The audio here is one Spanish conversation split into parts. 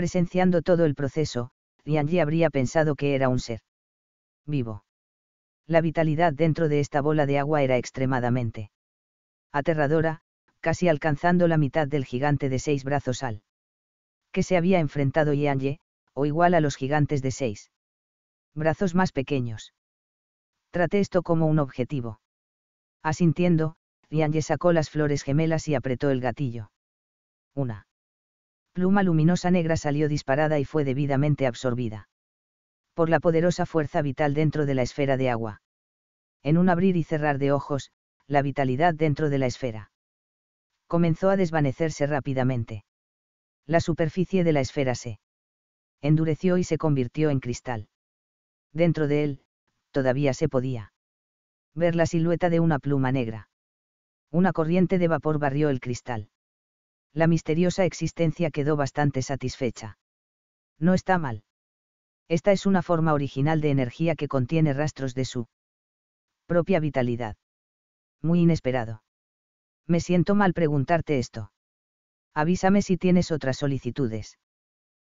presenciando todo el proceso, Yanji habría pensado que era un ser vivo. La vitalidad dentro de esta bola de agua era extremadamente aterradora, casi alcanzando la mitad del gigante de seis brazos al que se había enfrentado Yanji, o igual a los gigantes de seis brazos más pequeños. Traté esto como un objetivo. Asintiendo, Yanji sacó las flores gemelas y apretó el gatillo. Una pluma luminosa negra salió disparada y fue debidamente absorbida. Por la poderosa fuerza vital dentro de la esfera de agua. En un abrir y cerrar de ojos, la vitalidad dentro de la esfera. Comenzó a desvanecerse rápidamente. La superficie de la esfera se endureció y se convirtió en cristal. Dentro de él, todavía se podía ver la silueta de una pluma negra. Una corriente de vapor barrió el cristal la misteriosa existencia quedó bastante satisfecha. No está mal. Esta es una forma original de energía que contiene rastros de su propia vitalidad. Muy inesperado. Me siento mal preguntarte esto. Avísame si tienes otras solicitudes.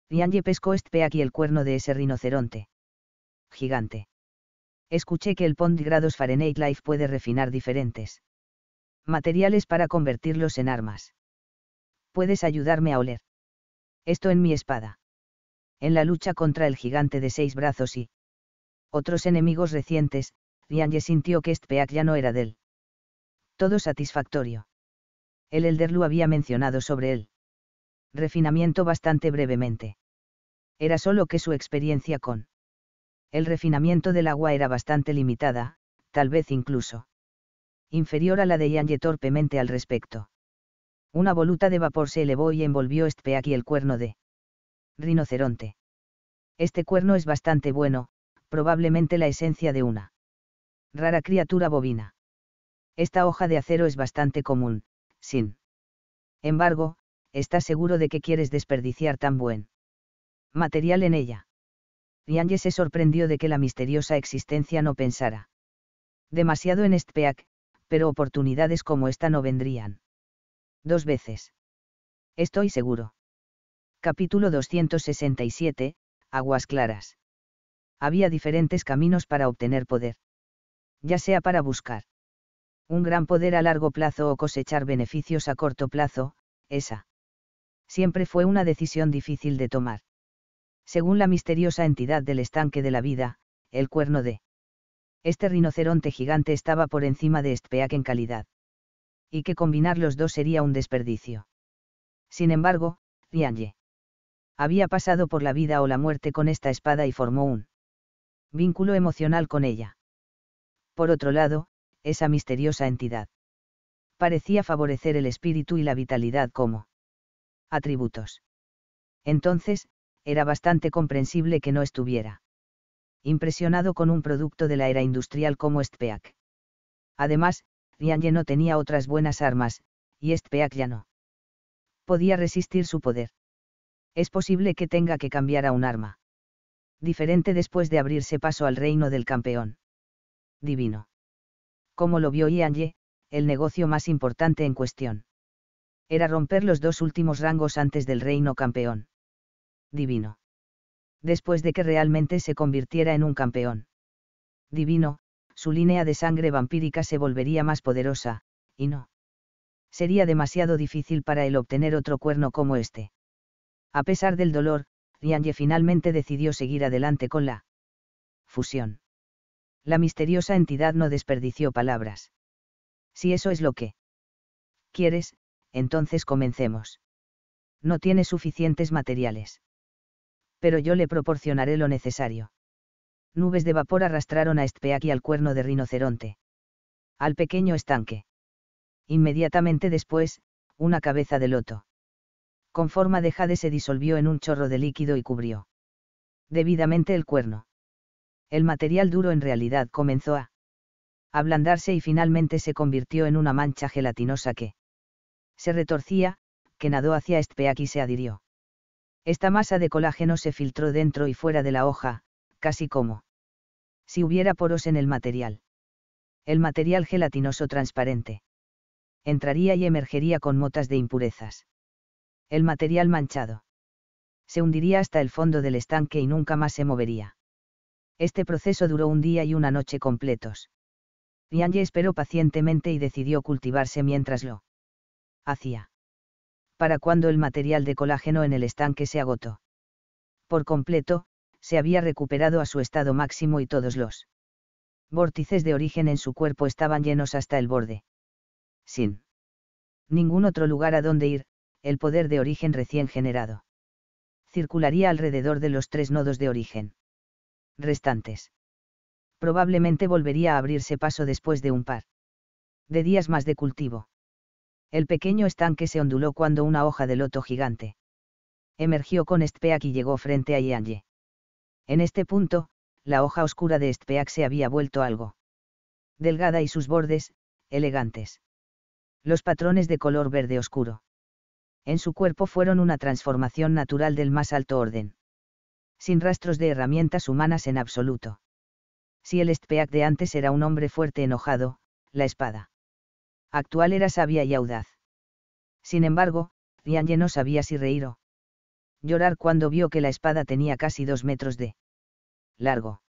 Yanje pescó este aquí el cuerno de ese rinoceronte. Gigante. Escuché que el pond grados Fahrenheit Life puede refinar diferentes materiales para convertirlos en armas puedes ayudarme a oler. Esto en mi espada. En la lucha contra el gigante de seis brazos y otros enemigos recientes, Yanye sintió que este peak ya no era del él. Todo satisfactorio. El Elder había mencionado sobre él. Refinamiento bastante brevemente. Era solo que su experiencia con el refinamiento del agua era bastante limitada, tal vez incluso inferior a la de Yanye torpemente al respecto. Una voluta de vapor se elevó y envolvió Stpeak y el cuerno de rinoceronte. Este cuerno es bastante bueno, probablemente la esencia de una rara criatura bovina. Esta hoja de acero es bastante común, sin embargo, estás seguro de que quieres desperdiciar tan buen material en ella. Yange se sorprendió de que la misteriosa existencia no pensara demasiado en Estpeak, pero oportunidades como esta no vendrían. Dos veces. Estoy seguro. Capítulo 267. Aguas claras. Había diferentes caminos para obtener poder. Ya sea para buscar un gran poder a largo plazo o cosechar beneficios a corto plazo, esa. Siempre fue una decisión difícil de tomar. Según la misteriosa entidad del estanque de la vida, el cuerno de este rinoceronte gigante estaba por encima de Estpeak en calidad y que combinar los dos sería un desperdicio. Sin embargo, Rianye había pasado por la vida o la muerte con esta espada y formó un vínculo emocional con ella. Por otro lado, esa misteriosa entidad parecía favorecer el espíritu y la vitalidad como atributos. Entonces, era bastante comprensible que no estuviera impresionado con un producto de la era industrial como Stpeak. Además, Ye no tenía otras buenas armas, y Estpeak ya no. Podía resistir su poder. Es posible que tenga que cambiar a un arma. Diferente después de abrirse paso al reino del campeón. Divino. Como lo vio Ye, el negocio más importante en cuestión. Era romper los dos últimos rangos antes del reino campeón. Divino. Después de que realmente se convirtiera en un campeón. Divino, su línea de sangre vampírica se volvería más poderosa, y no. Sería demasiado difícil para él obtener otro cuerno como este. A pesar del dolor, Ye finalmente decidió seguir adelante con la fusión. La misteriosa entidad no desperdició palabras. Si eso es lo que quieres, entonces comencemos. No tiene suficientes materiales. Pero yo le proporcionaré lo necesario nubes de vapor arrastraron a y al cuerno de rinoceronte. Al pequeño estanque. Inmediatamente después, una cabeza de loto. Con forma de jade se disolvió en un chorro de líquido y cubrió. Debidamente el cuerno. El material duro en realidad comenzó a ablandarse y finalmente se convirtió en una mancha gelatinosa que se retorcía, que nadó hacia Estpeak y se adhirió. Esta masa de colágeno se filtró dentro y fuera de la hoja, casi como si hubiera poros en el material. El material gelatinoso transparente entraría y emergería con motas de impurezas. El material manchado se hundiría hasta el fondo del estanque y nunca más se movería. Este proceso duró un día y una noche completos. Yanye esperó pacientemente y decidió cultivarse mientras lo hacía. Para cuando el material de colágeno en el estanque se agotó. Por completo, se había recuperado a su estado máximo y todos los vórtices de origen en su cuerpo estaban llenos hasta el borde. Sin ningún otro lugar a donde ir, el poder de origen recién generado circularía alrededor de los tres nodos de origen restantes. Probablemente volvería a abrirse paso después de un par de días más de cultivo. El pequeño estanque se onduló cuando una hoja de loto gigante emergió con Stpeak y llegó frente a en este punto, la hoja oscura de Estpeak se había vuelto algo delgada y sus bordes, elegantes. Los patrones de color verde oscuro. En su cuerpo fueron una transformación natural del más alto orden. Sin rastros de herramientas humanas en absoluto. Si el Estpeak de antes era un hombre fuerte enojado, la espada actual era sabia y audaz. Sin embargo, Yanye no sabía si reír o llorar cuando vio que la espada tenía casi dos metros de largo.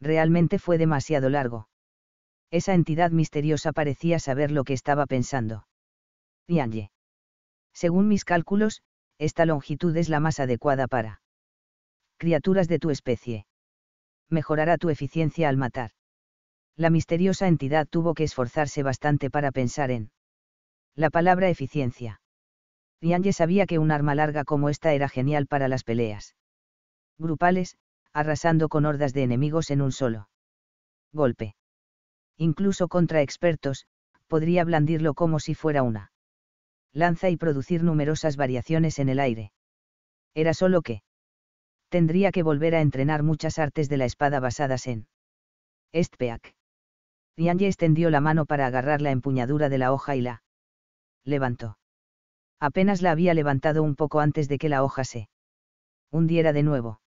Realmente fue demasiado largo. Esa entidad misteriosa parecía saber lo que estaba pensando. Yanye. Según mis cálculos, esta longitud es la más adecuada para criaturas de tu especie. Mejorará tu eficiencia al matar. La misteriosa entidad tuvo que esforzarse bastante para pensar en la palabra eficiencia. Yanje sabía que un arma larga como esta era genial para las peleas grupales, arrasando con hordas de enemigos en un solo golpe. Incluso contra expertos, podría blandirlo como si fuera una lanza y producir numerosas variaciones en el aire. Era solo que tendría que volver a entrenar muchas artes de la espada basadas en Estpeak. Yanye extendió la mano para agarrar la empuñadura de la hoja y la levantó. Apenas la había levantado un poco antes de que la hoja se hundiera de nuevo.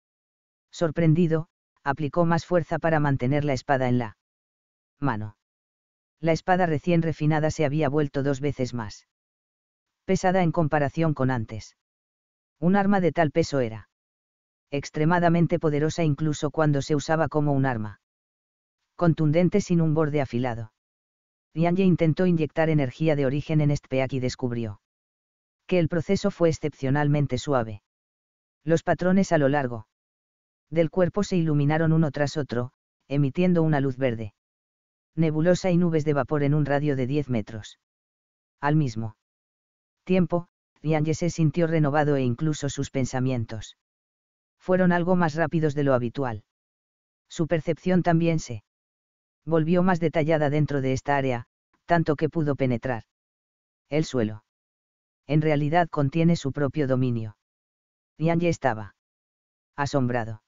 Sorprendido, aplicó más fuerza para mantener la espada en la mano. La espada recién refinada se había vuelto dos veces más pesada en comparación con antes. Un arma de tal peso era extremadamente poderosa incluso cuando se usaba como un arma contundente sin un borde afilado. Ye intentó inyectar energía de origen en Estpeak y descubrió que el proceso fue excepcionalmente suave. Los patrones a lo largo del cuerpo se iluminaron uno tras otro, emitiendo una luz verde. Nebulosa y nubes de vapor en un radio de 10 metros. Al mismo tiempo, Yang se sintió renovado e incluso sus pensamientos fueron algo más rápidos de lo habitual. Su percepción también se volvió más detallada dentro de esta área, tanto que pudo penetrar. El suelo. En realidad contiene su propio dominio. Yangye estaba asombrado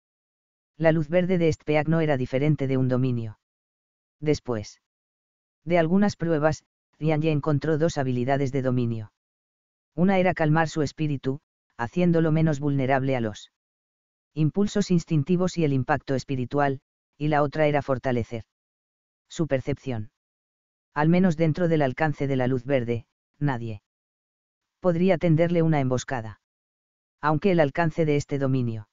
la luz verde de Estpeac no era diferente de un dominio. Después de algunas pruebas, Rianye encontró dos habilidades de dominio. Una era calmar su espíritu, haciéndolo menos vulnerable a los impulsos instintivos y el impacto espiritual, y la otra era fortalecer su percepción. Al menos dentro del alcance de la luz verde, nadie podría tenderle una emboscada. Aunque el alcance de este dominio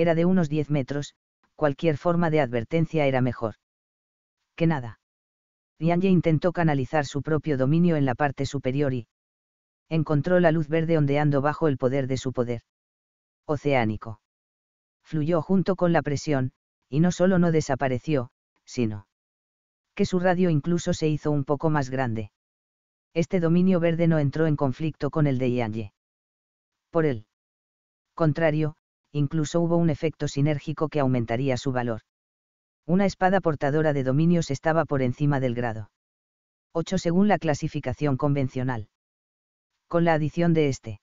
era de unos diez metros, cualquier forma de advertencia era mejor. Que nada. Yanye intentó canalizar su propio dominio en la parte superior y encontró la luz verde ondeando bajo el poder de su poder. Oceánico. Fluyó junto con la presión, y no solo no desapareció, sino que su radio incluso se hizo un poco más grande. Este dominio verde no entró en conflicto con el de Yanye. Por el contrario, incluso hubo un efecto sinérgico que aumentaría su valor. Una espada portadora de dominios estaba por encima del grado 8 según la clasificación convencional. Con la adición de este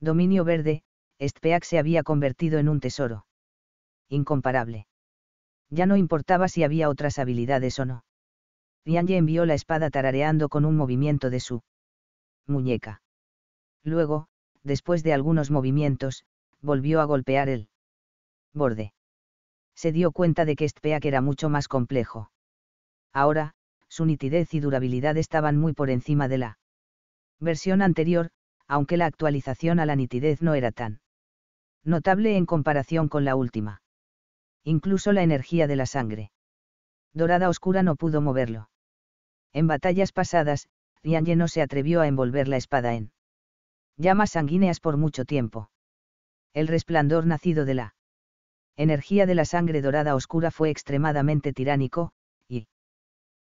dominio verde, Stpeak este se había convertido en un tesoro. Incomparable. Ya no importaba si había otras habilidades o no. Yanye envió la espada tarareando con un movimiento de su muñeca. Luego, después de algunos movimientos, volvió a golpear el borde. Se dio cuenta de que Stpeak era mucho más complejo. Ahora, su nitidez y durabilidad estaban muy por encima de la versión anterior, aunque la actualización a la nitidez no era tan notable en comparación con la última. Incluso la energía de la sangre dorada oscura no pudo moverlo. En batallas pasadas, Rianje no se atrevió a envolver la espada en llamas sanguíneas por mucho tiempo. El resplandor nacido de la energía de la sangre dorada oscura fue extremadamente tiránico, y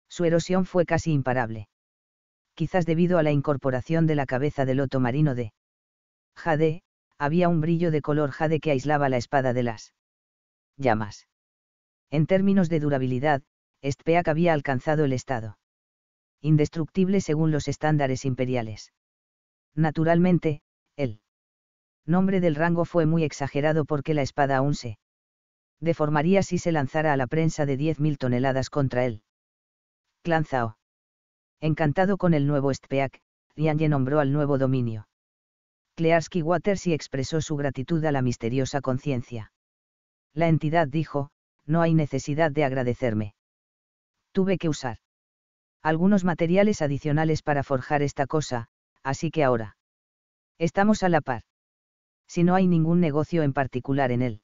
su erosión fue casi imparable. Quizás debido a la incorporación de la cabeza del loto marino de jade, había un brillo de color jade que aislaba la espada de las llamas. En términos de durabilidad, Estpeak había alcanzado el estado indestructible según los estándares imperiales. Naturalmente, él nombre del rango fue muy exagerado porque la espada aún se deformaría si se lanzara a la prensa de 10.000 toneladas contra él. Clan Encantado con el nuevo Estpeak, Ye nombró al nuevo dominio. Waters y expresó su gratitud a la misteriosa conciencia. La entidad dijo, no hay necesidad de agradecerme. Tuve que usar algunos materiales adicionales para forjar esta cosa, así que ahora estamos a la par si no hay ningún negocio en particular en el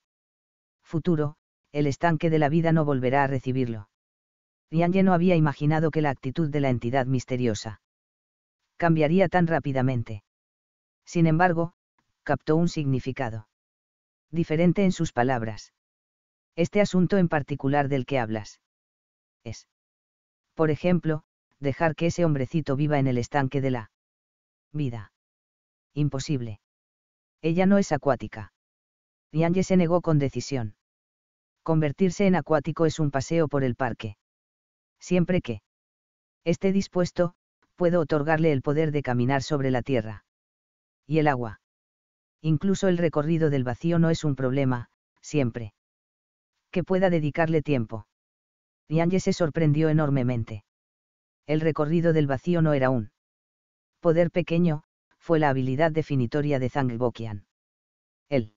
futuro, el estanque de la vida no volverá a recibirlo. Ye no había imaginado que la actitud de la entidad misteriosa cambiaría tan rápidamente. Sin embargo, captó un significado diferente en sus palabras. Este asunto en particular del que hablas es, por ejemplo, dejar que ese hombrecito viva en el estanque de la vida. Imposible. Ella no es acuática. Yanye se negó con decisión. Convertirse en acuático es un paseo por el parque. Siempre que esté dispuesto, puedo otorgarle el poder de caminar sobre la tierra. Y el agua. Incluso el recorrido del vacío no es un problema, siempre. Que pueda dedicarle tiempo. Yanye se sorprendió enormemente. El recorrido del vacío no era un poder pequeño, fue la habilidad definitoria de Zangbokian. El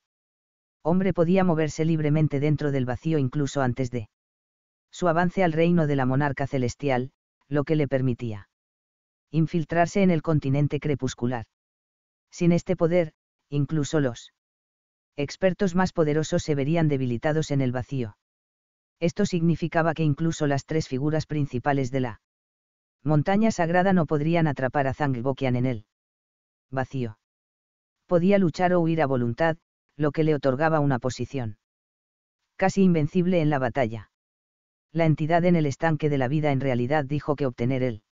hombre podía moverse libremente dentro del vacío incluso antes de su avance al reino de la monarca celestial, lo que le permitía infiltrarse en el continente crepuscular. Sin este poder, incluso los expertos más poderosos se verían debilitados en el vacío. Esto significaba que incluso las tres figuras principales de la montaña sagrada no podrían atrapar a Zangbokian en él vacío. Podía luchar o huir a voluntad, lo que le otorgaba una posición. Casi invencible en la batalla. La entidad en el estanque de la vida en realidad dijo que obtener el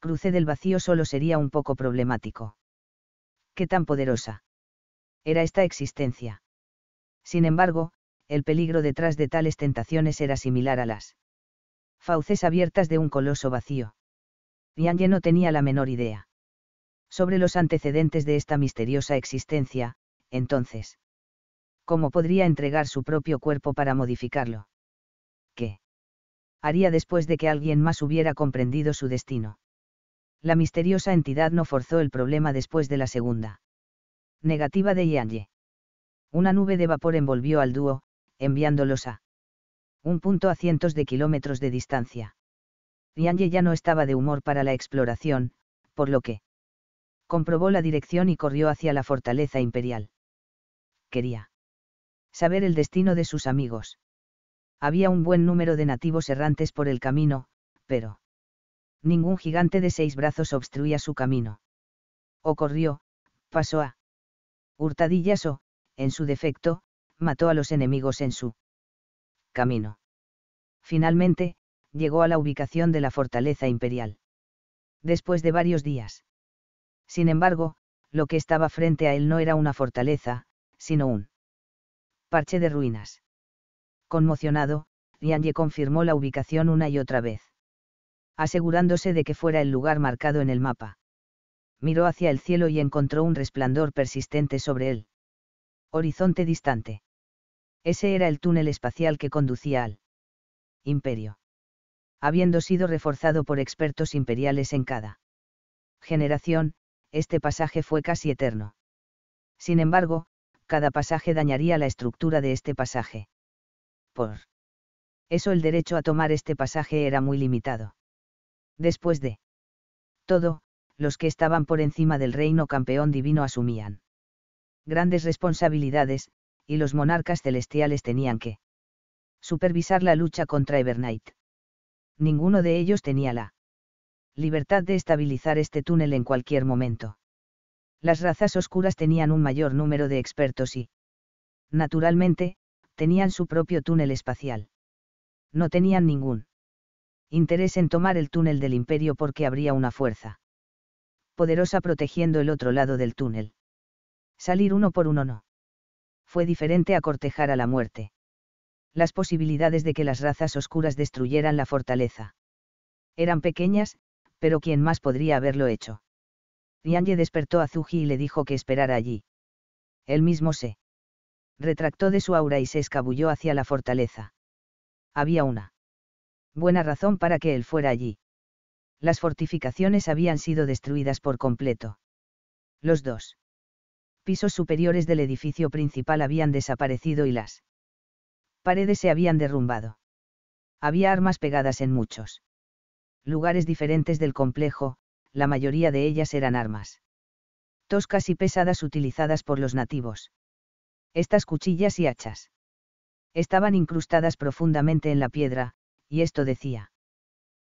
cruce del vacío solo sería un poco problemático. ¿Qué tan poderosa? Era esta existencia. Sin embargo, el peligro detrás de tales tentaciones era similar a las fauces abiertas de un coloso vacío. Yangye no tenía la menor idea sobre los antecedentes de esta misteriosa existencia, entonces. ¿Cómo podría entregar su propio cuerpo para modificarlo? ¿Qué? Haría después de que alguien más hubiera comprendido su destino. La misteriosa entidad no forzó el problema después de la segunda. Negativa de Yangye. Una nube de vapor envolvió al dúo, enviándolos a un punto a cientos de kilómetros de distancia. Ye ya no estaba de humor para la exploración, por lo que comprobó la dirección y corrió hacia la fortaleza imperial. Quería saber el destino de sus amigos. Había un buen número de nativos errantes por el camino, pero ningún gigante de seis brazos obstruía su camino. O corrió, pasó a hurtadillas o, en su defecto, mató a los enemigos en su camino. Finalmente, llegó a la ubicación de la fortaleza imperial. Después de varios días sin embargo, lo que estaba frente a él no era una fortaleza, sino un parche de ruinas. Conmocionado, Lianye confirmó la ubicación una y otra vez, asegurándose de que fuera el lugar marcado en el mapa. Miró hacia el cielo y encontró un resplandor persistente sobre él. Horizonte distante. Ese era el túnel espacial que conducía al imperio. Habiendo sido reforzado por expertos imperiales en cada generación, este pasaje fue casi eterno. Sin embargo, cada pasaje dañaría la estructura de este pasaje. Por eso el derecho a tomar este pasaje era muy limitado. Después de todo, los que estaban por encima del reino campeón divino asumían grandes responsabilidades, y los monarcas celestiales tenían que supervisar la lucha contra Evernight. Ninguno de ellos tenía la libertad de estabilizar este túnel en cualquier momento. Las razas oscuras tenían un mayor número de expertos y, naturalmente, tenían su propio túnel espacial. No tenían ningún interés en tomar el túnel del imperio porque habría una fuerza poderosa protegiendo el otro lado del túnel. Salir uno por uno no. Fue diferente a cortejar a la muerte. Las posibilidades de que las razas oscuras destruyeran la fortaleza. Eran pequeñas, pero ¿quién más podría haberlo hecho? Yanye despertó a Zuji y le dijo que esperara allí. Él mismo se retractó de su aura y se escabulló hacia la fortaleza. Había una buena razón para que él fuera allí. Las fortificaciones habían sido destruidas por completo. Los dos pisos superiores del edificio principal habían desaparecido y las paredes se habían derrumbado. Había armas pegadas en muchos lugares diferentes del complejo, la mayoría de ellas eran armas. Toscas y pesadas utilizadas por los nativos. Estas cuchillas y hachas. Estaban incrustadas profundamente en la piedra, y esto decía.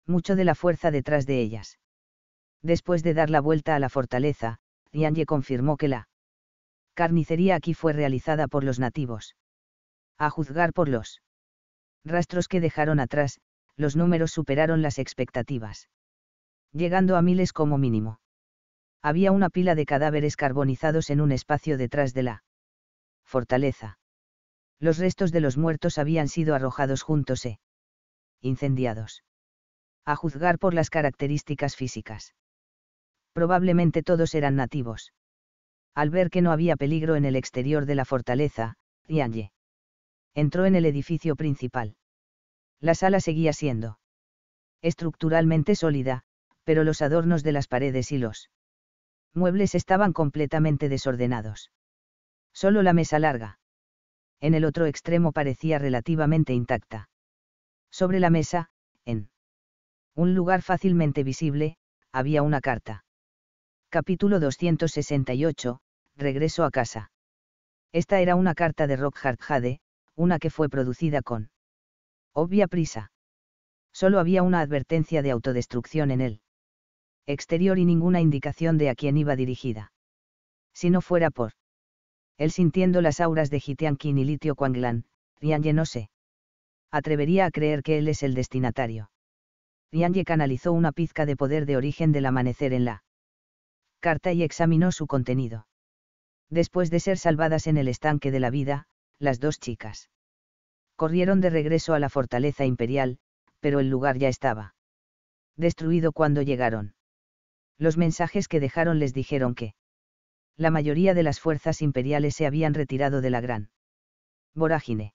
Mucho de la fuerza detrás de ellas. Después de dar la vuelta a la fortaleza, Yanye confirmó que la carnicería aquí fue realizada por los nativos. A juzgar por los rastros que dejaron atrás, los números superaron las expectativas. Llegando a miles como mínimo. Había una pila de cadáveres carbonizados en un espacio detrás de la fortaleza. Los restos de los muertos habían sido arrojados juntos e incendiados. A juzgar por las características físicas. Probablemente todos eran nativos. Al ver que no había peligro en el exterior de la fortaleza, Ye entró en el edificio principal. La sala seguía siendo estructuralmente sólida, pero los adornos de las paredes y los muebles estaban completamente desordenados. Solo la mesa larga. En el otro extremo parecía relativamente intacta. Sobre la mesa, en un lugar fácilmente visible, había una carta. Capítulo 268, Regreso a casa. Esta era una carta de Rockhart Jade, una que fue producida con Obvia prisa. Solo había una advertencia de autodestrucción en él. Exterior y ninguna indicación de a quién iba dirigida. Si no fuera por él sintiendo las auras de Gitiankin y Litio Quanglan, Rianye no se atrevería a creer que él es el destinatario. Ye canalizó una pizca de poder de origen del amanecer en la carta y examinó su contenido. Después de ser salvadas en el estanque de la vida, las dos chicas corrieron de regreso a la fortaleza imperial, pero el lugar ya estaba destruido cuando llegaron. Los mensajes que dejaron les dijeron que la mayoría de las fuerzas imperiales se habían retirado de la gran vorágine.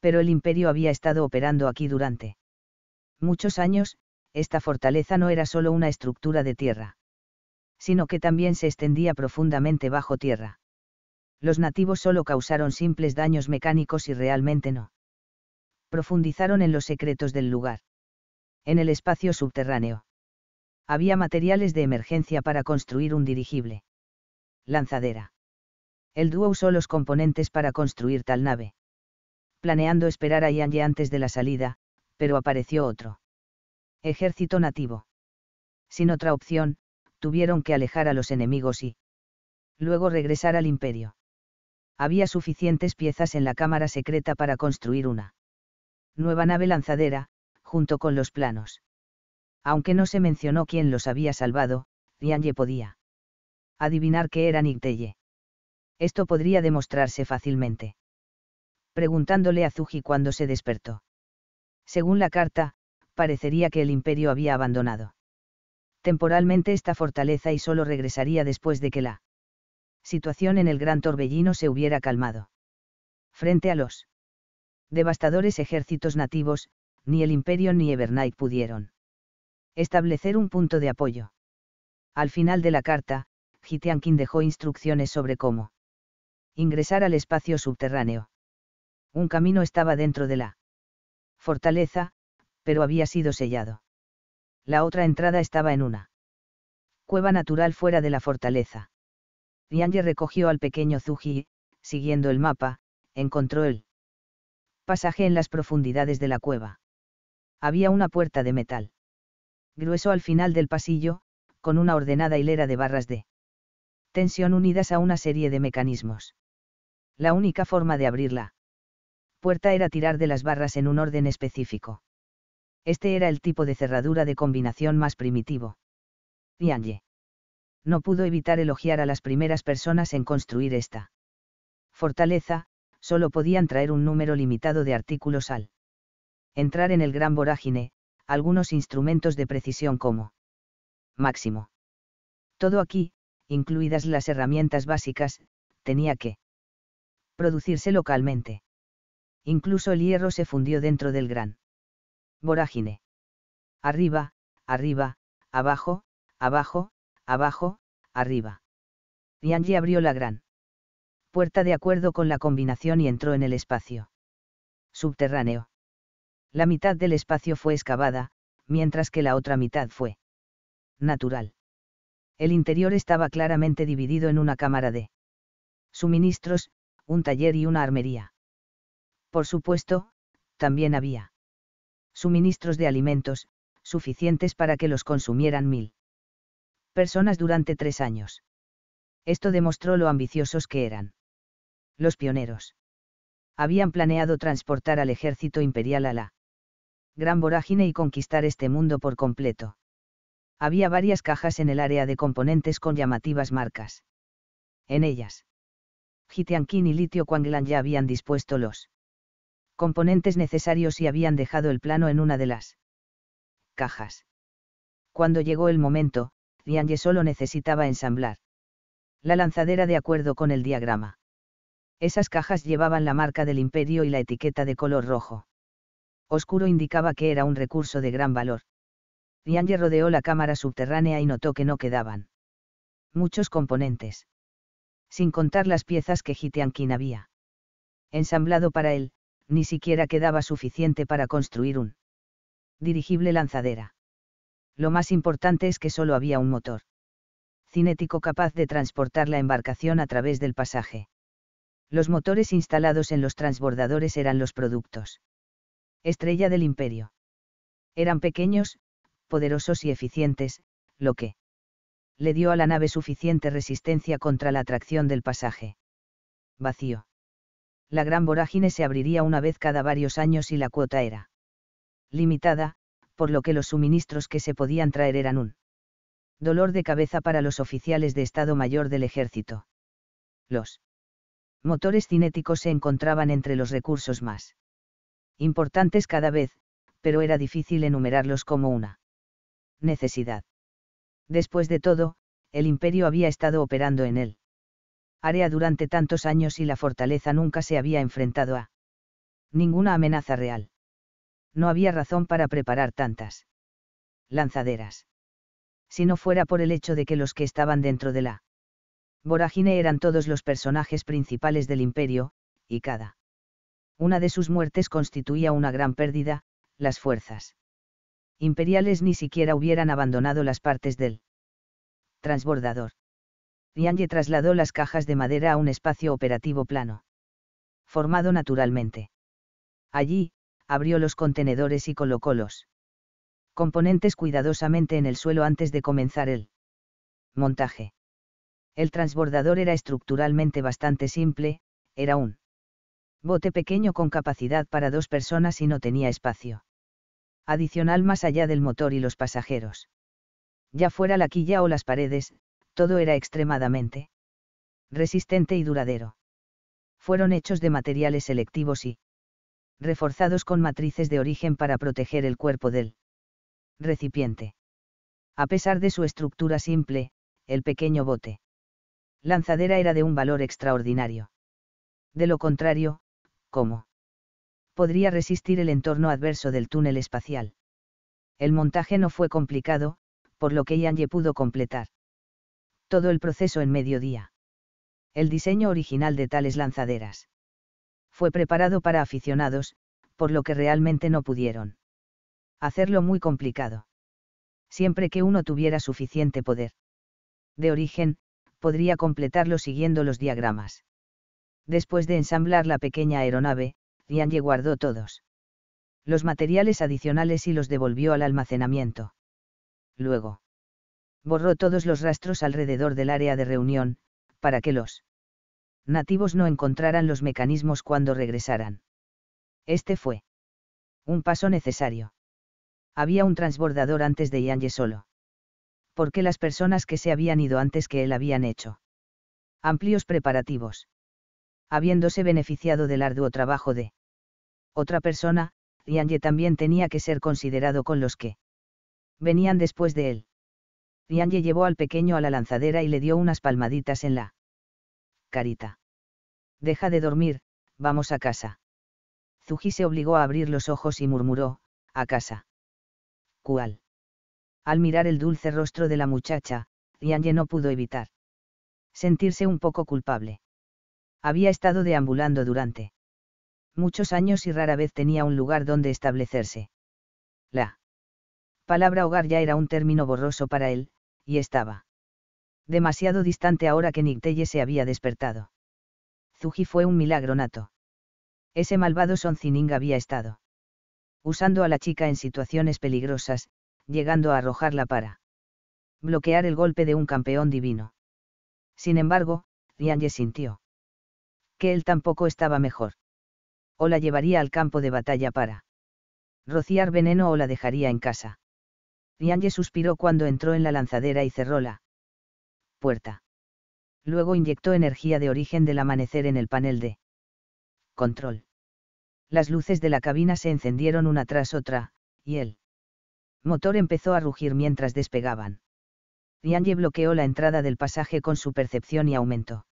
Pero el imperio había estado operando aquí durante muchos años, esta fortaleza no era solo una estructura de tierra, sino que también se extendía profundamente bajo tierra los nativos solo causaron simples daños mecánicos y realmente no. Profundizaron en los secretos del lugar. En el espacio subterráneo. Había materiales de emergencia para construir un dirigible. Lanzadera. El dúo usó los componentes para construir tal nave. Planeando esperar a Yanye antes de la salida, pero apareció otro. Ejército nativo. Sin otra opción, tuvieron que alejar a los enemigos y luego regresar al imperio había suficientes piezas en la cámara secreta para construir una nueva nave lanzadera, junto con los planos. Aunque no se mencionó quién los había salvado, Rianye podía adivinar que era Nigtelle. Esto podría demostrarse fácilmente. Preguntándole a Zuji cuando se despertó. Según la carta, parecería que el imperio había abandonado temporalmente esta fortaleza y solo regresaría después de que la situación en el gran torbellino se hubiera calmado. Frente a los devastadores ejércitos nativos, ni el imperio ni Evernight pudieron establecer un punto de apoyo. Al final de la carta, Gitiankin dejó instrucciones sobre cómo ingresar al espacio subterráneo. Un camino estaba dentro de la fortaleza, pero había sido sellado. La otra entrada estaba en una cueva natural fuera de la fortaleza recogió al pequeño Zuji siguiendo el mapa, encontró el pasaje en las profundidades de la cueva. Había una puerta de metal. Grueso al final del pasillo, con una ordenada hilera de barras de tensión unidas a una serie de mecanismos. La única forma de abrirla puerta era tirar de las barras en un orden específico. Este era el tipo de cerradura de combinación más primitivo. yange no pudo evitar elogiar a las primeras personas en construir esta fortaleza, solo podían traer un número limitado de artículos al entrar en el gran vorágine, algunos instrumentos de precisión como máximo. Todo aquí, incluidas las herramientas básicas, tenía que producirse localmente. Incluso el hierro se fundió dentro del gran vorágine. Arriba, arriba, abajo, abajo, abajo, arriba. Y abrió la gran puerta de acuerdo con la combinación y entró en el espacio subterráneo. La mitad del espacio fue excavada, mientras que la otra mitad fue natural. El interior estaba claramente dividido en una cámara de suministros, un taller y una armería. Por supuesto, también había suministros de alimentos, suficientes para que los consumieran mil personas durante tres años. Esto demostró lo ambiciosos que eran. Los pioneros. Habían planeado transportar al ejército imperial a la gran vorágine y conquistar este mundo por completo. Había varias cajas en el área de componentes con llamativas marcas. En ellas, Jitianquín y Litio Quanglan ya habían dispuesto los componentes necesarios y habían dejado el plano en una de las cajas. Cuando llegó el momento, Liange solo necesitaba ensamblar. La lanzadera de acuerdo con el diagrama. Esas cajas llevaban la marca del imperio y la etiqueta de color rojo. Oscuro indicaba que era un recurso de gran valor. Yanje rodeó la cámara subterránea y notó que no quedaban. Muchos componentes. Sin contar las piezas que Hitiankin había. Ensamblado para él, ni siquiera quedaba suficiente para construir un dirigible lanzadera lo más importante es que solo había un motor cinético capaz de transportar la embarcación a través del pasaje. Los motores instalados en los transbordadores eran los productos. Estrella del imperio. Eran pequeños, poderosos y eficientes, lo que le dio a la nave suficiente resistencia contra la atracción del pasaje. Vacío. La gran vorágine se abriría una vez cada varios años y la cuota era limitada, por lo que los suministros que se podían traer eran un dolor de cabeza para los oficiales de Estado Mayor del Ejército. Los motores cinéticos se encontraban entre los recursos más importantes cada vez, pero era difícil enumerarlos como una necesidad. Después de todo, el imperio había estado operando en él. Área durante tantos años y la fortaleza nunca se había enfrentado a ninguna amenaza real no había razón para preparar tantas lanzaderas. Si no fuera por el hecho de que los que estaban dentro de la vorágine eran todos los personajes principales del imperio, y cada una de sus muertes constituía una gran pérdida, las fuerzas imperiales ni siquiera hubieran abandonado las partes del transbordador. Yange trasladó las cajas de madera a un espacio operativo plano, formado naturalmente. Allí, abrió los contenedores y colocó los componentes cuidadosamente en el suelo antes de comenzar el montaje. El transbordador era estructuralmente bastante simple, era un bote pequeño con capacidad para dos personas y no tenía espacio adicional más allá del motor y los pasajeros. Ya fuera la quilla o las paredes, todo era extremadamente resistente y duradero. Fueron hechos de materiales selectivos y reforzados con matrices de origen para proteger el cuerpo del recipiente. A pesar de su estructura simple, el pequeño bote lanzadera era de un valor extraordinario. De lo contrario, ¿cómo? Podría resistir el entorno adverso del túnel espacial. El montaje no fue complicado, por lo que Yangye pudo completar todo el proceso en mediodía. El diseño original de tales lanzaderas fue preparado para aficionados, por lo que realmente no pudieron hacerlo muy complicado. Siempre que uno tuviera suficiente poder de origen, podría completarlo siguiendo los diagramas. Después de ensamblar la pequeña aeronave, ye guardó todos los materiales adicionales y los devolvió al almacenamiento. Luego, borró todos los rastros alrededor del área de reunión, para que los nativos no encontraran los mecanismos cuando regresaran. Este fue un paso necesario. Había un transbordador antes de Yange solo. Porque las personas que se habían ido antes que él habían hecho? Amplios preparativos. Habiéndose beneficiado del arduo trabajo de otra persona, Yange también tenía que ser considerado con los que venían después de él. Yange llevó al pequeño a la lanzadera y le dio unas palmaditas en la carita. Deja de dormir, vamos a casa. Zuji se obligó a abrir los ojos y murmuró, a casa. ¿Cuál? Al mirar el dulce rostro de la muchacha, Yanye no pudo evitar sentirse un poco culpable. Había estado deambulando durante muchos años y rara vez tenía un lugar donde establecerse. La palabra hogar ya era un término borroso para él, y estaba demasiado distante ahora que Nictelle se había despertado. Zuji fue un milagro nato. Ese malvado Zining había estado usando a la chica en situaciones peligrosas, llegando a arrojarla para bloquear el golpe de un campeón divino. Sin embargo, Rianye sintió que él tampoco estaba mejor. O la llevaría al campo de batalla para rociar veneno o la dejaría en casa. Rianye suspiró cuando entró en la lanzadera y cerró la puerta. Luego inyectó energía de origen del amanecer en el panel de control. Las luces de la cabina se encendieron una tras otra, y el motor empezó a rugir mientras despegaban. Yange bloqueó la entrada del pasaje con su percepción y aumentó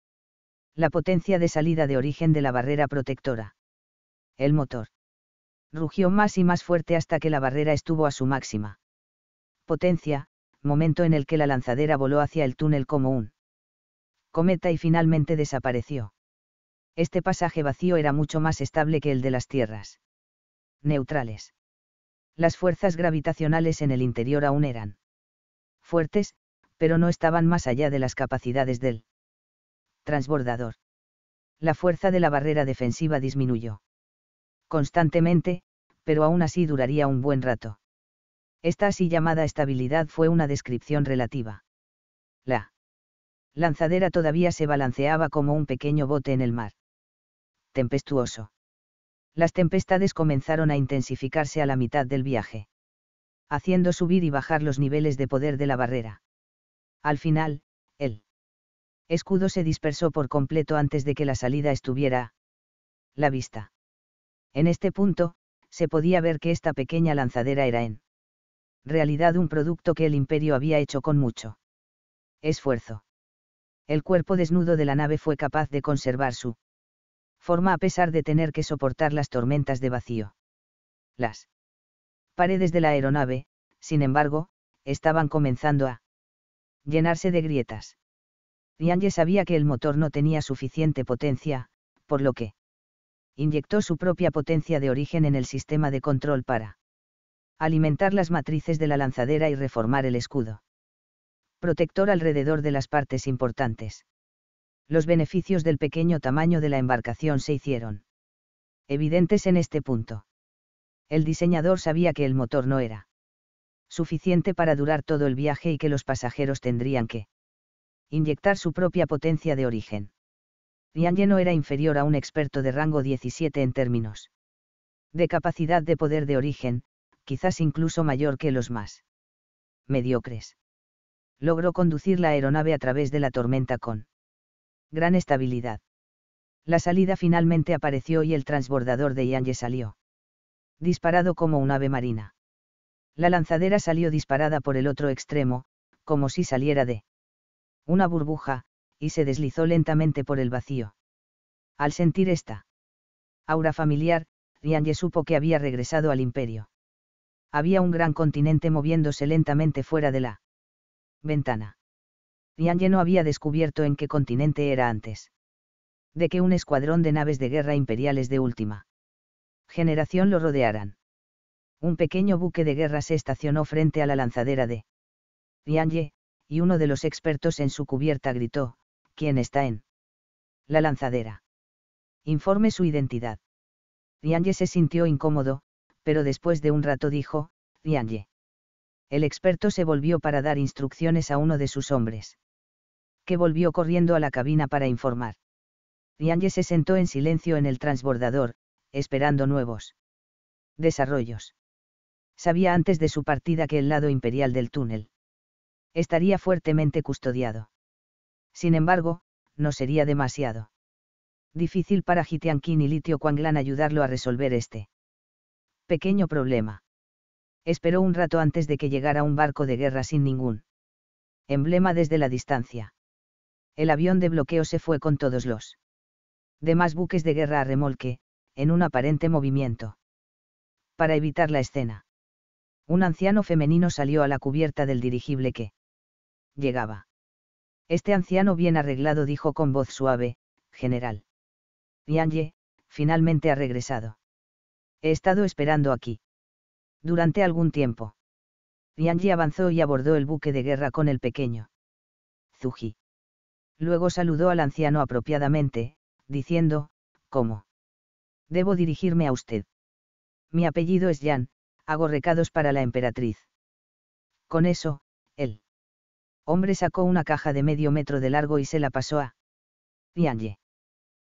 la potencia de salida de origen de la barrera protectora. El motor rugió más y más fuerte hasta que la barrera estuvo a su máxima potencia, momento en el que la lanzadera voló hacia el túnel como un cometa y finalmente desapareció. Este pasaje vacío era mucho más estable que el de las tierras neutrales. Las fuerzas gravitacionales en el interior aún eran fuertes, pero no estaban más allá de las capacidades del transbordador. La fuerza de la barrera defensiva disminuyó constantemente, pero aún así duraría un buen rato. Esta así llamada estabilidad fue una descripción relativa. La lanzadera todavía se balanceaba como un pequeño bote en el mar. Tempestuoso. Las tempestades comenzaron a intensificarse a la mitad del viaje. Haciendo subir y bajar los niveles de poder de la barrera. Al final, el escudo se dispersó por completo antes de que la salida estuviera a la vista. En este punto, se podía ver que esta pequeña lanzadera era en realidad un producto que el imperio había hecho con mucho esfuerzo. El cuerpo desnudo de la nave fue capaz de conservar su forma a pesar de tener que soportar las tormentas de vacío. Las paredes de la aeronave, sin embargo, estaban comenzando a llenarse de grietas. Yange sabía que el motor no tenía suficiente potencia, por lo que inyectó su propia potencia de origen en el sistema de control para alimentar las matrices de la lanzadera y reformar el escudo. Protector alrededor de las partes importantes. Los beneficios del pequeño tamaño de la embarcación se hicieron evidentes en este punto. El diseñador sabía que el motor no era suficiente para durar todo el viaje y que los pasajeros tendrían que inyectar su propia potencia de origen. Rianje no era inferior a un experto de rango 17 en términos de capacidad de poder de origen, quizás incluso mayor que los más mediocres. Logró conducir la aeronave a través de la tormenta con gran estabilidad. La salida finalmente apareció y el transbordador de Yange salió. Disparado como un ave marina. La lanzadera salió disparada por el otro extremo, como si saliera de una burbuja, y se deslizó lentamente por el vacío. Al sentir esta aura familiar, Yange supo que había regresado al imperio había un gran continente moviéndose lentamente fuera de la ventana. Ye no había descubierto en qué continente era antes. De que un escuadrón de naves de guerra imperiales de última generación lo rodearan. Un pequeño buque de guerra se estacionó frente a la lanzadera de Ye, y uno de los expertos en su cubierta gritó, ¿quién está en la lanzadera? Informe su identidad. Ye se sintió incómodo, pero después de un rato dijo, Yanye. El experto se volvió para dar instrucciones a uno de sus hombres. Que volvió corriendo a la cabina para informar. Yanye se sentó en silencio en el transbordador, esperando nuevos desarrollos. Sabía antes de su partida que el lado imperial del túnel estaría fuertemente custodiado. Sin embargo, no sería demasiado difícil para Gitianquín y Litio Quanglan ayudarlo a resolver este pequeño problema. Esperó un rato antes de que llegara un barco de guerra sin ningún emblema desde la distancia. El avión de bloqueo se fue con todos los demás buques de guerra a remolque, en un aparente movimiento. Para evitar la escena, un anciano femenino salió a la cubierta del dirigible que llegaba. Este anciano bien arreglado dijo con voz suave, general. Yanye, finalmente ha regresado. He estado esperando aquí. Durante algún tiempo. Yanji avanzó y abordó el buque de guerra con el pequeño. Zuji. Luego saludó al anciano apropiadamente, diciendo, ¿cómo? Debo dirigirme a usted. Mi apellido es Yan, hago recados para la emperatriz. Con eso, el hombre sacó una caja de medio metro de largo y se la pasó a Yanji.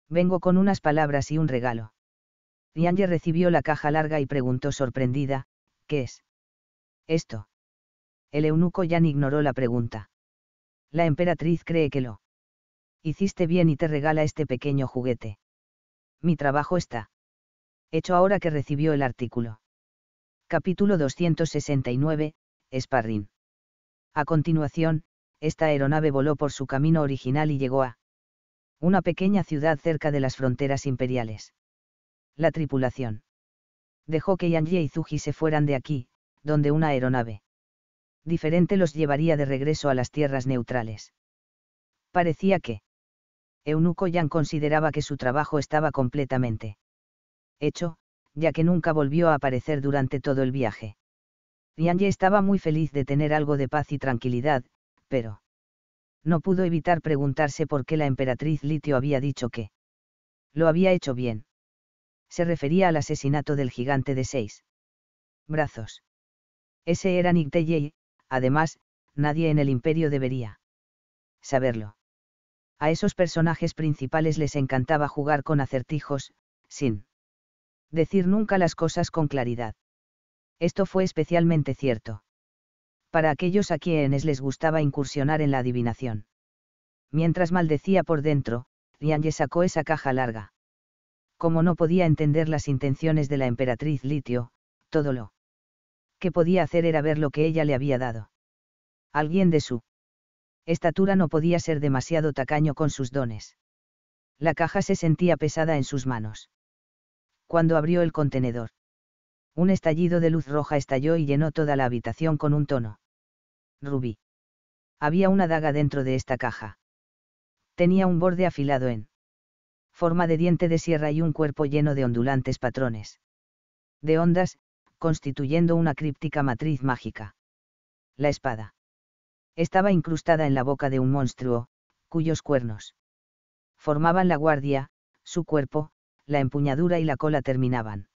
Vengo con unas palabras y un regalo. Yanje recibió la caja larga y preguntó sorprendida, ¿qué es? Esto. El eunuco Yan ignoró la pregunta. La emperatriz cree que lo. Hiciste bien y te regala este pequeño juguete. Mi trabajo está. Hecho ahora que recibió el artículo. Capítulo 269, Sparrin. A continuación, esta aeronave voló por su camino original y llegó a una pequeña ciudad cerca de las fronteras imperiales la tripulación. Dejó que Yanji y Zuji se fueran de aquí, donde una aeronave. Diferente los llevaría de regreso a las tierras neutrales. Parecía que. Eunuco Yan consideraba que su trabajo estaba completamente hecho, ya que nunca volvió a aparecer durante todo el viaje. Yanji estaba muy feliz de tener algo de paz y tranquilidad, pero no pudo evitar preguntarse por qué la emperatriz Litio había dicho que lo había hecho bien se refería al asesinato del gigante de seis brazos. Ese era Nick además, nadie en el imperio debería saberlo. A esos personajes principales les encantaba jugar con acertijos, sin decir nunca las cosas con claridad. Esto fue especialmente cierto. Para aquellos a quienes les gustaba incursionar en la adivinación. Mientras maldecía por dentro, Yang sacó esa caja larga como no podía entender las intenciones de la emperatriz Litio, todo lo que podía hacer era ver lo que ella le había dado. Alguien de su estatura no podía ser demasiado tacaño con sus dones. La caja se sentía pesada en sus manos. Cuando abrió el contenedor, un estallido de luz roja estalló y llenó toda la habitación con un tono. Rubí. Había una daga dentro de esta caja. Tenía un borde afilado en forma de diente de sierra y un cuerpo lleno de ondulantes patrones. De ondas, constituyendo una críptica matriz mágica. La espada. Estaba incrustada en la boca de un monstruo, cuyos cuernos formaban la guardia, su cuerpo, la empuñadura y la cola terminaban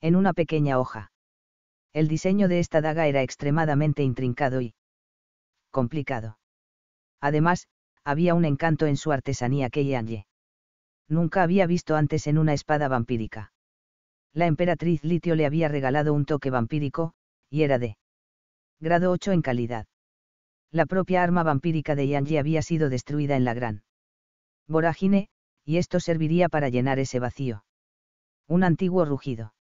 en una pequeña hoja. El diseño de esta daga era extremadamente intrincado y complicado. Además, había un encanto en su artesanía que Yanye nunca había visto antes en una espada vampírica. La emperatriz Litio le había regalado un toque vampírico, y era de grado 8 en calidad. La propia arma vampírica de Yanji había sido destruida en la gran vorágine, y esto serviría para llenar ese vacío. Un antiguo rugido.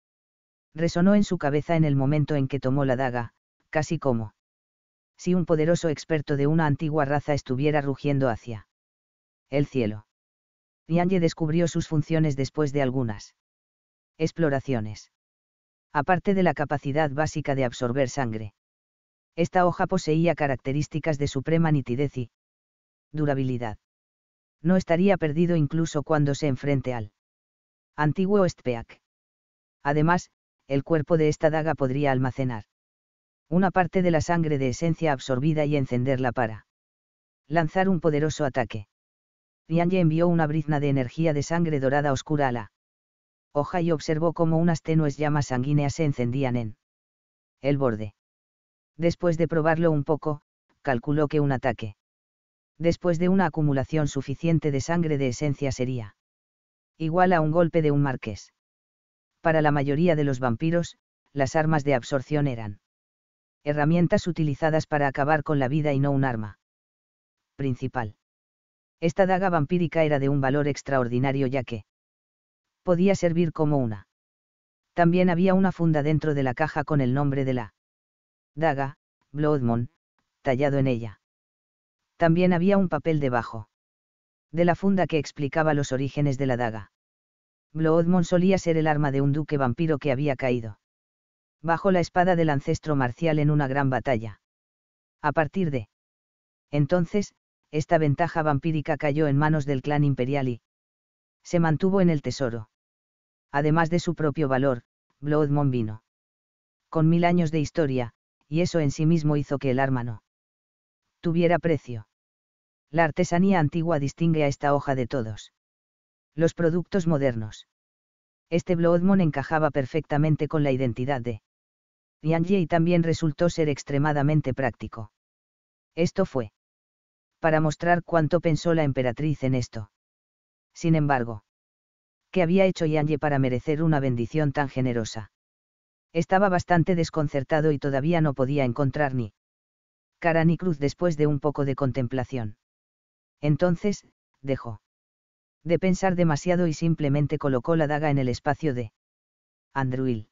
Resonó en su cabeza en el momento en que tomó la daga, casi como si un poderoso experto de una antigua raza estuviera rugiendo hacia el cielo. Nianye descubrió sus funciones después de algunas exploraciones. Aparte de la capacidad básica de absorber sangre, esta hoja poseía características de suprema nitidez y durabilidad. No estaría perdido incluso cuando se enfrente al antiguo Estpeak. Además, el cuerpo de esta daga podría almacenar una parte de la sangre de esencia absorbida y encenderla para lanzar un poderoso ataque. Nianye envió una brizna de energía de sangre dorada oscura a la hoja y observó cómo unas tenues llamas sanguíneas se encendían en el borde. Después de probarlo un poco, calculó que un ataque. Después de una acumulación suficiente de sangre de esencia sería igual a un golpe de un marqués. Para la mayoría de los vampiros, las armas de absorción eran herramientas utilizadas para acabar con la vida y no un arma principal. Esta daga vampírica era de un valor extraordinario ya que podía servir como una. También había una funda dentro de la caja con el nombre de la daga, Bloodmon, tallado en ella. También había un papel debajo de la funda que explicaba los orígenes de la daga. Bloodmon solía ser el arma de un duque vampiro que había caído bajo la espada del ancestro marcial en una gran batalla. A partir de entonces, esta ventaja vampírica cayó en manos del clan imperial y se mantuvo en el tesoro. Además de su propio valor, Bloodmon vino. Con mil años de historia, y eso en sí mismo hizo que el arma no tuviera precio. La artesanía antigua distingue a esta hoja de todos los productos modernos. Este Bloodmon encajaba perfectamente con la identidad de Yang y también resultó ser extremadamente práctico. Esto fue para mostrar cuánto pensó la emperatriz en esto. Sin embargo, ¿qué había hecho Yanye para merecer una bendición tan generosa? Estaba bastante desconcertado y todavía no podía encontrar ni cara ni cruz después de un poco de contemplación. Entonces, dejó de pensar demasiado y simplemente colocó la daga en el espacio de Andruil.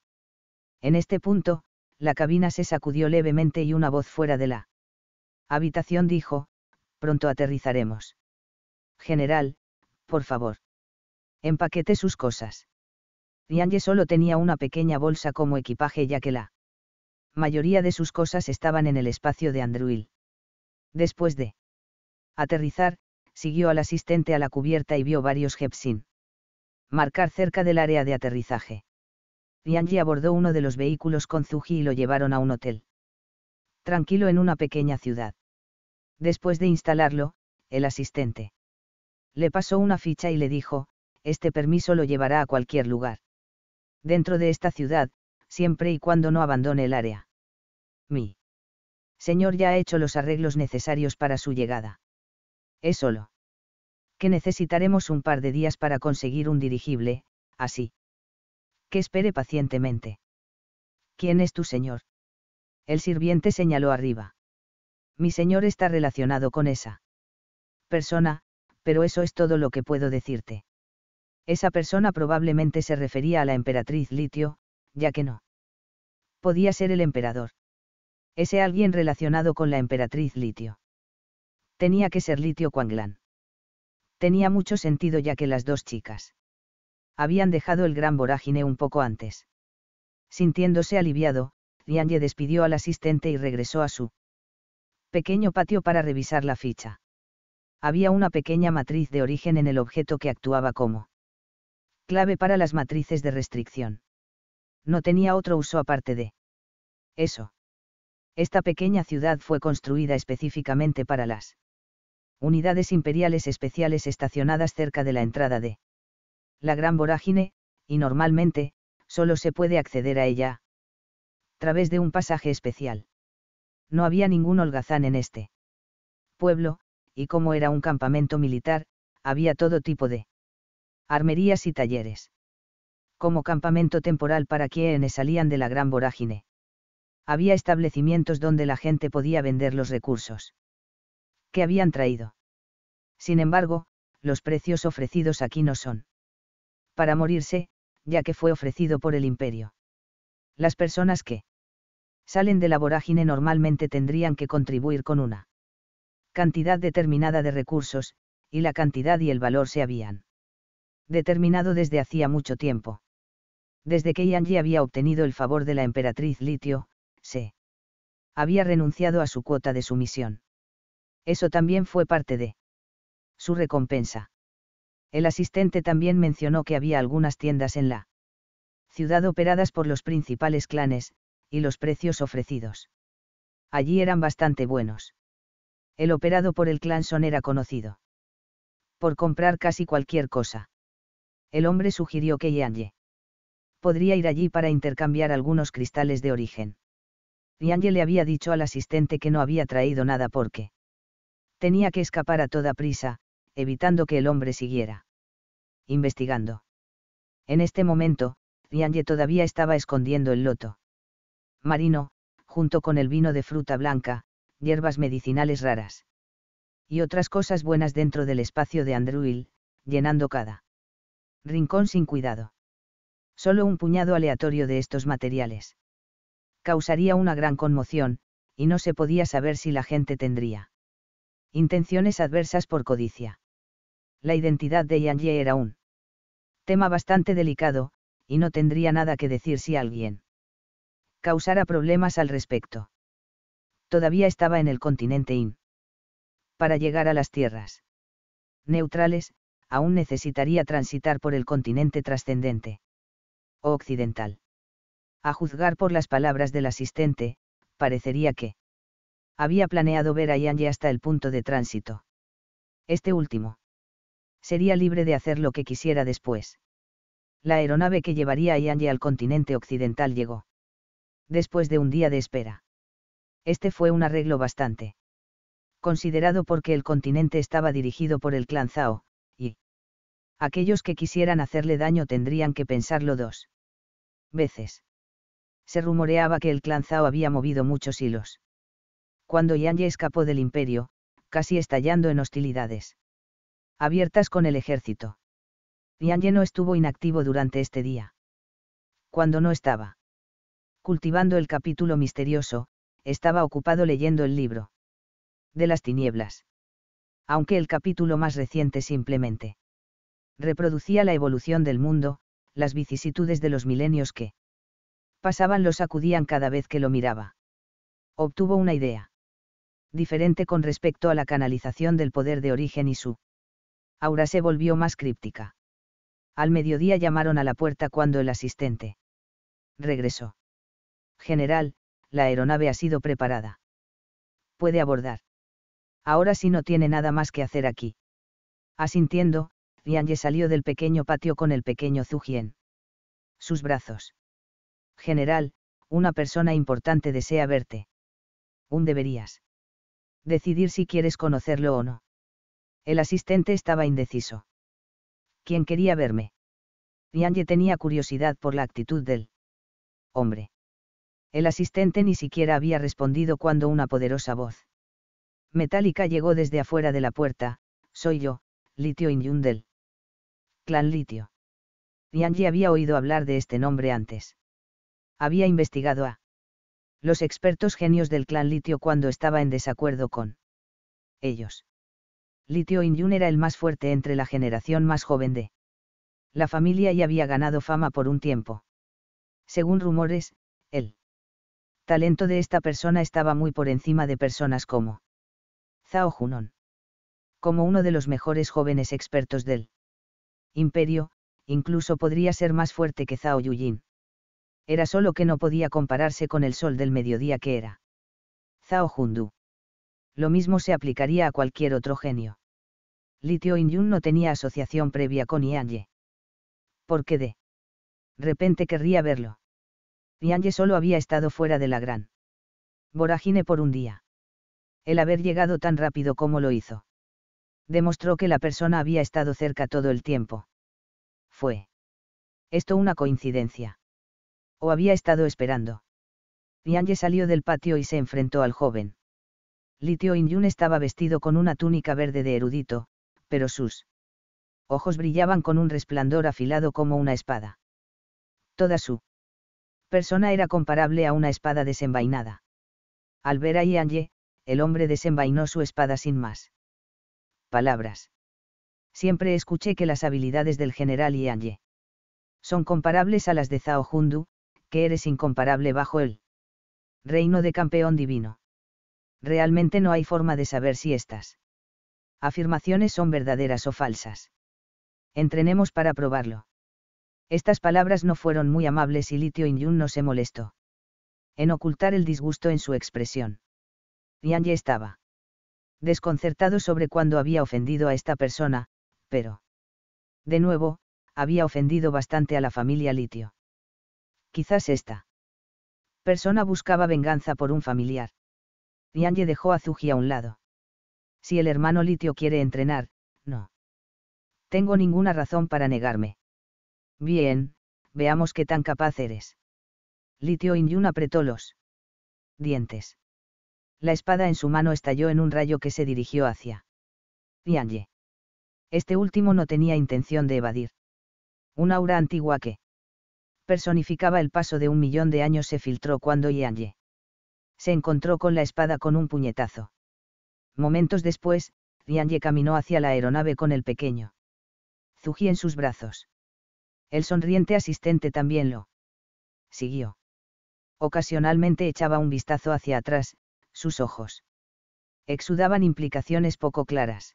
En este punto, la cabina se sacudió levemente y una voz fuera de la habitación dijo, pronto aterrizaremos. General, por favor. Empaquete sus cosas. Yanji solo tenía una pequeña bolsa como equipaje ya que la mayoría de sus cosas estaban en el espacio de Andruil. Después de aterrizar, siguió al asistente a la cubierta y vio varios Jepsin marcar cerca del área de aterrizaje. Yanji abordó uno de los vehículos con Zuji y lo llevaron a un hotel. Tranquilo en una pequeña ciudad. Después de instalarlo, el asistente le pasó una ficha y le dijo, este permiso lo llevará a cualquier lugar. Dentro de esta ciudad, siempre y cuando no abandone el área. Mi señor ya ha hecho los arreglos necesarios para su llegada. Es solo que necesitaremos un par de días para conseguir un dirigible, así. Que espere pacientemente. ¿Quién es tu señor? El sirviente señaló arriba mi señor está relacionado con esa persona, pero eso es todo lo que puedo decirte. Esa persona probablemente se refería a la emperatriz Litio, ya que no. Podía ser el emperador. Ese alguien relacionado con la emperatriz Litio. Tenía que ser Litio Quanglan. Tenía mucho sentido ya que las dos chicas habían dejado el gran vorágine un poco antes. Sintiéndose aliviado, Lianye despidió al asistente y regresó a su pequeño patio para revisar la ficha. Había una pequeña matriz de origen en el objeto que actuaba como clave para las matrices de restricción. No tenía otro uso aparte de eso. Esta pequeña ciudad fue construida específicamente para las unidades imperiales especiales estacionadas cerca de la entrada de la Gran Vorágine, y normalmente, solo se puede acceder a ella a través de un pasaje especial no había ningún holgazán en este pueblo, y como era un campamento militar, había todo tipo de armerías y talleres. Como campamento temporal para quienes salían de la gran vorágine. Había establecimientos donde la gente podía vender los recursos que habían traído. Sin embargo, los precios ofrecidos aquí no son para morirse, ya que fue ofrecido por el imperio. Las personas que salen de la vorágine normalmente tendrían que contribuir con una cantidad determinada de recursos, y la cantidad y el valor se habían determinado desde hacía mucho tiempo. Desde que Yanji había obtenido el favor de la emperatriz Litio, se había renunciado a su cuota de sumisión. Eso también fue parte de su recompensa. El asistente también mencionó que había algunas tiendas en la ciudad operadas por los principales clanes, y los precios ofrecidos. Allí eran bastante buenos. El operado por el Clanson era conocido. Por comprar casi cualquier cosa. El hombre sugirió que Ye podría ir allí para intercambiar algunos cristales de origen. Ye le había dicho al asistente que no había traído nada porque tenía que escapar a toda prisa, evitando que el hombre siguiera. Investigando. En este momento, Ye todavía estaba escondiendo el loto marino, junto con el vino de fruta blanca, hierbas medicinales raras. Y otras cosas buenas dentro del espacio de Andruil, llenando cada rincón sin cuidado. Solo un puñado aleatorio de estos materiales. Causaría una gran conmoción, y no se podía saber si la gente tendría intenciones adversas por codicia. La identidad de Yang era un tema bastante delicado, y no tendría nada que decir si alguien causara problemas al respecto. Todavía estaba en el continente IN. Para llegar a las tierras neutrales, aún necesitaría transitar por el continente trascendente. O occidental. A juzgar por las palabras del asistente, parecería que había planeado ver a Yanji hasta el punto de tránsito. Este último sería libre de hacer lo que quisiera después. La aeronave que llevaría a al continente occidental llegó después de un día de espera. Este fue un arreglo bastante considerado porque el continente estaba dirigido por el clan Zhao, y aquellos que quisieran hacerle daño tendrían que pensarlo dos veces. Se rumoreaba que el clan Zhao había movido muchos hilos. Cuando Ye escapó del imperio, casi estallando en hostilidades abiertas con el ejército. Ye no estuvo inactivo durante este día. Cuando no estaba cultivando el capítulo misterioso, estaba ocupado leyendo el libro. De las tinieblas. Aunque el capítulo más reciente simplemente reproducía la evolución del mundo, las vicisitudes de los milenios que pasaban lo sacudían cada vez que lo miraba. Obtuvo una idea diferente con respecto a la canalización del poder de origen y su aura se volvió más críptica. Al mediodía llamaron a la puerta cuando el asistente regresó. General, la aeronave ha sido preparada. Puede abordar. Ahora sí no tiene nada más que hacer aquí. Asintiendo, Nianye salió del pequeño patio con el pequeño Zujien. Sus brazos. General, una persona importante desea verte. Un deberías. Decidir si quieres conocerlo o no. El asistente estaba indeciso. ¿Quién quería verme? Nianye tenía curiosidad por la actitud del hombre. El asistente ni siquiera había respondido cuando una poderosa voz. Metálica llegó desde afuera de la puerta, soy yo, Litio Inyundel. Clan Litio. Yanji había oído hablar de este nombre antes. Había investigado a los expertos genios del clan Litio cuando estaba en desacuerdo con ellos. Litio Inyun era el más fuerte entre la generación más joven de la familia y había ganado fama por un tiempo. Según rumores, él talento de esta persona estaba muy por encima de personas como Zhao Junon, Como uno de los mejores jóvenes expertos del imperio, incluso podría ser más fuerte que Zhao Yujin. Era solo que no podía compararse con el sol del mediodía que era. Zhao Hundu. Lo mismo se aplicaría a cualquier otro genio. Litio Inyun no tenía asociación previa con Ye. qué de repente querría verlo. Rianje solo había estado fuera de la gran vorágine por un día. El haber llegado tan rápido como lo hizo. Demostró que la persona había estado cerca todo el tiempo. Fue. Esto una coincidencia. O había estado esperando. Rianje salió del patio y se enfrentó al joven. Litio Inyun estaba vestido con una túnica verde de erudito, pero sus ojos brillaban con un resplandor afilado como una espada. Toda su persona era comparable a una espada desenvainada. Al ver a Ye, el hombre desenvainó su espada sin más. Palabras. Siempre escuché que las habilidades del general Ye son comparables a las de Zhao Hundu, que eres incomparable bajo él. Reino de campeón divino. Realmente no hay forma de saber si estas afirmaciones son verdaderas o falsas. Entrenemos para probarlo. Estas palabras no fueron muy amables y Litio Inyun no se molestó. En ocultar el disgusto en su expresión. Yanye estaba desconcertado sobre cuándo había ofendido a esta persona, pero. De nuevo, había ofendido bastante a la familia Litio. Quizás esta persona buscaba venganza por un familiar. Yanye dejó a Zuji a un lado. Si el hermano Litio quiere entrenar, no. Tengo ninguna razón para negarme. Bien, veamos qué tan capaz eres. Litio Inyun apretó los dientes. La espada en su mano estalló en un rayo que se dirigió hacia Ye. Este último no tenía intención de evadir. Un aura antigua que personificaba el paso de un millón de años se filtró cuando Ye se encontró con la espada con un puñetazo. Momentos después, Ye caminó hacia la aeronave con el pequeño Zuji en sus brazos. El sonriente asistente también lo siguió. Ocasionalmente echaba un vistazo hacia atrás, sus ojos exudaban implicaciones poco claras.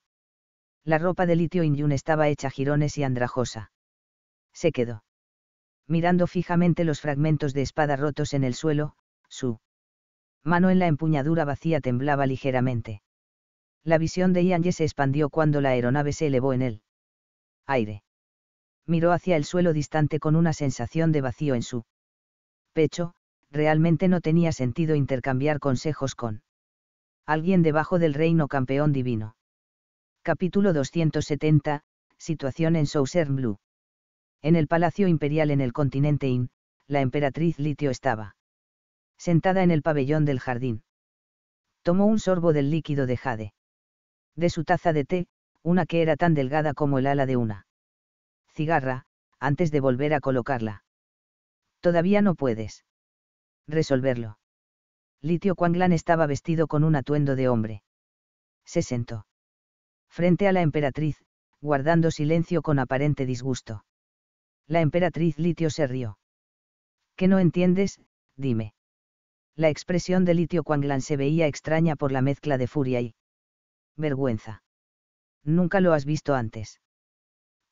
La ropa de litio Inyun estaba hecha jirones y andrajosa. Se quedó. Mirando fijamente los fragmentos de espada rotos en el suelo, su mano en la empuñadura vacía temblaba ligeramente. La visión de Ian se expandió cuando la aeronave se elevó en el aire miró hacia el suelo distante con una sensación de vacío en su pecho, realmente no tenía sentido intercambiar consejos con alguien debajo del reino campeón divino. Capítulo 270, Situación en Sousern Blue. En el Palacio Imperial en el continente IN, la emperatriz Litio estaba sentada en el pabellón del jardín. Tomó un sorbo del líquido de jade. De su taza de té, una que era tan delgada como el ala de una cigarra, antes de volver a colocarla. Todavía no puedes. Resolverlo. Litio Quanglan estaba vestido con un atuendo de hombre. Se sentó. Frente a la emperatriz, guardando silencio con aparente disgusto. La emperatriz Litio se rió. ¿Qué no entiendes? Dime. La expresión de Litio Quanglan se veía extraña por la mezcla de furia y vergüenza. Nunca lo has visto antes.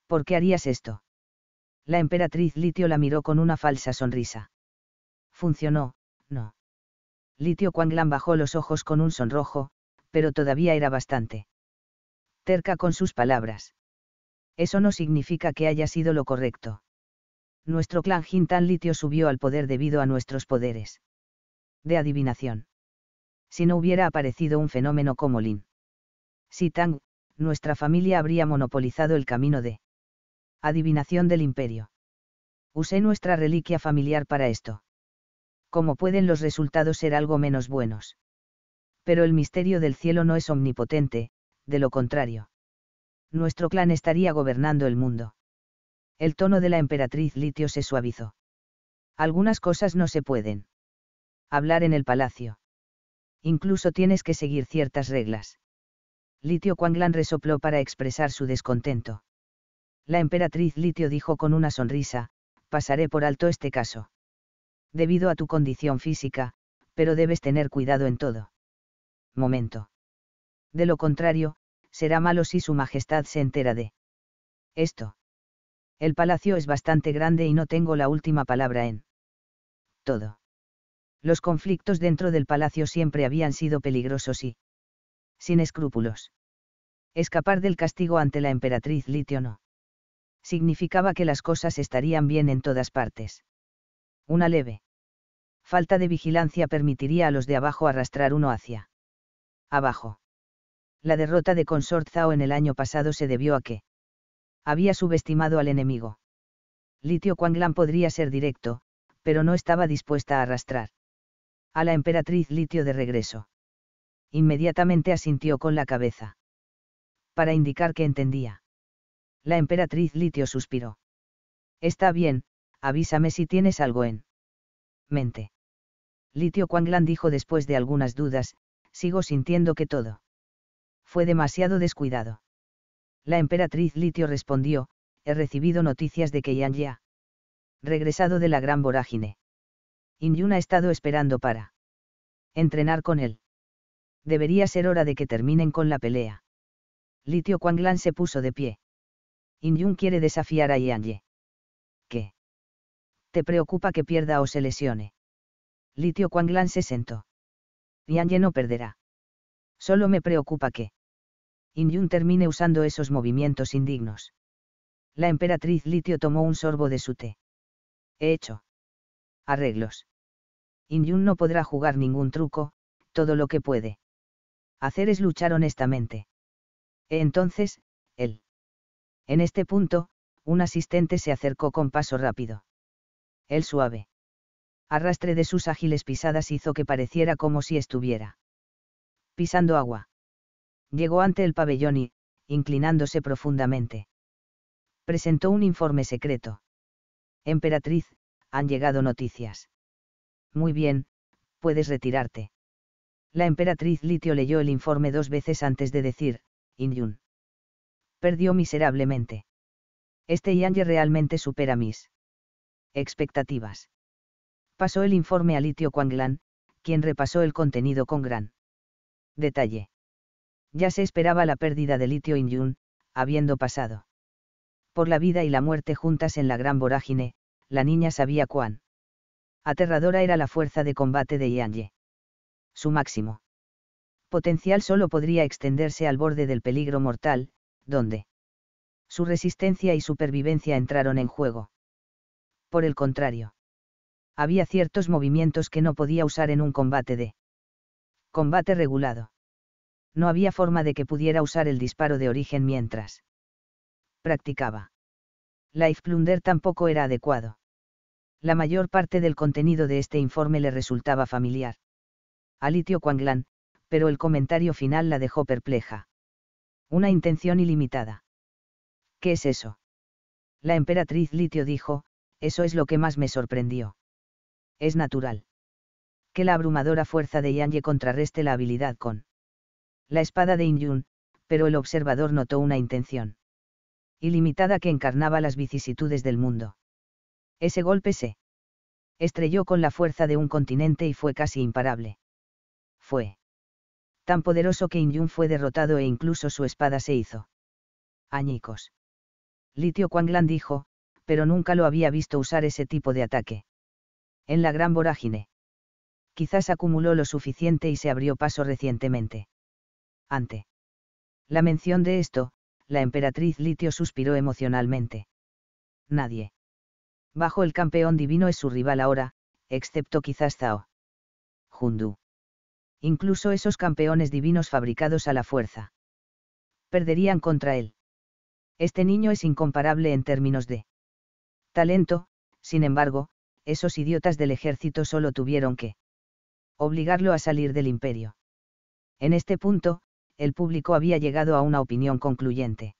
¿Por qué harías esto? La emperatriz Litio la miró con una falsa sonrisa. Funcionó, no. Litio Quanglan bajó los ojos con un sonrojo, pero todavía era bastante. Terca con sus palabras. Eso no significa que haya sido lo correcto. Nuestro clan Jintan Litio subió al poder debido a nuestros poderes. De adivinación. Si no hubiera aparecido un fenómeno como Lin. Si Tang, nuestra familia habría monopolizado el camino de adivinación del imperio. Usé nuestra reliquia familiar para esto. ¿Cómo pueden los resultados ser algo menos buenos? Pero el misterio del cielo no es omnipotente, de lo contrario. Nuestro clan estaría gobernando el mundo. El tono de la emperatriz Litio se suavizó. Algunas cosas no se pueden. Hablar en el palacio. Incluso tienes que seguir ciertas reglas. Litio Quanglan resopló para expresar su descontento la emperatriz Litio dijo con una sonrisa, pasaré por alto este caso. Debido a tu condición física, pero debes tener cuidado en todo. Momento. De lo contrario, será malo si Su Majestad se entera de esto. El palacio es bastante grande y no tengo la última palabra en todo. Los conflictos dentro del palacio siempre habían sido peligrosos y sin escrúpulos. Escapar del castigo ante la emperatriz Litio no significaba que las cosas estarían bien en todas partes. Una leve falta de vigilancia permitiría a los de abajo arrastrar uno hacia abajo. La derrota de Consort Zhao en el año pasado se debió a que había subestimado al enemigo. Litio Quanglan podría ser directo, pero no estaba dispuesta a arrastrar a la emperatriz Litio de regreso. Inmediatamente asintió con la cabeza. Para indicar que entendía. La emperatriz Litio suspiró. Está bien, avísame si tienes algo en mente. Litio Quanglan dijo después de algunas dudas, sigo sintiendo que todo fue demasiado descuidado. La emperatriz Litio respondió, he recibido noticias de que Yan ya regresado de la gran vorágine. Inyun ha estado esperando para entrenar con él. Debería ser hora de que terminen con la pelea. Litio Quanglan se puso de pie in quiere desafiar a Yeon-ye. ¿Qué? ¿Te preocupa que pierda o se lesione? Litio Kuang-Lan se sentó. Yeon-ye no perderá. Solo me preocupa que. in termine usando esos movimientos indignos. La emperatriz Litio tomó un sorbo de su té. He hecho. Arreglos. in no podrá jugar ningún truco, todo lo que puede. Hacer es luchar honestamente. Entonces, él. En este punto, un asistente se acercó con paso rápido. El suave arrastre de sus ágiles pisadas hizo que pareciera como si estuviera pisando agua. Llegó ante el pabellón y, inclinándose profundamente, presentó un informe secreto. Emperatriz, han llegado noticias. Muy bien, puedes retirarte. La emperatriz Litio leyó el informe dos veces antes de decir, Inyun perdió miserablemente. Este ye realmente supera mis expectativas. Pasó el informe a Litio Quanglan, quien repasó el contenido con gran detalle. Ya se esperaba la pérdida de Litio Yun, habiendo pasado por la vida y la muerte juntas en la gran vorágine, la niña sabía cuán aterradora era la fuerza de combate de ye Su máximo potencial solo podría extenderse al borde del peligro mortal, donde su resistencia y supervivencia entraron en juego. Por el contrario, había ciertos movimientos que no podía usar en un combate de combate regulado. No había forma de que pudiera usar el disparo de origen mientras practicaba. Life Plunder tampoco era adecuado. La mayor parte del contenido de este informe le resultaba familiar. A Litio Quanglan, pero el comentario final la dejó perpleja. Una intención ilimitada. ¿Qué es eso? La emperatriz Litio dijo, eso es lo que más me sorprendió. Es natural. Que la abrumadora fuerza de Yanye contrarreste la habilidad con la espada de Inyun, pero el observador notó una intención ilimitada que encarnaba las vicisitudes del mundo. Ese golpe se estrelló con la fuerza de un continente y fue casi imparable. Fue tan poderoso que Inyun fue derrotado e incluso su espada se hizo. Añicos. Litio Quanglan dijo, pero nunca lo había visto usar ese tipo de ataque. En la gran vorágine. Quizás acumuló lo suficiente y se abrió paso recientemente. Ante. La mención de esto, la emperatriz Litio suspiró emocionalmente. Nadie. Bajo el campeón divino es su rival ahora, excepto quizás Zhao. Jundu incluso esos campeones divinos fabricados a la fuerza. Perderían contra él. Este niño es incomparable en términos de talento, sin embargo, esos idiotas del ejército solo tuvieron que obligarlo a salir del imperio. En este punto, el público había llegado a una opinión concluyente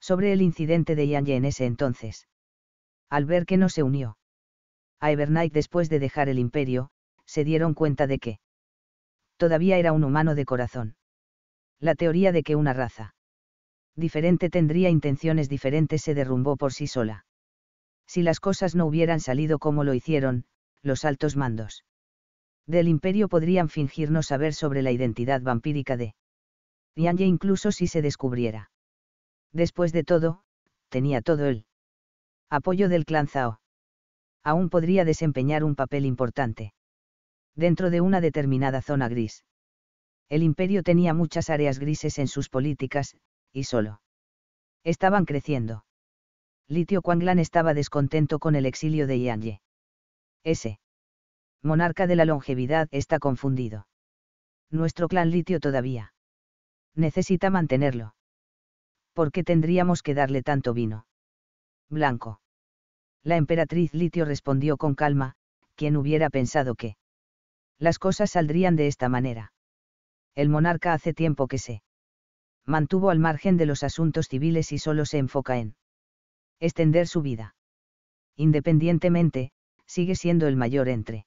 sobre el incidente de Yang en ese entonces. Al ver que no se unió a Evernight después de dejar el imperio, se dieron cuenta de que todavía era un humano de corazón. La teoría de que una raza diferente tendría intenciones diferentes se derrumbó por sí sola. Si las cosas no hubieran salido como lo hicieron, los altos mandos del imperio podrían fingir no saber sobre la identidad vampírica de Yanye incluso si se descubriera. Después de todo, tenía todo el apoyo del clan Zhao. Aún podría desempeñar un papel importante dentro de una determinada zona gris. El imperio tenía muchas áreas grises en sus políticas, y solo. Estaban creciendo. Litio Quanglan estaba descontento con el exilio de Yanye. Ese. Monarca de la longevidad está confundido. Nuestro clan Litio todavía. Necesita mantenerlo. ¿Por qué tendríamos que darle tanto vino? Blanco. La emperatriz Litio respondió con calma, quien hubiera pensado que las cosas saldrían de esta manera. El monarca hace tiempo que se mantuvo al margen de los asuntos civiles y solo se enfoca en extender su vida. Independientemente, sigue siendo el mayor entre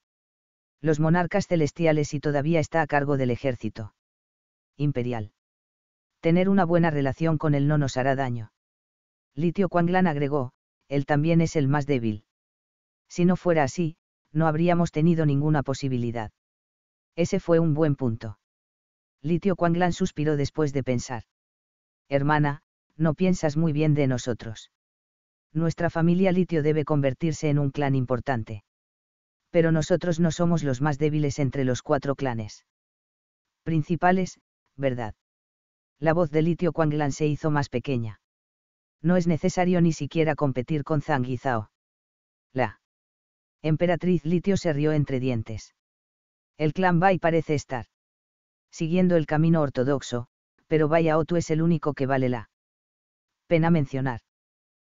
los monarcas celestiales y todavía está a cargo del ejército imperial. Tener una buena relación con él no nos hará daño. Litio Quanglan agregó, él también es el más débil. Si no fuera así, no habríamos tenido ninguna posibilidad. Ese fue un buen punto. Litio Kuanglan suspiró después de pensar. Hermana, no piensas muy bien de nosotros. Nuestra familia Litio debe convertirse en un clan importante. Pero nosotros no somos los más débiles entre los cuatro clanes. Principales, ¿verdad? La voz de Litio Kuanglan se hizo más pequeña. No es necesario ni siquiera competir con Zhang Yizhao. La emperatriz Litio se rió entre dientes. El clan Bai parece estar siguiendo el camino ortodoxo, pero Bai Otu es el único que vale la pena mencionar.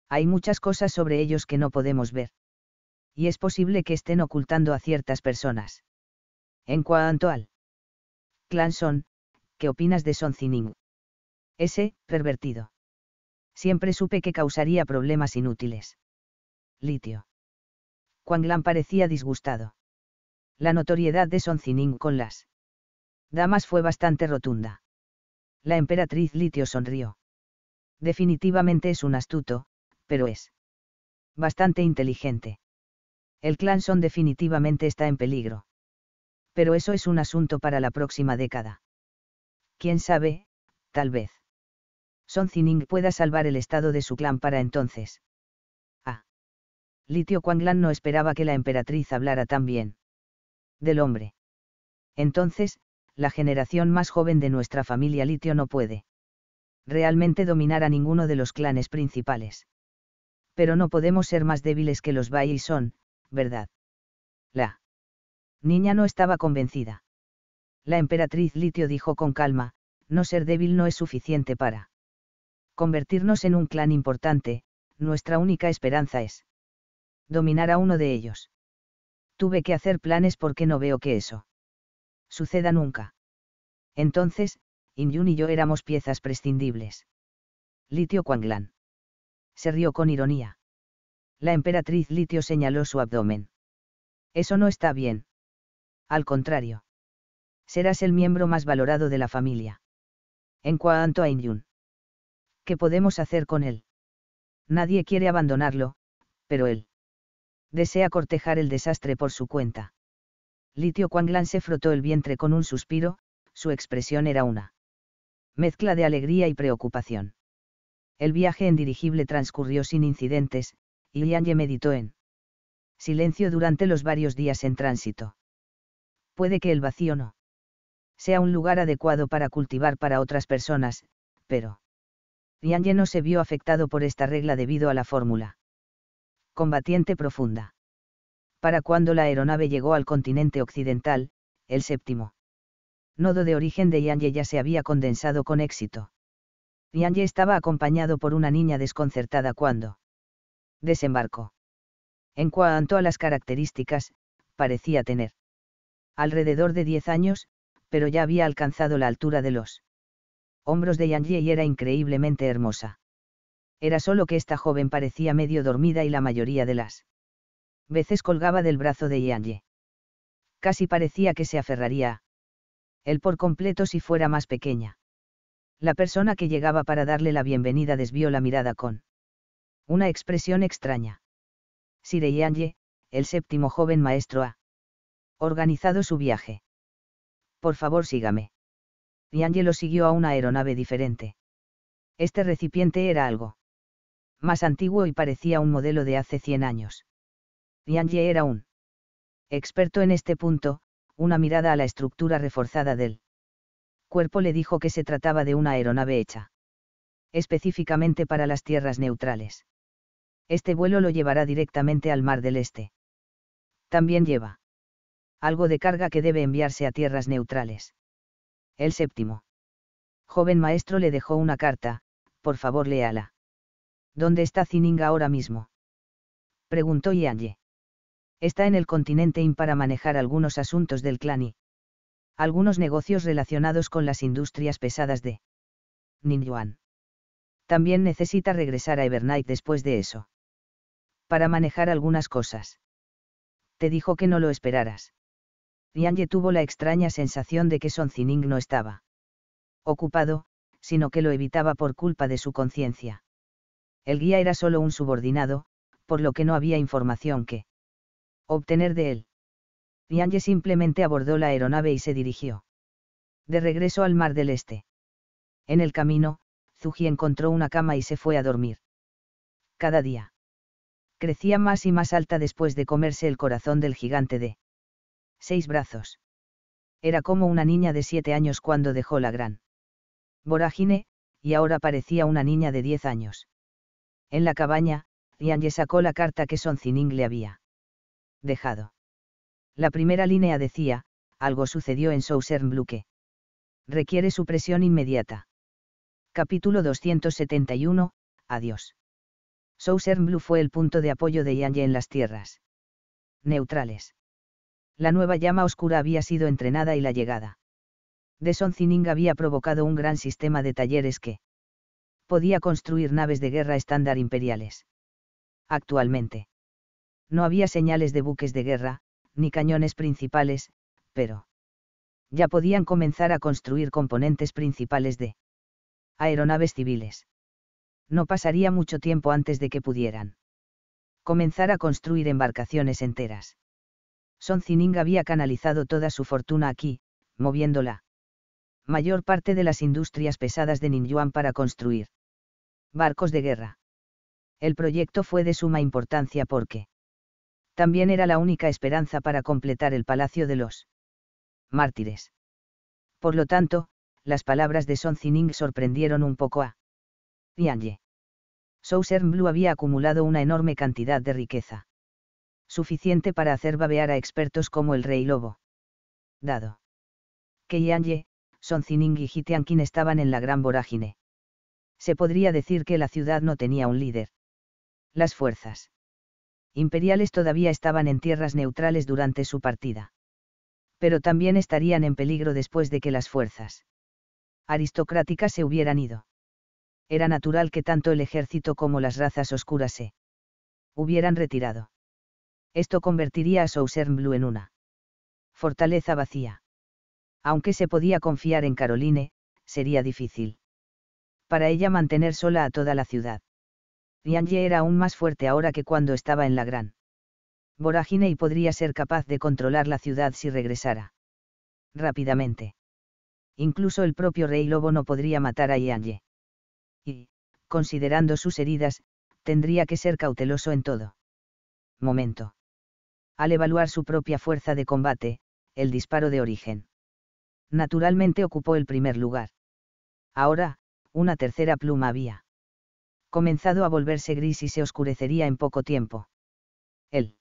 Hay muchas cosas sobre ellos que no podemos ver. Y es posible que estén ocultando a ciertas personas. En cuanto al clan Son, ¿qué opinas de Son Zining? Ese, pervertido. Siempre supe que causaría problemas inútiles. Litio. Quanglan parecía disgustado la notoriedad de Son Zining con las damas fue bastante rotunda. La emperatriz Litio sonrió. Definitivamente es un astuto, pero es bastante inteligente. El clan Son definitivamente está en peligro. Pero eso es un asunto para la próxima década. Quién sabe, tal vez. Son Zining pueda salvar el estado de su clan para entonces. Ah. Litio Quanglan no esperaba que la emperatriz hablara tan bien del hombre. Entonces, la generación más joven de nuestra familia litio no puede realmente dominar a ninguno de los clanes principales. Pero no podemos ser más débiles que los Bai son, ¿verdad? La niña no estaba convencida. La emperatriz Litio dijo con calma, no ser débil no es suficiente para convertirnos en un clan importante, nuestra única esperanza es dominar a uno de ellos tuve que hacer planes porque no veo que eso suceda nunca. Entonces, Inyun y yo éramos piezas prescindibles. Litio Kwanglan Se rió con ironía. La emperatriz Litio señaló su abdomen. Eso no está bien. Al contrario. Serás el miembro más valorado de la familia. En cuanto a Inyun. ¿Qué podemos hacer con él? Nadie quiere abandonarlo, pero él desea cortejar el desastre por su cuenta. Litio Quanglan se frotó el vientre con un suspiro, su expresión era una mezcla de alegría y preocupación. El viaje en dirigible transcurrió sin incidentes, y Lianye meditó en silencio durante los varios días en tránsito. Puede que el vacío no sea un lugar adecuado para cultivar para otras personas, pero Lianye no se vio afectado por esta regla debido a la fórmula combatiente profunda. Para cuando la aeronave llegó al continente occidental, el séptimo nodo de origen de Ye ya se había condensado con éxito. Ye estaba acompañado por una niña desconcertada cuando desembarcó. En cuanto a las características, parecía tener alrededor de 10 años, pero ya había alcanzado la altura de los hombros de Ye y era increíblemente hermosa era solo que esta joven parecía medio dormida y la mayoría de las veces colgaba del brazo de Yanye. Casi parecía que se aferraría a él por completo si fuera más pequeña. La persona que llegaba para darle la bienvenida desvió la mirada con una expresión extraña. Sire Yanye, el séptimo joven maestro ha organizado su viaje. Por favor, sígame. Yanye lo siguió a una aeronave diferente. Este recipiente era algo más antiguo y parecía un modelo de hace 100 años. Yang Ye era un experto en este punto, una mirada a la estructura reforzada del cuerpo le dijo que se trataba de una aeronave hecha específicamente para las tierras neutrales. Este vuelo lo llevará directamente al Mar del Este. También lleva algo de carga que debe enviarse a tierras neutrales. El séptimo. Joven maestro le dejó una carta, por favor léala. ¿Dónde está Zining ahora mismo? Preguntó Ye. Está en el continente IN para manejar algunos asuntos del clan y algunos negocios relacionados con las industrias pesadas de Ningyuan. También necesita regresar a Evernight después de eso. Para manejar algunas cosas. Te dijo que no lo esperaras. Ye tuvo la extraña sensación de que Son Zining no estaba ocupado, sino que lo evitaba por culpa de su conciencia. El guía era solo un subordinado, por lo que no había información que obtener de él. Ye simplemente abordó la aeronave y se dirigió. De regreso al Mar del Este. En el camino, Zuji encontró una cama y se fue a dormir. Cada día. Crecía más y más alta después de comerse el corazón del gigante de seis brazos. Era como una niña de siete años cuando dejó la gran vorágine, y ahora parecía una niña de diez años. En la cabaña, Yanye sacó la carta que Son Soncining le había dejado. La primera línea decía, algo sucedió en Blue que Requiere supresión inmediata. Capítulo 271, Adiós. Sousern Blue fue el punto de apoyo de Yanye en las tierras neutrales. La nueva llama oscura había sido entrenada y la llegada de Soncining había provocado un gran sistema de talleres que podía construir naves de guerra estándar imperiales. Actualmente. No había señales de buques de guerra, ni cañones principales, pero ya podían comenzar a construir componentes principales de aeronaves civiles. No pasaría mucho tiempo antes de que pudieran comenzar a construir embarcaciones enteras. Son Zining había canalizado toda su fortuna aquí, moviéndola mayor parte de las industrias pesadas de Ninyuan para construir barcos de guerra. El proyecto fue de suma importancia porque también era la única esperanza para completar el palacio de los mártires. Por lo tanto, las palabras de Son Zining sorprendieron un poco a Yang. Sousern Blue había acumulado una enorme cantidad de riqueza. Suficiente para hacer babear a expertos como el Rey Lobo. Dado que Yang, Son Zining y Jitiankin estaban en la gran vorágine se podría decir que la ciudad no tenía un líder. Las fuerzas imperiales todavía estaban en tierras neutrales durante su partida. Pero también estarían en peligro después de que las fuerzas aristocráticas se hubieran ido. Era natural que tanto el ejército como las razas oscuras se hubieran retirado. Esto convertiría a Blue en una fortaleza vacía. Aunque se podía confiar en Caroline, sería difícil para ella mantener sola a toda la ciudad. Yanye era aún más fuerte ahora que cuando estaba en la gran vorágine y podría ser capaz de controlar la ciudad si regresara. Rápidamente. Incluso el propio rey lobo no podría matar a Yanye. Y, considerando sus heridas, tendría que ser cauteloso en todo. Momento. Al evaluar su propia fuerza de combate, el disparo de origen. Naturalmente ocupó el primer lugar. Ahora, una tercera pluma había comenzado a volverse gris y se oscurecería en poco tiempo. El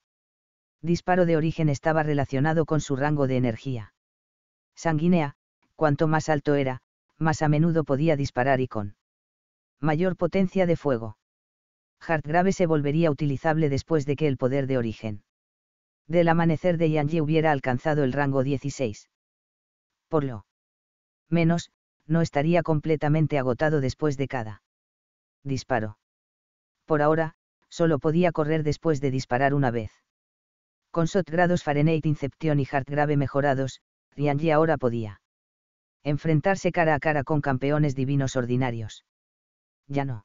disparo de origen estaba relacionado con su rango de energía. Sanguínea, cuanto más alto era, más a menudo podía disparar y con mayor potencia de fuego. Hartgrave se volvería utilizable después de que el poder de origen del amanecer de Yanji hubiera alcanzado el rango 16. Por lo menos, no estaría completamente agotado después de cada disparo. Por ahora, solo podía correr después de disparar una vez. Con sotgrados grados Fahrenheit Inception y Heart Grave mejorados, Rianji ahora podía enfrentarse cara a cara con campeones divinos ordinarios. Ya no.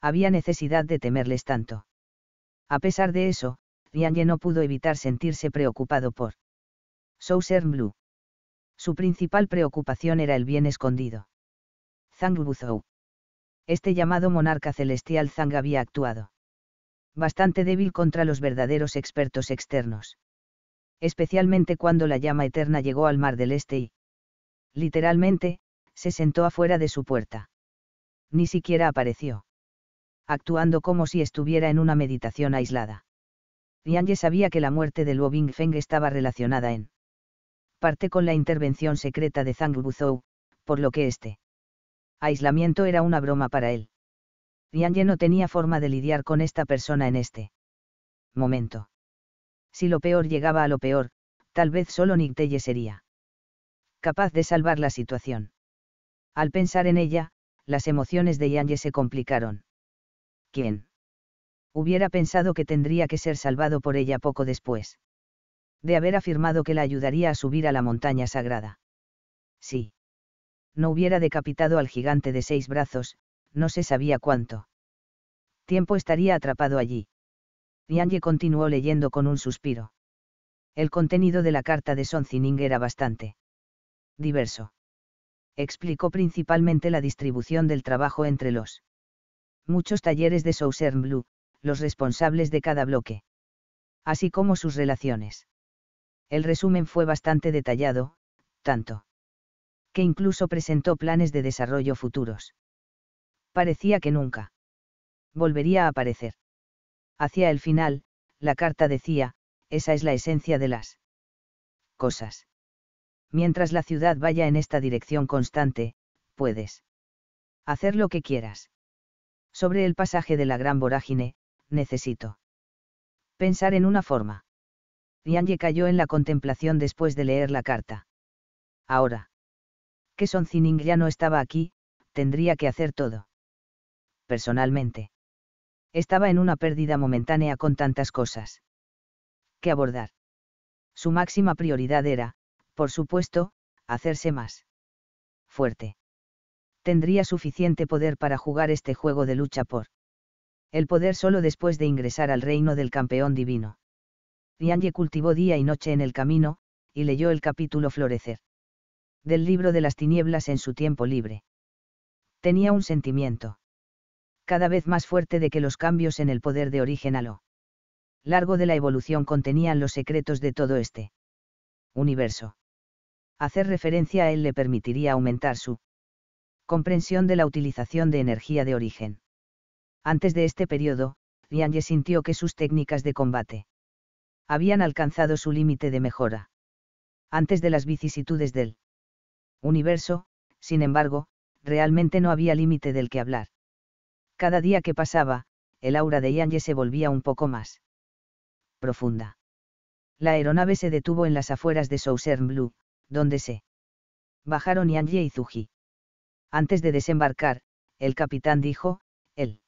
Había necesidad de temerles tanto. A pesar de eso, Rianji no pudo evitar sentirse preocupado por Sousern Blue. Su principal preocupación era el bien escondido. Zhang Luzhou. Este llamado monarca celestial Zhang, había actuado. Bastante débil contra los verdaderos expertos externos. Especialmente cuando la llama eterna llegó al mar del este y, literalmente, se sentó afuera de su puerta. Ni siquiera apareció. Actuando como si estuviera en una meditación aislada. Ye sabía que la muerte de Luo Bing Feng estaba relacionada en parte con la intervención secreta de Zhang Buzhou, por lo que este aislamiento era una broma para él. Ye no tenía forma de lidiar con esta persona en este momento. Si lo peor llegaba a lo peor, tal vez solo Nigteye sería capaz de salvar la situación. Al pensar en ella, las emociones de Ye se complicaron. ¿Quién? Hubiera pensado que tendría que ser salvado por ella poco después de haber afirmado que la ayudaría a subir a la montaña sagrada. Sí. No hubiera decapitado al gigante de seis brazos, no se sabía cuánto. Tiempo estaría atrapado allí. Yanye continuó leyendo con un suspiro. El contenido de la carta de Sonzining era bastante diverso. Explicó principalmente la distribución del trabajo entre los muchos talleres de Southern Blue, los responsables de cada bloque, así como sus relaciones el resumen fue bastante detallado, tanto que incluso presentó planes de desarrollo futuros. Parecía que nunca volvería a aparecer. Hacia el final, la carta decía, esa es la esencia de las cosas. Mientras la ciudad vaya en esta dirección constante, puedes hacer lo que quieras. Sobre el pasaje de la gran vorágine, necesito pensar en una forma Ye cayó en la contemplación después de leer la carta. Ahora. Que Son ya no estaba aquí, tendría que hacer todo. Personalmente. Estaba en una pérdida momentánea con tantas cosas. Que abordar. Su máxima prioridad era, por supuesto, hacerse más. Fuerte. Tendría suficiente poder para jugar este juego de lucha por. El poder solo después de ingresar al reino del campeón divino. Yanye cultivó día y noche en el camino, y leyó el capítulo Florecer. Del libro de las tinieblas en su tiempo libre. Tenía un sentimiento. Cada vez más fuerte de que los cambios en el poder de origen a lo largo de la evolución contenían los secretos de todo este universo. Hacer referencia a él le permitiría aumentar su comprensión de la utilización de energía de origen. Antes de este periodo, Yanye sintió que sus técnicas de combate habían alcanzado su límite de mejora. Antes de las vicisitudes del universo, sin embargo, realmente no había límite del que hablar. Cada día que pasaba, el aura de Yangye se volvía un poco más profunda. La aeronave se detuvo en las afueras de Southern Blue, donde se bajaron Yangye y Zuji. Antes de desembarcar, el capitán dijo, el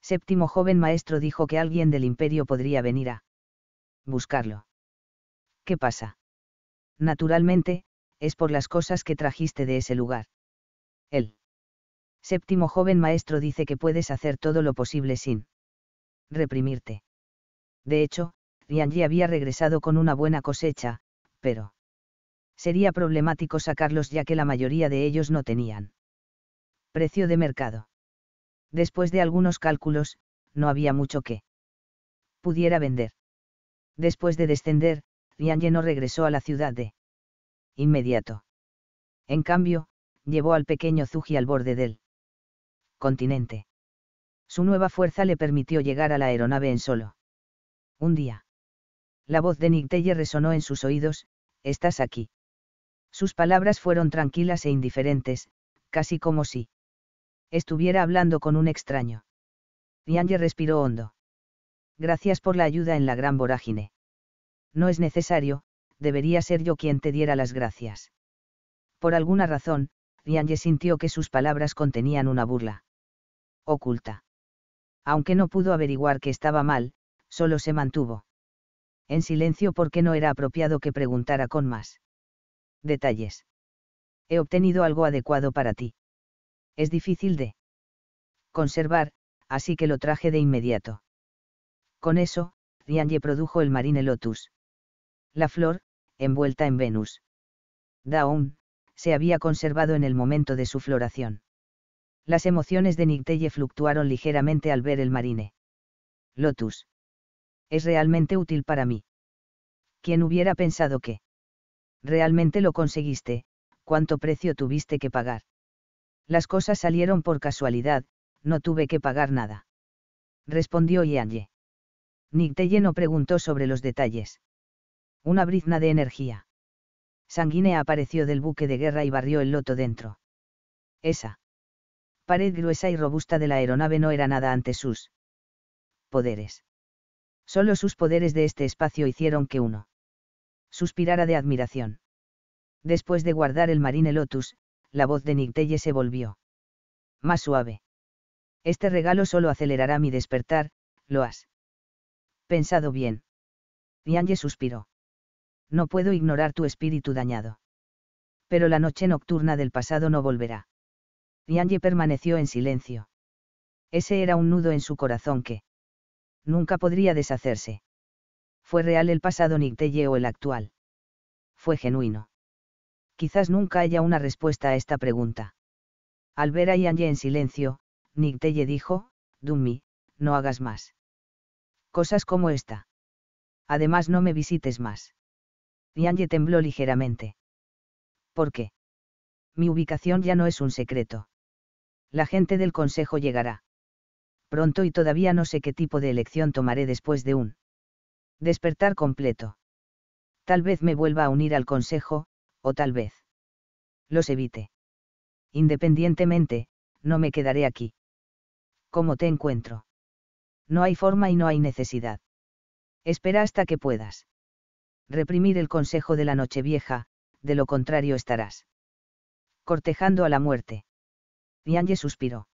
séptimo joven maestro dijo que alguien del imperio podría venir a buscarlo. ¿Qué pasa? Naturalmente, es por las cosas que trajiste de ese lugar. El séptimo joven maestro dice que puedes hacer todo lo posible sin reprimirte. De hecho, Rianji había regresado con una buena cosecha, pero sería problemático sacarlos ya que la mayoría de ellos no tenían precio de mercado. Después de algunos cálculos, no había mucho que pudiera vender. Después de descender, Ye no regresó a la ciudad de inmediato. En cambio, llevó al pequeño Zuji al borde del continente. Su nueva fuerza le permitió llegar a la aeronave en solo un día. La voz de Nictelle resonó en sus oídos, estás aquí. Sus palabras fueron tranquilas e indiferentes, casi como si estuviera hablando con un extraño. Ye respiró hondo gracias por la ayuda en la gran vorágine. No es necesario, debería ser yo quien te diera las gracias. Por alguna razón, Nianye sintió que sus palabras contenían una burla. Oculta. Aunque no pudo averiguar que estaba mal, solo se mantuvo. En silencio porque no era apropiado que preguntara con más. Detalles. He obtenido algo adecuado para ti. Es difícil de conservar, así que lo traje de inmediato. Con eso, Yeon-ye produjo el Marine Lotus. La flor, envuelta en Venus. Daun, se había conservado en el momento de su floración. Las emociones de Ye fluctuaron ligeramente al ver el Marine. Lotus. Es realmente útil para mí. ¿Quién hubiera pensado que? Realmente lo conseguiste, ¿cuánto precio tuviste que pagar? Las cosas salieron por casualidad, no tuve que pagar nada. Respondió Yeon-ye. Nick no preguntó sobre los detalles. Una brizna de energía. Sanguínea apareció del buque de guerra y barrió el loto dentro. Esa pared gruesa y robusta de la aeronave no era nada ante sus poderes. Solo sus poderes de este espacio hicieron que uno suspirara de admiración. Después de guardar el marine Lotus, la voz de Nictelle se volvió más suave. Este regalo solo acelerará mi despertar, lo has pensado bien. Yange suspiró. No puedo ignorar tu espíritu dañado. Pero la noche nocturna del pasado no volverá. Yange permaneció en silencio. Ese era un nudo en su corazón que nunca podría deshacerse. ¿Fue real el pasado Nicteye o el actual? Fue genuino. Quizás nunca haya una respuesta a esta pregunta. Al ver a Yangye en silencio, Nicteye dijo, Dummi, no hagas más cosas como esta. Además no me visites más. Yanye tembló ligeramente. ¿Por qué? Mi ubicación ya no es un secreto. La gente del consejo llegará. Pronto y todavía no sé qué tipo de elección tomaré después de un despertar completo. Tal vez me vuelva a unir al consejo, o tal vez los evite. Independientemente, no me quedaré aquí. ¿Cómo te encuentro? No hay forma y no hay necesidad. Espera hasta que puedas. Reprimir el consejo de la noche vieja, de lo contrario estarás. Cortejando a la muerte. Yange suspiró.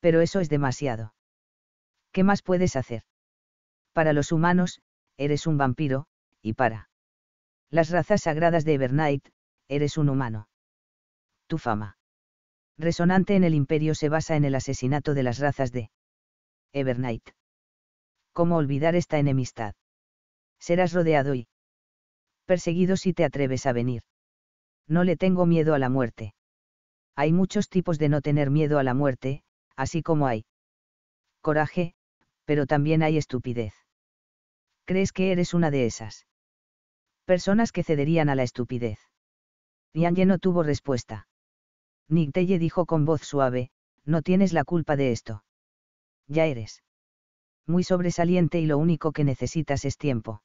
Pero eso es demasiado. ¿Qué más puedes hacer? Para los humanos, eres un vampiro, y para las razas sagradas de Evernight, eres un humano. Tu fama. Resonante en el imperio se basa en el asesinato de las razas de Evernight. ¿Cómo olvidar esta enemistad? Serás rodeado y perseguido si te atreves a venir. No le tengo miedo a la muerte. Hay muchos tipos de no tener miedo a la muerte, así como hay coraje, pero también hay estupidez. ¿Crees que eres una de esas? Personas que cederían a la estupidez. Yanye no tuvo respuesta. Nick dijo con voz suave, no tienes la culpa de esto. Ya eres. Muy sobresaliente y lo único que necesitas es tiempo.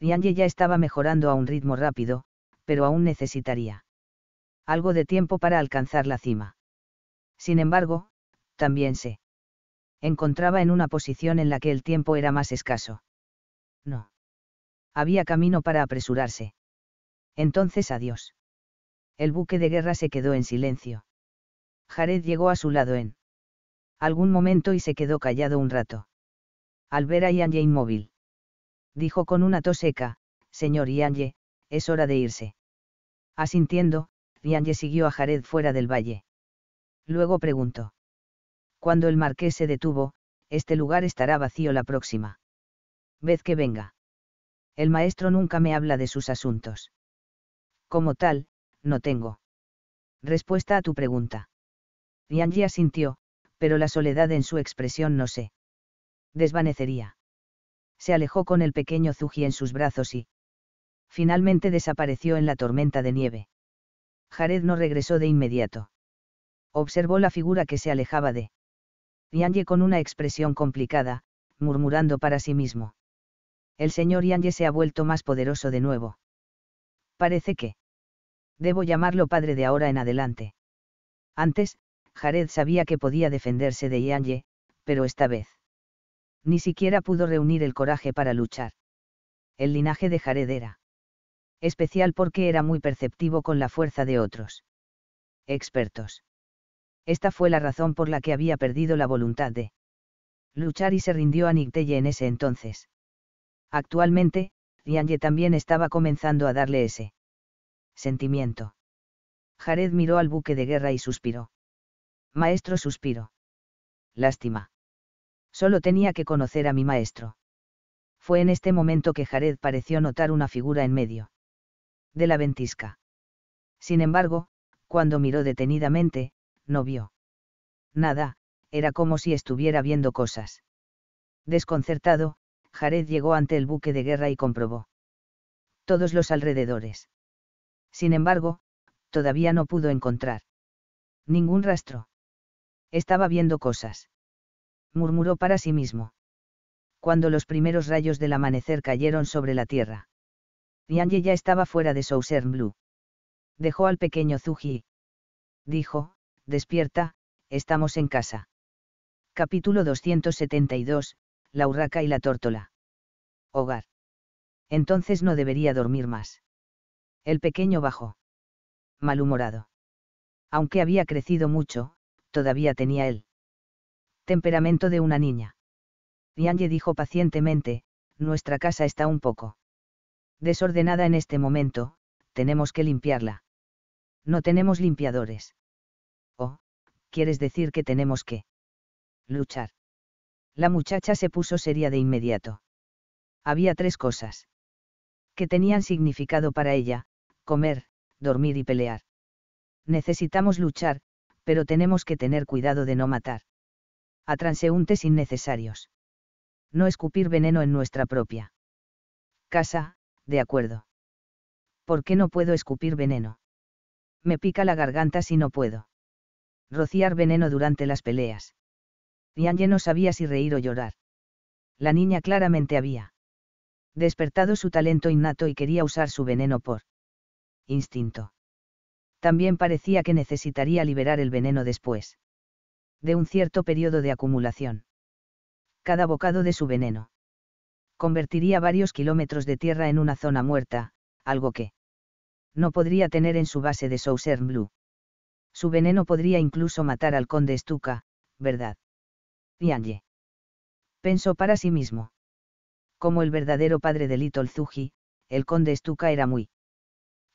Yanye ya estaba mejorando a un ritmo rápido, pero aún necesitaría algo de tiempo para alcanzar la cima. Sin embargo, también se encontraba en una posición en la que el tiempo era más escaso. No. Había camino para apresurarse. Entonces adiós. El buque de guerra se quedó en silencio. Jared llegó a su lado en algún momento y se quedó callado un rato. Al ver a Ye inmóvil. Dijo con una tos seca, señor Ye, es hora de irse. Asintiendo, Ye siguió a Jared fuera del valle. Luego preguntó. Cuando el marqués se detuvo, este lugar estará vacío la próxima. Ved que venga. El maestro nunca me habla de sus asuntos. Como tal, no tengo. Respuesta a tu pregunta. Yanji asintió, pero la soledad en su expresión no se desvanecería. Se alejó con el pequeño Zuji en sus brazos y finalmente desapareció en la tormenta de nieve. Jared no regresó de inmediato. Observó la figura que se alejaba de Yanye con una expresión complicada, murmurando para sí mismo. El señor Yanye se ha vuelto más poderoso de nuevo. Parece que. Debo llamarlo padre de ahora en adelante. Antes, Jared sabía que podía defenderse de Ianye, pero esta vez. Ni siquiera pudo reunir el coraje para luchar. El linaje de Jared era especial porque era muy perceptivo con la fuerza de otros expertos. Esta fue la razón por la que había perdido la voluntad de luchar y se rindió a Nictelle en ese entonces. Actualmente, Yanye también estaba comenzando a darle ese sentimiento. Jared miró al buque de guerra y suspiró. Maestro suspiro. Lástima. Solo tenía que conocer a mi maestro. Fue en este momento que Jared pareció notar una figura en medio de la ventisca. Sin embargo, cuando miró detenidamente, no vio. Nada, era como si estuviera viendo cosas. Desconcertado, Jared llegó ante el buque de guerra y comprobó todos los alrededores. Sin embargo, todavía no pudo encontrar ningún rastro. Estaba viendo cosas. Murmuró para sí mismo. Cuando los primeros rayos del amanecer cayeron sobre la tierra. y ya estaba fuera de Southern Blue. Dejó al pequeño Zuji. Dijo, despierta, estamos en casa. Capítulo 272, La urraca y la tórtola. Hogar. Entonces no debería dormir más. El pequeño bajó. Malhumorado. Aunque había crecido mucho, todavía tenía el temperamento de una niña. Yanye dijo pacientemente, nuestra casa está un poco desordenada en este momento, tenemos que limpiarla. No tenemos limpiadores. Oh, quieres decir que tenemos que luchar. La muchacha se puso seria de inmediato. Había tres cosas que tenían significado para ella, comer, dormir y pelear. Necesitamos luchar, pero tenemos que tener cuidado de no matar a transeúntes innecesarios. No escupir veneno en nuestra propia casa, de acuerdo. ¿Por qué no puedo escupir veneno? Me pica la garganta si no puedo. Rociar veneno durante las peleas. Yanye no sabía si reír o llorar. La niña claramente había despertado su talento innato y quería usar su veneno por instinto también parecía que necesitaría liberar el veneno después. De un cierto periodo de acumulación. Cada bocado de su veneno. Convertiría varios kilómetros de tierra en una zona muerta, algo que no podría tener en su base de Southern Blue. Su veneno podría incluso matar al conde Stuka, ¿verdad? Yange. Pensó para sí mismo. Como el verdadero padre de Little Zuji, el conde Stuka era muy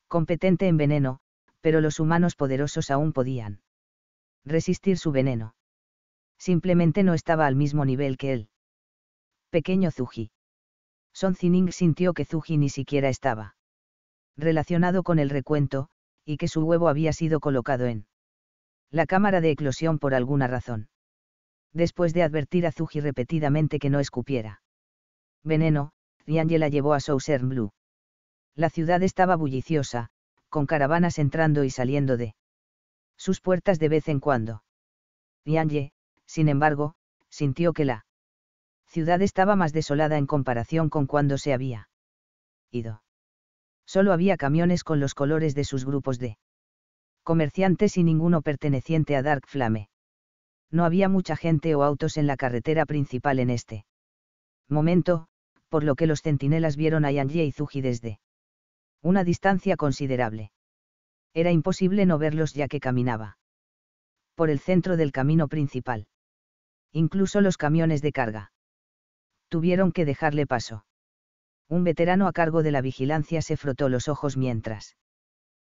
competente en veneno, pero los humanos poderosos aún podían resistir su veneno. Simplemente no estaba al mismo nivel que él. Pequeño Zuji. Son Zining sintió que Zuji ni siquiera estaba relacionado con el recuento, y que su huevo había sido colocado en la cámara de eclosión por alguna razón. Después de advertir a Zuji repetidamente que no escupiera veneno, Rianje la llevó a Southern Blue. La ciudad estaba bulliciosa, con caravanas entrando y saliendo de sus puertas de vez en cuando. Ye, sin embargo, sintió que la ciudad estaba más desolada en comparación con cuando se había ido. Solo había camiones con los colores de sus grupos de comerciantes y ninguno perteneciente a Dark Flame. No había mucha gente o autos en la carretera principal en este momento, por lo que los centinelas vieron a Ye y Zuji desde una distancia considerable. Era imposible no verlos ya que caminaba. Por el centro del camino principal. Incluso los camiones de carga. Tuvieron que dejarle paso. Un veterano a cargo de la vigilancia se frotó los ojos mientras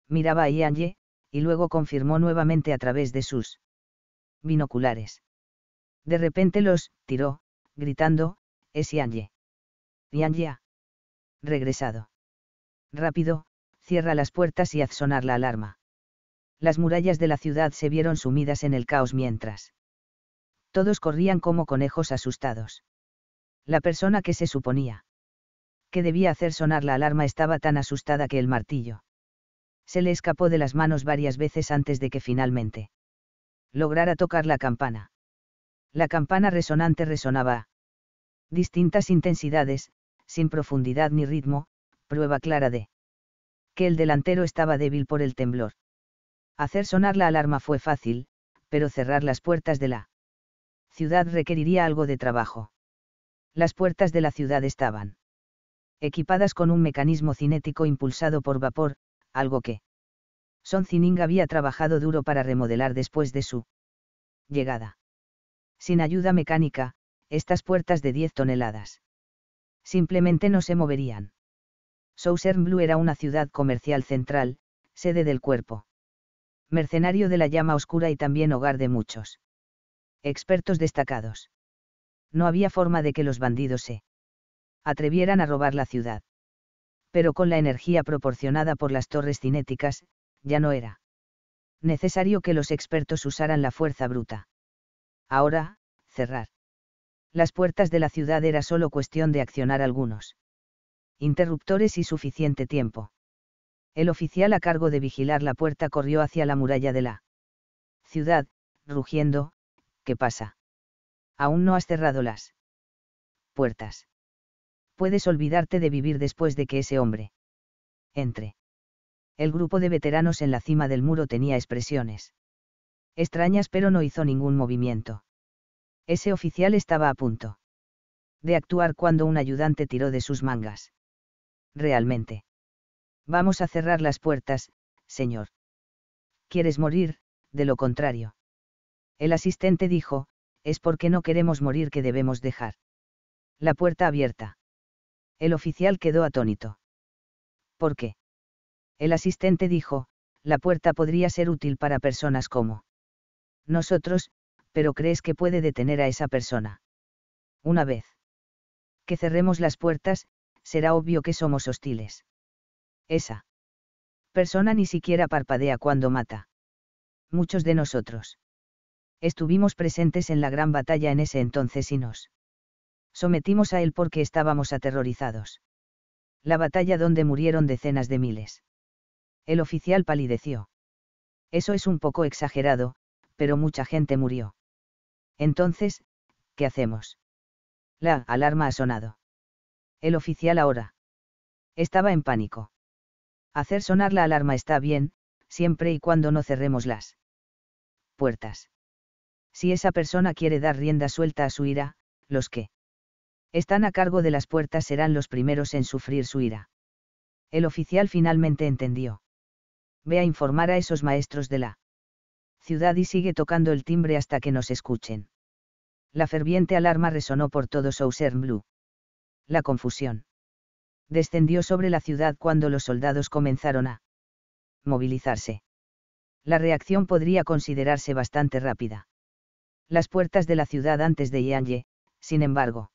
miraba a Ye y luego confirmó nuevamente a través de sus binoculares. De repente los tiró, gritando, es Ye. Yanye. ha regresado rápido, cierra las puertas y haz sonar la alarma. Las murallas de la ciudad se vieron sumidas en el caos mientras. Todos corrían como conejos asustados. La persona que se suponía que debía hacer sonar la alarma estaba tan asustada que el martillo se le escapó de las manos varias veces antes de que finalmente lograra tocar la campana. La campana resonante resonaba distintas intensidades, sin profundidad ni ritmo, prueba clara de que el delantero estaba débil por el temblor. Hacer sonar la alarma fue fácil, pero cerrar las puertas de la ciudad requeriría algo de trabajo. Las puertas de la ciudad estaban equipadas con un mecanismo cinético impulsado por vapor, algo que Son Zining había trabajado duro para remodelar después de su llegada. Sin ayuda mecánica, estas puertas de 10 toneladas simplemente no se moverían. Blue era una ciudad comercial central, sede del cuerpo. Mercenario de la llama oscura y también hogar de muchos. Expertos destacados. No había forma de que los bandidos se atrevieran a robar la ciudad. Pero con la energía proporcionada por las torres cinéticas, ya no era necesario que los expertos usaran la fuerza bruta. Ahora, cerrar. Las puertas de la ciudad era solo cuestión de accionar algunos interruptores y suficiente tiempo. El oficial a cargo de vigilar la puerta corrió hacia la muralla de la ciudad, rugiendo, ¿qué pasa? Aún no has cerrado las puertas. Puedes olvidarte de vivir después de que ese hombre entre. El grupo de veteranos en la cima del muro tenía expresiones extrañas pero no hizo ningún movimiento. Ese oficial estaba a punto de actuar cuando un ayudante tiró de sus mangas realmente. Vamos a cerrar las puertas, señor. ¿Quieres morir? De lo contrario. El asistente dijo, es porque no queremos morir que debemos dejar. La puerta abierta. El oficial quedó atónito. ¿Por qué? El asistente dijo, la puerta podría ser útil para personas como nosotros, pero crees que puede detener a esa persona. Una vez que cerremos las puertas, será obvio que somos hostiles. Esa persona ni siquiera parpadea cuando mata. Muchos de nosotros. Estuvimos presentes en la gran batalla en ese entonces y nos sometimos a él porque estábamos aterrorizados. La batalla donde murieron decenas de miles. El oficial palideció. Eso es un poco exagerado, pero mucha gente murió. Entonces, ¿qué hacemos? La alarma ha sonado el oficial ahora. Estaba en pánico. Hacer sonar la alarma está bien, siempre y cuando no cerremos las puertas. Si esa persona quiere dar rienda suelta a su ira, los que están a cargo de las puertas serán los primeros en sufrir su ira. El oficial finalmente entendió. Ve a informar a esos maestros de la ciudad y sigue tocando el timbre hasta que nos escuchen. La ferviente alarma resonó por todo Southern Blue la confusión. Descendió sobre la ciudad cuando los soldados comenzaron a movilizarse. La reacción podría considerarse bastante rápida. Las puertas de la ciudad antes de Yangye, sin embargo,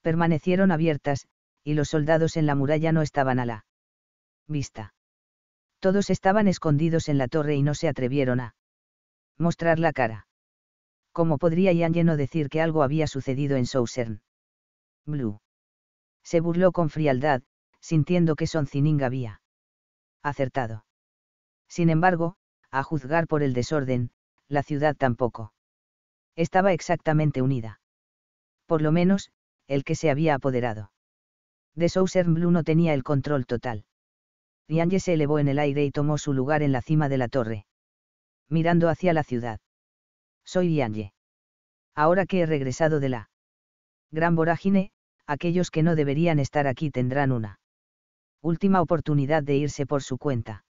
permanecieron abiertas, y los soldados en la muralla no estaban a la vista. Todos estaban escondidos en la torre y no se atrevieron a mostrar la cara. ¿Cómo podría Yangye no decir que algo había sucedido en Sousern? Blue? se burló con frialdad, sintiendo que Zininga había acertado. Sin embargo, a juzgar por el desorden, la ciudad tampoco estaba exactamente unida. Por lo menos, el que se había apoderado. De Blue no tenía el control total. Yange se elevó en el aire y tomó su lugar en la cima de la torre. Mirando hacia la ciudad. Soy Yange. Ahora que he regresado de la gran vorágine, aquellos que no deberían estar aquí tendrán una última oportunidad de irse por su cuenta.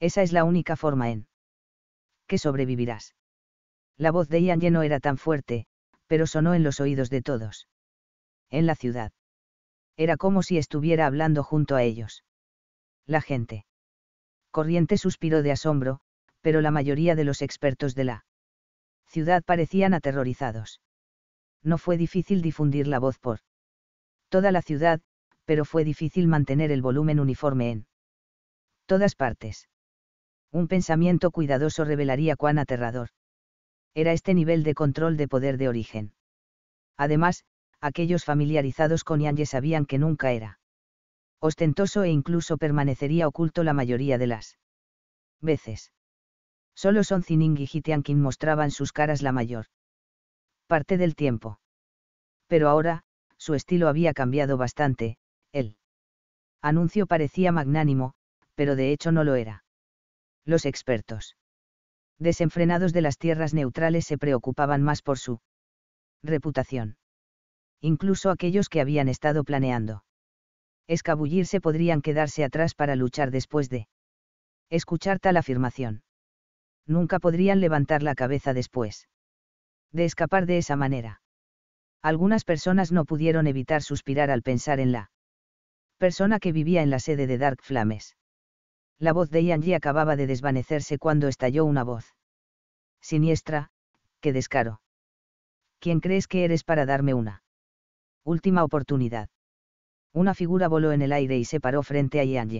Esa es la única forma en que sobrevivirás. La voz de Ian ya no era tan fuerte, pero sonó en los oídos de todos. En la ciudad. Era como si estuviera hablando junto a ellos. La gente. Corriente suspiró de asombro, pero la mayoría de los expertos de la ciudad parecían aterrorizados. No fue difícil difundir la voz por toda la ciudad, pero fue difícil mantener el volumen uniforme en todas partes. Un pensamiento cuidadoso revelaría cuán aterrador era este nivel de control de poder de origen. Además, aquellos familiarizados con Yangye sabían que nunca era ostentoso e incluso permanecería oculto la mayoría de las veces. Solo Son Zining y Hitiankin mostraban sus caras la mayor parte del tiempo. Pero ahora, su estilo había cambiado bastante, el anuncio parecía magnánimo, pero de hecho no lo era. Los expertos desenfrenados de las tierras neutrales se preocupaban más por su reputación. Incluso aquellos que habían estado planeando escabullirse podrían quedarse atrás para luchar después de escuchar tal afirmación. Nunca podrían levantar la cabeza después de escapar de esa manera algunas personas no pudieron evitar suspirar al pensar en la persona que vivía en la sede de Dark Flames. La voz de Ian acababa de desvanecerse cuando estalló una voz. Siniestra, que descaro. ¿Quién crees que eres para darme una? Última oportunidad. Una figura voló en el aire y se paró frente a Ian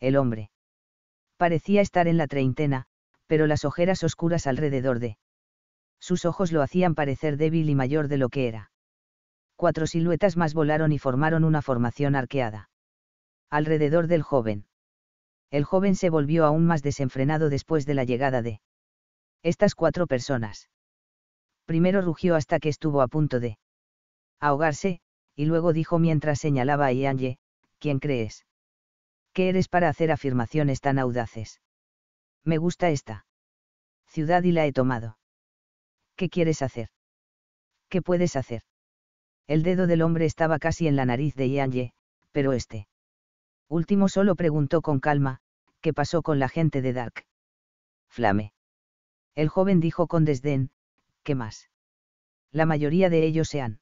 El hombre. Parecía estar en la treintena, pero las ojeras oscuras alrededor de sus ojos lo hacían parecer débil y mayor de lo que era. Cuatro siluetas más volaron y formaron una formación arqueada. Alrededor del joven. El joven se volvió aún más desenfrenado después de la llegada de estas cuatro personas. Primero rugió hasta que estuvo a punto de ahogarse, y luego dijo mientras señalaba a Ye, ¿quién crees? ¿Qué eres para hacer afirmaciones tan audaces? Me gusta esta ciudad y la he tomado. ¿Qué quieres hacer? ¿Qué puedes hacer? El dedo del hombre estaba casi en la nariz de Ye, pero este último solo preguntó con calma, ¿qué pasó con la gente de Dark? Flame. El joven dijo con desdén, ¿qué más? La mayoría de ellos se han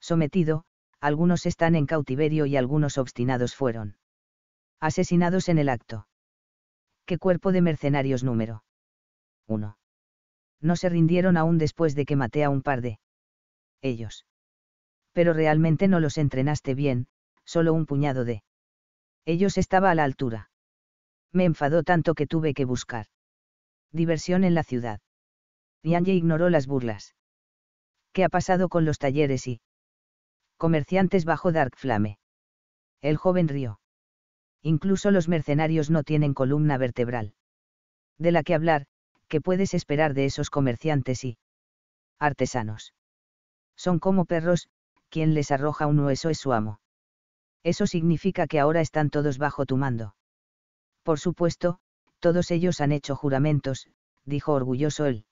sometido, algunos están en cautiverio y algunos obstinados fueron asesinados en el acto. ¿Qué cuerpo de mercenarios número? 1 no se rindieron aún después de que maté a un par de ellos. Pero realmente no los entrenaste bien, solo un puñado de ellos estaba a la altura. Me enfadó tanto que tuve que buscar diversión en la ciudad. Yanje ignoró las burlas. ¿Qué ha pasado con los talleres y comerciantes bajo Dark Flame? El joven rió. Incluso los mercenarios no tienen columna vertebral. De la que hablar, ¿Qué puedes esperar de esos comerciantes y artesanos. Son como perros, quien les arroja un hueso es su amo. Eso significa que ahora están todos bajo tu mando. Por supuesto, todos ellos han hecho juramentos, dijo orgulloso el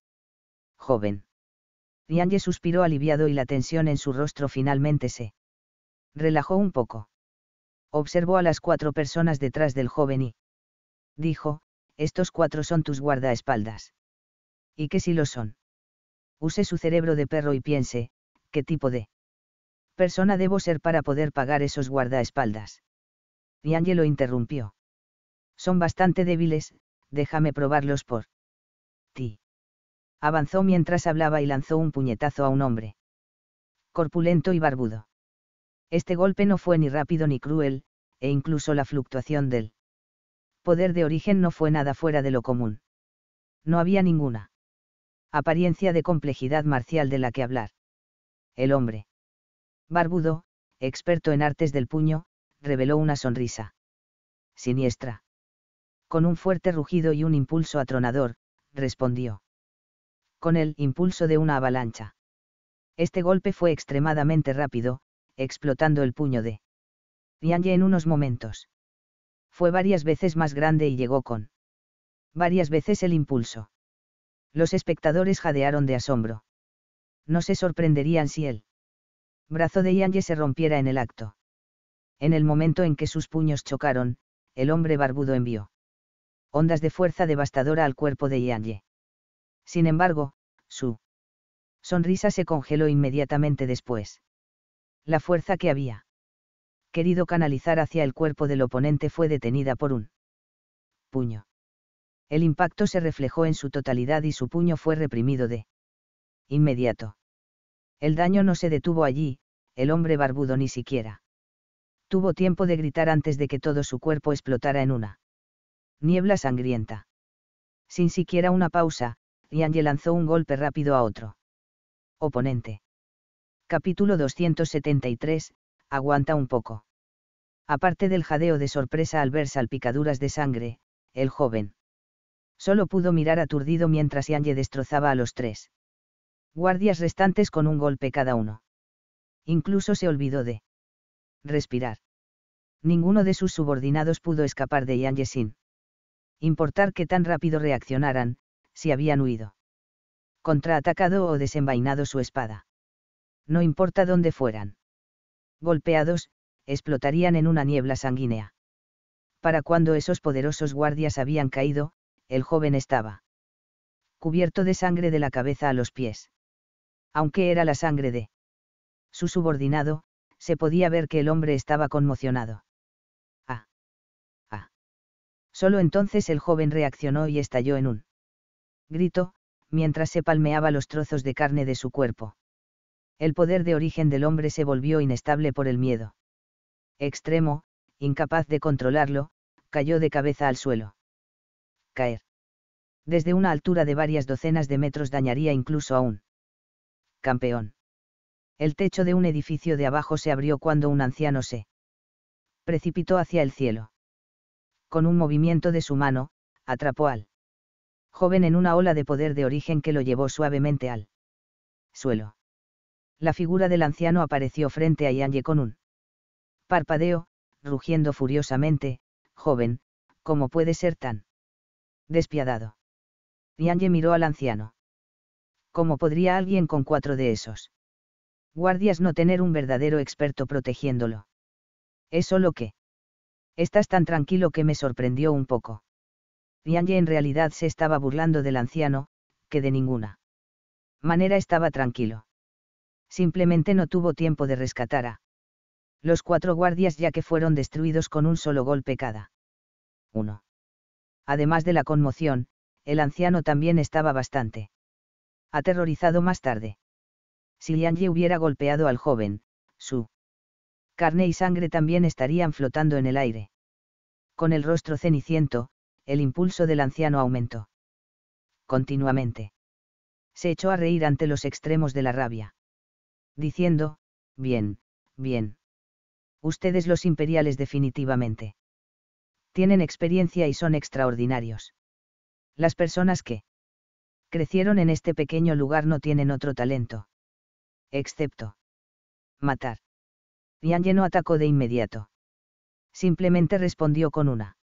joven. Yanye suspiró aliviado y la tensión en su rostro finalmente se relajó un poco. Observó a las cuatro personas detrás del joven y dijo, estos cuatro son tus guardaespaldas. ¿Y qué si lo son? Use su cerebro de perro y piense, ¿qué tipo de persona debo ser para poder pagar esos guardaespaldas? Y lo interrumpió. Son bastante débiles, déjame probarlos por ti. Avanzó mientras hablaba y lanzó un puñetazo a un hombre. Corpulento y barbudo. Este golpe no fue ni rápido ni cruel, e incluso la fluctuación del poder de origen no fue nada fuera de lo común. No había ninguna apariencia de complejidad marcial de la que hablar. El hombre. Barbudo, experto en artes del puño, reveló una sonrisa. Siniestra. Con un fuerte rugido y un impulso atronador, respondió. Con el impulso de una avalancha. Este golpe fue extremadamente rápido, explotando el puño de Yanye en unos momentos fue varias veces más grande y llegó con varias veces el impulso. Los espectadores jadearon de asombro. No se sorprenderían si el brazo de Ye se rompiera en el acto. En el momento en que sus puños chocaron, el hombre barbudo envió ondas de fuerza devastadora al cuerpo de Ye. Sin embargo, su sonrisa se congeló inmediatamente después. La fuerza que había querido canalizar hacia el cuerpo del oponente fue detenida por un puño. El impacto se reflejó en su totalidad y su puño fue reprimido de inmediato. El daño no se detuvo allí, el hombre barbudo ni siquiera. Tuvo tiempo de gritar antes de que todo su cuerpo explotara en una niebla sangrienta. Sin siquiera una pausa, ange lanzó un golpe rápido a otro. Oponente. Capítulo 273, aguanta un poco. Aparte del jadeo de sorpresa al ver salpicaduras de sangre, el joven solo pudo mirar aturdido mientras Ye destrozaba a los tres guardias restantes con un golpe cada uno. Incluso se olvidó de respirar. Ninguno de sus subordinados pudo escapar de Yanye sin importar que tan rápido reaccionaran, si habían huido, contraatacado o desenvainado su espada. No importa dónde fueran golpeados, explotarían en una niebla sanguínea. Para cuando esos poderosos guardias habían caído, el joven estaba cubierto de sangre de la cabeza a los pies. Aunque era la sangre de su subordinado, se podía ver que el hombre estaba conmocionado. Ah. Ah. Solo entonces el joven reaccionó y estalló en un grito, mientras se palmeaba los trozos de carne de su cuerpo el poder de origen del hombre se volvió inestable por el miedo. Extremo, incapaz de controlarlo, cayó de cabeza al suelo. Caer. Desde una altura de varias docenas de metros dañaría incluso a un campeón. El techo de un edificio de abajo se abrió cuando un anciano se precipitó hacia el cielo. Con un movimiento de su mano, atrapó al joven en una ola de poder de origen que lo llevó suavemente al suelo la figura del anciano apareció frente a Yangye con un parpadeo, rugiendo furiosamente, joven, ¿cómo puede ser tan despiadado? Yangye miró al anciano. ¿Cómo podría alguien con cuatro de esos guardias no tener un verdadero experto protegiéndolo? Eso lo que. Estás tan tranquilo que me sorprendió un poco. Yangye en realidad se estaba burlando del anciano, que de ninguna manera estaba tranquilo simplemente no tuvo tiempo de rescatar a los cuatro guardias ya que fueron destruidos con un solo golpe cada uno. Además de la conmoción, el anciano también estaba bastante aterrorizado más tarde. Si Ye hubiera golpeado al joven, su carne y sangre también estarían flotando en el aire. Con el rostro ceniciento, el impulso del anciano aumentó continuamente. Se echó a reír ante los extremos de la rabia diciendo, bien, bien. Ustedes los imperiales definitivamente. Tienen experiencia y son extraordinarios. Las personas que crecieron en este pequeño lugar no tienen otro talento. Excepto. Matar. Yanye no atacó de inmediato. Simplemente respondió con una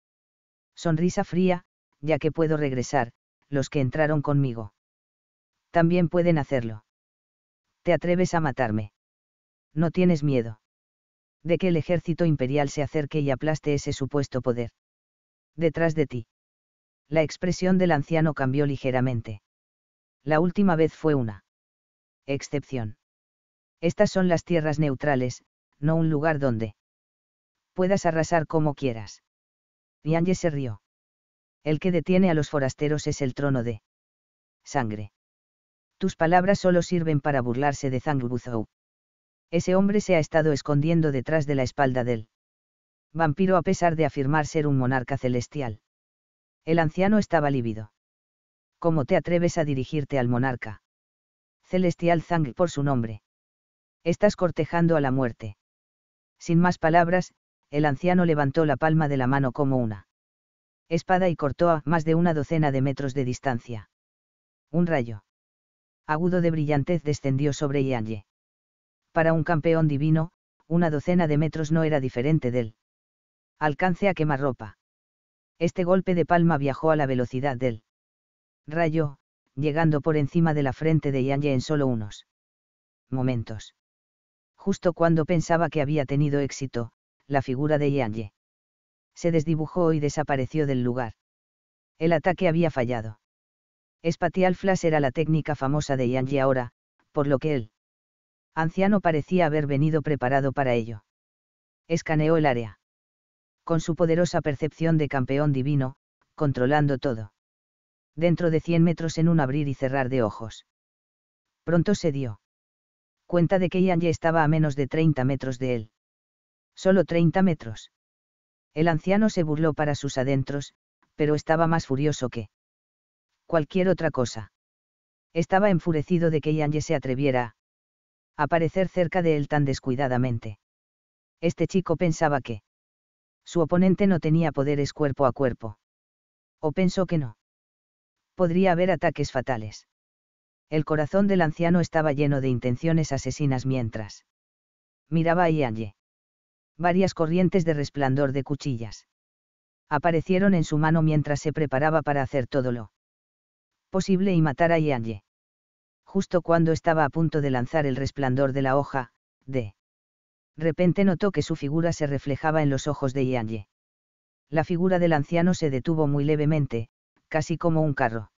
sonrisa fría, ya que puedo regresar, los que entraron conmigo. También pueden hacerlo. ¿Te atreves a matarme? No tienes miedo. De que el ejército imperial se acerque y aplaste ese supuesto poder. Detrás de ti. La expresión del anciano cambió ligeramente. La última vez fue una excepción. Estas son las tierras neutrales, no un lugar donde puedas arrasar como quieras. Ange se rió. El que detiene a los forasteros es el trono de sangre tus palabras solo sirven para burlarse de Zhang Buzhou. Ese hombre se ha estado escondiendo detrás de la espalda del vampiro a pesar de afirmar ser un monarca celestial. El anciano estaba lívido. ¿Cómo te atreves a dirigirte al monarca? Celestial Zhang por su nombre. Estás cortejando a la muerte. Sin más palabras, el anciano levantó la palma de la mano como una espada y cortó a más de una docena de metros de distancia. Un rayo agudo de brillantez descendió sobre Yanye. Para un campeón divino, una docena de metros no era diferente del alcance a quemarropa. Este golpe de palma viajó a la velocidad del rayo, llegando por encima de la frente de Yanye en solo unos momentos. Justo cuando pensaba que había tenido éxito, la figura de Yanye se desdibujó y desapareció del lugar. El ataque había fallado. Espatial flash era la técnica famosa de Yang ahora, por lo que él, anciano parecía haber venido preparado para ello. Escaneó el área. Con su poderosa percepción de campeón divino, controlando todo. Dentro de 100 metros en un abrir y cerrar de ojos. Pronto se dio cuenta de que Yang estaba a menos de 30 metros de él. Solo 30 metros. El anciano se burló para sus adentros, pero estaba más furioso que cualquier otra cosa. Estaba enfurecido de que Ye se atreviera a aparecer cerca de él tan descuidadamente. Este chico pensaba que su oponente no tenía poderes cuerpo a cuerpo. O pensó que no. Podría haber ataques fatales. El corazón del anciano estaba lleno de intenciones asesinas mientras miraba a Ye. Varias corrientes de resplandor de cuchillas aparecieron en su mano mientras se preparaba para hacer todo lo posible y matar a Yanye. Justo cuando estaba a punto de lanzar el resplandor de la hoja, de repente notó que su figura se reflejaba en los ojos de Yanye. La figura del anciano se detuvo muy levemente, casi como un carro.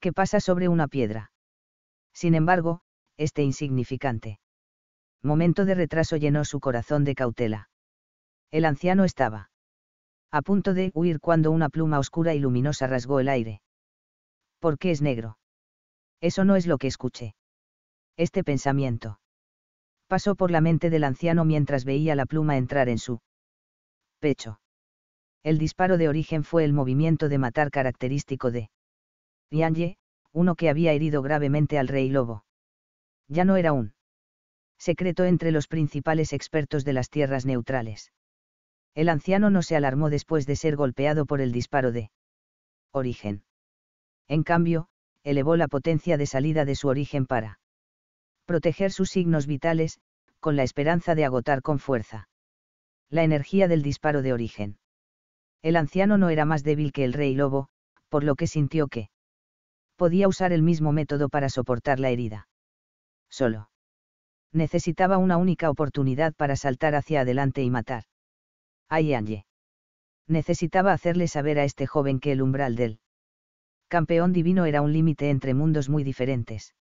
Que pasa sobre una piedra. Sin embargo, este insignificante momento de retraso llenó su corazón de cautela. El anciano estaba a punto de huir cuando una pluma oscura y luminosa rasgó el aire qué es negro. Eso no es lo que escuché. Este pensamiento pasó por la mente del anciano mientras veía la pluma entrar en su pecho. El disparo de origen fue el movimiento de matar característico de Ye, uno que había herido gravemente al rey lobo. Ya no era un secreto entre los principales expertos de las tierras neutrales. El anciano no se alarmó después de ser golpeado por el disparo de origen en cambio, elevó la potencia de salida de su origen para proteger sus signos vitales, con la esperanza de agotar con fuerza la energía del disparo de origen. El anciano no era más débil que el rey lobo, por lo que sintió que podía usar el mismo método para soportar la herida. Solo. Necesitaba una única oportunidad para saltar hacia adelante y matar. A Ye. Necesitaba hacerle saber a este joven que el umbral del campeón divino era un límite entre mundos muy diferentes.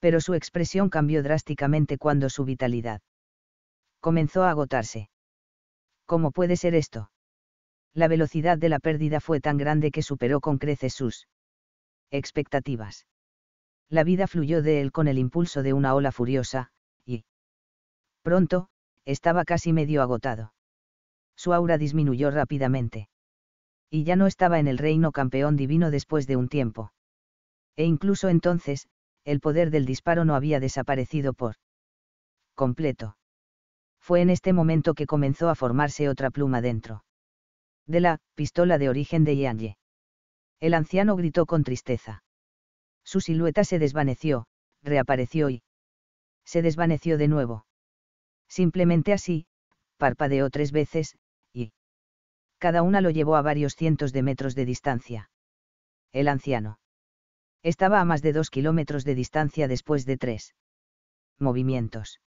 Pero su expresión cambió drásticamente cuando su vitalidad comenzó a agotarse. ¿Cómo puede ser esto? La velocidad de la pérdida fue tan grande que superó con creces sus expectativas. La vida fluyó de él con el impulso de una ola furiosa, y pronto, estaba casi medio agotado. Su aura disminuyó rápidamente y ya no estaba en el reino campeón divino después de un tiempo. E incluso entonces, el poder del disparo no había desaparecido por completo. Fue en este momento que comenzó a formarse otra pluma dentro. De la pistola de origen de Yanye. El anciano gritó con tristeza. Su silueta se desvaneció, reapareció y se desvaneció de nuevo. Simplemente así, parpadeó tres veces, cada una lo llevó a varios cientos de metros de distancia. El anciano. Estaba a más de dos kilómetros de distancia después de tres movimientos.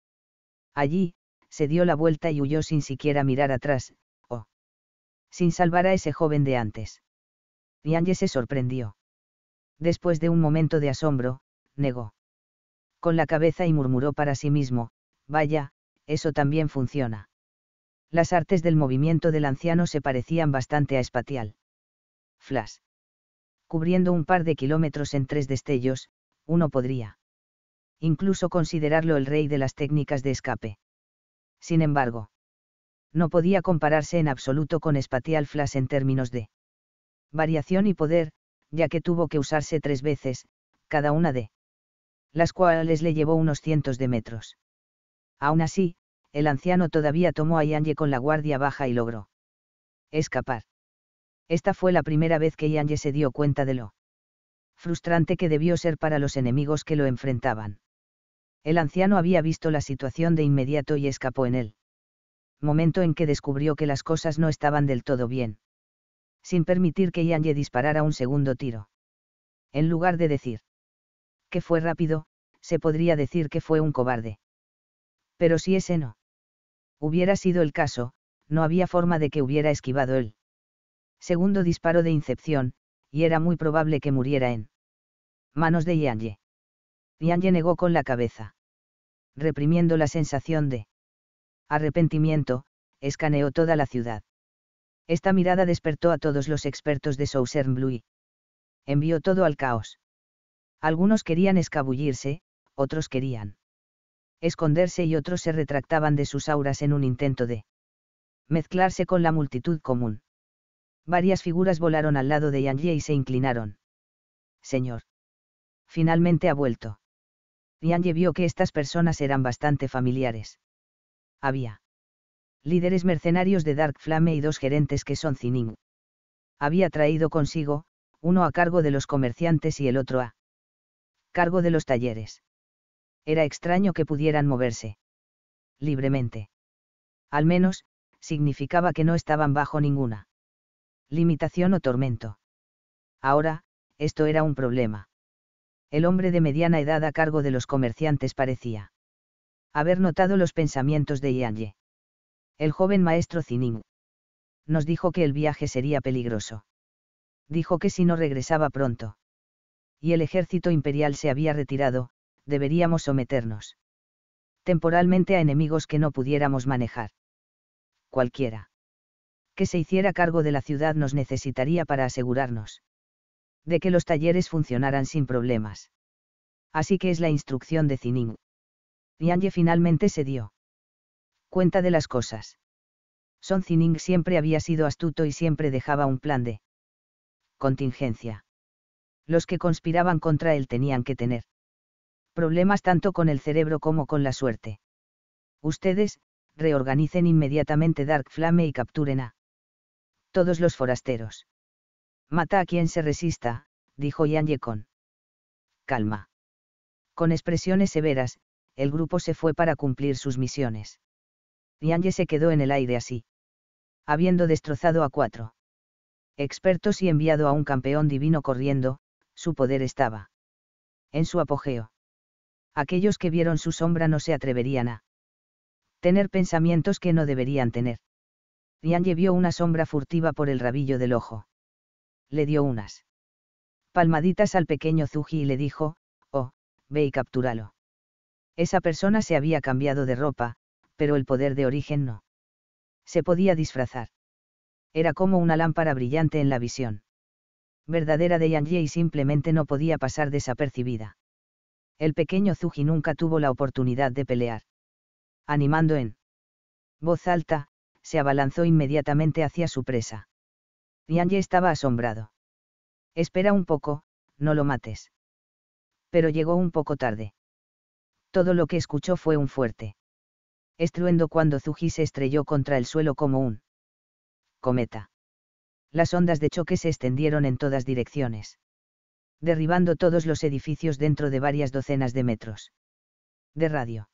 Allí, se dio la vuelta y huyó sin siquiera mirar atrás, o sin salvar a ese joven de antes. Yange se sorprendió. Después de un momento de asombro, negó. Con la cabeza y murmuró para sí mismo, vaya, eso también funciona las artes del movimiento del anciano se parecían bastante a Espatial. Flash. Cubriendo un par de kilómetros en tres destellos, uno podría incluso considerarlo el rey de las técnicas de escape. Sin embargo, no podía compararse en absoluto con espatial Flash en términos de variación y poder, ya que tuvo que usarse tres veces, cada una de las cuales le llevó unos cientos de metros. Aún así, el anciano todavía tomó a Yanye con la guardia baja y logró escapar. Esta fue la primera vez que Yanye se dio cuenta de lo frustrante que debió ser para los enemigos que lo enfrentaban. El anciano había visto la situación de inmediato y escapó en él. Momento en que descubrió que las cosas no estaban del todo bien. Sin permitir que Yanye disparara un segundo tiro. En lugar de decir que fue rápido, se podría decir que fue un cobarde. Pero si ese no Hubiera sido el caso, no había forma de que hubiera esquivado el segundo disparo de incepción, y era muy probable que muriera en manos de Yanye. Yanye negó con la cabeza. Reprimiendo la sensación de arrepentimiento, escaneó toda la ciudad. Esta mirada despertó a todos los expertos de Southern Blue. Envió todo al caos. Algunos querían escabullirse, otros querían esconderse y otros se retractaban de sus auras en un intento de mezclarse con la multitud común. Varias figuras volaron al lado de Yang Ye y se inclinaron. Señor. Finalmente ha vuelto. Yang Ye vio que estas personas eran bastante familiares. Había líderes mercenarios de Dark Flame y dos gerentes que son Zining. Había traído consigo, uno a cargo de los comerciantes y el otro a cargo de los talleres era extraño que pudieran moverse. Libremente. Al menos, significaba que no estaban bajo ninguna. Limitación o tormento. Ahora, esto era un problema. El hombre de mediana edad a cargo de los comerciantes parecía haber notado los pensamientos de Yang. El joven maestro Zining nos dijo que el viaje sería peligroso. Dijo que si no regresaba pronto. Y el ejército imperial se había retirado, deberíamos someternos. Temporalmente a enemigos que no pudiéramos manejar. Cualquiera. Que se hiciera cargo de la ciudad nos necesitaría para asegurarnos. De que los talleres funcionaran sin problemas. Así que es la instrucción de Zinin. Nianje finalmente se dio. Cuenta de las cosas. Son Zining siempre había sido astuto y siempre dejaba un plan de contingencia. Los que conspiraban contra él tenían que tener problemas tanto con el cerebro como con la suerte. Ustedes, reorganicen inmediatamente Dark Flame y capturen a todos los forasteros. Mata a quien se resista, dijo Yan con calma. Con expresiones severas, el grupo se fue para cumplir sus misiones. Ye se quedó en el aire así. Habiendo destrozado a cuatro expertos y enviado a un campeón divino corriendo, su poder estaba en su apogeo aquellos que vieron su sombra no se atreverían a tener pensamientos que no deberían tener. Ye vio una sombra furtiva por el rabillo del ojo. Le dio unas palmaditas al pequeño Zuji y le dijo, oh, ve y captúralo. Esa persona se había cambiado de ropa, pero el poder de origen no. Se podía disfrazar. Era como una lámpara brillante en la visión. Verdadera de Ye y simplemente no podía pasar desapercibida el pequeño Zuji nunca tuvo la oportunidad de pelear. Animando en voz alta, se abalanzó inmediatamente hacia su presa. Yanye estaba asombrado. Espera un poco, no lo mates. Pero llegó un poco tarde. Todo lo que escuchó fue un fuerte estruendo cuando Zuji se estrelló contra el suelo como un cometa. Las ondas de choque se extendieron en todas direcciones derribando todos los edificios dentro de varias docenas de metros. De radio.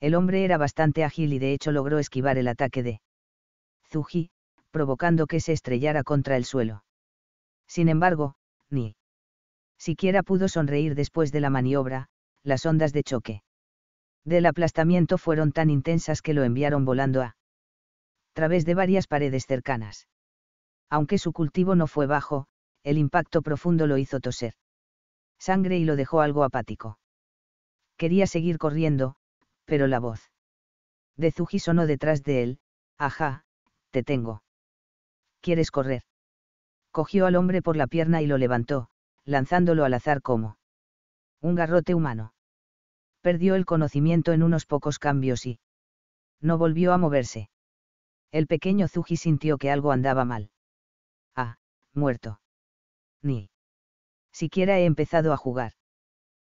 El hombre era bastante ágil y de hecho logró esquivar el ataque de Zuji, provocando que se estrellara contra el suelo. Sin embargo, ni siquiera pudo sonreír después de la maniobra, las ondas de choque del aplastamiento fueron tan intensas que lo enviaron volando a través de varias paredes cercanas. Aunque su cultivo no fue bajo, el impacto profundo lo hizo toser. Sangre y lo dejó algo apático. Quería seguir corriendo, pero la voz. De Zuji sonó detrás de él, ajá, te tengo. ¿Quieres correr? Cogió al hombre por la pierna y lo levantó, lanzándolo al azar como un garrote humano. Perdió el conocimiento en unos pocos cambios y no volvió a moverse. El pequeño Zuji sintió que algo andaba mal. Ah, muerto ni siquiera he empezado a jugar.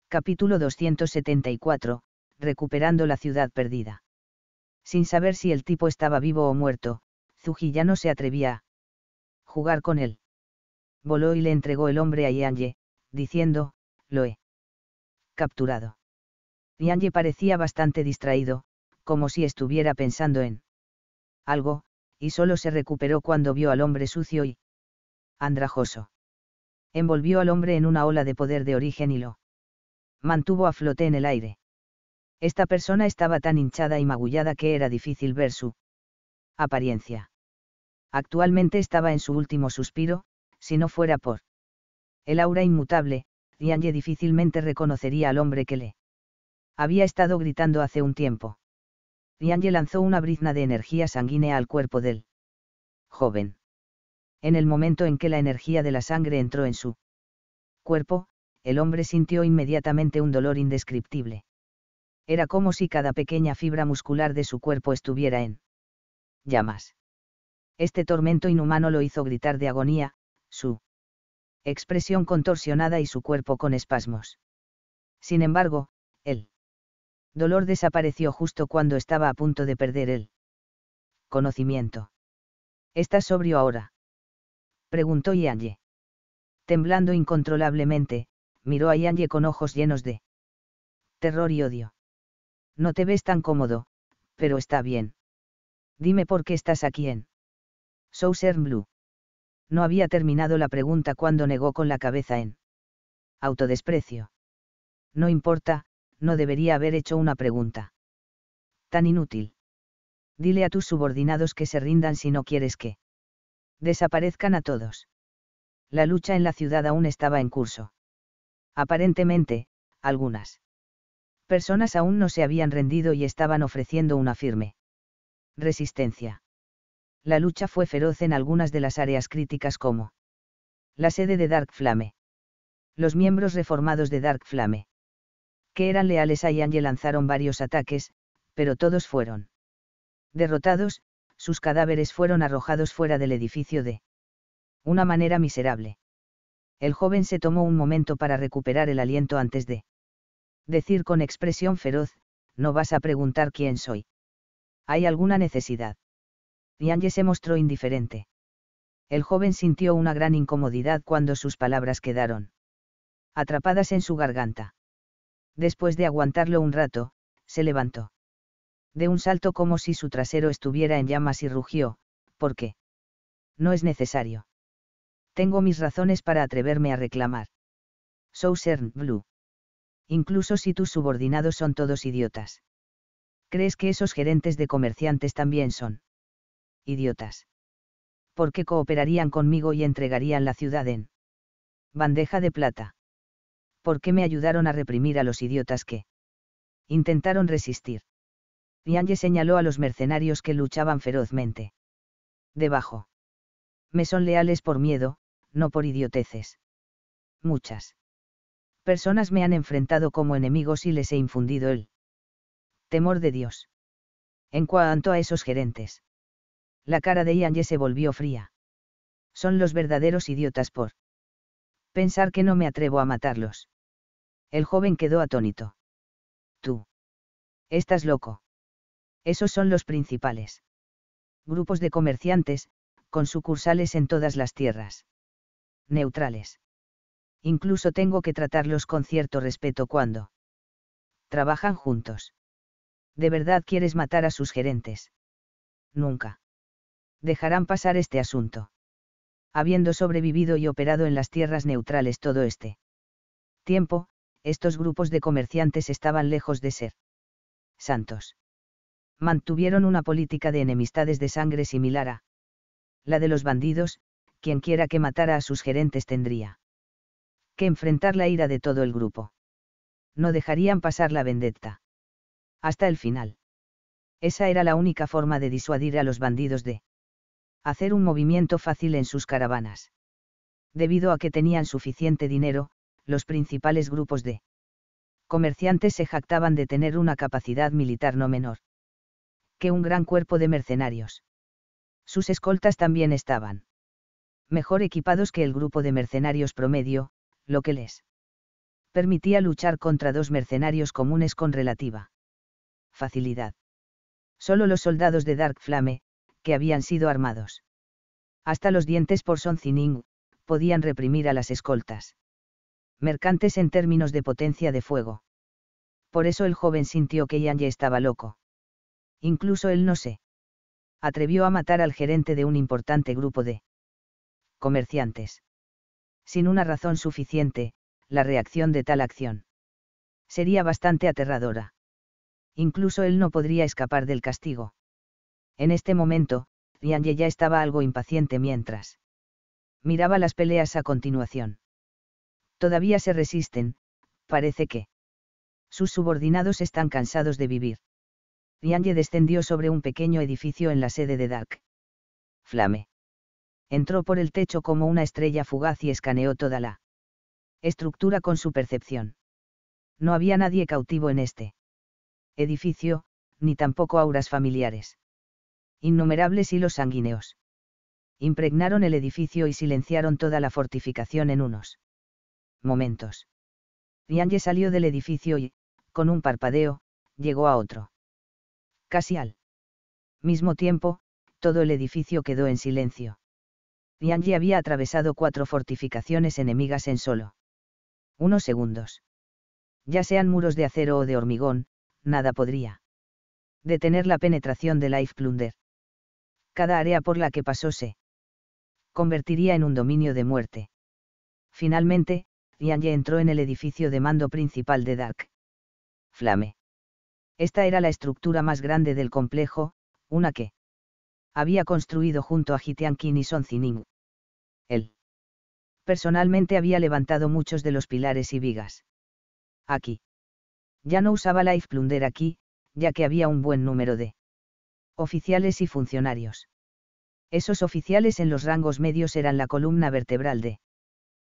Capítulo 274, Recuperando la ciudad perdida. Sin saber si el tipo estaba vivo o muerto, Zuji ya no se atrevía a jugar con él. Voló y le entregó el hombre a Yanye, diciendo, lo he capturado. Yanye parecía bastante distraído, como si estuviera pensando en algo, y solo se recuperó cuando vio al hombre sucio y andrajoso envolvió al hombre en una ola de poder de origen y lo mantuvo a flote en el aire. Esta persona estaba tan hinchada y magullada que era difícil ver su apariencia. Actualmente estaba en su último suspiro, si no fuera por el aura inmutable, Yanye difícilmente reconocería al hombre que le había estado gritando hace un tiempo. Yanye lanzó una brizna de energía sanguínea al cuerpo del joven en el momento en que la energía de la sangre entró en su cuerpo, el hombre sintió inmediatamente un dolor indescriptible. Era como si cada pequeña fibra muscular de su cuerpo estuviera en llamas. Este tormento inhumano lo hizo gritar de agonía, su expresión contorsionada y su cuerpo con espasmos. Sin embargo, el dolor desapareció justo cuando estaba a punto de perder el conocimiento. Está sobrio ahora preguntó Ye. Temblando incontrolablemente, miró a Ye con ojos llenos de terror y odio. No te ves tan cómodo, pero está bien. Dime por qué estás aquí en Southern Blue. No había terminado la pregunta cuando negó con la cabeza en autodesprecio. No importa, no debería haber hecho una pregunta. Tan inútil. Dile a tus subordinados que se rindan si no quieres que desaparezcan a todos. La lucha en la ciudad aún estaba en curso. Aparentemente, algunas personas aún no se habían rendido y estaban ofreciendo una firme resistencia. La lucha fue feroz en algunas de las áreas críticas como la sede de Dark Flame. Los miembros reformados de Dark Flame, que eran leales a Yang lanzaron varios ataques, pero todos fueron derrotados, sus cadáveres fueron arrojados fuera del edificio de una manera miserable. El joven se tomó un momento para recuperar el aliento antes de decir con expresión feroz, no vas a preguntar quién soy. ¿Hay alguna necesidad? Yanye se mostró indiferente. El joven sintió una gran incomodidad cuando sus palabras quedaron atrapadas en su garganta. Después de aguantarlo un rato, se levantó de un salto como si su trasero estuviera en llamas y rugió, ¿por qué? No es necesario. Tengo mis razones para atreverme a reclamar. Sousern Blue. Incluso si tus subordinados son todos idiotas. ¿Crees que esos gerentes de comerciantes también son idiotas? ¿Por qué cooperarían conmigo y entregarían la ciudad en bandeja de plata? ¿Por qué me ayudaron a reprimir a los idiotas que intentaron resistir? Yanye señaló a los mercenarios que luchaban ferozmente. Debajo. Me son leales por miedo, no por idioteces. Muchas. Personas me han enfrentado como enemigos y les he infundido el temor de Dios. En cuanto a esos gerentes. La cara de Yanye se volvió fría. Son los verdaderos idiotas por pensar que no me atrevo a matarlos. El joven quedó atónito. Tú. Estás loco. Esos son los principales. Grupos de comerciantes, con sucursales en todas las tierras. Neutrales. Incluso tengo que tratarlos con cierto respeto cuando trabajan juntos. ¿De verdad quieres matar a sus gerentes? Nunca. Dejarán pasar este asunto. Habiendo sobrevivido y operado en las tierras neutrales todo este tiempo, estos grupos de comerciantes estaban lejos de ser santos mantuvieron una política de enemistades de sangre similar a la de los bandidos, quienquiera que matara a sus gerentes tendría que enfrentar la ira de todo el grupo. No dejarían pasar la vendetta. Hasta el final. Esa era la única forma de disuadir a los bandidos de hacer un movimiento fácil en sus caravanas. Debido a que tenían suficiente dinero, los principales grupos de comerciantes se jactaban de tener una capacidad militar no menor que un gran cuerpo de mercenarios. Sus escoltas también estaban mejor equipados que el grupo de mercenarios promedio, lo que les permitía luchar contra dos mercenarios comunes con relativa facilidad. Solo los soldados de Dark Flame, que habían sido armados hasta los dientes por Son Zining, podían reprimir a las escoltas. Mercantes en términos de potencia de fuego. Por eso el joven sintió que ya estaba loco incluso él no se atrevió a matar al gerente de un importante grupo de comerciantes. Sin una razón suficiente, la reacción de tal acción sería bastante aterradora. Incluso él no podría escapar del castigo. En este momento, Yanye ya estaba algo impaciente mientras miraba las peleas a continuación. Todavía se resisten, parece que sus subordinados están cansados de vivir descendió sobre un pequeño edificio en la sede de Dark. Flame. Entró por el techo como una estrella fugaz y escaneó toda la estructura con su percepción. No había nadie cautivo en este edificio, ni tampoco auras familiares. Innumerables hilos sanguíneos. Impregnaron el edificio y silenciaron toda la fortificación en unos momentos. Yange salió del edificio y, con un parpadeo, llegó a otro casi al mismo tiempo, todo el edificio quedó en silencio. Yanji había atravesado cuatro fortificaciones enemigas en solo unos segundos. Ya sean muros de acero o de hormigón, nada podría detener la penetración de Life Plunder. Cada área por la que pasó se convertiría en un dominio de muerte. Finalmente, Yanji entró en el edificio de mando principal de Dark Flame. Esta era la estructura más grande del complejo, una que había construido junto a Gitiankin y Zining. Él personalmente había levantado muchos de los pilares y vigas. Aquí. Ya no usaba Life Plunder aquí, ya que había un buen número de oficiales y funcionarios. Esos oficiales en los rangos medios eran la columna vertebral de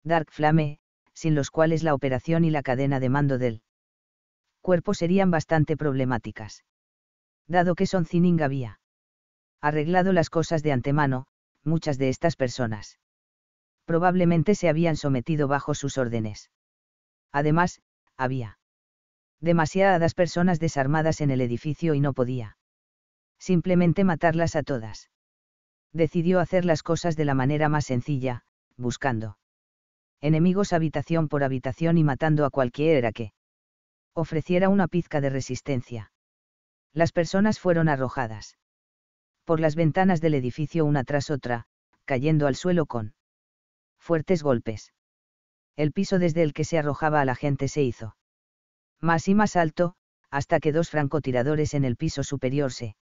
Dark Flame, sin los cuales la operación y la cadena de mando del cuerpo serían bastante problemáticas. Dado que son había Arreglado las cosas de antemano, muchas de estas personas probablemente se habían sometido bajo sus órdenes. Además, había demasiadas personas desarmadas en el edificio y no podía simplemente matarlas a todas. Decidió hacer las cosas de la manera más sencilla, buscando enemigos habitación por habitación y matando a cualquiera que ofreciera una pizca de resistencia. Las personas fueron arrojadas. Por las ventanas del edificio una tras otra, cayendo al suelo con fuertes golpes. El piso desde el que se arrojaba a la gente se hizo más y más alto, hasta que dos francotiradores en el piso superior se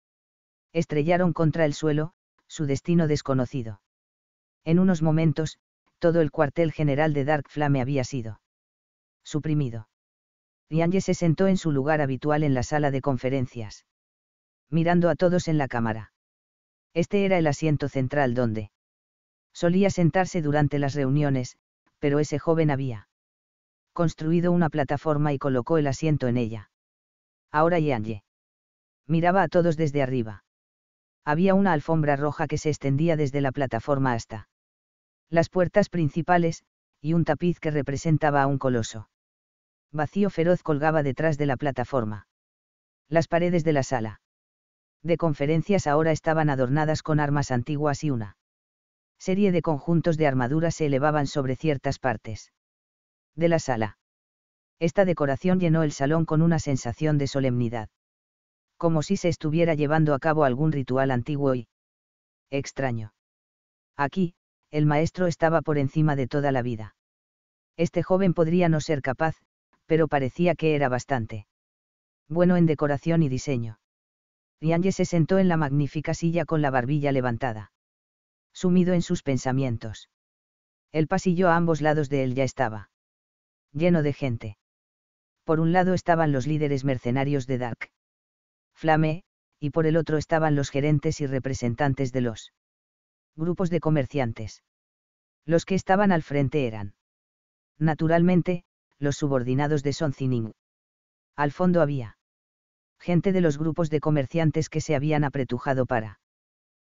estrellaron contra el suelo, su destino desconocido. En unos momentos, todo el cuartel general de Dark Flame había sido suprimido. Ye se sentó en su lugar habitual en la sala de conferencias. Mirando a todos en la cámara. Este era el asiento central donde solía sentarse durante las reuniones, pero ese joven había construido una plataforma y colocó el asiento en ella. Ahora Yange miraba a todos desde arriba. Había una alfombra roja que se extendía desde la plataforma hasta las puertas principales, y un tapiz que representaba a un coloso vacío feroz colgaba detrás de la plataforma. Las paredes de la sala de conferencias ahora estaban adornadas con armas antiguas y una serie de conjuntos de armaduras se elevaban sobre ciertas partes de la sala. Esta decoración llenó el salón con una sensación de solemnidad. Como si se estuviera llevando a cabo algún ritual antiguo y extraño. Aquí, el maestro estaba por encima de toda la vida. Este joven podría no ser capaz, pero parecía que era bastante bueno en decoración y diseño. Yange se sentó en la magnífica silla con la barbilla levantada. Sumido en sus pensamientos. El pasillo a ambos lados de él ya estaba. Lleno de gente. Por un lado estaban los líderes mercenarios de Dark. Flame, y por el otro estaban los gerentes y representantes de los grupos de comerciantes. Los que estaban al frente eran, naturalmente, los subordinados de Zining. Al fondo había gente de los grupos de comerciantes que se habían apretujado para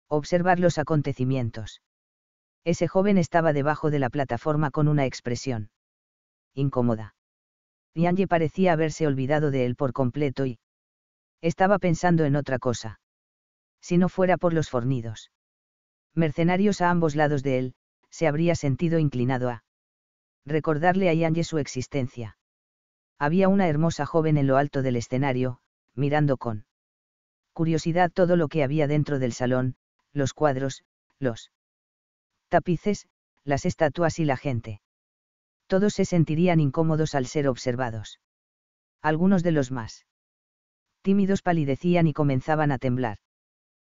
observar los acontecimientos. Ese joven estaba debajo de la plataforma con una expresión incómoda. Yanye parecía haberse olvidado de él por completo y estaba pensando en otra cosa. Si no fuera por los fornidos mercenarios a ambos lados de él, se habría sentido inclinado a recordarle a Yange su existencia. Había una hermosa joven en lo alto del escenario, mirando con curiosidad todo lo que había dentro del salón, los cuadros, los tapices, las estatuas y la gente. Todos se sentirían incómodos al ser observados. Algunos de los más tímidos palidecían y comenzaban a temblar.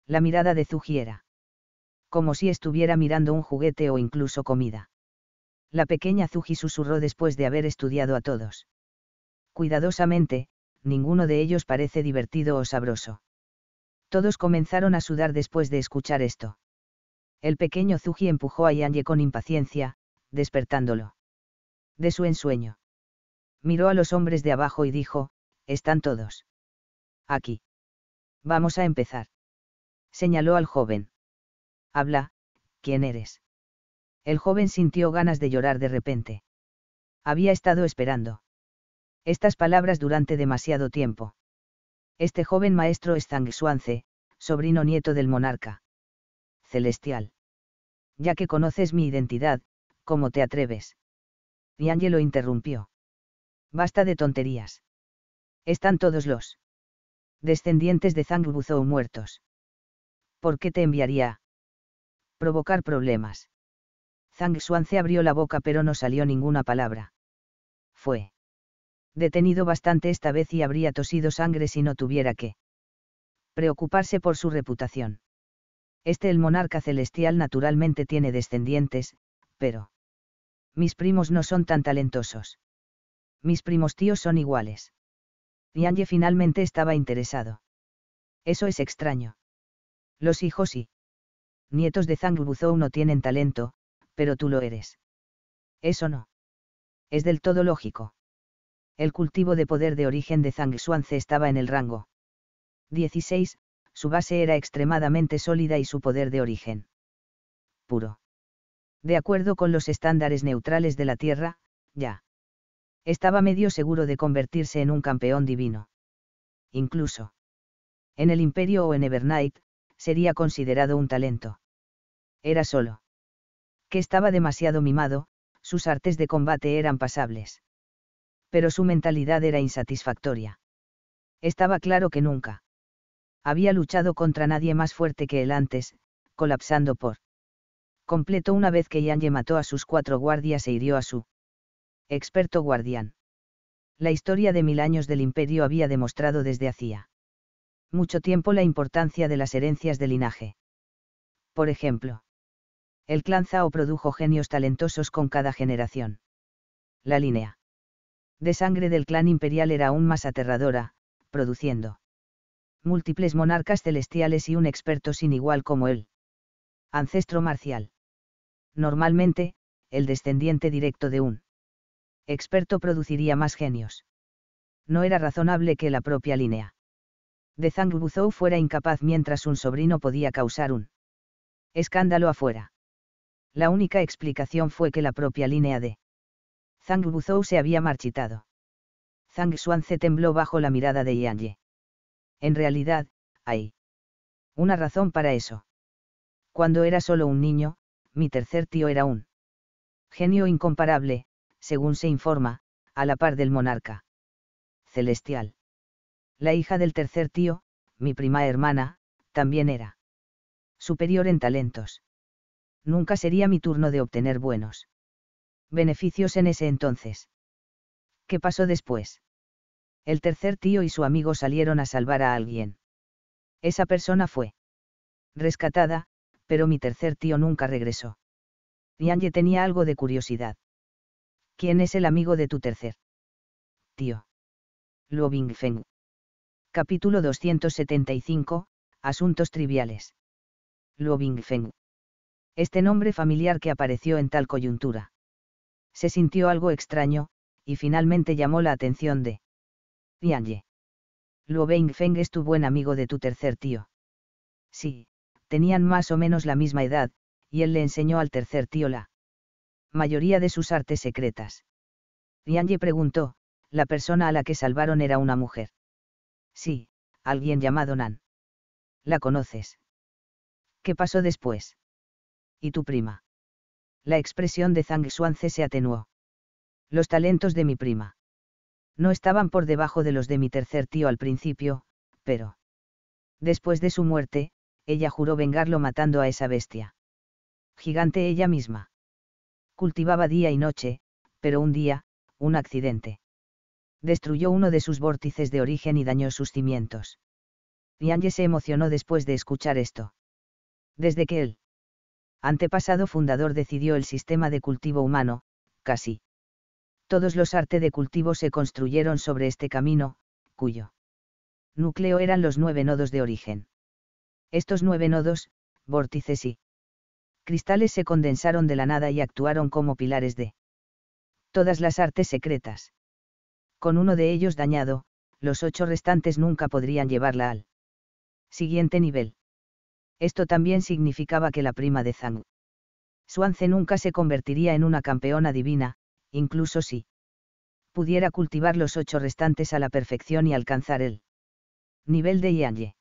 La mirada de Zuji era como si estuviera mirando un juguete o incluso comida la pequeña Zuji susurró después de haber estudiado a todos. Cuidadosamente, ninguno de ellos parece divertido o sabroso. Todos comenzaron a sudar después de escuchar esto. El pequeño Zuji empujó a Yanye con impaciencia, despertándolo. De su ensueño. Miró a los hombres de abajo y dijo, están todos. Aquí. Vamos a empezar. Señaló al joven. Habla, ¿quién eres? el joven sintió ganas de llorar de repente. Había estado esperando. Estas palabras durante demasiado tiempo. Este joven maestro es Zhang Xuanze, sobrino nieto del monarca. Celestial. Ya que conoces mi identidad, ¿cómo te atreves? Y lo interrumpió. Basta de tonterías. Están todos los descendientes de Zhang Buzhou muertos. ¿Por qué te enviaría? Provocar problemas. Zhang se abrió la boca pero no salió ninguna palabra. Fue. Detenido bastante esta vez y habría tosido sangre si no tuviera que. Preocuparse por su reputación. Este el monarca celestial naturalmente tiene descendientes, pero... Mis primos no son tan talentosos. Mis primos tíos son iguales. Yangye finalmente estaba interesado. Eso es extraño. Los hijos y nietos de Zhang Buzhou no tienen talento, pero tú lo eres. Eso no. Es del todo lógico. El cultivo de poder de origen de Zhang estaba en el rango. 16. Su base era extremadamente sólida y su poder de origen. Puro. De acuerdo con los estándares neutrales de la Tierra, ya. Estaba medio seguro de convertirse en un campeón divino. Incluso. En el Imperio o en Evernight, sería considerado un talento. Era solo que estaba demasiado mimado, sus artes de combate eran pasables. Pero su mentalidad era insatisfactoria. Estaba claro que nunca. Había luchado contra nadie más fuerte que él antes, colapsando por completo una vez que Yanye mató a sus cuatro guardias e hirió a su experto guardián. La historia de mil años del imperio había demostrado desde hacía mucho tiempo la importancia de las herencias de linaje. Por ejemplo, el clan Zhao produjo genios talentosos con cada generación. La línea de sangre del clan imperial era aún más aterradora, produciendo múltiples monarcas celestiales y un experto sin igual como él. Ancestro marcial. Normalmente, el descendiente directo de un experto produciría más genios. No era razonable que la propia línea de Zhang Buzhou fuera incapaz mientras un sobrino podía causar un escándalo afuera la única explicación fue que la propia línea de Zhang Buzhou se había marchitado. Zhang Xuanze tembló bajo la mirada de Yan Ye. En realidad, hay una razón para eso. Cuando era solo un niño, mi tercer tío era un genio incomparable, según se informa, a la par del monarca celestial. La hija del tercer tío, mi prima hermana, también era superior en talentos nunca sería mi turno de obtener buenos beneficios en ese entonces. ¿Qué pasó después? El tercer tío y su amigo salieron a salvar a alguien. Esa persona fue rescatada, pero mi tercer tío nunca regresó. Yanye tenía algo de curiosidad. ¿Quién es el amigo de tu tercer tío? Luo Bingfeng. Capítulo 275. Asuntos triviales. Luo Bingfeng este nombre familiar que apareció en tal coyuntura. Se sintió algo extraño, y finalmente llamó la atención de Yanye. Luo Feng es tu buen amigo de tu tercer tío. Sí, tenían más o menos la misma edad, y él le enseñó al tercer tío la mayoría de sus artes secretas. Yanye preguntó, la persona a la que salvaron era una mujer. Sí, alguien llamado Nan. ¿La conoces? ¿Qué pasó después? y tu prima. La expresión de Zhang Xuanze se atenuó. Los talentos de mi prima. No estaban por debajo de los de mi tercer tío al principio, pero. Después de su muerte, ella juró vengarlo matando a esa bestia. Gigante ella misma. Cultivaba día y noche, pero un día, un accidente. Destruyó uno de sus vórtices de origen y dañó sus cimientos. Yanye se emocionó después de escuchar esto. Desde que él antepasado fundador decidió el sistema de cultivo humano, casi. Todos los arte de cultivo se construyeron sobre este camino, cuyo núcleo eran los nueve nodos de origen. Estos nueve nodos, vórtices y cristales se condensaron de la nada y actuaron como pilares de todas las artes secretas. Con uno de ellos dañado, los ocho restantes nunca podrían llevarla al siguiente nivel esto también significaba que la prima de Zhang Suance nunca se convertiría en una campeona divina, incluso si pudiera cultivar los ocho restantes a la perfección y alcanzar el nivel de Ye.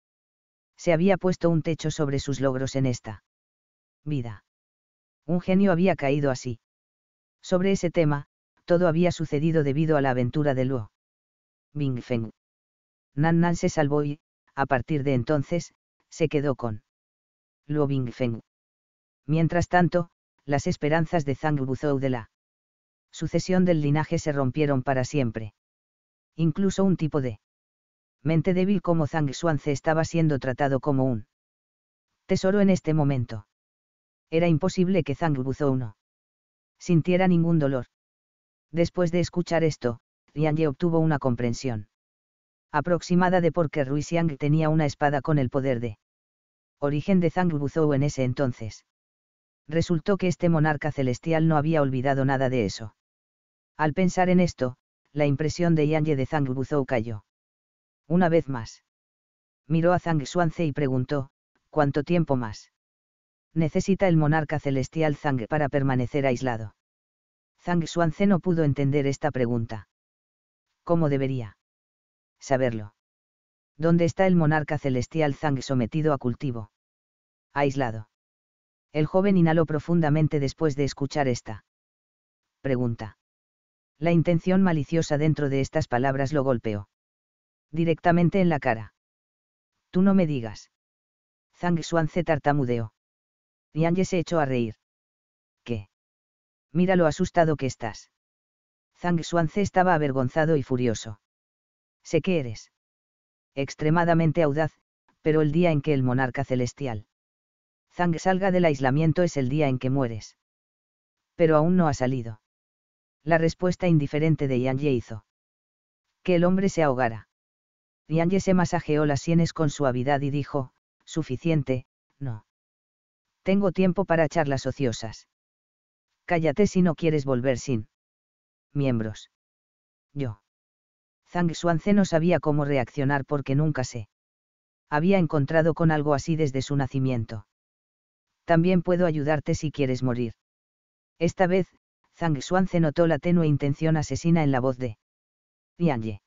Se había puesto un techo sobre sus logros en esta vida. Un genio había caído así. Sobre ese tema, todo había sucedido debido a la aventura de Luo. Bingfeng. Nan Nan se salvó y, a partir de entonces, se quedó con Feng. Mientras tanto, las esperanzas de Zhang Buzhou de la sucesión del linaje se rompieron para siempre. Incluso un tipo de mente débil como Zhang Xuanze estaba siendo tratado como un tesoro en este momento. Era imposible que Zhang Buzhou no sintiera ningún dolor. Después de escuchar esto, Liang Ye obtuvo una comprensión aproximada de por qué Rui Xiang tenía una espada con el poder de origen de Zhang en ese entonces. Resultó que este monarca celestial no había olvidado nada de eso. Al pensar en esto, la impresión de Yang de Zhang Guzhou cayó. Una vez más. Miró a Zhang Xuanze y preguntó, ¿cuánto tiempo más? Necesita el monarca celestial Zhang para permanecer aislado. Zhang Xuanze no pudo entender esta pregunta. ¿Cómo debería? Saberlo. ¿Dónde está el monarca celestial Zhang sometido a cultivo? Aislado. El joven inhaló profundamente después de escuchar esta pregunta. La intención maliciosa dentro de estas palabras lo golpeó. Directamente en la cara. Tú no me digas. Zhang Xuan se tartamudeó. Ye se echó a reír. ¿Qué? Mira lo asustado que estás. Zhang Xuanze estaba avergonzado y furioso. Sé que eres extremadamente audaz, pero el día en que el monarca celestial Zhang salga del aislamiento es el día en que mueres. Pero aún no ha salido. La respuesta indiferente de Ye hizo que el hombre se ahogara. Ye se masajeó las sienes con suavidad y dijo, suficiente, no. Tengo tiempo para charlas ociosas. Cállate si no quieres volver sin miembros. Yo. Zhang Xuanze no sabía cómo reaccionar porque nunca se había encontrado con algo así desde su nacimiento. También puedo ayudarte si quieres morir. Esta vez, Zhang Xuanze notó la tenue intención asesina en la voz de Ye.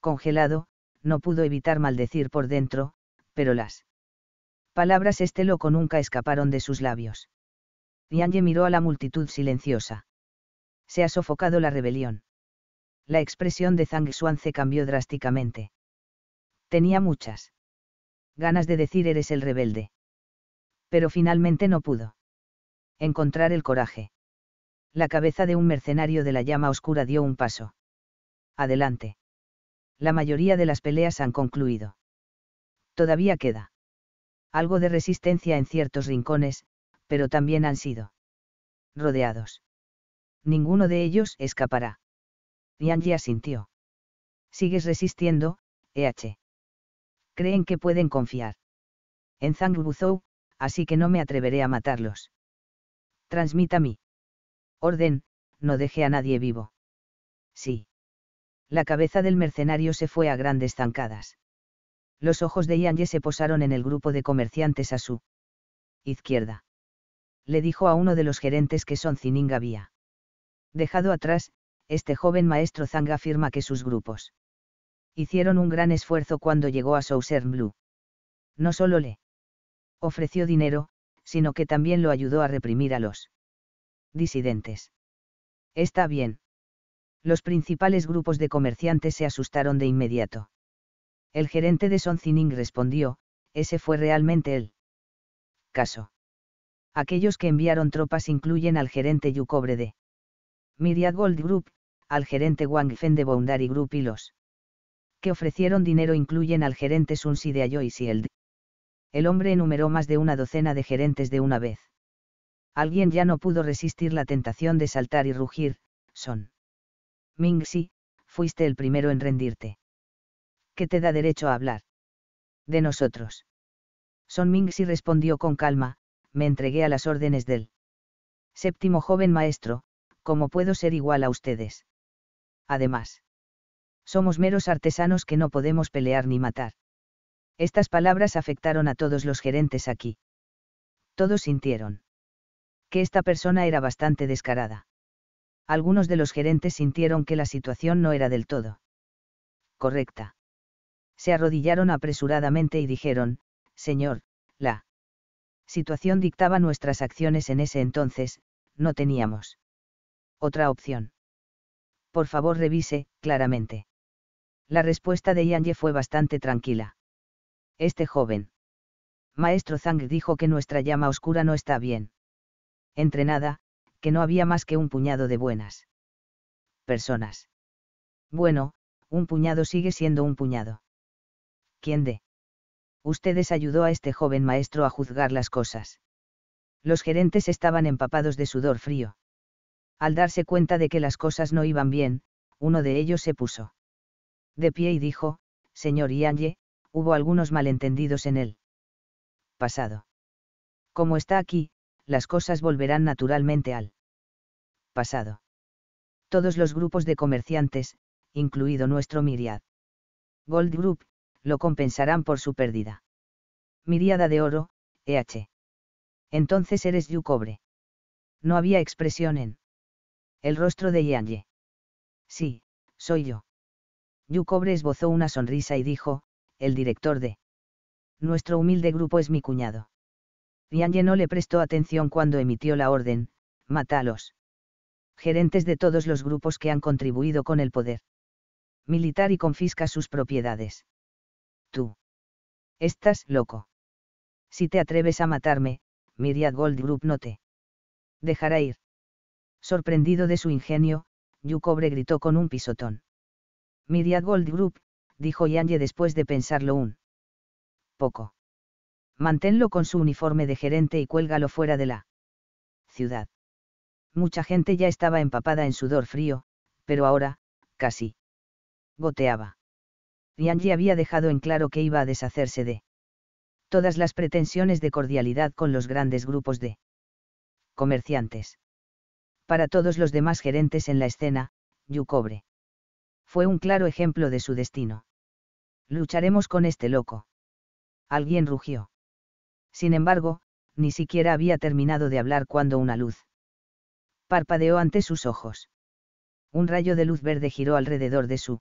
Congelado, no pudo evitar maldecir por dentro, pero las palabras este loco nunca escaparon de sus labios. Ye miró a la multitud silenciosa. Se ha sofocado la rebelión la expresión de Zhang se cambió drásticamente. Tenía muchas ganas de decir eres el rebelde. Pero finalmente no pudo. Encontrar el coraje. La cabeza de un mercenario de la llama oscura dio un paso. Adelante. La mayoría de las peleas han concluido. Todavía queda. Algo de resistencia en ciertos rincones, pero también han sido rodeados. Ninguno de ellos escapará. Yanji asintió. Sigues resistiendo, EH. Creen que pueden confiar. En Zhang así que no me atreveré a matarlos. Transmita mi orden, no deje a nadie vivo. Sí. La cabeza del mercenario se fue a grandes zancadas. Los ojos de Yanji se posaron en el grupo de comerciantes a su izquierda. Le dijo a uno de los gerentes que Son Zininga había dejado atrás, este joven maestro Zhang afirma que sus grupos hicieron un gran esfuerzo cuando llegó a Southern Blue. No solo le ofreció dinero, sino que también lo ayudó a reprimir a los disidentes. Está bien. Los principales grupos de comerciantes se asustaron de inmediato. El gerente de Soncining respondió, ese fue realmente el caso. Aquellos que enviaron tropas incluyen al gerente Yukobrede. de Myriad Gold Group, al gerente Wang Fen de Boundary Group y los que ofrecieron dinero incluyen al gerente Si de y Sield. El hombre enumeró más de una docena de gerentes de una vez. Alguien ya no pudo resistir la tentación de saltar y rugir, son. Ming Si, fuiste el primero en rendirte. ¿Qué te da derecho a hablar? De nosotros. Son Ming Si respondió con calma, me entregué a las órdenes del séptimo joven maestro, ¿cómo puedo ser igual a ustedes? Además. Somos meros artesanos que no podemos pelear ni matar. Estas palabras afectaron a todos los gerentes aquí. Todos sintieron que esta persona era bastante descarada. Algunos de los gerentes sintieron que la situación no era del todo correcta. Se arrodillaron apresuradamente y dijeron, Señor, la situación dictaba nuestras acciones en ese entonces, no teníamos otra opción. Por favor revise, claramente. La respuesta de Ye fue bastante tranquila. Este joven. Maestro Zhang dijo que nuestra llama oscura no está bien. Entrenada, que no había más que un puñado de buenas. Personas. Bueno, un puñado sigue siendo un puñado. ¿Quién de? Ustedes ayudó a este joven maestro a juzgar las cosas. Los gerentes estaban empapados de sudor frío. Al darse cuenta de que las cosas no iban bien, uno de ellos se puso de pie y dijo, Señor Ianye, hubo algunos malentendidos en él. pasado. Como está aquí, las cosas volverán naturalmente al pasado. Todos los grupos de comerciantes, incluido nuestro Miriad. Gold Group, lo compensarán por su pérdida. Miriada de oro, EH. Entonces eres Yu cobre. No había expresión en el rostro de Ye. Sí, soy yo. Yu esbozó una sonrisa y dijo, el director de... Nuestro humilde grupo es mi cuñado. Ye no le prestó atención cuando emitió la orden, matalos. Gerentes de todos los grupos que han contribuido con el poder. Militar y confisca sus propiedades. Tú. Estás loco. Si te atreves a matarme, Myriad Gold Group no te dejará ir. Sorprendido de su ingenio, Yukobre gritó con un pisotón. «Miriad Gold Group, dijo Yanye después de pensarlo un poco. Manténlo con su uniforme de gerente y cuélgalo fuera de la ciudad. Mucha gente ya estaba empapada en sudor frío, pero ahora, casi. Goteaba. Yanye había dejado en claro que iba a deshacerse de todas las pretensiones de cordialidad con los grandes grupos de comerciantes para todos los demás gerentes en la escena, Yukobre. Fue un claro ejemplo de su destino. Lucharemos con este loco. Alguien rugió. Sin embargo, ni siquiera había terminado de hablar cuando una luz. Parpadeó ante sus ojos. Un rayo de luz verde giró alrededor de su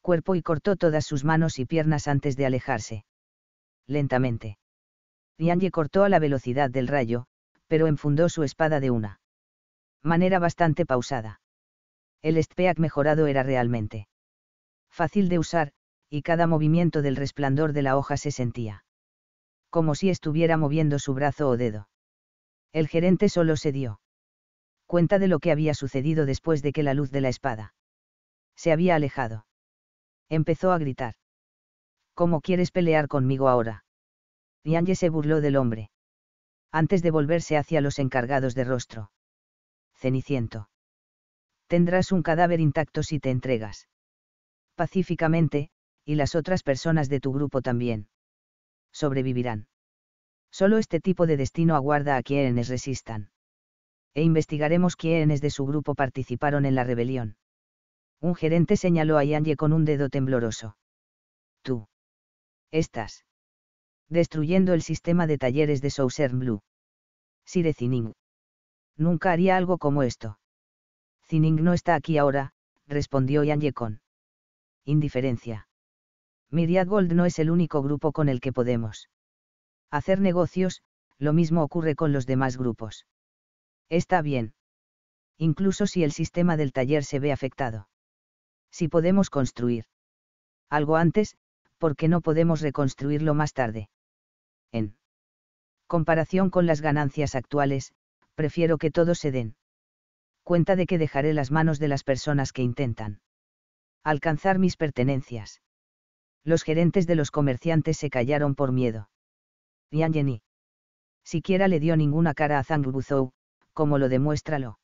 cuerpo y cortó todas sus manos y piernas antes de alejarse. Lentamente. Yanye cortó a la velocidad del rayo, pero enfundó su espada de una manera bastante pausada. El SPEAC mejorado era realmente fácil de usar, y cada movimiento del resplandor de la hoja se sentía como si estuviera moviendo su brazo o dedo. El gerente solo se dio cuenta de lo que había sucedido después de que la luz de la espada se había alejado. Empezó a gritar. ¿Cómo quieres pelear conmigo ahora? Ye se burló del hombre. Antes de volverse hacia los encargados de rostro. Ceniciento. Tendrás un cadáver intacto si te entregas. Pacíficamente, y las otras personas de tu grupo también. Sobrevivirán. Solo este tipo de destino aguarda a quienes resistan. E investigaremos quiénes de su grupo participaron en la rebelión. Un gerente señaló a Yanye con un dedo tembloroso. Tú. Estás. Destruyendo el sistema de talleres de Southern Blue. Sirecining. Nunca haría algo como esto. Zinning no está aquí ahora, respondió Yanye con indiferencia. Myriad Gold no es el único grupo con el que podemos hacer negocios, lo mismo ocurre con los demás grupos. Está bien. Incluso si el sistema del taller se ve afectado. Si podemos construir algo antes, porque no podemos reconstruirlo más tarde? En comparación con las ganancias actuales, prefiero que todos se den cuenta de que dejaré las manos de las personas que intentan alcanzar mis pertenencias. Los gerentes de los comerciantes se callaron por miedo. Yan Yeni Siquiera le dio ninguna cara a Zhang Buzhou, como lo demuestra lo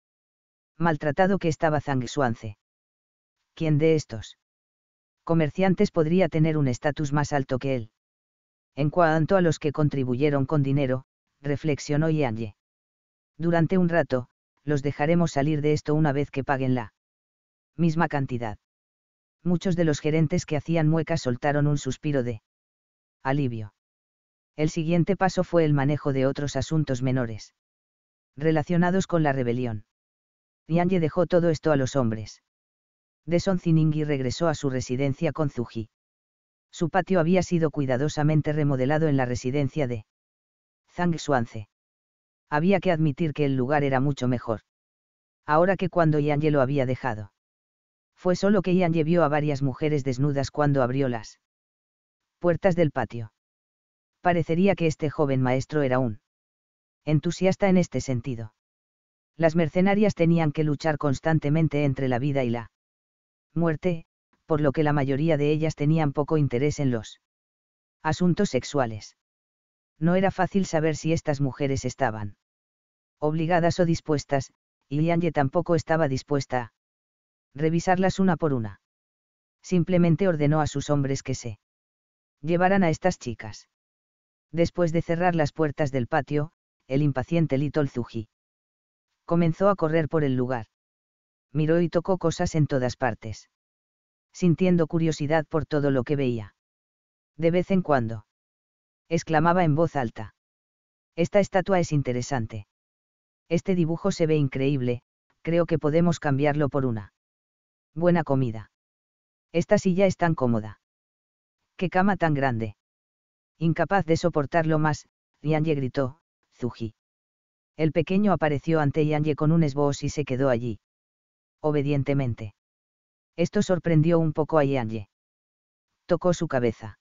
maltratado que estaba Zhang Xuance. ¿Quién de estos comerciantes podría tener un estatus más alto que él? En cuanto a los que contribuyeron con dinero, reflexionó Yan Ye. Durante un rato, los dejaremos salir de esto una vez que paguen la misma cantidad. Muchos de los gerentes que hacían muecas soltaron un suspiro de alivio. El siguiente paso fue el manejo de otros asuntos menores relacionados con la rebelión. Yanye dejó todo esto a los hombres. De y regresó a su residencia con Zuji. Su patio había sido cuidadosamente remodelado en la residencia de Zhang Xuanze había que admitir que el lugar era mucho mejor. Ahora que cuando Ianye lo había dejado. Fue solo que Ianye vio a varias mujeres desnudas cuando abrió las puertas del patio. Parecería que este joven maestro era un entusiasta en este sentido. Las mercenarias tenían que luchar constantemente entre la vida y la muerte, por lo que la mayoría de ellas tenían poco interés en los asuntos sexuales no era fácil saber si estas mujeres estaban obligadas o dispuestas, y Lianye tampoco estaba dispuesta a revisarlas una por una. Simplemente ordenó a sus hombres que se llevaran a estas chicas. Después de cerrar las puertas del patio, el impaciente Little Zuji comenzó a correr por el lugar. Miró y tocó cosas en todas partes. Sintiendo curiosidad por todo lo que veía. De vez en cuando exclamaba en voz alta. Esta estatua es interesante. Este dibujo se ve increíble, creo que podemos cambiarlo por una. Buena comida. Esta silla es tan cómoda. ¡Qué cama tan grande! Incapaz de soportarlo más, Yanye gritó, Zuji. El pequeño apareció ante Yanye con un esbozo y se quedó allí. Obedientemente. Esto sorprendió un poco a Yanye. Tocó su cabeza.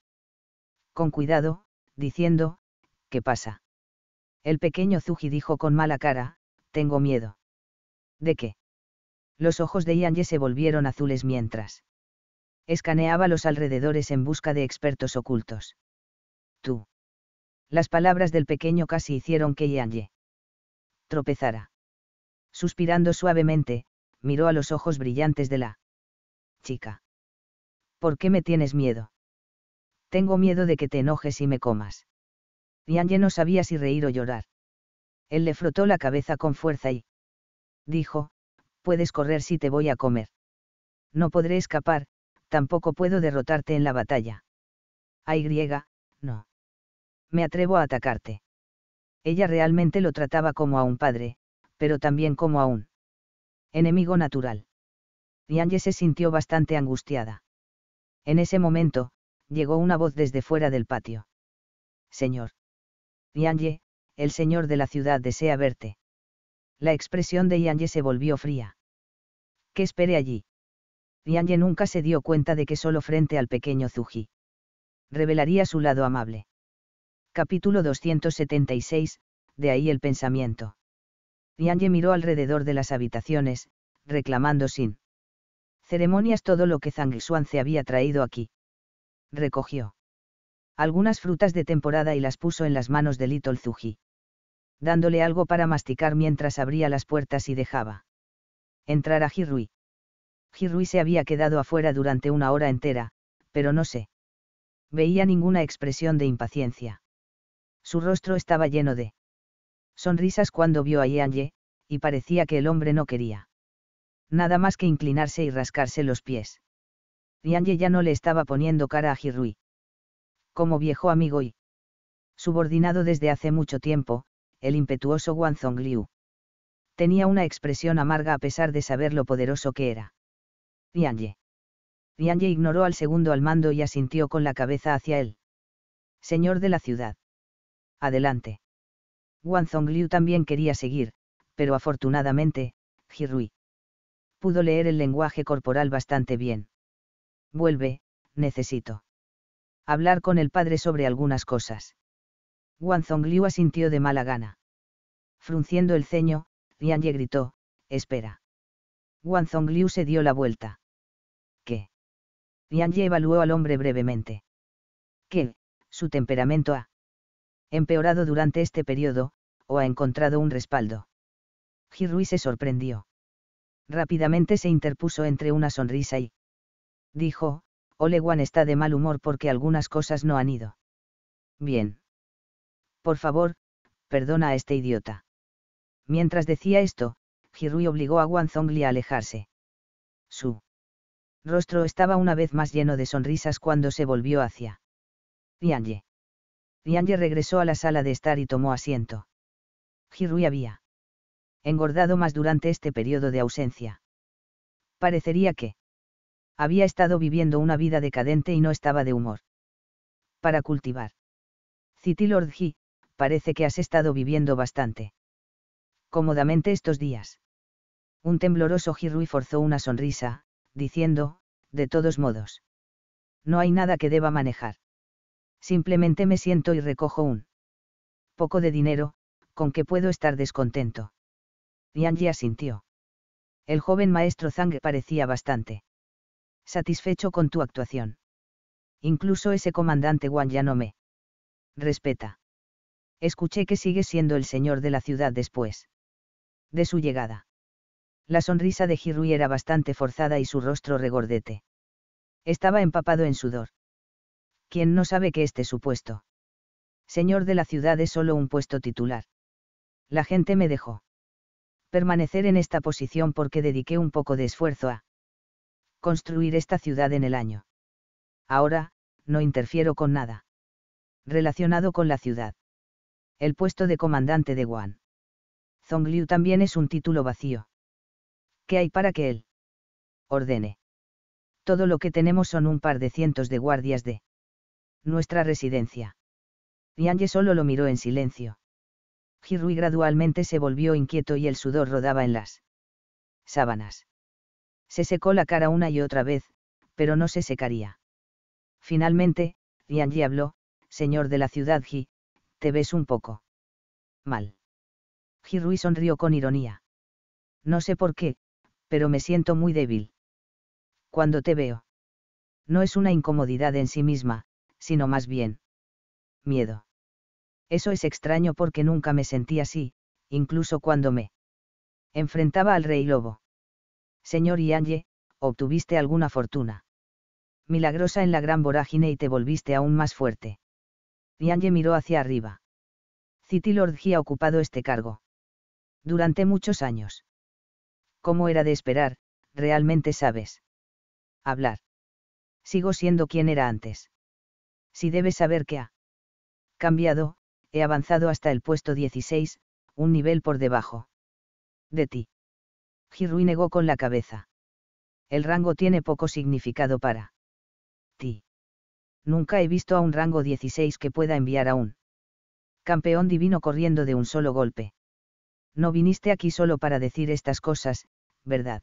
Con cuidado, diciendo, ¿qué pasa? El pequeño Zuji dijo con mala cara, tengo miedo. ¿De qué? Los ojos de Ye se volvieron azules mientras escaneaba los alrededores en busca de expertos ocultos. Tú. Las palabras del pequeño casi hicieron que Ye tropezara. Suspirando suavemente, miró a los ojos brillantes de la chica. ¿Por qué me tienes miedo? tengo miedo de que te enojes y me comas. y no sabía si reír o llorar. Él le frotó la cabeza con fuerza y dijo, puedes correr si te voy a comer. No podré escapar, tampoco puedo derrotarte en la batalla. Ay, griega, no. Me atrevo a atacarte. Ella realmente lo trataba como a un padre, pero también como a un enemigo natural. Diane se sintió bastante angustiada. En ese momento, llegó una voz desde fuera del patio. Señor. Yanye, el señor de la ciudad desea verte. La expresión de Yanye se volvió fría. ¿Qué espere allí? Yanye nunca se dio cuenta de que solo frente al pequeño Zuji. Revelaría su lado amable. Capítulo 276, de ahí el pensamiento. Yanye miró alrededor de las habitaciones, reclamando sin ceremonias todo lo que Zhang Xuan se había traído aquí recogió algunas frutas de temporada y las puso en las manos de Little Zuji. Dándole algo para masticar mientras abría las puertas y dejaba entrar a Hirui. Hirui se había quedado afuera durante una hora entera, pero no se veía ninguna expresión de impaciencia. Su rostro estaba lleno de sonrisas cuando vio a Ye, y parecía que el hombre no quería nada más que inclinarse y rascarse los pies. Rianye ya no le estaba poniendo cara a Jirui. Como viejo amigo y subordinado desde hace mucho tiempo, el impetuoso Wanzong Liu. Tenía una expresión amarga a pesar de saber lo poderoso que era. Yan Ye ignoró al segundo al mando y asintió con la cabeza hacia él. Señor de la ciudad. Adelante. Wanzong Liu también quería seguir, pero afortunadamente, Jirui pudo leer el lenguaje corporal bastante bien. Vuelve, necesito. Hablar con el padre sobre algunas cosas. Zongliu asintió de mala gana. Frunciendo el ceño, Ye gritó, espera. Liu se dio la vuelta. ¿Qué? Ye evaluó al hombre brevemente. —¿Qué, su temperamento ha empeorado durante este periodo, o ha encontrado un respaldo. Rui se sorprendió. Rápidamente se interpuso entre una sonrisa y dijo, Wan está de mal humor porque algunas cosas no han ido. Bien. Por favor, perdona a este idiota. Mientras decía esto, Hirui obligó a Wanzongli a alejarse. Su rostro estaba una vez más lleno de sonrisas cuando se volvió hacia Yan Rianye regresó a la sala de estar y tomó asiento. Hirui había engordado más durante este periodo de ausencia. Parecería que había estado viviendo una vida decadente y no estaba de humor. Para cultivar. City Lord G, parece que has estado viviendo bastante. Cómodamente estos días. Un tembloroso Girui forzó una sonrisa, diciendo, de todos modos. No hay nada que deba manejar. Simplemente me siento y recojo un poco de dinero, con que puedo estar descontento. Yanji asintió. El joven maestro Zhang parecía bastante satisfecho con tu actuación. Incluso ese comandante Wang ya no me respeta. Escuché que sigue siendo el señor de la ciudad después de su llegada. La sonrisa de Hirui era bastante forzada y su rostro regordete. Estaba empapado en sudor. ¿Quién no sabe que este supuesto? Señor de la ciudad es solo un puesto titular. La gente me dejó. Permanecer en esta posición porque dediqué un poco de esfuerzo a construir esta ciudad en el año. Ahora, no interfiero con nada. Relacionado con la ciudad. El puesto de comandante de Guan. Zongliu también es un título vacío. ¿Qué hay para que él? Ordene. Todo lo que tenemos son un par de cientos de guardias de nuestra residencia. Yanye solo lo miró en silencio. Hirui gradualmente se volvió inquieto y el sudor rodaba en las sábanas. Se secó la cara una y otra vez, pero no se secaría. Finalmente, Yanji habló, señor de la ciudad Ji, te ves un poco. Mal. Rui sonrió con ironía. No sé por qué, pero me siento muy débil. Cuando te veo. No es una incomodidad en sí misma, sino más bien. Miedo. Eso es extraño porque nunca me sentí así, incluso cuando me enfrentaba al rey lobo señor Ianye, obtuviste alguna fortuna. Milagrosa en la gran vorágine y te volviste aún más fuerte. Ianye miró hacia arriba. City Lord ha ocupado este cargo. Durante muchos años. ¿Cómo era de esperar, realmente sabes. Hablar. Sigo siendo quien era antes. Si debes saber que ha cambiado, he avanzado hasta el puesto 16, un nivel por debajo. De ti. Hirui negó con la cabeza. El rango tiene poco significado para ti. Nunca he visto a un rango 16 que pueda enviar a un campeón divino corriendo de un solo golpe. No viniste aquí solo para decir estas cosas, ¿verdad?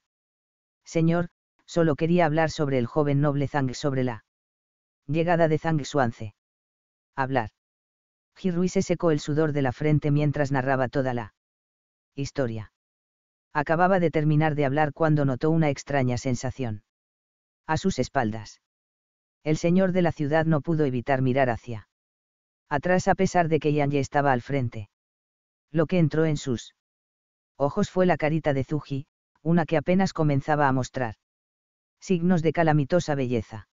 Señor, solo quería hablar sobre el joven noble Zhang sobre la llegada de Zhang Suance. Hablar. Hirui se secó el sudor de la frente mientras narraba toda la historia acababa de terminar de hablar cuando notó una extraña sensación. A sus espaldas. El señor de la ciudad no pudo evitar mirar hacia atrás a pesar de que Yanye estaba al frente. Lo que entró en sus ojos fue la carita de Zuji, una que apenas comenzaba a mostrar signos de calamitosa belleza.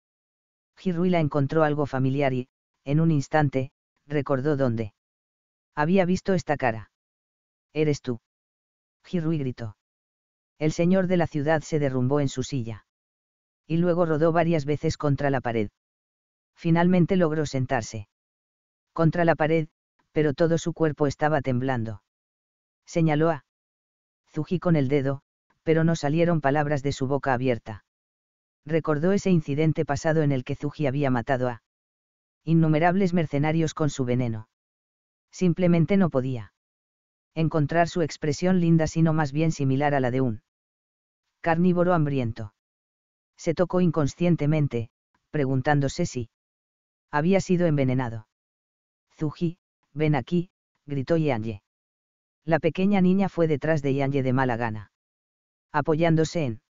Hirui la encontró algo familiar y, en un instante, recordó dónde había visto esta cara. Eres tú. Rui gritó. El señor de la ciudad se derrumbó en su silla. Y luego rodó varias veces contra la pared. Finalmente logró sentarse. Contra la pared, pero todo su cuerpo estaba temblando. Señaló a Zuji con el dedo, pero no salieron palabras de su boca abierta. Recordó ese incidente pasado en el que Zuji había matado a innumerables mercenarios con su veneno. Simplemente no podía encontrar su expresión linda sino más bien similar a la de un carnívoro hambriento. Se tocó inconscientemente, preguntándose si había sido envenenado. Zuji, ven aquí, gritó Yanye. La pequeña niña fue detrás de Yanye de mala gana. Apoyándose en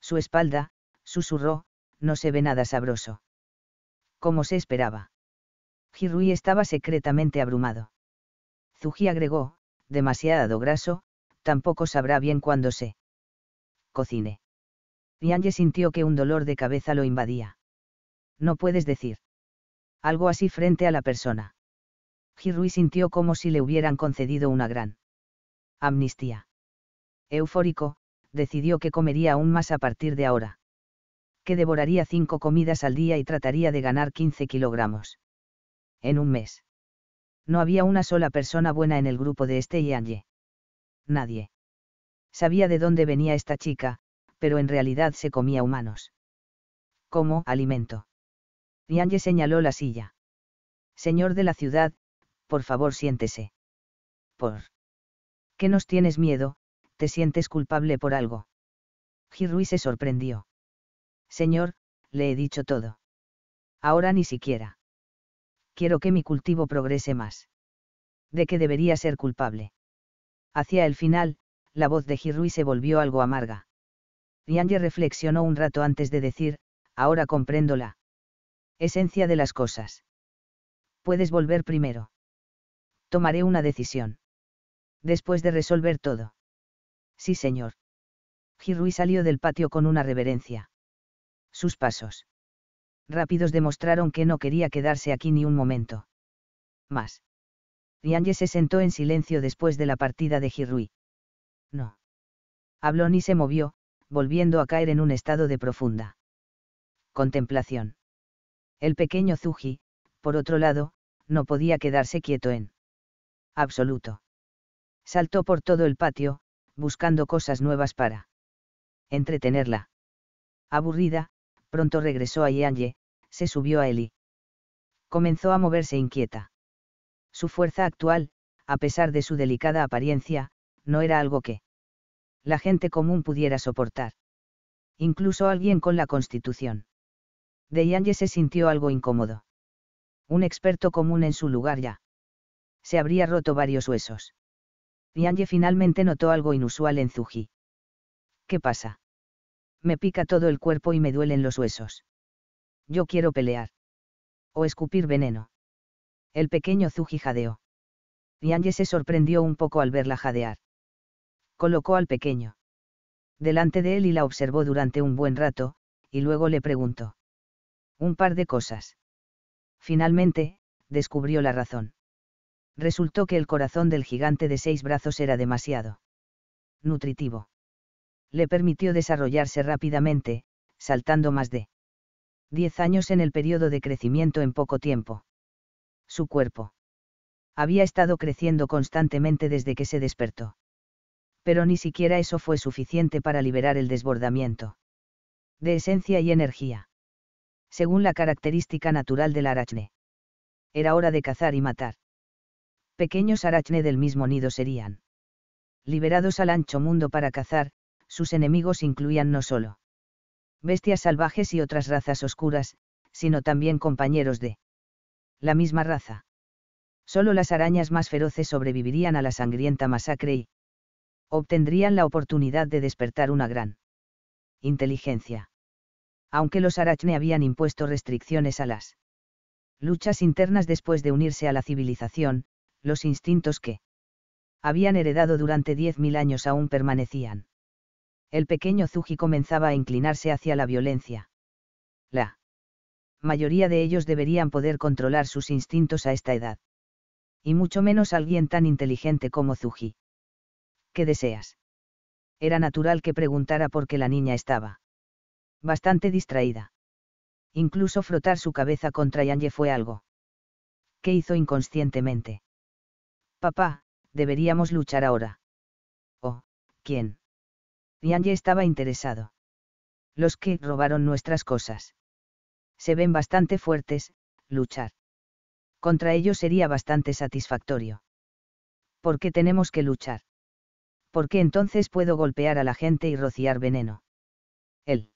su espalda, susurró, no se ve nada sabroso. Como se esperaba. Hirui estaba secretamente abrumado. Zuji agregó, demasiado graso, tampoco sabrá bien cuándo se cocine. Yange sintió que un dolor de cabeza lo invadía. No puedes decir algo así frente a la persona. Hirui sintió como si le hubieran concedido una gran amnistía. Eufórico, decidió que comería aún más a partir de ahora. Que devoraría cinco comidas al día y trataría de ganar 15 kilogramos. En un mes. No había una sola persona buena en el grupo de este y Nadie. Sabía de dónde venía esta chica, pero en realidad se comía humanos. Como alimento. Ye señaló la silla. Señor de la ciudad, por favor siéntese. ¿Por qué nos tienes miedo? ¿Te sientes culpable por algo? Rui se sorprendió. Señor, le he dicho todo. Ahora ni siquiera quiero que mi cultivo progrese más. ¿De qué debería ser culpable? Hacia el final, la voz de Hirui se volvió algo amarga. Yange reflexionó un rato antes de decir, ahora comprendo la esencia de las cosas. Puedes volver primero. Tomaré una decisión. Después de resolver todo. Sí, señor. Hirui salió del patio con una reverencia. Sus pasos rápidos demostraron que no quería quedarse aquí ni un momento. Más. Rianje se sentó en silencio después de la partida de Hirui. No. Habló ni se movió, volviendo a caer en un estado de profunda contemplación. El pequeño Zuji, por otro lado, no podía quedarse quieto en absoluto. Saltó por todo el patio, buscando cosas nuevas para entretenerla. Aburrida, Pronto regresó a Yangye, se subió a Eli. Comenzó a moverse inquieta. Su fuerza actual, a pesar de su delicada apariencia, no era algo que la gente común pudiera soportar. Incluso alguien con la constitución. De Yangye se sintió algo incómodo. Un experto común en su lugar ya. Se habría roto varios huesos. Yangye finalmente notó algo inusual en Zuji. ¿Qué pasa? me pica todo el cuerpo y me duelen los huesos. Yo quiero pelear. O escupir veneno. El pequeño Zuji jadeó. Yanye se sorprendió un poco al verla jadear. Colocó al pequeño. Delante de él y la observó durante un buen rato, y luego le preguntó. Un par de cosas. Finalmente, descubrió la razón. Resultó que el corazón del gigante de seis brazos era demasiado nutritivo le permitió desarrollarse rápidamente, saltando más de 10 años en el periodo de crecimiento en poco tiempo. Su cuerpo había estado creciendo constantemente desde que se despertó. Pero ni siquiera eso fue suficiente para liberar el desbordamiento de esencia y energía. Según la característica natural del arachne. Era hora de cazar y matar. Pequeños arachne del mismo nido serían liberados al ancho mundo para cazar, sus enemigos incluían no solo bestias salvajes y otras razas oscuras, sino también compañeros de la misma raza. Solo las arañas más feroces sobrevivirían a la sangrienta masacre y obtendrían la oportunidad de despertar una gran inteligencia. Aunque los arachne habían impuesto restricciones a las luchas internas después de unirse a la civilización, los instintos que habían heredado durante 10.000 años aún permanecían el pequeño Zuji comenzaba a inclinarse hacia la violencia. La mayoría de ellos deberían poder controlar sus instintos a esta edad. Y mucho menos alguien tan inteligente como Zuji. ¿Qué deseas? Era natural que preguntara por qué la niña estaba bastante distraída. Incluso frotar su cabeza contra Yanye fue algo que hizo inconscientemente. Papá, deberíamos luchar ahora. Oh, ¿quién? Nianye estaba interesado. Los que robaron nuestras cosas. Se ven bastante fuertes, luchar. Contra ellos sería bastante satisfactorio. ¿Por qué tenemos que luchar? ¿Por qué entonces puedo golpear a la gente y rociar veneno? Él.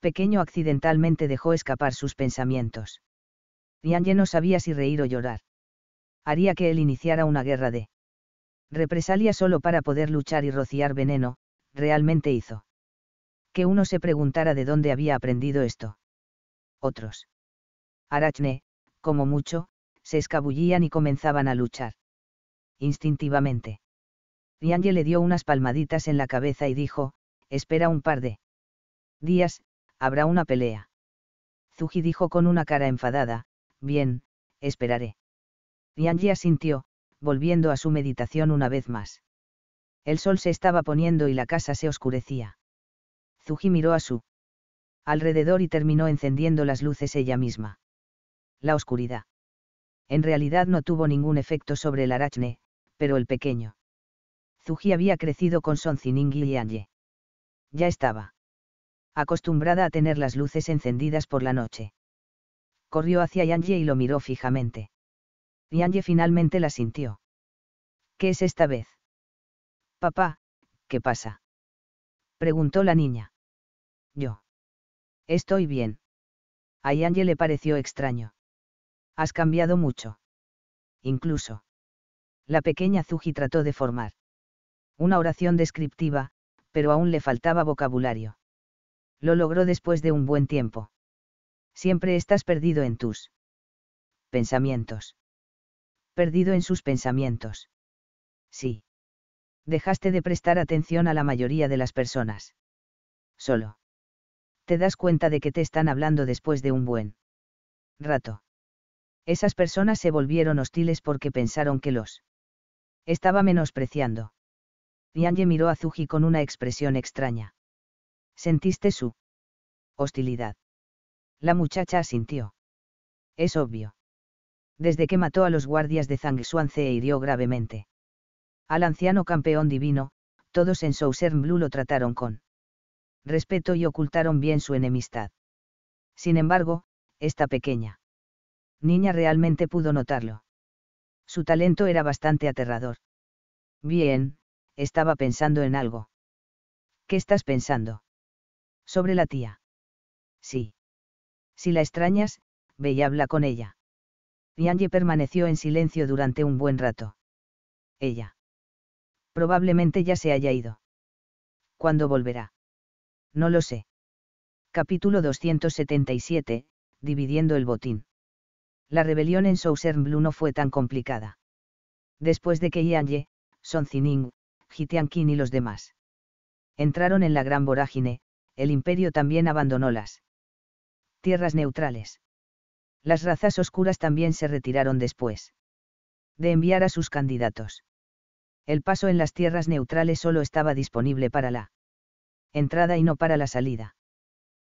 Pequeño accidentalmente dejó escapar sus pensamientos. Nianye no sabía si reír o llorar. Haría que él iniciara una guerra de represalia solo para poder luchar y rociar veneno, realmente hizo. Que uno se preguntara de dónde había aprendido esto. Otros. Arachne, como mucho, se escabullían y comenzaban a luchar. Instintivamente. Yanji le dio unas palmaditas en la cabeza y dijo, espera un par de días, habrá una pelea. Zuji dijo con una cara enfadada, bien, esperaré. Yanji asintió, volviendo a su meditación una vez más. El sol se estaba poniendo y la casa se oscurecía. Zuji miró a su alrededor y terminó encendiendo las luces ella misma. La oscuridad. En realidad no tuvo ningún efecto sobre el arachne, pero el pequeño. Zuji había crecido con Son y Yanje. Ya estaba acostumbrada a tener las luces encendidas por la noche. Corrió hacia Yanje y lo miró fijamente. Yanje finalmente la sintió. ¿Qué es esta vez? Papá, ¿qué pasa? preguntó la niña. Yo. Estoy bien. A Yange le pareció extraño. Has cambiado mucho. Incluso. La pequeña Zuji trató de formar una oración descriptiva, pero aún le faltaba vocabulario. Lo logró después de un buen tiempo. Siempre estás perdido en tus pensamientos. Perdido en sus pensamientos. Sí dejaste de prestar atención a la mayoría de las personas. Solo. Te das cuenta de que te están hablando después de un buen rato. Esas personas se volvieron hostiles porque pensaron que los estaba menospreciando. Yanye miró a Zuji con una expresión extraña. ¿Sentiste su hostilidad? La muchacha asintió. Es obvio. Desde que mató a los guardias de Zhang Xuanze hirió gravemente al anciano campeón divino, todos en Southern Blue lo trataron con respeto y ocultaron bien su enemistad. Sin embargo, esta pequeña niña realmente pudo notarlo. Su talento era bastante aterrador. Bien, estaba pensando en algo. ¿Qué estás pensando? Sobre la tía. Sí. Si la extrañas, ve y habla con ella. Yanji permaneció en silencio durante un buen rato. Ella. Probablemente ya se haya ido. ¿Cuándo volverá? No lo sé. Capítulo 277. Dividiendo el botín. La rebelión en Southern Blue no fue tan complicada. Después de que Ye, Son Zining, y los demás entraron en la gran vorágine, el imperio también abandonó las tierras neutrales. Las razas oscuras también se retiraron después de enviar a sus candidatos. El paso en las tierras neutrales solo estaba disponible para la entrada y no para la salida.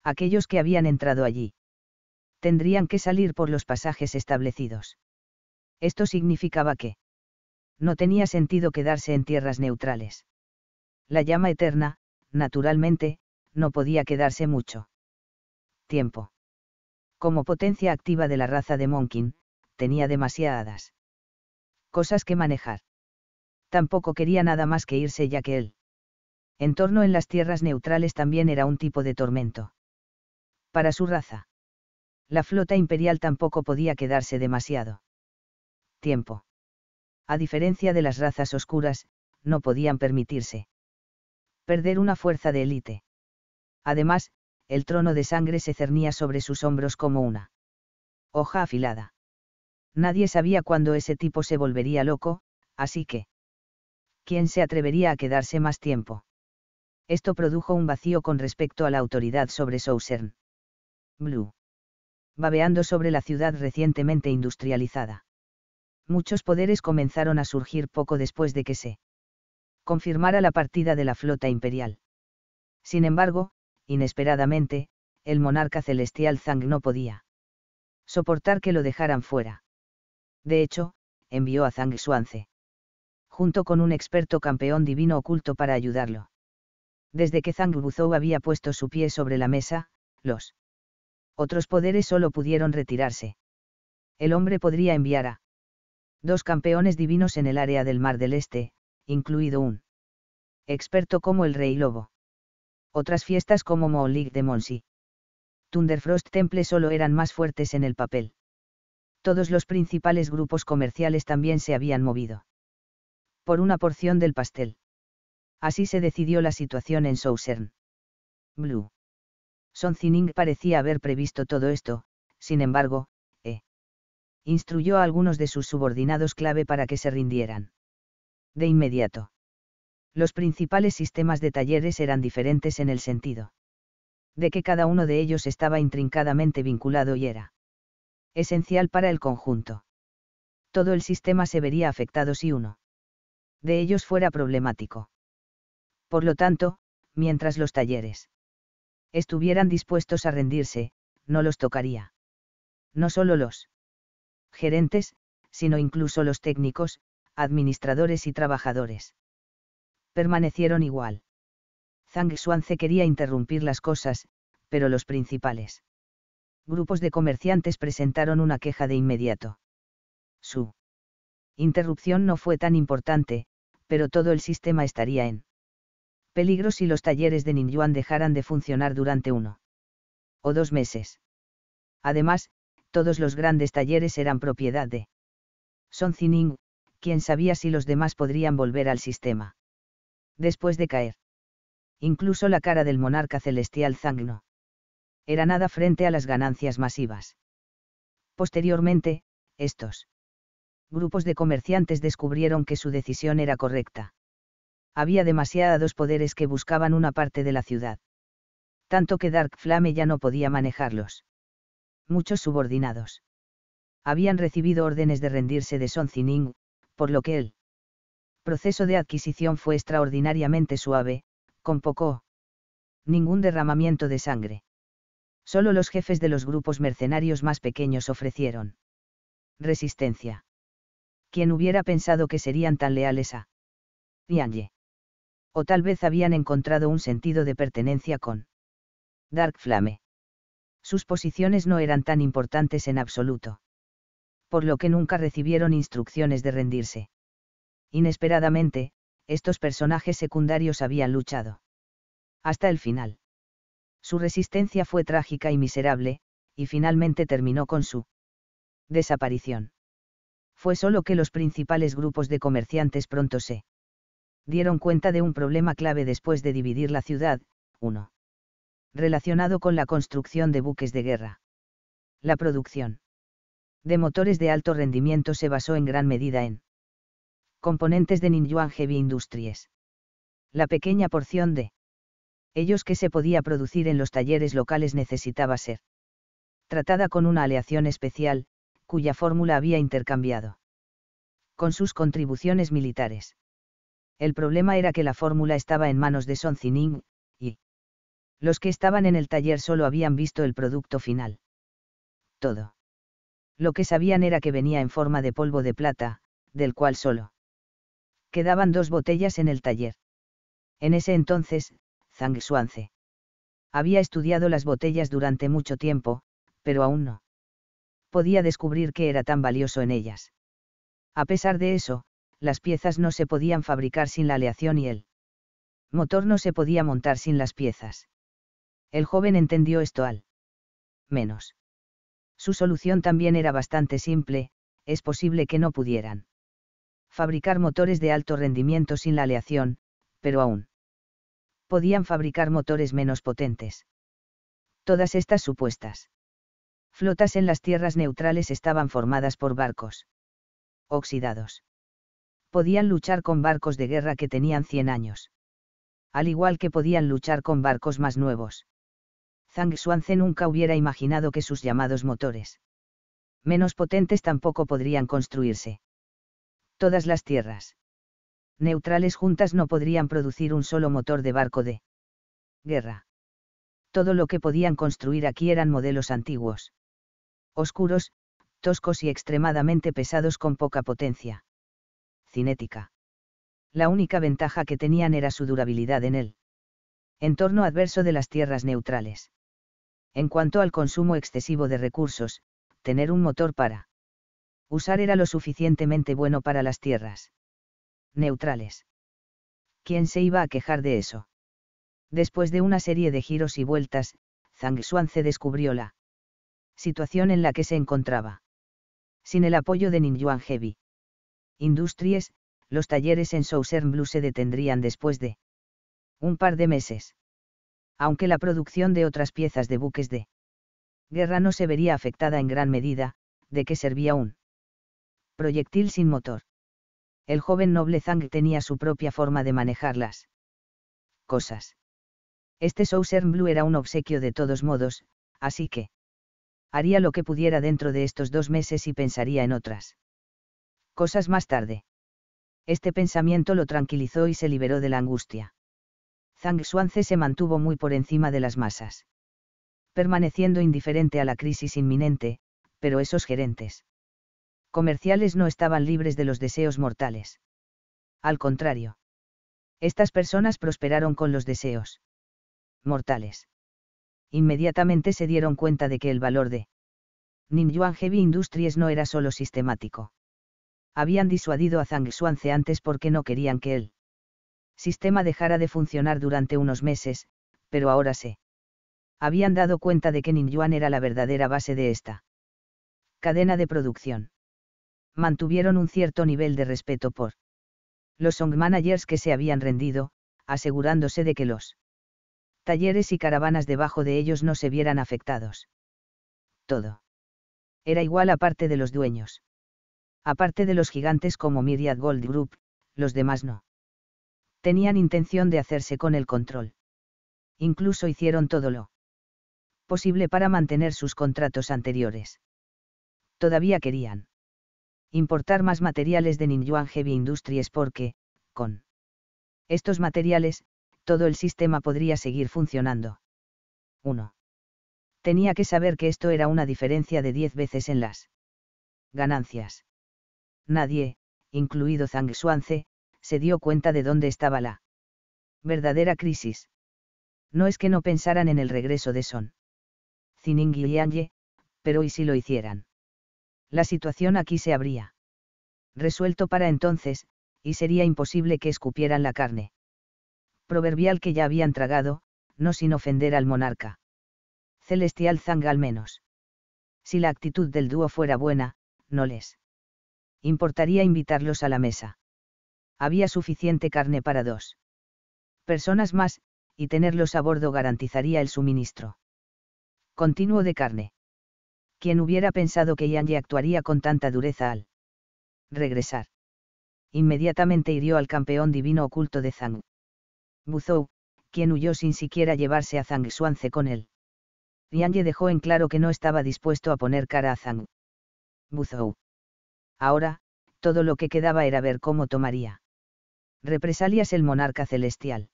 Aquellos que habían entrado allí tendrían que salir por los pasajes establecidos. Esto significaba que no tenía sentido quedarse en tierras neutrales. La llama eterna, naturalmente, no podía quedarse mucho tiempo. Como potencia activa de la raza de Monkin, tenía demasiadas cosas que manejar tampoco quería nada más que irse ya que él. En torno en las tierras neutrales también era un tipo de tormento. Para su raza. La flota imperial tampoco podía quedarse demasiado. Tiempo. A diferencia de las razas oscuras, no podían permitirse. Perder una fuerza de élite. Además, el trono de sangre se cernía sobre sus hombros como una hoja afilada. Nadie sabía cuándo ese tipo se volvería loco, así que ¿quién se atrevería a quedarse más tiempo? Esto produjo un vacío con respecto a la autoridad sobre Sousern. Blue. Babeando sobre la ciudad recientemente industrializada. Muchos poderes comenzaron a surgir poco después de que se confirmara la partida de la flota imperial. Sin embargo, inesperadamente, el monarca celestial Zhang no podía soportar que lo dejaran fuera. De hecho, envió a Zhang Suance junto con un experto campeón divino oculto para ayudarlo. Desde que Zhang había puesto su pie sobre la mesa, los otros poderes solo pudieron retirarse. El hombre podría enviar a dos campeones divinos en el área del Mar del Este, incluido un experto como el Rey Lobo. Otras fiestas como Moolig de Monsi. Thunderfrost Temple solo eran más fuertes en el papel. Todos los principales grupos comerciales también se habían movido por una porción del pastel. Así se decidió la situación en Sousern. Blue. Zining parecía haber previsto todo esto, sin embargo, E. Instruyó a algunos de sus subordinados clave para que se rindieran. De inmediato. Los principales sistemas de talleres eran diferentes en el sentido de que cada uno de ellos estaba intrincadamente vinculado y era esencial para el conjunto. Todo el sistema se vería afectado si uno de ellos fuera problemático. Por lo tanto, mientras los talleres estuvieran dispuestos a rendirse, no los tocaría. No solo los gerentes, sino incluso los técnicos, administradores y trabajadores. Permanecieron igual. Zhang se quería interrumpir las cosas, pero los principales grupos de comerciantes presentaron una queja de inmediato. Su interrupción no fue tan importante, pero todo el sistema estaría en peligro si los talleres de Ninyuan dejaran de funcionar durante uno o dos meses. Además, todos los grandes talleres eran propiedad de Son Zining, quien sabía si los demás podrían volver al sistema. Después de caer. Incluso la cara del monarca celestial Zangno. Era nada frente a las ganancias masivas. Posteriormente, estos grupos de comerciantes descubrieron que su decisión era correcta. Había demasiados poderes que buscaban una parte de la ciudad. Tanto que Dark Flame ya no podía manejarlos. Muchos subordinados. Habían recibido órdenes de rendirse de Son por lo que el proceso de adquisición fue extraordinariamente suave, con poco ningún derramamiento de sangre. Solo los jefes de los grupos mercenarios más pequeños ofrecieron resistencia quien hubiera pensado que serían tan leales a Ye O tal vez habían encontrado un sentido de pertenencia con Dark Flame. Sus posiciones no eran tan importantes en absoluto. Por lo que nunca recibieron instrucciones de rendirse. Inesperadamente, estos personajes secundarios habían luchado. Hasta el final. Su resistencia fue trágica y miserable, y finalmente terminó con su desaparición fue solo que los principales grupos de comerciantes pronto se dieron cuenta de un problema clave después de dividir la ciudad, uno relacionado con la construcción de buques de guerra. La producción de motores de alto rendimiento se basó en gran medida en componentes de Ningyuan Heavy Industries. La pequeña porción de ellos que se podía producir en los talleres locales necesitaba ser tratada con una aleación especial, cuya fórmula había intercambiado. Con sus contribuciones militares. El problema era que la fórmula estaba en manos de Son Zining, y los que estaban en el taller solo habían visto el producto final. Todo. Lo que sabían era que venía en forma de polvo de plata, del cual solo quedaban dos botellas en el taller. En ese entonces, Zhang Xuanze había estudiado las botellas durante mucho tiempo, pero aún no podía descubrir qué era tan valioso en ellas. A pesar de eso, las piezas no se podían fabricar sin la aleación y el motor no se podía montar sin las piezas. El joven entendió esto al menos. Su solución también era bastante simple, es posible que no pudieran fabricar motores de alto rendimiento sin la aleación, pero aún podían fabricar motores menos potentes. Todas estas supuestas flotas en las tierras neutrales estaban formadas por barcos oxidados. Podían luchar con barcos de guerra que tenían 100 años. Al igual que podían luchar con barcos más nuevos. Zhang Xuanze nunca hubiera imaginado que sus llamados motores menos potentes tampoco podrían construirse. Todas las tierras neutrales juntas no podrían producir un solo motor de barco de guerra. Todo lo que podían construir aquí eran modelos antiguos oscuros, toscos y extremadamente pesados con poca potencia. Cinética. La única ventaja que tenían era su durabilidad en el entorno adverso de las tierras neutrales. En cuanto al consumo excesivo de recursos, tener un motor para usar era lo suficientemente bueno para las tierras neutrales. ¿Quién se iba a quejar de eso? Después de una serie de giros y vueltas, Zhang Xuan se descubrió la situación en la que se encontraba. Sin el apoyo de Ningyuan Heavy Industries, los talleres en Southern Blue se detendrían después de un par de meses. Aunque la producción de otras piezas de buques de guerra no se vería afectada en gran medida, de que servía un proyectil sin motor. El joven noble Zhang tenía su propia forma de manejarlas. Cosas. Este Southern Blue era un obsequio de todos modos, así que haría lo que pudiera dentro de estos dos meses y pensaría en otras. Cosas más tarde. Este pensamiento lo tranquilizó y se liberó de la angustia. Zhang Xuance se mantuvo muy por encima de las masas. Permaneciendo indiferente a la crisis inminente, pero esos gerentes comerciales no estaban libres de los deseos mortales. Al contrario. Estas personas prosperaron con los deseos mortales inmediatamente se dieron cuenta de que el valor de Ningyuan Heavy Industries no era solo sistemático. Habían disuadido a Zhang Xuanze antes porque no querían que el sistema dejara de funcionar durante unos meses, pero ahora se habían dado cuenta de que Ningyuan era la verdadera base de esta cadena de producción. Mantuvieron un cierto nivel de respeto por los song managers que se habían rendido, asegurándose de que los talleres y caravanas debajo de ellos no se vieran afectados. Todo. Era igual aparte de los dueños. Aparte de los gigantes como Myriad Gold Group, los demás no. Tenían intención de hacerse con el control. Incluso hicieron todo lo posible para mantener sus contratos anteriores. Todavía querían importar más materiales de Ningyuan Heavy Industries porque, con estos materiales, todo el sistema podría seguir funcionando. 1. Tenía que saber que esto era una diferencia de 10 veces en las ganancias. Nadie, incluido Zhang Xuanze, se dio cuenta de dónde estaba la verdadera crisis. No es que no pensaran en el regreso de Son. Zining y Ye, pero ¿y si lo hicieran? La situación aquí se habría resuelto para entonces, y sería imposible que escupieran la carne proverbial que ya habían tragado, no sin ofender al monarca. Celestial Zhang al menos. Si la actitud del dúo fuera buena, no les importaría invitarlos a la mesa. Había suficiente carne para dos personas más, y tenerlos a bordo garantizaría el suministro continuo de carne. Quien hubiera pensado que Yanji actuaría con tanta dureza al regresar? Inmediatamente hirió al campeón divino oculto de Zhang. Buzou, quien huyó sin siquiera llevarse a Zhang Xuanze con él. Ye dejó en claro que no estaba dispuesto a poner cara a Zhang Buzou. Ahora, todo lo que quedaba era ver cómo tomaría. Represalias el monarca celestial.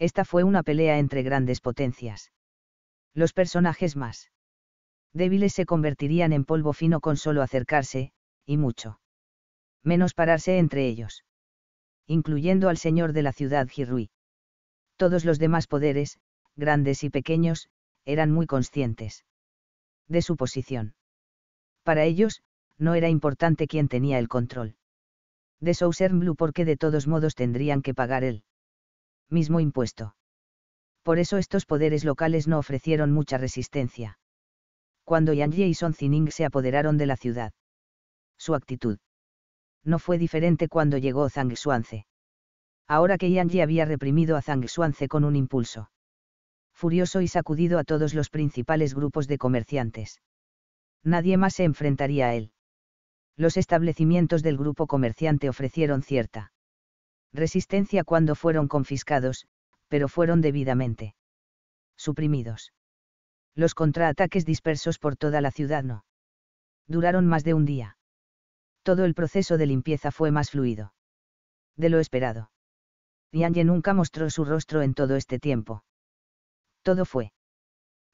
Esta fue una pelea entre grandes potencias. Los personajes más débiles se convertirían en polvo fino con solo acercarse, y mucho menos pararse entre ellos. Incluyendo al señor de la ciudad Hirui. Todos los demás poderes, grandes y pequeños, eran muy conscientes de su posición. Para ellos, no era importante quién tenía el control. De Blue porque de todos modos tendrían que pagar el mismo impuesto. Por eso estos poderes locales no ofrecieron mucha resistencia. Cuando Yang y Son Zining se apoderaron de la ciudad. Su actitud. No fue diferente cuando llegó Zhang Xuanze ahora que Yang Yi había reprimido a Zhang Xuanze con un impulso. Furioso y sacudido a todos los principales grupos de comerciantes. Nadie más se enfrentaría a él. Los establecimientos del grupo comerciante ofrecieron cierta resistencia cuando fueron confiscados, pero fueron debidamente suprimidos. Los contraataques dispersos por toda la ciudad no duraron más de un día. Todo el proceso de limpieza fue más fluido de lo esperado Ye nunca mostró su rostro en todo este tiempo. Todo fue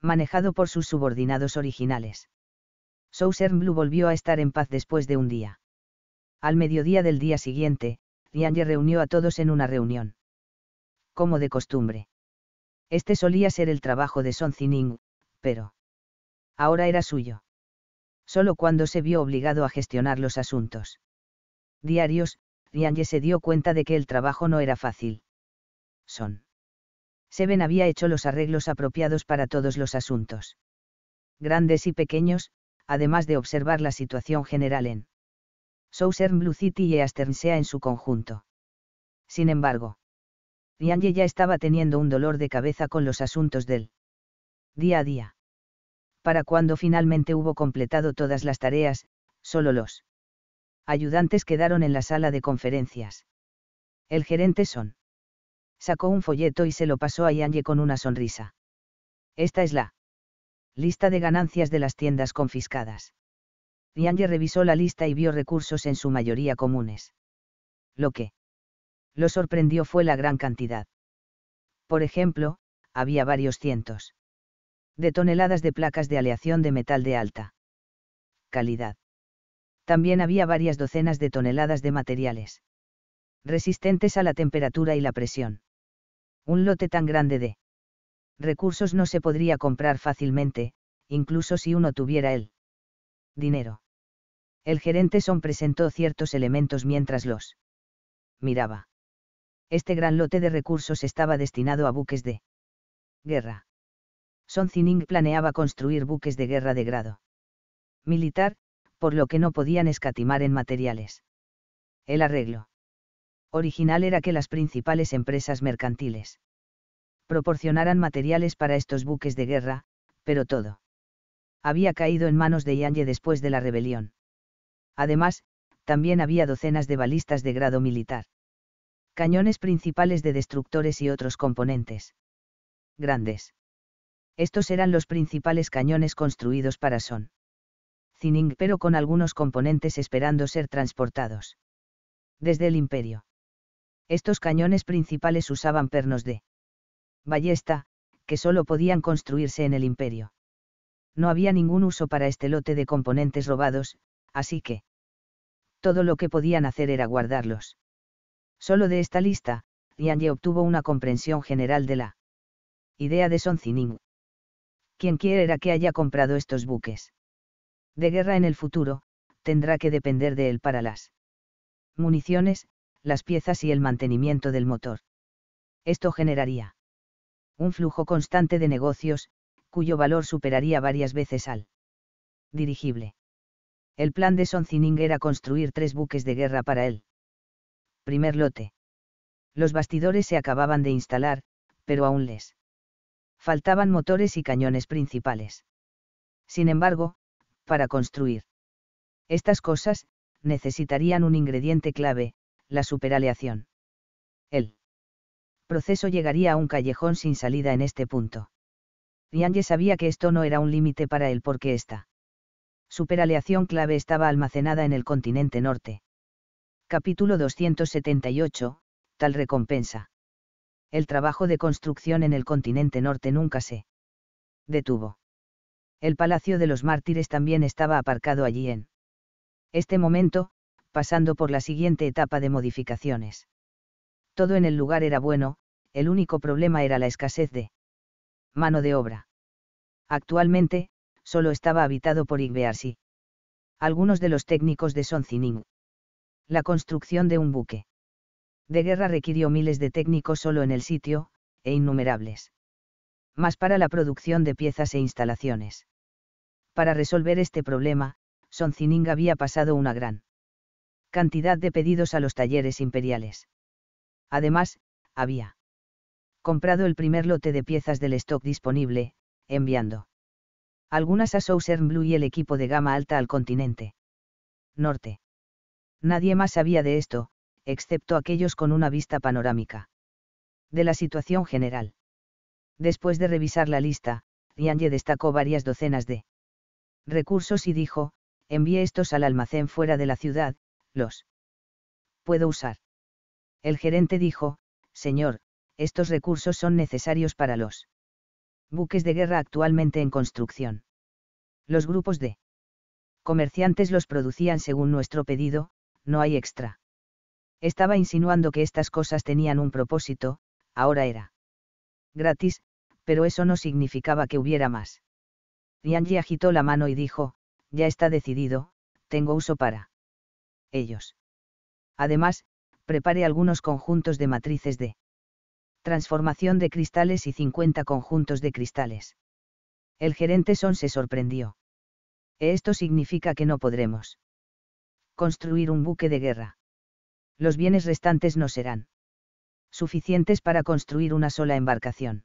manejado por sus subordinados originales. Sousern Blue volvió a estar en paz después de un día. Al mediodía del día siguiente, Ye reunió a todos en una reunión. Como de costumbre. Este solía ser el trabajo de Son Zining, pero ahora era suyo. Solo cuando se vio obligado a gestionar los asuntos diarios, Ye se dio cuenta de que el trabajo no era fácil. Son. Seven había hecho los arreglos apropiados para todos los asuntos. Grandes y pequeños, además de observar la situación general en Southern Blue City y Easternsea en su conjunto. Sin embargo, Ye ya estaba teniendo un dolor de cabeza con los asuntos del día a día. Para cuando finalmente hubo completado todas las tareas, solo los ayudantes quedaron en la sala de conferencias. El gerente Son. Sacó un folleto y se lo pasó a Yanye con una sonrisa. Esta es la lista de ganancias de las tiendas confiscadas. Yanye revisó la lista y vio recursos en su mayoría comunes. Lo que lo sorprendió fue la gran cantidad. Por ejemplo, había varios cientos de toneladas de placas de aleación de metal de alta calidad también había varias docenas de toneladas de materiales. Resistentes a la temperatura y la presión. Un lote tan grande de recursos no se podría comprar fácilmente, incluso si uno tuviera el dinero. El gerente Son presentó ciertos elementos mientras los miraba. Este gran lote de recursos estaba destinado a buques de guerra. Son Zining planeaba construir buques de guerra de grado militar, por lo que no podían escatimar en materiales. El arreglo original era que las principales empresas mercantiles proporcionaran materiales para estos buques de guerra, pero todo había caído en manos de Yangye después de la rebelión. Además, también había docenas de balistas de grado militar, cañones principales de destructores y otros componentes grandes. Estos eran los principales cañones construidos para Son. Xining pero con algunos componentes esperando ser transportados. Desde el imperio. Estos cañones principales usaban pernos de ballesta, que solo podían construirse en el imperio. No había ningún uso para este lote de componentes robados, así que todo lo que podían hacer era guardarlos. Solo de esta lista, Yanye obtuvo una comprensión general de la idea de Son Zining. Quien quiera que haya comprado estos buques de guerra en el futuro, tendrá que depender de él para las municiones, las piezas y el mantenimiento del motor. Esto generaría un flujo constante de negocios, cuyo valor superaría varias veces al dirigible. El plan de Sonzining era construir tres buques de guerra para él. Primer lote. Los bastidores se acababan de instalar, pero aún les faltaban motores y cañones principales. Sin embargo, para construir. Estas cosas, necesitarían un ingrediente clave, la superaleación. El proceso llegaría a un callejón sin salida en este punto. Yanje sabía que esto no era un límite para él porque esta superaleación clave estaba almacenada en el continente norte. Capítulo 278, tal recompensa. El trabajo de construcción en el continente norte nunca se detuvo el Palacio de los Mártires también estaba aparcado allí en este momento, pasando por la siguiente etapa de modificaciones. Todo en el lugar era bueno, el único problema era la escasez de mano de obra. Actualmente, solo estaba habitado por Igbearsi. Algunos de los técnicos de Soncining. La construcción de un buque de guerra requirió miles de técnicos solo en el sitio, e innumerables. Más para la producción de piezas e instalaciones. Para resolver este problema, Sonzining había pasado una gran cantidad de pedidos a los talleres imperiales. Además, había comprado el primer lote de piezas del stock disponible, enviando algunas a Southern Blue y el equipo de gama alta al continente norte. Nadie más sabía de esto, excepto aquellos con una vista panorámica de la situación general. Después de revisar la lista, Yanje destacó varias docenas de recursos y dijo, envíe estos al almacén fuera de la ciudad, los puedo usar. El gerente dijo, señor, estos recursos son necesarios para los buques de guerra actualmente en construcción. Los grupos de comerciantes los producían según nuestro pedido, no hay extra. Estaba insinuando que estas cosas tenían un propósito, ahora era gratis, pero eso no significaba que hubiera más. Yanji agitó la mano y dijo, ya está decidido, tengo uso para ellos. Además, prepare algunos conjuntos de matrices de transformación de cristales y 50 conjuntos de cristales. El gerente Son se sorprendió. Esto significa que no podremos construir un buque de guerra. Los bienes restantes no serán suficientes para construir una sola embarcación.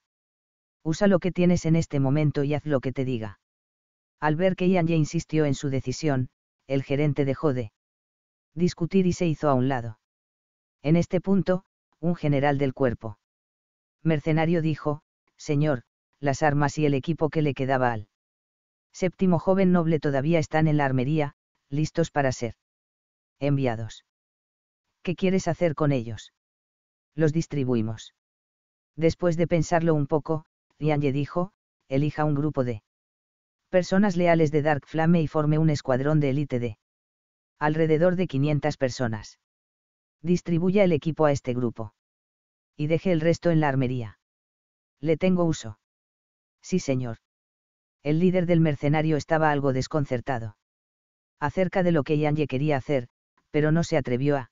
Usa lo que tienes en este momento y haz lo que te diga. Al ver que Ian ya insistió en su decisión, el gerente dejó de discutir y se hizo a un lado. En este punto, un general del cuerpo mercenario dijo, Señor, las armas y el equipo que le quedaba al séptimo joven noble todavía están en la armería, listos para ser enviados. ¿Qué quieres hacer con ellos? Los distribuimos. Después de pensarlo un poco, Yanye dijo, elija un grupo de personas leales de Dark Flame y forme un escuadrón de élite de alrededor de 500 personas. Distribuya el equipo a este grupo. Y deje el resto en la armería. Le tengo uso. Sí, señor. El líder del mercenario estaba algo desconcertado. Acerca de lo que Yanye quería hacer, pero no se atrevió a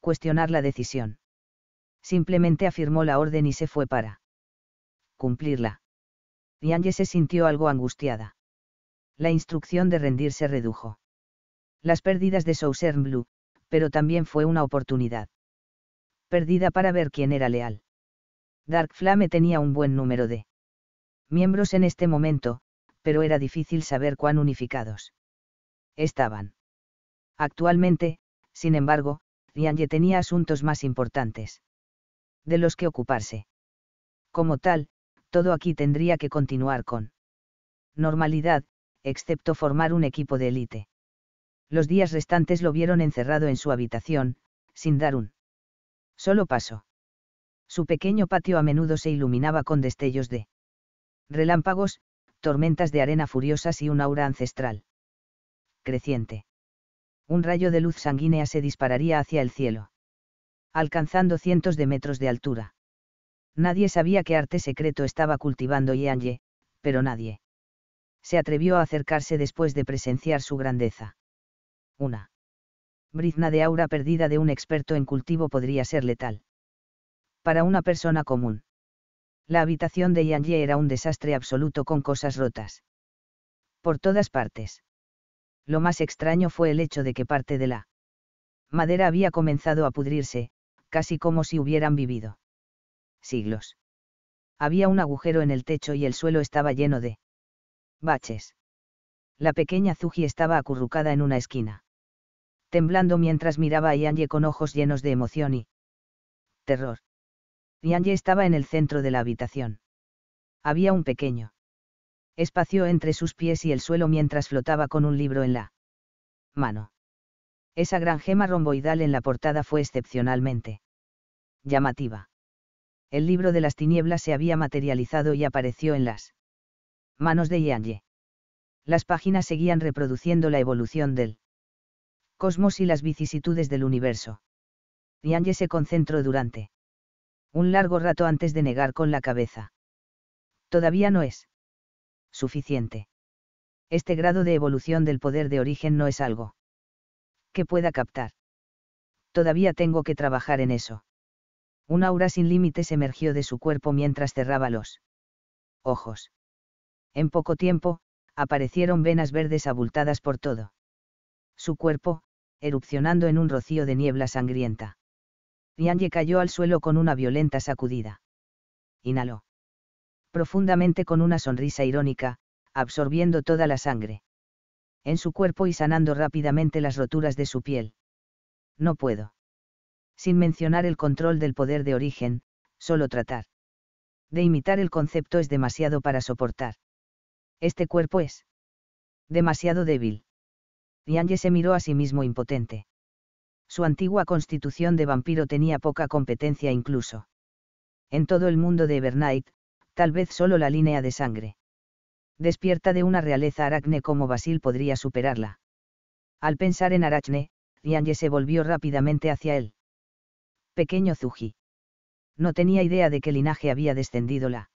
cuestionar la decisión. Simplemente afirmó la orden y se fue para cumplirla. Nianye se sintió algo angustiada. La instrucción de rendirse redujo. Las pérdidas de Southern Blue, pero también fue una oportunidad. Perdida para ver quién era leal. Dark Flame tenía un buen número de miembros en este momento, pero era difícil saber cuán unificados estaban. Actualmente, sin embargo, Nianye tenía asuntos más importantes de los que ocuparse. Como tal, todo aquí tendría que continuar con normalidad, excepto formar un equipo de élite. Los días restantes lo vieron encerrado en su habitación, sin dar un solo paso. Su pequeño patio a menudo se iluminaba con destellos de relámpagos, tormentas de arena furiosas y un aura ancestral. Creciente. Un rayo de luz sanguínea se dispararía hacia el cielo. Alcanzando cientos de metros de altura. Nadie sabía qué arte secreto estaba cultivando Yanye, pero nadie se atrevió a acercarse después de presenciar su grandeza. Una brizna de aura perdida de un experto en cultivo podría ser letal. Para una persona común. La habitación de Yanye era un desastre absoluto con cosas rotas. Por todas partes. Lo más extraño fue el hecho de que parte de la madera había comenzado a pudrirse, casi como si hubieran vivido siglos. Había un agujero en el techo y el suelo estaba lleno de baches. La pequeña Zuji estaba acurrucada en una esquina. Temblando mientras miraba a Yanye con ojos llenos de emoción y terror. Yanye estaba en el centro de la habitación. Había un pequeño espacio entre sus pies y el suelo mientras flotaba con un libro en la mano. Esa gran gema romboidal en la portada fue excepcionalmente llamativa el libro de las tinieblas se había materializado y apareció en las manos de Yang. Las páginas seguían reproduciendo la evolución del cosmos y las vicisitudes del universo. Yanye se concentró durante un largo rato antes de negar con la cabeza. Todavía no es suficiente. Este grado de evolución del poder de origen no es algo que pueda captar. Todavía tengo que trabajar en eso. Un aura sin límites emergió de su cuerpo mientras cerraba los ojos. En poco tiempo, aparecieron venas verdes abultadas por todo. Su cuerpo, erupcionando en un rocío de niebla sangrienta. Yanye cayó al suelo con una violenta sacudida. Inhaló. Profundamente con una sonrisa irónica, absorbiendo toda la sangre. En su cuerpo y sanando rápidamente las roturas de su piel. No puedo sin mencionar el control del poder de origen, solo tratar. De imitar el concepto es demasiado para soportar. Este cuerpo es demasiado débil. Yange se miró a sí mismo impotente. Su antigua constitución de vampiro tenía poca competencia incluso. En todo el mundo de Evernight, tal vez solo la línea de sangre. Despierta de una realeza aracne como Basil podría superarla. Al pensar en Arachne, Yange se volvió rápidamente hacia él pequeño Zuji. No tenía idea de qué linaje había descendido la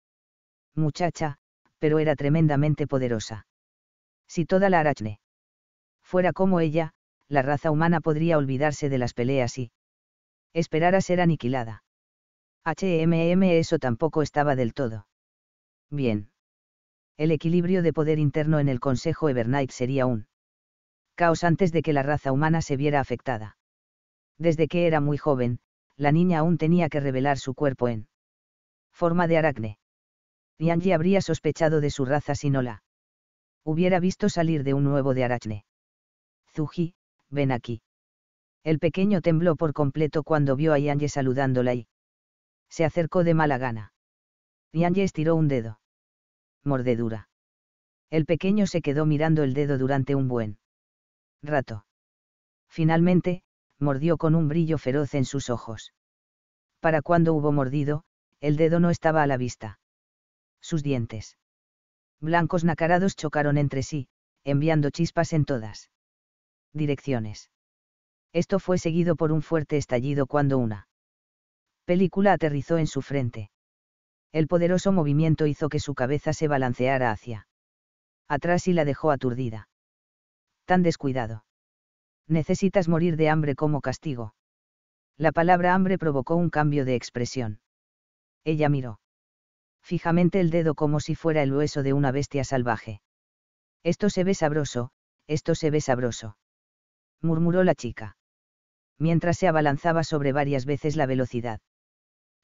muchacha, pero era tremendamente poderosa. Si toda la Arachne fuera como ella, la raza humana podría olvidarse de las peleas y esperar a ser aniquilada. HMM eso tampoco estaba del todo. Bien. El equilibrio de poder interno en el Consejo Evernight sería un caos antes de que la raza humana se viera afectada. Desde que era muy joven, la niña aún tenía que revelar su cuerpo en forma de aracne. Yanji habría sospechado de su raza si no la hubiera visto salir de un huevo de aracne. Zuji, ven aquí. El pequeño tembló por completo cuando vio a Yanji saludándola y se acercó de mala gana. Yanji estiró un dedo. Mordedura. El pequeño se quedó mirando el dedo durante un buen rato. Finalmente, mordió con un brillo feroz en sus ojos. Para cuando hubo mordido, el dedo no estaba a la vista. Sus dientes. Blancos nacarados chocaron entre sí, enviando chispas en todas direcciones. Esto fue seguido por un fuerte estallido cuando una película aterrizó en su frente. El poderoso movimiento hizo que su cabeza se balanceara hacia atrás y la dejó aturdida. Tan descuidado necesitas morir de hambre como castigo. La palabra hambre provocó un cambio de expresión. Ella miró fijamente el dedo como si fuera el hueso de una bestia salvaje. Esto se ve sabroso, esto se ve sabroso. murmuró la chica. Mientras se abalanzaba sobre varias veces la velocidad.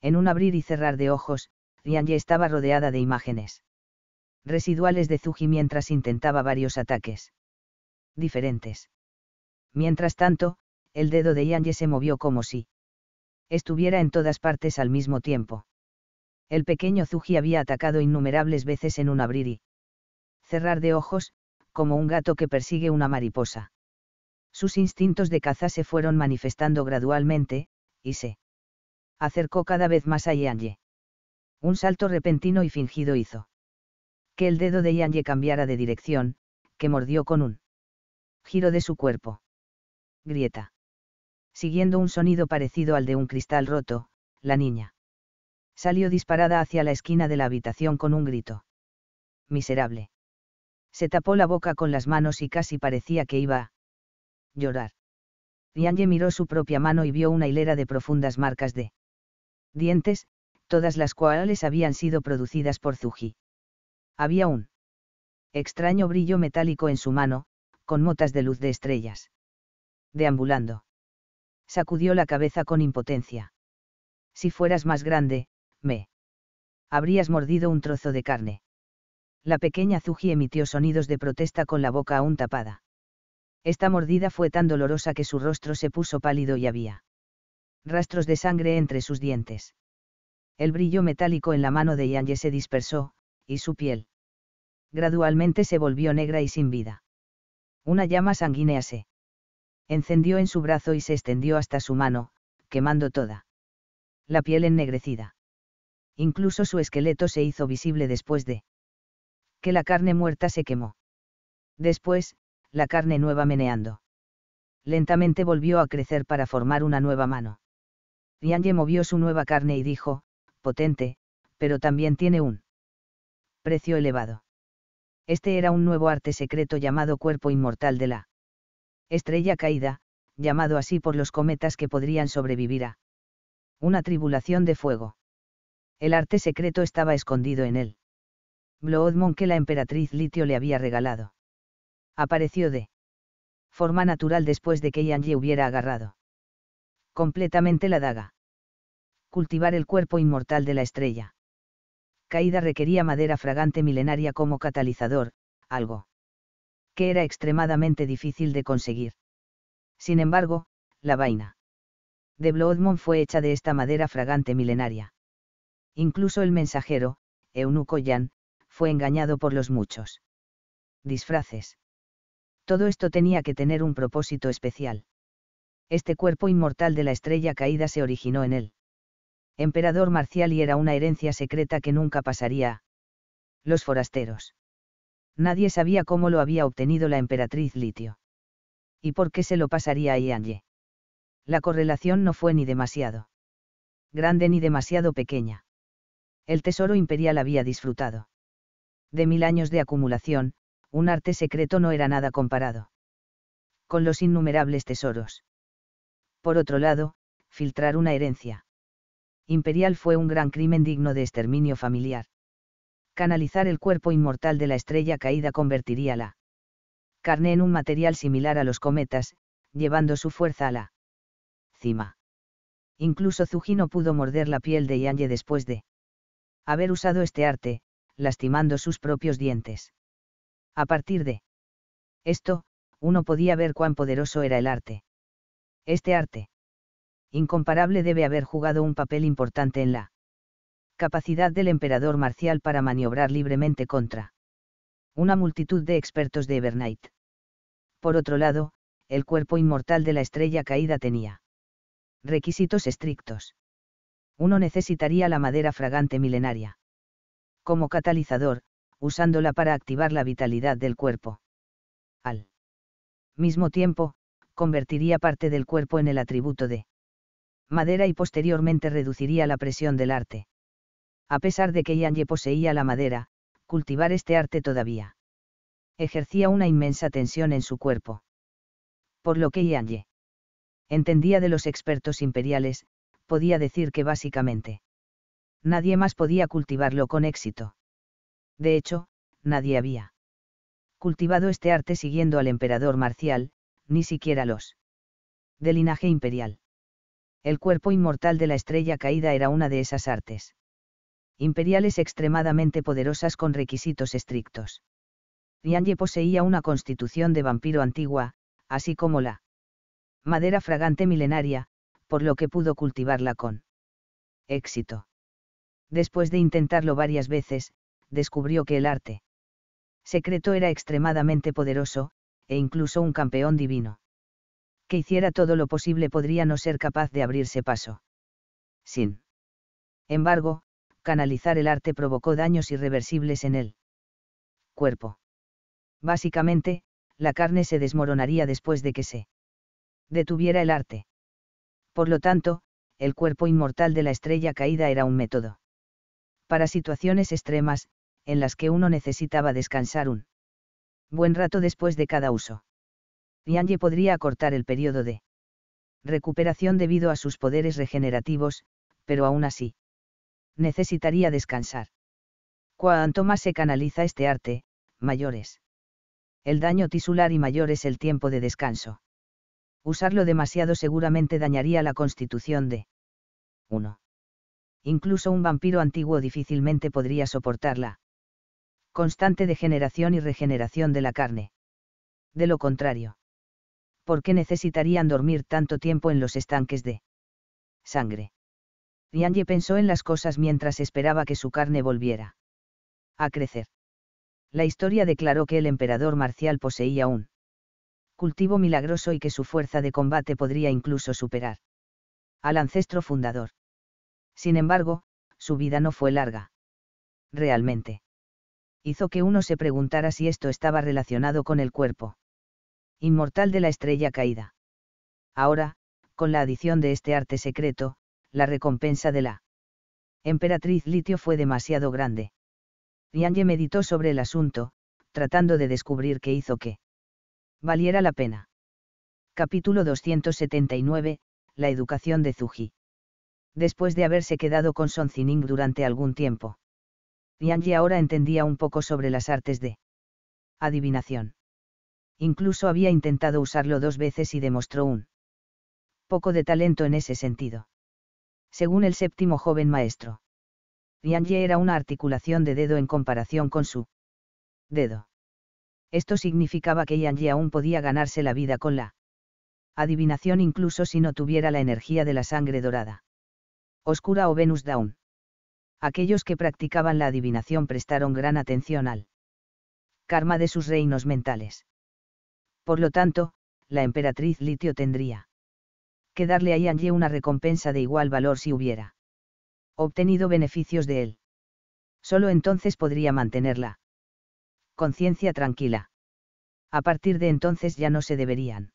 En un abrir y cerrar de ojos, Rianye estaba rodeada de imágenes. Residuales de Zuji mientras intentaba varios ataques. Diferentes. Mientras tanto, el dedo de Yanye se movió como si estuviera en todas partes al mismo tiempo. El pequeño Zuji había atacado innumerables veces en un abrir y cerrar de ojos, como un gato que persigue una mariposa. Sus instintos de caza se fueron manifestando gradualmente, y se acercó cada vez más a Yanye. Un salto repentino y fingido hizo que el dedo de Yanye cambiara de dirección, que mordió con un giro de su cuerpo grieta. Siguiendo un sonido parecido al de un cristal roto, la niña salió disparada hacia la esquina de la habitación con un grito. Miserable. Se tapó la boca con las manos y casi parecía que iba a llorar. Yange miró su propia mano y vio una hilera de profundas marcas de dientes, todas las cuales habían sido producidas por Zuji. Había un extraño brillo metálico en su mano, con motas de luz de estrellas deambulando. Sacudió la cabeza con impotencia. Si fueras más grande, me. Habrías mordido un trozo de carne. La pequeña Zuji emitió sonidos de protesta con la boca aún tapada. Esta mordida fue tan dolorosa que su rostro se puso pálido y había rastros de sangre entre sus dientes. El brillo metálico en la mano de Yanye se dispersó, y su piel gradualmente se volvió negra y sin vida. Una llama sanguínea se encendió en su brazo y se extendió hasta su mano, quemando toda. La piel ennegrecida. Incluso su esqueleto se hizo visible después de que la carne muerta se quemó. Después, la carne nueva meneando. Lentamente volvió a crecer para formar una nueva mano. Yanye movió su nueva carne y dijo, potente, pero también tiene un precio elevado. Este era un nuevo arte secreto llamado cuerpo inmortal de la estrella caída, llamado así por los cometas que podrían sobrevivir a una tribulación de fuego. El arte secreto estaba escondido en él. Bloodmon que la emperatriz Litio le había regalado. Apareció de forma natural después de que Yanji hubiera agarrado completamente la daga. Cultivar el cuerpo inmortal de la estrella. Caída requería madera fragante milenaria como catalizador, algo que era extremadamente difícil de conseguir. Sin embargo, la vaina de Bloodmon fue hecha de esta madera fragante milenaria. Incluso el mensajero, Eunuco Yan, fue engañado por los muchos disfraces. Todo esto tenía que tener un propósito especial. Este cuerpo inmortal de la estrella caída se originó en él. Emperador marcial y era una herencia secreta que nunca pasaría los forasteros. Nadie sabía cómo lo había obtenido la emperatriz Litio. ¿Y por qué se lo pasaría a Ianye? La correlación no fue ni demasiado grande ni demasiado pequeña. El tesoro imperial había disfrutado. De mil años de acumulación, un arte secreto no era nada comparado. Con los innumerables tesoros. Por otro lado, filtrar una herencia. Imperial fue un gran crimen digno de exterminio familiar canalizar el cuerpo inmortal de la estrella caída convertiría la carne en un material similar a los cometas, llevando su fuerza a la cima. Incluso Zuji no pudo morder la piel de Yanye después de haber usado este arte, lastimando sus propios dientes. A partir de esto, uno podía ver cuán poderoso era el arte. Este arte incomparable debe haber jugado un papel importante en la capacidad del emperador marcial para maniobrar libremente contra una multitud de expertos de Evernight. Por otro lado, el cuerpo inmortal de la estrella caída tenía requisitos estrictos. Uno necesitaría la madera fragante milenaria. Como catalizador, usándola para activar la vitalidad del cuerpo. Al mismo tiempo, convertiría parte del cuerpo en el atributo de madera y posteriormente reduciría la presión del arte a pesar de que Yeon-ye poseía la madera, cultivar este arte todavía. Ejercía una inmensa tensión en su cuerpo. Por lo que Yeon-ye, entendía de los expertos imperiales, podía decir que básicamente nadie más podía cultivarlo con éxito. De hecho, nadie había cultivado este arte siguiendo al emperador marcial, ni siquiera los de linaje imperial. El cuerpo inmortal de la estrella caída era una de esas artes imperiales extremadamente poderosas con requisitos estrictos. Yanye poseía una constitución de vampiro antigua, así como la madera fragante milenaria, por lo que pudo cultivarla con éxito. Después de intentarlo varias veces, descubrió que el arte secreto era extremadamente poderoso, e incluso un campeón divino. Que hiciera todo lo posible podría no ser capaz de abrirse paso. Sin embargo, canalizar el arte provocó daños irreversibles en el cuerpo. Básicamente, la carne se desmoronaría después de que se detuviera el arte. Por lo tanto, el cuerpo inmortal de la estrella caída era un método. Para situaciones extremas, en las que uno necesitaba descansar un buen rato después de cada uso. Yange podría acortar el periodo de recuperación debido a sus poderes regenerativos, pero aún así necesitaría descansar. Cuanto más se canaliza este arte, mayores. El daño tisular y mayor es el tiempo de descanso. Usarlo demasiado seguramente dañaría la constitución de 1. Incluso un vampiro antiguo difícilmente podría soportarla. Constante degeneración y regeneración de la carne. De lo contrario. ¿Por qué necesitarían dormir tanto tiempo en los estanques de sangre? Yanye pensó en las cosas mientras esperaba que su carne volviera a crecer. La historia declaró que el emperador marcial poseía un cultivo milagroso y que su fuerza de combate podría incluso superar al ancestro fundador. Sin embargo, su vida no fue larga. Realmente. Hizo que uno se preguntara si esto estaba relacionado con el cuerpo inmortal de la estrella caída. Ahora, con la adición de este arte secreto, la recompensa de la emperatriz Litio fue demasiado grande. Yanye meditó sobre el asunto, tratando de descubrir qué hizo que valiera la pena. Capítulo 279, La educación de Zuji. Después de haberse quedado con Son Zining durante algún tiempo, Yanji ahora entendía un poco sobre las artes de adivinación. Incluso había intentado usarlo dos veces y demostró un poco de talento en ese sentido según el séptimo joven maestro. Ye era una articulación de dedo en comparación con su dedo. Esto significaba que Yi aún podía ganarse la vida con la adivinación incluso si no tuviera la energía de la sangre dorada. Oscura o Venus Down. Aquellos que practicaban la adivinación prestaron gran atención al karma de sus reinos mentales. Por lo tanto, la emperatriz Litio tendría que darle a Ye una recompensa de igual valor si hubiera obtenido beneficios de él. Solo entonces podría mantenerla. Conciencia tranquila. A partir de entonces ya no se deberían.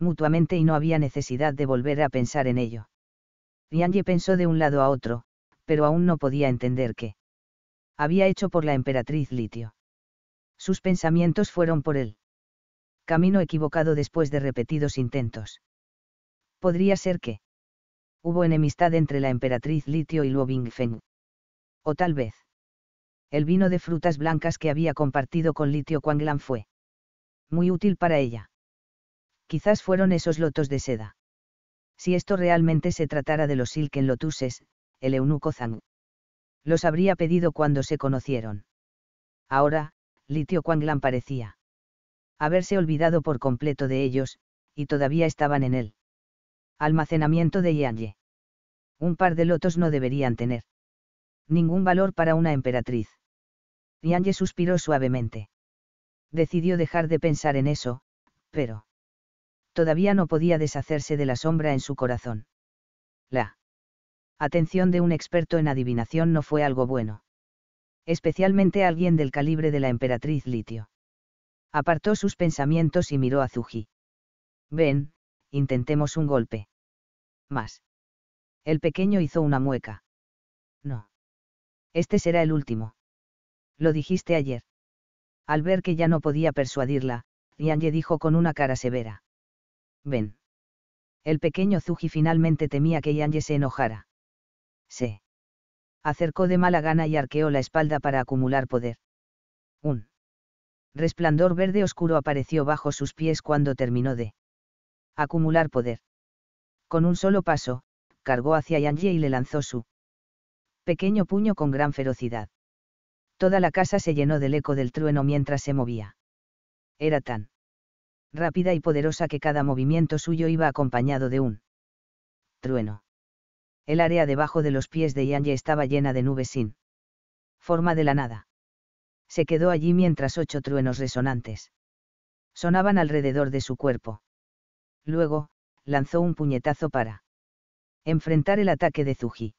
Mutuamente y no había necesidad de volver a pensar en ello. Ye pensó de un lado a otro, pero aún no podía entender qué había hecho por la emperatriz Litio. Sus pensamientos fueron por él camino equivocado después de repetidos intentos podría ser que hubo enemistad entre la emperatriz Litio y Luo Feng. O tal vez el vino de frutas blancas que había compartido con Litio Kuanglan fue muy útil para ella. Quizás fueron esos lotos de seda. Si esto realmente se tratara de los Silken Lotuses, el eunuco Zhang los habría pedido cuando se conocieron. Ahora, Litio Kuanglan parecía haberse olvidado por completo de ellos, y todavía estaban en él almacenamiento de Ye. Un par de lotos no deberían tener ningún valor para una emperatriz. Ye suspiró suavemente. Decidió dejar de pensar en eso, pero todavía no podía deshacerse de la sombra en su corazón. La atención de un experto en adivinación no fue algo bueno. Especialmente alguien del calibre de la emperatriz Litio. Apartó sus pensamientos y miró a Zuji. «Ven», intentemos un golpe. Más. El pequeño hizo una mueca. No. Este será el último. Lo dijiste ayer. Al ver que ya no podía persuadirla, Yanye dijo con una cara severa. Ven. El pequeño Zuji finalmente temía que Yanye se enojara. Se. Acercó de mala gana y arqueó la espalda para acumular poder. Un resplandor verde oscuro apareció bajo sus pies cuando terminó de acumular poder. Con un solo paso, cargó hacia Ye y le lanzó su pequeño puño con gran ferocidad. Toda la casa se llenó del eco del trueno mientras se movía. Era tan rápida y poderosa que cada movimiento suyo iba acompañado de un trueno. El área debajo de los pies de Ye estaba llena de nubes sin forma de la nada. Se quedó allí mientras ocho truenos resonantes sonaban alrededor de su cuerpo. Luego, lanzó un puñetazo para enfrentar el ataque de Zuji.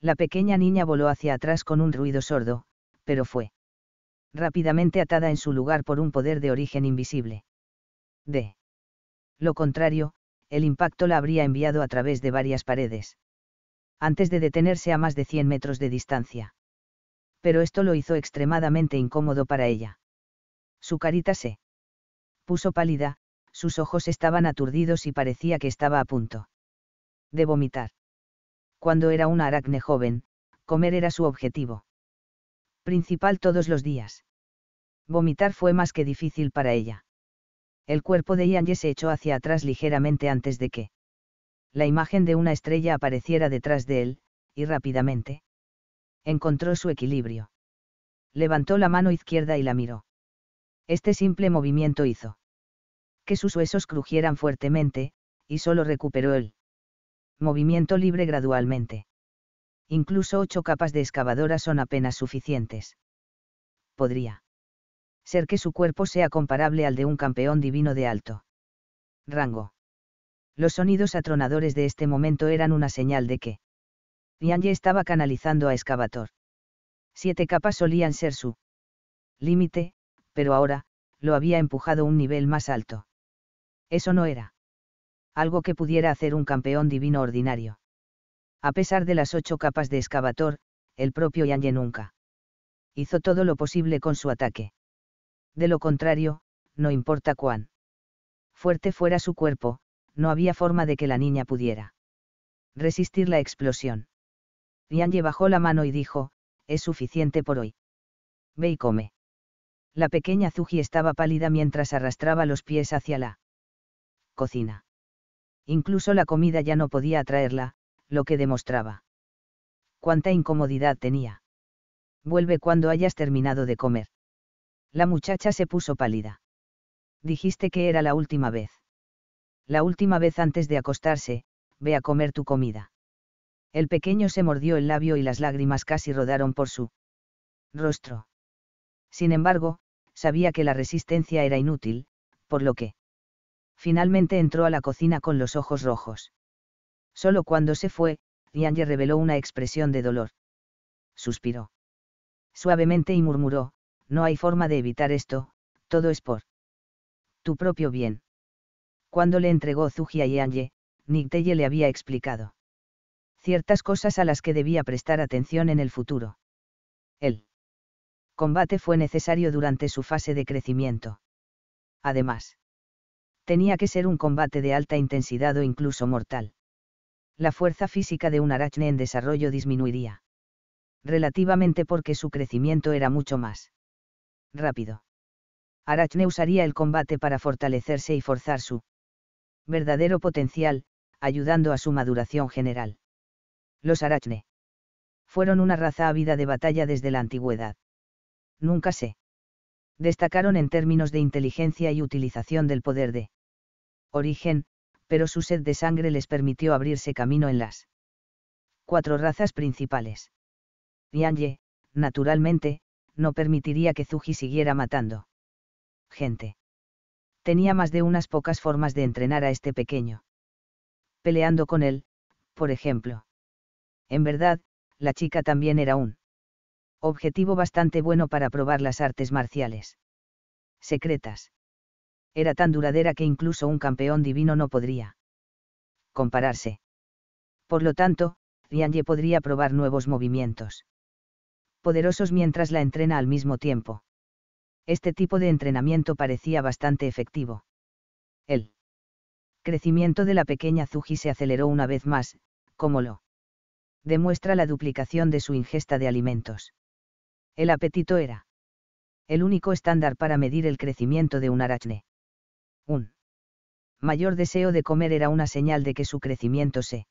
La pequeña niña voló hacia atrás con un ruido sordo, pero fue rápidamente atada en su lugar por un poder de origen invisible. De lo contrario, el impacto la habría enviado a través de varias paredes. Antes de detenerse a más de 100 metros de distancia. Pero esto lo hizo extremadamente incómodo para ella. Su carita se puso pálida, sus ojos estaban aturdidos y parecía que estaba a punto de vomitar. Cuando era una aracne joven, comer era su objetivo principal todos los días. Vomitar fue más que difícil para ella. El cuerpo de Ianye se echó hacia atrás ligeramente antes de que la imagen de una estrella apareciera detrás de él, y rápidamente encontró su equilibrio. Levantó la mano izquierda y la miró. Este simple movimiento hizo sus huesos crujieran fuertemente, y solo recuperó el movimiento libre gradualmente. Incluso ocho capas de excavadora son apenas suficientes. Podría ser que su cuerpo sea comparable al de un campeón divino de alto rango. Los sonidos atronadores de este momento eran una señal de que Yanye estaba canalizando a Excavator. Siete capas solían ser su límite, pero ahora, lo había empujado un nivel más alto. Eso no era. Algo que pudiera hacer un campeón divino ordinario. A pesar de las ocho capas de excavator, el propio Yanye nunca. Hizo todo lo posible con su ataque. De lo contrario, no importa cuán fuerte fuera su cuerpo, no había forma de que la niña pudiera resistir la explosión. Yanye bajó la mano y dijo, es suficiente por hoy. Ve y come. La pequeña Zuji estaba pálida mientras arrastraba los pies hacia la cocina. Incluso la comida ya no podía atraerla, lo que demostraba. Cuánta incomodidad tenía. Vuelve cuando hayas terminado de comer. La muchacha se puso pálida. Dijiste que era la última vez. La última vez antes de acostarse, ve a comer tu comida. El pequeño se mordió el labio y las lágrimas casi rodaron por su rostro. Sin embargo, sabía que la resistencia era inútil, por lo que finalmente entró a la cocina con los ojos rojos. Solo cuando se fue, Yange reveló una expresión de dolor. Suspiró. Suavemente y murmuró, no hay forma de evitar esto, todo es por tu propio bien. Cuando le entregó Zuji a Yange, Nikteye le había explicado ciertas cosas a las que debía prestar atención en el futuro. El combate fue necesario durante su fase de crecimiento. Además, tenía que ser un combate de alta intensidad o incluso mortal. La fuerza física de un arachne en desarrollo disminuiría. Relativamente porque su crecimiento era mucho más rápido. Arachne usaría el combate para fortalecerse y forzar su verdadero potencial, ayudando a su maduración general. Los arachne fueron una raza ávida de batalla desde la antigüedad. Nunca se destacaron en términos de inteligencia y utilización del poder de origen, pero su sed de sangre les permitió abrirse camino en las cuatro razas principales. Yanye, naturalmente, no permitiría que Zuji siguiera matando gente. Tenía más de unas pocas formas de entrenar a este pequeño. Peleando con él, por ejemplo. En verdad, la chica también era un objetivo bastante bueno para probar las artes marciales. Secretas. Era tan duradera que incluso un campeón divino no podría compararse. Por lo tanto, Ye podría probar nuevos movimientos. Poderosos mientras la entrena al mismo tiempo. Este tipo de entrenamiento parecía bastante efectivo. El crecimiento de la pequeña Zuji se aceleró una vez más, como lo demuestra la duplicación de su ingesta de alimentos. El apetito era el único estándar para medir el crecimiento de un arachne. Un mayor deseo de comer era una señal de que su crecimiento se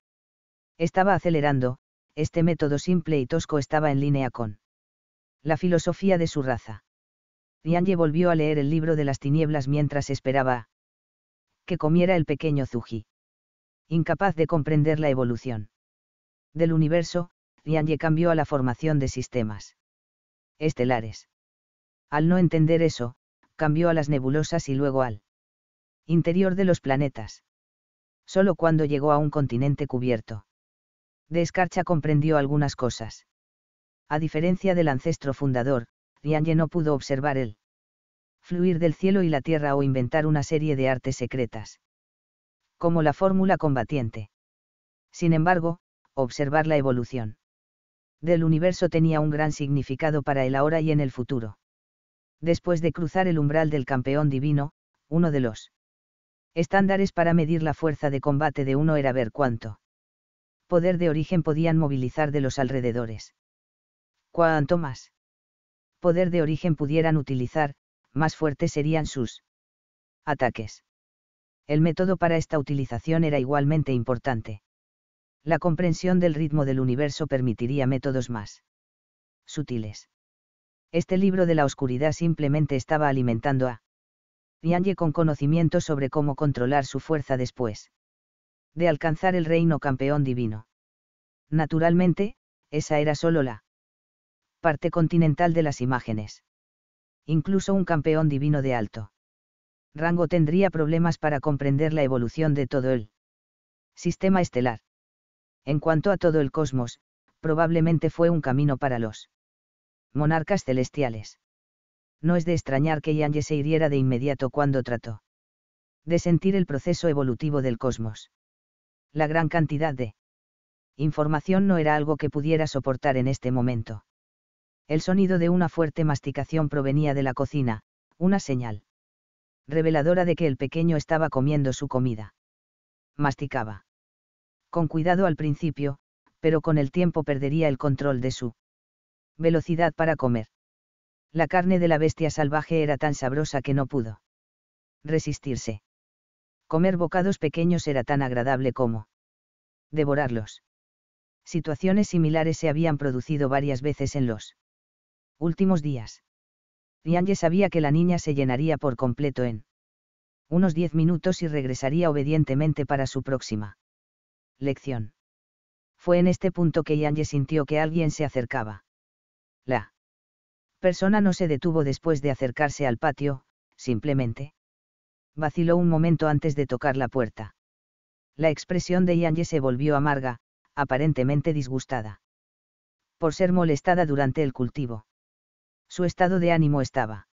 estaba acelerando, este método simple y tosco estaba en línea con la filosofía de su raza. Rianje volvió a leer el libro de las tinieblas mientras esperaba que comiera el pequeño Zuji. Incapaz de comprender la evolución del universo, Rianje cambió a la formación de sistemas estelares. Al no entender eso, cambió a las nebulosas y luego al interior de los planetas. Solo cuando llegó a un continente cubierto. De escarcha comprendió algunas cosas. A diferencia del ancestro fundador, Rianje no pudo observar el fluir del cielo y la tierra o inventar una serie de artes secretas. Como la fórmula combatiente. Sin embargo, observar la evolución del universo tenía un gran significado para el ahora y en el futuro. Después de cruzar el umbral del campeón divino, uno de los estándares para medir la fuerza de combate de uno era ver cuánto poder de origen podían movilizar de los alrededores. Cuanto más poder de origen pudieran utilizar, más fuertes serían sus ataques. El método para esta utilización era igualmente importante la comprensión del ritmo del universo permitiría métodos más sutiles. Este libro de la oscuridad simplemente estaba alimentando a Yanye con conocimiento sobre cómo controlar su fuerza después de alcanzar el reino campeón divino. Naturalmente, esa era solo la parte continental de las imágenes. Incluso un campeón divino de alto rango tendría problemas para comprender la evolución de todo el sistema estelar. En cuanto a todo el cosmos, probablemente fue un camino para los monarcas celestiales. No es de extrañar que Yangye se hiriera de inmediato cuando trató de sentir el proceso evolutivo del cosmos. La gran cantidad de información no era algo que pudiera soportar en este momento. El sonido de una fuerte masticación provenía de la cocina, una señal reveladora de que el pequeño estaba comiendo su comida. Masticaba con cuidado al principio, pero con el tiempo perdería el control de su velocidad para comer. La carne de la bestia salvaje era tan sabrosa que no pudo resistirse. Comer bocados pequeños era tan agradable como devorarlos. Situaciones similares se habían producido varias veces en los últimos días. Yanye sabía que la niña se llenaría por completo en unos diez minutos y regresaría obedientemente para su próxima lección. Fue en este punto que Yange sintió que alguien se acercaba. La persona no se detuvo después de acercarse al patio, simplemente. Vaciló un momento antes de tocar la puerta. La expresión de Yange se volvió amarga, aparentemente disgustada. Por ser molestada durante el cultivo. Su estado de ánimo estaba.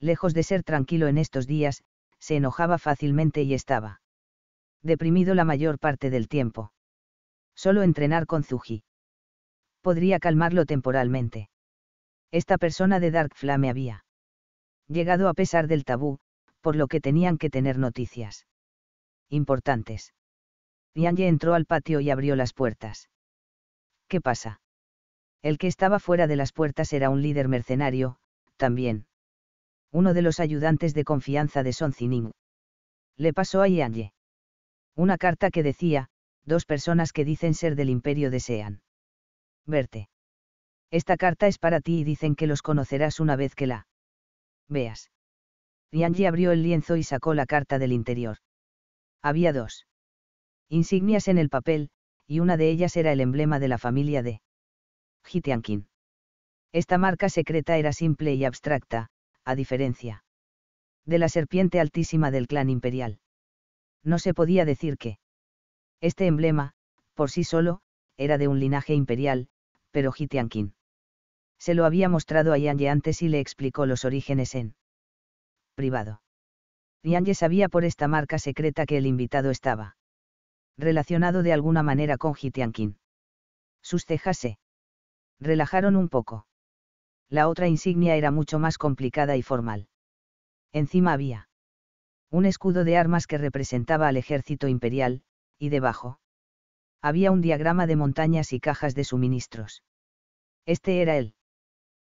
Lejos de ser tranquilo en estos días, se enojaba fácilmente y estaba deprimido la mayor parte del tiempo. Solo entrenar con Zuji. Podría calmarlo temporalmente. Esta persona de Dark Flame había llegado a pesar del tabú, por lo que tenían que tener noticias importantes. Yanye entró al patio y abrió las puertas. ¿Qué pasa? El que estaba fuera de las puertas era un líder mercenario, también. Uno de los ayudantes de confianza de Son Zining. Le pasó a Yanye. Una carta que decía, dos personas que dicen ser del imperio desean. Verte. Esta carta es para ti y dicen que los conocerás una vez que la veas. Yanji abrió el lienzo y sacó la carta del interior. Había dos insignias en el papel, y una de ellas era el emblema de la familia de Jitiankin. Esta marca secreta era simple y abstracta, a diferencia de la serpiente altísima del clan imperial no se podía decir que. Este emblema, por sí solo, era de un linaje imperial, pero Jitiankin Se lo había mostrado a Yanye antes y le explicó los orígenes en privado. Yanye sabía por esta marca secreta que el invitado estaba relacionado de alguna manera con jitiankin. Sus cejas se relajaron un poco. La otra insignia era mucho más complicada y formal. Encima había un escudo de armas que representaba al ejército imperial, y debajo. Había un diagrama de montañas y cajas de suministros. Este era el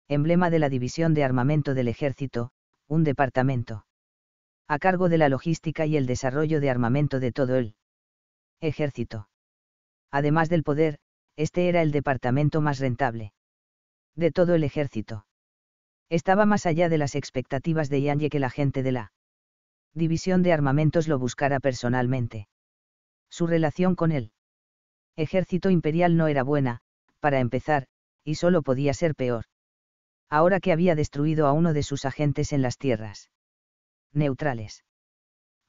emblema de la División de Armamento del Ejército, un departamento a cargo de la logística y el desarrollo de armamento de todo el ejército. Además del poder, este era el departamento más rentable de todo el ejército. Estaba más allá de las expectativas de Yanye que la gente de la División de Armamentos lo buscara personalmente. Su relación con el ejército imperial no era buena, para empezar, y solo podía ser peor. Ahora que había destruido a uno de sus agentes en las tierras neutrales.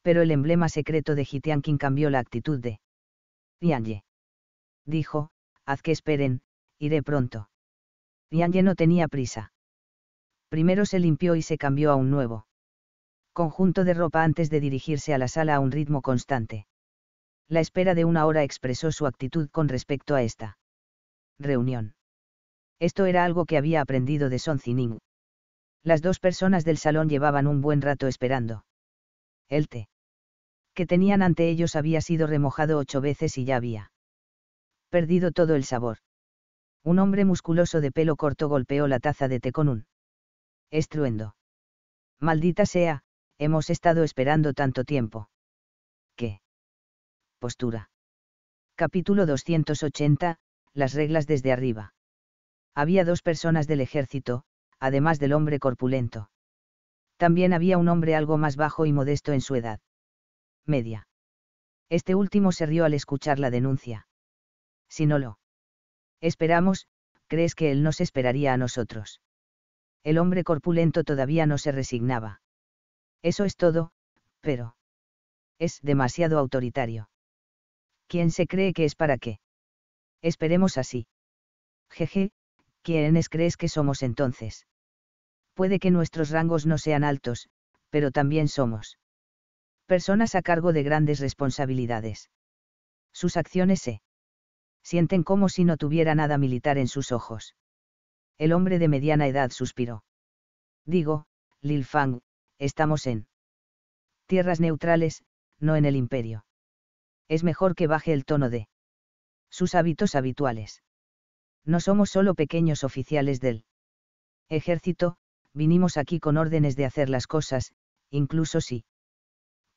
Pero el emblema secreto de Jitiankin cambió la actitud de Yanye. Dijo, haz que esperen, iré pronto. Yanye no tenía prisa. Primero se limpió y se cambió a un nuevo conjunto de ropa antes de dirigirse a la sala a un ritmo constante. La espera de una hora expresó su actitud con respecto a esta reunión. Esto era algo que había aprendido de Son Zining. Las dos personas del salón llevaban un buen rato esperando. El té que tenían ante ellos había sido remojado ocho veces y ya había perdido todo el sabor. Un hombre musculoso de pelo corto golpeó la taza de té con un estruendo. Maldita sea, Hemos estado esperando tanto tiempo. ¿Qué? Postura. Capítulo 280. Las reglas desde arriba. Había dos personas del ejército, además del hombre corpulento. También había un hombre algo más bajo y modesto en su edad. Media. Este último se rió al escuchar la denuncia. Si no lo esperamos, crees que él nos esperaría a nosotros. El hombre corpulento todavía no se resignaba. Eso es todo, pero... Es demasiado autoritario. ¿Quién se cree que es para qué? Esperemos así. Jeje, ¿quiénes crees que somos entonces? Puede que nuestros rangos no sean altos, pero también somos personas a cargo de grandes responsabilidades. Sus acciones se sienten como si no tuviera nada militar en sus ojos. El hombre de mediana edad suspiró. Digo, Lil Fang, estamos en tierras neutrales, no en el imperio. Es mejor que baje el tono de sus hábitos habituales. No somos solo pequeños oficiales del ejército, vinimos aquí con órdenes de hacer las cosas, incluso si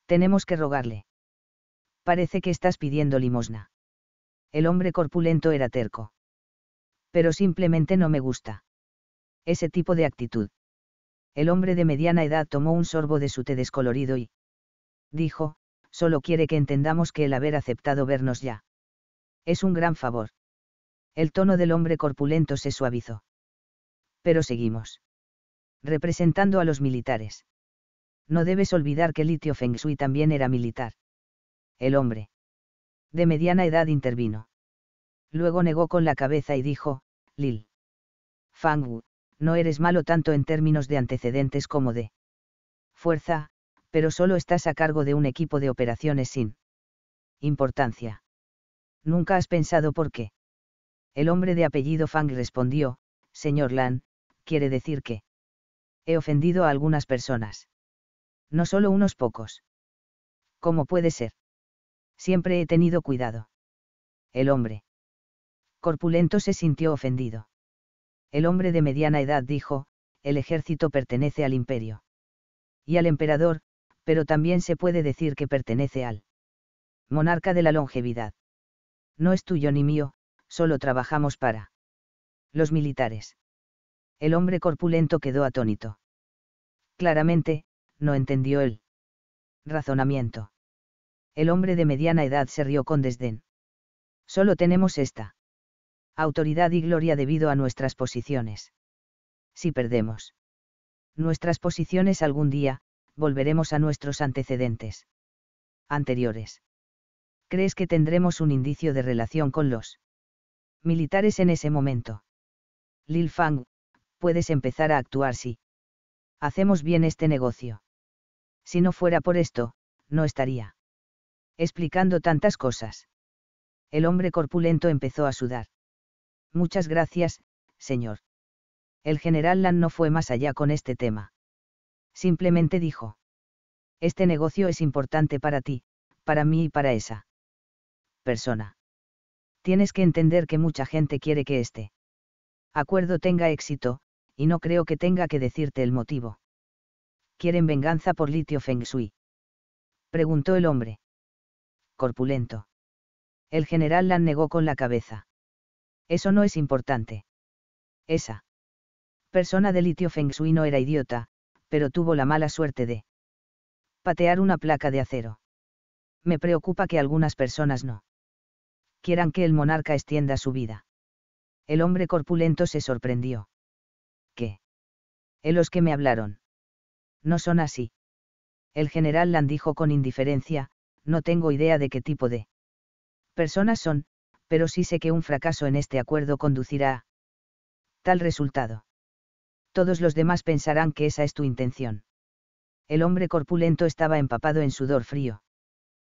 tenemos que rogarle. Parece que estás pidiendo limosna. El hombre corpulento era terco. Pero simplemente no me gusta. Ese tipo de actitud el hombre de mediana edad tomó un sorbo de su té descolorido y dijo, solo quiere que entendamos que el haber aceptado vernos ya. Es un gran favor. El tono del hombre corpulento se suavizó. Pero seguimos. Representando a los militares. No debes olvidar que Litio Feng Shui también era militar. El hombre. De mediana edad intervino. Luego negó con la cabeza y dijo, Lil. Fang Wu no eres malo tanto en términos de antecedentes como de fuerza, pero solo estás a cargo de un equipo de operaciones sin importancia. Nunca has pensado por qué. El hombre de apellido Fang respondió, señor Lan, quiere decir que he ofendido a algunas personas. No solo unos pocos. ¿Cómo puede ser? Siempre he tenido cuidado. El hombre corpulento se sintió ofendido. El hombre de mediana edad dijo, el ejército pertenece al imperio. Y al emperador, pero también se puede decir que pertenece al monarca de la longevidad. No es tuyo ni mío, solo trabajamos para los militares. El hombre corpulento quedó atónito. Claramente, no entendió el razonamiento. El hombre de mediana edad se rió con desdén. Solo tenemos esta autoridad y gloria debido a nuestras posiciones. Si perdemos nuestras posiciones algún día, volveremos a nuestros antecedentes anteriores. ¿Crees que tendremos un indicio de relación con los militares en ese momento? Lil Fang, puedes empezar a actuar si hacemos bien este negocio. Si no fuera por esto, no estaría explicando tantas cosas. El hombre corpulento empezó a sudar. Muchas gracias, señor. El general Lan no fue más allá con este tema. Simplemente dijo. Este negocio es importante para ti, para mí y para esa persona. Tienes que entender que mucha gente quiere que este acuerdo tenga éxito, y no creo que tenga que decirte el motivo. ¿Quieren venganza por litio Feng Sui? Preguntó el hombre. Corpulento. El general Lan negó con la cabeza. Eso no es importante. Esa persona de litio Feng no era idiota, pero tuvo la mala suerte de patear una placa de acero. Me preocupa que algunas personas no quieran que el monarca extienda su vida. El hombre corpulento se sorprendió. ¿Qué? ¿En los que me hablaron? No son así. El general Land dijo con indiferencia, no tengo idea de qué tipo de personas son, pero sí sé que un fracaso en este acuerdo conducirá a tal resultado. Todos los demás pensarán que esa es tu intención. El hombre corpulento estaba empapado en sudor frío.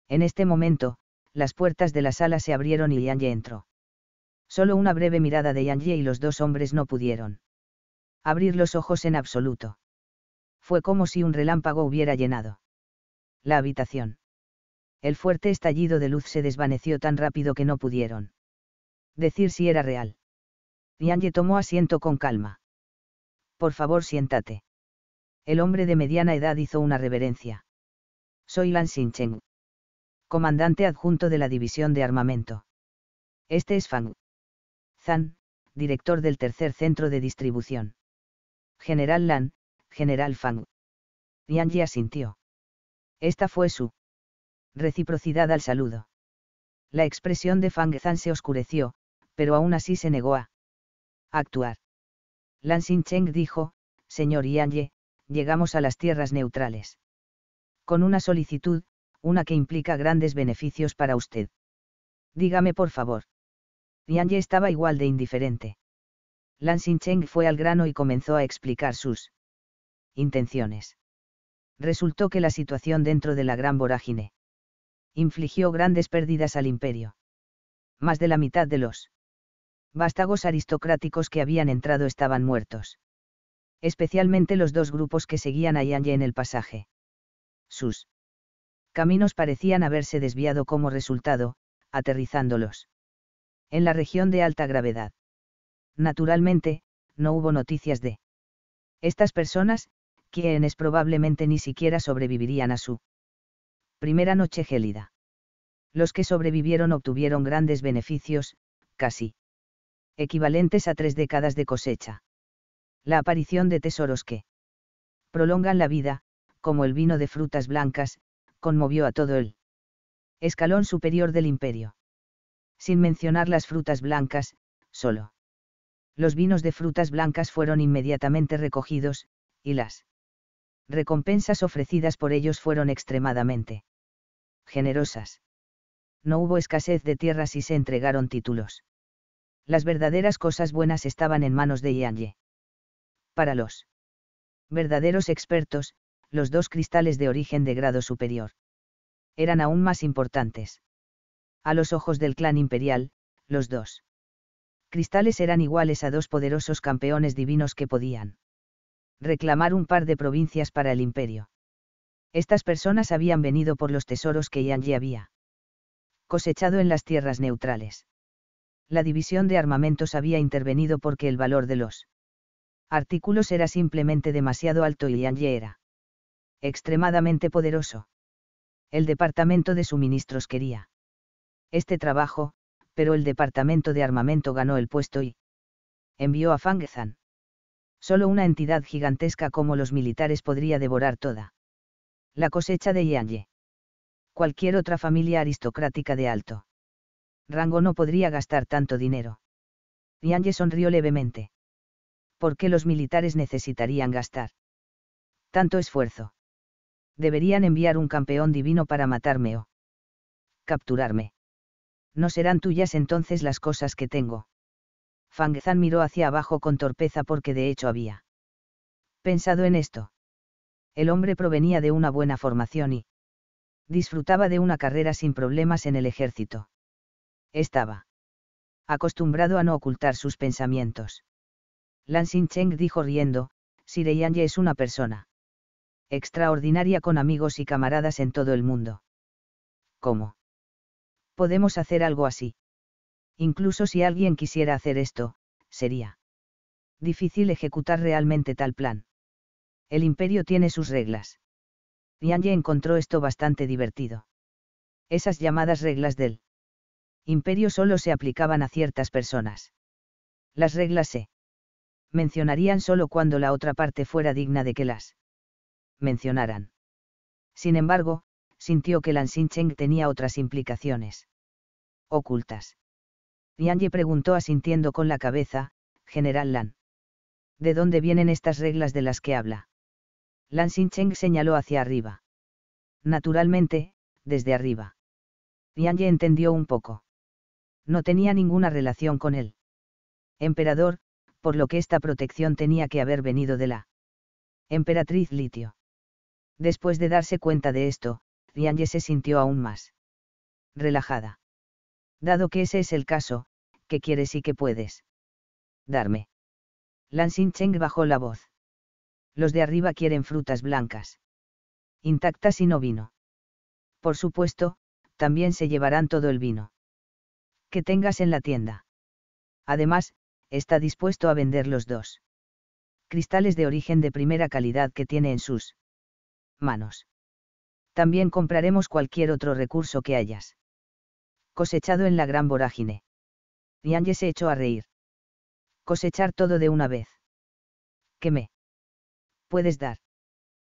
En este momento, las puertas de la sala se abrieron y Yang entró. Solo una breve mirada de Yang y los dos hombres no pudieron abrir los ojos en absoluto. Fue como si un relámpago hubiera llenado la habitación el fuerte estallido de luz se desvaneció tan rápido que no pudieron decir si era real. Yanye tomó asiento con calma. Por favor, siéntate. El hombre de mediana edad hizo una reverencia. Soy Lan Xincheng. Comandante adjunto de la División de Armamento. Este es Fang. Zan, director del tercer centro de distribución. General Lan, General Fang. Ye asintió. Esta fue su reciprocidad al saludo. La expresión de fang zan se oscureció, pero aún así se negó a actuar. Lan Xincheng dijo, señor Ye, llegamos a las tierras neutrales. Con una solicitud, una que implica grandes beneficios para usted. Dígame por favor. Ye estaba igual de indiferente. Lan Xincheng fue al grano y comenzó a explicar sus intenciones. Resultó que la situación dentro de la gran vorágine infligió grandes pérdidas al imperio. Más de la mitad de los vástagos aristocráticos que habían entrado estaban muertos. Especialmente los dos grupos que seguían a Yangye en el pasaje. Sus caminos parecían haberse desviado como resultado, aterrizándolos en la región de alta gravedad. Naturalmente, no hubo noticias de estas personas, quienes probablemente ni siquiera sobrevivirían a su primera noche gélida. Los que sobrevivieron obtuvieron grandes beneficios, casi equivalentes a tres décadas de cosecha. La aparición de tesoros que prolongan la vida, como el vino de frutas blancas, conmovió a todo el escalón superior del imperio. Sin mencionar las frutas blancas, solo. Los vinos de frutas blancas fueron inmediatamente recogidos, y las recompensas ofrecidas por ellos fueron extremadamente generosas. No hubo escasez de tierras y se entregaron títulos. Las verdaderas cosas buenas estaban en manos de Yanye. Para los verdaderos expertos, los dos cristales de origen de grado superior eran aún más importantes. A los ojos del clan imperial, los dos cristales eran iguales a dos poderosos campeones divinos que podían reclamar un par de provincias para el imperio. Estas personas habían venido por los tesoros que Yi había cosechado en las tierras neutrales. La división de armamentos había intervenido porque el valor de los artículos era simplemente demasiado alto y Yi era extremadamente poderoso. El departamento de suministros quería este trabajo, pero el departamento de armamento ganó el puesto y envió a Fangzan. Solo una entidad gigantesca como los militares podría devorar toda. La cosecha de Yanye. Cualquier otra familia aristocrática de alto rango no podría gastar tanto dinero. Yanye sonrió levemente. ¿Por qué los militares necesitarían gastar? Tanto esfuerzo. Deberían enviar un campeón divino para matarme o capturarme. No serán tuyas entonces las cosas que tengo. Fang Fangzan miró hacia abajo con torpeza porque de hecho había pensado en esto. El hombre provenía de una buena formación y disfrutaba de una carrera sin problemas en el ejército. Estaba acostumbrado a no ocultar sus pensamientos. Lan Xincheng dijo riendo, Sireyanye es una persona extraordinaria con amigos y camaradas en todo el mundo. ¿Cómo? Podemos hacer algo así incluso si alguien quisiera hacer esto, sería difícil ejecutar realmente tal plan. El imperio tiene sus reglas. Ye encontró esto bastante divertido. Esas llamadas reglas del imperio solo se aplicaban a ciertas personas. Las reglas se mencionarían solo cuando la otra parte fuera digna de que las mencionaran. Sin embargo, sintió que Lan Xincheng tenía otras implicaciones ocultas. Ye preguntó asintiendo con la cabeza, General Lan. ¿De dónde vienen estas reglas de las que habla? Lan Xincheng señaló hacia arriba. Naturalmente, desde arriba. Ye entendió un poco. No tenía ninguna relación con él. Emperador, por lo que esta protección tenía que haber venido de la emperatriz Litio. Después de darse cuenta de esto, Ye se sintió aún más relajada. Dado que ese es el caso, que quieres y que puedes. Darme. Lan Cheng bajó la voz. Los de arriba quieren frutas blancas. Intactas y no vino. Por supuesto, también se llevarán todo el vino. Que tengas en la tienda. Además, está dispuesto a vender los dos. Cristales de origen de primera calidad que tiene en sus manos. También compraremos cualquier otro recurso que hayas cosechado en la gran vorágine. Ye se echó a reír. Cosechar todo de una vez. ¿Qué me puedes dar?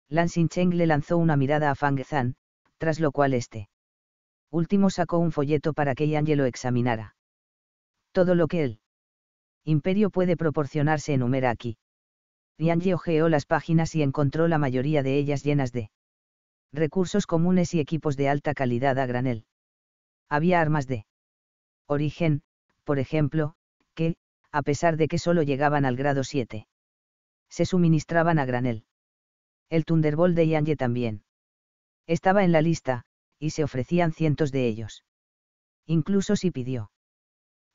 Lan Xincheng le lanzó una mirada a Fang Zhan, tras lo cual este último sacó un folleto para que Yangye lo examinara. Todo lo que el imperio puede proporcionarse enumera aquí. Ye ojeó las páginas y encontró la mayoría de ellas llenas de recursos comunes y equipos de alta calidad a granel había armas de origen, por ejemplo, que, a pesar de que solo llegaban al grado 7, se suministraban a granel. El Thunderbolt de Yangye también estaba en la lista, y se ofrecían cientos de ellos. Incluso si pidió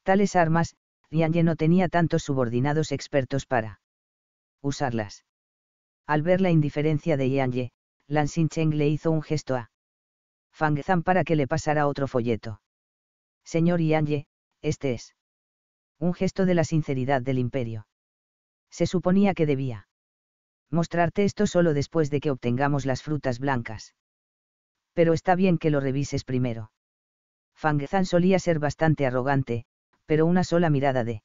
tales armas, Ye no tenía tantos subordinados expertos para usarlas. Al ver la indiferencia de Yangye, Lan Xincheng le hizo un gesto a Fang para que le pasara otro folleto. Señor Yanye, este es. Un gesto de la sinceridad del imperio. Se suponía que debía. Mostrarte esto solo después de que obtengamos las frutas blancas. Pero está bien que lo revises primero. fanguezán solía ser bastante arrogante, pero una sola mirada de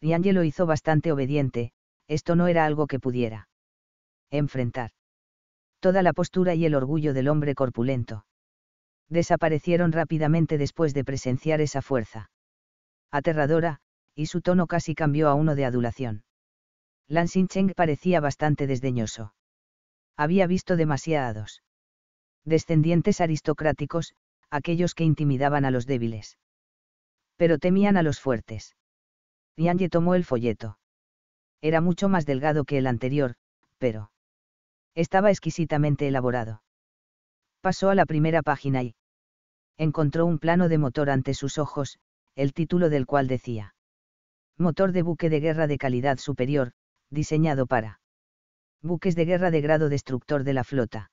Yanye lo hizo bastante obediente, esto no era algo que pudiera enfrentar. Toda la postura y el orgullo del hombre corpulento desaparecieron rápidamente después de presenciar esa fuerza. Aterradora, y su tono casi cambió a uno de adulación. Lan Cheng parecía bastante desdeñoso. Había visto demasiados. Descendientes aristocráticos, aquellos que intimidaban a los débiles. Pero temían a los fuertes. Ye tomó el folleto. Era mucho más delgado que el anterior, pero. Estaba exquisitamente elaborado. Pasó a la primera página y encontró un plano de motor ante sus ojos, el título del cual decía. Motor de buque de guerra de calidad superior, diseñado para buques de guerra de grado destructor de la flota.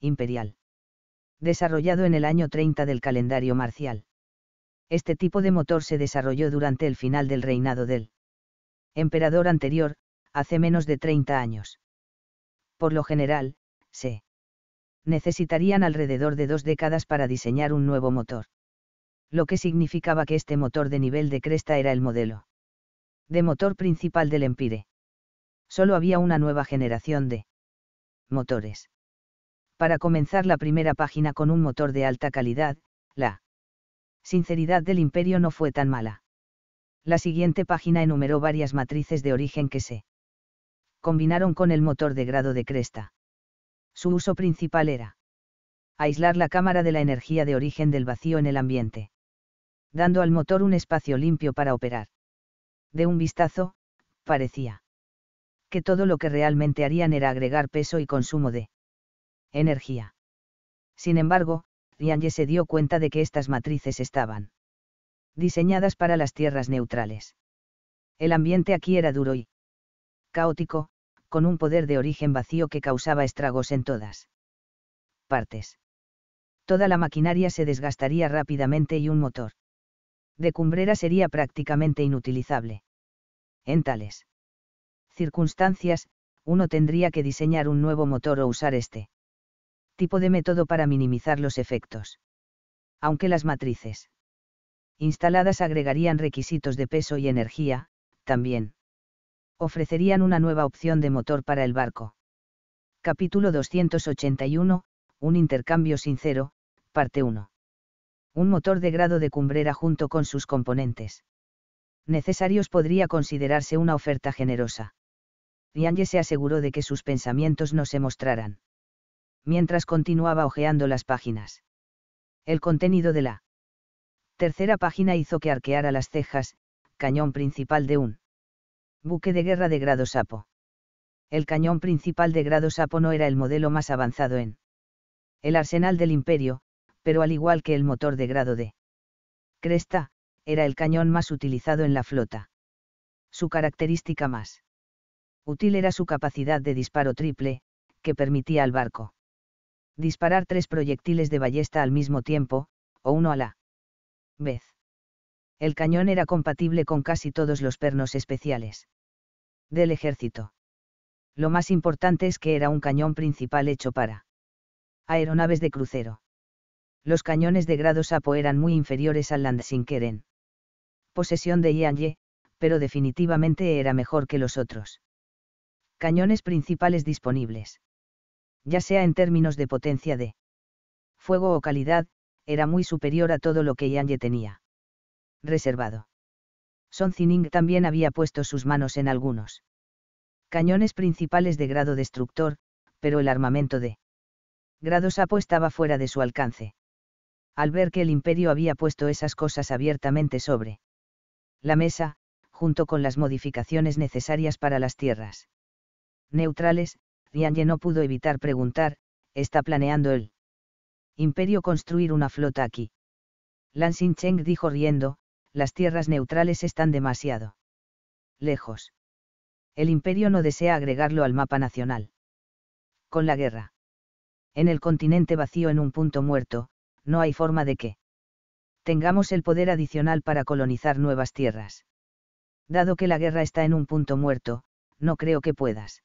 Imperial. Desarrollado en el año 30 del calendario marcial. Este tipo de motor se desarrolló durante el final del reinado del emperador anterior, hace menos de 30 años. Por lo general, se necesitarían alrededor de dos décadas para diseñar un nuevo motor. Lo que significaba que este motor de nivel de cresta era el modelo de motor principal del Empire. Solo había una nueva generación de motores. Para comenzar la primera página con un motor de alta calidad, la sinceridad del imperio no fue tan mala. La siguiente página enumeró varias matrices de origen que se combinaron con el motor de grado de cresta. Su uso principal era aislar la cámara de la energía de origen del vacío en el ambiente, dando al motor un espacio limpio para operar. De un vistazo, parecía que todo lo que realmente harían era agregar peso y consumo de energía. Sin embargo, Rianye se dio cuenta de que estas matrices estaban diseñadas para las tierras neutrales. El ambiente aquí era duro y caótico, con un poder de origen vacío que causaba estragos en todas partes. Toda la maquinaria se desgastaría rápidamente y un motor de cumbrera sería prácticamente inutilizable. En tales circunstancias, uno tendría que diseñar un nuevo motor o usar este tipo de método para minimizar los efectos. Aunque las matrices instaladas agregarían requisitos de peso y energía, también ofrecerían una nueva opción de motor para el barco. Capítulo 281, Un intercambio sincero, parte 1. Un motor de grado de cumbrera junto con sus componentes. Necesarios podría considerarse una oferta generosa. Yange se aseguró de que sus pensamientos no se mostraran. Mientras continuaba hojeando las páginas. El contenido de la tercera página hizo que arqueara las cejas, cañón principal de un Buque de guerra de grado sapo. El cañón principal de grado sapo no era el modelo más avanzado en el arsenal del imperio, pero al igual que el motor de grado de cresta, era el cañón más utilizado en la flota. Su característica más útil era su capacidad de disparo triple, que permitía al barco disparar tres proyectiles de ballesta al mismo tiempo, o uno a la vez. El cañón era compatible con casi todos los pernos especiales del ejército. Lo más importante es que era un cañón principal hecho para aeronaves de crucero. Los cañones de grado Sapo eran muy inferiores al Landsinkeren. Posesión de Ye, pero definitivamente era mejor que los otros. Cañones principales disponibles. Ya sea en términos de potencia de fuego o calidad, era muy superior a todo lo que Ye tenía reservado. Son Zining también había puesto sus manos en algunos. Cañones principales de grado destructor, pero el armamento de grado sapo estaba fuera de su alcance. Al ver que el imperio había puesto esas cosas abiertamente sobre la mesa, junto con las modificaciones necesarias para las tierras neutrales, Ye no pudo evitar preguntar, ¿está planeando el imperio construir una flota aquí? Lan Xincheng dijo riendo, las tierras neutrales están demasiado lejos. El imperio no desea agregarlo al mapa nacional. Con la guerra. En el continente vacío en un punto muerto, no hay forma de que tengamos el poder adicional para colonizar nuevas tierras. Dado que la guerra está en un punto muerto, no creo que puedas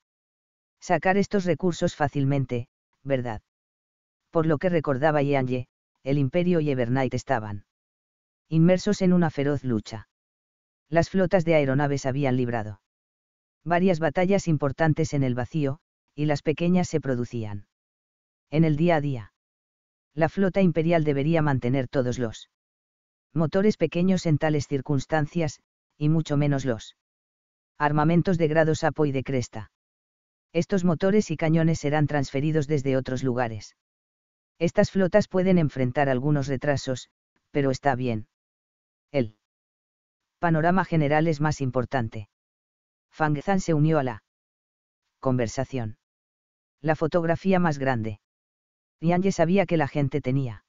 sacar estos recursos fácilmente, ¿verdad? Por lo que recordaba Yanye, el imperio y Evernight estaban inmersos en una feroz lucha. Las flotas de aeronaves habían librado varias batallas importantes en el vacío, y las pequeñas se producían. En el día a día. La flota imperial debería mantener todos los motores pequeños en tales circunstancias, y mucho menos los armamentos de grado sapo y de cresta. Estos motores y cañones serán transferidos desde otros lugares. Estas flotas pueden enfrentar algunos retrasos, pero está bien. El panorama general es más importante. Zan se unió a la conversación. La fotografía más grande. Ye sabía que la gente tenía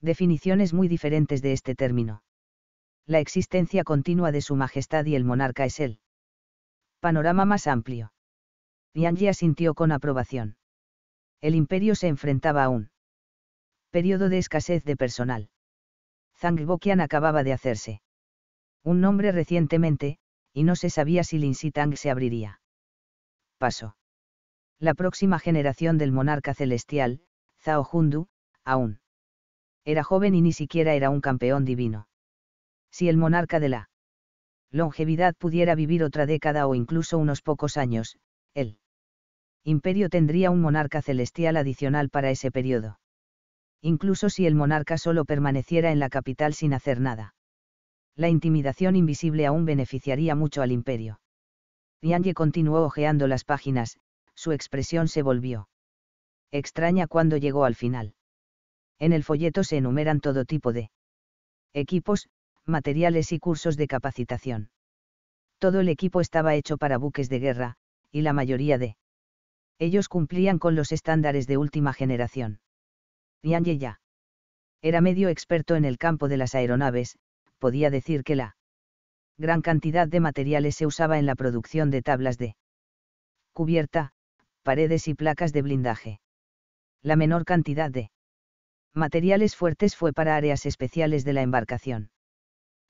definiciones muy diferentes de este término. La existencia continua de su majestad y el monarca es el panorama más amplio. Ye asintió con aprobación. El imperio se enfrentaba a un periodo de escasez de personal. Bokian acababa de hacerse. Un nombre recientemente, y no se sabía si Lin Tang se abriría. Paso. La próxima generación del monarca celestial, Zhao Hundu, aún. Era joven y ni siquiera era un campeón divino. Si el monarca de la longevidad pudiera vivir otra década o incluso unos pocos años, el imperio tendría un monarca celestial adicional para ese periodo incluso si el monarca solo permaneciera en la capital sin hacer nada. La intimidación invisible aún beneficiaría mucho al imperio. Ye continuó hojeando las páginas, su expresión se volvió. Extraña cuando llegó al final. En el folleto se enumeran todo tipo de equipos, materiales y cursos de capacitación. Todo el equipo estaba hecho para buques de guerra, y la mayoría de ellos cumplían con los estándares de última generación. Yan Yeya. Era medio experto en el campo de las aeronaves, podía decir que la gran cantidad de materiales se usaba en la producción de tablas de cubierta, paredes y placas de blindaje. La menor cantidad de materiales fuertes fue para áreas especiales de la embarcación,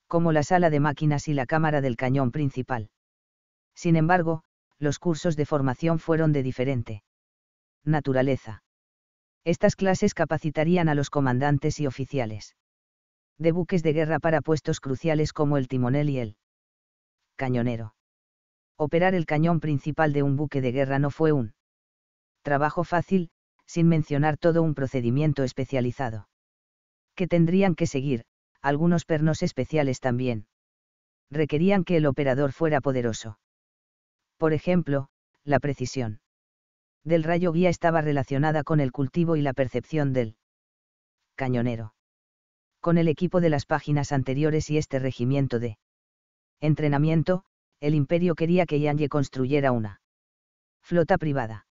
como la sala de máquinas y la cámara del cañón principal. Sin embargo, los cursos de formación fueron de diferente naturaleza. Estas clases capacitarían a los comandantes y oficiales de buques de guerra para puestos cruciales como el timonel y el cañonero. Operar el cañón principal de un buque de guerra no fue un trabajo fácil, sin mencionar todo un procedimiento especializado. Que tendrían que seguir, algunos pernos especiales también. Requerían que el operador fuera poderoso. Por ejemplo, la precisión del rayo guía estaba relacionada con el cultivo y la percepción del cañonero. Con el equipo de las páginas anteriores y este regimiento de entrenamiento, el imperio quería que Yanye construyera una flota privada.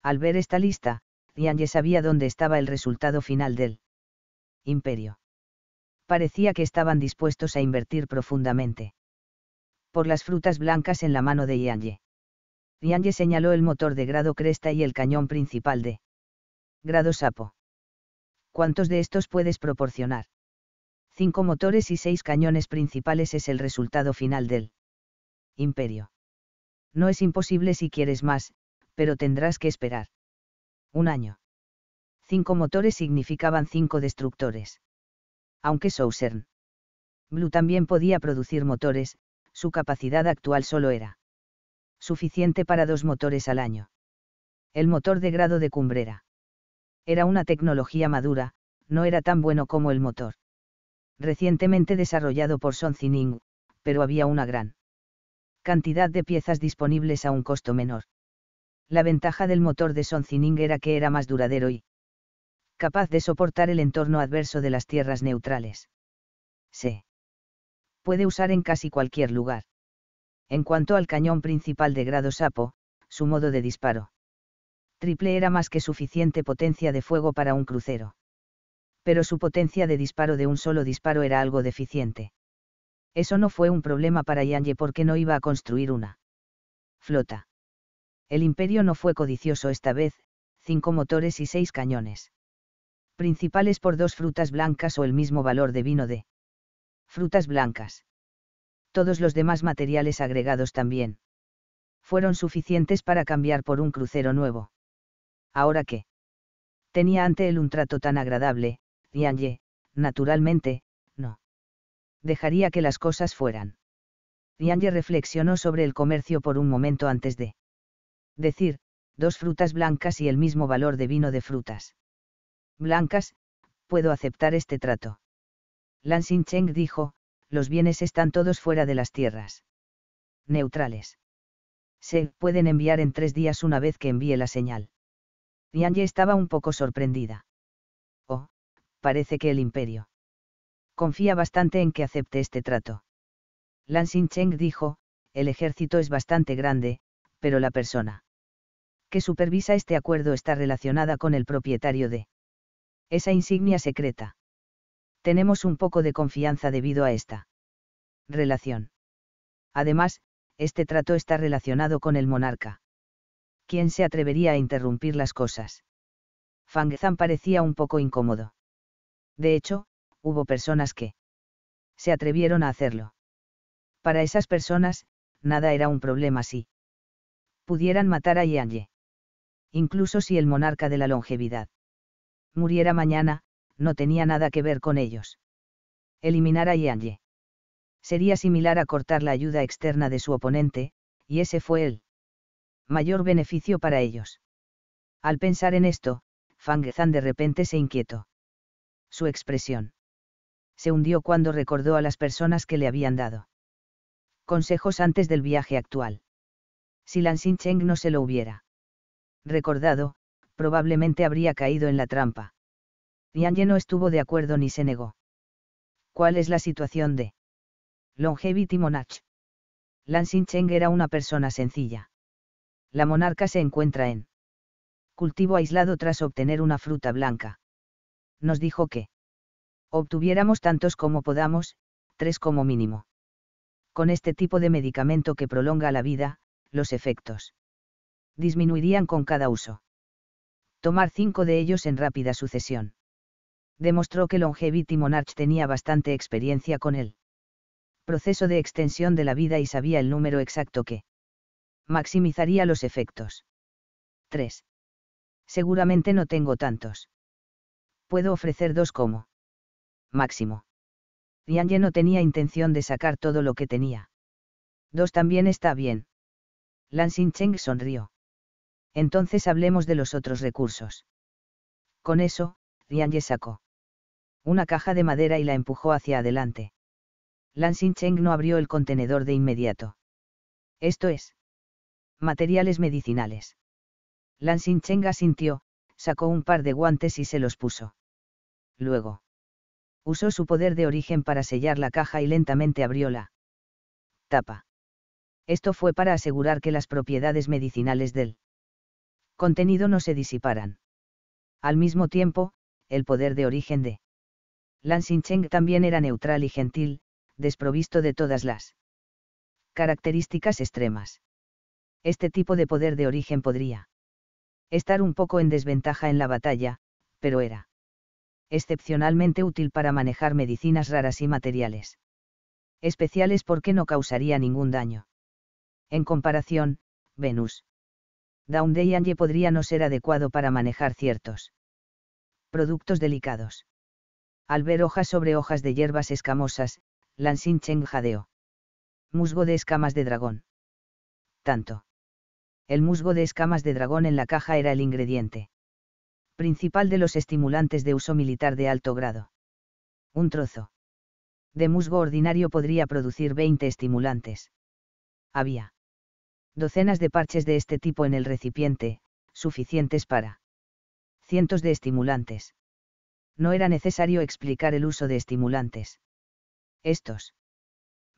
Al ver esta lista, Yanye sabía dónde estaba el resultado final del imperio. Parecía que estaban dispuestos a invertir profundamente. Por las frutas blancas en la mano de Yanye. Nianye señaló el motor de grado cresta y el cañón principal de grado sapo. ¿Cuántos de estos puedes proporcionar? Cinco motores y seis cañones principales es el resultado final del imperio. No es imposible si quieres más, pero tendrás que esperar. Un año. Cinco motores significaban cinco destructores. Aunque Sousern Blue también podía producir motores, su capacidad actual solo era suficiente para dos motores al año. El motor de grado de cumbrera. Era una tecnología madura, no era tan bueno como el motor. Recientemente desarrollado por Soncining, pero había una gran cantidad de piezas disponibles a un costo menor. La ventaja del motor de Soncining era que era más duradero y capaz de soportar el entorno adverso de las tierras neutrales. Se puede usar en casi cualquier lugar en cuanto al cañón principal de grado sapo, su modo de disparo. Triple era más que suficiente potencia de fuego para un crucero. Pero su potencia de disparo de un solo disparo era algo deficiente. Eso no fue un problema para Yanye porque no iba a construir una flota. El imperio no fue codicioso esta vez, cinco motores y seis cañones. Principales por dos frutas blancas o el mismo valor de vino de frutas blancas todos los demás materiales agregados también. Fueron suficientes para cambiar por un crucero nuevo. Ahora qué? tenía ante él un trato tan agradable, Ye, naturalmente, no. Dejaría que las cosas fueran. Ye reflexionó sobre el comercio por un momento antes de decir, dos frutas blancas y el mismo valor de vino de frutas. Blancas, puedo aceptar este trato. Lan Xincheng dijo, los bienes están todos fuera de las tierras. Neutrales. Se pueden enviar en tres días una vez que envíe la señal. Yanye estaba un poco sorprendida. Oh, parece que el imperio. Confía bastante en que acepte este trato. Lan Cheng dijo, el ejército es bastante grande, pero la persona que supervisa este acuerdo está relacionada con el propietario de esa insignia secreta tenemos un poco de confianza debido a esta relación. Además, este trato está relacionado con el monarca. ¿Quién se atrevería a interrumpir las cosas? Fang parecía un poco incómodo. De hecho, hubo personas que se atrevieron a hacerlo. Para esas personas, nada era un problema si pudieran matar a Yang Incluso si el monarca de la longevidad muriera mañana, no tenía nada que ver con ellos. Eliminar a Yang Sería similar a cortar la ayuda externa de su oponente, y ese fue el mayor beneficio para ellos. Al pensar en esto, Fang Zan de repente se inquietó. Su expresión se hundió cuando recordó a las personas que le habían dado consejos antes del viaje actual. Si Lan Cheng no se lo hubiera recordado, probablemente habría caído en la trampa. Ye no estuvo de acuerdo ni se negó. ¿Cuál es la situación de Longevity Monarch? Lansing Cheng era una persona sencilla. La monarca se encuentra en cultivo aislado tras obtener una fruta blanca. Nos dijo que obtuviéramos tantos como podamos, tres como mínimo. Con este tipo de medicamento que prolonga la vida, los efectos disminuirían con cada uso. Tomar cinco de ellos en rápida sucesión demostró que Longevity Monarch tenía bastante experiencia con el proceso de extensión de la vida y sabía el número exacto que maximizaría los efectos. 3. Seguramente no tengo tantos. Puedo ofrecer dos como máximo. Ye no tenía intención de sacar todo lo que tenía. Dos también está bien. Lan Cheng sonrió. Entonces hablemos de los otros recursos. Con eso, Ye sacó una caja de madera y la empujó hacia adelante. Lansing Cheng no abrió el contenedor de inmediato. Esto es. Materiales medicinales. Lansing Cheng asintió, sacó un par de guantes y se los puso. Luego. Usó su poder de origen para sellar la caja y lentamente abrió la tapa. Esto fue para asegurar que las propiedades medicinales del contenido no se disiparan. Al mismo tiempo, el poder de origen de. Lansing Cheng también era neutral y gentil, desprovisto de todas las características extremas. Este tipo de poder de origen podría estar un poco en desventaja en la batalla, pero era excepcionalmente útil para manejar medicinas raras y materiales especiales porque no causaría ningún daño. En comparación, Venus. Down Ange podría no ser adecuado para manejar ciertos Productos delicados. Al ver hojas sobre hojas de hierbas escamosas, Lansin Cheng jadeó. Musgo de escamas de dragón. Tanto. El musgo de escamas de dragón en la caja era el ingrediente principal de los estimulantes de uso militar de alto grado. Un trozo de musgo ordinario podría producir 20 estimulantes. Había docenas de parches de este tipo en el recipiente, suficientes para cientos de estimulantes. No era necesario explicar el uso de estimulantes. Estos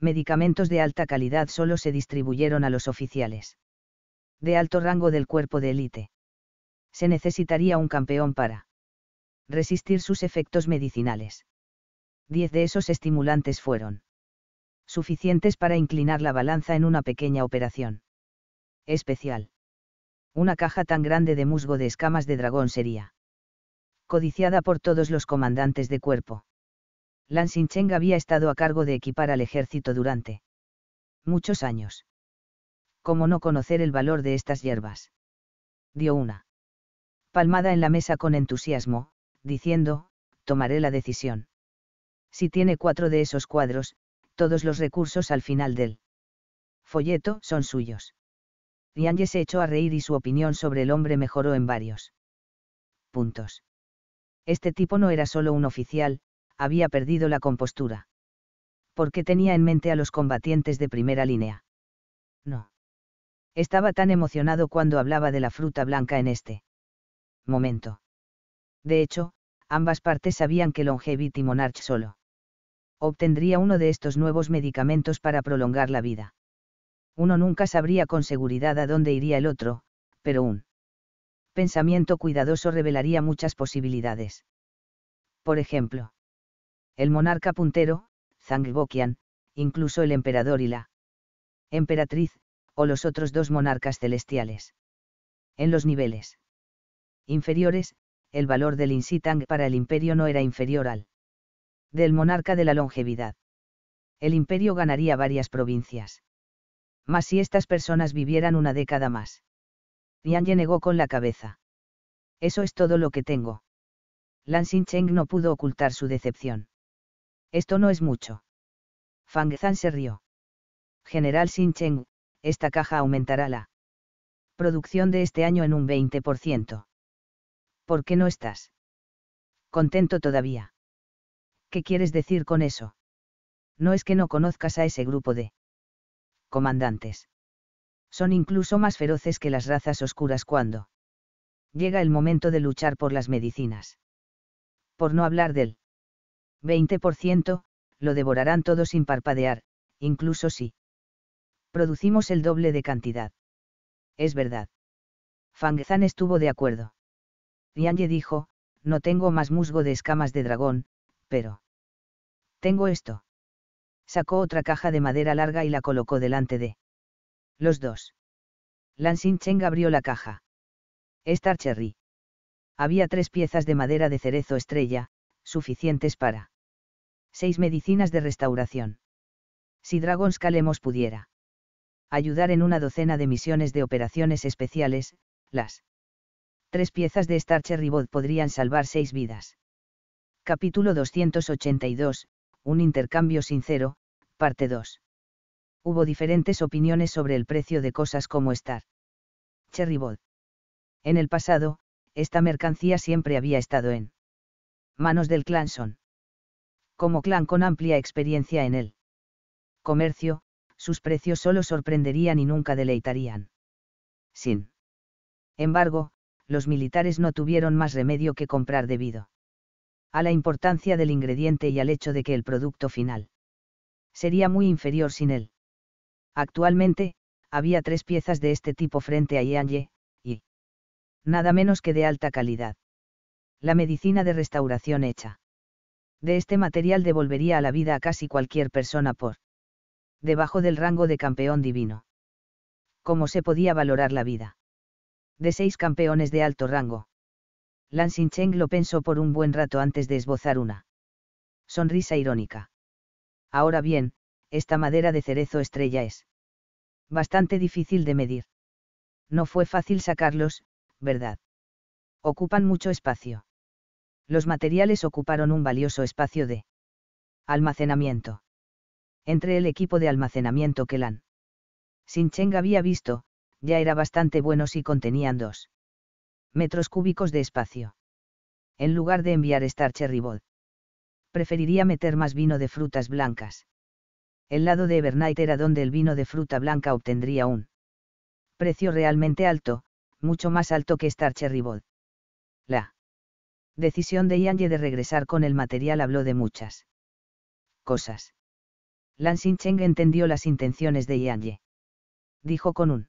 medicamentos de alta calidad solo se distribuyeron a los oficiales de alto rango del cuerpo de élite. Se necesitaría un campeón para resistir sus efectos medicinales. Diez de esos estimulantes fueron suficientes para inclinar la balanza en una pequeña operación especial una caja tan grande de musgo de escamas de dragón sería codiciada por todos los comandantes de cuerpo. Lan Xincheng había estado a cargo de equipar al ejército durante muchos años. ¿Cómo no conocer el valor de estas hierbas? Dio una palmada en la mesa con entusiasmo, diciendo, tomaré la decisión. Si tiene cuatro de esos cuadros, todos los recursos al final del folleto son suyos. Nianye se echó a reír y su opinión sobre el hombre mejoró en varios puntos. Este tipo no era solo un oficial, había perdido la compostura. Porque tenía en mente a los combatientes de primera línea. No. Estaba tan emocionado cuando hablaba de la fruta blanca en este momento. De hecho, ambas partes sabían que Longevity Monarch solo obtendría uno de estos nuevos medicamentos para prolongar la vida. Uno nunca sabría con seguridad a dónde iría el otro, pero un pensamiento cuidadoso revelaría muchas posibilidades. Por ejemplo, el monarca puntero, Zhang Bokian, incluso el emperador y la emperatriz, o los otros dos monarcas celestiales. En los niveles inferiores, el valor del Insitang para el imperio no era inferior al del monarca de la longevidad. El imperio ganaría varias provincias mas si estas personas vivieran una década más. Yang negó con la cabeza. Eso es todo lo que tengo. Lan Cheng no pudo ocultar su decepción. Esto no es mucho. Fang Zhan se rió. General Xincheng, Cheng, esta caja aumentará la producción de este año en un 20%. ¿Por qué no estás? Contento todavía. ¿Qué quieres decir con eso? No es que no conozcas a ese grupo de comandantes. Son incluso más feroces que las razas oscuras cuando llega el momento de luchar por las medicinas. Por no hablar del 20%, lo devorarán todo sin parpadear, incluso si producimos el doble de cantidad. Es verdad. Fangzan estuvo de acuerdo. Yanye dijo, no tengo más musgo de escamas de dragón, pero tengo esto sacó otra caja de madera larga y la colocó delante de los dos. Lansing Cheng abrió la caja. Star Cherry. Había tres piezas de madera de cerezo estrella, suficientes para seis medicinas de restauración. Si Dragon Calemos pudiera ayudar en una docena de misiones de operaciones especiales, las tres piezas de Star Bod podrían salvar seis vidas. Capítulo 282, un intercambio sincero, parte 2. Hubo diferentes opiniones sobre el precio de cosas como estar. Cherrybod. En el pasado, esta mercancía siempre había estado en manos del clan Son. Como clan con amplia experiencia en el comercio, sus precios solo sorprenderían y nunca deleitarían. Sin embargo, los militares no tuvieron más remedio que comprar debido a la importancia del ingrediente y al hecho de que el producto final sería muy inferior sin él. Actualmente, había tres piezas de este tipo frente a Ye, y nada menos que de alta calidad. La medicina de restauración hecha. De este material devolvería a la vida a casi cualquier persona por debajo del rango de campeón divino. ¿Cómo se podía valorar la vida? De seis campeones de alto rango. Lan lo pensó por un buen rato antes de esbozar una sonrisa irónica. Ahora bien, esta madera de cerezo estrella es bastante difícil de medir. No fue fácil sacarlos, ¿verdad? Ocupan mucho espacio. Los materiales ocuparon un valioso espacio de almacenamiento. Entre el equipo de almacenamiento que Lan Sincheng había visto, ya era bastante bueno si contenían dos metros cúbicos de espacio. En lugar de enviar Cherry Bowl. Preferiría meter más vino de frutas blancas. El lado de Evernight era donde el vino de fruta blanca obtendría un precio realmente alto, mucho más alto que Cherry Bowl. La decisión de Ye de regresar con el material habló de muchas cosas. Lansing Cheng entendió las intenciones de Ye. Dijo con un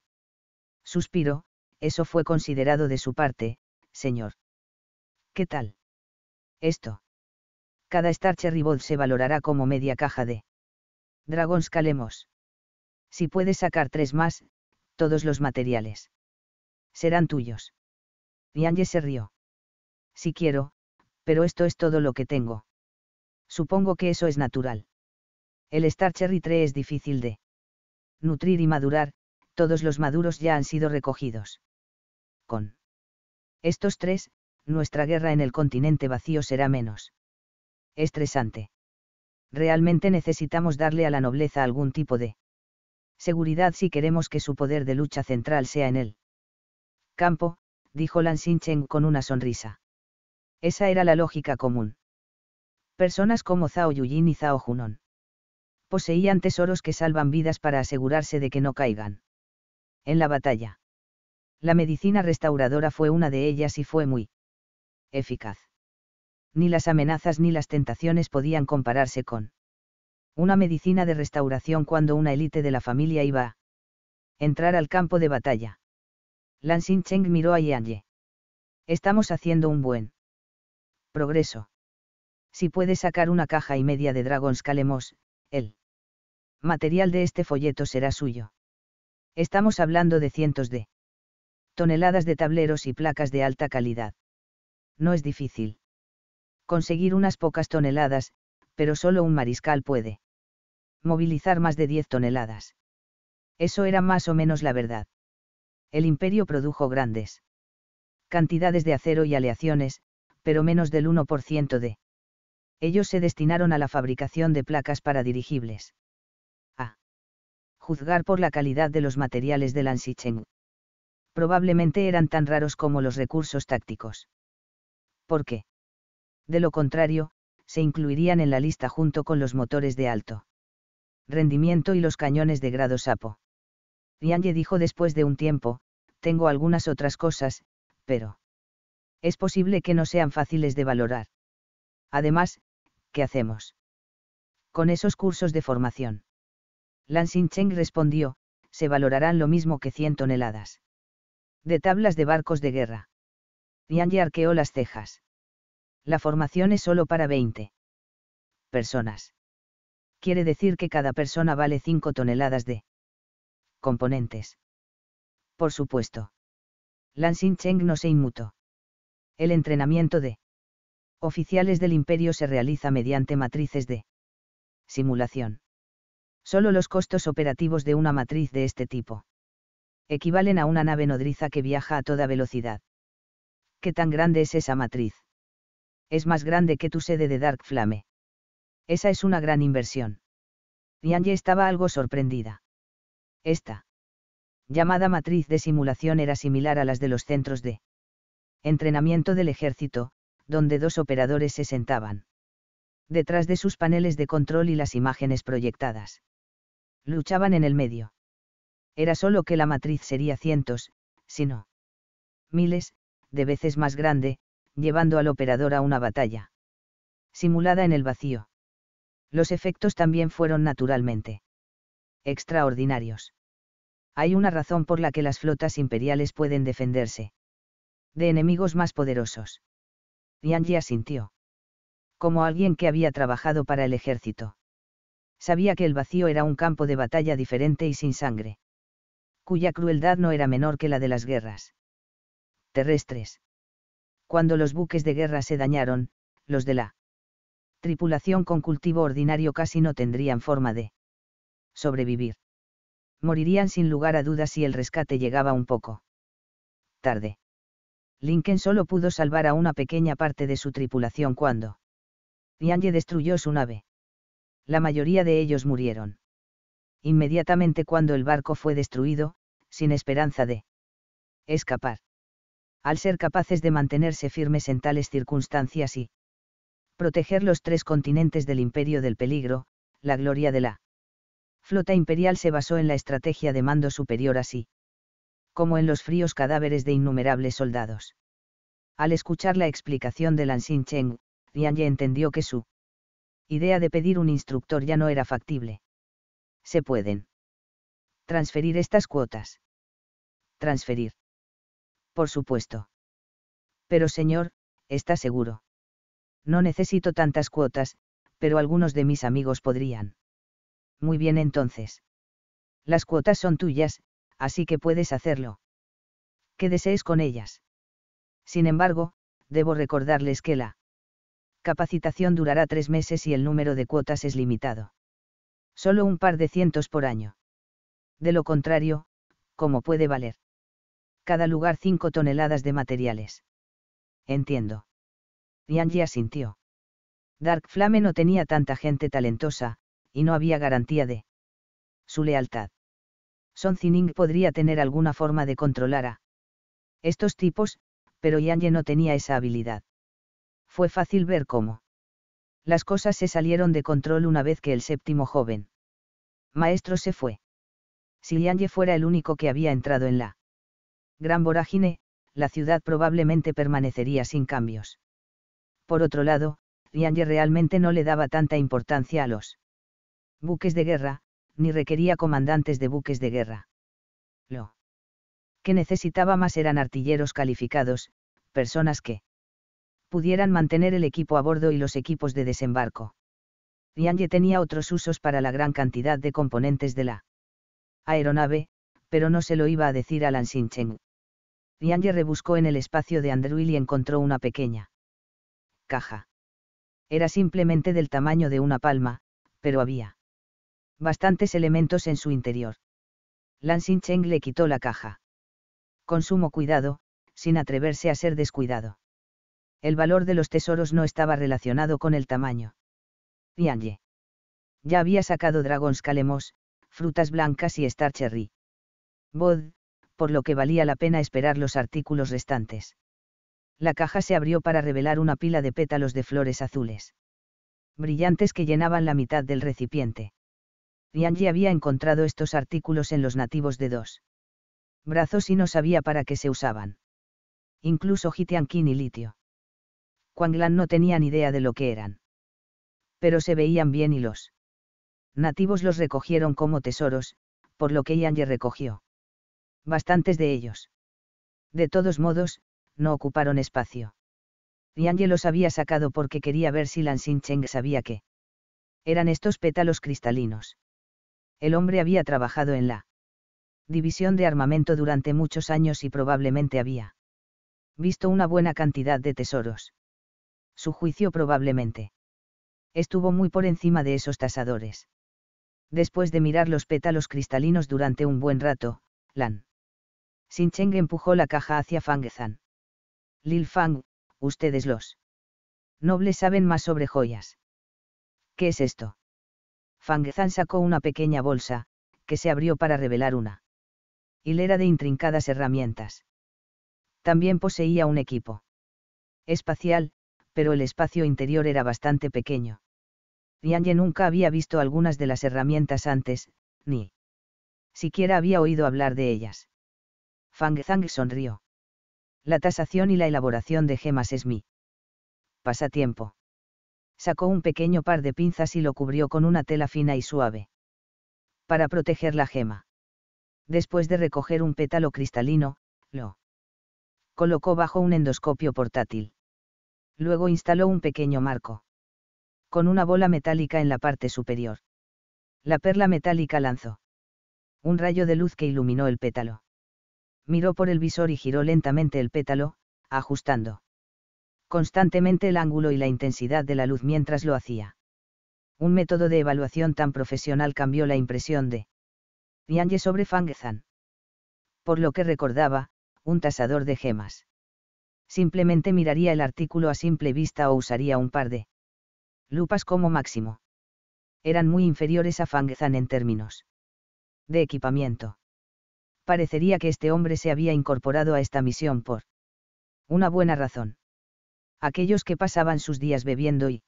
suspiro, eso fue considerado de su parte, señor. ¿Qué tal? Esto. Cada Star Cherry se valorará como media caja de Dragón Scalemos. Si puedes sacar tres más, todos los materiales serán tuyos. Yange se rió. Si quiero, pero esto es todo lo que tengo. Supongo que eso es natural. El Star Cherry 3 es difícil de nutrir y madurar, todos los maduros ya han sido recogidos con estos tres, nuestra guerra en el continente vacío será menos estresante. Realmente necesitamos darle a la nobleza algún tipo de seguridad si queremos que su poder de lucha central sea en el campo, dijo Lan Xincheng con una sonrisa. Esa era la lógica común. Personas como Zhao Yuyin y Zhao Junon poseían tesoros que salvan vidas para asegurarse de que no caigan en la batalla. La medicina restauradora fue una de ellas y fue muy eficaz. Ni las amenazas ni las tentaciones podían compararse con una medicina de restauración cuando una élite de la familia iba a entrar al campo de batalla. Lan Cheng miró a Yan Ye. Estamos haciendo un buen progreso. Si puede sacar una caja y media de Dragon's Calemos, el material de este folleto será suyo. Estamos hablando de cientos de toneladas de tableros y placas de alta calidad. No es difícil. Conseguir unas pocas toneladas, pero solo un mariscal puede. Movilizar más de 10 toneladas. Eso era más o menos la verdad. El imperio produjo grandes cantidades de acero y aleaciones, pero menos del 1% de ellos se destinaron a la fabricación de placas para dirigibles. A. Juzgar por la calidad de los materiales de Lansicheng probablemente eran tan raros como los recursos tácticos. ¿Por qué? De lo contrario, se incluirían en la lista junto con los motores de alto rendimiento y los cañones de grado sapo. Yanye dijo después de un tiempo, tengo algunas otras cosas, pero... Es posible que no sean fáciles de valorar. Además, ¿qué hacemos? Con esos cursos de formación. Lan Cheng respondió, se valorarán lo mismo que 100 toneladas de tablas de barcos de guerra. Yanji arqueó las cejas. La formación es solo para 20 personas. Quiere decir que cada persona vale 5 toneladas de componentes. Por supuesto. Lansing Cheng no se inmutó. El entrenamiento de oficiales del imperio se realiza mediante matrices de simulación. Solo los costos operativos de una matriz de este tipo equivalen a una nave nodriza que viaja a toda velocidad. ¿Qué tan grande es esa matriz? Es más grande que tu sede de Dark Flame. Esa es una gran inversión. Yanye estaba algo sorprendida. Esta llamada matriz de simulación era similar a las de los centros de entrenamiento del ejército, donde dos operadores se sentaban. Detrás de sus paneles de control y las imágenes proyectadas. Luchaban en el medio era solo que la matriz sería cientos, sino miles, de veces más grande, llevando al operador a una batalla. Simulada en el vacío. Los efectos también fueron naturalmente extraordinarios. Hay una razón por la que las flotas imperiales pueden defenderse. De enemigos más poderosos. ya sintió Como alguien que había trabajado para el ejército. Sabía que el vacío era un campo de batalla diferente y sin sangre cuya crueldad no era menor que la de las guerras terrestres. Cuando los buques de guerra se dañaron, los de la tripulación con cultivo ordinario casi no tendrían forma de sobrevivir. Morirían sin lugar a dudas si el rescate llegaba un poco tarde. Lincoln solo pudo salvar a una pequeña parte de su tripulación cuando Yange destruyó su nave. La mayoría de ellos murieron inmediatamente cuando el barco fue destruido, sin esperanza de escapar. Al ser capaces de mantenerse firmes en tales circunstancias y proteger los tres continentes del imperio del peligro, la gloria de la flota imperial se basó en la estrategia de mando superior así como en los fríos cadáveres de innumerables soldados. Al escuchar la explicación de Xin Cheng, Yan Ye entendió que su idea de pedir un instructor ya no era factible se pueden transferir estas cuotas. Transferir. Por supuesto. Pero señor, está seguro. No necesito tantas cuotas, pero algunos de mis amigos podrían. Muy bien entonces. Las cuotas son tuyas, así que puedes hacerlo. ¿Qué desees con ellas. Sin embargo, debo recordarles que la capacitación durará tres meses y el número de cuotas es limitado. Solo un par de cientos por año. De lo contrario, ¿cómo puede valer? Cada lugar cinco toneladas de materiales. Entiendo. Yanji asintió. Dark Flame no tenía tanta gente talentosa, y no había garantía de su lealtad. Son Zinning podría tener alguna forma de controlar a estos tipos, pero Ye no tenía esa habilidad. Fue fácil ver cómo las cosas se salieron de control una vez que el séptimo joven maestro se fue. Si Liange fuera el único que había entrado en la gran vorágine, la ciudad probablemente permanecería sin cambios. Por otro lado, Liange realmente no le daba tanta importancia a los buques de guerra, ni requería comandantes de buques de guerra. Lo que necesitaba más eran artilleros calificados, personas que pudieran mantener el equipo a bordo y los equipos de desembarco. Yanye tenía otros usos para la gran cantidad de componentes de la aeronave, pero no se lo iba a decir a Lansing Cheng. Yanye rebuscó en el espacio de Andruil y encontró una pequeña caja. Era simplemente del tamaño de una palma, pero había bastantes elementos en su interior. Lansing Cheng le quitó la caja. Con sumo cuidado, sin atreverse a ser descuidado el valor de los tesoros no estaba relacionado con el tamaño. Yanye. Ya había sacado dragón calemos, frutas blancas y star cherry. Bod, por lo que valía la pena esperar los artículos restantes. La caja se abrió para revelar una pila de pétalos de flores azules. Brillantes que llenaban la mitad del recipiente. Yanji había encontrado estos artículos en los nativos de dos brazos y no sabía para qué se usaban. Incluso King y litio. Quanglan no tenían idea de lo que eran. Pero se veían bien y los nativos los recogieron como tesoros, por lo que Ye recogió bastantes de ellos. De todos modos, no ocuparon espacio. Ye los había sacado porque quería ver si Lan Cheng sabía que Eran estos pétalos cristalinos. El hombre había trabajado en la división de armamento durante muchos años y probablemente había visto una buena cantidad de tesoros. Su juicio probablemente. Estuvo muy por encima de esos tasadores. Después de mirar los pétalos cristalinos durante un buen rato, Lan. Sincheng empujó la caja hacia Fangzan. Lil Fang, ustedes los nobles saben más sobre joyas. ¿Qué es esto? Fangzan sacó una pequeña bolsa, que se abrió para revelar una hilera de intrincadas herramientas. También poseía un equipo espacial, pero el espacio interior era bastante pequeño. Yanye nunca había visto algunas de las herramientas antes, ni siquiera había oído hablar de ellas. Fang Zhang sonrió. La tasación y la elaboración de gemas es mi pasatiempo. Sacó un pequeño par de pinzas y lo cubrió con una tela fina y suave. Para proteger la gema. Después de recoger un pétalo cristalino, lo colocó bajo un endoscopio portátil luego instaló un pequeño marco. Con una bola metálica en la parte superior. La perla metálica lanzó. Un rayo de luz que iluminó el pétalo. Miró por el visor y giró lentamente el pétalo, ajustando constantemente el ángulo y la intensidad de la luz mientras lo hacía. Un método de evaluación tan profesional cambió la impresión de Yange sobre Zan. Por lo que recordaba, un tasador de gemas simplemente miraría el artículo a simple vista o usaría un par de lupas como máximo. Eran muy inferiores a Fangzan en términos de equipamiento. Parecería que este hombre se había incorporado a esta misión por una buena razón. Aquellos que pasaban sus días bebiendo y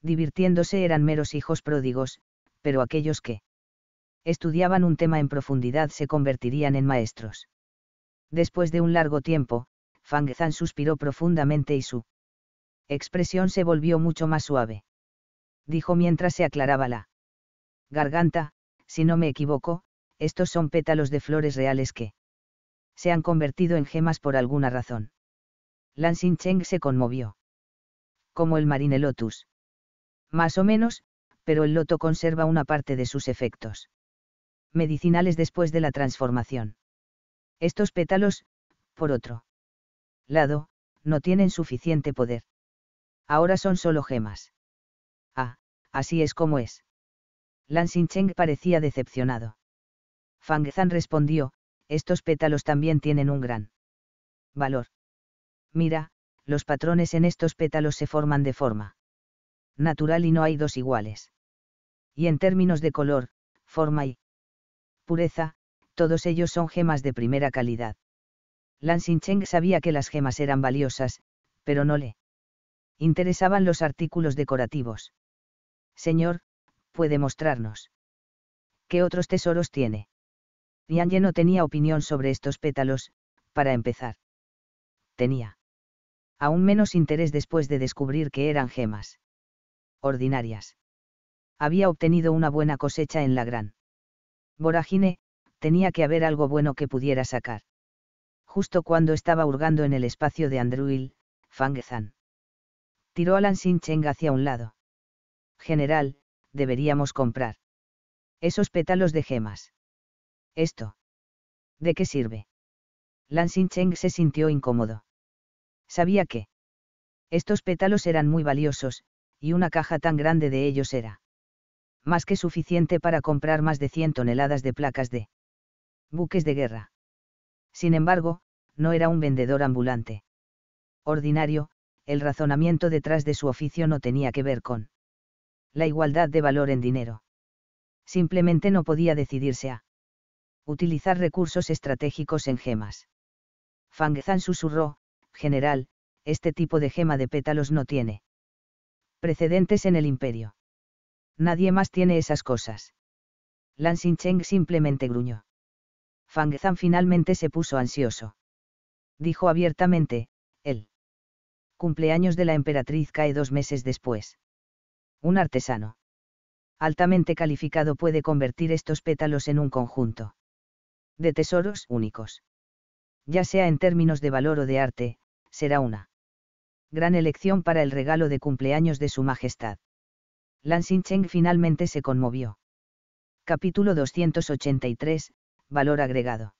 divirtiéndose eran meros hijos pródigos, pero aquellos que estudiaban un tema en profundidad se convertirían en maestros. Después de un largo tiempo, Fang Zhan suspiró profundamente y su expresión se volvió mucho más suave. Dijo mientras se aclaraba la garganta, si no me equivoco, estos son pétalos de flores reales que se han convertido en gemas por alguna razón. Lan Cheng se conmovió. Como el marine lotus. Más o menos, pero el loto conserva una parte de sus efectos. Medicinales después de la transformación. Estos pétalos, por otro lado, no tienen suficiente poder. Ahora son solo gemas. Ah, así es como es. Lan Xincheng parecía decepcionado. Fang Zan respondió, estos pétalos también tienen un gran valor. Mira, los patrones en estos pétalos se forman de forma natural y no hay dos iguales. Y en términos de color, forma y pureza, todos ellos son gemas de primera calidad. Lan Xincheng sabía que las gemas eran valiosas, pero no le interesaban los artículos decorativos. Señor, puede mostrarnos. ¿Qué otros tesoros tiene? Yan Ye no tenía opinión sobre estos pétalos, para empezar. Tenía. Aún menos interés después de descubrir que eran gemas. Ordinarias. Había obtenido una buena cosecha en la gran. Voragine, tenía que haber algo bueno que pudiera sacar justo cuando estaba hurgando en el espacio de Andruil, Fangezan. Tiró a Lansing Cheng hacia un lado. General, deberíamos comprar. Esos pétalos de gemas. Esto. ¿De qué sirve? Lansing Cheng se sintió incómodo. Sabía que. Estos pétalos eran muy valiosos, y una caja tan grande de ellos era. Más que suficiente para comprar más de 100 toneladas de placas de buques de guerra. Sin embargo, no era un vendedor ambulante. Ordinario, el razonamiento detrás de su oficio no tenía que ver con la igualdad de valor en dinero. Simplemente no podía decidirse a utilizar recursos estratégicos en gemas. Fangzan susurró, general, este tipo de gema de pétalos no tiene precedentes en el imperio. Nadie más tiene esas cosas. Lan Xincheng simplemente gruñó. Fang Zhang finalmente se puso ansioso. Dijo abiertamente, el cumpleaños de la emperatriz cae dos meses después. Un artesano altamente calificado puede convertir estos pétalos en un conjunto de tesoros únicos. Ya sea en términos de valor o de arte, será una gran elección para el regalo de cumpleaños de su majestad. Lan Xincheng finalmente se conmovió. Capítulo 283, valor agregado.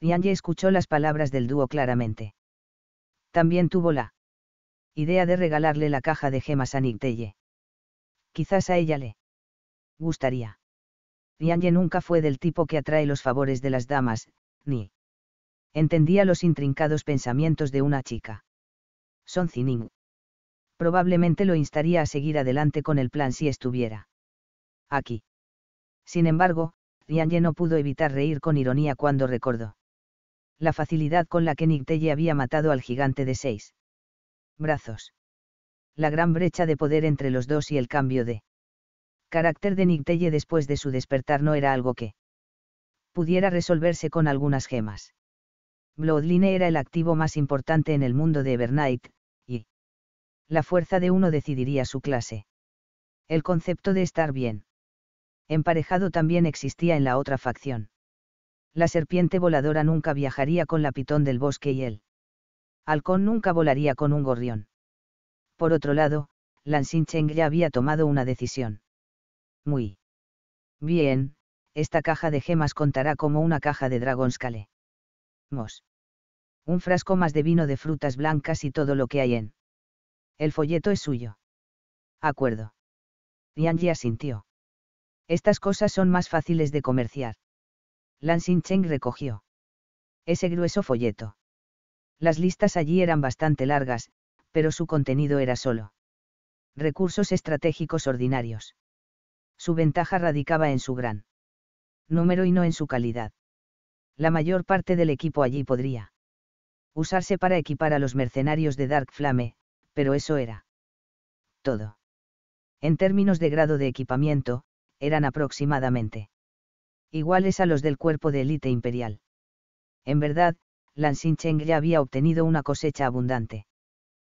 Ye escuchó las palabras del dúo claramente. También tuvo la idea de regalarle la caja de gemas a Nictelle. Quizás a ella le gustaría. Ye nunca fue del tipo que atrae los favores de las damas, ni entendía los intrincados pensamientos de una chica. Son Zining. Probablemente lo instaría a seguir adelante con el plan si estuviera aquí. Sin embargo, Rianye no pudo evitar reír con ironía cuando recordó la facilidad con la que Nictelle había matado al gigante de seis brazos. La gran brecha de poder entre los dos y el cambio de carácter de Nictelle después de su despertar no era algo que pudiera resolverse con algunas gemas. Bloodline era el activo más importante en el mundo de Evernight, y la fuerza de uno decidiría su clase. El concepto de estar bien emparejado también existía en la otra facción. La serpiente voladora nunca viajaría con la pitón del bosque y él. halcón nunca volaría con un gorrión. Por otro lado, Lan Xincheng ya había tomado una decisión. Muy bien, esta caja de gemas contará como una caja de scale. Mos. Un frasco más de vino de frutas blancas y todo lo que hay en. El folleto es suyo. Acuerdo. Yanji asintió. Estas cosas son más fáciles de comerciar. Lan Cheng recogió ese grueso folleto. Las listas allí eran bastante largas, pero su contenido era solo. Recursos estratégicos ordinarios. Su ventaja radicaba en su gran número y no en su calidad. La mayor parte del equipo allí podría usarse para equipar a los mercenarios de Dark Flame, pero eso era todo. En términos de grado de equipamiento, eran aproximadamente iguales a los del cuerpo de élite imperial. En verdad, Lan ya había obtenido una cosecha abundante.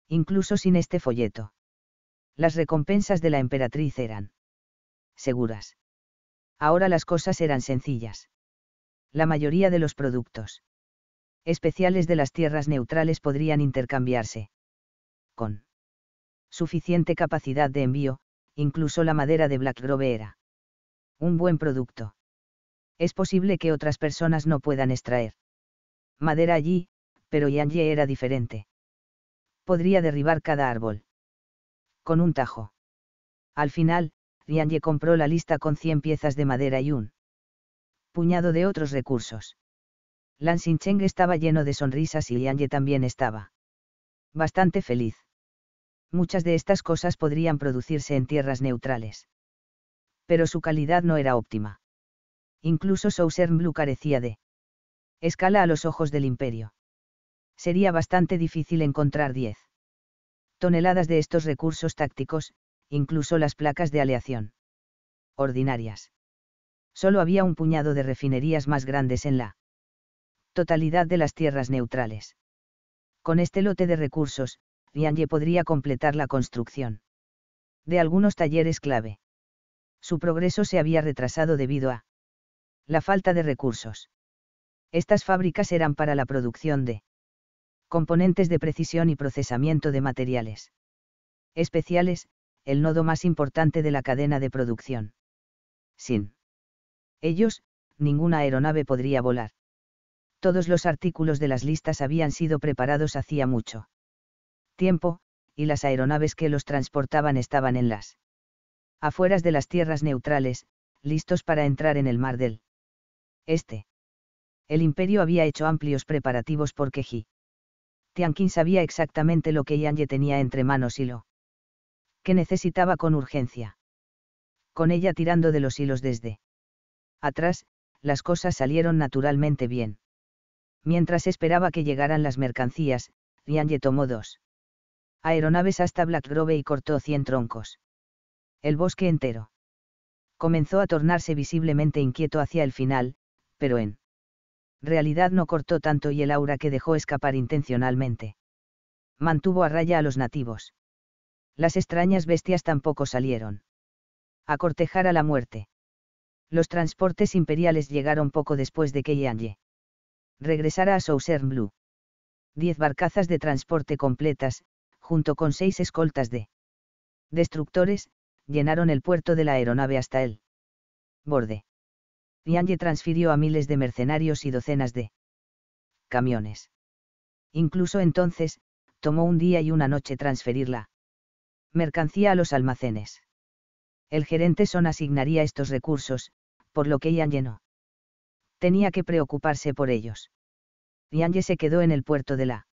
Incluso sin este folleto. Las recompensas de la emperatriz eran seguras. Ahora las cosas eran sencillas. La mayoría de los productos especiales de las tierras neutrales podrían intercambiarse. Con suficiente capacidad de envío, incluso la madera de Black Grove era un buen producto. Es posible que otras personas no puedan extraer madera allí, pero Ye era diferente. Podría derribar cada árbol. Con un tajo. Al final, Ye compró la lista con 100 piezas de madera y un puñado de otros recursos. Lan Xincheng estaba lleno de sonrisas y Ye también estaba bastante feliz. Muchas de estas cosas podrían producirse en tierras neutrales pero su calidad no era óptima. Incluso Southern Blue carecía de escala a los ojos del imperio. Sería bastante difícil encontrar 10 toneladas de estos recursos tácticos, incluso las placas de aleación ordinarias. Solo había un puñado de refinerías más grandes en la totalidad de las tierras neutrales. Con este lote de recursos, Yanye podría completar la construcción de algunos talleres clave su progreso se había retrasado debido a la falta de recursos. Estas fábricas eran para la producción de componentes de precisión y procesamiento de materiales especiales, el nodo más importante de la cadena de producción. Sin ellos, ninguna aeronave podría volar. Todos los artículos de las listas habían sido preparados hacía mucho tiempo, y las aeronaves que los transportaban estaban en las afueras de las tierras neutrales, listos para entrar en el mar del este. El imperio había hecho amplios preparativos porque Ji. Tianqin sabía exactamente lo que Ye tenía entre manos y lo que necesitaba con urgencia. Con ella tirando de los hilos desde atrás, las cosas salieron naturalmente bien. Mientras esperaba que llegaran las mercancías, Ye tomó dos aeronaves hasta Black Grove y cortó 100 troncos el bosque entero. Comenzó a tornarse visiblemente inquieto hacia el final, pero en realidad no cortó tanto y el aura que dejó escapar intencionalmente. Mantuvo a raya a los nativos. Las extrañas bestias tampoco salieron. A cortejar a la muerte. Los transportes imperiales llegaron poco después de que Yanye regresara a Sousern Blue. Diez barcazas de transporte completas, junto con seis escoltas de destructores, llenaron el puerto de la aeronave hasta el borde. Yange transfirió a miles de mercenarios y docenas de camiones. Incluso entonces, tomó un día y una noche transferirla mercancía a los almacenes. El gerente Son asignaría estos recursos, por lo que Yangye no Tenía que preocuparse por ellos. Yange se quedó en el puerto de la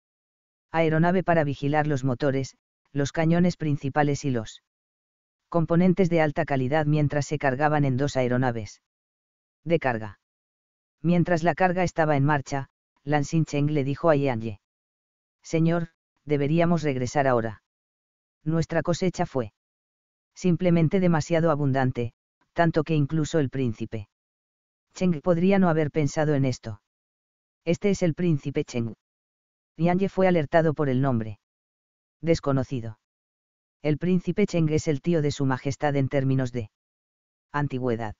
aeronave para vigilar los motores, los cañones principales y los componentes de alta calidad mientras se cargaban en dos aeronaves. De carga. Mientras la carga estaba en marcha, Lansing Cheng le dijo a Yan Ye. Señor, deberíamos regresar ahora. Nuestra cosecha fue simplemente demasiado abundante, tanto que incluso el príncipe Cheng podría no haber pensado en esto. Este es el príncipe Cheng. Yan Ye fue alertado por el nombre. Desconocido el príncipe Cheng es el tío de su majestad en términos de antigüedad.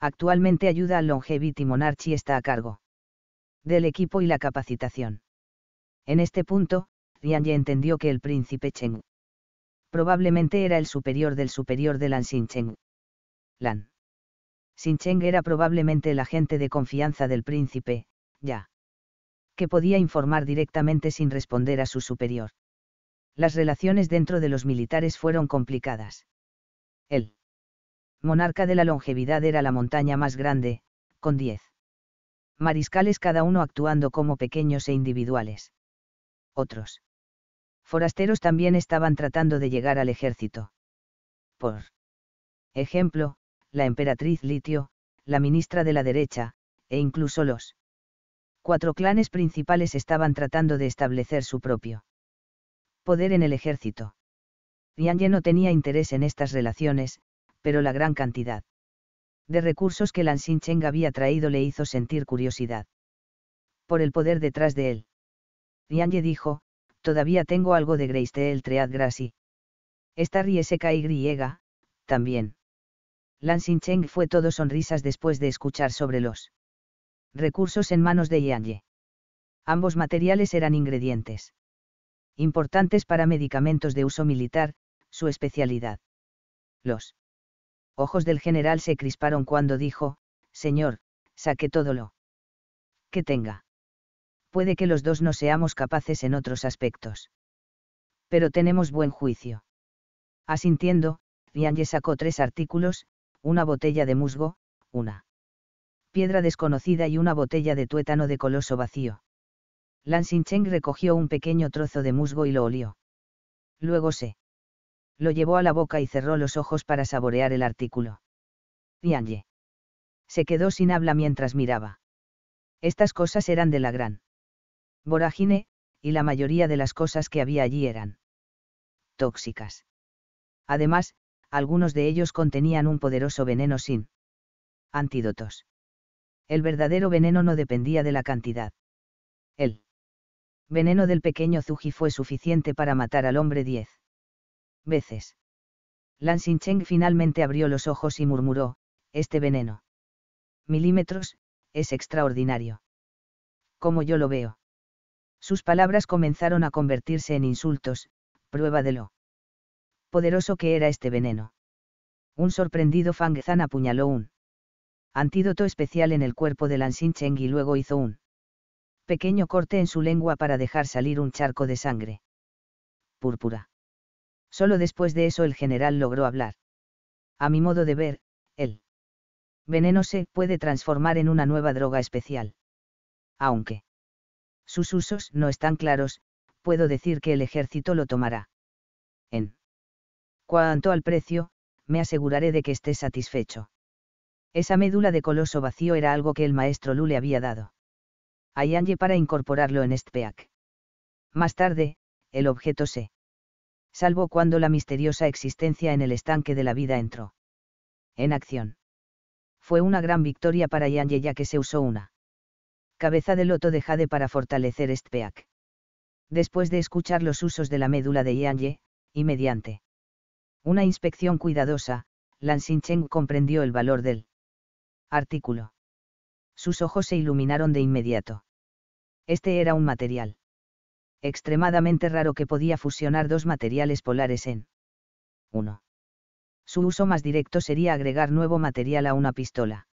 Actualmente ayuda al Longevity Monarch y está a cargo del equipo y la capacitación. En este punto, Ye entendió que el príncipe Cheng probablemente era el superior del superior de Lan Xincheng. Lan Xincheng era probablemente el agente de confianza del príncipe, ya que podía informar directamente sin responder a su superior las relaciones dentro de los militares fueron complicadas. El monarca de la longevidad era la montaña más grande, con diez mariscales cada uno actuando como pequeños e individuales. Otros forasteros también estaban tratando de llegar al ejército. Por ejemplo, la emperatriz Litio, la ministra de la derecha, e incluso los cuatro clanes principales estaban tratando de establecer su propio poder en el ejército. Ye no tenía interés en estas relaciones, pero la gran cantidad de recursos que Lan Cheng había traído le hizo sentir curiosidad. Por el poder detrás de él. Ye dijo, todavía tengo algo de Grace Grassi. Esta rieseka y griega, también. Lan Cheng fue todo sonrisas después de escuchar sobre los recursos en manos de Ye. Ambos materiales eran ingredientes importantes para medicamentos de uso militar, su especialidad. Los ojos del general se crisparon cuando dijo, Señor, saque todo lo que tenga. Puede que los dos no seamos capaces en otros aspectos. Pero tenemos buen juicio. Asintiendo, Rianje sacó tres artículos, una botella de musgo, una piedra desconocida y una botella de tuétano de coloso vacío. Lan Xincheng recogió un pequeño trozo de musgo y lo olió. Luego se lo llevó a la boca y cerró los ojos para saborear el artículo. Ye. Se quedó sin habla mientras miraba. Estas cosas eran de la gran vorágine, y la mayoría de las cosas que había allí eran tóxicas. Además, algunos de ellos contenían un poderoso veneno sin antídotos. El verdadero veneno no dependía de la cantidad. El veneno del pequeño Zuji fue suficiente para matar al hombre diez veces. Lan Xincheng finalmente abrió los ojos y murmuró, este veneno. Milímetros, es extraordinario. Como yo lo veo. Sus palabras comenzaron a convertirse en insultos, prueba de lo poderoso que era este veneno. Un sorprendido Fang Zan apuñaló un antídoto especial en el cuerpo de Lan Xincheng y luego hizo un pequeño corte en su lengua para dejar salir un charco de sangre. Púrpura. Solo después de eso el general logró hablar. A mi modo de ver, el veneno se puede transformar en una nueva droga especial. Aunque sus usos no están claros, puedo decir que el ejército lo tomará. En cuanto al precio, me aseguraré de que esté satisfecho. Esa médula de coloso vacío era algo que el maestro Lu le había dado a Yanye para incorporarlo en Estpeak. Más tarde, el objeto se salvo cuando la misteriosa existencia en el estanque de la vida entró en acción. Fue una gran victoria para Yanye ya que se usó una cabeza de loto de jade para fortalecer Estpeak. Después de escuchar los usos de la médula de Ye, y mediante una inspección cuidadosa, Lan Xincheng comprendió el valor del artículo sus ojos se iluminaron de inmediato. Este era un material extremadamente raro que podía fusionar dos materiales polares en uno. Su uso más directo sería agregar nuevo material a una pistola.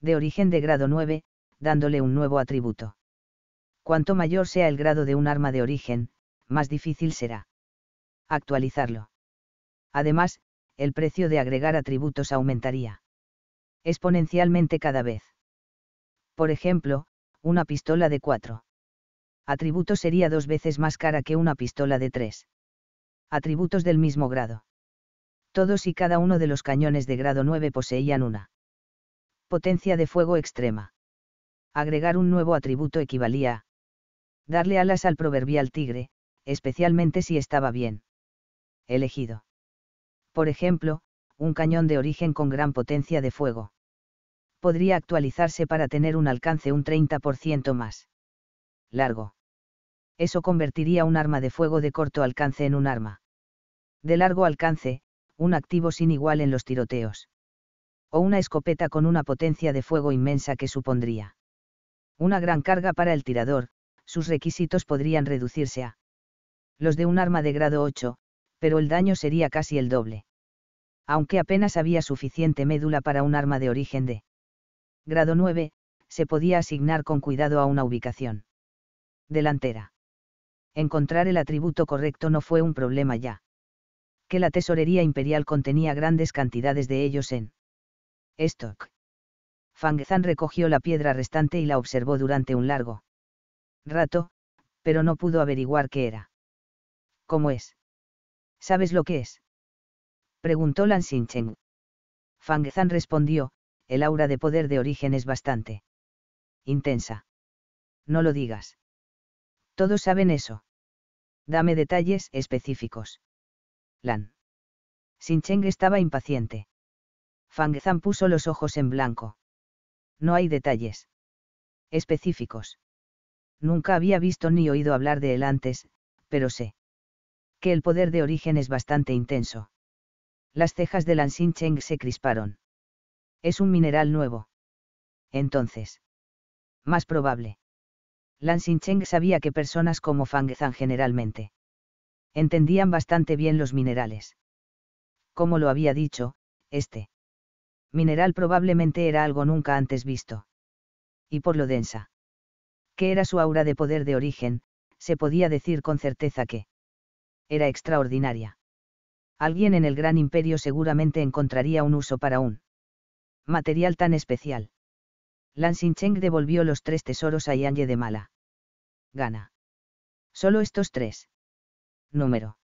De origen de grado 9, dándole un nuevo atributo. Cuanto mayor sea el grado de un arma de origen, más difícil será actualizarlo. Además, el precio de agregar atributos aumentaría exponencialmente cada vez por ejemplo, una pistola de 4. Atributo sería dos veces más cara que una pistola de 3. Atributos del mismo grado. Todos y cada uno de los cañones de grado 9 poseían una potencia de fuego extrema. Agregar un nuevo atributo equivalía a darle alas al proverbial tigre, especialmente si estaba bien elegido. Por ejemplo, un cañón de origen con gran potencia de fuego podría actualizarse para tener un alcance un 30% más largo. Eso convertiría un arma de fuego de corto alcance en un arma de largo alcance, un activo sin igual en los tiroteos. O una escopeta con una potencia de fuego inmensa que supondría una gran carga para el tirador, sus requisitos podrían reducirse a los de un arma de grado 8, pero el daño sería casi el doble. Aunque apenas había suficiente médula para un arma de origen de Grado 9, se podía asignar con cuidado a una ubicación. Delantera. Encontrar el atributo correcto no fue un problema ya. Que la tesorería imperial contenía grandes cantidades de ellos en stock. Fangzan recogió la piedra restante y la observó durante un largo rato, pero no pudo averiguar qué era. ¿Cómo es? ¿Sabes lo que es? Preguntó Lan Xincheng. Fangzan respondió, el aura de poder de origen es bastante intensa. No lo digas. Todos saben eso. Dame detalles específicos. Lan. Cheng estaba impaciente. Fang Zan puso los ojos en blanco. No hay detalles. Específicos. Nunca había visto ni oído hablar de él antes, pero sé. Que el poder de origen es bastante intenso. Las cejas de Lan Sincheng se crisparon. Es un mineral nuevo. Entonces. Más probable. Lan Xincheng sabía que personas como Fang Zhang generalmente entendían bastante bien los minerales. Como lo había dicho, este mineral probablemente era algo nunca antes visto. Y por lo densa que era su aura de poder de origen, se podía decir con certeza que era extraordinaria. Alguien en el gran imperio seguramente encontraría un uso para un material tan especial. Lan Xincheng devolvió los tres tesoros a Ye de Mala. Gana. Solo estos tres. Número.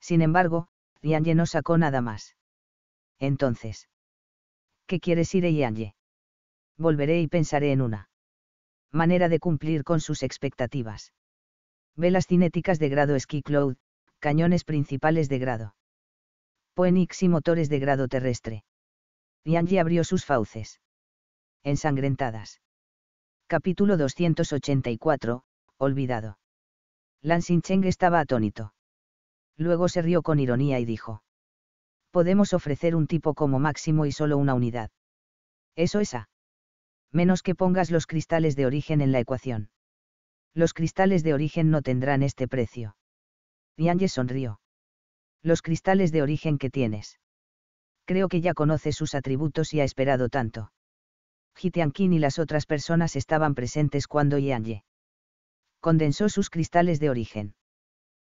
Sin embargo, Ye no sacó nada más. Entonces. ¿Qué quieres ir a Ye? Volveré y pensaré en una. Manera de cumplir con sus expectativas. Velas cinéticas de grado Ski Cloud, cañones principales de grado. Poenix y motores de grado terrestre. Yanji abrió sus fauces. Ensangrentadas. Capítulo 284. Olvidado. Lan Xincheng estaba atónito. Luego se rió con ironía y dijo. Podemos ofrecer un tipo como máximo y solo una unidad. Eso es A. Menos que pongas los cristales de origen en la ecuación. Los cristales de origen no tendrán este precio. Yanji sonrió. Los cristales de origen que tienes. Creo que ya conoce sus atributos y ha esperado tanto. Tianqin y las otras personas estaban presentes cuando Ye condensó sus cristales de origen.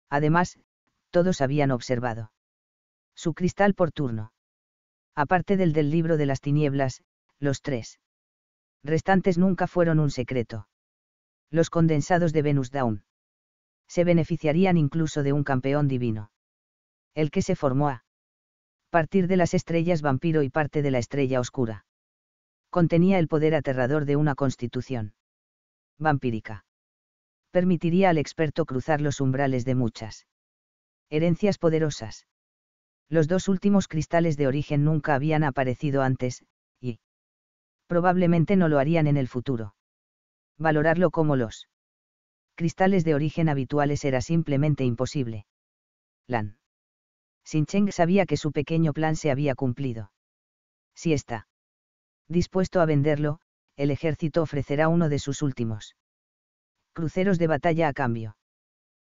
Además, todos habían observado su cristal por turno. Aparte del del libro de las tinieblas, los tres restantes nunca fueron un secreto. Los condensados de Venus Down se beneficiarían incluso de un campeón divino. El que se formó a partir de las estrellas vampiro y parte de la estrella oscura. Contenía el poder aterrador de una constitución vampírica. Permitiría al experto cruzar los umbrales de muchas herencias poderosas. Los dos últimos cristales de origen nunca habían aparecido antes, y probablemente no lo harían en el futuro. Valorarlo como los cristales de origen habituales era simplemente imposible. Lan Sincheng sabía que su pequeño plan se había cumplido. Si está dispuesto a venderlo, el ejército ofrecerá uno de sus últimos cruceros de batalla a cambio.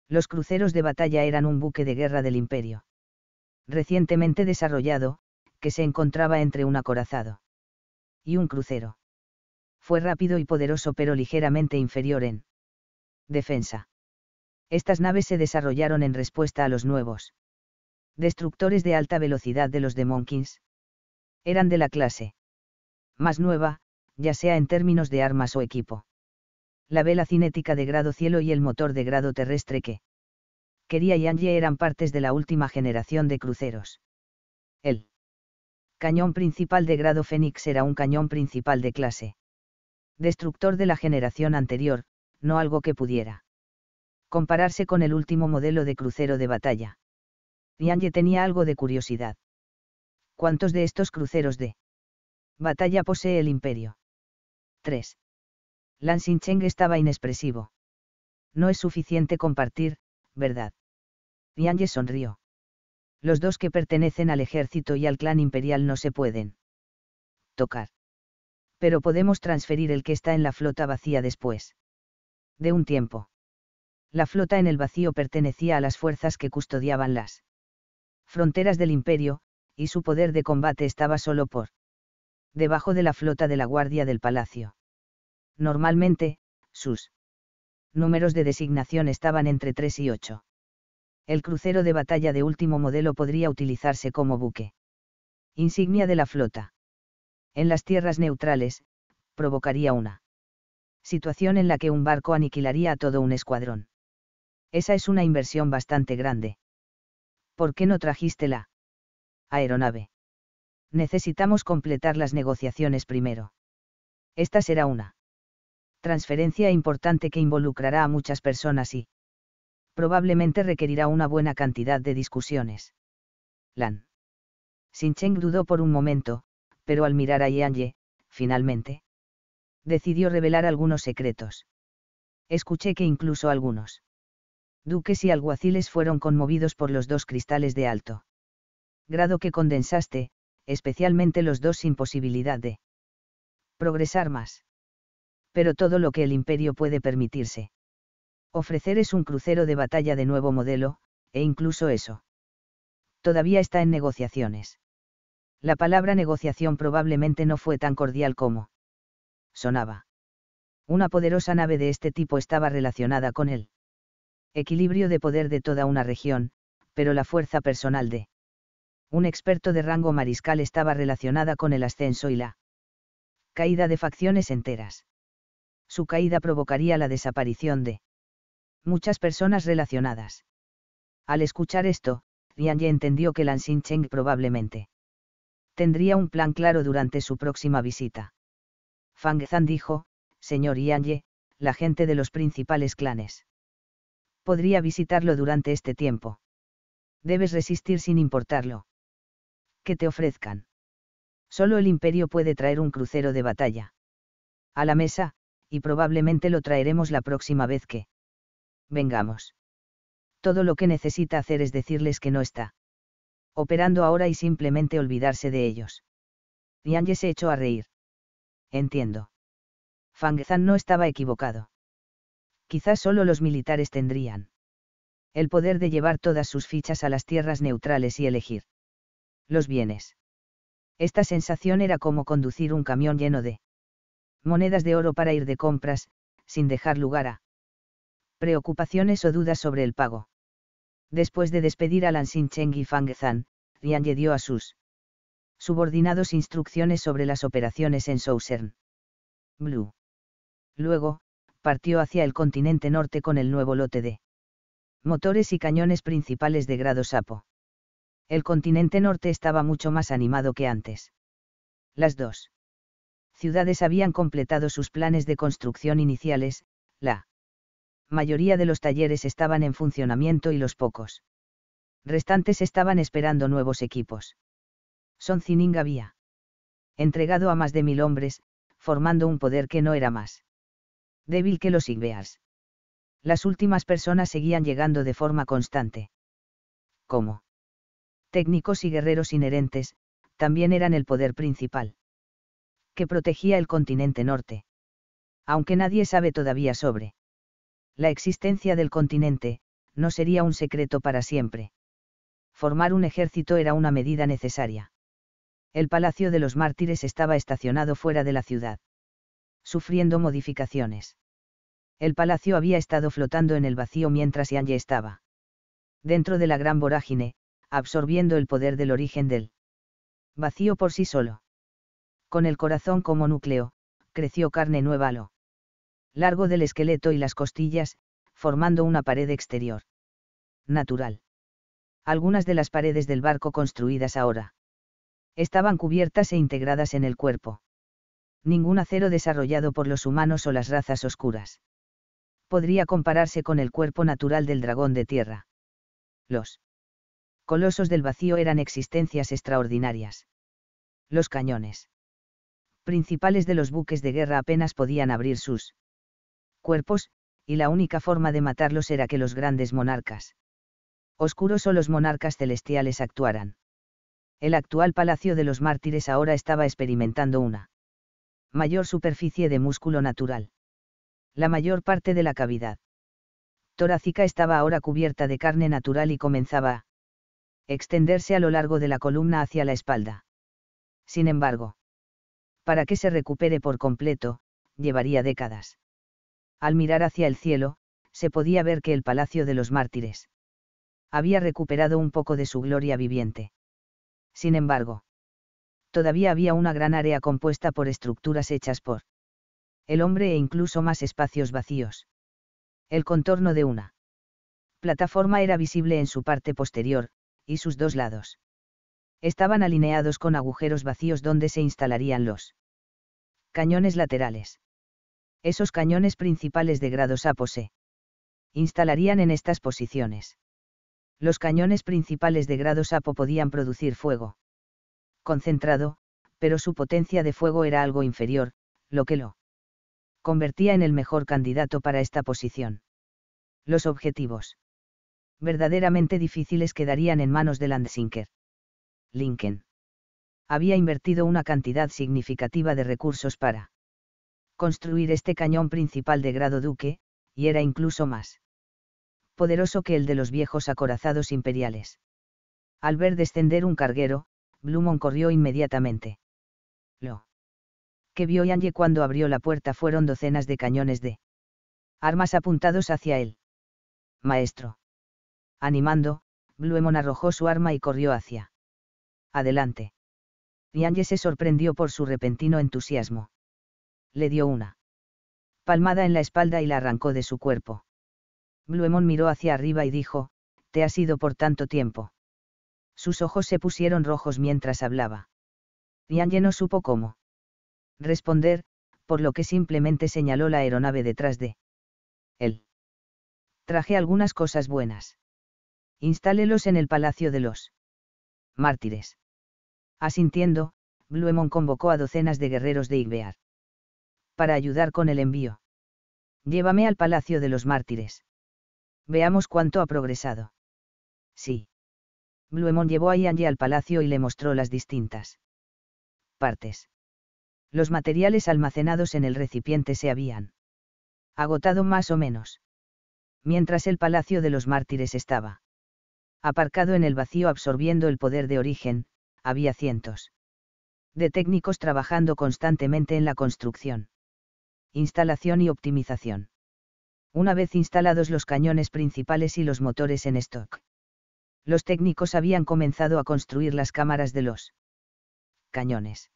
Los cruceros de batalla eran un buque de guerra del imperio. Recientemente desarrollado, que se encontraba entre un acorazado y un crucero. Fue rápido y poderoso pero ligeramente inferior en defensa. Estas naves se desarrollaron en respuesta a los nuevos destructores de alta velocidad de los de Monkins. Eran de la clase más nueva, ya sea en términos de armas o equipo. La vela cinética de grado cielo y el motor de grado terrestre que quería y Angie eran partes de la última generación de cruceros. El cañón principal de grado Fénix era un cañón principal de clase. Destructor de la generación anterior, no algo que pudiera compararse con el último modelo de crucero de batalla. Ye tenía algo de curiosidad. ¿Cuántos de estos cruceros de batalla posee el imperio? 3. Lan Xincheng estaba inexpresivo. No es suficiente compartir, ¿verdad? Ye sonrió. Los dos que pertenecen al ejército y al clan imperial no se pueden tocar. Pero podemos transferir el que está en la flota vacía después. De un tiempo. La flota en el vacío pertenecía a las fuerzas que custodiaban las fronteras del imperio, y su poder de combate estaba solo por debajo de la flota de la guardia del palacio. Normalmente, sus números de designación estaban entre 3 y 8. El crucero de batalla de último modelo podría utilizarse como buque. Insignia de la flota. En las tierras neutrales, provocaría una situación en la que un barco aniquilaría a todo un escuadrón. Esa es una inversión bastante grande. ¿Por qué no trajiste la aeronave? Necesitamos completar las negociaciones primero. Esta será una transferencia importante que involucrará a muchas personas y probablemente requerirá una buena cantidad de discusiones. Lan. Cheng dudó por un momento, pero al mirar a Ye, finalmente, decidió revelar algunos secretos. Escuché que incluso algunos duques y alguaciles fueron conmovidos por los dos cristales de alto grado que condensaste, especialmente los dos sin posibilidad de progresar más. Pero todo lo que el imperio puede permitirse. Ofrecer es un crucero de batalla de nuevo modelo, e incluso eso. Todavía está en negociaciones. La palabra negociación probablemente no fue tan cordial como sonaba. Una poderosa nave de este tipo estaba relacionada con él equilibrio de poder de toda una región, pero la fuerza personal de un experto de rango mariscal estaba relacionada con el ascenso y la caída de facciones enteras. Su caída provocaría la desaparición de muchas personas relacionadas. Al escuchar esto, Yan Ye entendió que Lan Xin Cheng probablemente tendría un plan claro durante su próxima visita. Fang Zhan dijo, señor Yan Ye, la gente de los principales clanes podría visitarlo durante este tiempo. Debes resistir sin importarlo. Que te ofrezcan. Solo el imperio puede traer un crucero de batalla. A la mesa, y probablemente lo traeremos la próxima vez que vengamos. Todo lo que necesita hacer es decirles que no está operando ahora y simplemente olvidarse de ellos. Yangye se echó a reír. Entiendo. Fang no estaba equivocado quizás solo los militares tendrían. El poder de llevar todas sus fichas a las tierras neutrales y elegir. Los bienes. Esta sensación era como conducir un camión lleno de monedas de oro para ir de compras, sin dejar lugar a preocupaciones o dudas sobre el pago. Después de despedir a Lansin Cheng y Fang Zan, y dio a sus subordinados instrucciones sobre las operaciones en Sousern Blue. Luego, partió hacia el continente norte con el nuevo lote de motores y cañones principales de grado sapo. El continente norte estaba mucho más animado que antes. Las dos ciudades habían completado sus planes de construcción iniciales, la mayoría de los talleres estaban en funcionamiento y los pocos restantes estaban esperando nuevos equipos. Soncining había entregado a más de mil hombres, formando un poder que no era más débil que los igbeas. Las últimas personas seguían llegando de forma constante. Como Técnicos y guerreros inherentes, también eran el poder principal. Que protegía el continente norte. Aunque nadie sabe todavía sobre. La existencia del continente, no sería un secreto para siempre. Formar un ejército era una medida necesaria. El Palacio de los Mártires estaba estacionado fuera de la ciudad sufriendo modificaciones. El palacio había estado flotando en el vacío mientras Yanye estaba. Dentro de la gran vorágine, absorbiendo el poder del origen del vacío por sí solo. Con el corazón como núcleo, creció carne nueva a lo largo del esqueleto y las costillas, formando una pared exterior. Natural. Algunas de las paredes del barco construidas ahora estaban cubiertas e integradas en el cuerpo ningún acero desarrollado por los humanos o las razas oscuras. Podría compararse con el cuerpo natural del dragón de tierra. Los colosos del vacío eran existencias extraordinarias. Los cañones principales de los buques de guerra apenas podían abrir sus cuerpos, y la única forma de matarlos era que los grandes monarcas oscuros o los monarcas celestiales actuaran. El actual Palacio de los Mártires ahora estaba experimentando una mayor superficie de músculo natural. La mayor parte de la cavidad torácica estaba ahora cubierta de carne natural y comenzaba a extenderse a lo largo de la columna hacia la espalda. Sin embargo, para que se recupere por completo, llevaría décadas. Al mirar hacia el cielo, se podía ver que el Palacio de los Mártires había recuperado un poco de su gloria viviente. Sin embargo, todavía había una gran área compuesta por estructuras hechas por el hombre e incluso más espacios vacíos. El contorno de una plataforma era visible en su parte posterior, y sus dos lados. Estaban alineados con agujeros vacíos donde se instalarían los cañones laterales. Esos cañones principales de grado sapo se instalarían en estas posiciones. Los cañones principales de grado sapo podían producir fuego concentrado, pero su potencia de fuego era algo inferior, lo que lo convertía en el mejor candidato para esta posición. Los objetivos verdaderamente difíciles quedarían en manos de Landsinker. Lincoln había invertido una cantidad significativa de recursos para construir este cañón principal de grado duque, y era incluso más poderoso que el de los viejos acorazados imperiales. Al ver descender un carguero, Blumon corrió inmediatamente. Lo que vio Yanye cuando abrió la puerta fueron docenas de cañones de armas apuntados hacia él. Maestro. Animando, Bluemon arrojó su arma y corrió hacia adelante. Yanye se sorprendió por su repentino entusiasmo. Le dio una palmada en la espalda y la arrancó de su cuerpo. Bluemon miró hacia arriba y dijo, te has ido por tanto tiempo. Sus ojos se pusieron rojos mientras hablaba. Yanye no supo cómo responder, por lo que simplemente señaló la aeronave detrás de él. Traje algunas cosas buenas. Instálelos en el Palacio de los Mártires. Asintiendo, Bluemon convocó a docenas de guerreros de Igbear. Para ayudar con el envío. Llévame al Palacio de los Mártires. Veamos cuánto ha progresado. Sí. Bluemon llevó a Yanji al palacio y le mostró las distintas partes. Los materiales almacenados en el recipiente se habían agotado más o menos. Mientras el palacio de los mártires estaba aparcado en el vacío absorbiendo el poder de origen, había cientos de técnicos trabajando constantemente en la construcción, instalación y optimización. Una vez instalados los cañones principales y los motores en stock, los técnicos habían comenzado a construir las cámaras de los cañones.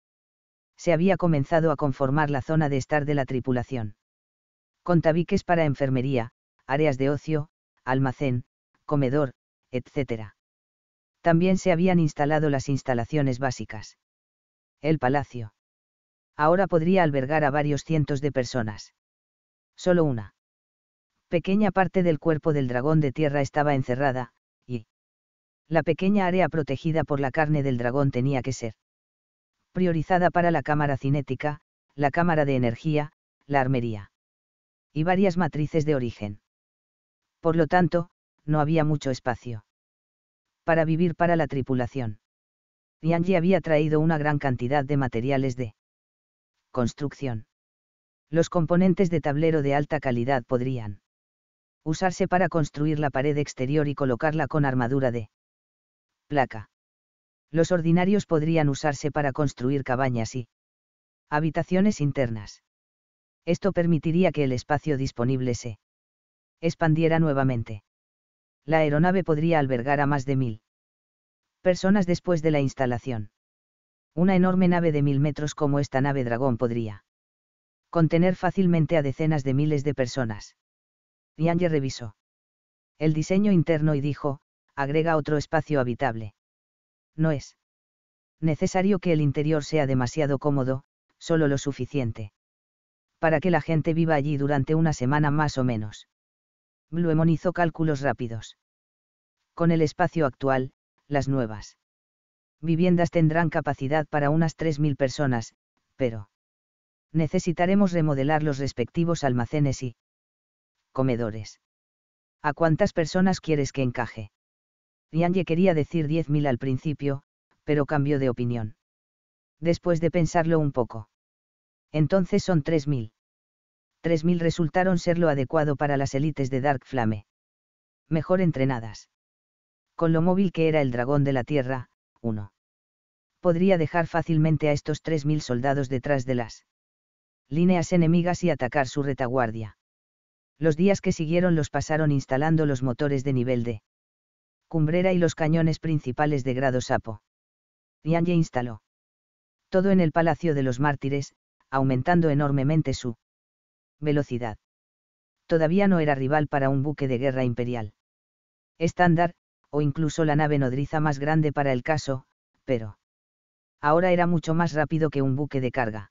Se había comenzado a conformar la zona de estar de la tripulación. Con tabiques para enfermería, áreas de ocio, almacén, comedor, etc. También se habían instalado las instalaciones básicas. El palacio. Ahora podría albergar a varios cientos de personas. Solo una pequeña parte del cuerpo del dragón de tierra estaba encerrada, la pequeña área protegida por la carne del dragón tenía que ser priorizada para la cámara cinética, la cámara de energía, la armería y varias matrices de origen. Por lo tanto, no había mucho espacio para vivir para la tripulación. Yanji había traído una gran cantidad de materiales de construcción. Los componentes de tablero de alta calidad podrían usarse para construir la pared exterior y colocarla con armadura de placa. Los ordinarios podrían usarse para construir cabañas y habitaciones internas. Esto permitiría que el espacio disponible se expandiera nuevamente. La aeronave podría albergar a más de mil personas después de la instalación. Una enorme nave de mil metros como esta nave dragón podría contener fácilmente a decenas de miles de personas. Yange revisó el diseño interno y dijo, agrega otro espacio habitable. No es necesario que el interior sea demasiado cómodo, solo lo suficiente. Para que la gente viva allí durante una semana más o menos. Bluemon hizo cálculos rápidos. Con el espacio actual, las nuevas viviendas tendrán capacidad para unas 3.000 personas, pero necesitaremos remodelar los respectivos almacenes y comedores. ¿A cuántas personas quieres que encaje? Nianye quería decir 10.000 al principio, pero cambió de opinión. Después de pensarlo un poco. Entonces son 3.000. 3.000 resultaron ser lo adecuado para las élites de Dark Flame. Mejor entrenadas. Con lo móvil que era el dragón de la tierra, uno. Podría dejar fácilmente a estos 3.000 soldados detrás de las líneas enemigas y atacar su retaguardia. Los días que siguieron los pasaron instalando los motores de nivel D. Cumbrera y los cañones principales de grado sapo. Yanje instaló todo en el Palacio de los Mártires, aumentando enormemente su velocidad. Todavía no era rival para un buque de guerra imperial. Estándar, o incluso la nave nodriza más grande para el caso, pero ahora era mucho más rápido que un buque de carga.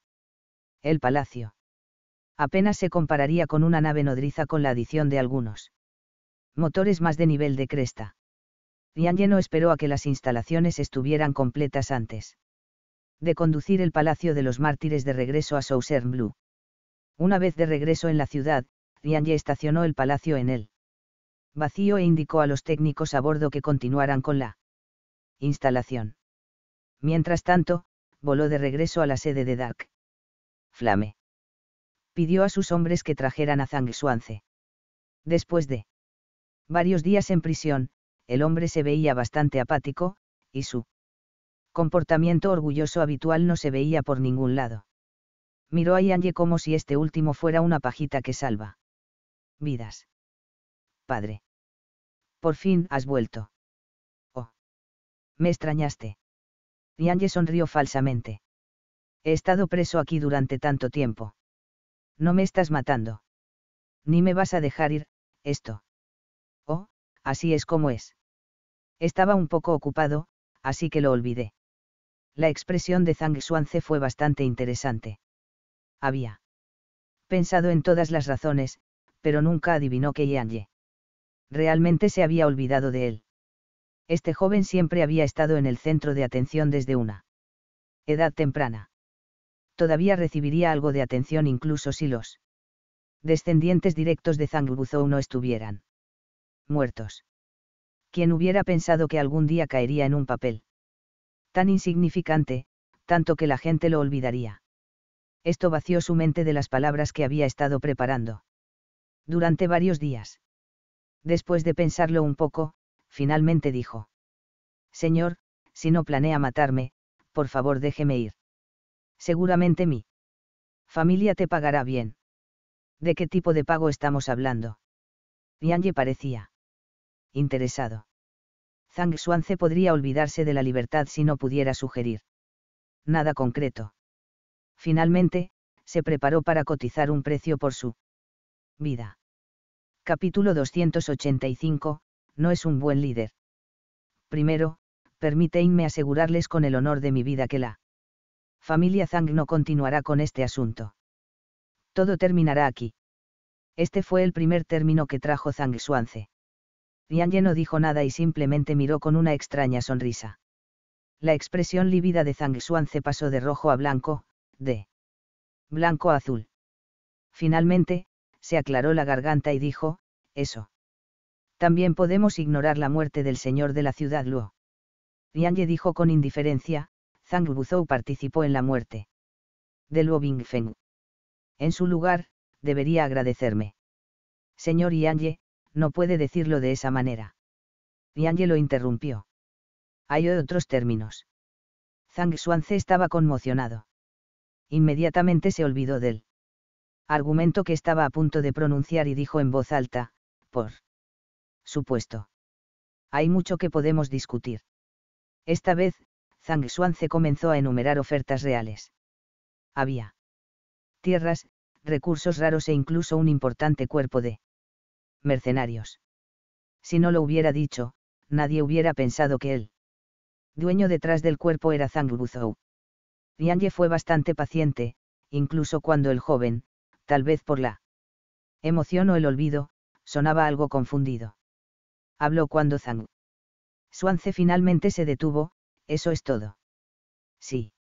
El palacio. Apenas se compararía con una nave nodriza con la adición de algunos motores más de nivel de cresta no esperó a que las instalaciones estuvieran completas antes de conducir el Palacio de los Mártires de regreso a Blue. Una vez de regreso en la ciudad, Rianye estacionó el palacio en él. Vacío e indicó a los técnicos a bordo que continuaran con la instalación. Mientras tanto, voló de regreso a la sede de Dark. Flame. Pidió a sus hombres que trajeran a Zhang Suance. Después de varios días en prisión, el hombre se veía bastante apático, y su comportamiento orgulloso habitual no se veía por ningún lado. Miró a Yanye como si este último fuera una pajita que salva. Vidas. Padre. Por fin has vuelto. Oh. Me extrañaste. Yanye sonrió falsamente. He estado preso aquí durante tanto tiempo. No me estás matando. Ni me vas a dejar ir, esto así es como es. Estaba un poco ocupado, así que lo olvidé. La expresión de Zhang Xuanze fue bastante interesante. Había pensado en todas las razones, pero nunca adivinó que Yan Ye realmente se había olvidado de él. Este joven siempre había estado en el centro de atención desde una edad temprana. Todavía recibiría algo de atención incluso si los descendientes directos de Zhang Buzhou no estuvieran muertos. ¿Quién hubiera pensado que algún día caería en un papel? Tan insignificante, tanto que la gente lo olvidaría. Esto vació su mente de las palabras que había estado preparando. Durante varios días. Después de pensarlo un poco, finalmente dijo. Señor, si no planea matarme, por favor déjeme ir. Seguramente mi familia te pagará bien. ¿De qué tipo de pago estamos hablando? Yanye parecía interesado. Zhang Xuanze podría olvidarse de la libertad si no pudiera sugerir. Nada concreto. Finalmente, se preparó para cotizar un precio por su vida. Capítulo 285. No es un buen líder. Primero, permítanme asegurarles con el honor de mi vida que la familia Zhang no continuará con este asunto. Todo terminará aquí. Este fue el primer término que trajo Zhang Xuanze. Ye no dijo nada y simplemente miró con una extraña sonrisa. La expresión lívida de Zhang Xuan se pasó de rojo a blanco, de blanco a azul. Finalmente, se aclaró la garganta y dijo, eso. También podemos ignorar la muerte del señor de la ciudad Luo. Ye dijo con indiferencia, Zhang Buzhou participó en la muerte. De Luo Bingfeng. En su lugar, debería agradecerme. Señor Ye, no puede decirlo de esa manera. Y lo interrumpió. Hay otros términos. Zhang Xuanze estaba conmocionado. Inmediatamente se olvidó del argumento que estaba a punto de pronunciar y dijo en voz alta, por supuesto. Hay mucho que podemos discutir. Esta vez, Zhang Xuanze comenzó a enumerar ofertas reales. Había tierras, recursos raros e incluso un importante cuerpo de mercenarios. Si no lo hubiera dicho, nadie hubiera pensado que él. Dueño detrás del cuerpo era Luzhou. Yanye fue bastante paciente, incluso cuando el joven, tal vez por la emoción o el olvido, sonaba algo confundido. Habló cuando Zang. Suance finalmente se detuvo, eso es todo. Sí.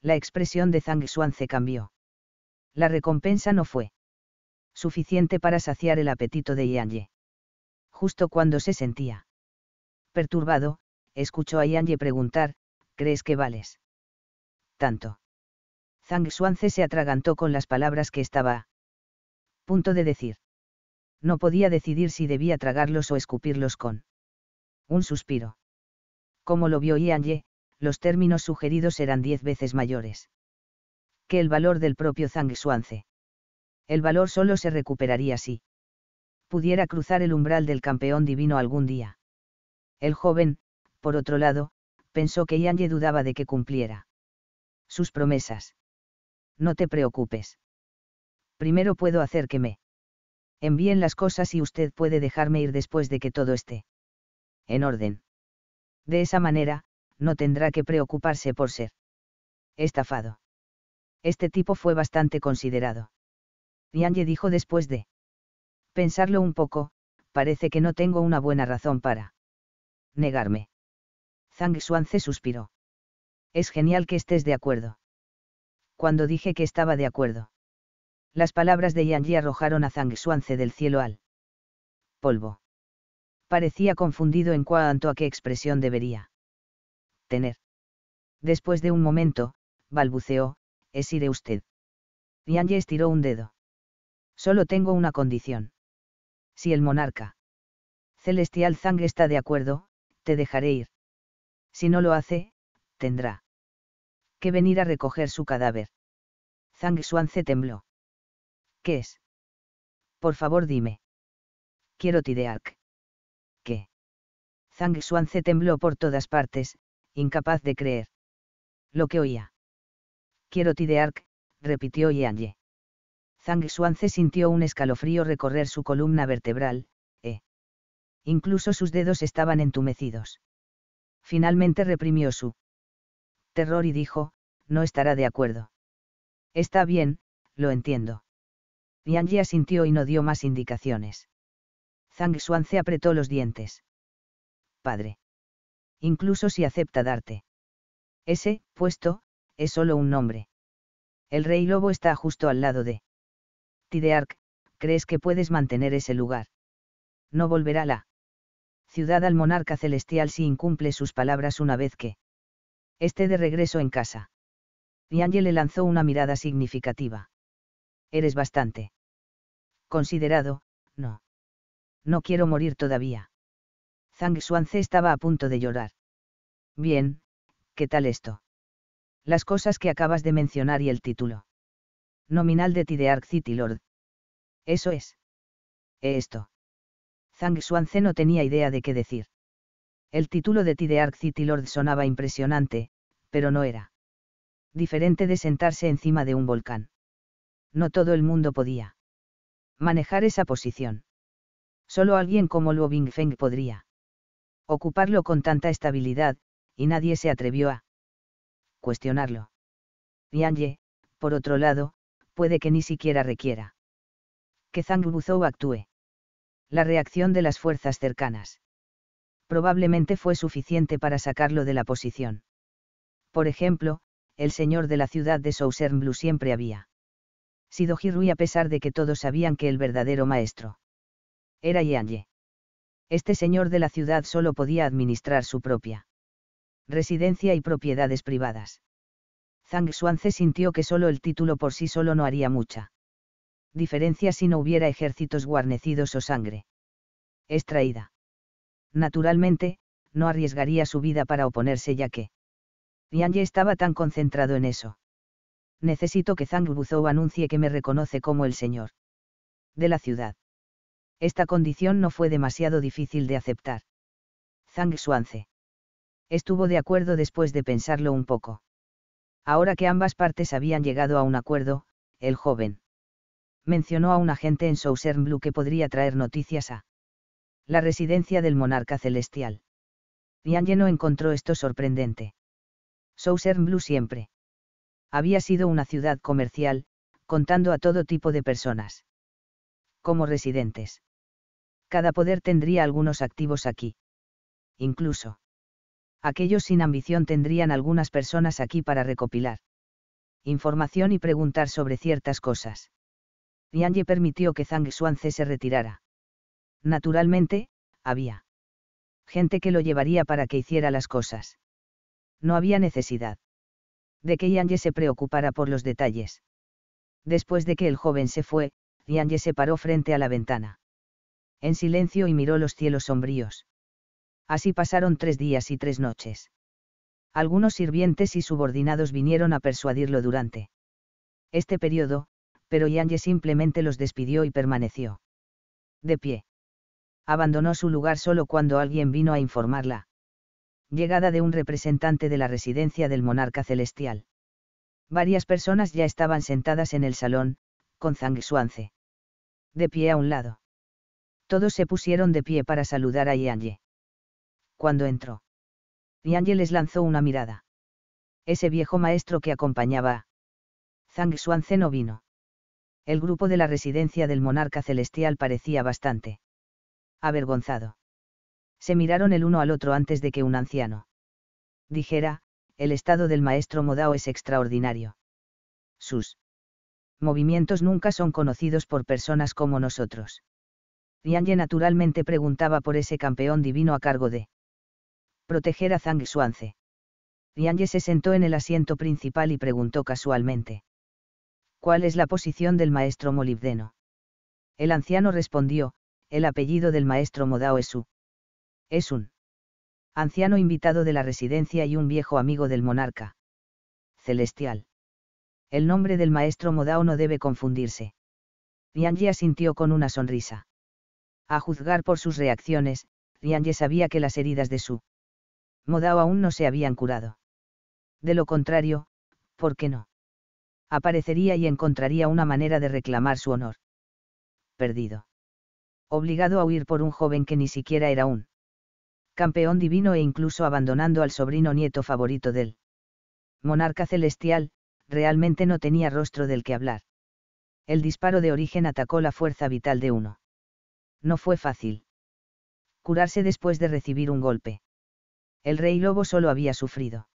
La expresión de Zhang Suance cambió. La recompensa no fue suficiente para saciar el apetito de Ianye. Justo cuando se sentía perturbado, escuchó a Ianye preguntar, ¿crees que vales? Tanto. Zhang Xuanze se atragantó con las palabras que estaba a punto de decir. No podía decidir si debía tragarlos o escupirlos con un suspiro. Como lo vio Ianye, los términos sugeridos eran diez veces mayores que el valor del propio Zhang Xuanze. El valor solo se recuperaría si pudiera cruzar el umbral del campeón divino algún día. El joven, por otro lado, pensó que Yanye dudaba de que cumpliera sus promesas. No te preocupes. Primero puedo hacer que me envíen las cosas y usted puede dejarme ir después de que todo esté en orden. De esa manera, no tendrá que preocuparse por ser estafado. Este tipo fue bastante considerado. Ye dijo después de pensarlo un poco, parece que no tengo una buena razón para negarme. Zhang Xuanze suspiró. Es genial que estés de acuerdo. Cuando dije que estaba de acuerdo. Las palabras de Yi arrojaron a Zhang Xuanze del cielo al polvo. Parecía confundido en cuanto a qué expresión debería tener. Después de un momento, balbuceó, ¿es iré usted? Ye estiró un dedo. Solo tengo una condición. Si el monarca celestial Zhang está de acuerdo, te dejaré ir. Si no lo hace, tendrá que venir a recoger su cadáver. Zhang Xuanze tembló. ¿Qué es? Por favor dime. Quiero Tideark. ¿Qué? Zhang Xuanze tembló por todas partes, incapaz de creer. Lo que oía. Quiero Tideark, repitió Ye. Zhang Xuanze sintió un escalofrío recorrer su columna vertebral, e. Incluso sus dedos estaban entumecidos. Finalmente reprimió su terror y dijo, no estará de acuerdo. Está bien, lo entiendo. Yang Yi asintió y no dio más indicaciones. Zhang Xuanze apretó los dientes. Padre. Incluso si acepta darte. Ese, puesto, es solo un nombre. El rey lobo está justo al lado de Tidearc, crees que puedes mantener ese lugar. No volverá la ciudad al monarca celestial si incumple sus palabras una vez que esté de regreso en casa. Y le lanzó una mirada significativa. Eres bastante considerado, no. No quiero morir todavía. Zhang Xuance estaba a punto de llorar. Bien, ¿qué tal esto? Las cosas que acabas de mencionar y el título. Nominal de Tidearc City Lord. Eso es. Esto. Zhang Xuanzhe no tenía idea de qué decir. El título de Tideark City Lord sonaba impresionante, pero no era. Diferente de sentarse encima de un volcán. No todo el mundo podía manejar esa posición. Solo alguien como Luo Bingfeng podría ocuparlo con tanta estabilidad, y nadie se atrevió a cuestionarlo. Yan Ye, por otro lado, puede que ni siquiera requiera. Que Zhang actúe. La reacción de las fuerzas cercanas. Probablemente fue suficiente para sacarlo de la posición. Por ejemplo, el señor de la ciudad de Blue siempre había sido Hirui a pesar de que todos sabían que el verdadero maestro era Ye. Este señor de la ciudad solo podía administrar su propia residencia y propiedades privadas. Zhang Xuanze sintió que solo el título por sí solo no haría mucha diferencia si no hubiera ejércitos guarnecidos o sangre. Extraída. Naturalmente, no arriesgaría su vida para oponerse ya que. Ye estaba tan concentrado en eso. Necesito que Zhang Buzhou anuncie que me reconoce como el señor. De la ciudad. Esta condición no fue demasiado difícil de aceptar. Zhang Xuanze. Estuvo de acuerdo después de pensarlo un poco. Ahora que ambas partes habían llegado a un acuerdo, el joven mencionó a un agente en Southern Blue que podría traer noticias a la residencia del monarca celestial. no encontró esto sorprendente. Southern Blue siempre había sido una ciudad comercial, contando a todo tipo de personas como residentes. Cada poder tendría algunos activos aquí. Incluso aquellos sin ambición tendrían algunas personas aquí para recopilar información y preguntar sobre ciertas cosas. Yang permitió que Zhang se retirara. Naturalmente, había gente que lo llevaría para que hiciera las cosas. No había necesidad de que Yang se preocupara por los detalles. Después de que el joven se fue, Yang se paró frente a la ventana. En silencio y miró los cielos sombríos. Así pasaron tres días y tres noches. Algunos sirvientes y subordinados vinieron a persuadirlo durante este periodo, pero Yanye simplemente los despidió y permaneció de pie. Abandonó su lugar solo cuando alguien vino a informarla. Llegada de un representante de la residencia del monarca celestial. Varias personas ya estaban sentadas en el salón, con Zhang Xuanze. De pie a un lado. Todos se pusieron de pie para saludar a Yanye cuando entró. Y les lanzó una mirada. Ese viejo maestro que acompañaba a Zhang Xuanzhen, no vino. El grupo de la residencia del monarca celestial parecía bastante avergonzado. Se miraron el uno al otro antes de que un anciano dijera, el estado del maestro Modao es extraordinario. Sus movimientos nunca son conocidos por personas como nosotros. Yang naturalmente preguntaba por ese campeón divino a cargo de proteger a Zhang Xuanze. Ye se sentó en el asiento principal y preguntó casualmente. ¿Cuál es la posición del maestro molibdeno? El anciano respondió, el apellido del maestro Modao es Su. Es un anciano invitado de la residencia y un viejo amigo del monarca. Celestial. El nombre del maestro Modao no debe confundirse. Ye asintió con una sonrisa. A juzgar por sus reacciones, Ye sabía que las heridas de su Modao aún no se habían curado. De lo contrario, ¿por qué no? Aparecería y encontraría una manera de reclamar su honor. Perdido. Obligado a huir por un joven que ni siquiera era un campeón divino e incluso abandonando al sobrino nieto favorito del monarca celestial, realmente no tenía rostro del que hablar. El disparo de origen atacó la fuerza vital de uno. No fue fácil. Curarse después de recibir un golpe el rey lobo solo había sufrido.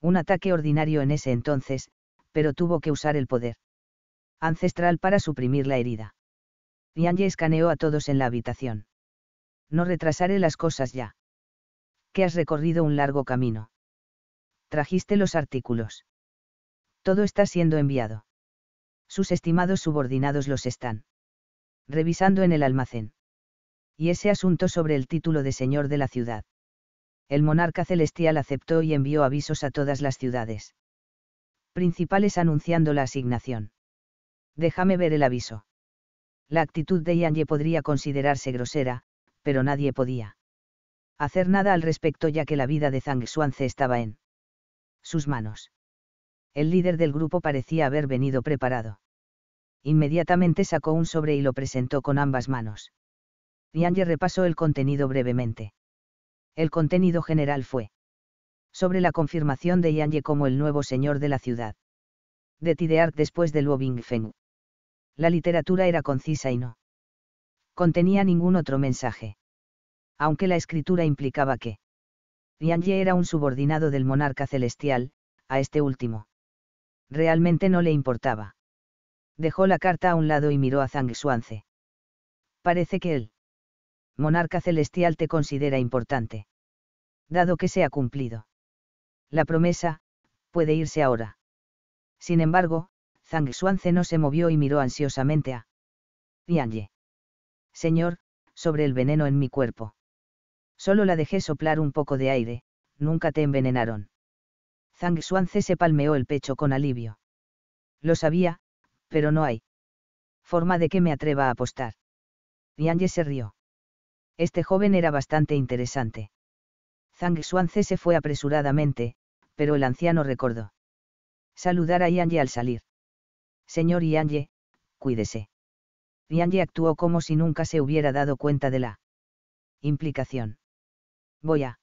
Un ataque ordinario en ese entonces, pero tuvo que usar el poder ancestral para suprimir la herida. Yanye escaneó a todos en la habitación. No retrasaré las cosas ya. Que has recorrido un largo camino. Trajiste los artículos. Todo está siendo enviado. Sus estimados subordinados los están revisando en el almacén. Y ese asunto sobre el título de señor de la ciudad el monarca celestial aceptó y envió avisos a todas las ciudades. Principales anunciando la asignación. Déjame ver el aviso. La actitud de Ye podría considerarse grosera, pero nadie podía hacer nada al respecto ya que la vida de Zhang Xuanze estaba en sus manos. El líder del grupo parecía haber venido preparado. Inmediatamente sacó un sobre y lo presentó con ambas manos. Ye repasó el contenido brevemente el contenido general fue sobre la confirmación de Ye como el nuevo señor de la ciudad. De Tideart después de Feng. La literatura era concisa y no contenía ningún otro mensaje. Aunque la escritura implicaba que Ye era un subordinado del monarca celestial, a este último. Realmente no le importaba. Dejó la carta a un lado y miró a Zhang Xuanze. Parece que él monarca celestial te considera importante. Dado que se ha cumplido. La promesa, puede irse ahora. Sin embargo, Zhang Xuanze no se movió y miró ansiosamente a Ye. Señor, sobre el veneno en mi cuerpo. Solo la dejé soplar un poco de aire, nunca te envenenaron. Zhang Xuanze se palmeó el pecho con alivio. Lo sabía, pero no hay forma de que me atreva a apostar. Ye se rió. Este joven era bastante interesante. Zhang c se fue apresuradamente, pero el anciano recordó. Saludar a Ye al salir. Señor Ye, cuídese. Ye actuó como si nunca se hubiera dado cuenta de la implicación. Voy a.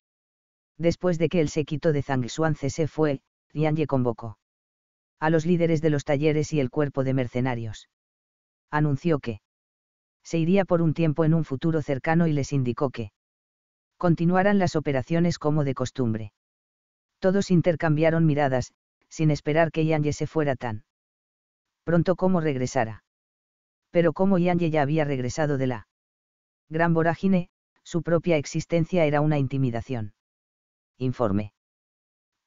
Después de que el séquito de Zhang c se fue, Ye convocó a los líderes de los talleres y el cuerpo de mercenarios. Anunció que se iría por un tiempo en un futuro cercano y les indicó que continuaran las operaciones como de costumbre. Todos intercambiaron miradas, sin esperar que Yanye se fuera tan pronto como regresara. Pero como Yanye ya había regresado de la gran vorágine, su propia existencia era una intimidación. Informe.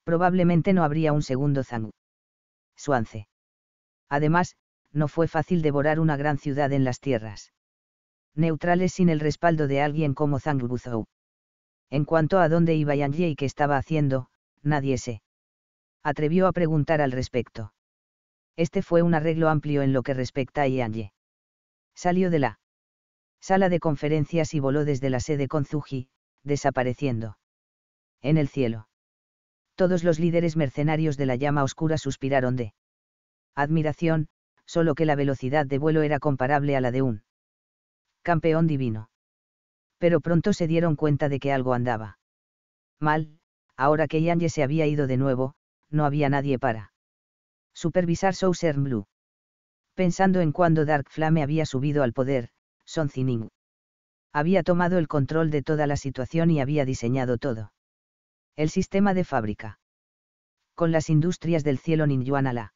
Probablemente no habría un segundo Zang. Suance. Además, no fue fácil devorar una gran ciudad en las tierras neutrales sin el respaldo de alguien como Zhang Buzhou. En cuanto a dónde iba Yang y qué estaba haciendo, nadie se atrevió a preguntar al respecto. Este fue un arreglo amplio en lo que respecta a Yang Ye. Salió de la sala de conferencias y voló desde la sede con Zuji, desapareciendo. En el cielo. Todos los líderes mercenarios de la llama oscura suspiraron de admiración, solo que la velocidad de vuelo era comparable a la de un campeón divino. Pero pronto se dieron cuenta de que algo andaba. Mal, ahora que Yanye se había ido de nuevo, no había nadie para supervisar Southern Blue. Pensando en cuando Dark Flame había subido al poder, Son había tomado el control de toda la situación y había diseñado todo. El sistema de fábrica. Con las industrias del cielo Ningyuan a la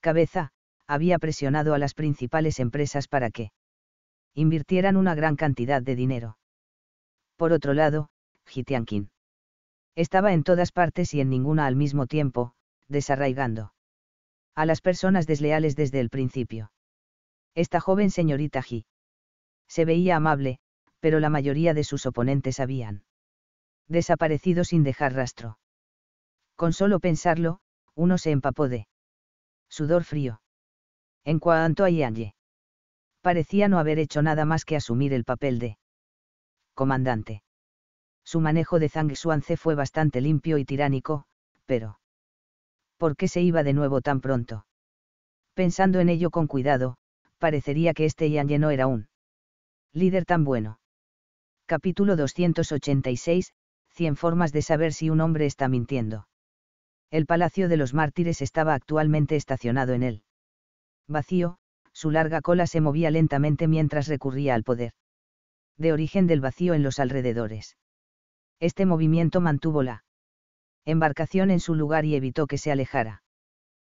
cabeza, había presionado a las principales empresas para que invirtieran una gran cantidad de dinero. Por otro lado, Tianqin Estaba en todas partes y en ninguna al mismo tiempo, desarraigando. A las personas desleales desde el principio. Esta joven señorita Ji. Se veía amable, pero la mayoría de sus oponentes habían desaparecido sin dejar rastro. Con solo pensarlo, uno se empapó de sudor frío. En cuanto a Yanye parecía no haber hecho nada más que asumir el papel de comandante. Su manejo de Zhang Xuanze fue bastante limpio y tiránico, pero ¿por qué se iba de nuevo tan pronto? Pensando en ello con cuidado, parecería que este Yan no era un líder tan bueno. Capítulo 286, 100 formas de saber si un hombre está mintiendo. El Palacio de los Mártires estaba actualmente estacionado en él. Vacío, su larga cola se movía lentamente mientras recurría al poder. De origen del vacío en los alrededores. Este movimiento mantuvo la embarcación en su lugar y evitó que se alejara.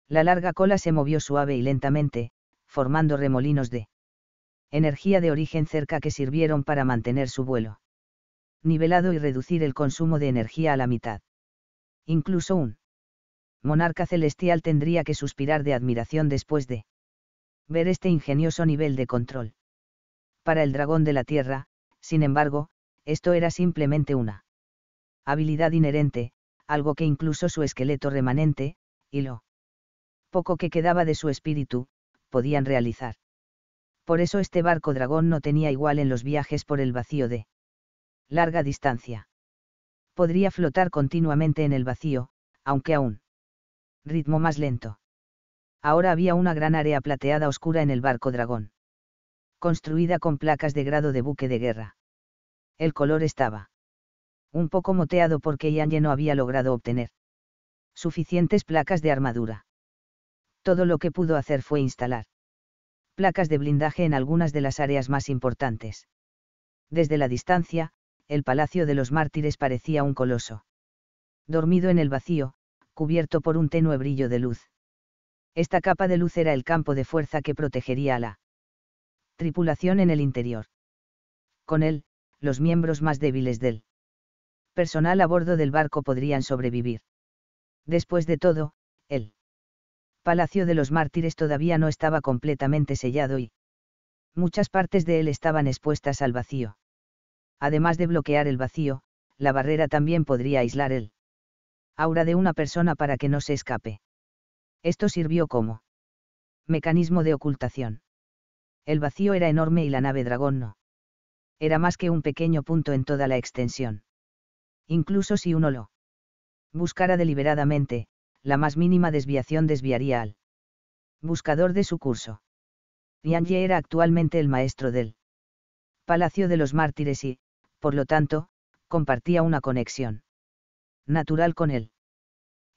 La larga cola se movió suave y lentamente, formando remolinos de energía de origen cerca que sirvieron para mantener su vuelo. Nivelado y reducir el consumo de energía a la mitad. Incluso un monarca celestial tendría que suspirar de admiración después de ver este ingenioso nivel de control. Para el dragón de la tierra, sin embargo, esto era simplemente una habilidad inherente, algo que incluso su esqueleto remanente, y lo poco que quedaba de su espíritu, podían realizar. Por eso este barco dragón no tenía igual en los viajes por el vacío de larga distancia. Podría flotar continuamente en el vacío, aunque a un ritmo más lento. Ahora había una gran área plateada oscura en el barco dragón. Construida con placas de grado de buque de guerra. El color estaba. Un poco moteado porque Yanye no había logrado obtener. Suficientes placas de armadura. Todo lo que pudo hacer fue instalar. Placas de blindaje en algunas de las áreas más importantes. Desde la distancia, el Palacio de los Mártires parecía un coloso. Dormido en el vacío, cubierto por un tenue brillo de luz. Esta capa de luz era el campo de fuerza que protegería a la tripulación en el interior. Con él, los miembros más débiles del personal a bordo del barco podrían sobrevivir. Después de todo, el Palacio de los Mártires todavía no estaba completamente sellado y muchas partes de él estaban expuestas al vacío. Además de bloquear el vacío, la barrera también podría aislar el aura de una persona para que no se escape. Esto sirvió como mecanismo de ocultación. El vacío era enorme y la nave dragón no. Era más que un pequeño punto en toda la extensión. Incluso si uno lo buscara deliberadamente, la más mínima desviación desviaría al buscador de su curso. Ye era actualmente el maestro del Palacio de los Mártires y, por lo tanto, compartía una conexión natural con él.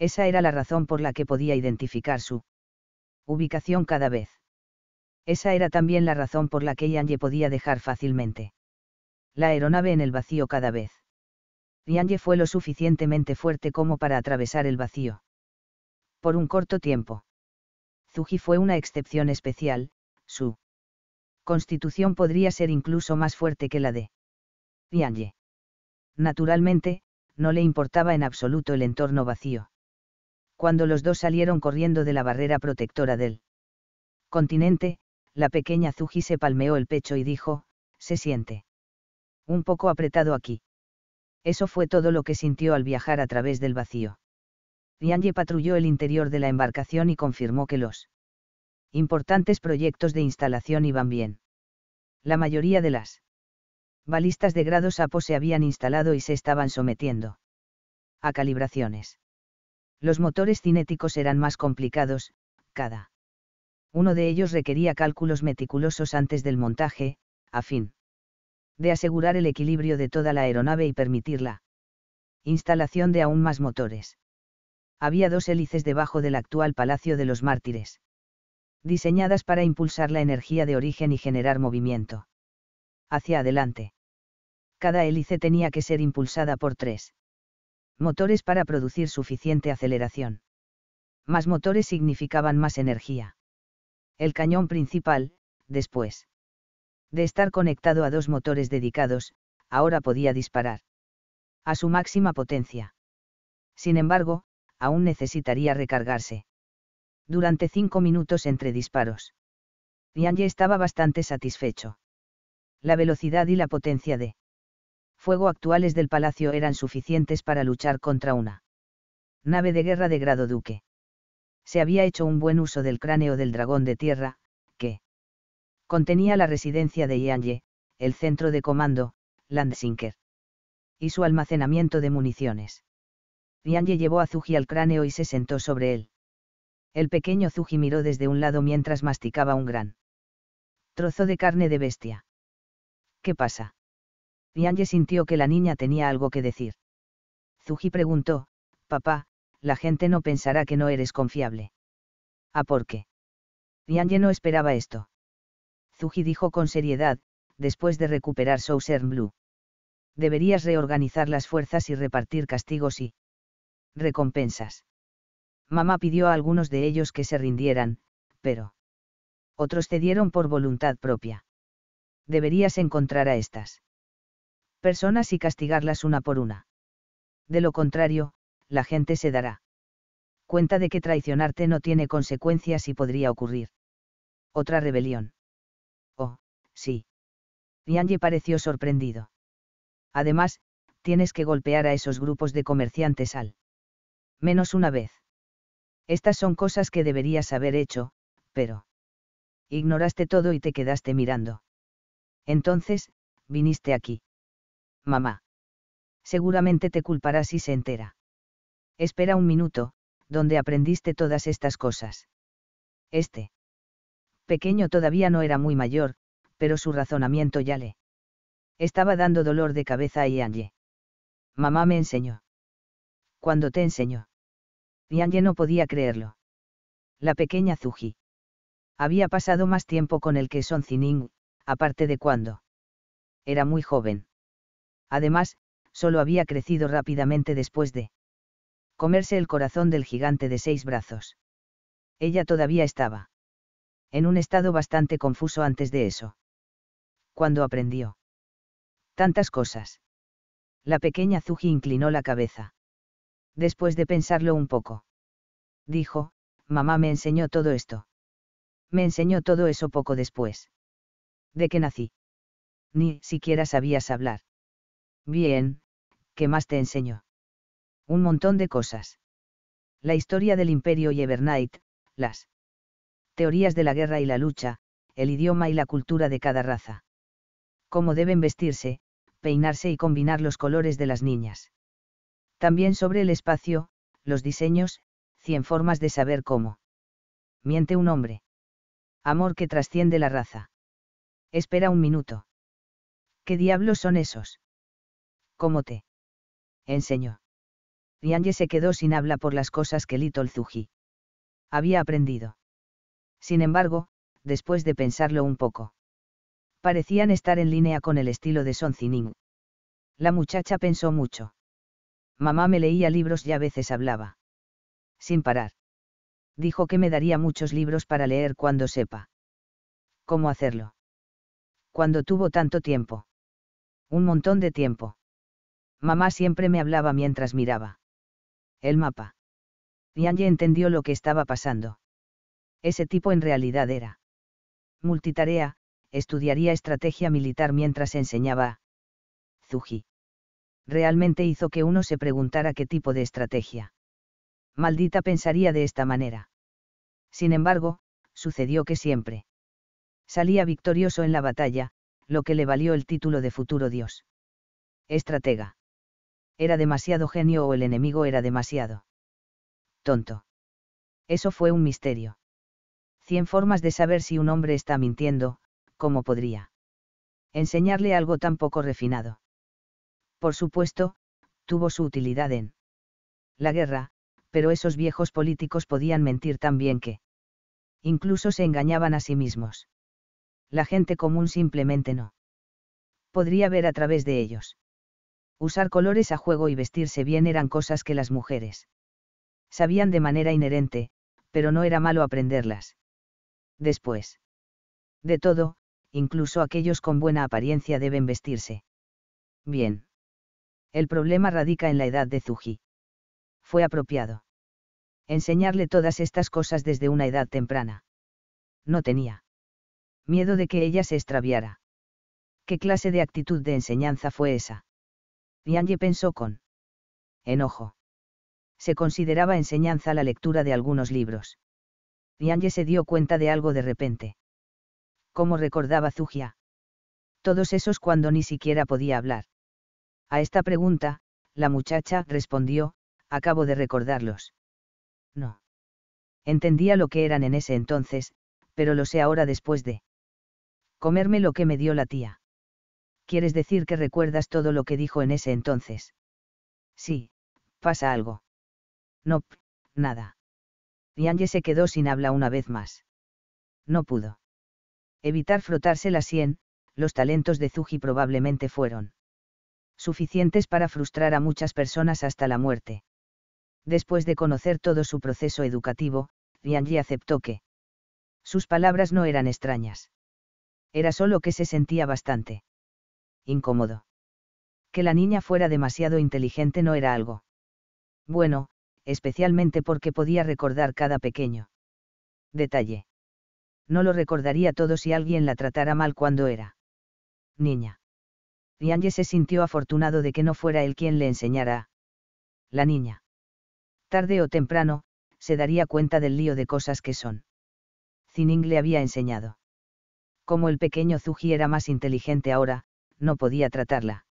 Esa era la razón por la que podía identificar su ubicación cada vez. Esa era también la razón por la que Yanye podía dejar fácilmente la aeronave en el vacío cada vez. Yanye fue lo suficientemente fuerte como para atravesar el vacío. Por un corto tiempo. Zuji fue una excepción especial, su constitución podría ser incluso más fuerte que la de Yanye. Naturalmente, no le importaba en absoluto el entorno vacío cuando los dos salieron corriendo de la barrera protectora del continente, la pequeña Zuji se palmeó el pecho y dijo, se siente. Un poco apretado aquí. Eso fue todo lo que sintió al viajar a través del vacío. Yanye patrulló el interior de la embarcación y confirmó que los importantes proyectos de instalación iban bien. La mayoría de las balistas de grado sapo se habían instalado y se estaban sometiendo a calibraciones. Los motores cinéticos eran más complicados, cada uno de ellos requería cálculos meticulosos antes del montaje, a fin de asegurar el equilibrio de toda la aeronave y permitir la instalación de aún más motores. Había dos hélices debajo del actual Palacio de los Mártires, diseñadas para impulsar la energía de origen y generar movimiento. Hacia adelante. Cada hélice tenía que ser impulsada por tres motores para producir suficiente aceleración. Más motores significaban más energía. El cañón principal, después de estar conectado a dos motores dedicados, ahora podía disparar a su máxima potencia. Sin embargo, aún necesitaría recargarse. Durante cinco minutos entre disparos. Yang estaba bastante satisfecho. La velocidad y la potencia de fuego actuales del palacio eran suficientes para luchar contra una nave de guerra de grado duque. Se había hecho un buen uso del cráneo del dragón de tierra, que contenía la residencia de Ianje, el centro de comando, Landsinker, y su almacenamiento de municiones. Ianje llevó a Zuji al cráneo y se sentó sobre él. El pequeño Zuji miró desde un lado mientras masticaba un gran trozo de carne de bestia. ¿Qué pasa? Nianye sintió que la niña tenía algo que decir. Zuji preguntó, papá, la gente no pensará que no eres confiable. ¿A por qué? Nianye no esperaba esto. Zuji dijo con seriedad, después de recuperar Southern Blue. Deberías reorganizar las fuerzas y repartir castigos y recompensas. Mamá pidió a algunos de ellos que se rindieran, pero otros cedieron por voluntad propia. Deberías encontrar a estas personas y castigarlas una por una. De lo contrario, la gente se dará cuenta de que traicionarte no tiene consecuencias y podría ocurrir. Otra rebelión. Oh, sí. Ye pareció sorprendido. Además, tienes que golpear a esos grupos de comerciantes al menos una vez. Estas son cosas que deberías haber hecho, pero ignoraste todo y te quedaste mirando. Entonces, viniste aquí mamá. Seguramente te culpará si se entera. Espera un minuto, donde aprendiste todas estas cosas. Este. Pequeño todavía no era muy mayor, pero su razonamiento ya le. Estaba dando dolor de cabeza a Ye. Mamá me enseñó. Cuando te enseñó? Ye no podía creerlo. La pequeña Zuji. Había pasado más tiempo con el que Son aparte de cuando. Era muy joven. Además, solo había crecido rápidamente después de comerse el corazón del gigante de seis brazos. Ella todavía estaba en un estado bastante confuso antes de eso. Cuando aprendió tantas cosas. La pequeña Zuji inclinó la cabeza. Después de pensarlo un poco. Dijo, mamá me enseñó todo esto. Me enseñó todo eso poco después. De que nací. Ni siquiera sabías hablar. Bien, ¿qué más te enseño? Un montón de cosas. La historia del imperio y Evernight, las teorías de la guerra y la lucha, el idioma y la cultura de cada raza. Cómo deben vestirse, peinarse y combinar los colores de las niñas. También sobre el espacio, los diseños, cien formas de saber cómo. Miente un hombre. Amor que trasciende la raza. Espera un minuto. ¿Qué diablos son esos? ¿Cómo te? Enseñó. Rianje se quedó sin habla por las cosas que Little Zuji había aprendido. Sin embargo, después de pensarlo un poco, parecían estar en línea con el estilo de Son Zining. La muchacha pensó mucho. Mamá me leía libros y a veces hablaba. Sin parar. Dijo que me daría muchos libros para leer cuando sepa. ¿Cómo hacerlo? Cuando tuvo tanto tiempo. Un montón de tiempo. Mamá siempre me hablaba mientras miraba. El mapa. Yanye entendió lo que estaba pasando. Ese tipo en realidad era. Multitarea, estudiaría estrategia militar mientras enseñaba a Zuji. Realmente hizo que uno se preguntara qué tipo de estrategia. Maldita pensaría de esta manera. Sin embargo, sucedió que siempre. Salía victorioso en la batalla, lo que le valió el título de futuro dios. Estratega era demasiado genio o el enemigo era demasiado tonto. Eso fue un misterio. Cien formas de saber si un hombre está mintiendo, ¿cómo podría? Enseñarle algo tan poco refinado. Por supuesto, tuvo su utilidad en la guerra, pero esos viejos políticos podían mentir tan bien que incluso se engañaban a sí mismos. La gente común simplemente no podría ver a través de ellos usar colores a juego y vestirse bien eran cosas que las mujeres sabían de manera inherente, pero no era malo aprenderlas. Después. De todo, incluso aquellos con buena apariencia deben vestirse. Bien. El problema radica en la edad de Zuji. Fue apropiado. Enseñarle todas estas cosas desde una edad temprana. No tenía miedo de que ella se extraviara. ¿Qué clase de actitud de enseñanza fue esa? pensó con enojo. Se consideraba enseñanza la lectura de algunos libros. Nianye se dio cuenta de algo de repente. ¿Cómo recordaba Zugia. Todos esos cuando ni siquiera podía hablar. A esta pregunta, la muchacha respondió, acabo de recordarlos. No. Entendía lo que eran en ese entonces, pero lo sé ahora después de comerme lo que me dio la tía. ¿Quieres decir que recuerdas todo lo que dijo en ese entonces? Sí, pasa algo. No, nada. Yanye se quedó sin habla una vez más. No pudo. Evitar frotarse la sien, los talentos de Zuji probablemente fueron suficientes para frustrar a muchas personas hasta la muerte. Después de conocer todo su proceso educativo, Yanji aceptó que sus palabras no eran extrañas. Era solo que se sentía bastante incómodo. Que la niña fuera demasiado inteligente no era algo. Bueno, especialmente porque podía recordar cada pequeño. Detalle. No lo recordaría todo si alguien la tratara mal cuando era. Niña. Ange se sintió afortunado de que no fuera él quien le enseñara la niña. Tarde o temprano, se daría cuenta del lío de cosas que son. Zining le había enseñado. Como el pequeño Zuji era más inteligente ahora, no podía tratarla.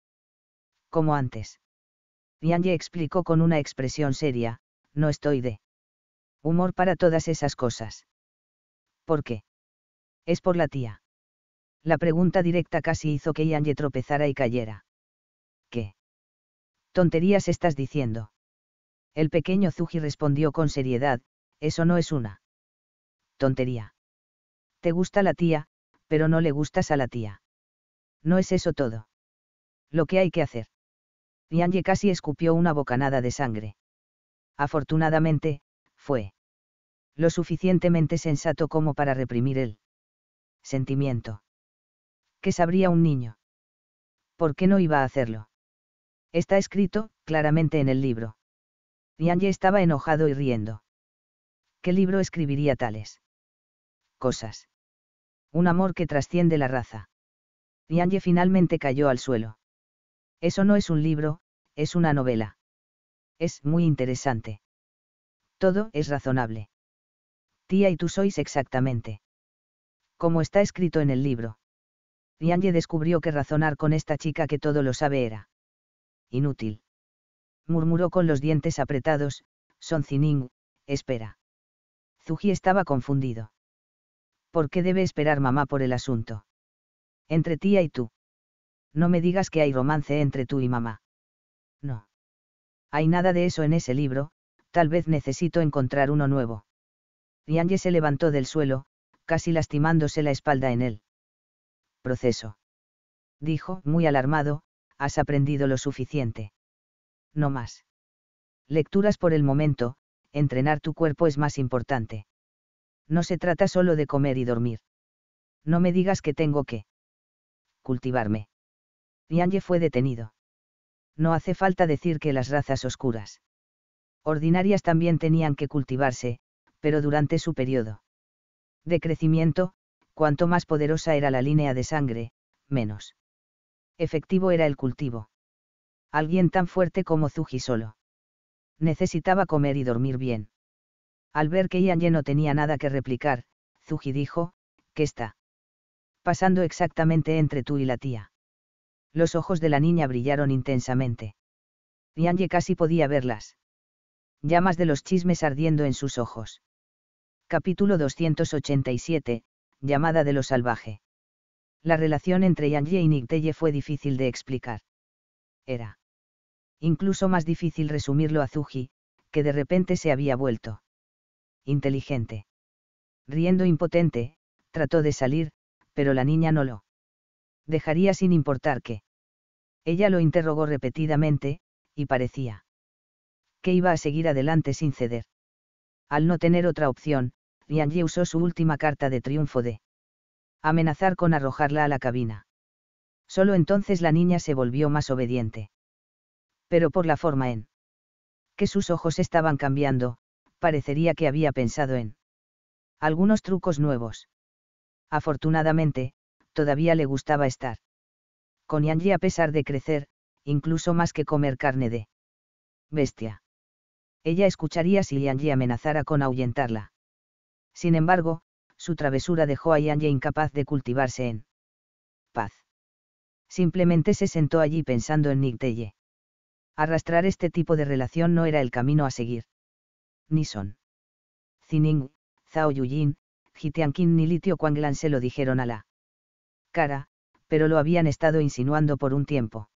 Como antes. Yanye explicó con una expresión seria, no estoy de humor para todas esas cosas. ¿Por qué? Es por la tía. La pregunta directa casi hizo que Yanye tropezara y cayera. ¿Qué? Tonterías estás diciendo. El pequeño Zuji respondió con seriedad, eso no es una tontería. Te gusta la tía, pero no le gustas a la tía. No es eso todo. Lo que hay que hacer. Yanje casi escupió una bocanada de sangre. Afortunadamente, fue lo suficientemente sensato como para reprimir el sentimiento. ¿Qué sabría un niño? ¿Por qué no iba a hacerlo? Está escrito, claramente en el libro. Yanje estaba enojado y riendo. ¿Qué libro escribiría tales cosas? Un amor que trasciende la raza. Nianye finalmente cayó al suelo. Eso no es un libro, es una novela. Es muy interesante. Todo es razonable. Tía y tú sois exactamente. Como está escrito en el libro. Yanje descubrió que razonar con esta chica que todo lo sabe era inútil. Murmuró con los dientes apretados, Son Zining, espera. Zuji estaba confundido. ¿Por qué debe esperar mamá por el asunto? Entre tía y tú. No me digas que hay romance entre tú y mamá. No. Hay nada de eso en ese libro, tal vez necesito encontrar uno nuevo. Yange se levantó del suelo, casi lastimándose la espalda en él. Proceso. Dijo, muy alarmado, has aprendido lo suficiente. No más. Lecturas por el momento, entrenar tu cuerpo es más importante. No se trata solo de comer y dormir. No me digas que tengo que cultivarme. Yanje fue detenido. No hace falta decir que las razas oscuras. Ordinarias también tenían que cultivarse, pero durante su periodo de crecimiento, cuanto más poderosa era la línea de sangre, menos efectivo era el cultivo. Alguien tan fuerte como Zuji solo. Necesitaba comer y dormir bien. Al ver que Yanye no tenía nada que replicar, Zuji dijo, que está pasando exactamente entre tú y la tía. Los ojos de la niña brillaron intensamente. Yanye casi podía verlas. Llamas de los chismes ardiendo en sus ojos. Capítulo 287, llamada de lo salvaje. La relación entre Ye y Nictelle fue difícil de explicar. Era. Incluso más difícil resumirlo a Zuji, que de repente se había vuelto. Inteligente. Riendo impotente, trató de salir, pero la niña no lo dejaría sin importar que. Ella lo interrogó repetidamente, y parecía que iba a seguir adelante sin ceder. Al no tener otra opción, Yanji usó su última carta de triunfo de amenazar con arrojarla a la cabina. Solo entonces la niña se volvió más obediente. Pero por la forma en que sus ojos estaban cambiando, parecería que había pensado en algunos trucos nuevos afortunadamente, todavía le gustaba estar. Con Yanji a pesar de crecer, incluso más que comer carne de bestia. Ella escucharía si Yanji amenazara con ahuyentarla. Sin embargo, su travesura dejó a Yanji incapaz de cultivarse en paz. Simplemente se sentó allí pensando en Nick Telle. Arrastrar este tipo de relación no era el camino a seguir. Nison, son. Zining, Zhao Yujin, ni Litio Kuanglan se lo dijeron a la cara, pero lo habían estado insinuando por un tiempo.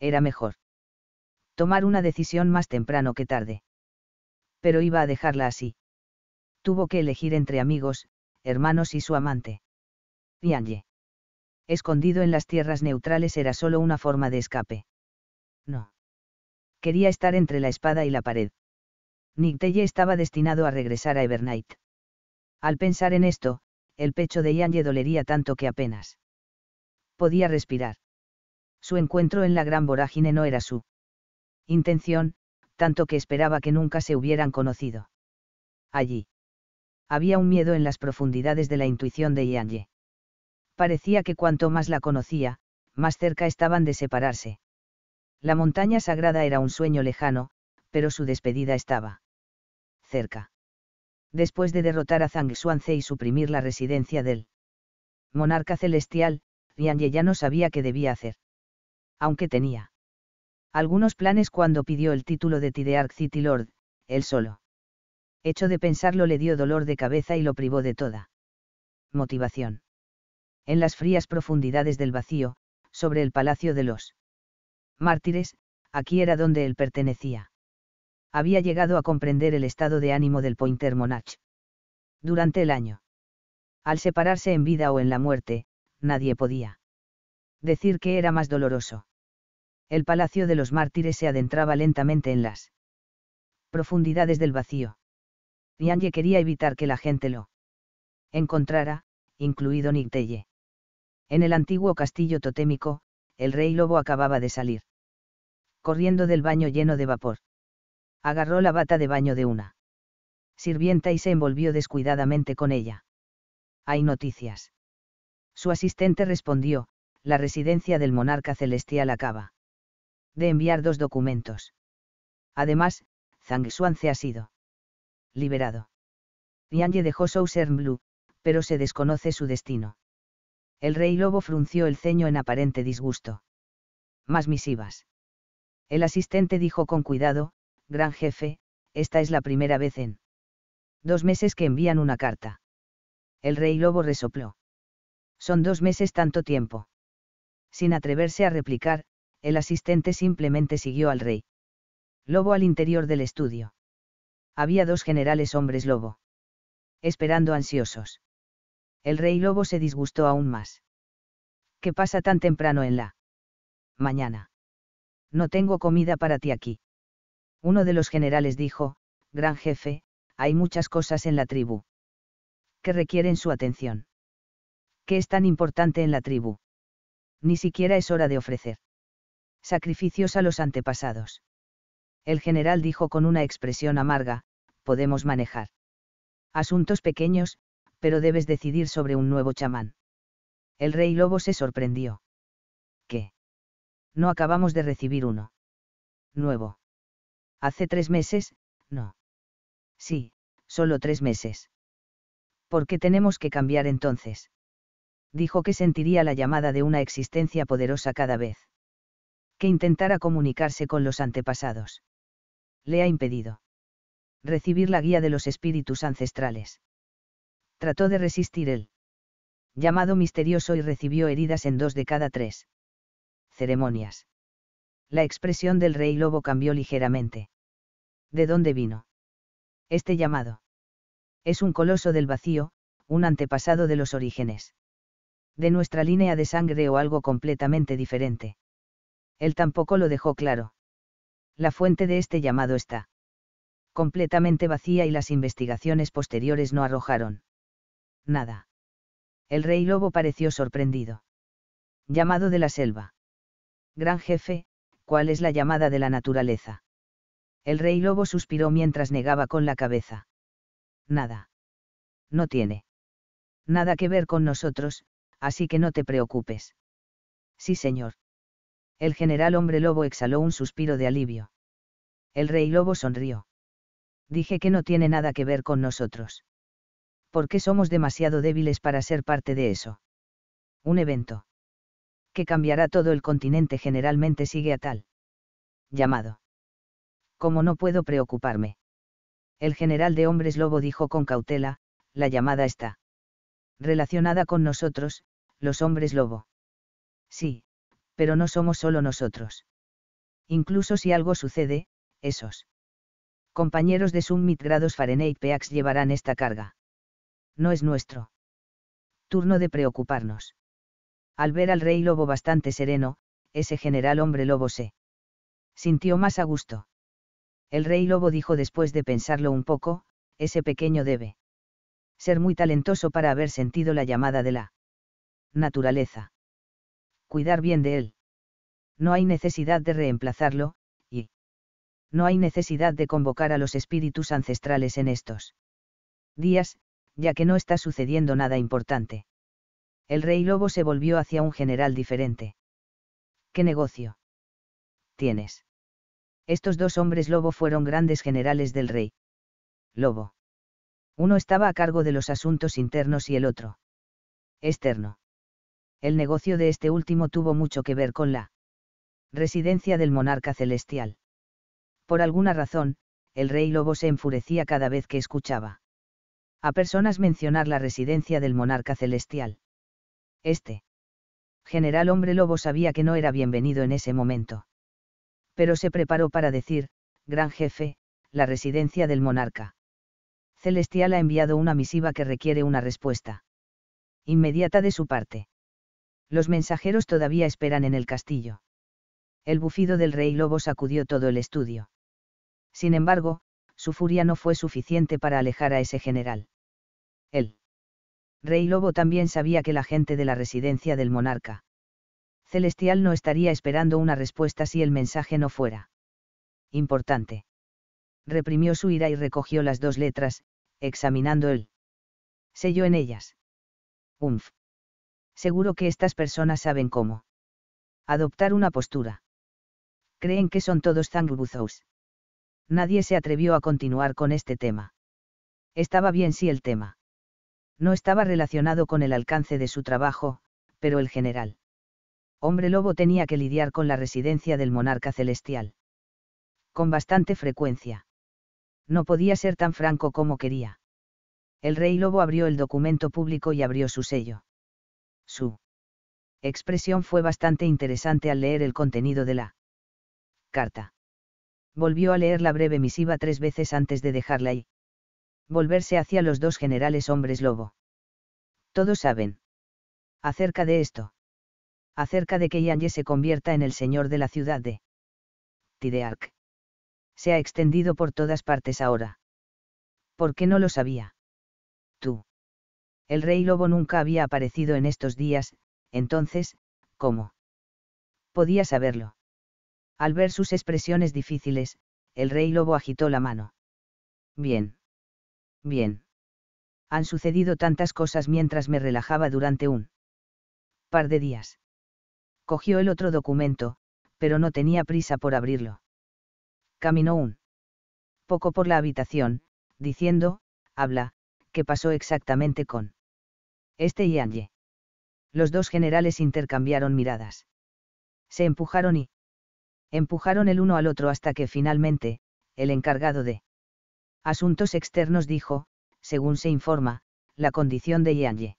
Era mejor. Tomar una decisión más temprano que tarde. Pero iba a dejarla así. Tuvo que elegir entre amigos, hermanos y su amante. Yanye. Escondido en las tierras neutrales era solo una forma de escape. No. Quería estar entre la espada y la pared. Nictelle estaba destinado a regresar a Evernight. Al pensar en esto, el pecho de Ye dolería tanto que apenas podía respirar. Su encuentro en la gran vorágine no era su intención, tanto que esperaba que nunca se hubieran conocido. Allí. Había un miedo en las profundidades de la intuición de Ye. Parecía que cuanto más la conocía, más cerca estaban de separarse. La montaña sagrada era un sueño lejano, pero su despedida estaba cerca después de derrotar a Zhang Xuanze y suprimir la residencia del monarca celestial, Yan ya no sabía qué debía hacer. Aunque tenía algunos planes cuando pidió el título de Tideark City Lord, él solo. Hecho de pensarlo le dio dolor de cabeza y lo privó de toda motivación. En las frías profundidades del vacío, sobre el palacio de los mártires, aquí era donde él pertenecía había llegado a comprender el estado de ánimo del Pointer Monach. Durante el año. Al separarse en vida o en la muerte, nadie podía decir que era más doloroso. El Palacio de los Mártires se adentraba lentamente en las profundidades del vacío. Nianye quería evitar que la gente lo encontrara, incluido Nictelle. En el antiguo castillo totémico, el rey lobo acababa de salir. Corriendo del baño lleno de vapor agarró la bata de baño de una sirvienta y se envolvió descuidadamente con ella. Hay noticias. Su asistente respondió, la residencia del monarca celestial acaba de enviar dos documentos. Además, Zhang se ha sido liberado. Yanye dejó Southern Blue, pero se desconoce su destino. El rey lobo frunció el ceño en aparente disgusto. Más misivas. El asistente dijo con cuidado, gran jefe, esta es la primera vez en dos meses que envían una carta. El rey lobo resopló. Son dos meses tanto tiempo. Sin atreverse a replicar, el asistente simplemente siguió al rey. Lobo al interior del estudio. Había dos generales hombres lobo. Esperando ansiosos. El rey lobo se disgustó aún más. ¿Qué pasa tan temprano en la mañana? No tengo comida para ti aquí. Uno de los generales dijo, Gran jefe, hay muchas cosas en la tribu. Que requieren su atención. ¿Qué es tan importante en la tribu? Ni siquiera es hora de ofrecer. Sacrificios a los antepasados. El general dijo con una expresión amarga, podemos manejar. Asuntos pequeños, pero debes decidir sobre un nuevo chamán. El rey lobo se sorprendió. ¿Qué? No acabamos de recibir uno. Nuevo. Hace tres meses, no. Sí, solo tres meses. ¿Por qué tenemos que cambiar entonces? Dijo que sentiría la llamada de una existencia poderosa cada vez. Que intentara comunicarse con los antepasados. Le ha impedido. Recibir la guía de los espíritus ancestrales. Trató de resistir el llamado misterioso y recibió heridas en dos de cada tres ceremonias la expresión del rey lobo cambió ligeramente. ¿De dónde vino? Este llamado. Es un coloso del vacío, un antepasado de los orígenes. De nuestra línea de sangre o algo completamente diferente. Él tampoco lo dejó claro. La fuente de este llamado está completamente vacía y las investigaciones posteriores no arrojaron nada. El rey lobo pareció sorprendido. Llamado de la selva. Gran jefe, ¿cuál es la llamada de la naturaleza? El rey lobo suspiró mientras negaba con la cabeza. Nada. No tiene. Nada que ver con nosotros, así que no te preocupes. Sí, señor. El general hombre lobo exhaló un suspiro de alivio. El rey lobo sonrió. Dije que no tiene nada que ver con nosotros. ¿Por qué somos demasiado débiles para ser parte de eso? Un evento que cambiará todo el continente generalmente sigue a tal. Llamado. Como no puedo preocuparme. El general de hombres lobo dijo con cautela, la llamada está. Relacionada con nosotros, los hombres lobo. Sí, pero no somos solo nosotros. Incluso si algo sucede, esos compañeros de Summit grados Fahrenheit peax llevarán esta carga. No es nuestro turno de preocuparnos al ver al rey lobo bastante sereno, ese general hombre lobo se sintió más a gusto. El rey lobo dijo después de pensarlo un poco, ese pequeño debe ser muy talentoso para haber sentido la llamada de la naturaleza. Cuidar bien de él. No hay necesidad de reemplazarlo, y no hay necesidad de convocar a los espíritus ancestrales en estos días, ya que no está sucediendo nada importante el rey lobo se volvió hacia un general diferente. ¿Qué negocio? Tienes. Estos dos hombres lobo fueron grandes generales del rey. Lobo. Uno estaba a cargo de los asuntos internos y el otro. Externo. El negocio de este último tuvo mucho que ver con la residencia del monarca celestial. Por alguna razón, el rey lobo se enfurecía cada vez que escuchaba a personas mencionar la residencia del monarca celestial. Este general hombre lobo sabía que no era bienvenido en ese momento. Pero se preparó para decir, gran jefe, la residencia del monarca. Celestial ha enviado una misiva que requiere una respuesta. Inmediata de su parte. Los mensajeros todavía esperan en el castillo. El bufido del rey lobo sacudió todo el estudio. Sin embargo, su furia no fue suficiente para alejar a ese general. Él Rey Lobo también sabía que la gente de la residencia del monarca. Celestial no estaría esperando una respuesta si el mensaje no fuera. Importante. Reprimió su ira y recogió las dos letras, examinando el sello en ellas. Uf. Seguro que estas personas saben cómo. Adoptar una postura. Creen que son todos zangbuzos. Nadie se atrevió a continuar con este tema. Estaba bien si el tema no estaba relacionado con el alcance de su trabajo, pero el general. Hombre Lobo tenía que lidiar con la residencia del monarca celestial. Con bastante frecuencia. No podía ser tan franco como quería. El rey Lobo abrió el documento público y abrió su sello. Su expresión fue bastante interesante al leer el contenido de la carta. Volvió a leer la breve misiva tres veces antes de dejarla ahí volverse hacia los dos generales hombres lobo. Todos saben. Acerca de esto. Acerca de que Yanye se convierta en el señor de la ciudad de Tidearc. Se ha extendido por todas partes ahora. ¿Por qué no lo sabía? Tú. El rey lobo nunca había aparecido en estos días, entonces, ¿cómo? Podía saberlo. Al ver sus expresiones difíciles, el rey lobo agitó la mano. Bien bien. Han sucedido tantas cosas mientras me relajaba durante un par de días. Cogió el otro documento, pero no tenía prisa por abrirlo. Caminó un poco por la habitación, diciendo, habla, ¿qué pasó exactamente con este y Angie. Los dos generales intercambiaron miradas. Se empujaron y empujaron el uno al otro hasta que finalmente, el encargado de Asuntos Externos dijo, según se informa, la condición de Ye.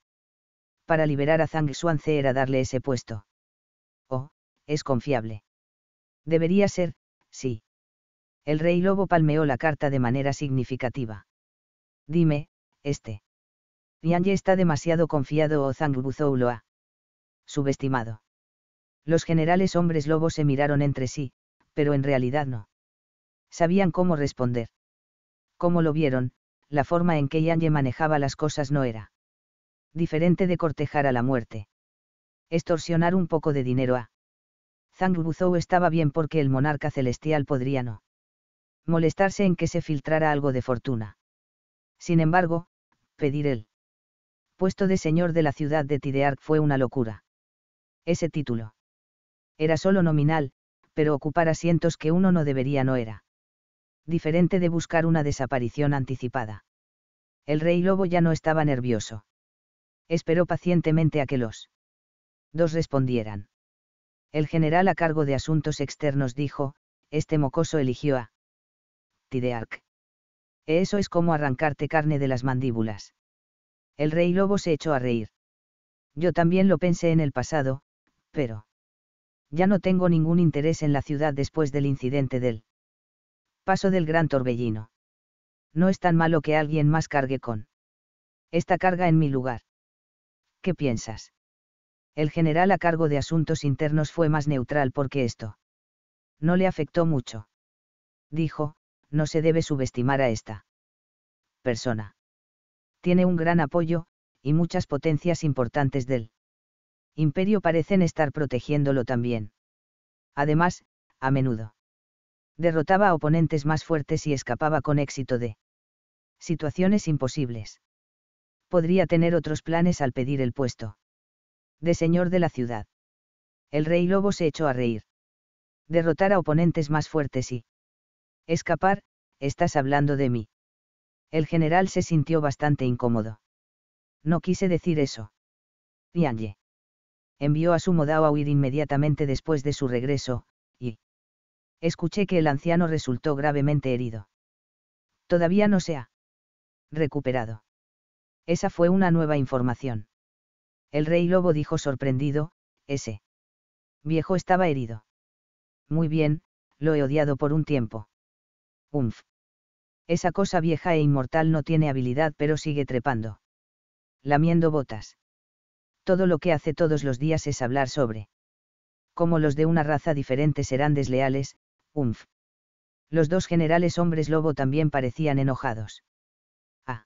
Para liberar a Zhang Xuanzi era darle ese puesto. Oh, es confiable. Debería ser, sí. El rey lobo palmeó la carta de manera significativa. Dime, este. Ye está demasiado confiado o oh Zhang lo ha subestimado. Los generales hombres lobos se miraron entre sí, pero en realidad no. Sabían cómo responder como lo vieron, la forma en que Yanye manejaba las cosas no era diferente de cortejar a la muerte. Extorsionar un poco de dinero a Zhang estaba bien porque el monarca celestial podría no molestarse en que se filtrara algo de fortuna. Sin embargo, pedir el puesto de señor de la ciudad de Tideark fue una locura. Ese título era solo nominal, pero ocupar asientos que uno no debería no era diferente de buscar una desaparición anticipada. El rey lobo ya no estaba nervioso. Esperó pacientemente a que los dos respondieran. El general a cargo de asuntos externos dijo, este mocoso eligió a Tidearc. Eso es como arrancarte carne de las mandíbulas. El rey lobo se echó a reír. Yo también lo pensé en el pasado, pero... Ya no tengo ningún interés en la ciudad después del incidente del paso del gran torbellino. No es tan malo que alguien más cargue con esta carga en mi lugar. ¿Qué piensas? El general a cargo de asuntos internos fue más neutral porque esto no le afectó mucho. Dijo, no se debe subestimar a esta persona. Tiene un gran apoyo, y muchas potencias importantes del imperio parecen estar protegiéndolo también. Además, a menudo derrotaba a oponentes más fuertes y escapaba con éxito de situaciones imposibles. Podría tener otros planes al pedir el puesto de señor de la ciudad. El rey lobo se echó a reír. Derrotar a oponentes más fuertes y escapar, estás hablando de mí. El general se sintió bastante incómodo. No quise decir eso. Yanye. Envió a su modao a huir inmediatamente después de su regreso, escuché que el anciano resultó gravemente herido. Todavía no se ha recuperado. Esa fue una nueva información. El rey lobo dijo sorprendido, ese viejo estaba herido. Muy bien, lo he odiado por un tiempo. Uf. Esa cosa vieja e inmortal no tiene habilidad pero sigue trepando. Lamiendo botas. Todo lo que hace todos los días es hablar sobre cómo los de una raza diferente serán desleales, los dos generales hombres lobo también parecían enojados. Ah.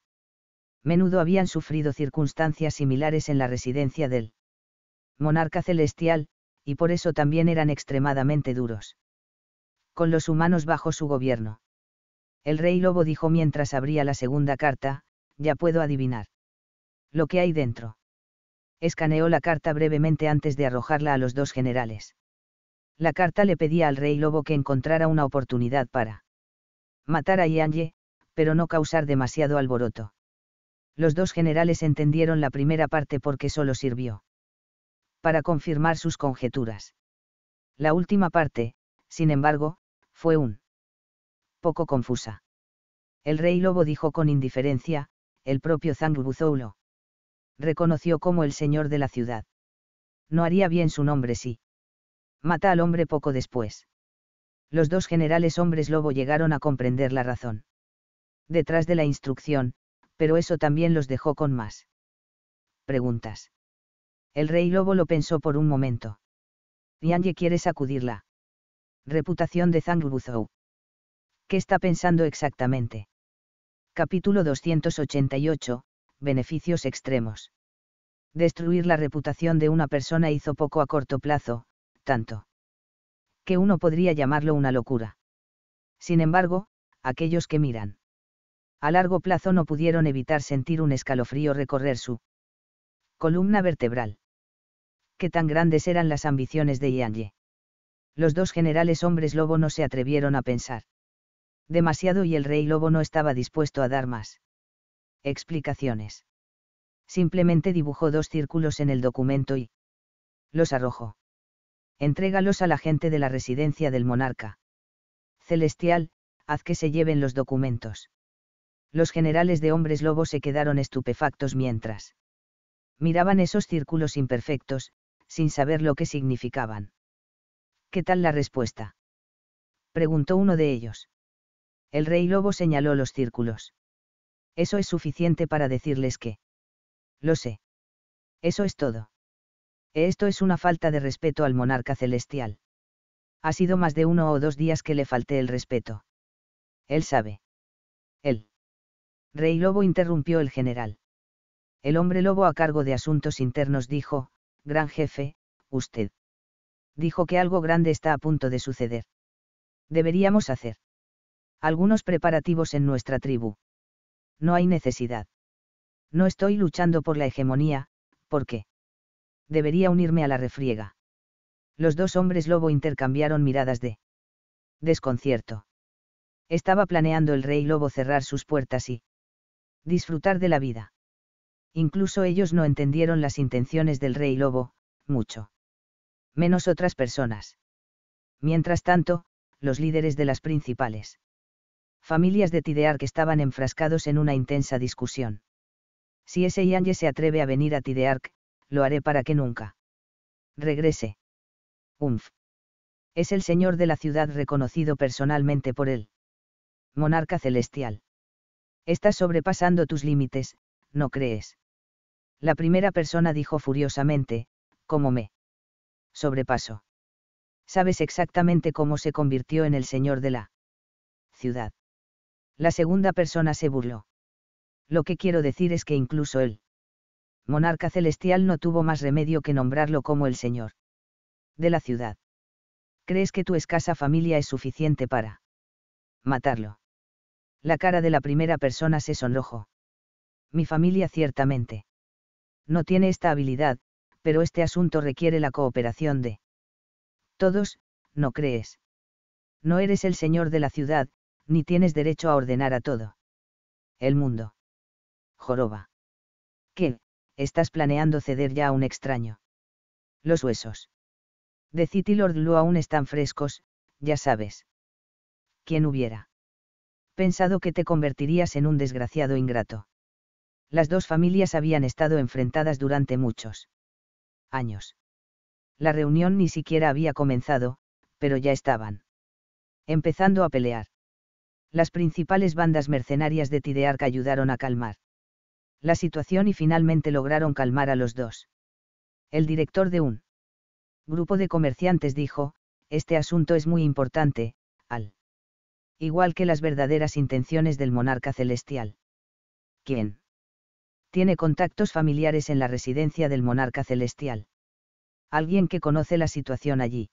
Menudo habían sufrido circunstancias similares en la residencia del monarca celestial, y por eso también eran extremadamente duros. Con los humanos bajo su gobierno. El rey lobo dijo mientras abría la segunda carta, ya puedo adivinar. Lo que hay dentro. Escaneó la carta brevemente antes de arrojarla a los dos generales la carta le pedía al rey lobo que encontrara una oportunidad para matar a Yange, pero no causar demasiado alboroto. Los dos generales entendieron la primera parte porque solo sirvió para confirmar sus conjeturas. La última parte, sin embargo, fue un poco confusa. El rey lobo dijo con indiferencia, el propio Zangbuzoulo. Reconoció como el señor de la ciudad. No haría bien su nombre si mata al hombre poco después. Los dos generales hombres lobo llegaron a comprender la razón. Detrás de la instrucción, pero eso también los dejó con más. Preguntas. El rey lobo lo pensó por un momento. Yanye quiere sacudirla. Reputación de Zhang ¿Qué está pensando exactamente? Capítulo 288. Beneficios extremos. Destruir la reputación de una persona hizo poco a corto plazo, tanto. Que uno podría llamarlo una locura. Sin embargo, aquellos que miran. A largo plazo no pudieron evitar sentir un escalofrío recorrer su columna vertebral. Qué tan grandes eran las ambiciones de Yang. Los dos generales hombres lobo no se atrevieron a pensar. Demasiado y el rey lobo no estaba dispuesto a dar más. Explicaciones simplemente dibujó dos círculos en el documento y los arrojó entrégalos a la gente de la residencia del monarca. Celestial, haz que se lleven los documentos. Los generales de hombres lobos se quedaron estupefactos mientras miraban esos círculos imperfectos, sin saber lo que significaban. ¿Qué tal la respuesta? preguntó uno de ellos. El rey lobo señaló los círculos. Eso es suficiente para decirles que... Lo sé. Eso es todo. Esto es una falta de respeto al monarca celestial. Ha sido más de uno o dos días que le falté el respeto. Él sabe. Él. Rey Lobo interrumpió el general. El hombre lobo a cargo de asuntos internos dijo, Gran jefe, usted. Dijo que algo grande está a punto de suceder. Deberíamos hacer algunos preparativos en nuestra tribu. No hay necesidad. No estoy luchando por la hegemonía, ¿Por qué?" debería unirme a la refriega. Los dos hombres lobo intercambiaron miradas de desconcierto. Estaba planeando el rey lobo cerrar sus puertas y disfrutar de la vida. Incluso ellos no entendieron las intenciones del rey lobo, mucho. Menos otras personas. Mientras tanto, los líderes de las principales familias de Tidearc estaban enfrascados en una intensa discusión. Si ese Yanye se atreve a venir a Tidearc, lo haré para que nunca regrese. Uf. Es el señor de la ciudad reconocido personalmente por él. Monarca celestial. Estás sobrepasando tus límites, ¿no crees? La primera persona dijo furiosamente, ¿cómo me? Sobrepaso. Sabes exactamente cómo se convirtió en el señor de la ciudad. La segunda persona se burló. Lo que quiero decir es que incluso él monarca celestial no tuvo más remedio que nombrarlo como el señor de la ciudad. ¿Crees que tu escasa familia es suficiente para matarlo? La cara de la primera persona se sonrojó. Mi familia ciertamente. No tiene esta habilidad, pero este asunto requiere la cooperación de todos, ¿no crees? No eres el señor de la ciudad, ni tienes derecho a ordenar a todo. El mundo. Joroba. ¿Qué? estás planeando ceder ya a un extraño. Los huesos. De City Lord Lu aún están frescos, ya sabes. ¿Quién hubiera? Pensado que te convertirías en un desgraciado ingrato. Las dos familias habían estado enfrentadas durante muchos años. La reunión ni siquiera había comenzado, pero ya estaban empezando a pelear. Las principales bandas mercenarias de Tidearca ayudaron a calmar la situación y finalmente lograron calmar a los dos. El director de un grupo de comerciantes dijo, este asunto es muy importante, al igual que las verdaderas intenciones del monarca celestial. ¿Quién? Tiene contactos familiares en la residencia del monarca celestial. Alguien que conoce la situación allí.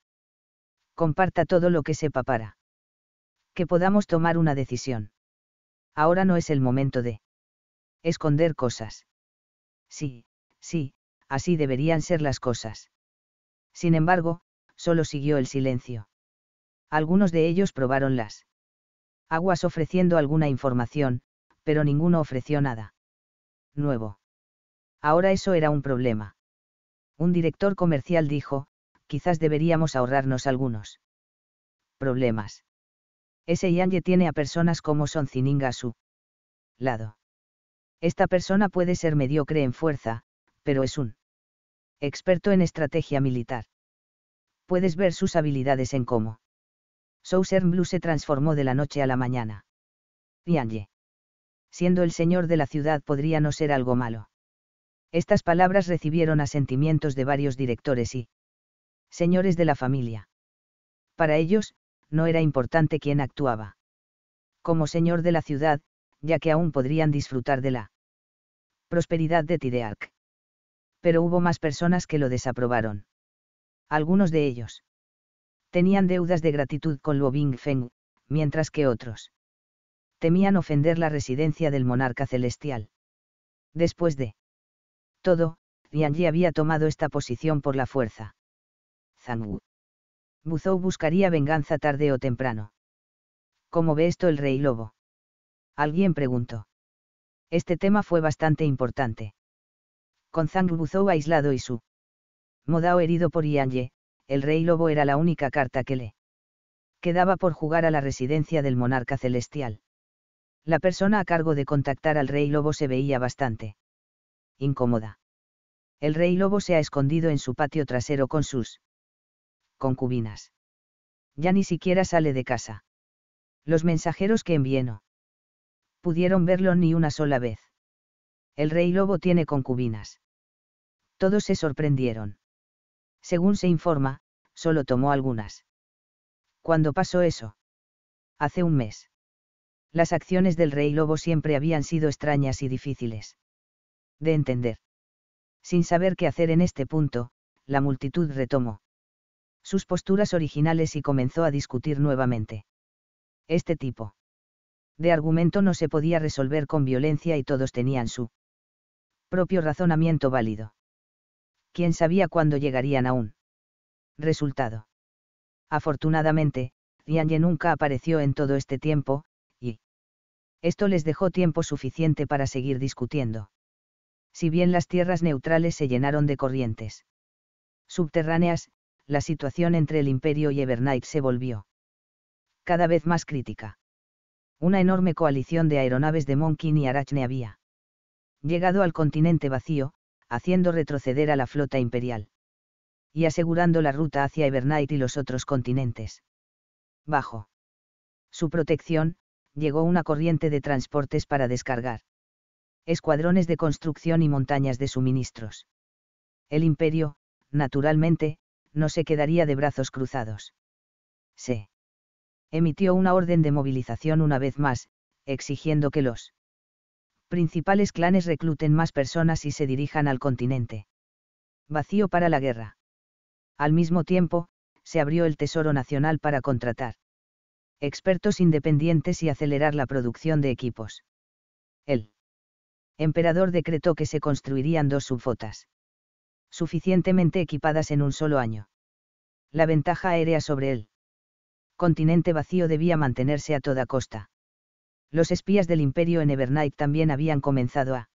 Comparta todo lo que sepa para que podamos tomar una decisión. Ahora no es el momento de esconder cosas. Sí, sí, así deberían ser las cosas. Sin embargo, solo siguió el silencio. Algunos de ellos probaron las aguas ofreciendo alguna información, pero ninguno ofreció nada. Nuevo. Ahora eso era un problema. Un director comercial dijo, quizás deberíamos ahorrarnos algunos problemas. Ese Yanye tiene a personas como Zininga a su lado. Esta persona puede ser mediocre en fuerza, pero es un experto en estrategia militar. Puedes ver sus habilidades en cómo. Sousern Blue se transformó de la noche a la mañana. Yanye. Siendo el señor de la ciudad podría no ser algo malo. Estas palabras recibieron asentimientos de varios directores y señores de la familia. Para ellos, no era importante quién actuaba. Como señor de la ciudad, ya que aún podrían disfrutar de la prosperidad de Tidearc. Pero hubo más personas que lo desaprobaron. Algunos de ellos tenían deudas de gratitud con Bing Feng, mientras que otros temían ofender la residencia del monarca celestial. Después de todo, Yanji había tomado esta posición por la fuerza. Zhang Buzhou buscaría venganza tarde o temprano. Como ve esto el rey lobo? alguien preguntó. Este tema fue bastante importante. Con Zhang aislado y su Modao herido por Ye, el rey lobo era la única carta que le quedaba por jugar a la residencia del monarca celestial. La persona a cargo de contactar al rey lobo se veía bastante incómoda. El rey lobo se ha escondido en su patio trasero con sus concubinas. Ya ni siquiera sale de casa. Los mensajeros que envié pudieron verlo ni una sola vez. El rey lobo tiene concubinas. Todos se sorprendieron. Según se informa, solo tomó algunas. ¿Cuándo pasó eso? Hace un mes. Las acciones del rey lobo siempre habían sido extrañas y difíciles. De entender. Sin saber qué hacer en este punto, la multitud retomó sus posturas originales y comenzó a discutir nuevamente. Este tipo de argumento no se podía resolver con violencia y todos tenían su propio razonamiento válido. ¿Quién sabía cuándo llegarían a un resultado? Afortunadamente, Ye nunca apareció en todo este tiempo, y esto les dejó tiempo suficiente para seguir discutiendo. Si bien las tierras neutrales se llenaron de corrientes subterráneas, la situación entre el imperio y Evernight se volvió cada vez más crítica una enorme coalición de aeronaves de Monkin y Arachne había llegado al continente vacío, haciendo retroceder a la flota imperial y asegurando la ruta hacia Evernight y los otros continentes. Bajo su protección, llegó una corriente de transportes para descargar escuadrones de construcción y montañas de suministros. El imperio, naturalmente, no se quedaría de brazos cruzados. Se emitió una orden de movilización una vez más, exigiendo que los principales clanes recluten más personas y se dirijan al continente. Vacío para la guerra. Al mismo tiempo, se abrió el Tesoro Nacional para contratar expertos independientes y acelerar la producción de equipos. El emperador decretó que se construirían dos subfotas suficientemente equipadas en un solo año. La ventaja aérea sobre él continente vacío debía mantenerse a toda costa. Los espías del imperio en Evernight también habían comenzado a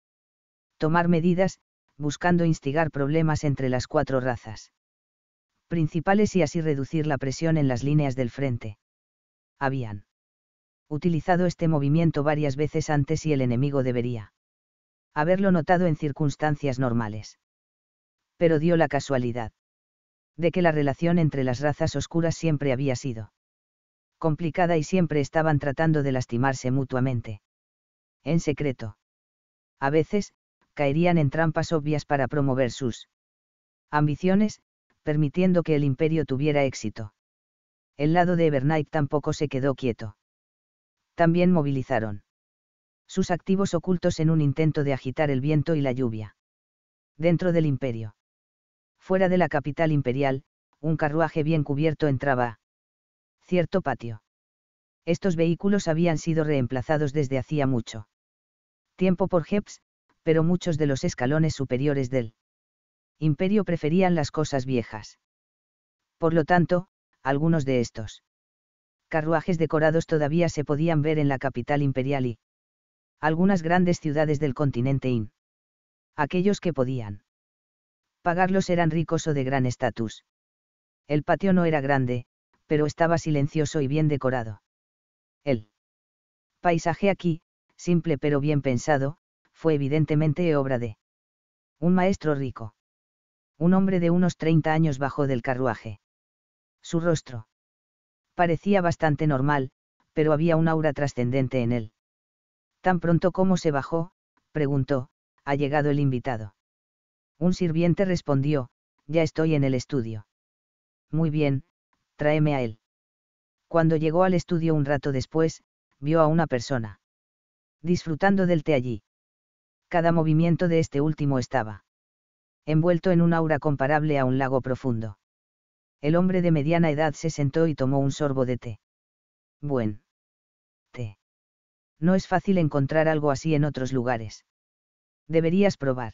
tomar medidas, buscando instigar problemas entre las cuatro razas principales y así reducir la presión en las líneas del frente. Habían utilizado este movimiento varias veces antes y el enemigo debería haberlo notado en circunstancias normales. Pero dio la casualidad de que la relación entre las razas oscuras siempre había sido complicada y siempre estaban tratando de lastimarse mutuamente. En secreto. A veces, caerían en trampas obvias para promover sus ambiciones, permitiendo que el imperio tuviera éxito. El lado de Evernight tampoco se quedó quieto. También movilizaron sus activos ocultos en un intento de agitar el viento y la lluvia. Dentro del imperio. Fuera de la capital imperial, un carruaje bien cubierto entraba, cierto patio. Estos vehículos habían sido reemplazados desde hacía mucho tiempo por heps, pero muchos de los escalones superiores del imperio preferían las cosas viejas. Por lo tanto, algunos de estos carruajes decorados todavía se podían ver en la capital imperial y algunas grandes ciudades del continente IN. Aquellos que podían pagarlos eran ricos o de gran estatus. El patio no era grande, pero estaba silencioso y bien decorado. El paisaje aquí, simple pero bien pensado, fue evidentemente obra de un maestro rico. Un hombre de unos 30 años bajó del carruaje. Su rostro parecía bastante normal, pero había un aura trascendente en él. Tan pronto como se bajó, preguntó, ha llegado el invitado. Un sirviente respondió, ya estoy en el estudio. Muy bien, traeme a él. Cuando llegó al estudio un rato después, vio a una persona. Disfrutando del té allí. Cada movimiento de este último estaba envuelto en un aura comparable a un lago profundo. El hombre de mediana edad se sentó y tomó un sorbo de té. Buen. Té. No es fácil encontrar algo así en otros lugares. Deberías probar.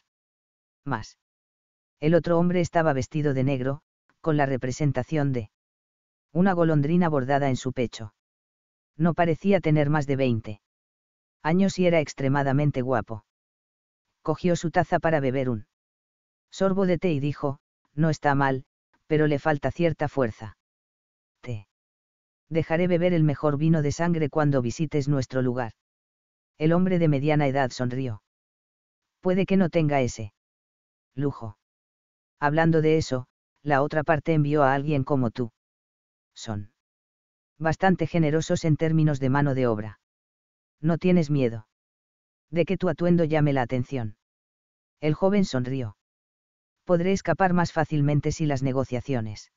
Más. El otro hombre estaba vestido de negro, con la representación de una golondrina bordada en su pecho. No parecía tener más de veinte años y era extremadamente guapo. Cogió su taza para beber un sorbo de té y dijo, no está mal, pero le falta cierta fuerza. Te dejaré beber el mejor vino de sangre cuando visites nuestro lugar. El hombre de mediana edad sonrió. Puede que no tenga ese lujo. Hablando de eso, la otra parte envió a alguien como tú son bastante generosos en términos de mano de obra. No tienes miedo. De que tu atuendo llame la atención. El joven sonrió. Podré escapar más fácilmente si las negociaciones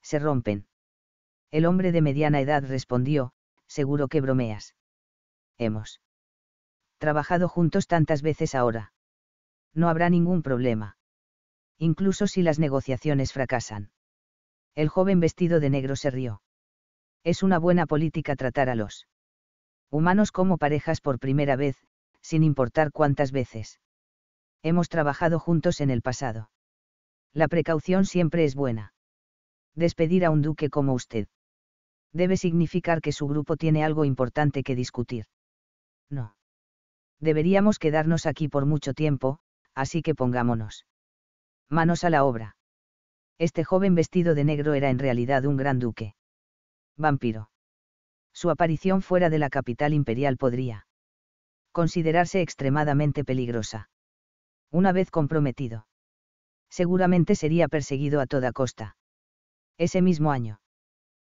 se rompen. El hombre de mediana edad respondió, seguro que bromeas. Hemos trabajado juntos tantas veces ahora. No habrá ningún problema. Incluso si las negociaciones fracasan. El joven vestido de negro se rió. Es una buena política tratar a los humanos como parejas por primera vez, sin importar cuántas veces. Hemos trabajado juntos en el pasado. La precaución siempre es buena. Despedir a un duque como usted. Debe significar que su grupo tiene algo importante que discutir. No. Deberíamos quedarnos aquí por mucho tiempo, así que pongámonos. Manos a la obra este joven vestido de negro era en realidad un gran duque. Vampiro. Su aparición fuera de la capital imperial podría considerarse extremadamente peligrosa. Una vez comprometido. Seguramente sería perseguido a toda costa. Ese mismo año.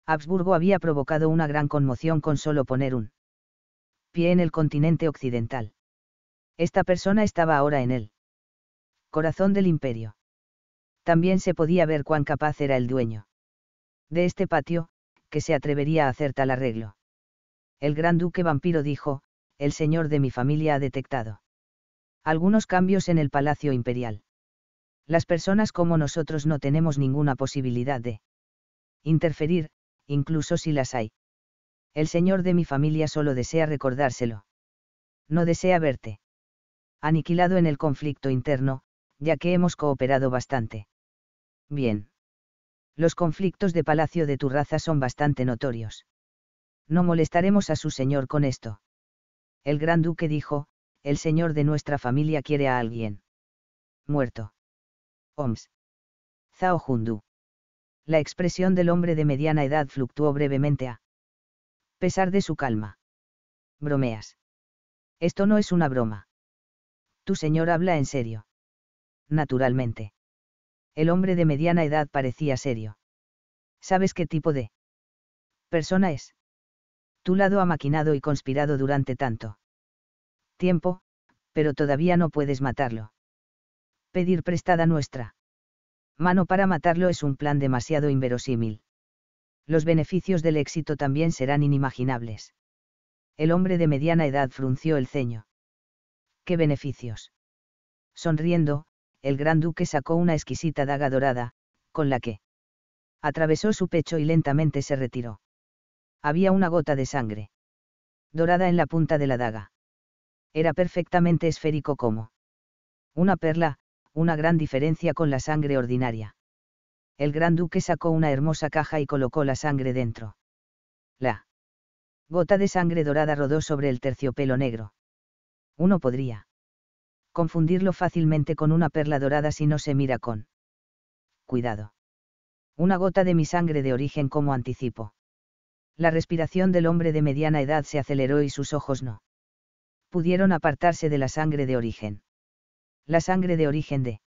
Habsburgo había provocado una gran conmoción con solo poner un pie en el continente occidental. Esta persona estaba ahora en él corazón del imperio también se podía ver cuán capaz era el dueño. De este patio, que se atrevería a hacer tal arreglo. El gran duque vampiro dijo, el señor de mi familia ha detectado. Algunos cambios en el palacio imperial. Las personas como nosotros no tenemos ninguna posibilidad de interferir, incluso si las hay. El señor de mi familia solo desea recordárselo. No desea verte. Aniquilado en el conflicto interno, ya que hemos cooperado bastante. Bien. Los conflictos de palacio de tu raza son bastante notorios. No molestaremos a su señor con esto. El gran duque dijo, el señor de nuestra familia quiere a alguien. Muerto. Oms. Zhao Hundu. La expresión del hombre de mediana edad fluctuó brevemente a pesar de su calma. Bromeas. Esto no es una broma. Tu señor habla en serio. Naturalmente el hombre de mediana edad parecía serio. ¿Sabes qué tipo de persona es? Tu lado ha maquinado y conspirado durante tanto tiempo, pero todavía no puedes matarlo. Pedir prestada nuestra mano para matarlo es un plan demasiado inverosímil. Los beneficios del éxito también serán inimaginables. El hombre de mediana edad frunció el ceño. ¿Qué beneficios? Sonriendo, el gran duque sacó una exquisita daga dorada, con la que atravesó su pecho y lentamente se retiró. Había una gota de sangre dorada en la punta de la daga. Era perfectamente esférico como una perla, una gran diferencia con la sangre ordinaria. El gran duque sacó una hermosa caja y colocó la sangre dentro. La gota de sangre dorada rodó sobre el terciopelo negro. Uno podría confundirlo fácilmente con una perla dorada si no se mira con cuidado. Una gota de mi sangre de origen como anticipo. La respiración del hombre de mediana edad se aceleró y sus ojos no pudieron apartarse de la sangre de origen. La sangre de origen de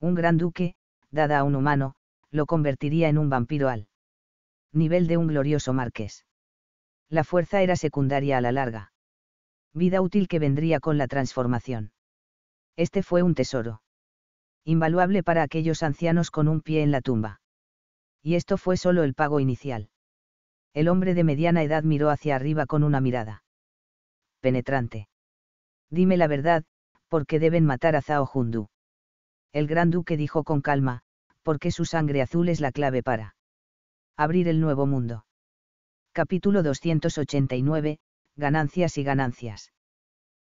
un gran duque, dada a un humano, lo convertiría en un vampiro al nivel de un glorioso marqués. La fuerza era secundaria a la larga. Vida útil que vendría con la transformación. Este fue un tesoro. Invaluable para aquellos ancianos con un pie en la tumba. Y esto fue solo el pago inicial. El hombre de mediana edad miró hacia arriba con una mirada. Penetrante. Dime la verdad, ¿por qué deben matar a Zhao Jundu? El gran duque dijo con calma, porque su sangre azul es la clave para abrir el nuevo mundo. Capítulo 289, Ganancias y Ganancias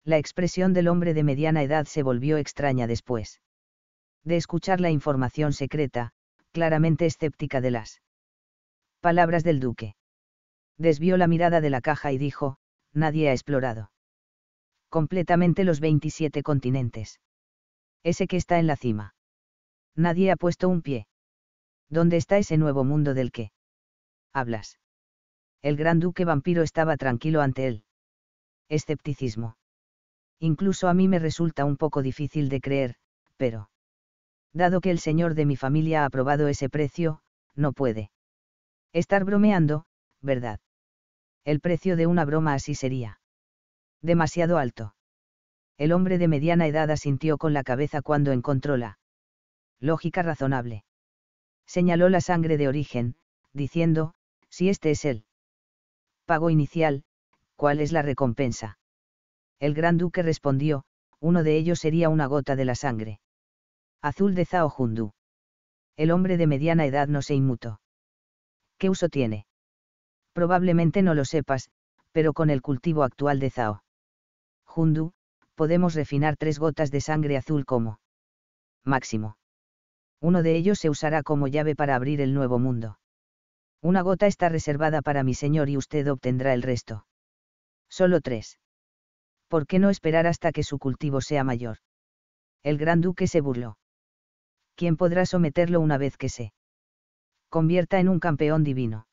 la expresión del hombre de mediana edad se volvió extraña después. De escuchar la información secreta, claramente escéptica de las palabras del duque. Desvió la mirada de la caja y dijo, nadie ha explorado completamente los 27 continentes. Ese que está en la cima. Nadie ha puesto un pie. ¿Dónde está ese nuevo mundo del que hablas? El gran duque vampiro estaba tranquilo ante él. Escepticismo. Incluso a mí me resulta un poco difícil de creer, pero... Dado que el señor de mi familia ha aprobado ese precio, no puede. Estar bromeando, ¿verdad? El precio de una broma así sería. Demasiado alto. El hombre de mediana edad asintió con la cabeza cuando encontró la lógica razonable. Señaló la sangre de origen, diciendo, si este es el pago inicial, ¿cuál es la recompensa? El gran duque respondió, uno de ellos sería una gota de la sangre. Azul de Zao El hombre de mediana edad no se inmutó. ¿Qué uso tiene? Probablemente no lo sepas, pero con el cultivo actual de Zao. podemos refinar tres gotas de sangre azul como máximo. Uno de ellos se usará como llave para abrir el nuevo mundo. Una gota está reservada para mi señor y usted obtendrá el resto. Solo tres. ¿por qué no esperar hasta que su cultivo sea mayor? El gran duque se burló. ¿Quién podrá someterlo una vez que se convierta en un campeón divino?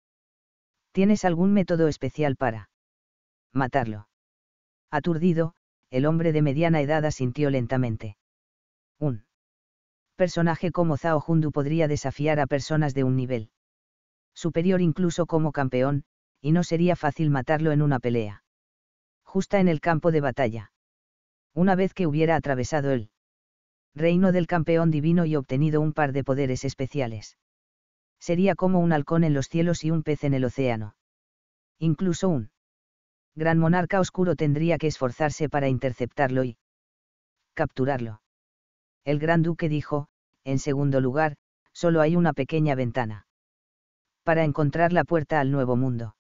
¿Tienes algún método especial para matarlo? Aturdido, el hombre de mediana edad asintió lentamente. Un personaje como Zhao Hundu podría desafiar a personas de un nivel superior incluso como campeón, y no sería fácil matarlo en una pelea justa en el campo de batalla. Una vez que hubiera atravesado el reino del campeón divino y obtenido un par de poderes especiales. Sería como un halcón en los cielos y un pez en el océano. Incluso un gran monarca oscuro tendría que esforzarse para interceptarlo y capturarlo. El gran duque dijo, en segundo lugar, solo hay una pequeña ventana. Para encontrar la puerta al nuevo mundo.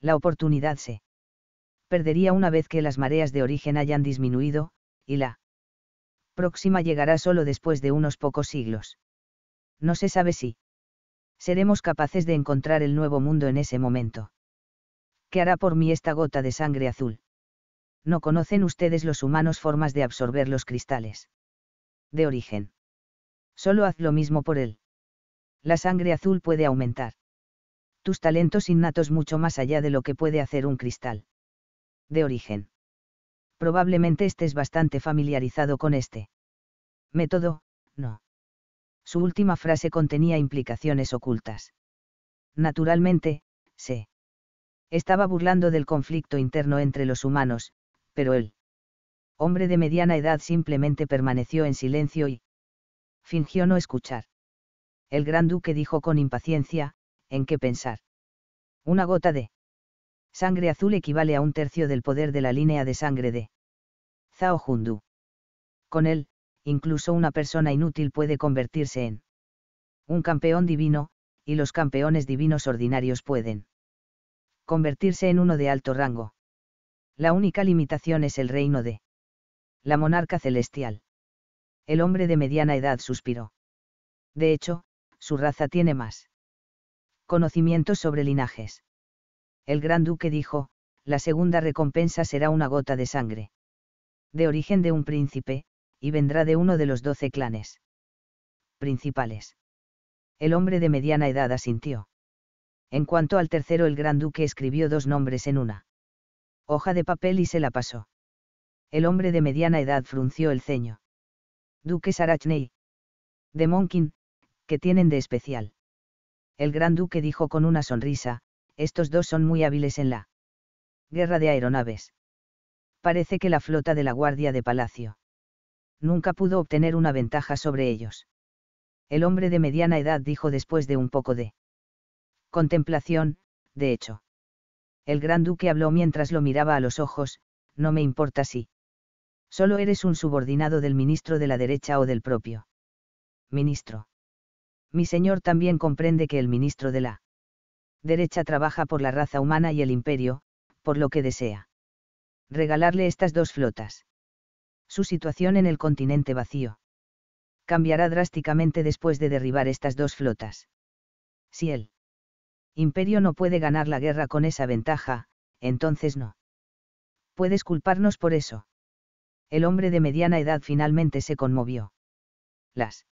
La oportunidad se perdería una vez que las mareas de origen hayan disminuido, y la próxima llegará solo después de unos pocos siglos. No se sabe si seremos capaces de encontrar el nuevo mundo en ese momento. ¿Qué hará por mí esta gota de sangre azul? No conocen ustedes los humanos formas de absorber los cristales. De origen. Solo haz lo mismo por él. La sangre azul puede aumentar. Tus talentos innatos mucho más allá de lo que puede hacer un cristal. De origen. Probablemente estés bastante familiarizado con este. Método, no. Su última frase contenía implicaciones ocultas. Naturalmente, sé. Estaba burlando del conflicto interno entre los humanos, pero él, hombre de mediana edad, simplemente permaneció en silencio y fingió no escuchar. El gran duque dijo con impaciencia, ¿en qué pensar? Una gota de Sangre azul equivale a un tercio del poder de la línea de sangre de Zhao Hundu. Con él, incluso una persona inútil puede convertirse en un campeón divino, y los campeones divinos ordinarios pueden convertirse en uno de alto rango. La única limitación es el reino de la monarca celestial. El hombre de mediana edad suspiró. De hecho, su raza tiene más conocimientos sobre linajes el gran duque dijo, la segunda recompensa será una gota de sangre. De origen de un príncipe, y vendrá de uno de los doce clanes principales. El hombre de mediana edad asintió. En cuanto al tercero, el gran duque escribió dos nombres en una hoja de papel y se la pasó. El hombre de mediana edad frunció el ceño. Duque Sarachney. De Monkin, que tienen de especial? El gran duque dijo con una sonrisa, estos dos son muy hábiles en la guerra de aeronaves. Parece que la flota de la Guardia de Palacio nunca pudo obtener una ventaja sobre ellos. El hombre de mediana edad dijo después de un poco de contemplación, de hecho. El gran duque habló mientras lo miraba a los ojos, no me importa si. Solo eres un subordinado del ministro de la derecha o del propio. Ministro. Mi señor también comprende que el ministro de la derecha trabaja por la raza humana y el imperio, por lo que desea. Regalarle estas dos flotas. Su situación en el continente vacío. Cambiará drásticamente después de derribar estas dos flotas. Si el imperio no puede ganar la guerra con esa ventaja, entonces no. Puedes culparnos por eso. El hombre de mediana edad finalmente se conmovió. Las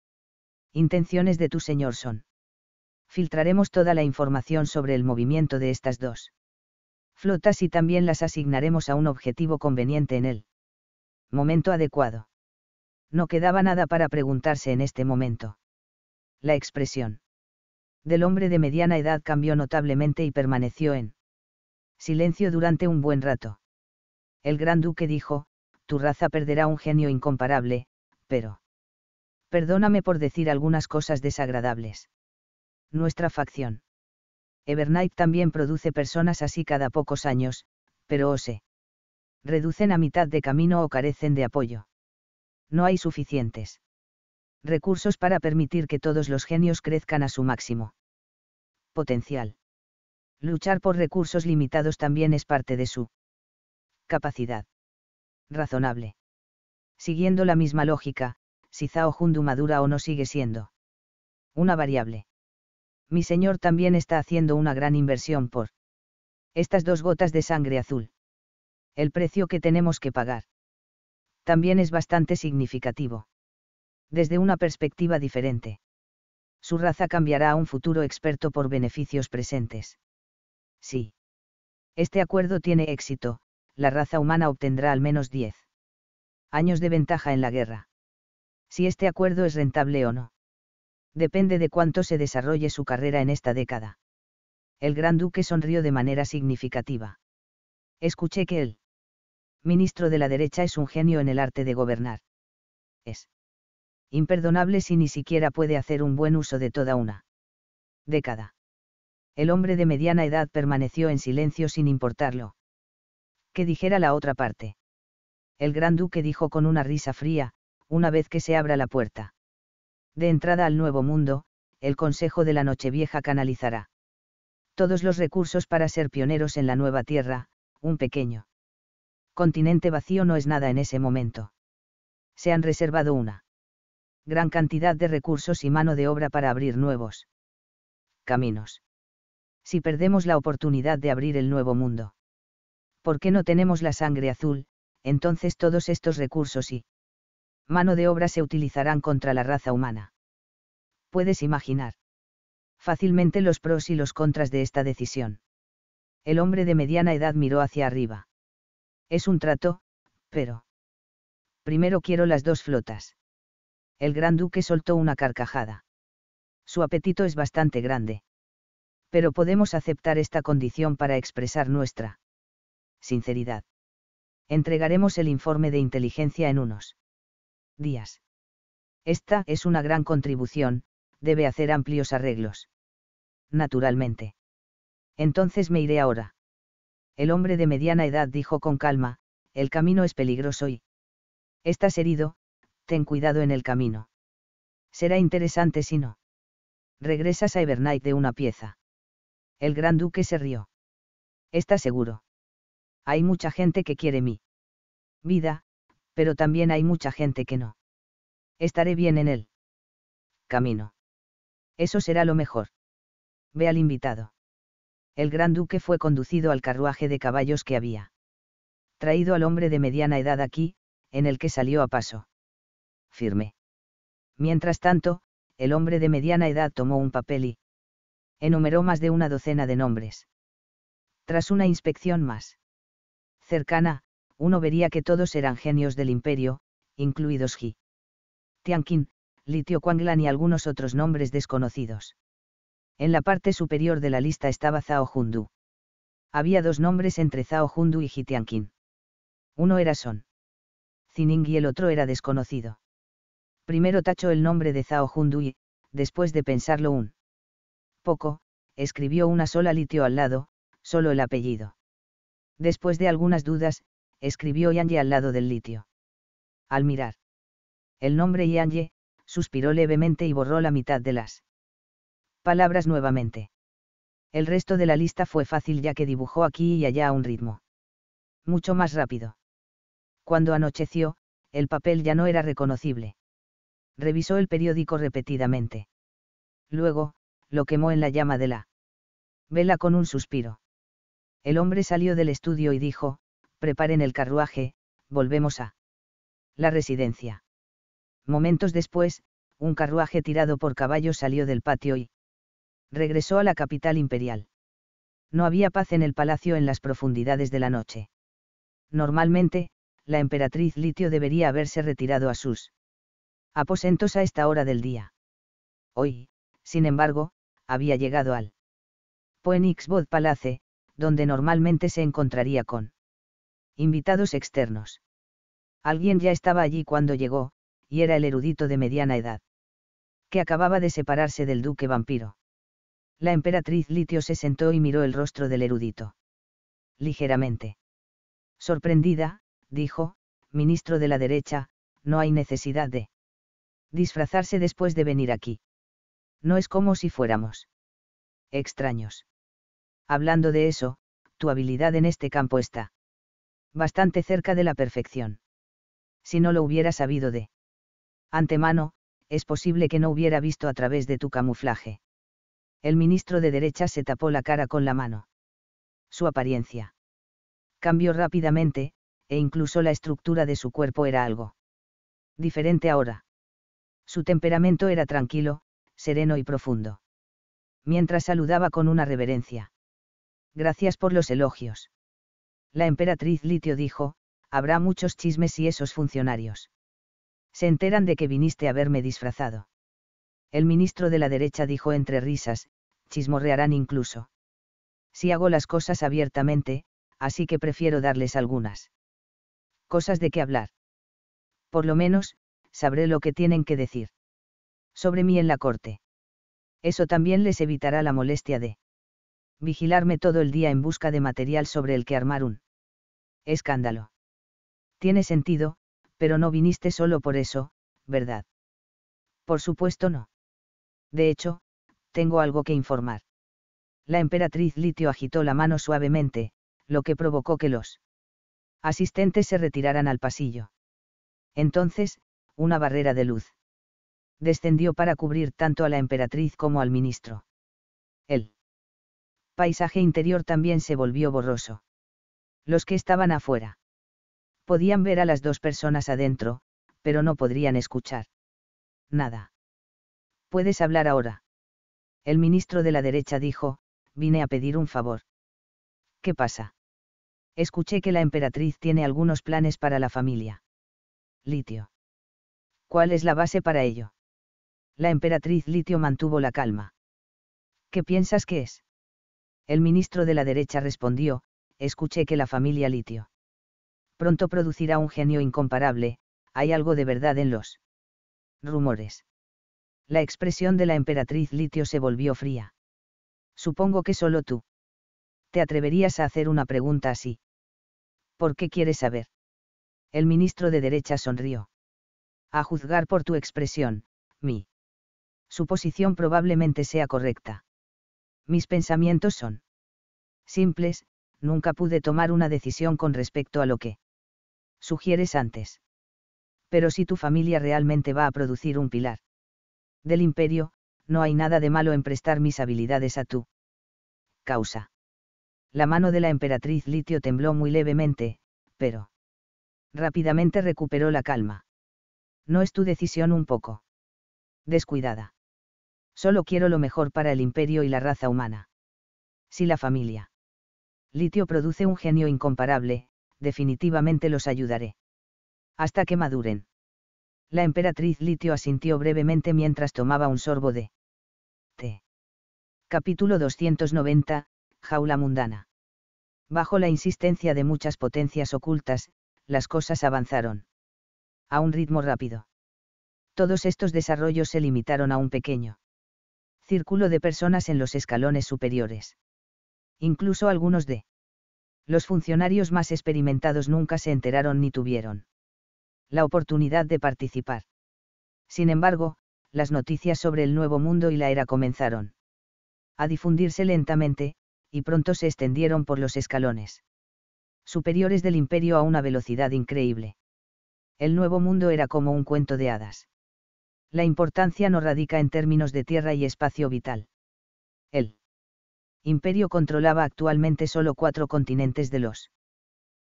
intenciones de tu señor son filtraremos toda la información sobre el movimiento de estas dos flotas y también las asignaremos a un objetivo conveniente en el momento adecuado. No quedaba nada para preguntarse en este momento. La expresión del hombre de mediana edad cambió notablemente y permaneció en silencio durante un buen rato. El gran duque dijo, tu raza perderá un genio incomparable, pero... Perdóname por decir algunas cosas desagradables nuestra facción. Evernight también produce personas así cada pocos años, pero o se reducen a mitad de camino o carecen de apoyo. No hay suficientes recursos para permitir que todos los genios crezcan a su máximo potencial. Luchar por recursos limitados también es parte de su capacidad razonable. Siguiendo la misma lógica, si Zao Jundu madura o no sigue siendo una variable mi señor también está haciendo una gran inversión por estas dos gotas de sangre azul. El precio que tenemos que pagar también es bastante significativo. Desde una perspectiva diferente. Su raza cambiará a un futuro experto por beneficios presentes. Sí. Este acuerdo tiene éxito, la raza humana obtendrá al menos 10 años de ventaja en la guerra. Si este acuerdo es rentable o no depende de cuánto se desarrolle su carrera en esta década. El gran duque sonrió de manera significativa. Escuché que el ministro de la derecha es un genio en el arte de gobernar. Es imperdonable si ni siquiera puede hacer un buen uso de toda una década. El hombre de mediana edad permaneció en silencio sin importarlo. Que dijera la otra parte. El gran duque dijo con una risa fría, una vez que se abra la puerta de entrada al nuevo mundo, el Consejo de la Nochevieja canalizará todos los recursos para ser pioneros en la nueva tierra, un pequeño continente vacío no es nada en ese momento. Se han reservado una gran cantidad de recursos y mano de obra para abrir nuevos caminos. Si perdemos la oportunidad de abrir el nuevo mundo, ¿por qué no tenemos la sangre azul, entonces todos estos recursos y mano de obra se utilizarán contra la raza humana. Puedes imaginar fácilmente los pros y los contras de esta decisión. El hombre de mediana edad miró hacia arriba. Es un trato, pero... Primero quiero las dos flotas. El gran duque soltó una carcajada. Su apetito es bastante grande. Pero podemos aceptar esta condición para expresar nuestra sinceridad. Entregaremos el informe de inteligencia en unos días. Esta es una gran contribución, debe hacer amplios arreglos. Naturalmente. Entonces me iré ahora. El hombre de mediana edad dijo con calma, el camino es peligroso y... Estás herido, ten cuidado en el camino. Será interesante si no. Regresas a Evernight de una pieza. El gran duque se rió. Está seguro. Hay mucha gente que quiere mi vida, pero también hay mucha gente que no. Estaré bien en él. Camino. Eso será lo mejor. Ve al invitado. El gran duque fue conducido al carruaje de caballos que había traído al hombre de mediana edad aquí, en el que salió a paso. Firme. Mientras tanto, el hombre de mediana edad tomó un papel y enumeró más de una docena de nombres. Tras una inspección más cercana, uno vería que todos eran genios del imperio, incluidos Ji. Tianqin, Litio Kuanglan y algunos otros nombres desconocidos. En la parte superior de la lista estaba Zhao Hundu. Había dos nombres entre Zhao Hundu y Ji Tianqin. Uno era Son. Zining y el otro era desconocido. Primero tachó el nombre de Zhao Hundu y, después de pensarlo un poco, escribió una sola litio al lado, solo el apellido. Después de algunas dudas, escribió Yanye al lado del litio. Al mirar el nombre Yanye, suspiró levemente y borró la mitad de las palabras nuevamente. El resto de la lista fue fácil ya que dibujó aquí y allá a un ritmo mucho más rápido. Cuando anocheció, el papel ya no era reconocible. Revisó el periódico repetidamente. Luego, lo quemó en la llama de la vela con un suspiro. El hombre salió del estudio y dijo, preparen el carruaje, volvemos a la residencia. Momentos después, un carruaje tirado por caballos salió del patio y regresó a la capital imperial. No había paz en el palacio en las profundidades de la noche. Normalmente, la emperatriz Litio debería haberse retirado a sus aposentos a esta hora del día. Hoy, sin embargo, había llegado al Poenixbod Palace, donde normalmente se encontraría con invitados externos. Alguien ya estaba allí cuando llegó, y era el erudito de mediana edad. Que acababa de separarse del duque vampiro. La emperatriz Litio se sentó y miró el rostro del erudito. Ligeramente. Sorprendida, dijo, ministro de la derecha, no hay necesidad de disfrazarse después de venir aquí. No es como si fuéramos extraños. Hablando de eso, tu habilidad en este campo está bastante cerca de la perfección. Si no lo hubiera sabido de antemano, es posible que no hubiera visto a través de tu camuflaje. El ministro de derecha se tapó la cara con la mano. Su apariencia cambió rápidamente, e incluso la estructura de su cuerpo era algo diferente ahora. Su temperamento era tranquilo, sereno y profundo. Mientras saludaba con una reverencia. Gracias por los elogios la emperatriz Litio dijo, habrá muchos chismes y esos funcionarios. Se enteran de que viniste a verme disfrazado. El ministro de la derecha dijo entre risas, chismorrearán incluso. Si hago las cosas abiertamente, así que prefiero darles algunas. Cosas de qué hablar. Por lo menos, sabré lo que tienen que decir. Sobre mí en la corte. Eso también les evitará la molestia de vigilarme todo el día en busca de material sobre el que armar un escándalo. Tiene sentido, pero no viniste solo por eso, ¿verdad? Por supuesto no. De hecho, tengo algo que informar. La emperatriz Litio agitó la mano suavemente, lo que provocó que los asistentes se retiraran al pasillo. Entonces, una barrera de luz. Descendió para cubrir tanto a la emperatriz como al ministro. Él paisaje interior también se volvió borroso. Los que estaban afuera. Podían ver a las dos personas adentro, pero no podrían escuchar. Nada. Puedes hablar ahora. El ministro de la derecha dijo, vine a pedir un favor. ¿Qué pasa? Escuché que la emperatriz tiene algunos planes para la familia. Litio. ¿Cuál es la base para ello? La emperatriz Litio mantuvo la calma. ¿Qué piensas que es? El ministro de la derecha respondió, escuché que la familia Litio. Pronto producirá un genio incomparable, hay algo de verdad en los rumores. La expresión de la emperatriz Litio se volvió fría. Supongo que solo tú. ¿Te atreverías a hacer una pregunta así? ¿Por qué quieres saber? El ministro de derecha sonrió. A juzgar por tu expresión, mi. suposición probablemente sea correcta. Mis pensamientos son simples, nunca pude tomar una decisión con respecto a lo que sugieres antes. Pero si tu familia realmente va a producir un pilar del imperio, no hay nada de malo en prestar mis habilidades a tu causa. La mano de la emperatriz Litio tembló muy levemente, pero rápidamente recuperó la calma. No es tu decisión un poco descuidada. Solo quiero lo mejor para el imperio y la raza humana. Si la familia. Litio produce un genio incomparable, definitivamente los ayudaré. Hasta que maduren. La emperatriz Litio asintió brevemente mientras tomaba un sorbo de té. Capítulo 290, Jaula Mundana. Bajo la insistencia de muchas potencias ocultas, las cosas avanzaron. A un ritmo rápido. Todos estos desarrollos se limitaron a un pequeño círculo de personas en los escalones superiores. Incluso algunos de los funcionarios más experimentados nunca se enteraron ni tuvieron la oportunidad de participar. Sin embargo, las noticias sobre el nuevo mundo y la era comenzaron a difundirse lentamente, y pronto se extendieron por los escalones superiores del imperio a una velocidad increíble. El nuevo mundo era como un cuento de hadas la importancia no radica en términos de tierra y espacio vital. El imperio controlaba actualmente solo cuatro continentes de los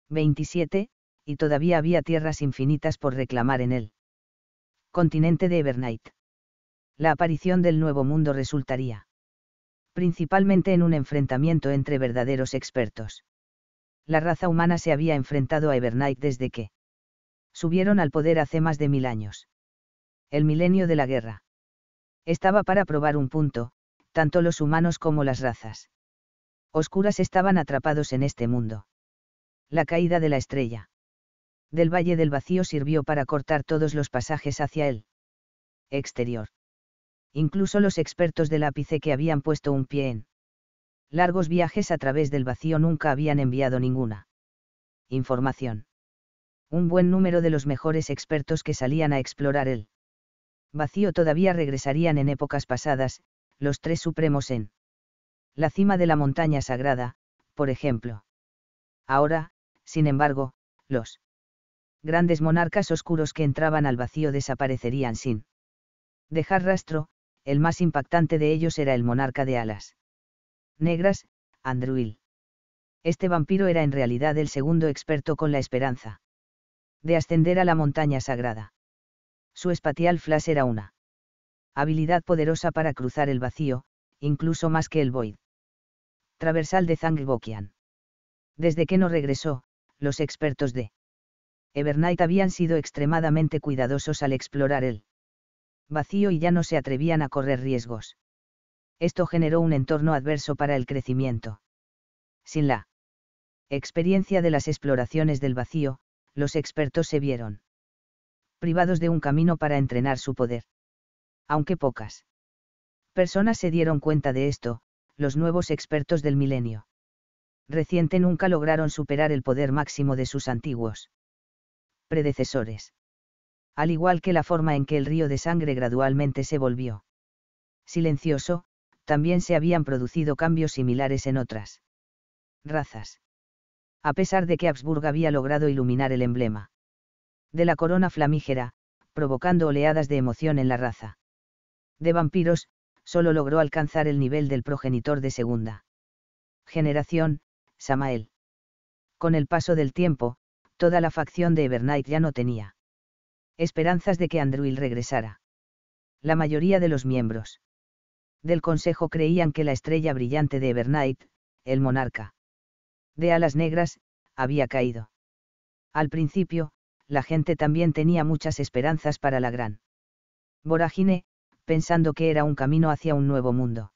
27, y todavía había tierras infinitas por reclamar en el continente de Evernight. La aparición del Nuevo Mundo resultaría principalmente en un enfrentamiento entre verdaderos expertos. La raza humana se había enfrentado a Evernight desde que subieron al poder hace más de mil años el milenio de la guerra. Estaba para probar un punto, tanto los humanos como las razas. Oscuras estaban atrapados en este mundo. La caída de la estrella. Del Valle del Vacío sirvió para cortar todos los pasajes hacia el Exterior. Incluso los expertos del ápice que habían puesto un pie en largos viajes a través del vacío nunca habían enviado ninguna información. Un buen número de los mejores expertos que salían a explorar el vacío todavía regresarían en épocas pasadas, los tres supremos en la cima de la montaña sagrada, por ejemplo. Ahora, sin embargo, los grandes monarcas oscuros que entraban al vacío desaparecerían sin dejar rastro, el más impactante de ellos era el monarca de alas negras, Andruil. Este vampiro era en realidad el segundo experto con la esperanza de ascender a la montaña sagrada. Su espatial flash era una habilidad poderosa para cruzar el vacío, incluso más que el void. Traversal de Zangbokian. Desde que no regresó, los expertos de Evernight habían sido extremadamente cuidadosos al explorar el vacío y ya no se atrevían a correr riesgos. Esto generó un entorno adverso para el crecimiento. Sin la experiencia de las exploraciones del vacío, los expertos se vieron privados de un camino para entrenar su poder. Aunque pocas personas se dieron cuenta de esto, los nuevos expertos del milenio. Reciente nunca lograron superar el poder máximo de sus antiguos predecesores. Al igual que la forma en que el río de sangre gradualmente se volvió silencioso, también se habían producido cambios similares en otras razas. A pesar de que Habsburg había logrado iluminar el emblema de la corona flamígera, provocando oleadas de emoción en la raza. De vampiros, solo logró alcanzar el nivel del progenitor de segunda. Generación, Samael. Con el paso del tiempo, toda la facción de Evernight ya no tenía esperanzas de que Andruil regresara. La mayoría de los miembros del consejo creían que la estrella brillante de Evernight, el monarca de alas negras, había caído. Al principio, la gente también tenía muchas esperanzas para la gran vorágine, pensando que era un camino hacia un nuevo mundo.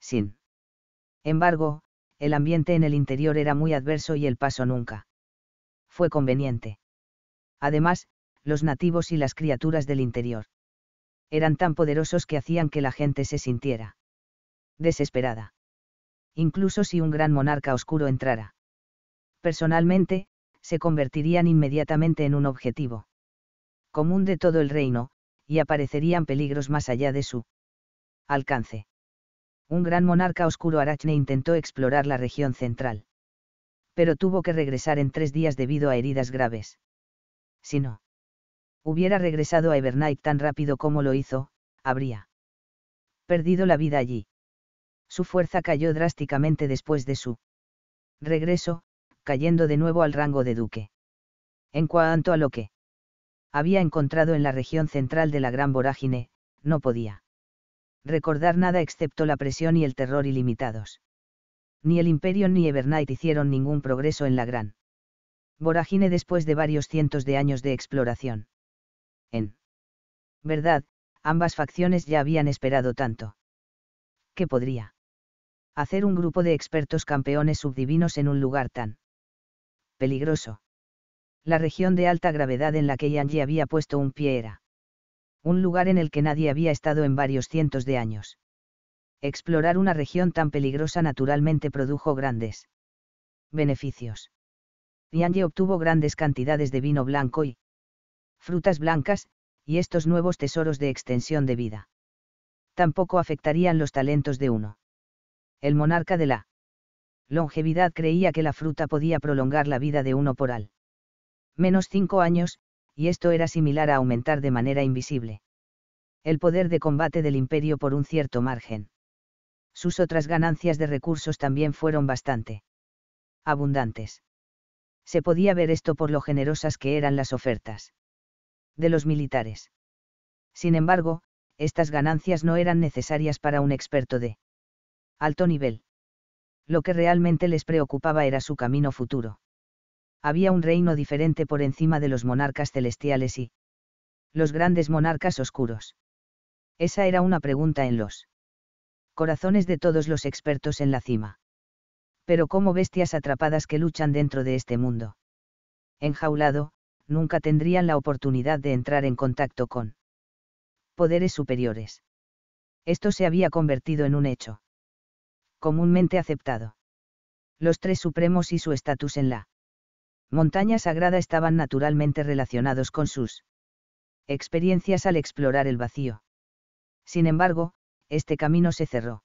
Sin embargo, el ambiente en el interior era muy adverso y el paso nunca fue conveniente. Además, los nativos y las criaturas del interior eran tan poderosos que hacían que la gente se sintiera desesperada. Incluso si un gran monarca oscuro entrara. Personalmente, se convertirían inmediatamente en un objetivo común de todo el reino, y aparecerían peligros más allá de su alcance. Un gran monarca oscuro Arachne intentó explorar la región central. Pero tuvo que regresar en tres días debido a heridas graves. Si no, hubiera regresado a Evernight tan rápido como lo hizo, habría perdido la vida allí. Su fuerza cayó drásticamente después de su regreso, cayendo de nuevo al rango de duque. En cuanto a lo que había encontrado en la región central de la gran vorágine, no podía recordar nada excepto la presión y el terror ilimitados. Ni el Imperio ni Evernight hicieron ningún progreso en la gran vorágine después de varios cientos de años de exploración. En verdad, ambas facciones ya habían esperado tanto. ¿Qué podría hacer un grupo de expertos campeones subdivinos en un lugar tan peligroso. La región de alta gravedad en la que Yanji había puesto un pie era un lugar en el que nadie había estado en varios cientos de años. Explorar una región tan peligrosa naturalmente produjo grandes beneficios. Yanji obtuvo grandes cantidades de vino blanco y frutas blancas, y estos nuevos tesoros de extensión de vida. Tampoco afectarían los talentos de uno. El monarca de la longevidad creía que la fruta podía prolongar la vida de uno por al menos cinco años, y esto era similar a aumentar de manera invisible. El poder de combate del imperio por un cierto margen. Sus otras ganancias de recursos también fueron bastante abundantes. Se podía ver esto por lo generosas que eran las ofertas de los militares. Sin embargo, estas ganancias no eran necesarias para un experto de alto nivel lo que realmente les preocupaba era su camino futuro. Había un reino diferente por encima de los monarcas celestiales y los grandes monarcas oscuros. Esa era una pregunta en los corazones de todos los expertos en la cima. Pero como bestias atrapadas que luchan dentro de este mundo. Enjaulado, nunca tendrían la oportunidad de entrar en contacto con poderes superiores. Esto se había convertido en un hecho comúnmente aceptado. Los tres supremos y su estatus en la montaña sagrada estaban naturalmente relacionados con sus experiencias al explorar el vacío. Sin embargo, este camino se cerró.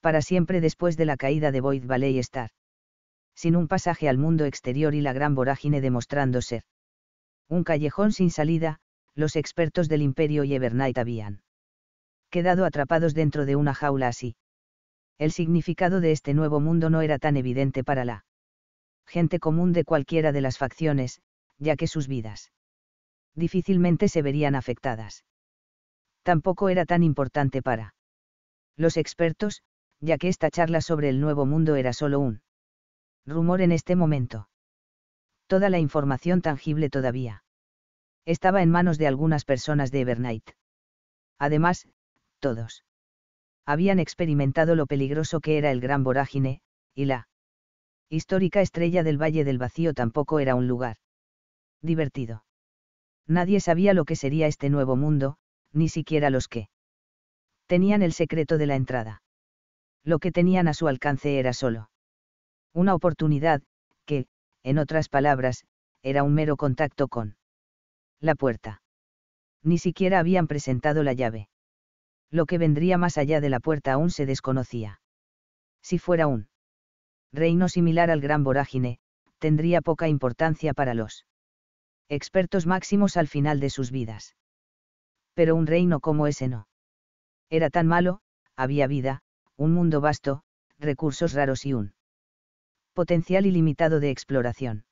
Para siempre después de la caída de Void Valley Star. Sin un pasaje al mundo exterior y la gran vorágine demostrando ser un callejón sin salida, los expertos del Imperio y Evernight habían quedado atrapados dentro de una jaula así el significado de este nuevo mundo no era tan evidente para la gente común de cualquiera de las facciones, ya que sus vidas difícilmente se verían afectadas. Tampoco era tan importante para los expertos, ya que esta charla sobre el nuevo mundo era solo un rumor en este momento. Toda la información tangible todavía estaba en manos de algunas personas de Evernight. Además, todos habían experimentado lo peligroso que era el gran vorágine, y la histórica estrella del Valle del Vacío tampoco era un lugar divertido. Nadie sabía lo que sería este nuevo mundo, ni siquiera los que tenían el secreto de la entrada. Lo que tenían a su alcance era solo una oportunidad, que, en otras palabras, era un mero contacto con la puerta. Ni siquiera habían presentado la llave lo que vendría más allá de la puerta aún se desconocía. Si fuera un reino similar al Gran Vorágine, tendría poca importancia para los expertos máximos al final de sus vidas. Pero un reino como ese no. Era tan malo, había vida, un mundo vasto, recursos raros y un potencial ilimitado de exploración.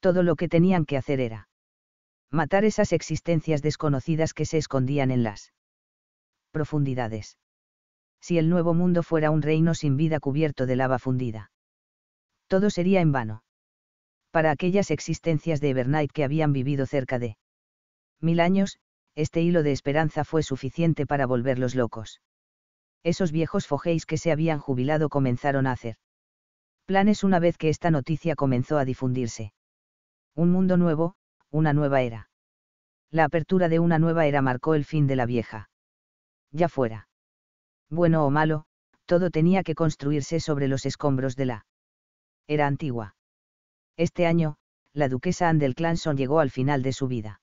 Todo lo que tenían que hacer era matar esas existencias desconocidas que se escondían en las profundidades. Si el nuevo mundo fuera un reino sin vida cubierto de lava fundida. Todo sería en vano. Para aquellas existencias de Evernight que habían vivido cerca de mil años, este hilo de esperanza fue suficiente para volverlos locos. Esos viejos fogéis que se habían jubilado comenzaron a hacer planes una vez que esta noticia comenzó a difundirse. Un mundo nuevo, una nueva era. La apertura de una nueva era marcó el fin de la vieja ya fuera. Bueno o malo, todo tenía que construirse sobre los escombros de la era antigua. Este año, la duquesa Andel Clanson llegó al final de su vida.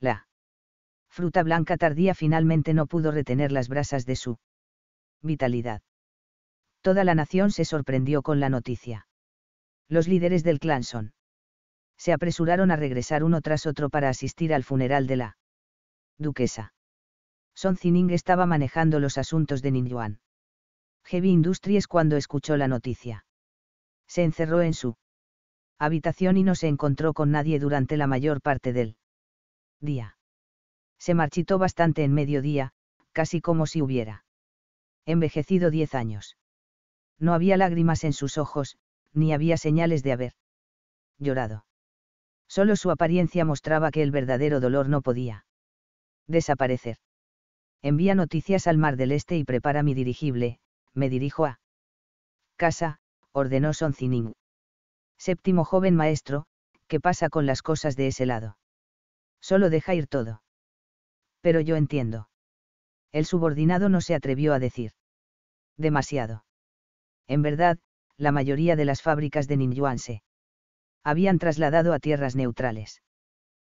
La fruta blanca tardía finalmente no pudo retener las brasas de su vitalidad. Toda la nación se sorprendió con la noticia. Los líderes del Clanson se apresuraron a regresar uno tras otro para asistir al funeral de la duquesa. Son Zining estaba manejando los asuntos de Ningyuan. Heavy Industries cuando escuchó la noticia. Se encerró en su habitación y no se encontró con nadie durante la mayor parte del día. Se marchitó bastante en mediodía, casi como si hubiera envejecido diez años. No había lágrimas en sus ojos, ni había señales de haber llorado. Solo su apariencia mostraba que el verdadero dolor no podía desaparecer envía noticias al Mar del Este y prepara mi dirigible, me dirijo a casa, ordenó Zining. Séptimo joven maestro, ¿qué pasa con las cosas de ese lado? Solo deja ir todo. Pero yo entiendo. El subordinado no se atrevió a decir. Demasiado. En verdad, la mayoría de las fábricas de se habían trasladado a tierras neutrales.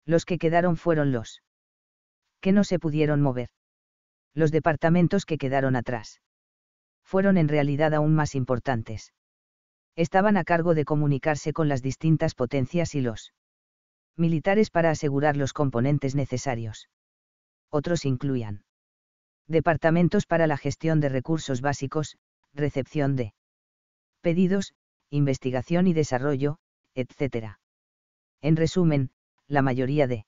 Los que quedaron fueron los que no se pudieron mover los departamentos que quedaron atrás. Fueron en realidad aún más importantes. Estaban a cargo de comunicarse con las distintas potencias y los militares para asegurar los componentes necesarios. Otros incluían departamentos para la gestión de recursos básicos, recepción de pedidos, investigación y desarrollo, etc. En resumen, la mayoría de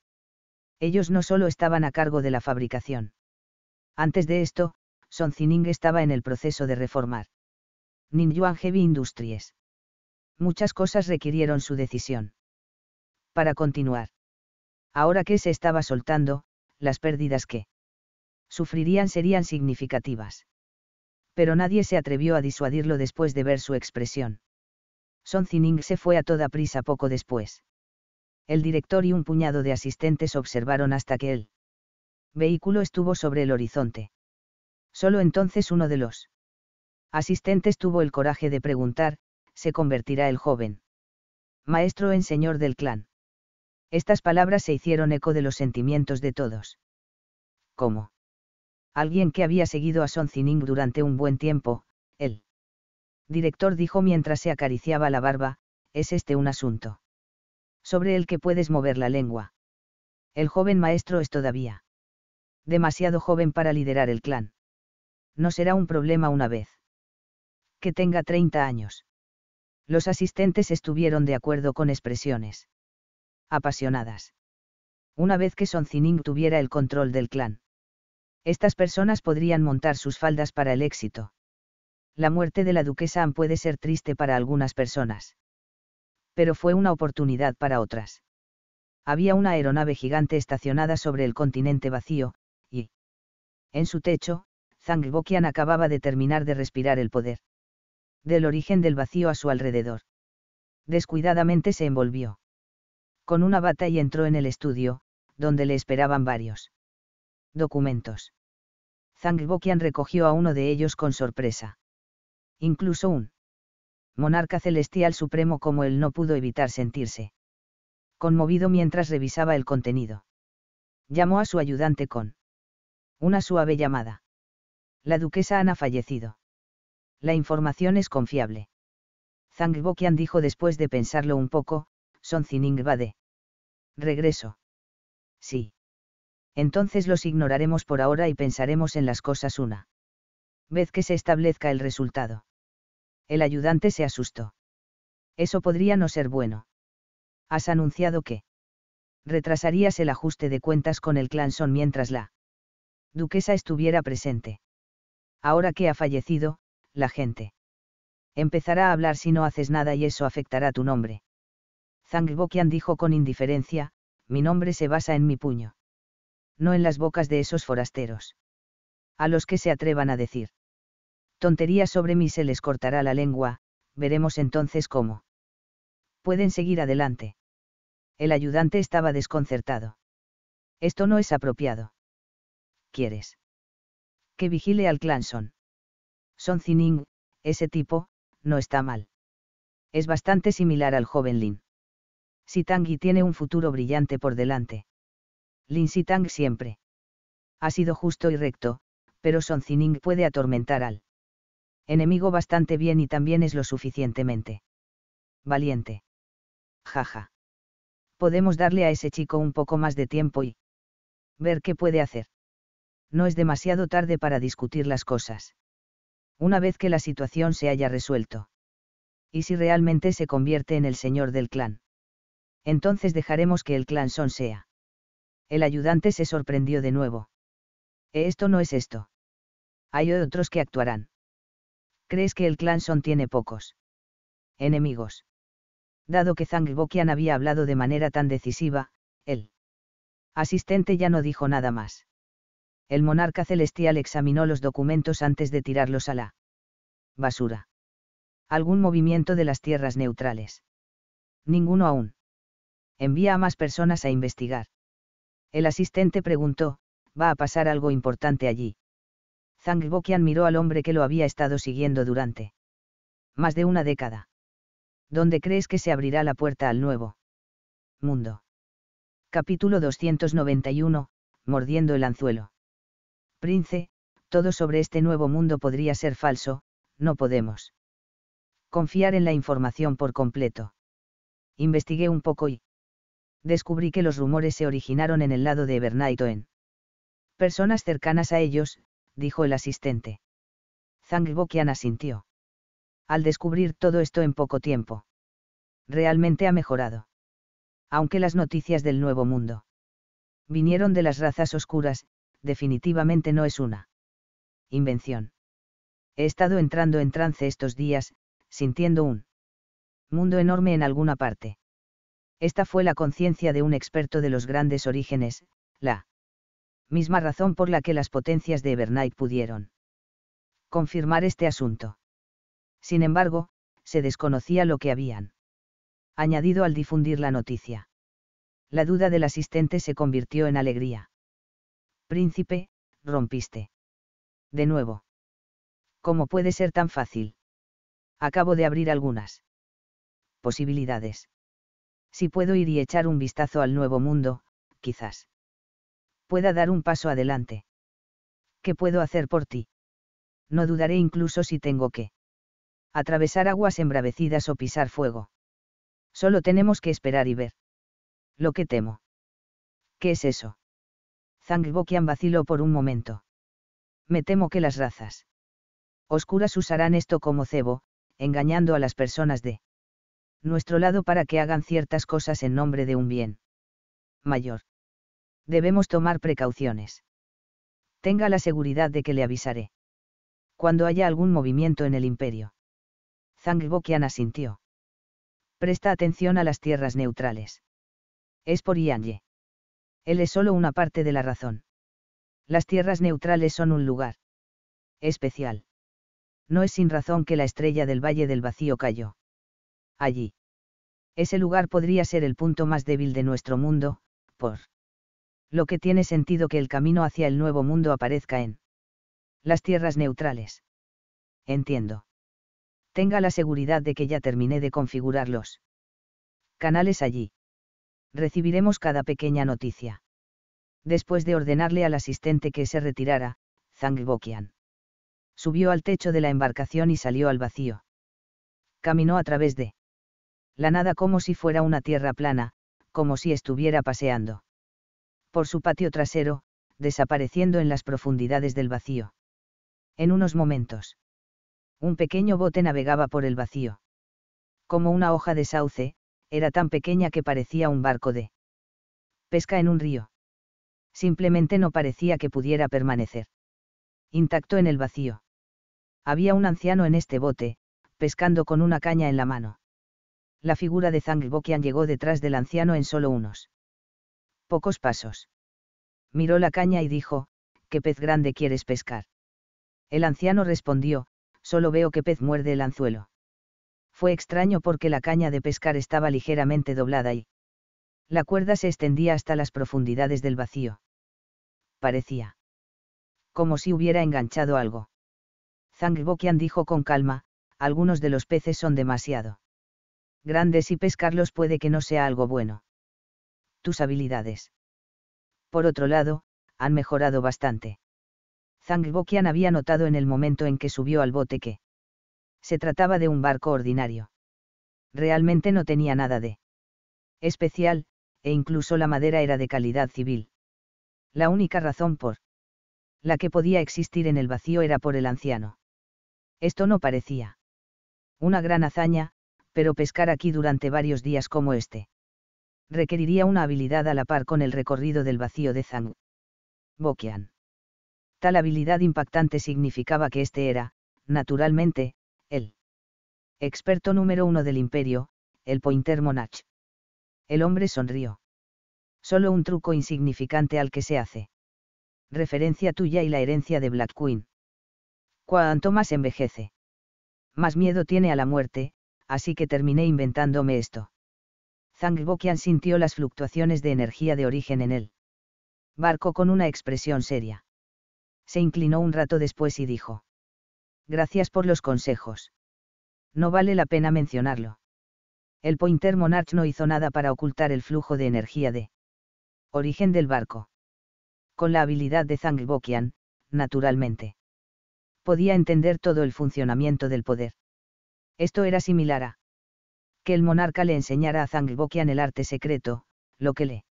ellos no solo estaban a cargo de la fabricación antes de esto, Zining estaba en el proceso de reformar. Ningyuan Heavy Industries. Muchas cosas requirieron su decisión. Para continuar. Ahora que se estaba soltando, las pérdidas que sufrirían serían significativas. Pero nadie se atrevió a disuadirlo después de ver su expresión. Zining se fue a toda prisa poco después. El director y un puñado de asistentes observaron hasta que él vehículo estuvo sobre el horizonte. Solo entonces uno de los asistentes tuvo el coraje de preguntar, se convertirá el joven. Maestro en señor del clan. Estas palabras se hicieron eco de los sentimientos de todos. ¿Cómo? Alguien que había seguido a Son Zining durante un buen tiempo, el director dijo mientras se acariciaba la barba, es este un asunto. Sobre el que puedes mover la lengua. El joven maestro es todavía demasiado joven para liderar el clan. No será un problema una vez. Que tenga 30 años. Los asistentes estuvieron de acuerdo con expresiones apasionadas. Una vez que Son tuviera el control del clan. Estas personas podrían montar sus faldas para el éxito. La muerte de la duquesa puede ser triste para algunas personas. Pero fue una oportunidad para otras había una aeronave gigante estacionada sobre el continente vacío, en su techo, Zangbokian acababa de terminar de respirar el poder. Del origen del vacío a su alrededor. Descuidadamente se envolvió. Con una bata y entró en el estudio, donde le esperaban varios documentos. Zangbokian recogió a uno de ellos con sorpresa. Incluso un monarca celestial supremo como él no pudo evitar sentirse conmovido mientras revisaba el contenido. Llamó a su ayudante con una suave llamada. La duquesa Ana fallecido. La información es confiable. Zangboquian dijo después de pensarlo un poco, son de. Regreso. Sí. Entonces los ignoraremos por ahora y pensaremos en las cosas una. Vez que se establezca el resultado. El ayudante se asustó. Eso podría no ser bueno. Has anunciado que retrasarías el ajuste de cuentas con el clan Son mientras la duquesa estuviera presente. Ahora que ha fallecido, la gente empezará a hablar si no haces nada y eso afectará tu nombre. Zhang dijo con indiferencia, mi nombre se basa en mi puño. No en las bocas de esos forasteros. A los que se atrevan a decir. Tonterías sobre mí se les cortará la lengua, veremos entonces cómo. Pueden seguir adelante. El ayudante estaba desconcertado. Esto no es apropiado quieres. Que vigile al Clanson. Son Zining, ese tipo, no está mal. Es bastante similar al joven Lin. y tiene un futuro brillante por delante. Lin Tang siempre. Ha sido justo y recto, pero Son Zining puede atormentar al enemigo bastante bien y también es lo suficientemente valiente. Jaja. Podemos darle a ese chico un poco más de tiempo y ver qué puede hacer no es demasiado tarde para discutir las cosas. Una vez que la situación se haya resuelto. Y si realmente se convierte en el señor del clan. Entonces dejaremos que el clan Son sea. El ayudante se sorprendió de nuevo. E, esto no es esto. Hay otros que actuarán. ¿Crees que el clan Son tiene pocos enemigos? Dado que Zhang Bokian había hablado de manera tan decisiva, el asistente ya no dijo nada más el monarca celestial examinó los documentos antes de tirarlos a la basura. Algún movimiento de las tierras neutrales. Ninguno aún. Envía a más personas a investigar. El asistente preguntó, va a pasar algo importante allí. Zhang Bokian miró al hombre que lo había estado siguiendo durante más de una década. ¿Dónde crees que se abrirá la puerta al nuevo mundo? Capítulo 291, Mordiendo el anzuelo. Prince, todo sobre este nuevo mundo podría ser falso, no podemos. Confiar en la información por completo. Investigué un poco y descubrí que los rumores se originaron en el lado de en Personas cercanas a ellos, dijo el asistente. Zhang Bokian asintió. Al descubrir todo esto en poco tiempo. Realmente ha mejorado. Aunque las noticias del Nuevo Mundo vinieron de las razas oscuras, definitivamente no es una invención. He estado entrando en trance estos días, sintiendo un mundo enorme en alguna parte. Esta fue la conciencia de un experto de los grandes orígenes, la misma razón por la que las potencias de Evernight pudieron confirmar este asunto. Sin embargo, se desconocía lo que habían añadido al difundir la noticia. La duda del asistente se convirtió en alegría príncipe, rompiste. De nuevo. ¿Cómo puede ser tan fácil? Acabo de abrir algunas posibilidades. Si puedo ir y echar un vistazo al nuevo mundo, quizás pueda dar un paso adelante. ¿Qué puedo hacer por ti? No dudaré incluso si tengo que atravesar aguas embravecidas o pisar fuego. Solo tenemos que esperar y ver. Lo que temo. ¿Qué es eso? Zhang vacilo vaciló por un momento. Me temo que las razas oscuras usarán esto como cebo, engañando a las personas de nuestro lado para que hagan ciertas cosas en nombre de un bien mayor. Debemos tomar precauciones. Tenga la seguridad de que le avisaré. Cuando haya algún movimiento en el imperio. Zhang asintió. Presta atención a las tierras neutrales. Es por Yanye. Él es solo una parte de la razón. Las tierras neutrales son un lugar especial. No es sin razón que la estrella del Valle del Vacío cayó. Allí. Ese lugar podría ser el punto más débil de nuestro mundo, por lo que tiene sentido que el camino hacia el nuevo mundo aparezca en las tierras neutrales. Entiendo. Tenga la seguridad de que ya terminé de configurar los canales allí recibiremos cada pequeña noticia. Después de ordenarle al asistente que se retirara, Zhang Bokian subió al techo de la embarcación y salió al vacío. Caminó a través de la nada como si fuera una tierra plana, como si estuviera paseando. Por su patio trasero, desapareciendo en las profundidades del vacío. En unos momentos. Un pequeño bote navegaba por el vacío. Como una hoja de sauce, era tan pequeña que parecía un barco de pesca en un río. Simplemente no parecía que pudiera permanecer intacto en el vacío. Había un anciano en este bote, pescando con una caña en la mano. La figura de Boqian llegó detrás del anciano en solo unos pocos pasos. Miró la caña y dijo, ¿qué pez grande quieres pescar? El anciano respondió, solo veo que pez muerde el anzuelo fue extraño porque la caña de pescar estaba ligeramente doblada y la cuerda se extendía hasta las profundidades del vacío. Parecía como si hubiera enganchado algo. Zhang dijo con calma, algunos de los peces son demasiado grandes y pescarlos puede que no sea algo bueno. Tus habilidades. Por otro lado, han mejorado bastante. Zhang había notado en el momento en que subió al bote que se trataba de un barco ordinario. Realmente no tenía nada de especial, e incluso la madera era de calidad civil. La única razón por la que podía existir en el vacío era por el anciano. Esto no parecía una gran hazaña, pero pescar aquí durante varios días como este requeriría una habilidad a la par con el recorrido del vacío de Zhang Bokian. Tal habilidad impactante significaba que este era, naturalmente, Experto número uno del imperio, el Pointer Monach. El hombre sonrió. Solo un truco insignificante al que se hace. Referencia tuya y la herencia de Black Queen. Cuanto más envejece. Más miedo tiene a la muerte, así que terminé inventándome esto. Zhang sintió las fluctuaciones de energía de origen en él. Barco con una expresión seria. Se inclinó un rato después y dijo. Gracias por los consejos. No vale la pena mencionarlo. El Pointer Monarch no hizo nada para ocultar el flujo de energía de origen del barco. Con la habilidad de Zangbokian, naturalmente. Podía entender todo el funcionamiento del poder. Esto era similar a que el monarca le enseñara a Zangbokian el arte secreto, lo que le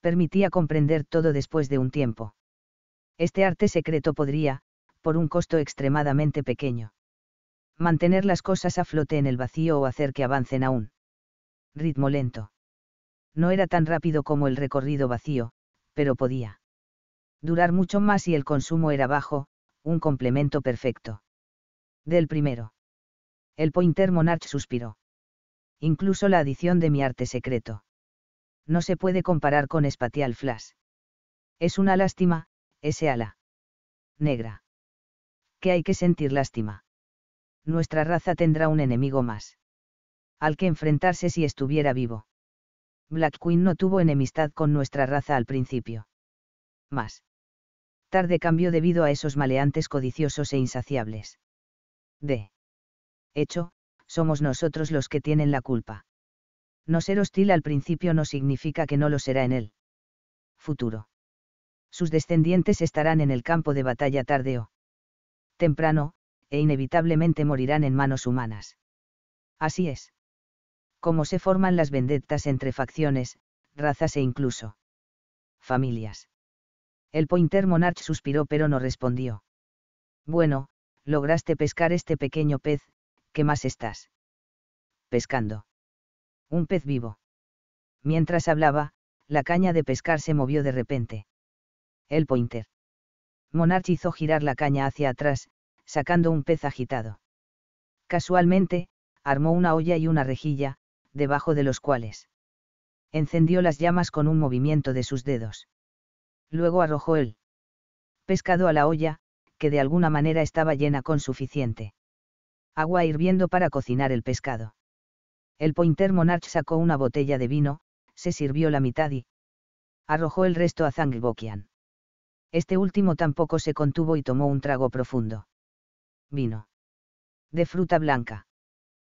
permitía comprender todo después de un tiempo. Este arte secreto podría, por un costo extremadamente pequeño, mantener las cosas a flote en el vacío o hacer que avancen a un ritmo lento. No era tan rápido como el recorrido vacío, pero podía durar mucho más y el consumo era bajo, un complemento perfecto. Del primero. El Pointer Monarch suspiró. Incluso la adición de mi arte secreto. No se puede comparar con Spatial Flash. Es una lástima, ese ala. Negra. Que hay que sentir lástima nuestra raza tendrá un enemigo más. Al que enfrentarse si estuviera vivo. Black Queen no tuvo enemistad con nuestra raza al principio. Más. Tarde cambió debido a esos maleantes codiciosos e insaciables. De hecho, somos nosotros los que tienen la culpa. No ser hostil al principio no significa que no lo será en el futuro. Sus descendientes estarán en el campo de batalla tarde o temprano, e inevitablemente morirán en manos humanas. Así es. Como se forman las vendettas entre facciones, razas e incluso familias. El Pointer Monarch suspiró pero no respondió. Bueno, lograste pescar este pequeño pez, ¿qué más estás? Pescando. Un pez vivo. Mientras hablaba, la caña de pescar se movió de repente. El Pointer. Monarch hizo girar la caña hacia atrás, sacando un pez agitado. Casualmente, armó una olla y una rejilla, debajo de los cuales encendió las llamas con un movimiento de sus dedos. Luego arrojó el pescado a la olla, que de alguna manera estaba llena con suficiente agua hirviendo para cocinar el pescado. El Pointer Monarch sacó una botella de vino, se sirvió la mitad y arrojó el resto a Zangbokian. Este último tampoco se contuvo y tomó un trago profundo vino. De fruta blanca.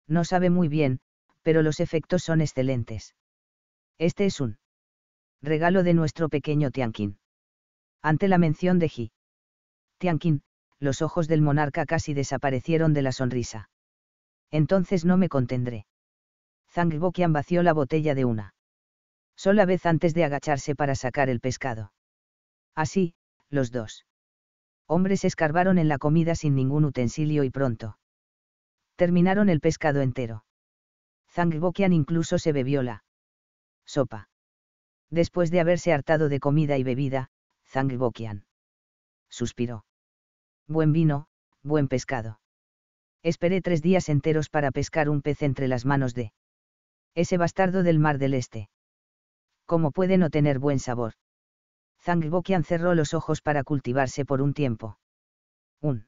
No sabe muy bien, pero los efectos son excelentes. Este es un regalo de nuestro pequeño tianquin Ante la mención de Ji. Tianquin, los ojos del monarca casi desaparecieron de la sonrisa. Entonces no me contendré. Zhang Bokian vació la botella de una sola vez antes de agacharse para sacar el pescado. Así, los dos hombres escarbaron en la comida sin ningún utensilio y pronto. Terminaron el pescado entero. Zangbokian incluso se bebió la sopa. Después de haberse hartado de comida y bebida, Zangbokian suspiró. Buen vino, buen pescado. Esperé tres días enteros para pescar un pez entre las manos de ese bastardo del Mar del Este. ¿Cómo puede no tener buen sabor? Zangbokian cerró los ojos para cultivarse por un tiempo. Un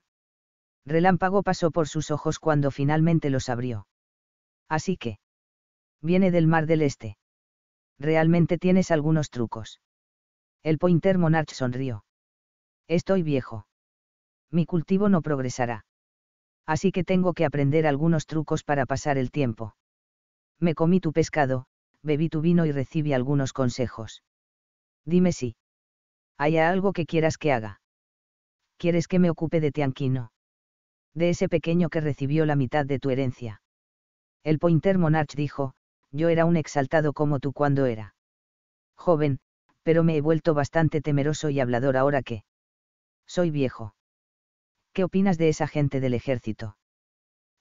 relámpago pasó por sus ojos cuando finalmente los abrió. Así que. Viene del mar del este. Realmente tienes algunos trucos. El Pointer Monarch sonrió. Estoy viejo. Mi cultivo no progresará. Así que tengo que aprender algunos trucos para pasar el tiempo. Me comí tu pescado, bebí tu vino y recibí algunos consejos. Dime si. ¿Hay algo que quieras que haga? ¿Quieres que me ocupe de Tianquino? De ese pequeño que recibió la mitad de tu herencia. El Pointer Monarch dijo, yo era un exaltado como tú cuando era. Joven, pero me he vuelto bastante temeroso y hablador ahora que... Soy viejo. ¿Qué opinas de esa gente del ejército?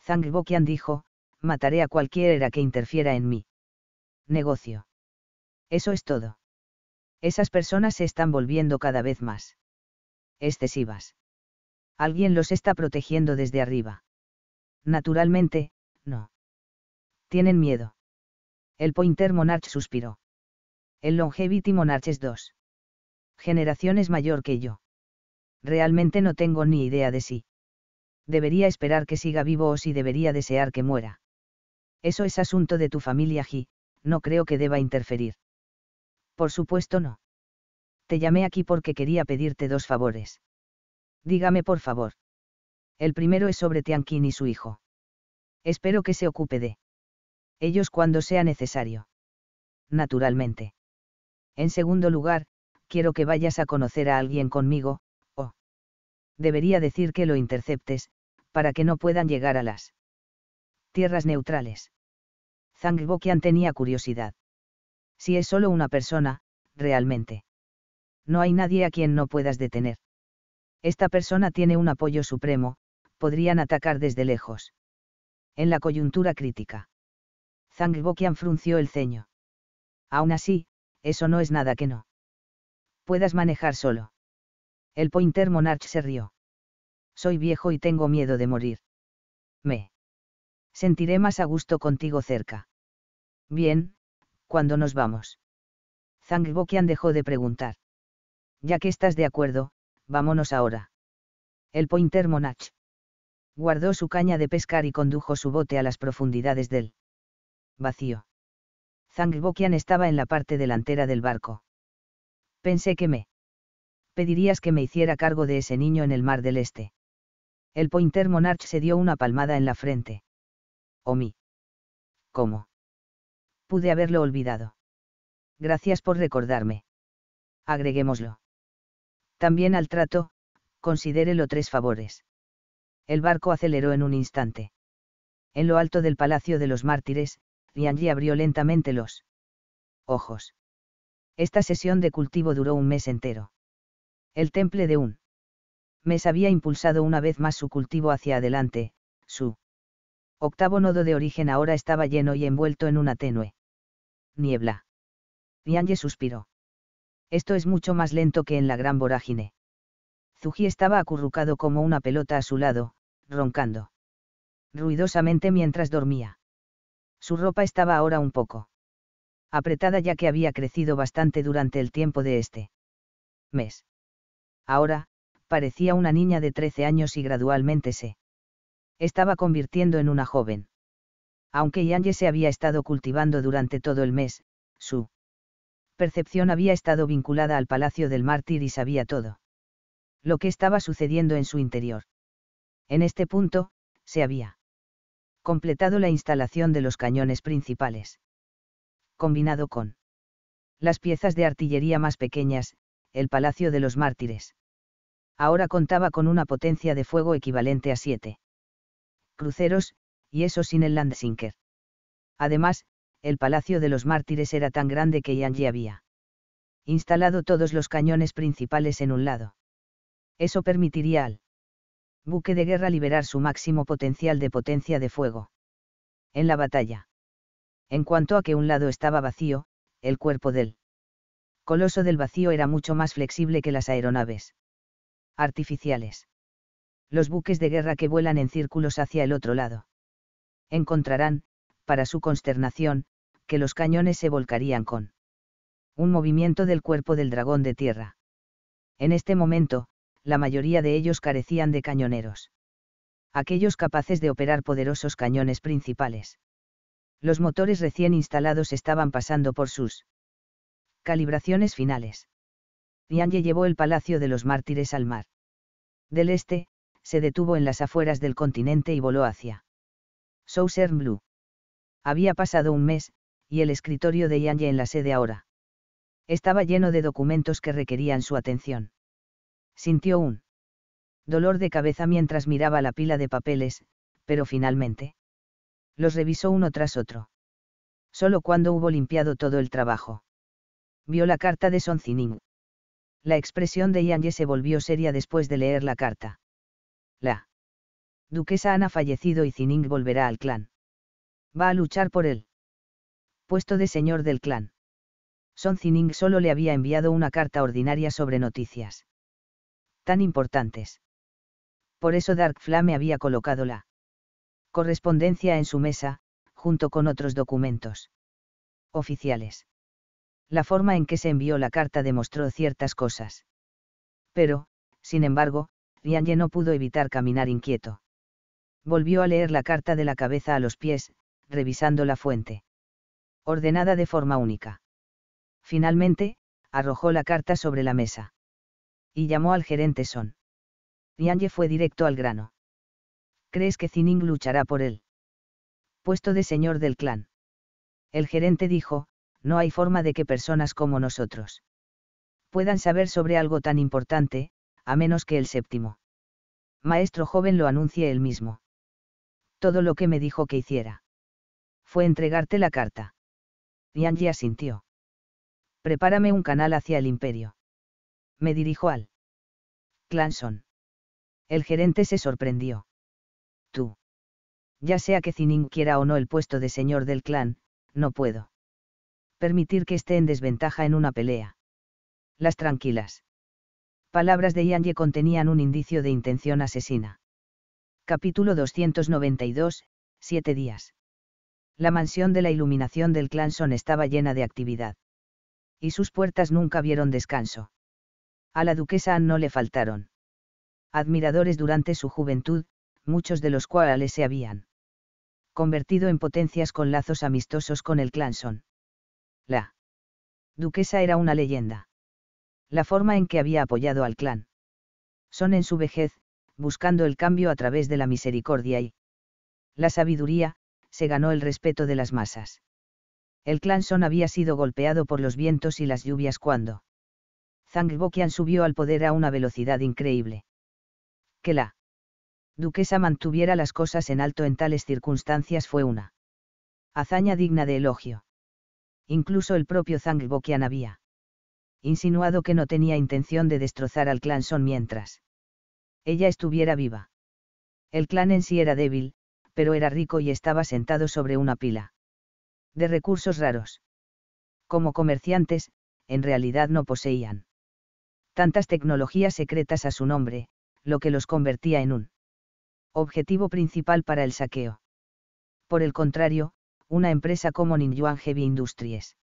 Zhang dijo, mataré a cualquiera que interfiera en mí. negocio. Eso es todo. Esas personas se están volviendo cada vez más excesivas. Alguien los está protegiendo desde arriba. Naturalmente, no. Tienen miedo. El Pointer Monarch suspiró. El Longevity Monarch es dos. Generaciones mayor que yo. Realmente no tengo ni idea de si. Debería esperar que siga vivo o si debería desear que muera. Eso es asunto de tu familia, G. No creo que deba interferir. Por supuesto no. Te llamé aquí porque quería pedirte dos favores. Dígame por favor. El primero es sobre Tianqin y su hijo. Espero que se ocupe de ellos cuando sea necesario. Naturalmente. En segundo lugar, quiero que vayas a conocer a alguien conmigo, o debería decir que lo interceptes, para que no puedan llegar a las tierras neutrales. Zhang Boqian tenía curiosidad si es solo una persona, realmente. No hay nadie a quien no puedas detener. Esta persona tiene un apoyo supremo, podrían atacar desde lejos. En la coyuntura crítica. Zhang frunció el ceño. Aún así, eso no es nada que no. Puedas manejar solo. El Pointer Monarch se rió. Soy viejo y tengo miedo de morir. Me sentiré más a gusto contigo cerca. Bien, cuando nos vamos. Zhang dejó de preguntar. Ya que estás de acuerdo, vámonos ahora. El pointer Monach. Guardó su caña de pescar y condujo su bote a las profundidades del vacío. Zhang estaba en la parte delantera del barco. Pensé que me pedirías que me hiciera cargo de ese niño en el mar del este. El pointer Monarch se dio una palmada en la frente. mi. ¿Cómo? pude haberlo olvidado. Gracias por recordarme. Agreguémoslo. También al trato, considérelo tres favores. El barco aceleró en un instante. En lo alto del Palacio de los Mártires, Rianji abrió lentamente los ojos. Esta sesión de cultivo duró un mes entero. El temple de un mes había impulsado una vez más su cultivo hacia adelante, su octavo nodo de origen ahora estaba lleno y envuelto en una tenue niebla. Yange suspiró. Esto es mucho más lento que en la gran vorágine. Zuji estaba acurrucado como una pelota a su lado, roncando. Ruidosamente mientras dormía. Su ropa estaba ahora un poco apretada ya que había crecido bastante durante el tiempo de este mes. Ahora, parecía una niña de 13 años y gradualmente se estaba convirtiendo en una joven. Aunque Yanye se había estado cultivando durante todo el mes, su percepción había estado vinculada al palacio del mártir y sabía todo lo que estaba sucediendo en su interior. En este punto, se había completado la instalación de los cañones principales. Combinado con las piezas de artillería más pequeñas, el Palacio de los Mártires. Ahora contaba con una potencia de fuego equivalente a siete cruceros, y eso sin el Landsinker. Además, el Palacio de los Mártires era tan grande que allí había instalado todos los cañones principales en un lado. Eso permitiría al buque de guerra liberar su máximo potencial de potencia de fuego. En la batalla. En cuanto a que un lado estaba vacío, el cuerpo del coloso del vacío era mucho más flexible que las aeronaves artificiales los buques de guerra que vuelan en círculos hacia el otro lado. Encontrarán, para su consternación, que los cañones se volcarían con un movimiento del cuerpo del dragón de tierra. En este momento, la mayoría de ellos carecían de cañoneros. Aquellos capaces de operar poderosos cañones principales. Los motores recién instalados estaban pasando por sus calibraciones finales. Nianye llevó el Palacio de los Mártires al mar. Del este, se detuvo en las afueras del continente y voló hacia Southern Blue. Había pasado un mes, y el escritorio de Yanye en la sede ahora. Estaba lleno de documentos que requerían su atención. Sintió un dolor de cabeza mientras miraba la pila de papeles, pero finalmente los revisó uno tras otro. Solo cuando hubo limpiado todo el trabajo. Vio la carta de Soncinin. La expresión de Yanye se volvió seria después de leer la carta. La duquesa Ana fallecido y Zining volverá al clan. Va a luchar por él. Puesto de señor del clan. Son Zining solo le había enviado una carta ordinaria sobre noticias. Tan importantes. Por eso Dark Flame había colocado la correspondencia en su mesa, junto con otros documentos oficiales. La forma en que se envió la carta demostró ciertas cosas. Pero, sin embargo, Rianye no pudo evitar caminar inquieto. Volvió a leer la carta de la cabeza a los pies, revisando la fuente. Ordenada de forma única. Finalmente, arrojó la carta sobre la mesa. Y llamó al gerente Son. Rianye fue directo al grano. ¿Crees que Zining luchará por él? Puesto de señor del clan. El gerente dijo, no hay forma de que personas como nosotros puedan saber sobre algo tan importante, a menos que el séptimo. Maestro joven lo anuncie él mismo. Todo lo que me dijo que hiciera. Fue entregarte la carta. Yanji asintió. Prepárame un canal hacia el imperio. Me dirijo al. Clanson. El gerente se sorprendió. Tú. Ya sea que Zinin quiera o no el puesto de señor del clan, no puedo. Permitir que esté en desventaja en una pelea. Las tranquilas palabras de Ye contenían un indicio de intención asesina. Capítulo 292, Siete días. La mansión de la iluminación del Clanson estaba llena de actividad. Y sus puertas nunca vieron descanso. A la duquesa Anne no le faltaron. Admiradores durante su juventud, muchos de los cuales se habían convertido en potencias con lazos amistosos con el Clanson. La duquesa era una leyenda la forma en que había apoyado al clan. Son en su vejez, buscando el cambio a través de la misericordia y la sabiduría, se ganó el respeto de las masas. El clan Son había sido golpeado por los vientos y las lluvias cuando Zhang subió al poder a una velocidad increíble. Que la duquesa mantuviera las cosas en alto en tales circunstancias fue una hazaña digna de elogio. Incluso el propio Zhang había insinuado que no tenía intención de destrozar al clan Son mientras ella estuviera viva. El clan en sí era débil, pero era rico y estaba sentado sobre una pila. De recursos raros. Como comerciantes, en realidad no poseían tantas tecnologías secretas a su nombre, lo que los convertía en un objetivo principal para el saqueo. Por el contrario, una empresa como Ninjuan Heavy Industries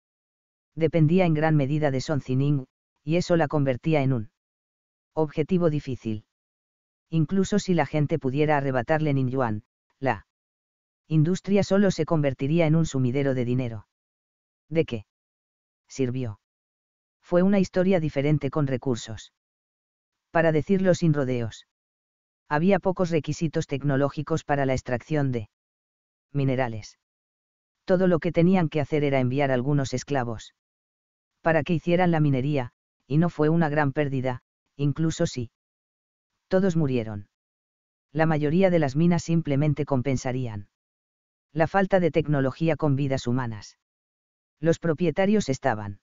dependía en gran medida de Son Zinning, y eso la convertía en un objetivo difícil. Incluso si la gente pudiera arrebatarle Ningyuan, la industria solo se convertiría en un sumidero de dinero. ¿De qué? Sirvió. Fue una historia diferente con recursos. Para decirlo sin rodeos. Había pocos requisitos tecnológicos para la extracción de minerales. Todo lo que tenían que hacer era enviar algunos esclavos para que hicieran la minería, y no fue una gran pérdida, incluso si todos murieron. La mayoría de las minas simplemente compensarían la falta de tecnología con vidas humanas. Los propietarios estaban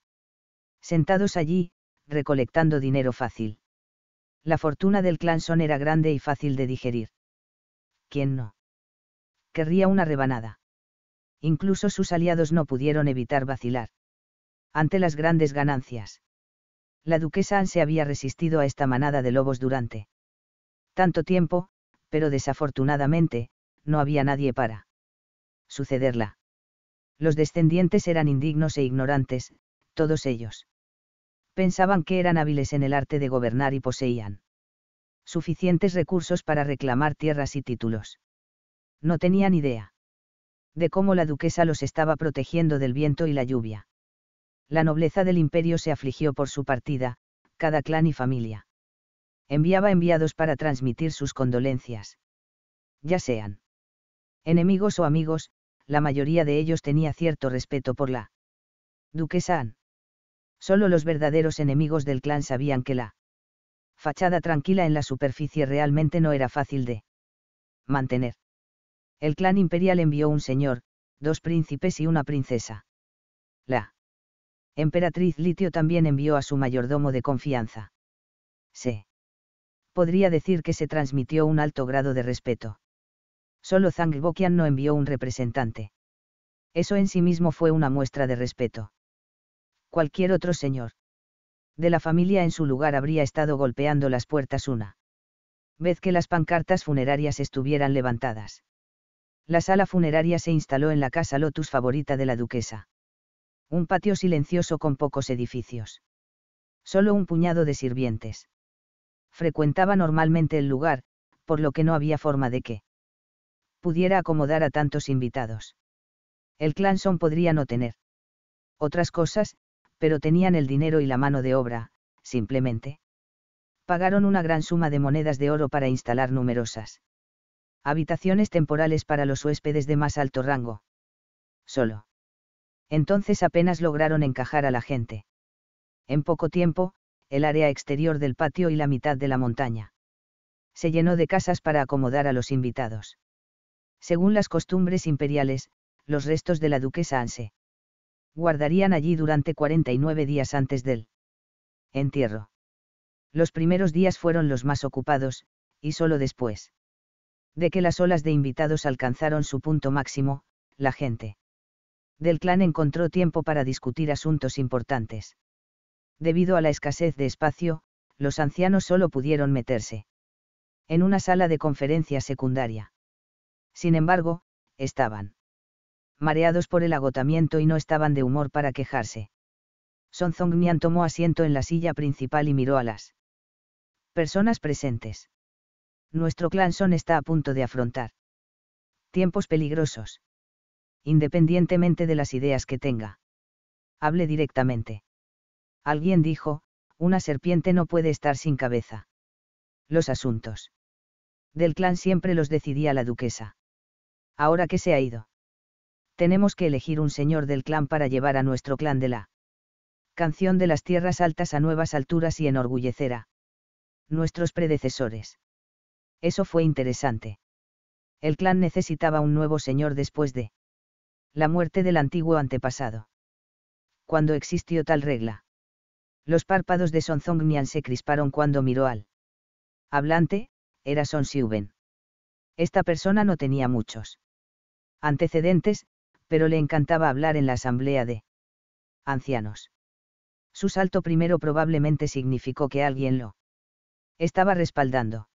sentados allí, recolectando dinero fácil. La fortuna del clan Son era grande y fácil de digerir. ¿Quién no? Querría una rebanada. Incluso sus aliados no pudieron evitar vacilar ante las grandes ganancias. La duquesa se había resistido a esta manada de lobos durante tanto tiempo, pero desafortunadamente, no había nadie para sucederla. Los descendientes eran indignos e ignorantes, todos ellos. Pensaban que eran hábiles en el arte de gobernar y poseían suficientes recursos para reclamar tierras y títulos. No tenían idea de cómo la duquesa los estaba protegiendo del viento y la lluvia la nobleza del imperio se afligió por su partida, cada clan y familia. Enviaba enviados para transmitir sus condolencias. Ya sean enemigos o amigos, la mayoría de ellos tenía cierto respeto por la duquesa Anne. Solo los verdaderos enemigos del clan sabían que la fachada tranquila en la superficie realmente no era fácil de mantener. El clan imperial envió un señor, dos príncipes y una princesa. La emperatriz Litio también envió a su mayordomo de confianza. Se. Podría decir que se transmitió un alto grado de respeto. Solo Zangbokian no envió un representante. Eso en sí mismo fue una muestra de respeto. Cualquier otro señor. De la familia en su lugar habría estado golpeando las puertas una vez que las pancartas funerarias estuvieran levantadas. La sala funeraria se instaló en la casa Lotus favorita de la duquesa un patio silencioso con pocos edificios. Solo un puñado de sirvientes. Frecuentaba normalmente el lugar, por lo que no había forma de que pudiera acomodar a tantos invitados. El Clanson podría no tener otras cosas, pero tenían el dinero y la mano de obra, simplemente. Pagaron una gran suma de monedas de oro para instalar numerosas habitaciones temporales para los huéspedes de más alto rango. Solo entonces apenas lograron encajar a la gente. En poco tiempo, el área exterior del patio y la mitad de la montaña. Se llenó de casas para acomodar a los invitados. Según las costumbres imperiales, los restos de la duquesa Anse guardarían allí durante 49 días antes del entierro. Los primeros días fueron los más ocupados, y solo después de que las olas de invitados alcanzaron su punto máximo, la gente del clan encontró tiempo para discutir asuntos importantes. Debido a la escasez de espacio, los ancianos solo pudieron meterse. En una sala de conferencia secundaria. Sin embargo, estaban mareados por el agotamiento y no estaban de humor para quejarse. Son Nian tomó asiento en la silla principal y miró a las personas presentes. Nuestro clan Son está a punto de afrontar tiempos peligrosos independientemente de las ideas que tenga. Hable directamente. Alguien dijo, una serpiente no puede estar sin cabeza. Los asuntos. Del clan siempre los decidía la duquesa. Ahora que se ha ido. Tenemos que elegir un señor del clan para llevar a nuestro clan de la canción de las tierras altas a nuevas alturas y enorgullecer a nuestros predecesores. Eso fue interesante. El clan necesitaba un nuevo señor después de la muerte del antiguo antepasado. Cuando existió tal regla. Los párpados de Son Mian se crisparon cuando miró al hablante, era Son Siuben. Esta persona no tenía muchos antecedentes, pero le encantaba hablar en la asamblea de ancianos. Su salto primero probablemente significó que alguien lo estaba respaldando.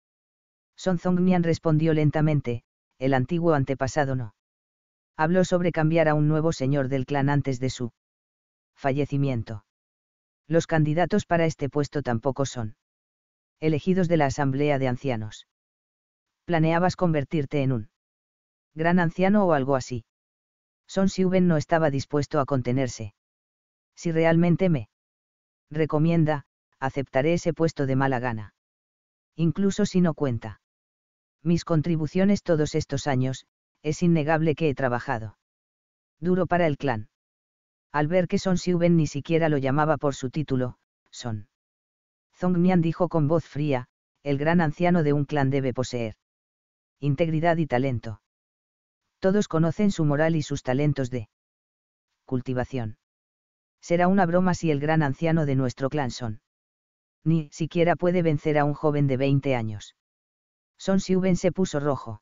Son Nian respondió lentamente, el antiguo antepasado no habló sobre cambiar a un nuevo señor del clan antes de su fallecimiento. Los candidatos para este puesto tampoco son elegidos de la Asamblea de Ancianos. Planeabas convertirte en un gran anciano o algo así. Son Siuben no estaba dispuesto a contenerse. Si realmente me recomienda, aceptaré ese puesto de mala gana. Incluso si no cuenta. Mis contribuciones todos estos años, es innegable que he trabajado. Duro para el clan. Al ver que Son Siuben ni siquiera lo llamaba por su título, Son. Nian dijo con voz fría, el gran anciano de un clan debe poseer integridad y talento. Todos conocen su moral y sus talentos de cultivación. Será una broma si el gran anciano de nuestro clan Son ni siquiera puede vencer a un joven de 20 años. Son Siuben se puso rojo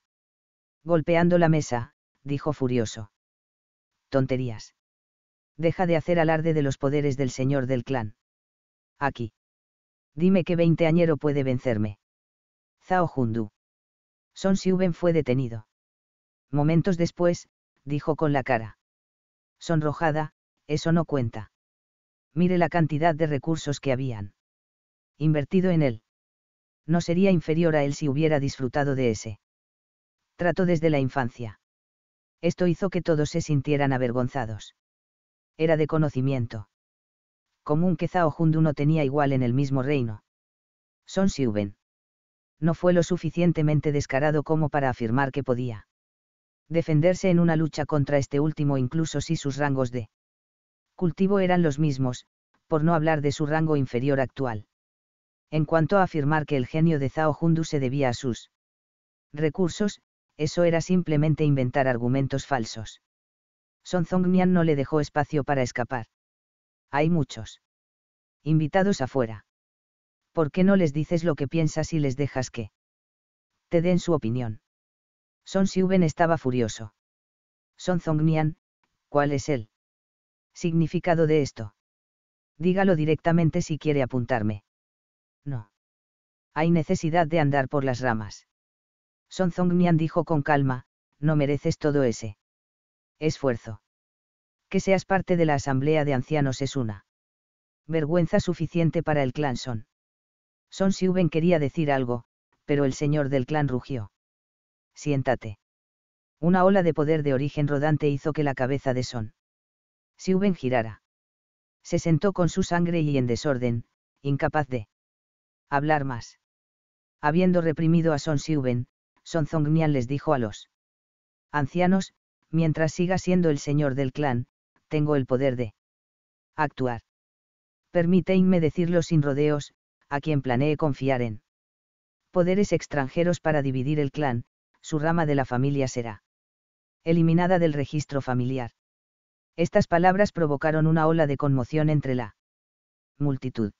golpeando la mesa, dijo furioso. Tonterías. Deja de hacer alarde de los poderes del señor del clan. Aquí. Dime qué veinteañero puede vencerme. Zhao Hundu. Son Siuben fue detenido. Momentos después, dijo con la cara. Sonrojada, eso no cuenta. Mire la cantidad de recursos que habían invertido en él. No sería inferior a él si hubiera disfrutado de ese trató desde la infancia. Esto hizo que todos se sintieran avergonzados. Era de conocimiento. Común que Zhao Hundu no tenía igual en el mismo reino. Son Siuben. No fue lo suficientemente descarado como para afirmar que podía defenderse en una lucha contra este último incluso si sus rangos de cultivo eran los mismos, por no hablar de su rango inferior actual. En cuanto a afirmar que el genio de Zhao Hundu se debía a sus recursos, eso era simplemente inventar argumentos falsos. Son Zongmian no le dejó espacio para escapar. Hay muchos. Invitados afuera. ¿Por qué no les dices lo que piensas y les dejas que te den su opinión? Son Siuben estaba furioso. Son Zongmian, ¿cuál es el significado de esto? Dígalo directamente si quiere apuntarme. No. Hay necesidad de andar por las ramas. Son Zongnian dijo con calma, no mereces todo ese esfuerzo. Que seas parte de la asamblea de ancianos es una vergüenza suficiente para el clan Son. Son Siuben quería decir algo, pero el señor del clan rugió. Siéntate. Una ola de poder de origen rodante hizo que la cabeza de Son. Siuben girara. Se sentó con su sangre y en desorden, incapaz de hablar más. Habiendo reprimido a Son Siuben, son Zongmian les dijo a los ancianos, mientras siga siendo el señor del clan, tengo el poder de actuar. Permítanme decirlo sin rodeos, a quien planee confiar en poderes extranjeros para dividir el clan, su rama de la familia será eliminada del registro familiar. Estas palabras provocaron una ola de conmoción entre la multitud.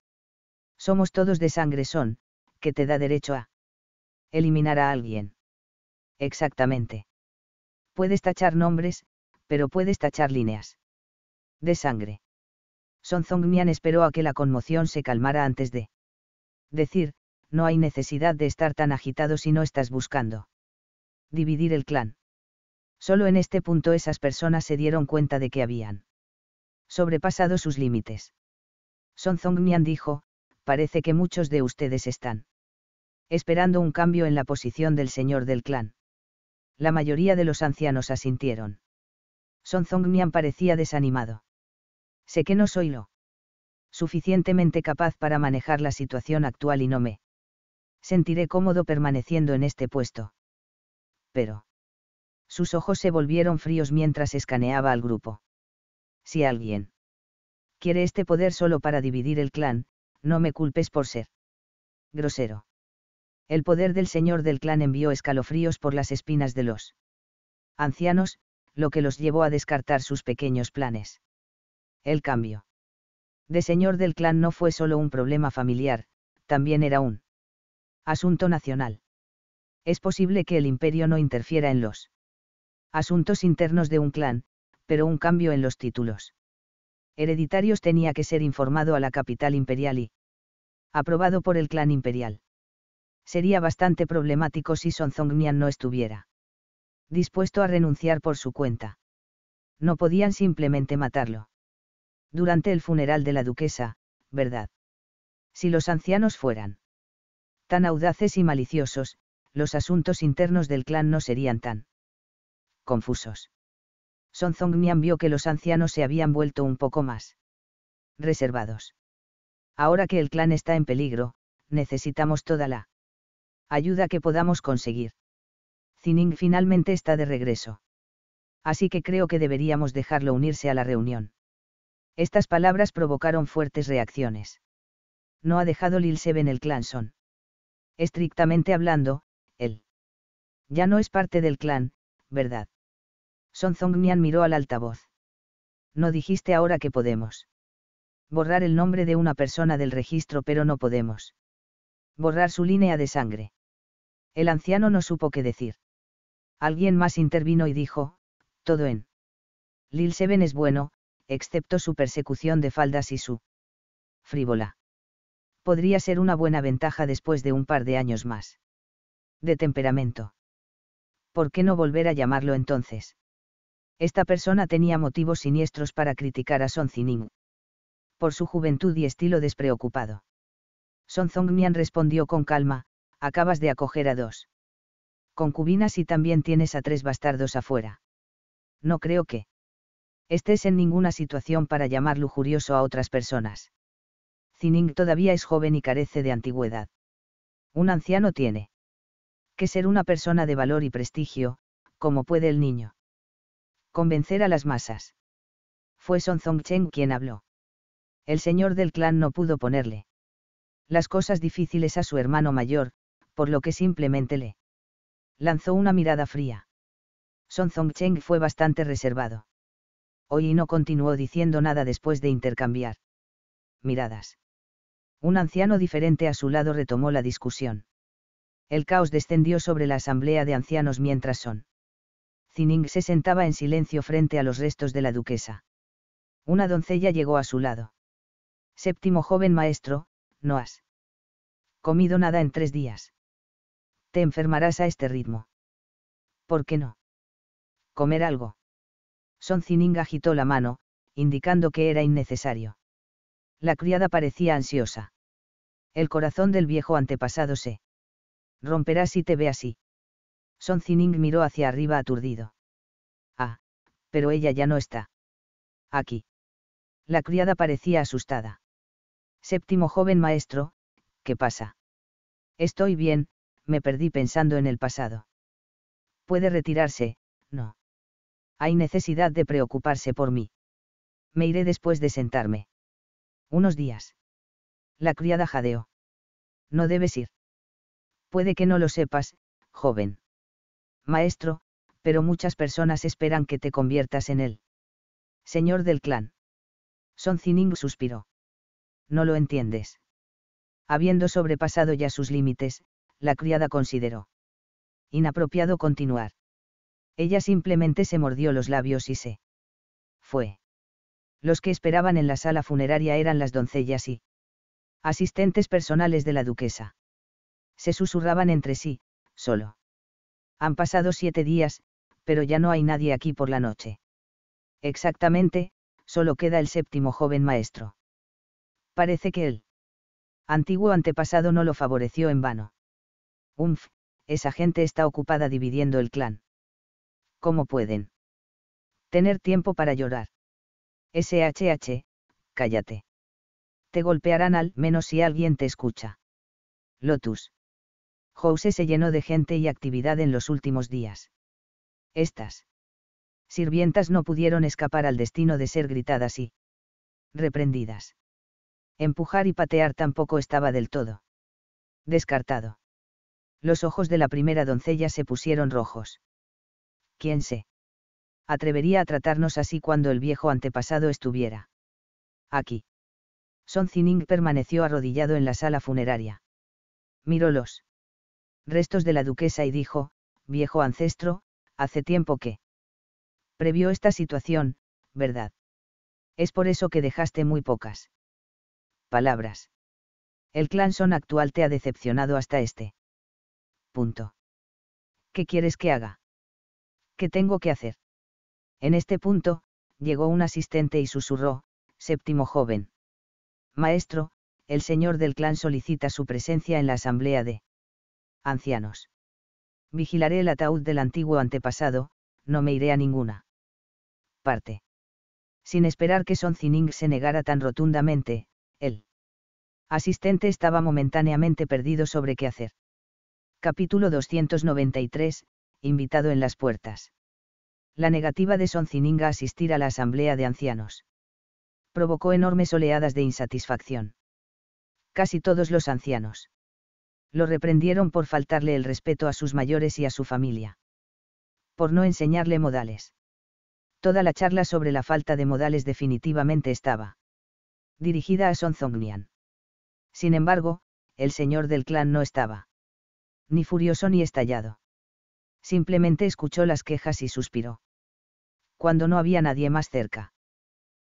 Somos todos de sangre son, que te da derecho a eliminar a alguien exactamente. Puedes tachar nombres, pero puedes tachar líneas. De sangre. Son Zongmian esperó a que la conmoción se calmara antes de decir, no hay necesidad de estar tan agitado si no estás buscando. Dividir el clan. Solo en este punto esas personas se dieron cuenta de que habían sobrepasado sus límites. Son Mian dijo, parece que muchos de ustedes están esperando un cambio en la posición del señor del clan la mayoría de los ancianos asintieron. Son Zongmian parecía desanimado. Sé que no soy lo suficientemente capaz para manejar la situación actual y no me sentiré cómodo permaneciendo en este puesto. Pero. Sus ojos se volvieron fríos mientras escaneaba al grupo. Si alguien quiere este poder solo para dividir el clan, no me culpes por ser grosero. El poder del señor del clan envió escalofríos por las espinas de los ancianos, lo que los llevó a descartar sus pequeños planes. El cambio de señor del clan no fue solo un problema familiar, también era un asunto nacional. Es posible que el imperio no interfiera en los asuntos internos de un clan, pero un cambio en los títulos hereditarios tenía que ser informado a la capital imperial y aprobado por el clan imperial sería bastante problemático si Nian no estuviera dispuesto a renunciar por su cuenta. No podían simplemente matarlo. Durante el funeral de la duquesa, ¿verdad? Si los ancianos fueran tan audaces y maliciosos, los asuntos internos del clan no serían tan confusos. Son Nian vio que los ancianos se habían vuelto un poco más reservados. Ahora que el clan está en peligro, necesitamos toda la ayuda que podamos conseguir. Zining finalmente está de regreso. Así que creo que deberíamos dejarlo unirse a la reunión. Estas palabras provocaron fuertes reacciones. No ha dejado Lil Seven el clan Son. Estrictamente hablando, él. Ya no es parte del clan, ¿verdad? Son Zongnian miró al altavoz. No dijiste ahora que podemos. Borrar el nombre de una persona del registro pero no podemos. Borrar su línea de sangre. El anciano no supo qué decir. Alguien más intervino y dijo, todo en. Lil Seven es bueno, excepto su persecución de faldas y su frívola. Podría ser una buena ventaja después de un par de años más. De temperamento. ¿Por qué no volver a llamarlo entonces? Esta persona tenía motivos siniestros para criticar a Son Zining Por su juventud y estilo despreocupado. Son Zongmian respondió con calma, acabas de acoger a dos concubinas y también tienes a tres bastardos afuera. No creo que estés en ninguna situación para llamar lujurioso a otras personas. Zining todavía es joven y carece de antigüedad. Un anciano tiene que ser una persona de valor y prestigio, como puede el niño. Convencer a las masas. Fue Son chen quien habló. El señor del clan no pudo ponerle las cosas difíciles a su hermano mayor, por lo que simplemente le lanzó una mirada fría. Son Zongcheng fue bastante reservado. Hoy no continuó diciendo nada después de intercambiar miradas. Un anciano diferente a su lado retomó la discusión. El caos descendió sobre la asamblea de ancianos mientras Son. Zining se sentaba en silencio frente a los restos de la duquesa. Una doncella llegó a su lado. Séptimo joven maestro, no has comido nada en tres días te enfermarás a este ritmo. ¿Por qué no? Comer algo. Son Zining agitó la mano, indicando que era innecesario. La criada parecía ansiosa. El corazón del viejo antepasado se romperá si te ve así. Son Zining miró hacia arriba aturdido. Ah, pero ella ya no está. Aquí. La criada parecía asustada. Séptimo joven maestro, ¿qué pasa? Estoy bien, me perdí pensando en el pasado. Puede retirarse, no. Hay necesidad de preocuparse por mí. Me iré después de sentarme. Unos días. La criada jadeó. No debes ir. Puede que no lo sepas, joven. Maestro, pero muchas personas esperan que te conviertas en él. Señor del clan. Son Zining suspiró. No lo entiendes. Habiendo sobrepasado ya sus límites, la criada consideró. Inapropiado continuar. Ella simplemente se mordió los labios y se fue. Los que esperaban en la sala funeraria eran las doncellas y asistentes personales de la duquesa. Se susurraban entre sí, solo. Han pasado siete días, pero ya no hay nadie aquí por la noche. Exactamente, solo queda el séptimo joven maestro. Parece que el antiguo antepasado no lo favoreció en vano. «Uf, esa gente está ocupada dividiendo el clan. ¿Cómo pueden? Tener tiempo para llorar. SHH, cállate. Te golpearán al menos si alguien te escucha. Lotus. House se llenó de gente y actividad en los últimos días. Estas sirvientas no pudieron escapar al destino de ser gritadas y reprendidas. Empujar y patear tampoco estaba del todo descartado los ojos de la primera doncella se pusieron rojos. ¿Quién se atrevería a tratarnos así cuando el viejo antepasado estuviera? Aquí. Son Zining permaneció arrodillado en la sala funeraria. Miró los restos de la duquesa y dijo, viejo ancestro, hace tiempo que previó esta situación, ¿verdad? Es por eso que dejaste muy pocas palabras. El clan Son actual te ha decepcionado hasta este punto. ¿Qué quieres que haga? ¿Qué tengo que hacer? En este punto, llegó un asistente y susurró, séptimo joven. Maestro, el señor del clan solicita su presencia en la asamblea de ancianos. Vigilaré el ataúd del antiguo antepasado, no me iré a ninguna. Parte. Sin esperar que Son Zining se negara tan rotundamente, el asistente estaba momentáneamente perdido sobre qué hacer. Capítulo 293, invitado en las puertas. La negativa de Sonzininga a asistir a la asamblea de ancianos. Provocó enormes oleadas de insatisfacción. Casi todos los ancianos. Lo reprendieron por faltarle el respeto a sus mayores y a su familia. Por no enseñarle modales. Toda la charla sobre la falta de modales definitivamente estaba dirigida a Zongnian. Sin embargo, el señor del clan no estaba ni furioso ni estallado. Simplemente escuchó las quejas y suspiró. Cuando no había nadie más cerca.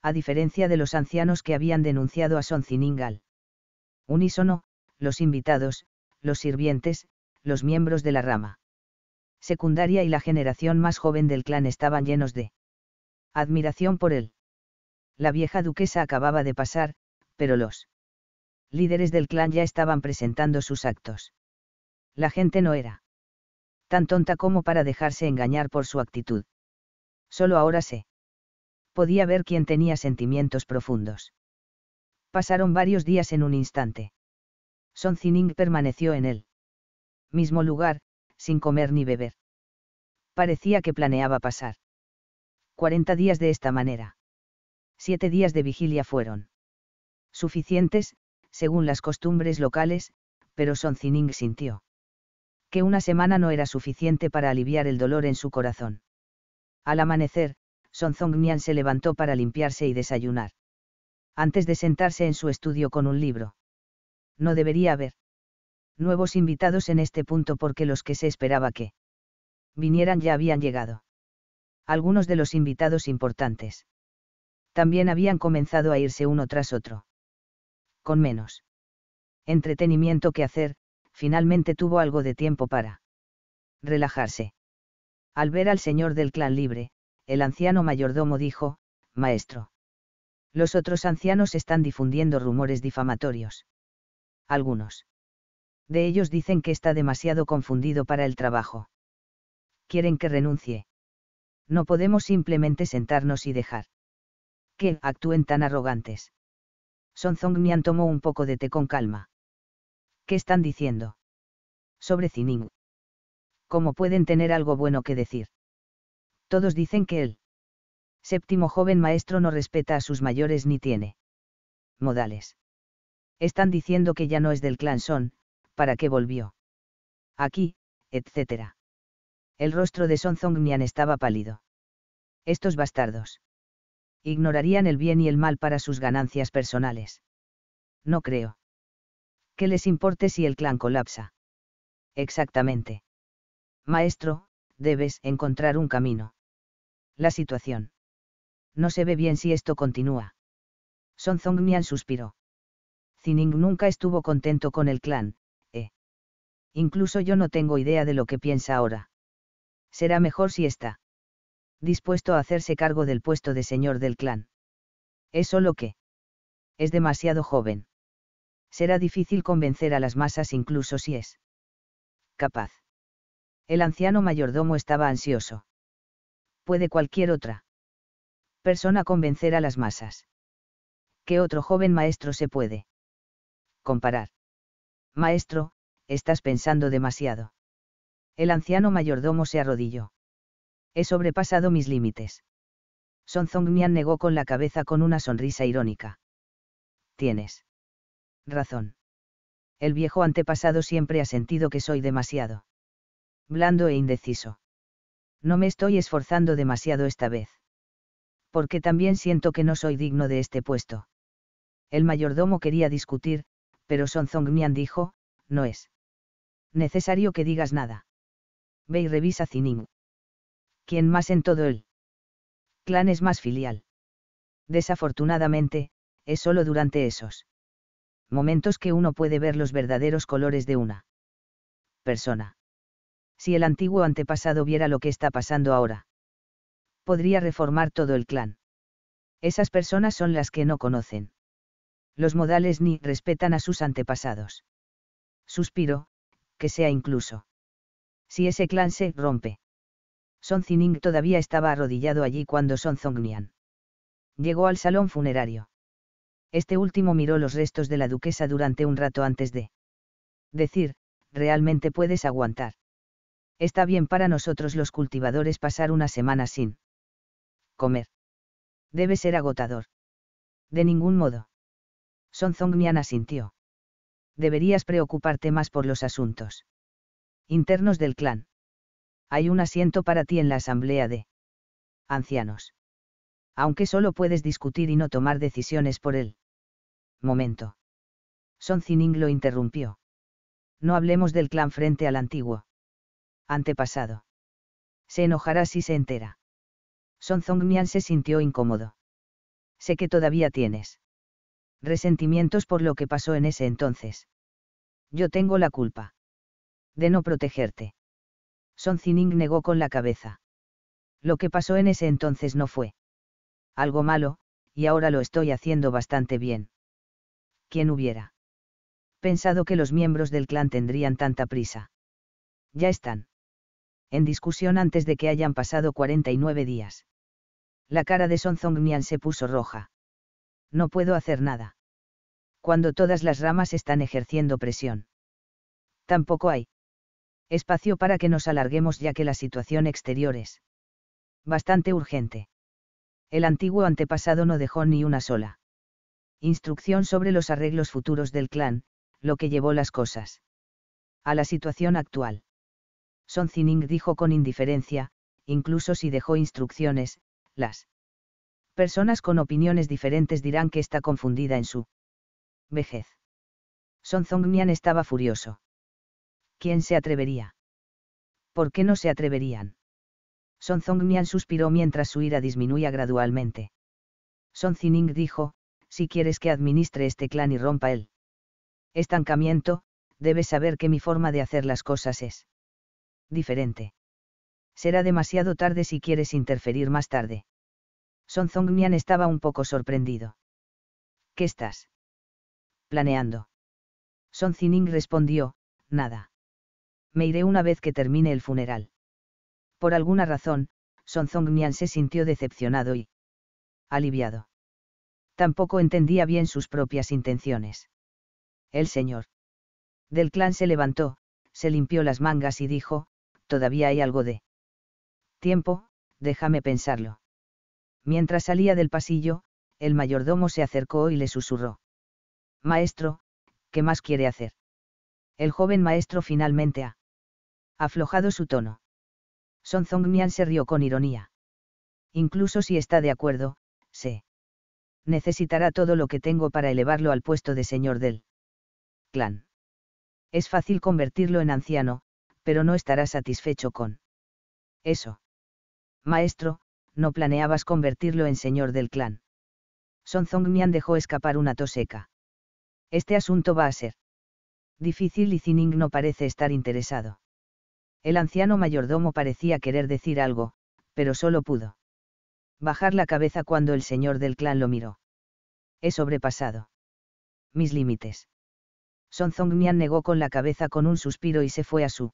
A diferencia de los ancianos que habían denunciado a Sonziningal. Unísono, los invitados, los sirvientes, los miembros de la rama. Secundaria y la generación más joven del clan estaban llenos de admiración por él. La vieja duquesa acababa de pasar, pero los líderes del clan ya estaban presentando sus actos la gente no era tan tonta como para dejarse engañar por su actitud. Solo ahora sé. Podía ver quién tenía sentimientos profundos. Pasaron varios días en un instante. Son Zining permaneció en el mismo lugar, sin comer ni beber. Parecía que planeaba pasar. 40 días de esta manera. Siete días de vigilia fueron. Suficientes, según las costumbres locales, pero Son Zining sintió que una semana no era suficiente para aliviar el dolor en su corazón. Al amanecer, Son Nian se levantó para limpiarse y desayunar. Antes de sentarse en su estudio con un libro. No debería haber nuevos invitados en este punto porque los que se esperaba que vinieran ya habían llegado. Algunos de los invitados importantes también habían comenzado a irse uno tras otro. Con menos entretenimiento que hacer, finalmente tuvo algo de tiempo para relajarse. Al ver al señor del clan libre, el anciano mayordomo dijo, Maestro. Los otros ancianos están difundiendo rumores difamatorios. Algunos. De ellos dicen que está demasiado confundido para el trabajo. Quieren que renuncie. No podemos simplemente sentarnos y dejar. Que actúen tan arrogantes. Son Nian tomó un poco de té con calma. ¿Qué están diciendo? Sobre Zining. ¿Cómo pueden tener algo bueno que decir? Todos dicen que el séptimo joven maestro no respeta a sus mayores ni tiene modales. Están diciendo que ya no es del clan Son, para qué volvió. Aquí, etc. El rostro de Son Zongmian estaba pálido. Estos bastardos. Ignorarían el bien y el mal para sus ganancias personales. No creo. ¿qué les importe si el clan colapsa? Exactamente. Maestro, debes encontrar un camino. La situación. No se ve bien si esto continúa. Son Nian suspiró. Zining nunca estuvo contento con el clan, ¿eh? Incluso yo no tengo idea de lo que piensa ahora. Será mejor si está dispuesto a hacerse cargo del puesto de señor del clan. Eso lo que es demasiado joven será difícil convencer a las masas incluso si es capaz. El anciano mayordomo estaba ansioso. Puede cualquier otra persona convencer a las masas. ¿Qué otro joven maestro se puede comparar? Maestro, estás pensando demasiado. El anciano mayordomo se arrodilló. He sobrepasado mis límites. Son Zongmian negó con la cabeza con una sonrisa irónica. Tienes Razón. El viejo antepasado siempre ha sentido que soy demasiado. Blando e indeciso. No me estoy esforzando demasiado esta vez. Porque también siento que no soy digno de este puesto. El mayordomo quería discutir, pero Son Zongmian dijo, no es necesario que digas nada. Ve y revisa Zining. ¿Quién más en todo el clan es más filial? Desafortunadamente, es solo durante esos momentos que uno puede ver los verdaderos colores de una persona. Si el antiguo antepasado viera lo que está pasando ahora, podría reformar todo el clan. Esas personas son las que no conocen. Los modales ni respetan a sus antepasados. Suspiro, que sea incluso. Si ese clan se rompe. Son Zining todavía estaba arrodillado allí cuando Son Zongnian llegó al salón funerario. Este último miró los restos de la duquesa durante un rato antes de decir, realmente puedes aguantar. Está bien para nosotros los cultivadores pasar una semana sin comer. Debe ser agotador. De ningún modo. Son Zongmiana asintió. Deberías preocuparte más por los asuntos internos del clan. Hay un asiento para ti en la asamblea de ancianos. Aunque solo puedes discutir y no tomar decisiones por él momento. Son Zining lo interrumpió. No hablemos del clan frente al antiguo. Antepasado. Se enojará si se entera. Son Zongmian se sintió incómodo. Sé que todavía tienes. Resentimientos por lo que pasó en ese entonces. Yo tengo la culpa. De no protegerte. Son Zining negó con la cabeza. Lo que pasó en ese entonces no fue. Algo malo, y ahora lo estoy haciendo bastante bien quien hubiera pensado que los miembros del clan tendrían tanta prisa. Ya están. En discusión antes de que hayan pasado 49 días. La cara de Son Nian se puso roja. No puedo hacer nada. Cuando todas las ramas están ejerciendo presión. Tampoco hay espacio para que nos alarguemos ya que la situación exterior es bastante urgente. El antiguo antepasado no dejó ni una sola instrucción sobre los arreglos futuros del clan, lo que llevó las cosas. A la situación actual. Son Zining dijo con indiferencia, incluso si dejó instrucciones, las personas con opiniones diferentes dirán que está confundida en su vejez. Son Zongmian estaba furioso. ¿Quién se atrevería? ¿Por qué no se atreverían? Son Zongmian suspiró mientras su ira disminuía gradualmente. Son Zining dijo, si quieres que administre este clan y rompa el estancamiento, debes saber que mi forma de hacer las cosas es diferente. Será demasiado tarde si quieres interferir más tarde. Son Zongmian estaba un poco sorprendido. ¿Qué estás planeando? Son Zining respondió, nada. Me iré una vez que termine el funeral. Por alguna razón, Son Zongmian se sintió decepcionado y aliviado tampoco entendía bien sus propias intenciones. El señor del clan se levantó, se limpió las mangas y dijo, todavía hay algo de tiempo, déjame pensarlo. Mientras salía del pasillo, el mayordomo se acercó y le susurró. Maestro, ¿qué más quiere hacer? El joven maestro finalmente ha aflojado su tono. Son se rió con ironía. Incluso si está de acuerdo, sé necesitará todo lo que tengo para elevarlo al puesto de señor del clan. Es fácil convertirlo en anciano, pero no estará satisfecho con eso. Maestro, no planeabas convertirlo en señor del clan. Son Nian dejó escapar una toseca. Este asunto va a ser difícil y Zining no parece estar interesado. El anciano mayordomo parecía querer decir algo, pero solo pudo bajar la cabeza cuando el señor del clan lo miró. He sobrepasado. Mis límites. Son Zongmian negó con la cabeza con un suspiro y se fue a su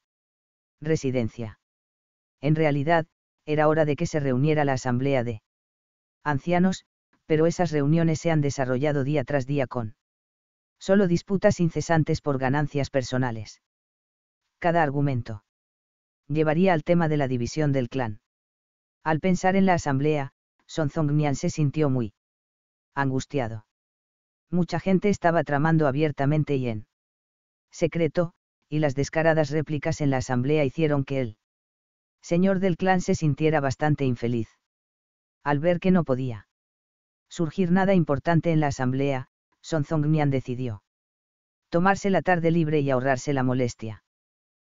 residencia. En realidad, era hora de que se reuniera la asamblea de ancianos, pero esas reuniones se han desarrollado día tras día con solo disputas incesantes por ganancias personales. Cada argumento llevaría al tema de la división del clan. Al pensar en la asamblea, son Zongmian se sintió muy angustiado. Mucha gente estaba tramando abiertamente y en secreto, y las descaradas réplicas en la asamblea hicieron que el. señor del clan se sintiera bastante infeliz. Al ver que no podía surgir nada importante en la asamblea, Son Zongmian decidió tomarse la tarde libre y ahorrarse la molestia.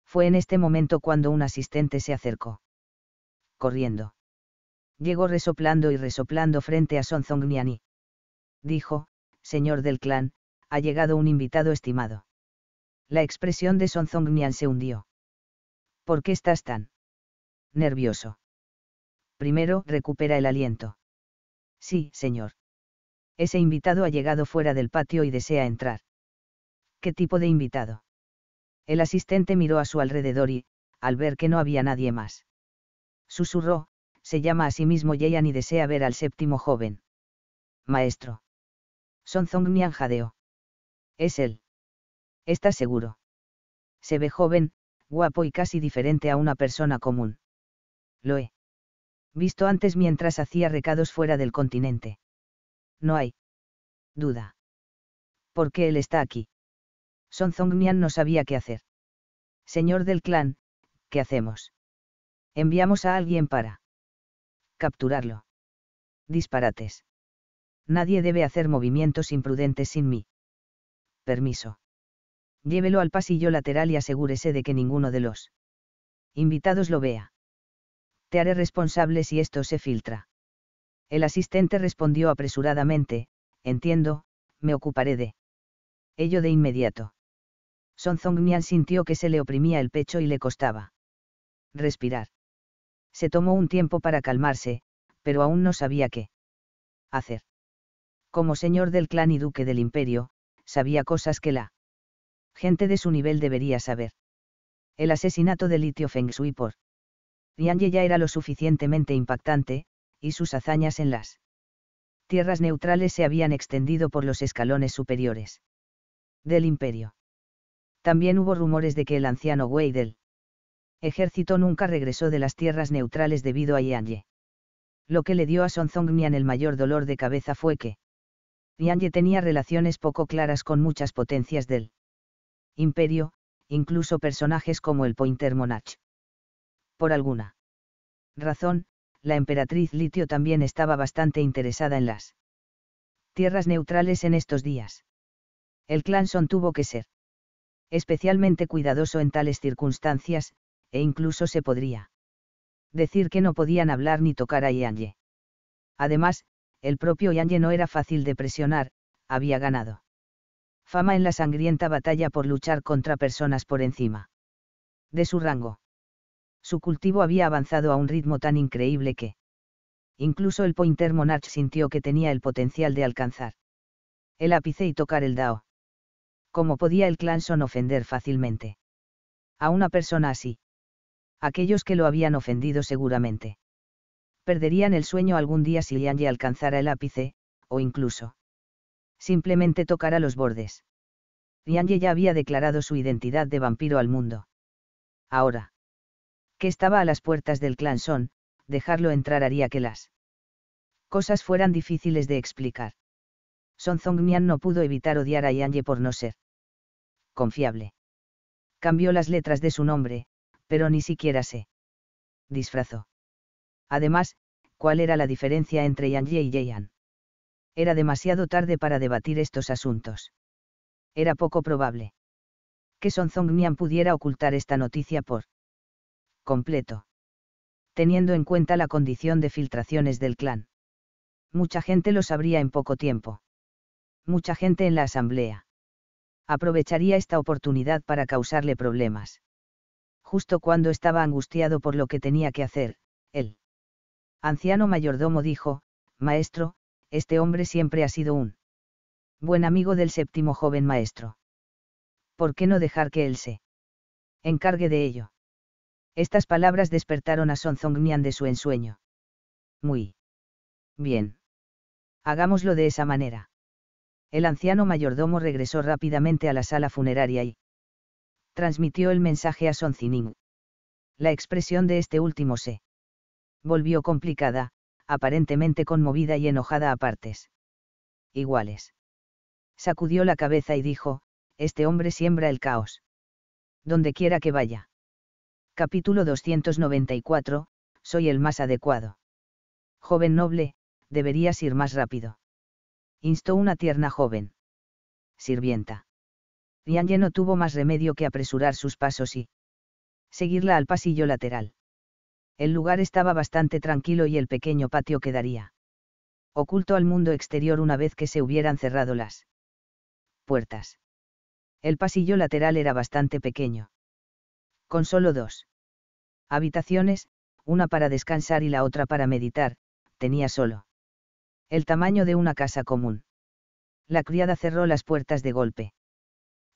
Fue en este momento cuando un asistente se acercó. Corriendo llegó resoplando y resoplando frente a Nianí. Dijo, señor del clan, ha llegado un invitado estimado. La expresión de Nian se hundió. ¿Por qué estás tan nervioso? Primero, recupera el aliento. Sí, señor. Ese invitado ha llegado fuera del patio y desea entrar. ¿Qué tipo de invitado? El asistente miró a su alrededor y, al ver que no había nadie más, susurró, se llama a sí mismo Yeyan y desea ver al séptimo joven. Maestro. Son Zongnian Jadeo. Es él. Está seguro? Se ve joven, guapo y casi diferente a una persona común. Lo he visto antes mientras hacía recados fuera del continente. No hay duda. ¿Por qué él está aquí? Son Zongnian no sabía qué hacer. Señor del clan, ¿qué hacemos? Enviamos a alguien para capturarlo. Disparates. Nadie debe hacer movimientos imprudentes sin mí. Permiso. Llévelo al pasillo lateral y asegúrese de que ninguno de los invitados lo vea. Te haré responsable si esto se filtra. El asistente respondió apresuradamente, entiendo, me ocuparé de ello de inmediato. Son Nian sintió que se le oprimía el pecho y le costaba respirar. Se tomó un tiempo para calmarse, pero aún no sabía qué hacer. Como señor del clan y duque del imperio, sabía cosas que la gente de su nivel debería saber. El asesinato de Litio Feng Shui por Yang ya era lo suficientemente impactante, y sus hazañas en las tierras neutrales se habían extendido por los escalones superiores del imperio. También hubo rumores de que el anciano Weidel ejército nunca regresó de las tierras neutrales debido a Ye. Lo que le dio a Zongmian el mayor dolor de cabeza fue que Ye tenía relaciones poco claras con muchas potencias del imperio, incluso personajes como el Pointer Monach. Por alguna razón, la emperatriz Litio también estaba bastante interesada en las tierras neutrales en estos días. El clan Son tuvo que ser especialmente cuidadoso en tales circunstancias, e incluso se podría decir que no podían hablar ni tocar a Ye. Además, el propio Ye no era fácil de presionar, había ganado fama en la sangrienta batalla por luchar contra personas por encima de su rango. Su cultivo había avanzado a un ritmo tan increíble que incluso el Pointer Monarch sintió que tenía el potencial de alcanzar el ápice y tocar el Dao. ¿Cómo podía el Clanson ofender fácilmente a una persona así? aquellos que lo habían ofendido seguramente. Perderían el sueño algún día si Lianye alcanzara el ápice, o incluso simplemente tocara los bordes. Lianye ya había declarado su identidad de vampiro al mundo. Ahora, que estaba a las puertas del clan Son, dejarlo entrar haría que las cosas fueran difíciles de explicar. Son Zongnian no pudo evitar odiar a Yanje por no ser confiable. Cambió las letras de su nombre, pero ni siquiera se disfrazó. Además, ¿cuál era la diferencia entre Ye y Yan? Era demasiado tarde para debatir estos asuntos. Era poco probable que Son Nian pudiera ocultar esta noticia por completo, teniendo en cuenta la condición de filtraciones del clan. Mucha gente lo sabría en poco tiempo. Mucha gente en la asamblea aprovecharía esta oportunidad para causarle problemas justo cuando estaba angustiado por lo que tenía que hacer, el anciano mayordomo dijo, Maestro, este hombre siempre ha sido un buen amigo del séptimo joven maestro. ¿Por qué no dejar que él se encargue de ello? Estas palabras despertaron a Son Nian de su ensueño. Muy bien. Hagámoslo de esa manera. El anciano mayordomo regresó rápidamente a la sala funeraria y transmitió el mensaje a Soncinin. La expresión de este último se volvió complicada, aparentemente conmovida y enojada a partes iguales. Sacudió la cabeza y dijo, Este hombre siembra el caos. Donde quiera que vaya. Capítulo 294, Soy el más adecuado. Joven noble, deberías ir más rápido. Instó una tierna joven. Sirvienta. Rianje no tuvo más remedio que apresurar sus pasos y seguirla al pasillo lateral. El lugar estaba bastante tranquilo y el pequeño patio quedaría oculto al mundo exterior una vez que se hubieran cerrado las puertas. El pasillo lateral era bastante pequeño. Con solo dos habitaciones, una para descansar y la otra para meditar, tenía solo el tamaño de una casa común. La criada cerró las puertas de golpe.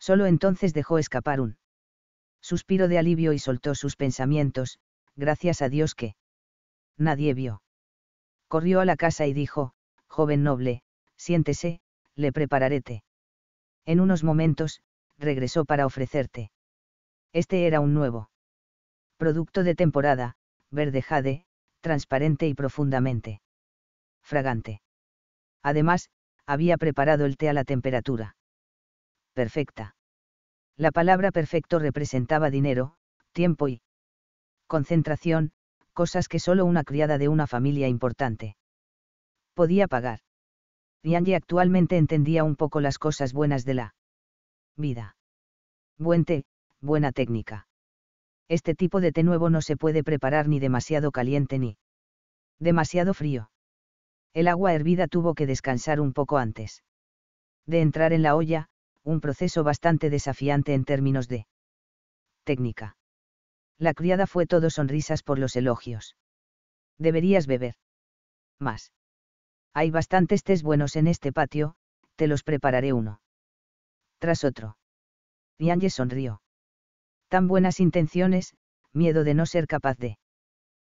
Solo entonces dejó escapar un suspiro de alivio y soltó sus pensamientos, gracias a Dios que nadie vio. Corrió a la casa y dijo, joven noble, siéntese, le prepararé té. En unos momentos, regresó para ofrecerte. Este era un nuevo producto de temporada, verde jade, transparente y profundamente fragante. Además, había preparado el té a la temperatura perfecta. La palabra perfecto representaba dinero, tiempo y concentración, cosas que solo una criada de una familia importante podía pagar. Yanji actualmente entendía un poco las cosas buenas de la vida. Buen té, buena técnica. Este tipo de té nuevo no se puede preparar ni demasiado caliente ni demasiado frío. El agua hervida tuvo que descansar un poco antes de entrar en la olla, un proceso bastante desafiante en términos de técnica. La criada fue todo sonrisas por los elogios. Deberías beber. Más. Hay bastantes tés buenos en este patio, te los prepararé uno. Tras otro. Yange sonrió. Tan buenas intenciones, miedo de no ser capaz de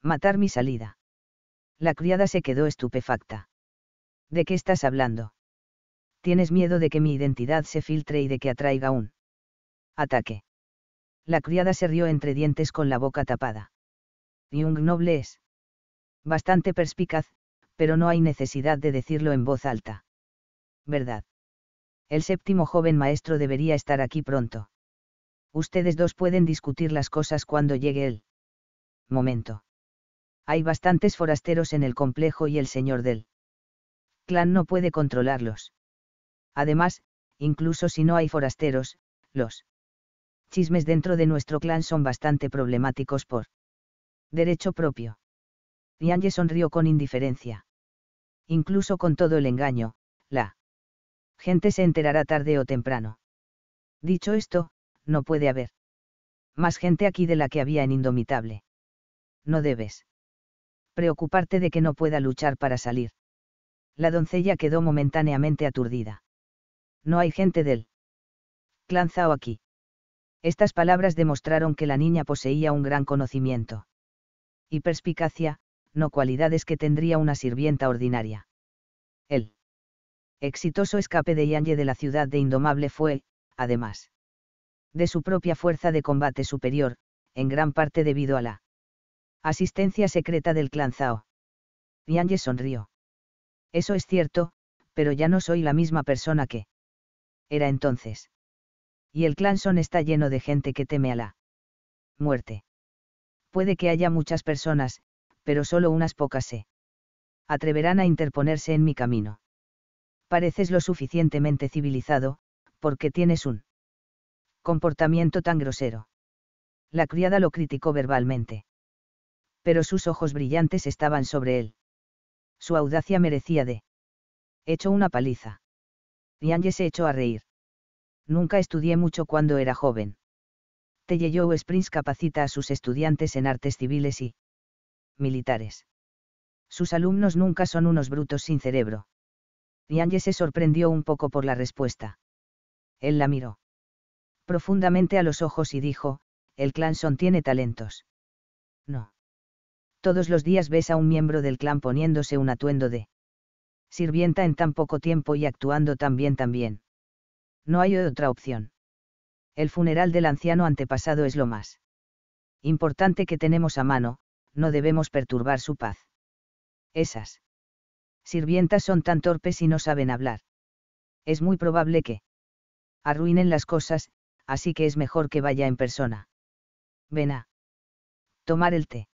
matar mi salida. La criada se quedó estupefacta. ¿De qué estás hablando? tienes miedo de que mi identidad se filtre y de que atraiga un ataque. La criada se rió entre dientes con la boca tapada. Jung Noble es bastante perspicaz, pero no hay necesidad de decirlo en voz alta. ¿Verdad? El séptimo joven maestro debería estar aquí pronto. Ustedes dos pueden discutir las cosas cuando llegue el momento. Hay bastantes forasteros en el complejo y el señor del clan no puede controlarlos. Además, incluso si no hay forasteros, los chismes dentro de nuestro clan son bastante problemáticos por derecho propio. Yange sonrió con indiferencia. Incluso con todo el engaño, la gente se enterará tarde o temprano. Dicho esto, no puede haber más gente aquí de la que había en Indomitable. No debes preocuparte de que no pueda luchar para salir. La doncella quedó momentáneamente aturdida. No hay gente del clan Zhao aquí. Estas palabras demostraron que la niña poseía un gran conocimiento. Y perspicacia, no cualidades que tendría una sirvienta ordinaria. El exitoso escape de Yanye de la ciudad de Indomable fue, además, de su propia fuerza de combate superior, en gran parte debido a la asistencia secreta del clan Zhao. Yanye sonrió. Eso es cierto, pero ya no soy la misma persona que era entonces. Y el Clanson está lleno de gente que teme a la muerte. Puede que haya muchas personas, pero solo unas pocas se atreverán a interponerse en mi camino. Pareces lo suficientemente civilizado, porque tienes un comportamiento tan grosero. La criada lo criticó verbalmente. Pero sus ojos brillantes estaban sobre él. Su audacia merecía de hecho una paliza. Nianye se echó a reír. Nunca estudié mucho cuando era joven. Telleyou Springs capacita a sus estudiantes en artes civiles y militares. Sus alumnos nunca son unos brutos sin cerebro. Nianye se sorprendió un poco por la respuesta. Él la miró profundamente a los ojos y dijo, el clan Son tiene talentos. No. Todos los días ves a un miembro del clan poniéndose un atuendo de sirvienta en tan poco tiempo y actuando tan bien también. No hay otra opción. El funeral del anciano antepasado es lo más importante que tenemos a mano, no debemos perturbar su paz. Esas sirvientas son tan torpes y no saben hablar. Es muy probable que arruinen las cosas, así que es mejor que vaya en persona. Ven a tomar el té.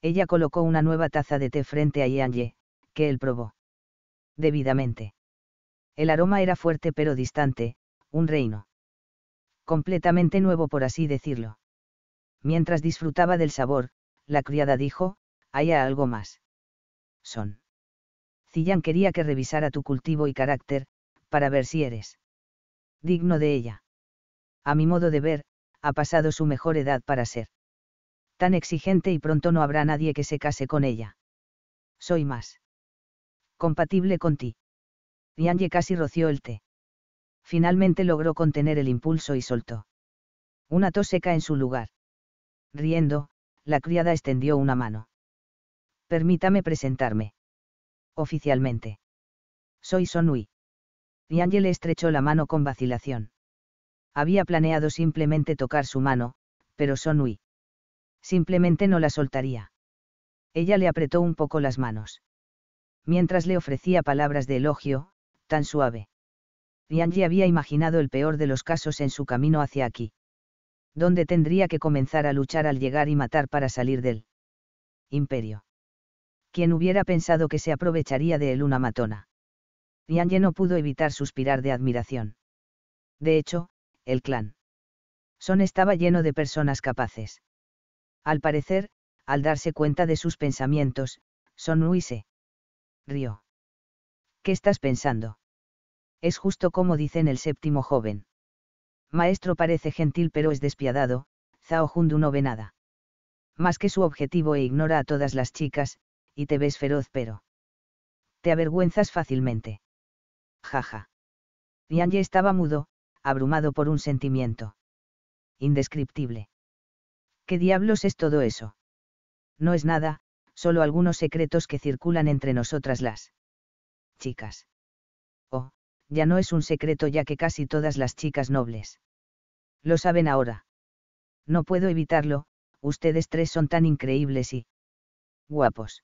Ella colocó una nueva taza de té frente a Yan que él probó debidamente. El aroma era fuerte pero distante, un reino. Completamente nuevo por así decirlo. Mientras disfrutaba del sabor, la criada dijo, hay algo más. Son. Cillán quería que revisara tu cultivo y carácter, para ver si eres digno de ella. A mi modo de ver, ha pasado su mejor edad para ser tan exigente y pronto no habrá nadie que se case con ella. Soy más compatible con ti. casi roció el té. Finalmente logró contener el impulso y soltó. Una tos seca en su lugar. Riendo, la criada extendió una mano. Permítame presentarme. Oficialmente. Soy Sonui. Yanye le estrechó la mano con vacilación. Había planeado simplemente tocar su mano, pero Sonui. Simplemente no la soltaría. Ella le apretó un poco las manos mientras le ofrecía palabras de elogio, tan suave. Yanji había imaginado el peor de los casos en su camino hacia aquí. Donde tendría que comenzar a luchar al llegar y matar para salir del imperio. Quien hubiera pensado que se aprovecharía de él una matona? Yanji no pudo evitar suspirar de admiración. De hecho, el clan. Son estaba lleno de personas capaces. Al parecer, al darse cuenta de sus pensamientos, Son Luise río. ¿Qué estás pensando? Es justo como dicen el séptimo joven. Maestro parece gentil pero es despiadado, Zhao Jundu no ve nada. Más que su objetivo e ignora a todas las chicas, y te ves feroz pero. Te avergüenzas fácilmente. Jaja. Yanji estaba mudo, abrumado por un sentimiento. Indescriptible. ¿Qué diablos es todo eso? No es nada, solo algunos secretos que circulan entre nosotras las chicas. Oh, ya no es un secreto ya que casi todas las chicas nobles. Lo saben ahora. No puedo evitarlo, ustedes tres son tan increíbles y guapos.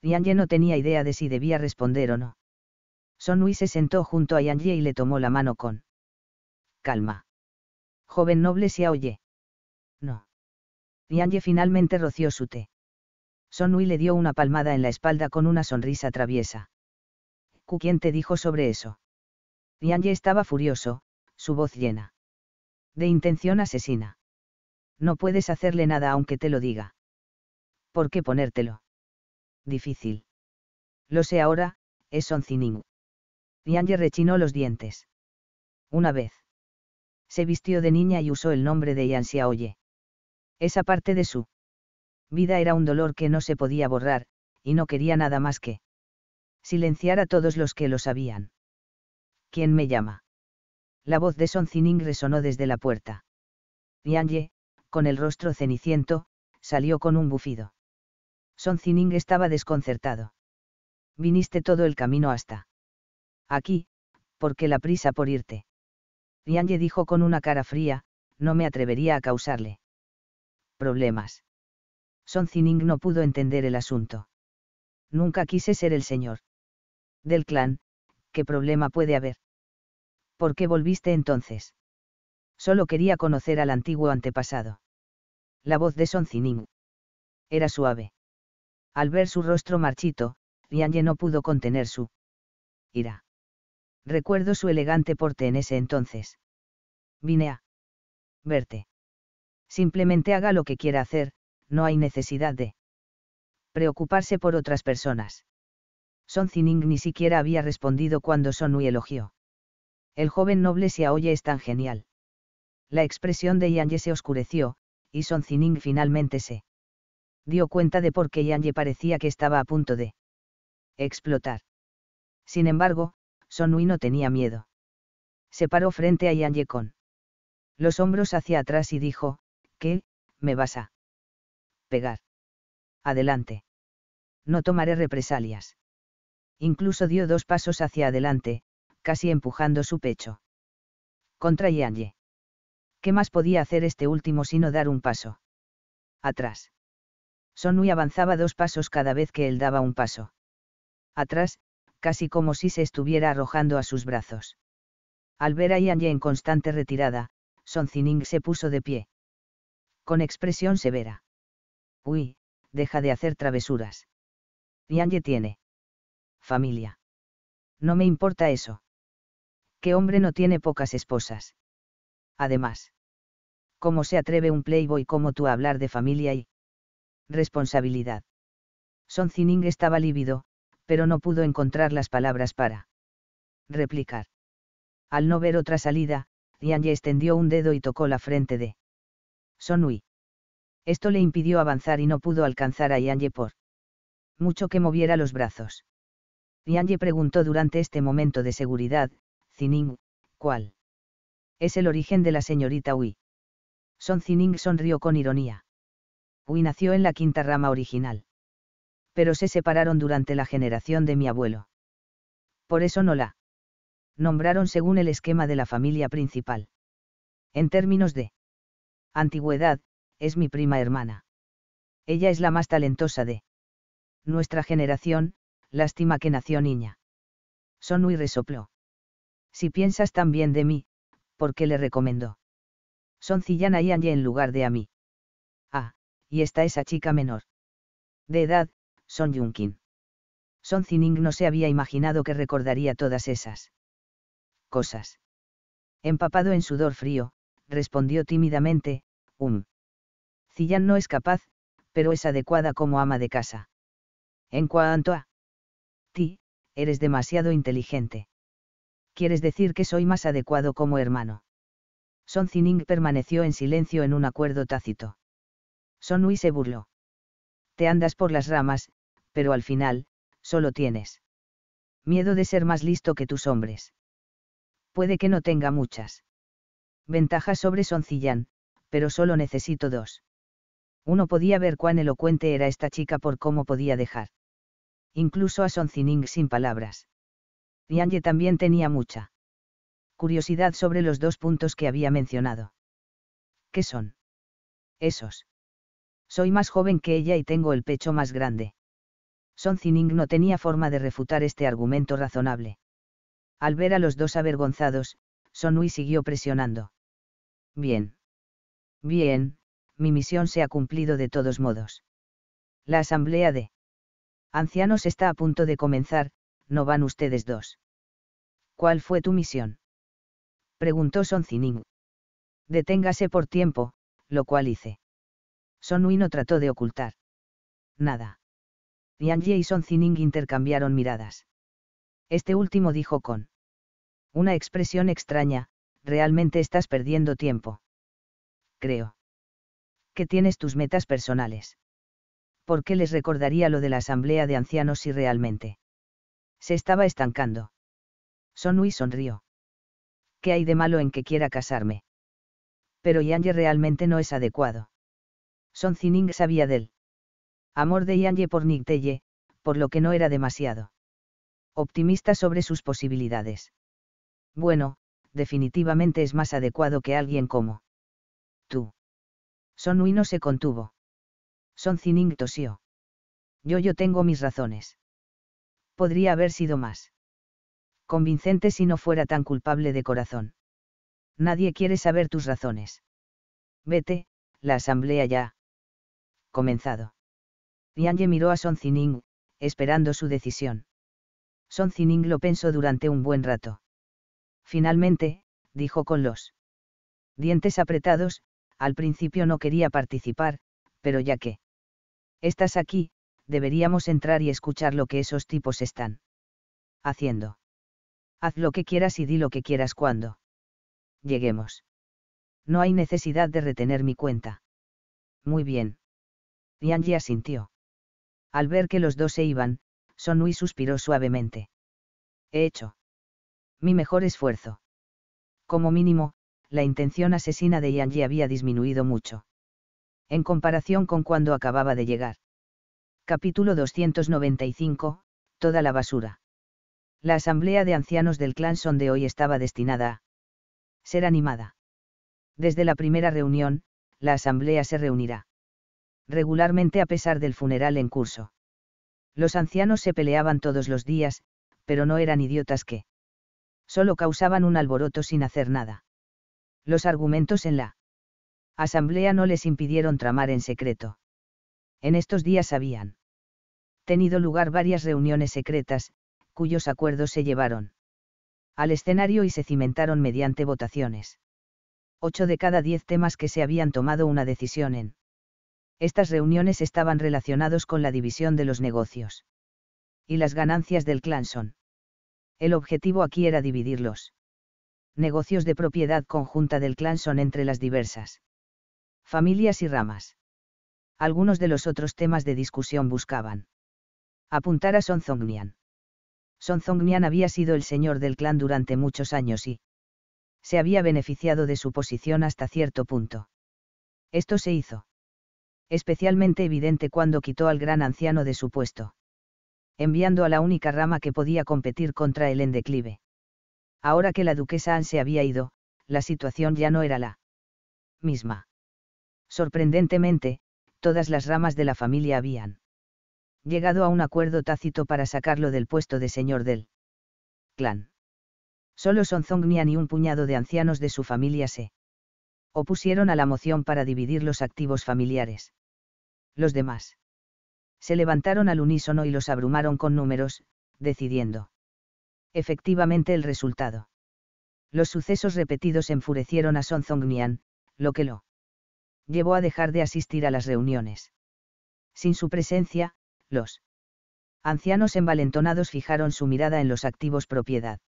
Yanje no tenía idea de si debía responder o no. Son Sonui se sentó junto a Yanje y le tomó la mano con calma. Joven noble se oye. No. Yanje finalmente roció su té. Sonui le dio una palmada en la espalda con una sonrisa traviesa. ¿Ku quién te dijo sobre eso? Yanye estaba furioso, su voz llena. De intención asesina. No puedes hacerle nada aunque te lo diga. ¿Por qué ponértelo? Difícil. Lo sé ahora, es Zinin. Ye rechinó los dientes. Una vez. Se vistió de niña y usó el nombre de Yan Esa parte de su Vida era un dolor que no se podía borrar, y no quería nada más que silenciar a todos los que lo sabían. ¿Quién me llama? La voz de Zining resonó desde la puerta. Yanye, con el rostro ceniciento, salió con un bufido. Zining estaba desconcertado. Viniste todo el camino hasta aquí, porque la prisa por irte. Yanye dijo con una cara fría, no me atrevería a causarle problemas. Son Zining no pudo entender el asunto. Nunca quise ser el señor. Del clan, ¿qué problema puede haber? ¿Por qué volviste entonces? Solo quería conocer al antiguo antepasado. La voz de Son Zining. Era suave. Al ver su rostro marchito, Lianye no pudo contener su ira. Recuerdo su elegante porte en ese entonces. Vine a verte. Simplemente haga lo que quiera hacer, no hay necesidad de preocuparse por otras personas. Son Zining ni siquiera había respondido cuando Sonui elogió. El joven noble se oye es tan genial. La expresión de Yanye se oscureció, y Son Zining finalmente se dio cuenta de por qué Yanye parecía que estaba a punto de explotar. Sin embargo, Sonui no tenía miedo. Se paró frente a Yanye con los hombros hacia atrás y dijo, ¿qué, me vas a pegar. Adelante. No tomaré represalias. Incluso dio dos pasos hacia adelante, casi empujando su pecho. Contra Ye ¿Qué más podía hacer este último sino dar un paso? Atrás. Sonui avanzaba dos pasos cada vez que él daba un paso. Atrás, casi como si se estuviera arrojando a sus brazos. Al ver a Ye en constante retirada, Son Zining se puso de pie. Con expresión severa. Uy, deja de hacer travesuras. Yanye tiene. Familia. No me importa eso. ¿Qué hombre no tiene pocas esposas? Además. ¿Cómo se atreve un playboy como tú a hablar de familia y responsabilidad? Son Zining estaba lívido, pero no pudo encontrar las palabras para replicar. Al no ver otra salida, Yanye extendió un dedo y tocó la frente de Son Sonui. Esto le impidió avanzar y no pudo alcanzar a Yanye por mucho que moviera los brazos. Yanye preguntó durante este momento de seguridad, Zining, ¿cuál? Es el origen de la señorita Hui?» Son Zining sonrió con ironía. «Hui nació en la quinta rama original. Pero se separaron durante la generación de mi abuelo. Por eso no la nombraron según el esquema de la familia principal. En términos de antigüedad, es mi prima hermana. Ella es la más talentosa de nuestra generación, lástima que nació niña. Sonui resopló. Si piensas tan bien de mí, ¿por qué le recomiendo? Son Cillana y Anye en lugar de a mí. Ah, y está esa chica menor. De edad, Son Yunkin. Son Zining no se había imaginado que recordaría todas esas cosas. Empapado en sudor frío, respondió tímidamente, um. Ziyan no es capaz, pero es adecuada como ama de casa. En cuanto a ti, eres demasiado inteligente. Quieres decir que soy más adecuado como hermano. Son Zining permaneció en silencio en un acuerdo tácito. Son se burló. Te andas por las ramas, pero al final, solo tienes miedo de ser más listo que tus hombres. Puede que no tenga muchas ventajas sobre Soncillán, pero solo necesito dos. Uno podía ver cuán elocuente era esta chica por cómo podía dejar. Incluso a Zining sin palabras. Yanye también tenía mucha curiosidad sobre los dos puntos que había mencionado. ¿Qué son? Esos. Soy más joven que ella y tengo el pecho más grande. Son Zining no tenía forma de refutar este argumento razonable. Al ver a los dos avergonzados, Sonui siguió presionando. Bien. Bien, mi misión se ha cumplido de todos modos. La asamblea de ancianos está a punto de comenzar, no van ustedes dos. ¿Cuál fue tu misión? Preguntó Zining. Deténgase por tiempo, lo cual hice. Sonui no trató de ocultar. Nada. Ye y Zining intercambiaron miradas. Este último dijo con una expresión extraña, realmente estás perdiendo tiempo. Creo que tienes tus metas personales. ¿Por qué les recordaría lo de la asamblea de ancianos si realmente se estaba estancando? Sonui sonrió. ¿Qué hay de malo en que quiera casarme? Pero ye realmente no es adecuado. Son Zining sabía del amor de ye por Nigteye, por lo que no era demasiado optimista sobre sus posibilidades. Bueno, definitivamente es más adecuado que alguien como tú. Son no se contuvo. Son Zining tosió. Yo yo tengo mis razones. Podría haber sido más. Convincente si no fuera tan culpable de corazón. Nadie quiere saber tus razones. Vete, la asamblea ya. Comenzado. Yanje miró a Son Zining, esperando su decisión. Son Zining lo pensó durante un buen rato. Finalmente, dijo con los dientes apretados, al principio no quería participar, pero ya que estás aquí, deberíamos entrar y escuchar lo que esos tipos están haciendo. Haz lo que quieras y di lo que quieras cuando lleguemos. No hay necesidad de retener mi cuenta. Muy bien. Yanji asintió. Al ver que los dos se iban, Sonui suspiró suavemente. He hecho. Mi mejor esfuerzo. Como mínimo, la intención asesina de Yanji había disminuido mucho. En comparación con cuando acababa de llegar. Capítulo 295. Toda la basura. La asamblea de ancianos del clan Son de hoy estaba destinada a ser animada. Desde la primera reunión, la asamblea se reunirá regularmente a pesar del funeral en curso. Los ancianos se peleaban todos los días, pero no eran idiotas que solo causaban un alboroto sin hacer nada. Los argumentos en la asamblea no les impidieron tramar en secreto. En estos días habían tenido lugar varias reuniones secretas, cuyos acuerdos se llevaron al escenario y se cimentaron mediante votaciones. Ocho de cada diez temas que se habían tomado una decisión en estas reuniones estaban relacionados con la división de los negocios y las ganancias del Clanson. El objetivo aquí era dividirlos negocios de propiedad conjunta del clan son entre las diversas familias y ramas. Algunos de los otros temas de discusión buscaban apuntar a zong Nian había sido el señor del clan durante muchos años y se había beneficiado de su posición hasta cierto punto. Esto se hizo especialmente evidente cuando quitó al gran anciano de su puesto enviando a la única rama que podía competir contra él en declive. Ahora que la duquesa An se había ido, la situación ya no era la misma. Sorprendentemente, todas las ramas de la familia habían llegado a un acuerdo tácito para sacarlo del puesto de señor del clan. Solo Sonzongnian y un puñado de ancianos de su familia se opusieron a la moción para dividir los activos familiares. Los demás se levantaron al unísono y los abrumaron con números, decidiendo efectivamente el resultado. Los sucesos repetidos enfurecieron a Son Zongnian, lo que lo llevó a dejar de asistir a las reuniones. Sin su presencia, los ancianos envalentonados fijaron su mirada en los activos propiedad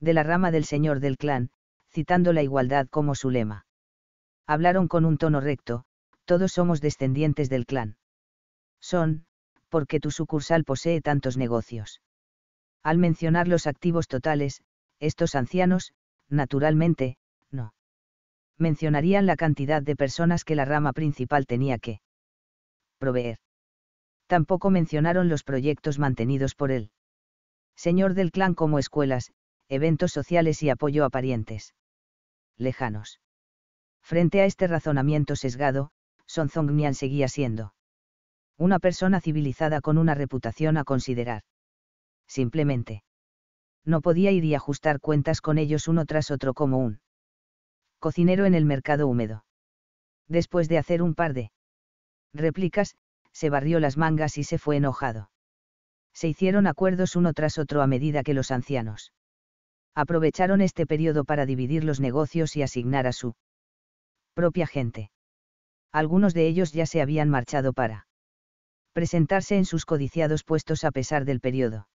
de la rama del señor del clan, citando la igualdad como su lema. Hablaron con un tono recto, todos somos descendientes del clan. Son, porque tu sucursal posee tantos negocios. Al mencionar los activos totales, estos ancianos, naturalmente, no. Mencionarían la cantidad de personas que la rama principal tenía que proveer. Tampoco mencionaron los proyectos mantenidos por él. Señor del clan como escuelas, eventos sociales y apoyo a parientes. Lejanos. Frente a este razonamiento sesgado, Son Zongnian seguía siendo una persona civilizada con una reputación a considerar simplemente. No podía ir y ajustar cuentas con ellos uno tras otro como un cocinero en el mercado húmedo. Después de hacer un par de réplicas, se barrió las mangas y se fue enojado. Se hicieron acuerdos uno tras otro a medida que los ancianos aprovecharon este periodo para dividir los negocios y asignar a su propia gente. Algunos de ellos ya se habían marchado para presentarse en sus codiciados puestos a pesar del periodo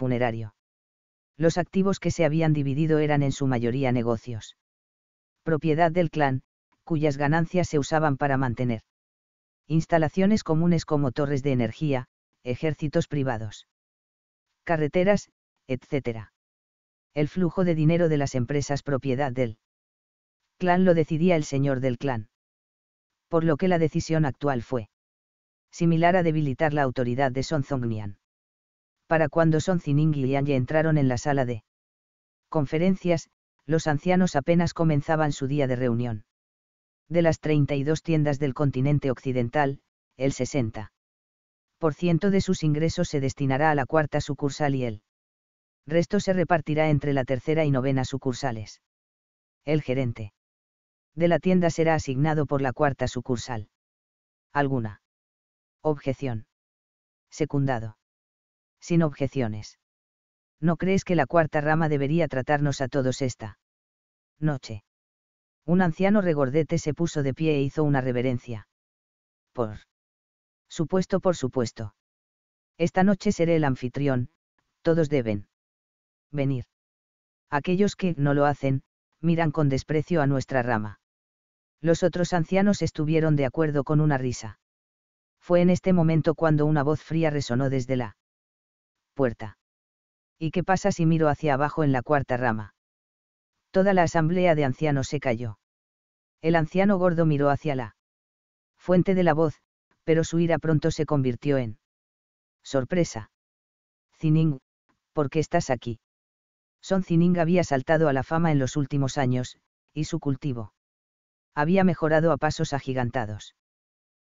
funerario. Los activos que se habían dividido eran en su mayoría negocios. Propiedad del clan, cuyas ganancias se usaban para mantener instalaciones comunes como torres de energía, ejércitos privados, carreteras, etc. El flujo de dinero de las empresas propiedad del clan lo decidía el señor del clan. Por lo que la decisión actual fue similar a debilitar la autoridad de Son nian para cuando Son Zining y Yangye entraron en la sala de conferencias, los ancianos apenas comenzaban su día de reunión. De las 32 tiendas del continente occidental, el 60% de sus ingresos se destinará a la cuarta sucursal y el resto se repartirá entre la tercera y novena sucursales. El gerente de la tienda será asignado por la cuarta sucursal. ¿Alguna objeción? Secundado sin objeciones. ¿No crees que la cuarta rama debería tratarnos a todos esta noche? Un anciano regordete se puso de pie e hizo una reverencia. Por supuesto, por supuesto. Esta noche seré el anfitrión, todos deben venir. Aquellos que no lo hacen, miran con desprecio a nuestra rama. Los otros ancianos estuvieron de acuerdo con una risa. Fue en este momento cuando una voz fría resonó desde la puerta. ¿Y qué pasa si miro hacia abajo en la cuarta rama? Toda la asamblea de ancianos se calló. El anciano gordo miró hacia la fuente de la voz, pero su ira pronto se convirtió en sorpresa. Zining, ¿por qué estás aquí? Son Zining había saltado a la fama en los últimos años, y su cultivo había mejorado a pasos agigantados.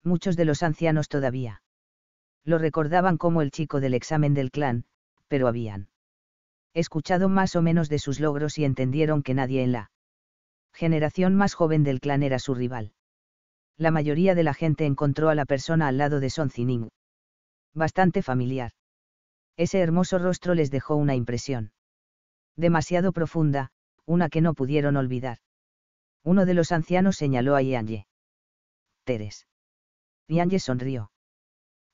Muchos de los ancianos todavía lo recordaban como el chico del examen del clan, pero habían escuchado más o menos de sus logros y entendieron que nadie en la generación más joven del clan era su rival. La mayoría de la gente encontró a la persona al lado de Son Zining. Bastante familiar. Ese hermoso rostro les dejó una impresión. Demasiado profunda, una que no pudieron olvidar. Uno de los ancianos señaló a Yanye. Teres. Yanye sonrió.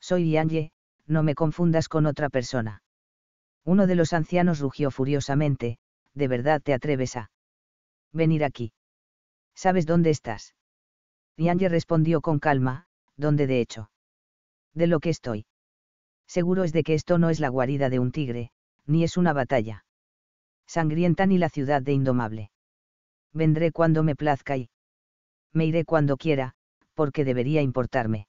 Soy Yange, no me confundas con otra persona. Uno de los ancianos rugió furiosamente, ¿de verdad te atreves a venir aquí? ¿Sabes dónde estás? Yange respondió con calma, ¿dónde de hecho? De lo que estoy. Seguro es de que esto no es la guarida de un tigre, ni es una batalla. Sangrienta ni la ciudad de Indomable. Vendré cuando me plazca y me iré cuando quiera, porque debería importarme.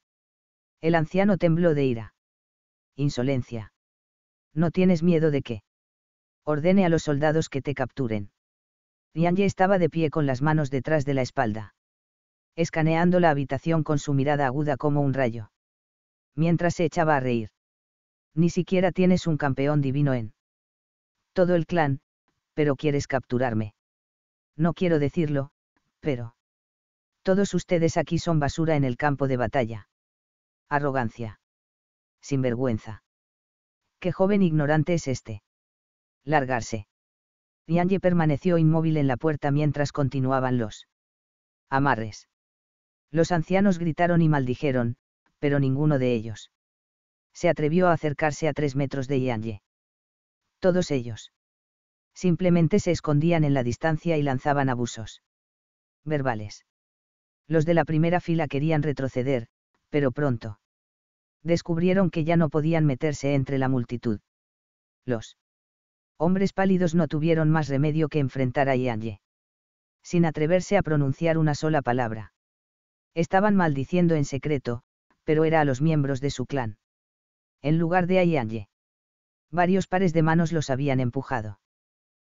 El anciano tembló de ira. Insolencia. ¿No tienes miedo de qué? Ordene a los soldados que te capturen. Nianye estaba de pie con las manos detrás de la espalda. Escaneando la habitación con su mirada aguda como un rayo. Mientras se echaba a reír. Ni siquiera tienes un campeón divino en todo el clan, pero quieres capturarme. No quiero decirlo, pero... Todos ustedes aquí son basura en el campo de batalla arrogancia. Sinvergüenza. Qué joven ignorante es este. Largarse. Yanye permaneció inmóvil en la puerta mientras continuaban los amarres. Los ancianos gritaron y maldijeron, pero ninguno de ellos se atrevió a acercarse a tres metros de Yanye. Todos ellos simplemente se escondían en la distancia y lanzaban abusos verbales. Los de la primera fila querían retroceder, pero pronto descubrieron que ya no podían meterse entre la multitud. Los hombres pálidos no tuvieron más remedio que enfrentar a Ye, Sin atreverse a pronunciar una sola palabra. Estaban maldiciendo en secreto, pero era a los miembros de su clan. En lugar de a Ye, Varios pares de manos los habían empujado.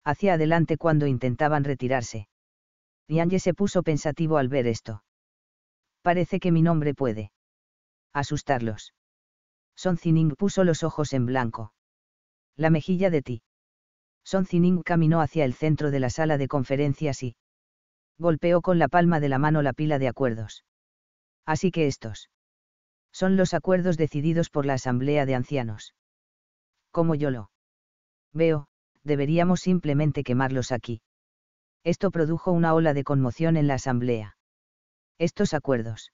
Hacia adelante cuando intentaban retirarse. Ye se puso pensativo al ver esto. Parece que mi nombre puede asustarlos. Son Zining puso los ojos en blanco. La mejilla de ti. Son Zining caminó hacia el centro de la sala de conferencias y golpeó con la palma de la mano la pila de acuerdos. Así que estos son los acuerdos decididos por la Asamblea de Ancianos. Como yo lo veo, deberíamos simplemente quemarlos aquí. Esto produjo una ola de conmoción en la Asamblea. Estos acuerdos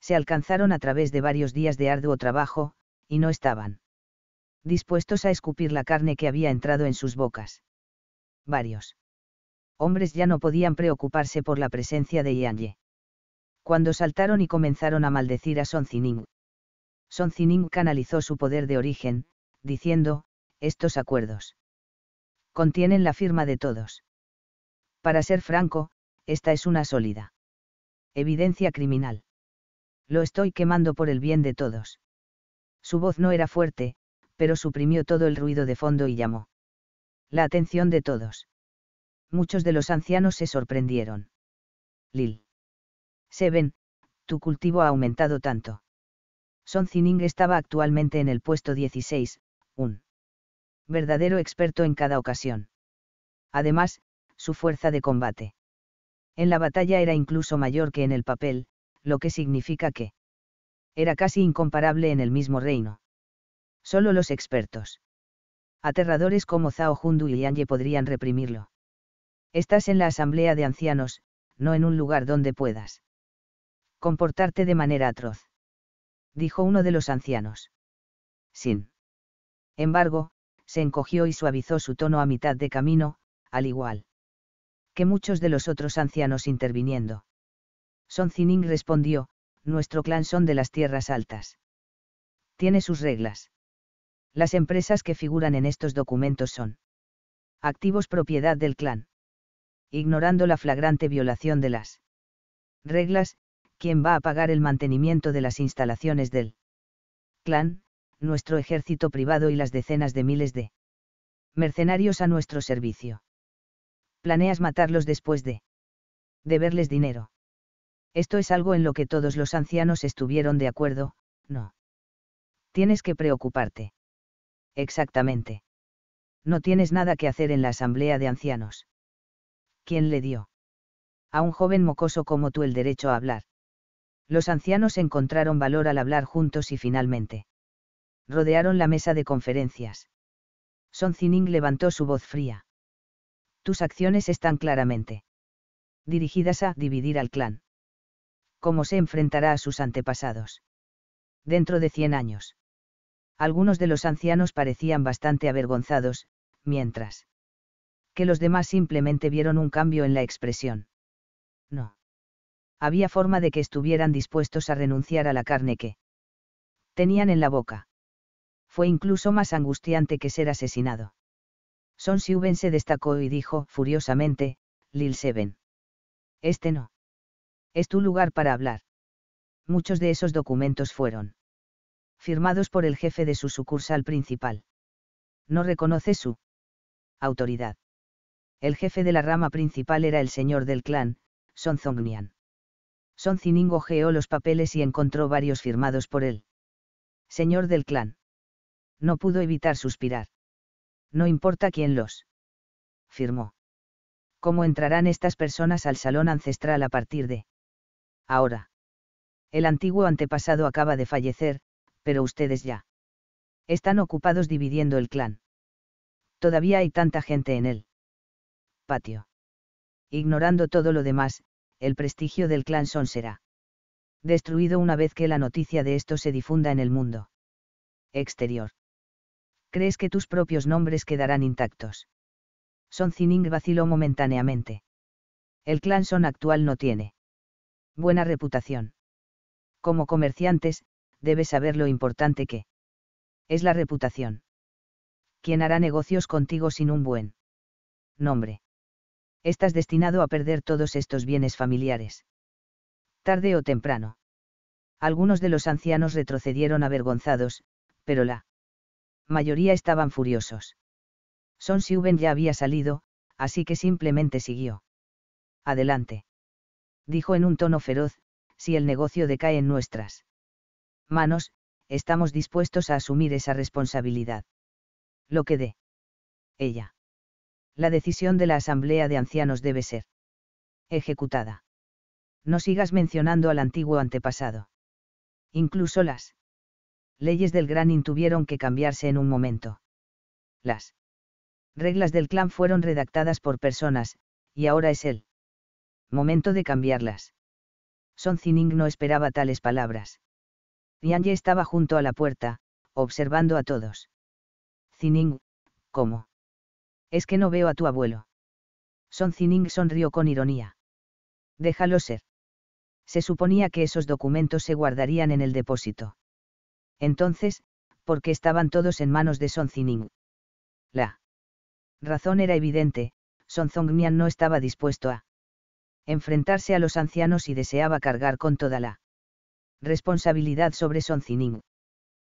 se alcanzaron a través de varios días de arduo trabajo, y no estaban dispuestos a escupir la carne que había entrado en sus bocas. Varios hombres ya no podían preocuparse por la presencia de Ye. Cuando saltaron y comenzaron a maldecir a Son Zining. Son Zining canalizó su poder de origen, diciendo, estos acuerdos contienen la firma de todos. Para ser franco, esta es una sólida evidencia criminal lo estoy quemando por el bien de todos. Su voz no era fuerte, pero suprimió todo el ruido de fondo y llamó. La atención de todos. Muchos de los ancianos se sorprendieron. Lil. Seven, tu cultivo ha aumentado tanto. Son Zining estaba actualmente en el puesto 16, un verdadero experto en cada ocasión. Además, su fuerza de combate. En la batalla era incluso mayor que en el papel, lo que significa que era casi incomparable en el mismo reino. Solo los expertos. Aterradores como Zhao Hundu y Ye, podrían reprimirlo. Estás en la asamblea de ancianos, no en un lugar donde puedas. Comportarte de manera atroz. Dijo uno de los ancianos. Sin embargo, se encogió y suavizó su tono a mitad de camino, al igual que muchos de los otros ancianos interviniendo. Son Zining respondió, nuestro clan son de las tierras altas. Tiene sus reglas. Las empresas que figuran en estos documentos son activos propiedad del clan. Ignorando la flagrante violación de las reglas, ¿quién va a pagar el mantenimiento de las instalaciones del clan, nuestro ejército privado y las decenas de miles de mercenarios a nuestro servicio? ¿Planeas matarlos después de deberles dinero? Esto es algo en lo que todos los ancianos estuvieron de acuerdo, no. Tienes que preocuparte. Exactamente. No tienes nada que hacer en la asamblea de ancianos. ¿Quién le dio? A un joven mocoso como tú el derecho a hablar. Los ancianos encontraron valor al hablar juntos y finalmente. Rodearon la mesa de conferencias. Son Zining levantó su voz fría. Tus acciones están claramente dirigidas a dividir al clan cómo se enfrentará a sus antepasados. Dentro de cien años. Algunos de los ancianos parecían bastante avergonzados, mientras que los demás simplemente vieron un cambio en la expresión. No. Había forma de que estuvieran dispuestos a renunciar a la carne que tenían en la boca. Fue incluso más angustiante que ser asesinado. Son Siuben se destacó y dijo, furiosamente, Lil Seven. Este no. Es tu lugar para hablar. Muchos de esos documentos fueron firmados por el jefe de su sucursal principal. No reconoce su autoridad. El jefe de la rama principal era el señor del clan, Son Zongnian. Son Zining ojeó los papeles y encontró varios firmados por él. Señor del clan. No pudo evitar suspirar. No importa quién los firmó. ¿Cómo entrarán estas personas al salón ancestral a partir de ahora. El antiguo antepasado acaba de fallecer, pero ustedes ya. Están ocupados dividiendo el clan. Todavía hay tanta gente en él. Patio. Ignorando todo lo demás, el prestigio del clan Son será destruido una vez que la noticia de esto se difunda en el mundo. Exterior. ¿Crees que tus propios nombres quedarán intactos? Son Zining vaciló momentáneamente. El clan Son actual no tiene buena reputación. Como comerciantes, debes saber lo importante que es la reputación. ¿Quién hará negocios contigo sin un buen nombre? Estás destinado a perder todos estos bienes familiares. Tarde o temprano. Algunos de los ancianos retrocedieron avergonzados, pero la mayoría estaban furiosos. Son Siuben ya había salido, así que simplemente siguió. Adelante dijo en un tono feroz, si el negocio decae en nuestras manos, estamos dispuestos a asumir esa responsabilidad. Lo que dé. Ella. La decisión de la Asamblea de Ancianos debe ser ejecutada. No sigas mencionando al antiguo antepasado. Incluso las leyes del Granin tuvieron que cambiarse en un momento. Las reglas del clan fueron redactadas por personas, y ahora es él. Momento de cambiarlas. Son Zining no esperaba tales palabras. Yanye estaba junto a la puerta, observando a todos. Zining, ¿cómo? Es que no veo a tu abuelo. Son Zining sonrió con ironía. Déjalo ser. Se suponía que esos documentos se guardarían en el depósito. Entonces, ¿por qué estaban todos en manos de Son Zining? La razón era evidente, Son Nian no estaba dispuesto a enfrentarse a los ancianos y deseaba cargar con toda la responsabilidad sobre Son Zining.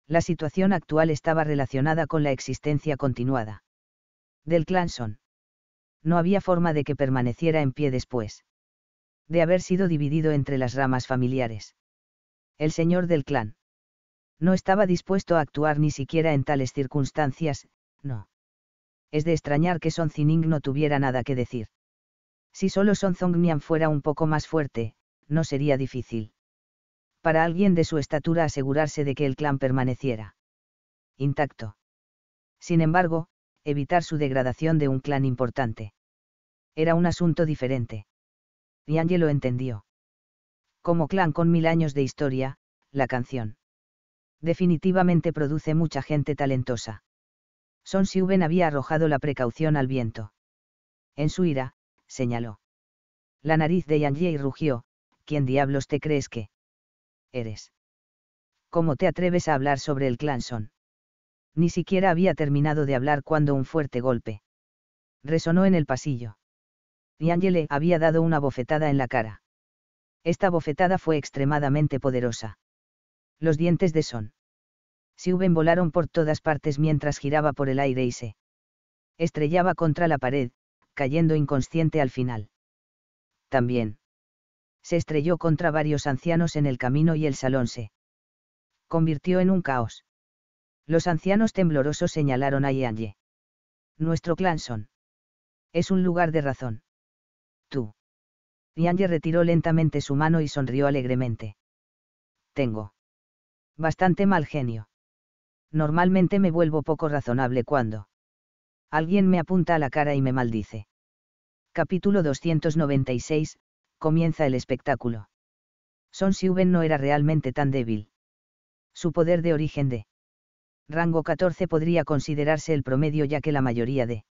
La situación actual estaba relacionada con la existencia continuada del clan Son. No había forma de que permaneciera en pie después de haber sido dividido entre las ramas familiares. El señor del clan no estaba dispuesto a actuar ni siquiera en tales circunstancias, no. Es de extrañar que Son Zining no tuviera nada que decir. Si solo Son Nian fuera un poco más fuerte, no sería difícil. Para alguien de su estatura asegurarse de que el clan permaneciera intacto. Sin embargo, evitar su degradación de un clan importante. Era un asunto diferente. Y lo entendió. Como clan con mil años de historia, la canción. Definitivamente produce mucha gente talentosa. Son Siuben había arrojado la precaución al viento. En su ira, señaló. La nariz de Yang rugió, ¿quién diablos te crees que eres? ¿Cómo te atreves a hablar sobre el clan Son? Ni siquiera había terminado de hablar cuando un fuerte golpe resonó en el pasillo. Yang le había dado una bofetada en la cara. Esta bofetada fue extremadamente poderosa. Los dientes de Son. Siuben volaron por todas partes mientras giraba por el aire y se estrellaba contra la pared, cayendo inconsciente al final. También. Se estrelló contra varios ancianos en el camino y el salón se convirtió en un caos. Los ancianos temblorosos señalaron a Yanye. Nuestro clan son. Es un lugar de razón. Tú. Yanye retiró lentamente su mano y sonrió alegremente. Tengo. Bastante mal genio. Normalmente me vuelvo poco razonable cuando alguien me apunta a la cara y me maldice. Capítulo 296, comienza el espectáculo. Son Siuben no era realmente tan débil. Su poder de origen de rango 14 podría considerarse el promedio ya que la mayoría de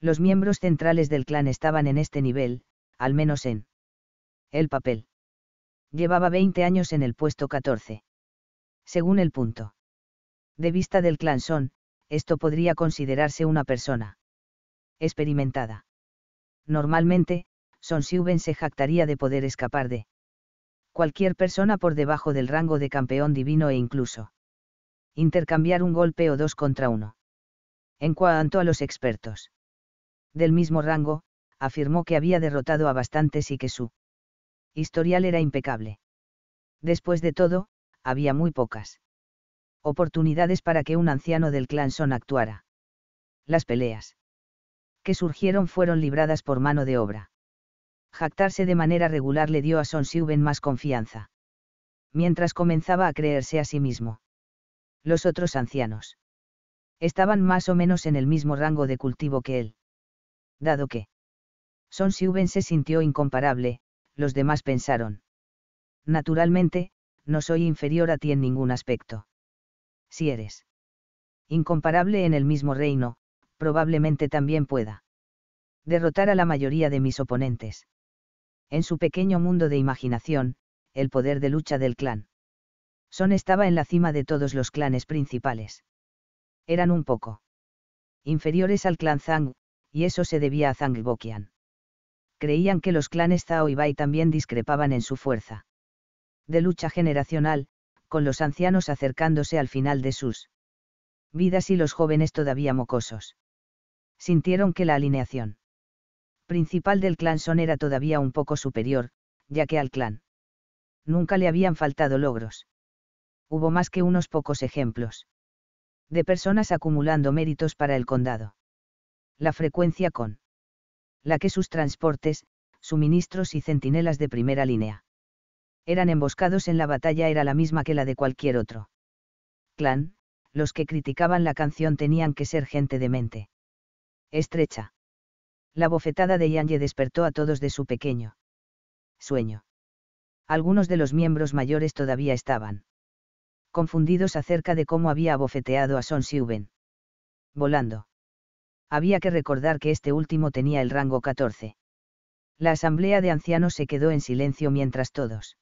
los miembros centrales del clan estaban en este nivel, al menos en el papel. Llevaba 20 años en el puesto 14. Según el punto de vista del clan Son, esto podría considerarse una persona experimentada. Normalmente, Son Ben se jactaría de poder escapar de cualquier persona por debajo del rango de campeón divino e incluso intercambiar un golpe o dos contra uno. En cuanto a los expertos del mismo rango, afirmó que había derrotado a bastantes y que su historial era impecable. Después de todo, había muy pocas oportunidades para que un anciano del clan Son actuara. Las peleas que surgieron fueron libradas por mano de obra. Jactarse de manera regular le dio a Son Siuben más confianza. Mientras comenzaba a creerse a sí mismo. Los otros ancianos estaban más o menos en el mismo rango de cultivo que él. Dado que Son Siuben se sintió incomparable, los demás pensaron. Naturalmente, no soy inferior a ti en ningún aspecto si eres incomparable en el mismo reino, probablemente también pueda derrotar a la mayoría de mis oponentes. En su pequeño mundo de imaginación, el poder de lucha del clan. Son estaba en la cima de todos los clanes principales. Eran un poco inferiores al clan Zhang, y eso se debía a Zhang Bokian. Creían que los clanes Zhao y Bai también discrepaban en su fuerza. De lucha generacional, con los ancianos acercándose al final de sus vidas y los jóvenes todavía mocosos. Sintieron que la alineación principal del clan Son era todavía un poco superior, ya que al clan nunca le habían faltado logros. Hubo más que unos pocos ejemplos de personas acumulando méritos para el condado. La frecuencia con la que sus transportes, suministros y centinelas de primera línea eran emboscados en la batalla era la misma que la de cualquier otro. Clan, los que criticaban la canción tenían que ser gente de mente. Estrecha. La bofetada de Ye despertó a todos de su pequeño sueño. Algunos de los miembros mayores todavía estaban confundidos acerca de cómo había abofeteado a Son Siuben. Volando. Había que recordar que este último tenía el rango 14. La asamblea de ancianos se quedó en silencio mientras todos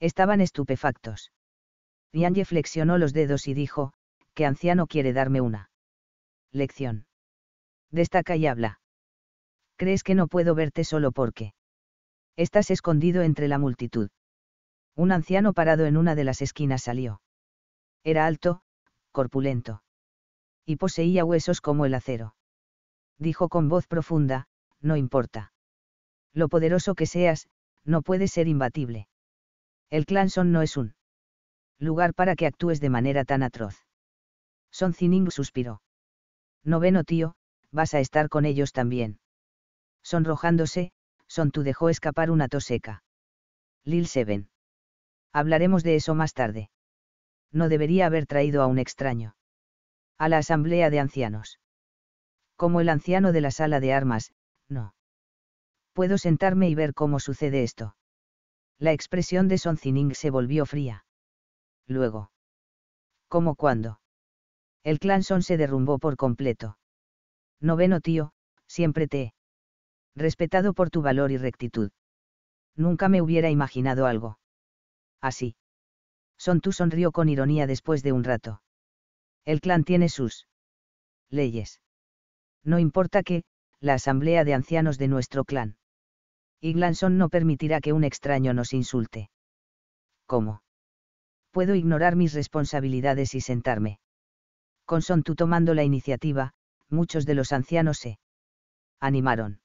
Estaban estupefactos. Yange flexionó los dedos y dijo, ¿qué anciano quiere darme una? Lección. Destaca y habla. ¿Crees que no puedo verte solo porque? Estás escondido entre la multitud. Un anciano parado en una de las esquinas salió. Era alto, corpulento. Y poseía huesos como el acero. Dijo con voz profunda, no importa. Lo poderoso que seas, no puedes ser imbatible. El clan Son no es un lugar para que actúes de manera tan atroz. Son Zining suspiró. Noveno tío, vas a estar con ellos también. Sonrojándose, Son Tu dejó escapar una tos seca. Lil Seven. Hablaremos de eso más tarde. No debería haber traído a un extraño. A la asamblea de ancianos. Como el anciano de la sala de armas, no. Puedo sentarme y ver cómo sucede esto la expresión de Soncining se volvió fría. Luego. ¿Cómo cuándo? El clan Son se derrumbó por completo. Noveno tío, siempre te he respetado por tu valor y rectitud. Nunca me hubiera imaginado algo. Así. Son Tu sonrió con ironía después de un rato. El clan tiene sus leyes. No importa que, la asamblea de ancianos de nuestro clan Glanson no permitirá que un extraño nos insulte. ¿Cómo? Puedo ignorar mis responsabilidades y sentarme. Con Son tú tomando la iniciativa, muchos de los ancianos se animaron.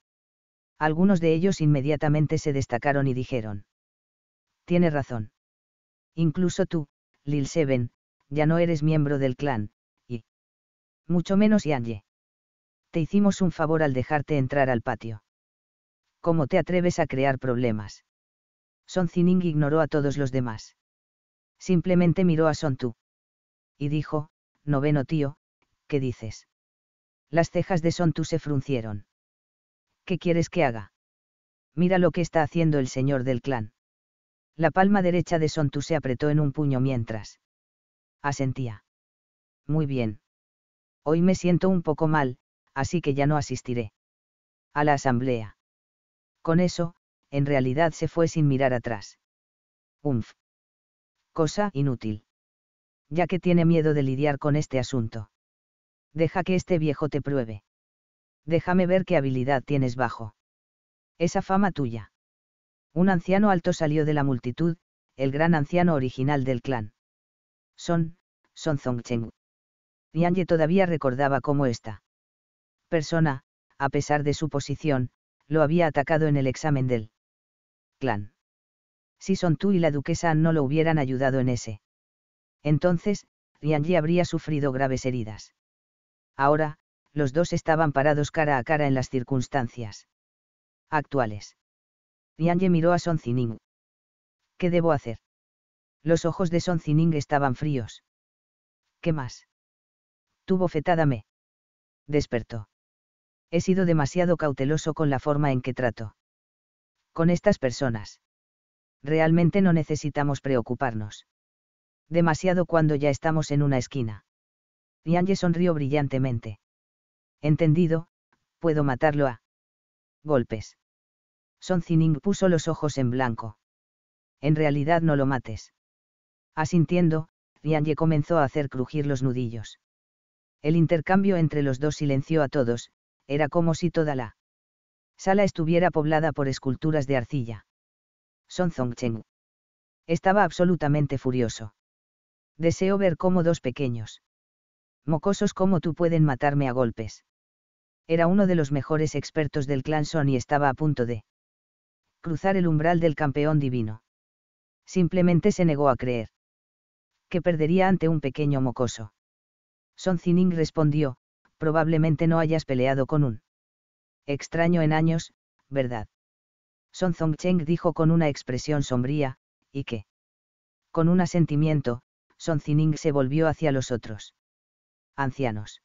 Algunos de ellos inmediatamente se destacaron y dijeron. Tiene razón. Incluso tú, Lil Seven, ya no eres miembro del clan, y mucho menos Yanye. Te hicimos un favor al dejarte entrar al patio. ¿cómo te atreves a crear problemas? Son Zining ignoró a todos los demás. Simplemente miró a Son Tu. Y dijo, noveno tío, ¿qué dices? Las cejas de Son Tu se fruncieron. ¿Qué quieres que haga? Mira lo que está haciendo el señor del clan. La palma derecha de Son Tu se apretó en un puño mientras. Asentía. Muy bien. Hoy me siento un poco mal, así que ya no asistiré. A la asamblea. Con eso, en realidad se fue sin mirar atrás. Unf. Cosa inútil. Ya que tiene miedo de lidiar con este asunto. Deja que este viejo te pruebe. Déjame ver qué habilidad tienes bajo. Esa fama tuya. Un anciano alto salió de la multitud, el gran anciano original del clan. Son, Son Zongcheng. Yangye todavía recordaba cómo esta persona, a pesar de su posición, lo había atacado en el examen del clan. Si Son tú y la duquesa no lo hubieran ayudado en ese. Entonces, Ye habría sufrido graves heridas. Ahora, los dos estaban parados cara a cara en las circunstancias actuales. Ye miró a Son Zining. ¿Qué debo hacer? Los ojos de Son Zining estaban fríos. ¿Qué más? Tu bofetada me despertó he sido demasiado cauteloso con la forma en que trato. Con estas personas. Realmente no necesitamos preocuparnos. Demasiado cuando ya estamos en una esquina. Yange sonrió brillantemente. Entendido, puedo matarlo a golpes. Son Zining puso los ojos en blanco. En realidad no lo mates. Asintiendo, Ye comenzó a hacer crujir los nudillos. El intercambio entre los dos silenció a todos, era como si toda la sala estuviera poblada por esculturas de arcilla. Son Zongcheng. Estaba absolutamente furioso. Deseo ver cómo dos pequeños mocosos como tú pueden matarme a golpes. Era uno de los mejores expertos del clan Son y estaba a punto de cruzar el umbral del campeón divino. Simplemente se negó a creer que perdería ante un pequeño mocoso. Son Zining respondió, probablemente no hayas peleado con un extraño en años, ¿verdad? Son Zongcheng dijo con una expresión sombría, y que, con un asentimiento, Son Zining se volvió hacia los otros. Ancianos.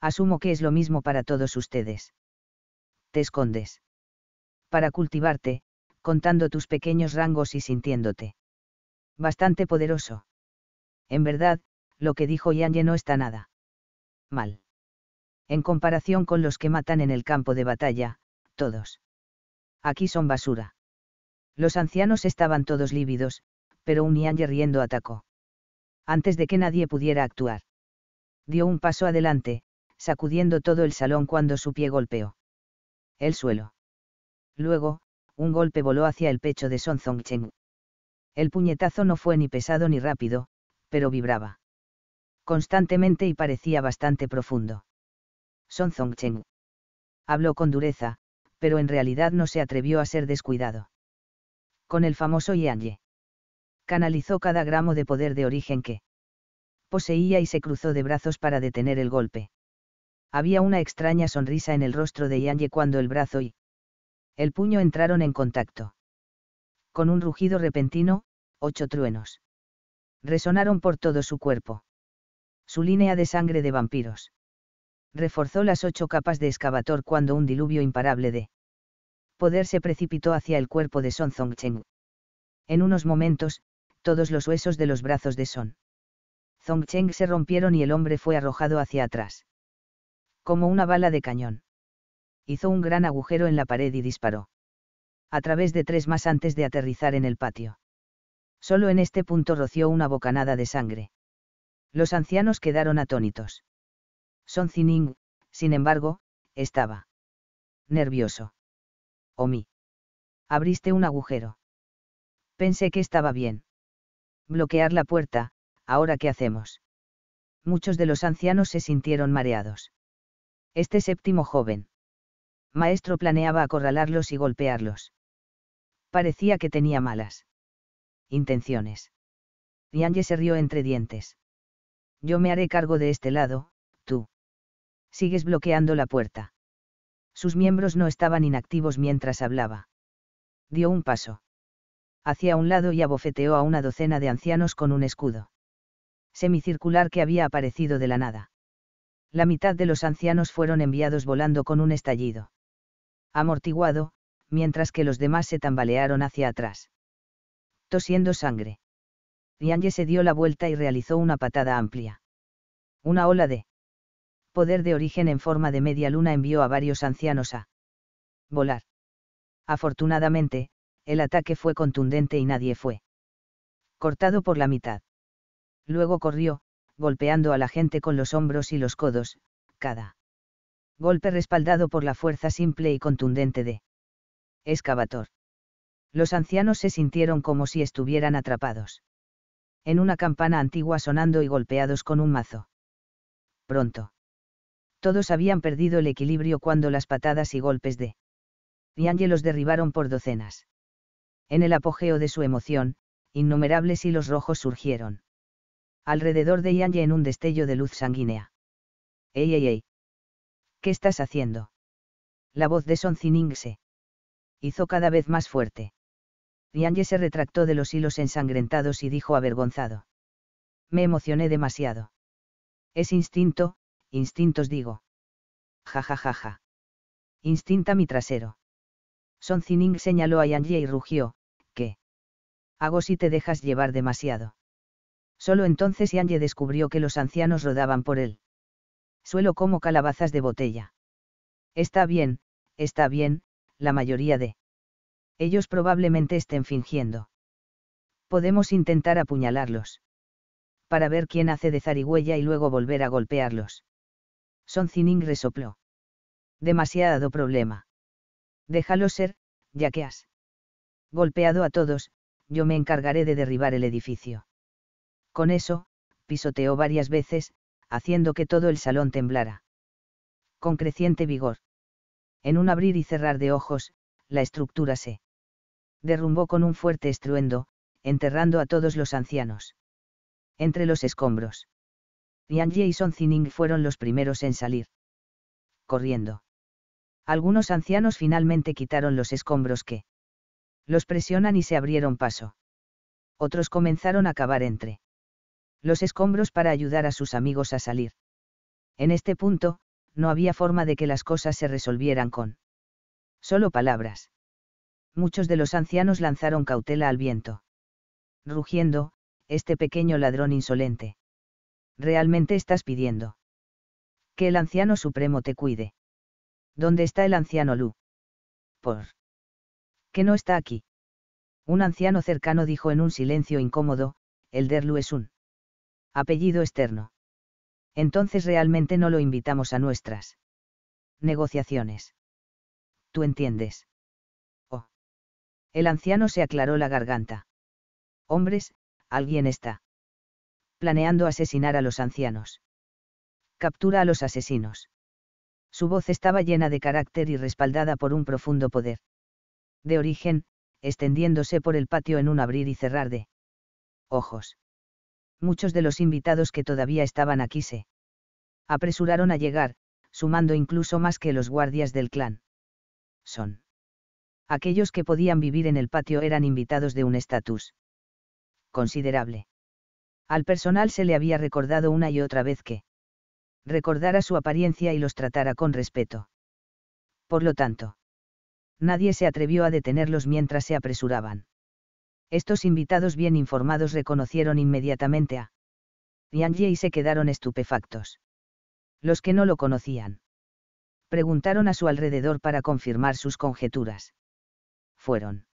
Asumo que es lo mismo para todos ustedes. Te escondes. Para cultivarte, contando tus pequeños rangos y sintiéndote. Bastante poderoso. En verdad, lo que dijo Ye no está nada. Mal en comparación con los que matan en el campo de batalla, todos. Aquí son basura. Los ancianos estaban todos lívidos, pero un y riendo atacó. Antes de que nadie pudiera actuar. Dio un paso adelante, sacudiendo todo el salón cuando su pie golpeó. El suelo. Luego, un golpe voló hacia el pecho de Son Zongcheng. El puñetazo no fue ni pesado ni rápido, pero vibraba. Constantemente y parecía bastante profundo. Son Zongcheng. Habló con dureza, pero en realidad no se atrevió a ser descuidado. Con el famoso Ye, Canalizó cada gramo de poder de origen que poseía y se cruzó de brazos para detener el golpe. Había una extraña sonrisa en el rostro de Ye cuando el brazo y el puño entraron en contacto. Con un rugido repentino, ocho truenos resonaron por todo su cuerpo. Su línea de sangre de vampiros reforzó las ocho capas de excavator cuando un diluvio imparable de poder se precipitó hacia el cuerpo de Son Zongcheng. En unos momentos, todos los huesos de los brazos de Son Zongcheng se rompieron y el hombre fue arrojado hacia atrás. Como una bala de cañón. Hizo un gran agujero en la pared y disparó. A través de tres más antes de aterrizar en el patio. Solo en este punto roció una bocanada de sangre. Los ancianos quedaron atónitos. Son sin embargo, estaba nervioso. Omi. Abriste un agujero. Pensé que estaba bien. Bloquear la puerta, ahora qué hacemos. Muchos de los ancianos se sintieron mareados. Este séptimo joven. Maestro planeaba acorralarlos y golpearlos. Parecía que tenía malas intenciones. Yanje se rió entre dientes. Yo me haré cargo de este lado, tú. Sigues bloqueando la puerta. Sus miembros no estaban inactivos mientras hablaba. Dio un paso. Hacia un lado y abofeteó a una docena de ancianos con un escudo. Semicircular que había aparecido de la nada. La mitad de los ancianos fueron enviados volando con un estallido. Amortiguado, mientras que los demás se tambalearon hacia atrás. Tosiendo sangre. Yange se dio la vuelta y realizó una patada amplia. Una ola de poder de origen en forma de media luna envió a varios ancianos a volar. Afortunadamente, el ataque fue contundente y nadie fue cortado por la mitad. Luego corrió, golpeando a la gente con los hombros y los codos, cada golpe respaldado por la fuerza simple y contundente de excavator. Los ancianos se sintieron como si estuvieran atrapados en una campana antigua sonando y golpeados con un mazo. Pronto todos habían perdido el equilibrio cuando las patadas y golpes de Yanye los derribaron por docenas. En el apogeo de su emoción, innumerables hilos rojos surgieron. Alrededor de Yanye en un destello de luz sanguínea. ¡Ey, ey, ey! ¿Qué estás haciendo? La voz de Son Zining se hizo cada vez más fuerte. Yanye se retractó de los hilos ensangrentados y dijo avergonzado. Me emocioné demasiado. Es instinto, instintos digo. Ja ja ja Instinta mi trasero. Son Zining señaló a Yanji y rugió, ¿qué? Hago si te dejas llevar demasiado. Solo entonces Yanji descubrió que los ancianos rodaban por él. Suelo como calabazas de botella. Está bien, está bien, la mayoría de. Ellos probablemente estén fingiendo. Podemos intentar apuñalarlos. Para ver quién hace de zarigüeya y luego volver a golpearlos. Son Zinning resopló. Demasiado problema. Déjalo ser, ya que has golpeado a todos, yo me encargaré de derribar el edificio. Con eso, pisoteó varias veces, haciendo que todo el salón temblara. Con creciente vigor. En un abrir y cerrar de ojos, la estructura se derrumbó con un fuerte estruendo, enterrando a todos los ancianos. Entre los escombros. Lianjie y Son Zining fueron los primeros en salir. Corriendo. Algunos ancianos finalmente quitaron los escombros que los presionan y se abrieron paso. Otros comenzaron a cavar entre los escombros para ayudar a sus amigos a salir. En este punto, no había forma de que las cosas se resolvieran con solo palabras. Muchos de los ancianos lanzaron cautela al viento. Rugiendo, este pequeño ladrón insolente realmente estás pidiendo? Que el anciano supremo te cuide. ¿Dónde está el anciano Lu? Por. Que no está aquí. Un anciano cercano dijo en un silencio incómodo, el Derlu es un apellido externo. Entonces realmente no lo invitamos a nuestras negociaciones. ¿Tú entiendes? Oh. El anciano se aclaró la garganta. Hombres, alguien está planeando asesinar a los ancianos. Captura a los asesinos. Su voz estaba llena de carácter y respaldada por un profundo poder. De origen, extendiéndose por el patio en un abrir y cerrar de ojos. Muchos de los invitados que todavía estaban aquí se apresuraron a llegar, sumando incluso más que los guardias del clan. Son. Aquellos que podían vivir en el patio eran invitados de un estatus considerable. Al personal se le había recordado una y otra vez que recordara su apariencia y los tratara con respeto. Por lo tanto, nadie se atrevió a detenerlos mientras se apresuraban. Estos invitados bien informados reconocieron inmediatamente a Yang y se quedaron estupefactos. Los que no lo conocían preguntaron a su alrededor para confirmar sus conjeturas. Fueron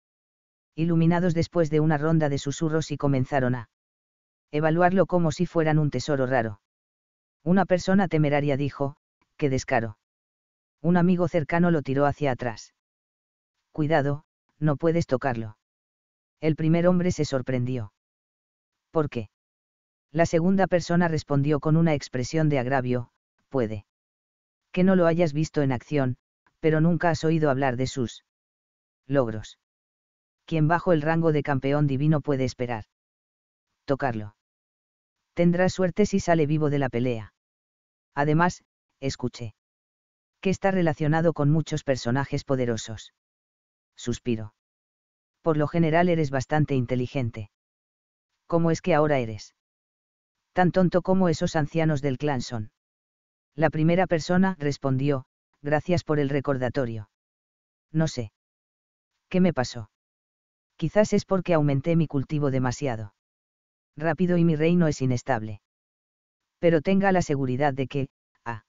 iluminados después de una ronda de susurros y comenzaron a evaluarlo como si fueran un tesoro raro. Una persona temeraria dijo, qué descaro. Un amigo cercano lo tiró hacia atrás. Cuidado, no puedes tocarlo. El primer hombre se sorprendió. ¿Por qué? La segunda persona respondió con una expresión de agravio, puede. Que no lo hayas visto en acción, pero nunca has oído hablar de sus logros. Quien bajo el rango de campeón divino puede esperar? Tocarlo tendrá suerte si sale vivo de la pelea. Además, escuché. Que está relacionado con muchos personajes poderosos. Suspiro. Por lo general eres bastante inteligente. ¿Cómo es que ahora eres? Tan tonto como esos ancianos del clan son. La primera persona respondió, gracias por el recordatorio. No sé. ¿Qué me pasó? Quizás es porque aumenté mi cultivo demasiado rápido y mi reino es inestable. Pero tenga la seguridad de que, a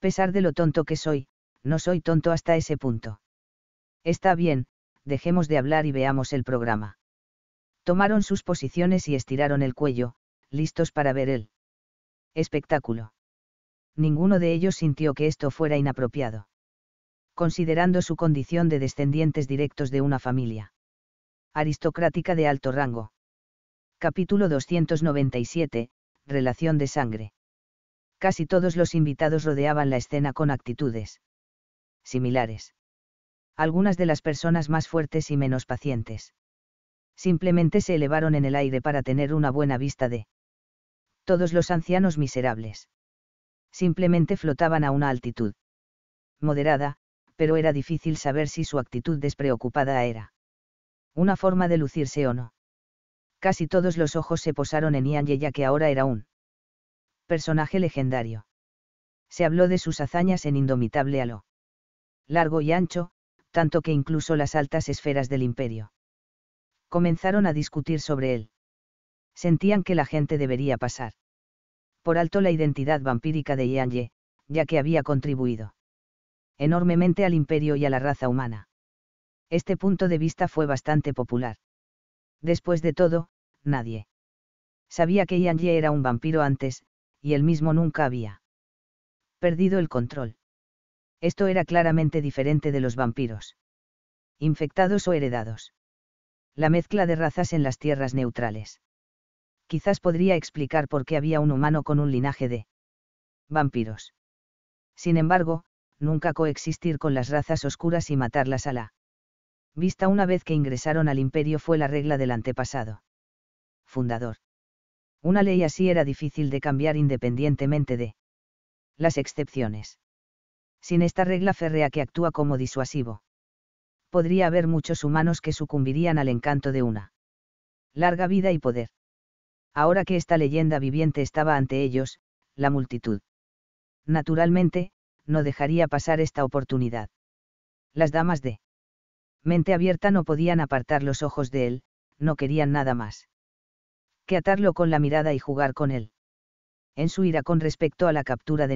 pesar de lo tonto que soy, no soy tonto hasta ese punto. Está bien, dejemos de hablar y veamos el programa. Tomaron sus posiciones y estiraron el cuello, listos para ver el espectáculo. Ninguno de ellos sintió que esto fuera inapropiado. Considerando su condición de descendientes directos de una familia aristocrática de alto rango. Capítulo 297, Relación de sangre. Casi todos los invitados rodeaban la escena con actitudes similares. Algunas de las personas más fuertes y menos pacientes. Simplemente se elevaron en el aire para tener una buena vista de todos los ancianos miserables. Simplemente flotaban a una altitud moderada, pero era difícil saber si su actitud despreocupada era una forma de lucirse o no casi todos los ojos se posaron en Ian ya que ahora era un personaje legendario. Se habló de sus hazañas en Indomitable Halo. Largo y ancho, tanto que incluso las altas esferas del imperio. Comenzaron a discutir sobre él. Sentían que la gente debería pasar por alto la identidad vampírica de Ian Ye, ya que había contribuido enormemente al imperio y a la raza humana. Este punto de vista fue bastante popular. Después de todo, nadie. Sabía que Ian Ye era un vampiro antes, y él mismo nunca había perdido el control. Esto era claramente diferente de los vampiros. Infectados o heredados. La mezcla de razas en las tierras neutrales. Quizás podría explicar por qué había un humano con un linaje de vampiros. Sin embargo, nunca coexistir con las razas oscuras y matarlas a la vista una vez que ingresaron al imperio fue la regla del antepasado fundador. Una ley así era difícil de cambiar independientemente de las excepciones. Sin esta regla férrea que actúa como disuasivo, podría haber muchos humanos que sucumbirían al encanto de una larga vida y poder. Ahora que esta leyenda viviente estaba ante ellos, la multitud, naturalmente, no dejaría pasar esta oportunidad. Las damas de mente abierta no podían apartar los ojos de él, no querían nada más atarlo con la mirada y jugar con él. En su ira con respecto a la captura de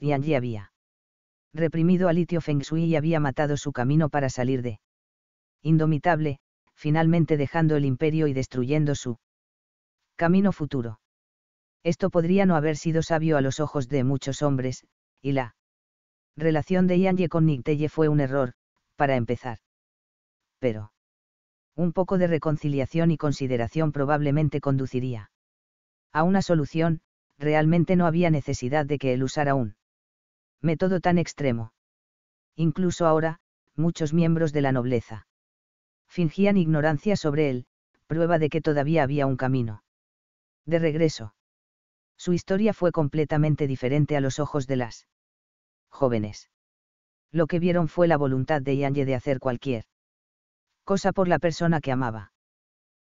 y Yanji había reprimido a Litio Feng y había matado su camino para salir de indomitable, finalmente dejando el imperio y destruyendo su camino futuro. Esto podría no haber sido sabio a los ojos de muchos hombres, y la relación de Yanji con Nigteye fue un error, para empezar. Pero un poco de reconciliación y consideración probablemente conduciría a una solución, realmente no había necesidad de que él usara un método tan extremo. Incluso ahora, muchos miembros de la nobleza fingían ignorancia sobre él, prueba de que todavía había un camino. De regreso. Su historia fue completamente diferente a los ojos de las jóvenes. Lo que vieron fue la voluntad de Yanye de hacer cualquier cosa por la persona que amaba.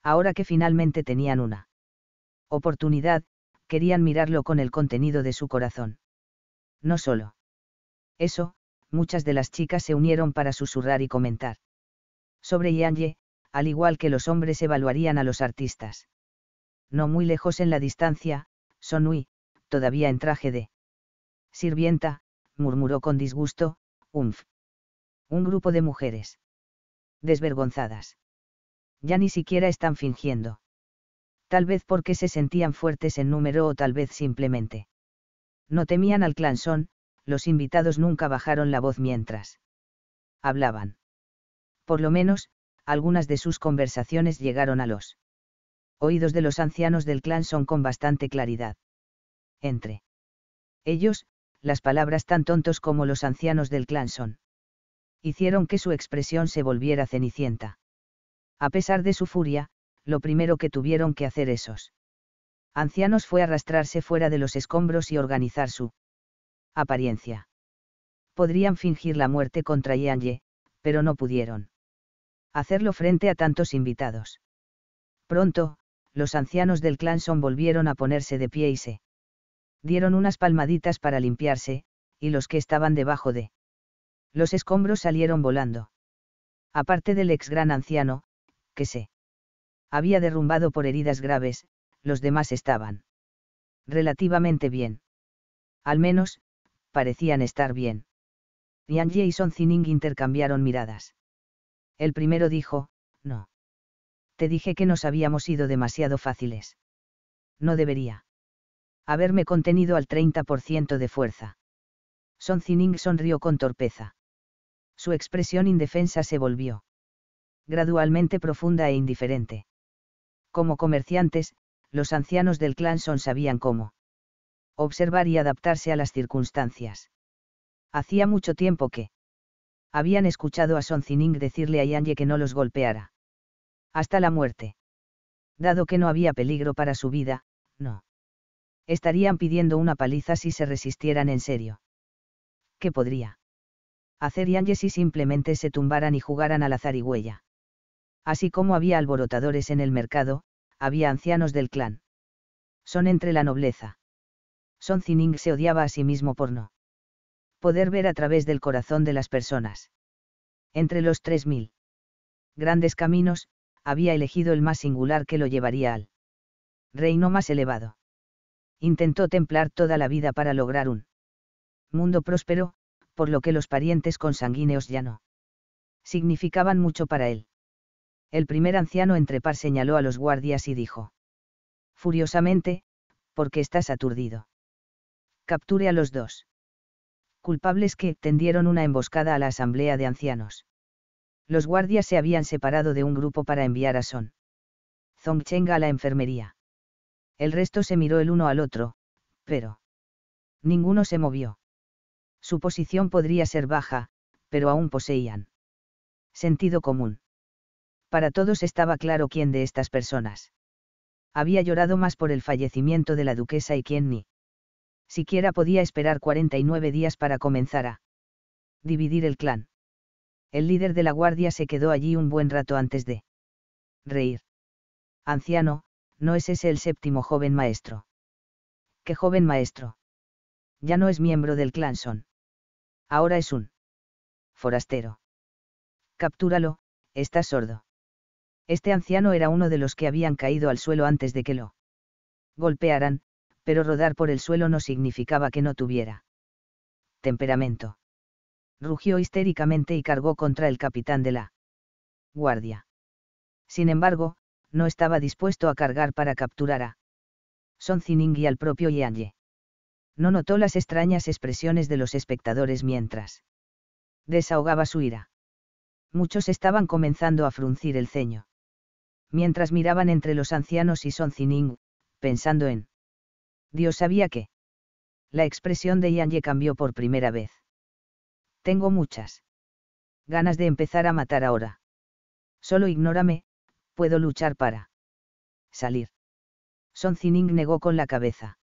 Ahora que finalmente tenían una oportunidad, querían mirarlo con el contenido de su corazón. No solo. Eso, muchas de las chicas se unieron para susurrar y comentar. Sobre Yanye, al igual que los hombres evaluarían a los artistas. No muy lejos en la distancia, Sonui, todavía en traje de sirvienta, murmuró con disgusto, umf. Un grupo de mujeres desvergonzadas. Ya ni siquiera están fingiendo. Tal vez porque se sentían fuertes en número o tal vez simplemente. No temían al clansón, los invitados nunca bajaron la voz mientras hablaban. Por lo menos, algunas de sus conversaciones llegaron a los oídos de los ancianos del clan son con bastante claridad. Entre ellos, las palabras tan tontos como los ancianos del clan son hicieron que su expresión se volviera cenicienta. A pesar de su furia, lo primero que tuvieron que hacer esos ancianos fue arrastrarse fuera de los escombros y organizar su apariencia. Podrían fingir la muerte contra Ye, pero no pudieron hacerlo frente a tantos invitados. Pronto, los ancianos del clan Son volvieron a ponerse de pie y se dieron unas palmaditas para limpiarse, y los que estaban debajo de los escombros salieron volando. Aparte del ex gran anciano, que se había derrumbado por heridas graves, los demás estaban relativamente bien. Al menos, parecían estar bien. Yang y Son Zining intercambiaron miradas. El primero dijo, no. Te dije que nos habíamos ido demasiado fáciles. No debería. Haberme contenido al 30% de fuerza. Son Zining sonrió con torpeza. Su expresión indefensa se volvió gradualmente profunda e indiferente. Como comerciantes, los ancianos del clan son sabían cómo observar y adaptarse a las circunstancias. Hacía mucho tiempo que habían escuchado a zining decirle a Yanye que no los golpeara. Hasta la muerte. Dado que no había peligro para su vida, no. Estarían pidiendo una paliza si se resistieran en serio. ¿Qué podría hacer y si simplemente se tumbaran y jugaran al azar y huella. Así como había alborotadores en el mercado, había ancianos del clan. Son entre la nobleza. Son Zining se odiaba a sí mismo por no poder ver a través del corazón de las personas. Entre los tres mil grandes caminos, había elegido el más singular que lo llevaría al reino más elevado. Intentó templar toda la vida para lograr un mundo próspero, por lo que los parientes consanguíneos ya no significaban mucho para él. El primer anciano entre par señaló a los guardias y dijo. Furiosamente, porque estás aturdido. Capture a los dos. Culpables que tendieron una emboscada a la asamblea de ancianos. Los guardias se habían separado de un grupo para enviar a Son. Zongcheng a la enfermería. El resto se miró el uno al otro, pero. Ninguno se movió. Su posición podría ser baja, pero aún poseían sentido común. Para todos estaba claro quién de estas personas había llorado más por el fallecimiento de la duquesa y quién ni siquiera podía esperar 49 días para comenzar a dividir el clan. El líder de la guardia se quedó allí un buen rato antes de reír. Anciano, no es ese el séptimo joven maestro. ¿Qué joven maestro? Ya no es miembro del clan Son. Ahora es un forastero. Captúralo, está sordo. Este anciano era uno de los que habían caído al suelo antes de que lo golpearan, pero rodar por el suelo no significaba que no tuviera temperamento. Rugió histéricamente y cargó contra el capitán de la guardia. Sin embargo, no estaba dispuesto a cargar para capturar a Son Zining y al propio Ye no notó las extrañas expresiones de los espectadores mientras desahogaba su ira. Muchos estaban comenzando a fruncir el ceño. Mientras miraban entre los ancianos y Son Zining, pensando en Dios sabía que. La expresión de Ye cambió por primera vez. Tengo muchas ganas de empezar a matar ahora. Solo ignórame, puedo luchar para salir. Son Zining negó con la cabeza.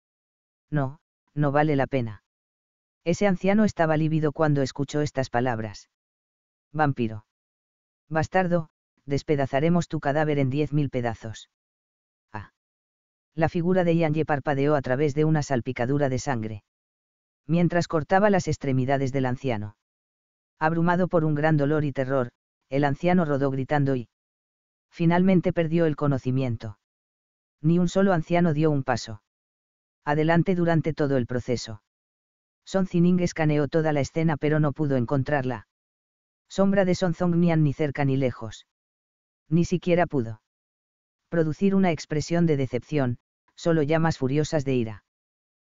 No, no vale la pena. Ese anciano estaba lívido cuando escuchó estas palabras. Vampiro. Bastardo, despedazaremos tu cadáver en diez mil pedazos. Ah. La figura de Ye parpadeó a través de una salpicadura de sangre. Mientras cortaba las extremidades del anciano. Abrumado por un gran dolor y terror, el anciano rodó gritando y. Finalmente perdió el conocimiento. Ni un solo anciano dio un paso adelante durante todo el proceso. Son Zining escaneó toda la escena pero no pudo encontrarla. Sombra de Son Nian ni cerca ni lejos. Ni siquiera pudo. Producir una expresión de decepción, solo llamas furiosas de ira.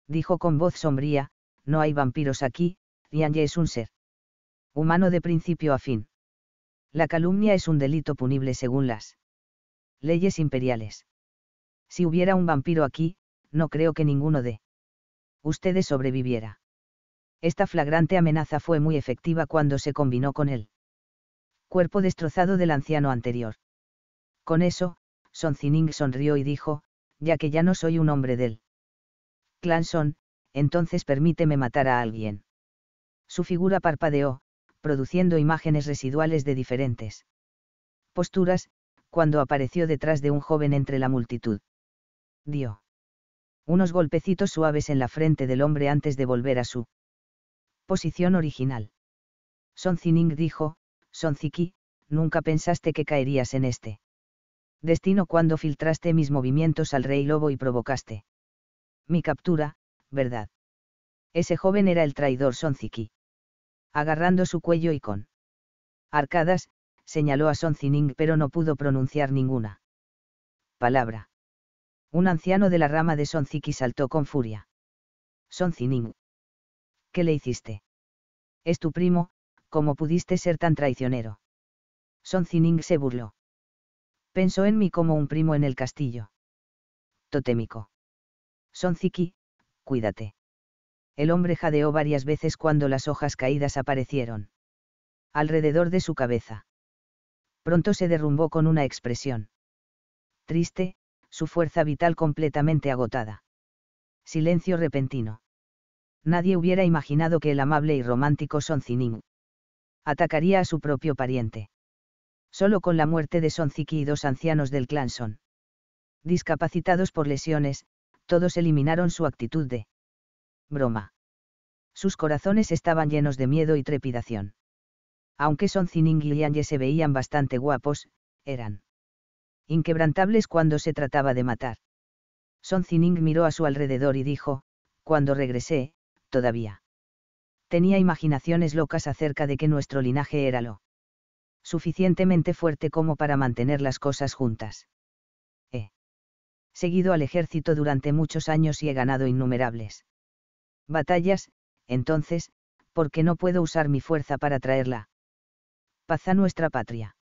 Dijo con voz sombría, no hay vampiros aquí, Ye es un ser. Humano de principio a fin. La calumnia es un delito punible según las leyes imperiales. Si hubiera un vampiro aquí, no creo que ninguno de ustedes sobreviviera. Esta flagrante amenaza fue muy efectiva cuando se combinó con el cuerpo destrozado del anciano anterior. Con eso, Son Zining sonrió y dijo, ya que ya no soy un hombre del clan Son, entonces permíteme matar a alguien. Su figura parpadeó, produciendo imágenes residuales de diferentes posturas, cuando apareció detrás de un joven entre la multitud. Dio unos golpecitos suaves en la frente del hombre antes de volver a su posición original. Son Zining dijo, Son nunca pensaste que caerías en este destino cuando filtraste mis movimientos al rey lobo y provocaste mi captura, ¿verdad? Ese joven era el traidor Sonziki. Agarrando su cuello y con arcadas, señaló a Son Zining pero no pudo pronunciar ninguna palabra. Un anciano de la rama de Sonziki saltó con furia. Soncining. ¿Qué le hiciste? Es tu primo, ¿cómo pudiste ser tan traicionero? Soncining se burló. Pensó en mí como un primo en el castillo. Totémico. Sonziki, cuídate. El hombre jadeó varias veces cuando las hojas caídas aparecieron. Alrededor de su cabeza. Pronto se derrumbó con una expresión. Triste, su fuerza vital completamente agotada. Silencio repentino. Nadie hubiera imaginado que el amable y romántico Son atacaría a su propio pariente. Solo con la muerte de Son Ziki y dos ancianos del clan Son. Discapacitados por lesiones, todos eliminaron su actitud de broma. Sus corazones estaban llenos de miedo y trepidación. Aunque Son Zining y Lianye se veían bastante guapos, eran inquebrantables cuando se trataba de matar. Son Zining miró a su alrededor y dijo, cuando regresé, todavía. Tenía imaginaciones locas acerca de que nuestro linaje era lo suficientemente fuerte como para mantener las cosas juntas. He seguido al ejército durante muchos años y he ganado innumerables batallas, entonces, ¿por qué no puedo usar mi fuerza para traerla? Paz a nuestra patria.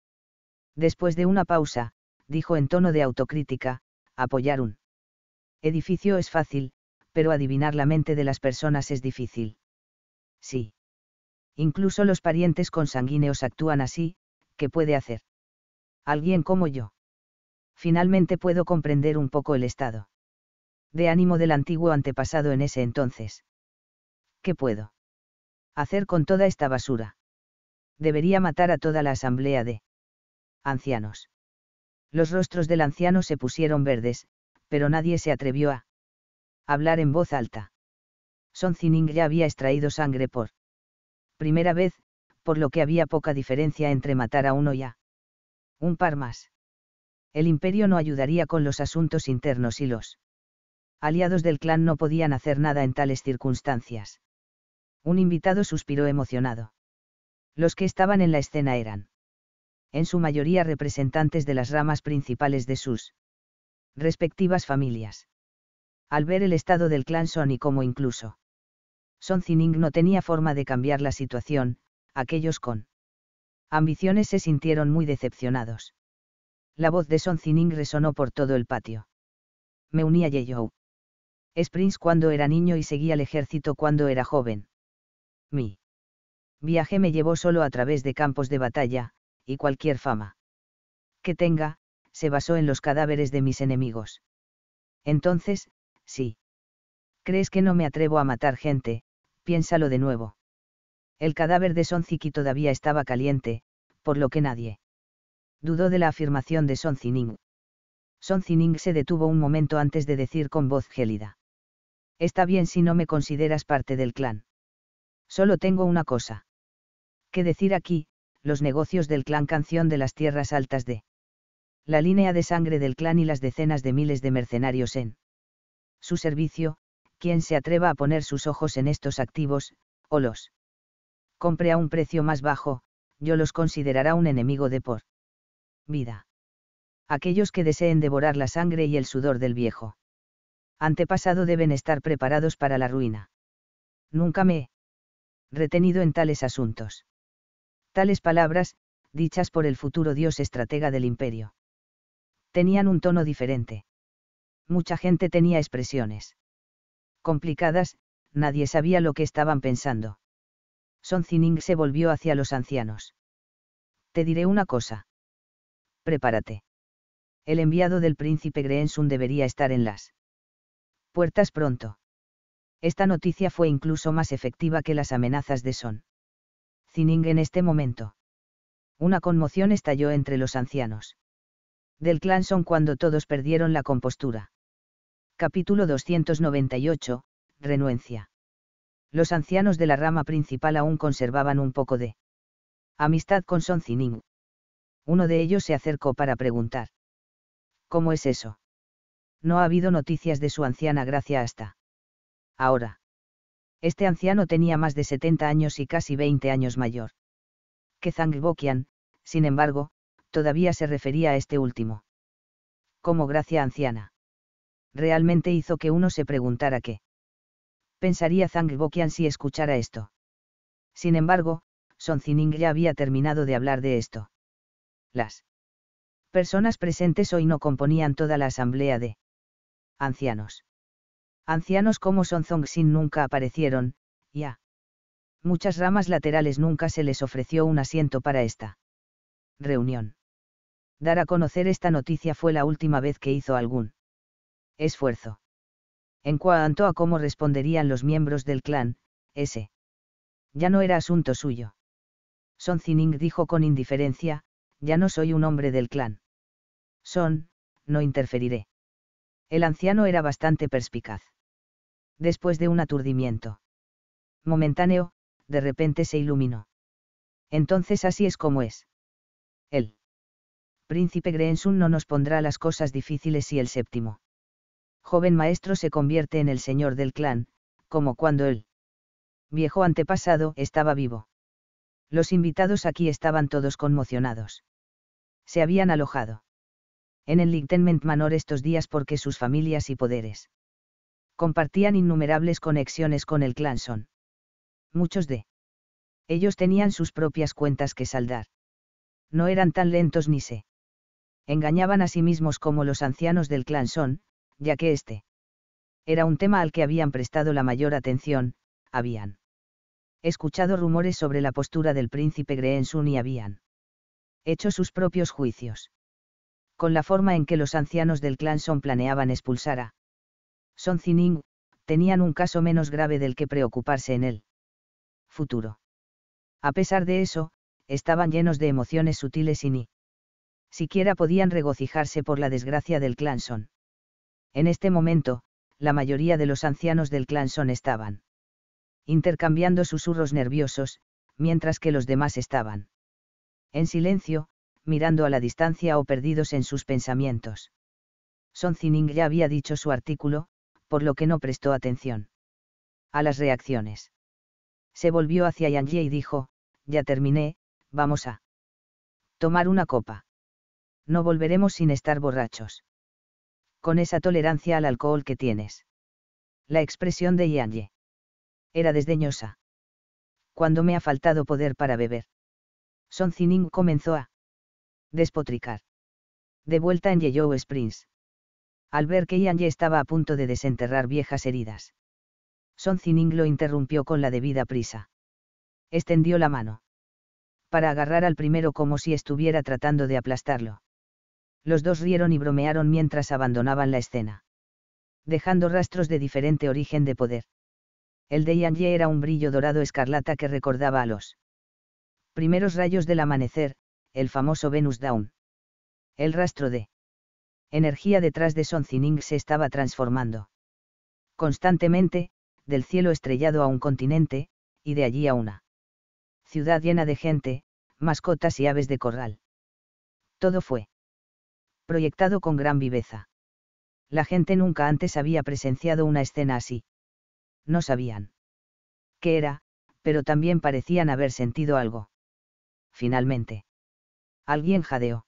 Después de una pausa, dijo en tono de autocrítica, apoyar un edificio es fácil, pero adivinar la mente de las personas es difícil. Sí. Incluso los parientes consanguíneos actúan así, ¿qué puede hacer? Alguien como yo. Finalmente puedo comprender un poco el estado de ánimo del antiguo antepasado en ese entonces. ¿Qué puedo hacer con toda esta basura? Debería matar a toda la asamblea de ancianos. Los rostros del anciano se pusieron verdes, pero nadie se atrevió a hablar en voz alta. Son Zining ya había extraído sangre por primera vez, por lo que había poca diferencia entre matar a uno y a un par más. El imperio no ayudaría con los asuntos internos y los aliados del clan no podían hacer nada en tales circunstancias. Un invitado suspiró emocionado. Los que estaban en la escena eran en su mayoría representantes de las ramas principales de sus respectivas familias. Al ver el estado del clan Son y como incluso Son Zining no tenía forma de cambiar la situación, aquellos con ambiciones se sintieron muy decepcionados. La voz de Son Zining resonó por todo el patio. Me uní a Yeyou. Es cuando era niño y seguía el ejército cuando era joven. Mi viaje me llevó solo a través de campos de batalla, y cualquier fama que tenga, se basó en los cadáveres de mis enemigos. Entonces, sí. ¿Crees que no me atrevo a matar gente? Piénsalo de nuevo. El cadáver de Ziki todavía estaba caliente, por lo que nadie dudó de la afirmación de Son Zining. se detuvo un momento antes de decir con voz gélida. Está bien si no me consideras parte del clan. Solo tengo una cosa. que decir aquí, los negocios del clan Canción de las Tierras Altas de la línea de sangre del clan y las decenas de miles de mercenarios en su servicio, quien se atreva a poner sus ojos en estos activos, o los compre a un precio más bajo, yo los considerará un enemigo de por vida. Aquellos que deseen devorar la sangre y el sudor del viejo antepasado deben estar preparados para la ruina. Nunca me he retenido en tales asuntos. Tales palabras, dichas por el futuro dios estratega del imperio. Tenían un tono diferente. Mucha gente tenía expresiones complicadas, nadie sabía lo que estaban pensando. Son Zining se volvió hacia los ancianos. Te diré una cosa. Prepárate. El enviado del príncipe Greensun debería estar en las puertas pronto. Esta noticia fue incluso más efectiva que las amenazas de Son en este momento. Una conmoción estalló entre los ancianos. Del clan son cuando todos perdieron la compostura. Capítulo 298. Renuencia. Los ancianos de la rama principal aún conservaban un poco de amistad con Son Zining. Uno de ellos se acercó para preguntar. ¿Cómo es eso? No ha habido noticias de su anciana gracia hasta ahora. Este anciano tenía más de 70 años y casi 20 años mayor. Que Boqian, sin embargo, todavía se refería a este último. Como gracia anciana. Realmente hizo que uno se preguntara qué. Pensaría Boqian si escuchara esto. Sin embargo, Son Zining ya había terminado de hablar de esto. Las personas presentes hoy no componían toda la asamblea de ancianos ancianos como Son Sin nunca aparecieron, y a muchas ramas laterales nunca se les ofreció un asiento para esta reunión. Dar a conocer esta noticia fue la última vez que hizo algún esfuerzo. En cuanto a cómo responderían los miembros del clan, ese ya no era asunto suyo. Son Zining dijo con indiferencia, ya no soy un hombre del clan. Son, no interferiré. El anciano era bastante perspicaz después de un aturdimiento. Momentáneo, de repente se iluminó. Entonces así es como es. El príncipe Greensun no nos pondrá las cosas difíciles si el séptimo joven maestro se convierte en el señor del clan, como cuando el viejo antepasado estaba vivo. Los invitados aquí estaban todos conmocionados. Se habían alojado en el Lichtenment Manor estos días porque sus familias y poderes compartían innumerables conexiones con el Clanson. Muchos de ellos tenían sus propias cuentas que saldar. No eran tan lentos ni se engañaban a sí mismos como los ancianos del Clanson, ya que este era un tema al que habían prestado la mayor atención, habían escuchado rumores sobre la postura del príncipe Greensun y habían hecho sus propios juicios. Con la forma en que los ancianos del clan planeaban expulsar a son Zining, tenían un caso menos grave del que preocuparse en el futuro. A pesar de eso, estaban llenos de emociones sutiles y ni siquiera podían regocijarse por la desgracia del Clanson. En este momento, la mayoría de los ancianos del Son estaban intercambiando susurros nerviosos, mientras que los demás estaban en silencio, mirando a la distancia o perdidos en sus pensamientos. Son Zining ya había dicho su artículo, por lo que no prestó atención. A las reacciones. Se volvió hacia Ye y dijo, ya terminé, vamos a tomar una copa. No volveremos sin estar borrachos. Con esa tolerancia al alcohol que tienes. La expresión de Ye era desdeñosa. Cuando me ha faltado poder para beber. Son Zinin comenzó a despotricar. De vuelta en Yeyou Springs al ver que Yang ya estaba a punto de desenterrar viejas heridas. Son Zinning lo interrumpió con la debida prisa. Extendió la mano. Para agarrar al primero como si estuviera tratando de aplastarlo. Los dos rieron y bromearon mientras abandonaban la escena. Dejando rastros de diferente origen de poder. El de Yang Ye era un brillo dorado escarlata que recordaba a los primeros rayos del amanecer, el famoso Venus Down. El rastro de energía detrás de Soncining se estaba transformando. Constantemente, del cielo estrellado a un continente, y de allí a una. Ciudad llena de gente, mascotas y aves de corral. Todo fue proyectado con gran viveza. La gente nunca antes había presenciado una escena así. No sabían qué era, pero también parecían haber sentido algo. Finalmente. Alguien jadeó.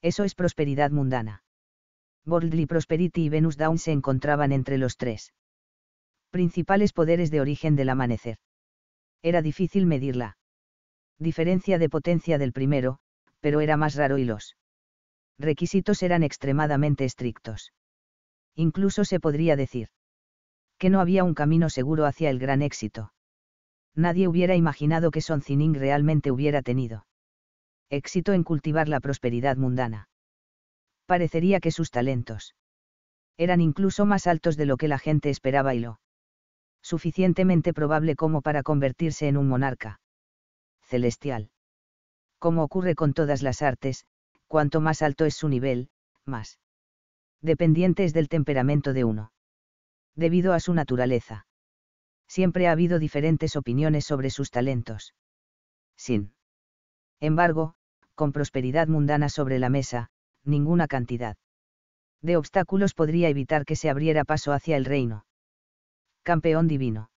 Eso es prosperidad mundana. Boldly Prosperity y Venus Down se encontraban entre los tres principales poderes de origen del amanecer. Era difícil medirla. Diferencia de potencia del primero, pero era más raro y los requisitos eran extremadamente estrictos. Incluso se podría decir que no había un camino seguro hacia el gran éxito. Nadie hubiera imaginado que Son Zining realmente hubiera tenido éxito en cultivar la prosperidad mundana parecería que sus talentos eran incluso más altos de lo que la gente esperaba y lo suficientemente probable como para convertirse en un monarca celestial. Como ocurre con todas las artes, cuanto más alto es su nivel, más dependiente es del temperamento de uno. Debido a su naturaleza. Siempre ha habido diferentes opiniones sobre sus talentos. Sin embargo, con prosperidad mundana sobre la mesa, ninguna cantidad de obstáculos podría evitar que se abriera paso hacia el reino. Campeón divino.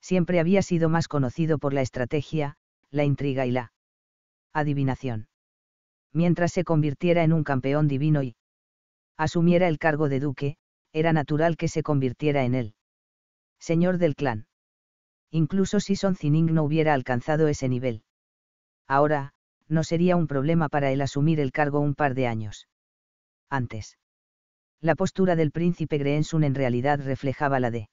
Siempre había sido más conocido por la estrategia, la intriga y la adivinación. Mientras se convirtiera en un campeón divino y asumiera el cargo de duque, era natural que se convirtiera en el Señor del clan. Incluso si Son Zining no hubiera alcanzado ese nivel. Ahora, no sería un problema para él asumir el cargo un par de años. Antes. La postura del príncipe Greensun en realidad reflejaba la de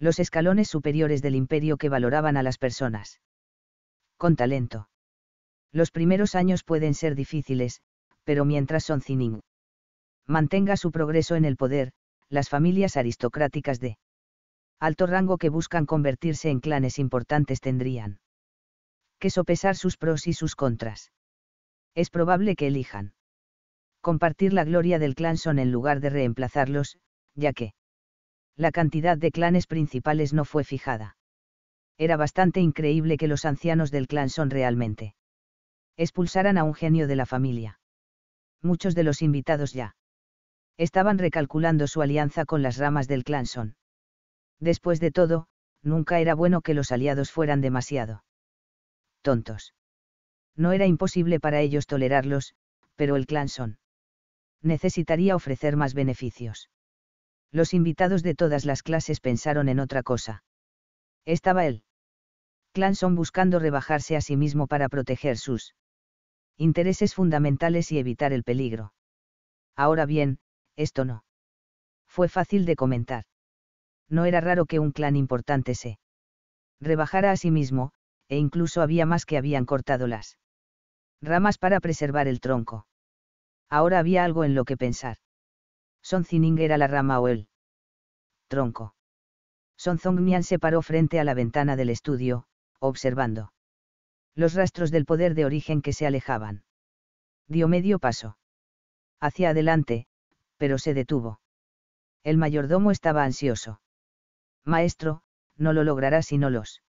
los escalones superiores del imperio que valoraban a las personas. Con talento. Los primeros años pueden ser difíciles, pero mientras son Mantenga su progreso en el poder, las familias aristocráticas de alto rango que buscan convertirse en clanes importantes tendrían que sopesar sus pros y sus contras. Es probable que elijan compartir la gloria del clan son en lugar de reemplazarlos, ya que la cantidad de clanes principales no fue fijada. Era bastante increíble que los ancianos del clan son realmente expulsaran a un genio de la familia. Muchos de los invitados ya estaban recalculando su alianza con las ramas del clan son. Después de todo, nunca era bueno que los aliados fueran demasiado tontos. No era imposible para ellos tolerarlos, pero el clan son. Necesitaría ofrecer más beneficios. Los invitados de todas las clases pensaron en otra cosa. Estaba él. son buscando rebajarse a sí mismo para proteger sus intereses fundamentales y evitar el peligro. Ahora bien, esto no. Fue fácil de comentar. No era raro que un clan importante se rebajara a sí mismo, e incluso había más que habían cortado las ramas para preservar el tronco. Ahora había algo en lo que pensar. Zining era la rama o el tronco. Son Mian se paró frente a la ventana del estudio, observando los rastros del poder de origen que se alejaban. Dio medio paso hacia adelante, pero se detuvo. El mayordomo estaba ansioso. Maestro, no lo logrará si no los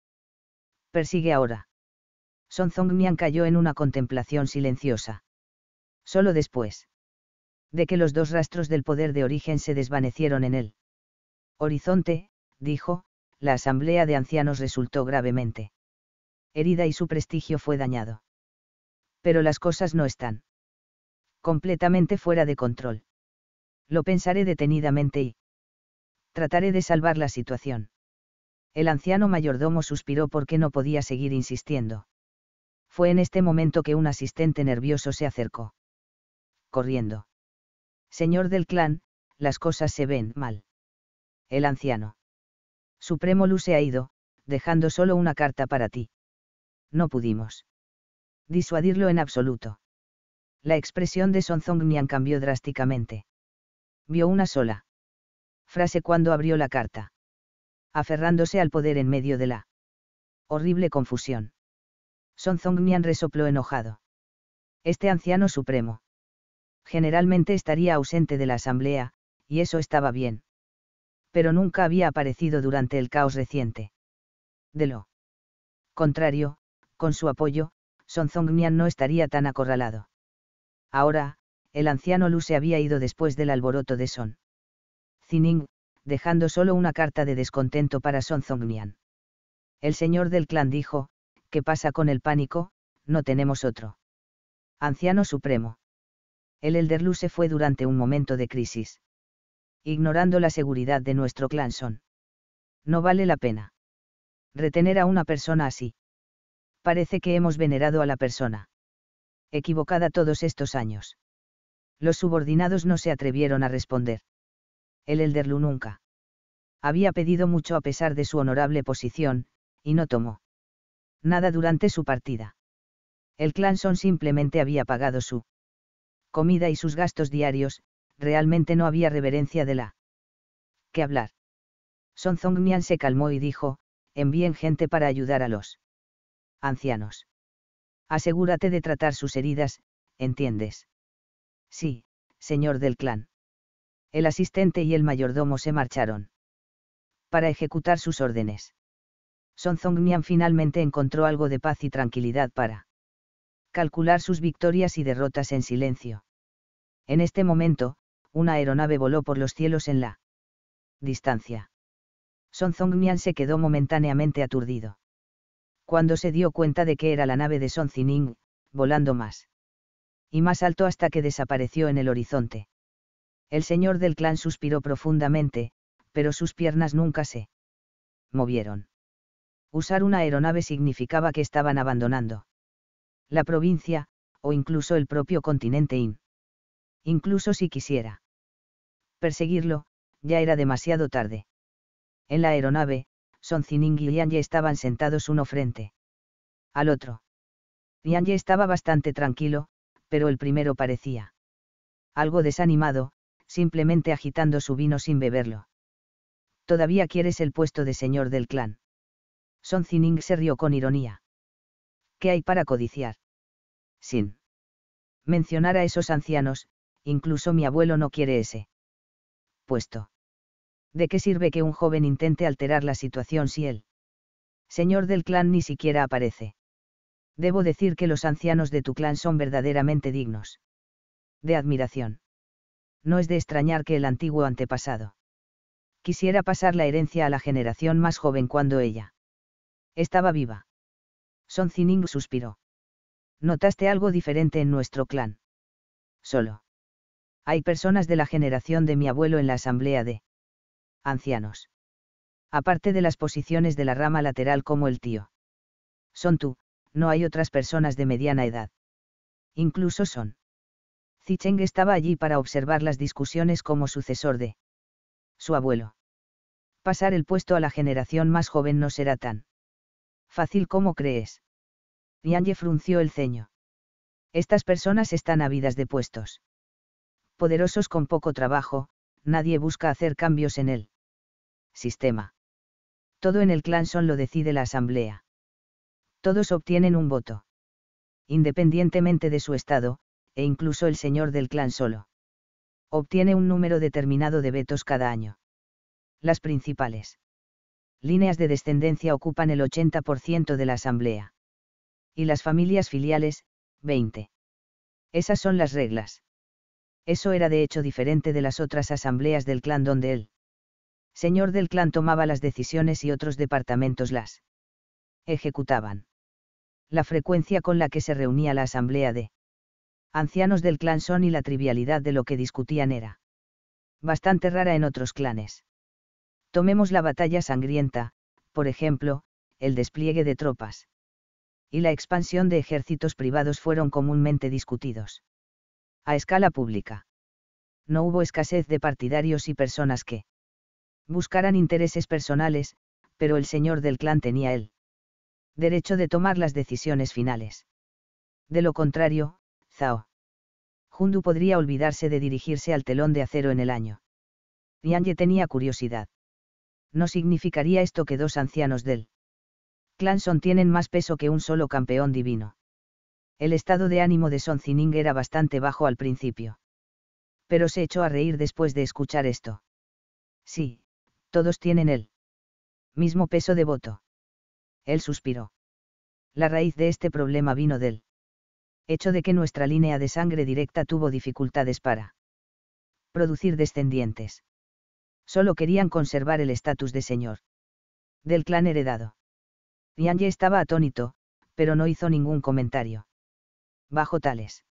persigue ahora. Son Zongmian cayó en una contemplación silenciosa. Solo después. De que los dos rastros del poder de origen se desvanecieron en él. Horizonte, dijo, la asamblea de ancianos resultó gravemente. Herida y su prestigio fue dañado. Pero las cosas no están. Completamente fuera de control. Lo pensaré detenidamente y trataré de salvar la situación. El anciano mayordomo suspiró porque no podía seguir insistiendo. Fue en este momento que un asistente nervioso se acercó. Corriendo. Señor del clan, las cosas se ven mal. El anciano. Supremo Lu se ha ido, dejando solo una carta para ti. No pudimos. Disuadirlo en absoluto. La expresión de Son Nian cambió drásticamente. Vio una sola frase cuando abrió la carta aferrándose al poder en medio de la horrible confusión. Son Zongmian resopló enojado. Este anciano supremo. Generalmente estaría ausente de la asamblea, y eso estaba bien. Pero nunca había aparecido durante el caos reciente. De lo contrario, con su apoyo, Son Zongmian no estaría tan acorralado. Ahora, el anciano Lu se había ido después del alboroto de Son. Zining, dejando solo una carta de descontento para Son Zongnian. El señor del clan dijo, ¿qué pasa con el pánico? No tenemos otro. Anciano Supremo. El Elderlu se fue durante un momento de crisis. Ignorando la seguridad de nuestro clan Son. No vale la pena. Retener a una persona así. Parece que hemos venerado a la persona. Equivocada todos estos años. Los subordinados no se atrevieron a responder el Lu nunca. Había pedido mucho a pesar de su honorable posición, y no tomó nada durante su partida. El clan Son simplemente había pagado su comida y sus gastos diarios, realmente no había reverencia de la que hablar. Son Zongmian se calmó y dijo, envíen gente para ayudar a los ancianos. Asegúrate de tratar sus heridas, ¿entiendes? Sí, señor del clan. El asistente y el mayordomo se marcharon. Para ejecutar sus órdenes. Son Zongmian finalmente encontró algo de paz y tranquilidad para calcular sus victorias y derrotas en silencio. En este momento, una aeronave voló por los cielos en la distancia. Son Zongmian se quedó momentáneamente aturdido. Cuando se dio cuenta de que era la nave de Son Zining, volando más y más alto hasta que desapareció en el horizonte. El señor del clan suspiró profundamente, pero sus piernas nunca se movieron. Usar una aeronave significaba que estaban abandonando la provincia, o incluso el propio continente IN. Incluso si quisiera perseguirlo, ya era demasiado tarde. En la aeronave, Son Zining y Yanye estaban sentados uno frente al otro. Yanye estaba bastante tranquilo, pero el primero parecía algo desanimado, simplemente agitando su vino sin beberlo. Todavía quieres el puesto de señor del clan. Son Zining se rió con ironía. ¿Qué hay para codiciar? Sin mencionar a esos ancianos, incluso mi abuelo no quiere ese puesto. ¿De qué sirve que un joven intente alterar la situación si él, señor del clan, ni siquiera aparece? Debo decir que los ancianos de tu clan son verdaderamente dignos de admiración no es de extrañar que el antiguo antepasado quisiera pasar la herencia a la generación más joven cuando ella estaba viva. Son Zining suspiró. Notaste algo diferente en nuestro clan. Solo. Hay personas de la generación de mi abuelo en la asamblea de ancianos. Aparte de las posiciones de la rama lateral como el tío. Son tú, no hay otras personas de mediana edad. Incluso son Zicheng estaba allí para observar las discusiones como sucesor de su abuelo. Pasar el puesto a la generación más joven no será tan fácil como crees. Yanye frunció el ceño. Estas personas están habidas de puestos. Poderosos con poco trabajo, nadie busca hacer cambios en el sistema. Todo en el clan son lo decide la asamblea. Todos obtienen un voto. Independientemente de su estado, e incluso el señor del clan solo. Obtiene un número determinado de vetos cada año. Las principales líneas de descendencia ocupan el 80% de la asamblea. Y las familias filiales, 20. Esas son las reglas. Eso era de hecho diferente de las otras asambleas del clan donde el señor del clan, tomaba las decisiones y otros departamentos las ejecutaban. La frecuencia con la que se reunía la asamblea de ancianos del clan Son y la trivialidad de lo que discutían era bastante rara en otros clanes. Tomemos la batalla sangrienta, por ejemplo, el despliegue de tropas. Y la expansión de ejércitos privados fueron comúnmente discutidos. A escala pública. No hubo escasez de partidarios y personas que buscaran intereses personales, pero el señor del clan tenía el derecho de tomar las decisiones finales. De lo contrario, Zao Kundu podría olvidarse de dirigirse al telón de acero en el año. Yanye tenía curiosidad. ¿No significaría esto que dos ancianos del son tienen más peso que un solo campeón divino? El estado de ánimo de Son Zining era bastante bajo al principio. Pero se echó a reír después de escuchar esto. Sí, todos tienen el mismo peso de voto. Él suspiró. La raíz de este problema vino del hecho de que nuestra línea de sangre directa tuvo dificultades para producir descendientes. Solo querían conservar el estatus de señor del clan heredado. Yanye estaba atónito, pero no hizo ningún comentario. Bajo tales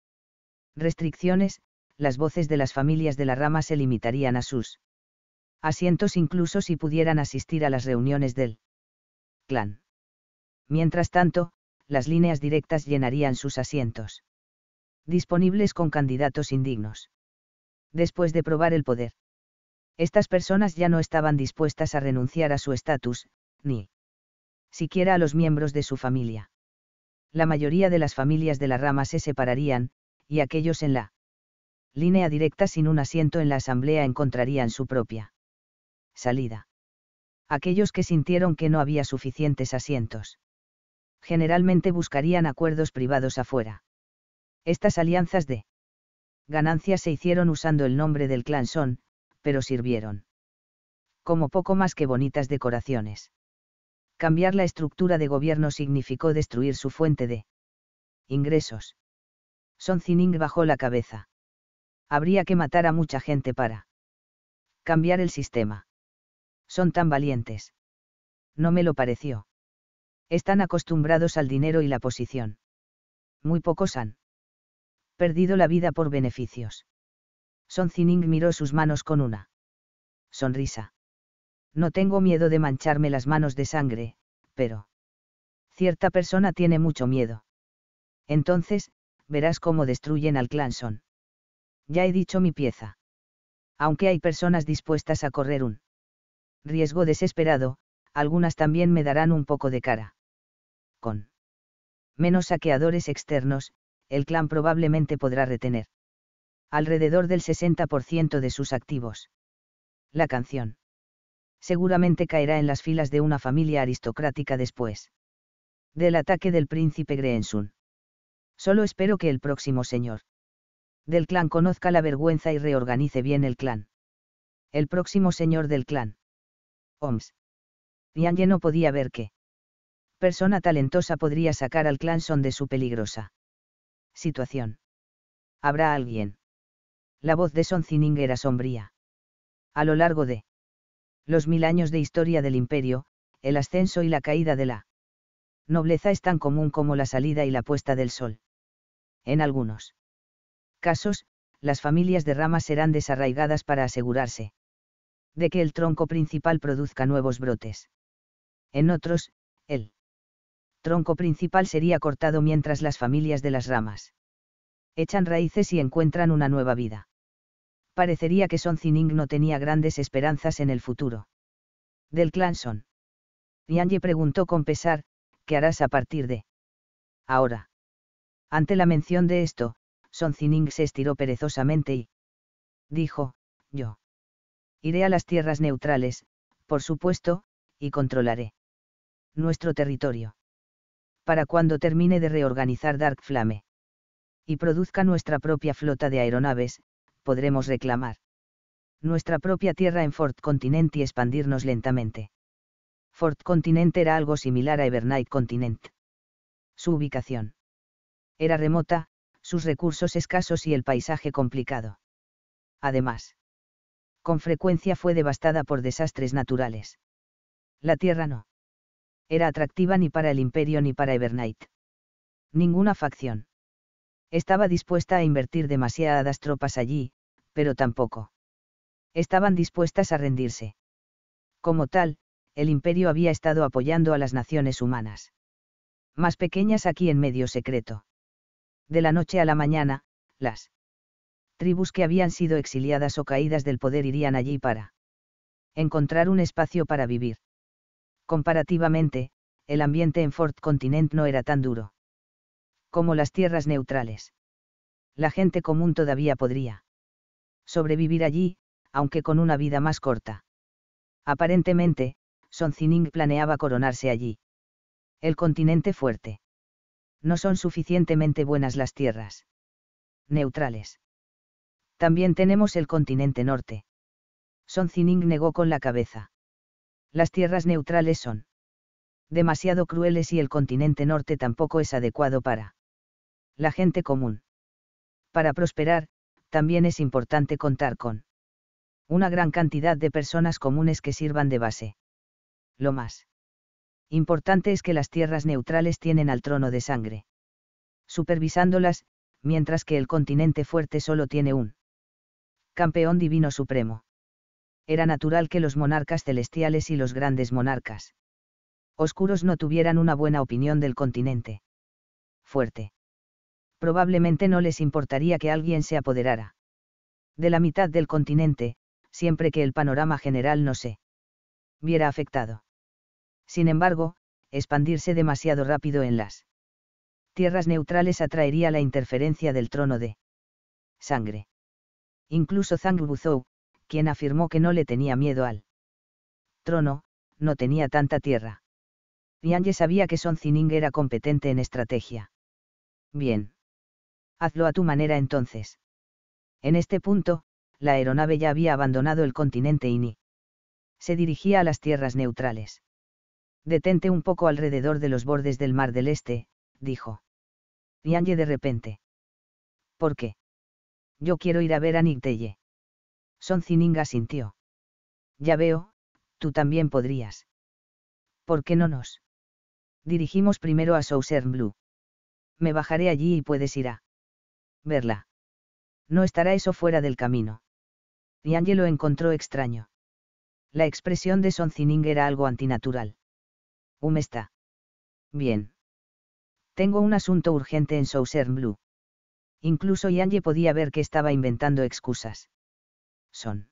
restricciones, las voces de las familias de la rama se limitarían a sus asientos incluso si pudieran asistir a las reuniones del clan. Mientras tanto, las líneas directas llenarían sus asientos. Disponibles con candidatos indignos. Después de probar el poder. Estas personas ya no estaban dispuestas a renunciar a su estatus, ni siquiera a los miembros de su familia. La mayoría de las familias de la rama se separarían, y aquellos en la línea directa sin un asiento en la asamblea encontrarían su propia salida. Aquellos que sintieron que no había suficientes asientos generalmente buscarían acuerdos privados afuera. Estas alianzas de ganancias se hicieron usando el nombre del clan Son, pero sirvieron como poco más que bonitas decoraciones. Cambiar la estructura de gobierno significó destruir su fuente de ingresos. Son Zining bajó la cabeza. Habría que matar a mucha gente para cambiar el sistema. Son tan valientes. No me lo pareció están acostumbrados al dinero y la posición. Muy pocos han perdido la vida por beneficios. Son Zining miró sus manos con una sonrisa. No tengo miedo de mancharme las manos de sangre, pero cierta persona tiene mucho miedo. Entonces, verás cómo destruyen al Son. Ya he dicho mi pieza. Aunque hay personas dispuestas a correr un riesgo desesperado, algunas también me darán un poco de cara con menos saqueadores externos, el clan probablemente podrá retener alrededor del 60% de sus activos. La canción seguramente caerá en las filas de una familia aristocrática después del ataque del príncipe Greensun. Solo espero que el próximo señor del clan conozca la vergüenza y reorganice bien el clan. El próximo señor del clan. OMS. Yangye no podía ver que persona talentosa podría sacar al clan son de su peligrosa situación. Habrá alguien. La voz de Sonzining era sombría. A lo largo de los mil años de historia del imperio, el ascenso y la caída de la nobleza es tan común como la salida y la puesta del sol. En algunos casos, las familias de ramas serán desarraigadas para asegurarse de que el tronco principal produzca nuevos brotes. En otros, el tronco principal sería cortado mientras las familias de las ramas echan raíces y encuentran una nueva vida. Parecería que Son Zining no tenía grandes esperanzas en el futuro. Del clan Son. Yanye preguntó con pesar, ¿qué harás a partir de ahora? Ante la mención de esto, Son Zining se estiró perezosamente y dijo, yo. Iré a las tierras neutrales, por supuesto, y controlaré nuestro territorio para cuando termine de reorganizar Dark Flame. Y produzca nuestra propia flota de aeronaves, podremos reclamar nuestra propia tierra en Fort Continent y expandirnos lentamente. Fort Continent era algo similar a Evernight Continent. Su ubicación era remota, sus recursos escasos y el paisaje complicado. Además, con frecuencia fue devastada por desastres naturales. La tierra no era atractiva ni para el imperio ni para Evernight. Ninguna facción. Estaba dispuesta a invertir demasiadas tropas allí, pero tampoco. Estaban dispuestas a rendirse. Como tal, el imperio había estado apoyando a las naciones humanas. Más pequeñas aquí en medio secreto. De la noche a la mañana, las tribus que habían sido exiliadas o caídas del poder irían allí para encontrar un espacio para vivir. Comparativamente, el ambiente en Fort Continent no era tan duro. Como las tierras neutrales. La gente común todavía podría sobrevivir allí, aunque con una vida más corta. Aparentemente, Son Zining planeaba coronarse allí. El continente fuerte. No son suficientemente buenas las tierras. Neutrales. También tenemos el continente norte. Son Zining negó con la cabeza las tierras neutrales son demasiado crueles y el continente norte tampoco es adecuado para la gente común. Para prosperar, también es importante contar con una gran cantidad de personas comunes que sirvan de base. Lo más importante es que las tierras neutrales tienen al trono de sangre. Supervisándolas, mientras que el continente fuerte solo tiene un campeón divino supremo era natural que los monarcas celestiales y los grandes monarcas oscuros no tuvieran una buena opinión del continente. Fuerte. Probablemente no les importaría que alguien se apoderara. De la mitad del continente, siempre que el panorama general no se viera afectado. Sin embargo, expandirse demasiado rápido en las tierras neutrales atraería la interferencia del trono de sangre. Incluso Zhang Buzhou, quien afirmó que no le tenía miedo al trono, no tenía tanta tierra. Yange sabía que Son Zining era competente en estrategia. Bien. Hazlo a tu manera entonces. En este punto, la aeronave ya había abandonado el continente INI. Se dirigía a las tierras neutrales. Detente un poco alrededor de los bordes del Mar del Este, dijo. Yange de repente. ¿Por qué? Yo quiero ir a ver a Nictelle. Son Zininga sintió. Ya veo, tú también podrías. ¿Por qué no nos? Dirigimos primero a Southern Blue. Me bajaré allí y puedes ir a verla. No estará eso fuera del camino. Y lo encontró extraño. La expresión de Son Zininga era algo antinatural. Hum está. Bien. Tengo un asunto urgente en Southern Blue. Incluso Yanje podía ver que estaba inventando excusas son.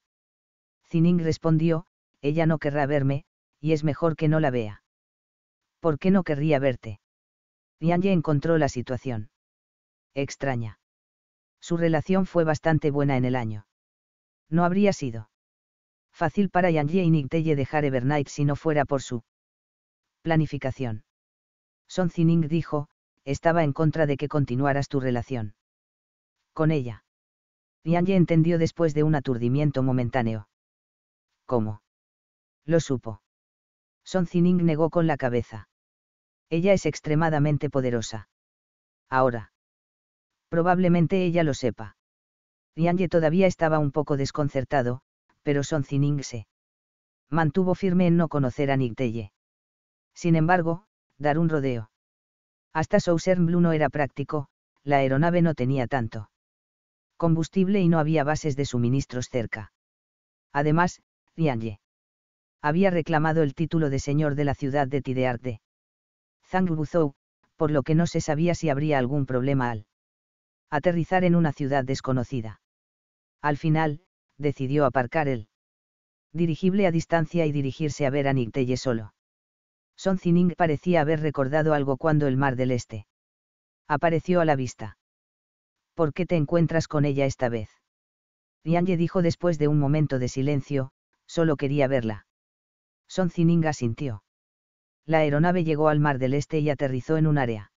Zining respondió, ella no querrá verme, y es mejor que no la vea. ¿Por qué no querría verte? Ye encontró la situación. Extraña. Su relación fue bastante buena en el año. No habría sido fácil para Ye y Nictelle dejar Evernight si no fuera por su planificación. Son Zining dijo, estaba en contra de que continuaras tu relación. Con ella. Ye entendió después de un aturdimiento momentáneo. ¿Cómo? Lo supo. Son Zining negó con la cabeza. Ella es extremadamente poderosa. Ahora. Probablemente ella lo sepa. Ye todavía estaba un poco desconcertado, pero Son Zining se mantuvo firme en no conocer a Nictelle. Sin embargo, dar un rodeo. Hasta Sousern Blue no era práctico, la aeronave no tenía tanto combustible y no había bases de suministros cerca. Además, Rianye había reclamado el título de señor de la ciudad de Tidearte. Buzhou, por lo que no se sabía si habría algún problema al aterrizar en una ciudad desconocida. Al final, decidió aparcar el dirigible a distancia y dirigirse a ver a Ningteye solo. Son Zining parecía haber recordado algo cuando el mar del Este apareció a la vista. ¿por qué te encuentras con ella esta vez? Yanye dijo después de un momento de silencio, solo quería verla. Son sintió. La aeronave llegó al mar del este y aterrizó en un área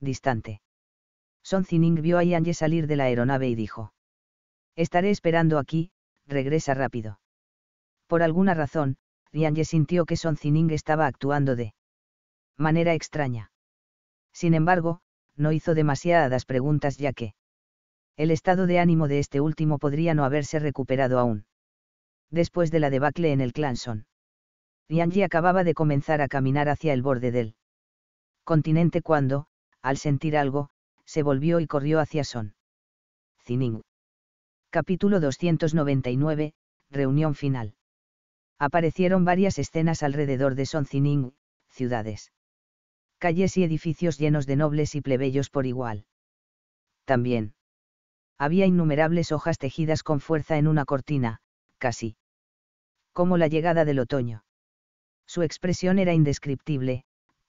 distante. Son Zining vio a Yanye salir de la aeronave y dijo. Estaré esperando aquí, regresa rápido. Por alguna razón, Yanye sintió que Son Zining estaba actuando de manera extraña. Sin embargo, no hizo demasiadas preguntas ya que el estado de ánimo de este último podría no haberse recuperado aún. Después de la debacle en el Son, Yanji acababa de comenzar a caminar hacia el borde del continente cuando, al sentir algo, se volvió y corrió hacia Son. Zining. Capítulo 299, Reunión final. Aparecieron varias escenas alrededor de Son Zining, ciudades calles y edificios llenos de nobles y plebeyos por igual. También. Había innumerables hojas tejidas con fuerza en una cortina, casi. Como la llegada del otoño. Su expresión era indescriptible,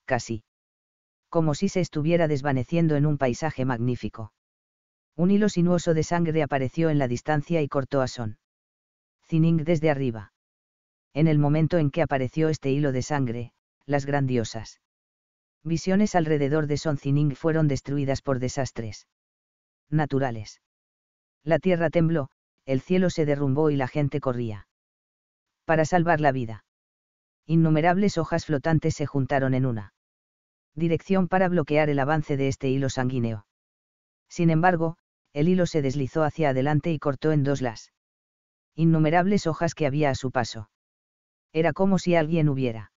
casi. Como si se estuviera desvaneciendo en un paisaje magnífico. Un hilo sinuoso de sangre apareció en la distancia y cortó a Son. Zining desde arriba. En el momento en que apareció este hilo de sangre, las grandiosas visiones alrededor de Soncining fueron destruidas por desastres naturales. La tierra tembló, el cielo se derrumbó y la gente corría. Para salvar la vida. Innumerables hojas flotantes se juntaron en una dirección para bloquear el avance de este hilo sanguíneo. Sin embargo, el hilo se deslizó hacia adelante y cortó en dos las innumerables hojas que había a su paso. Era como si alguien hubiera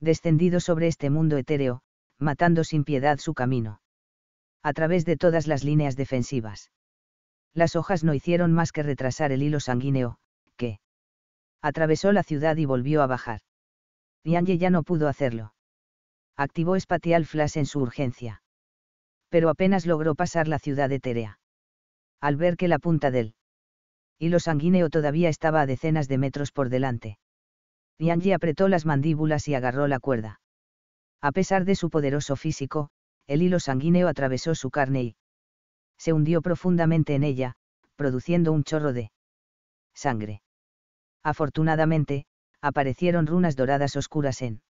descendido sobre este mundo etéreo, matando sin piedad su camino. A través de todas las líneas defensivas. Las hojas no hicieron más que retrasar el hilo sanguíneo, que atravesó la ciudad y volvió a bajar. Yanye ya no pudo hacerlo. Activó Espatial Flash en su urgencia. Pero apenas logró pasar la ciudad etérea. Al ver que la punta del hilo sanguíneo todavía estaba a decenas de metros por delante. Nianji apretó las mandíbulas y agarró la cuerda. A pesar de su poderoso físico, el hilo sanguíneo atravesó su carne y se hundió profundamente en ella, produciendo un chorro de sangre. Afortunadamente, aparecieron runas doradas oscuras en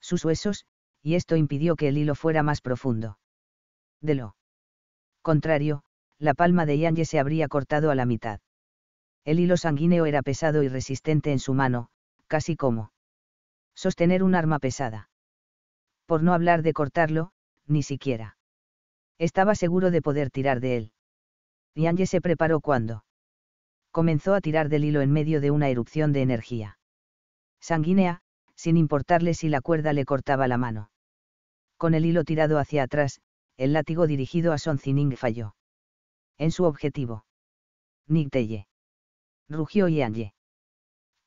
sus huesos, y esto impidió que el hilo fuera más profundo. De lo contrario, la palma de Yanye se habría cortado a la mitad. El hilo sanguíneo era pesado y resistente en su mano, casi como sostener un arma pesada. Por no hablar de cortarlo, ni siquiera. Estaba seguro de poder tirar de él. Yanje se preparó cuando comenzó a tirar del hilo en medio de una erupción de energía. Sanguínea, sin importarle si la cuerda le cortaba la mano. Con el hilo tirado hacia atrás, el látigo dirigido a Son Zining falló. En su objetivo. Teye. Rugió Ye.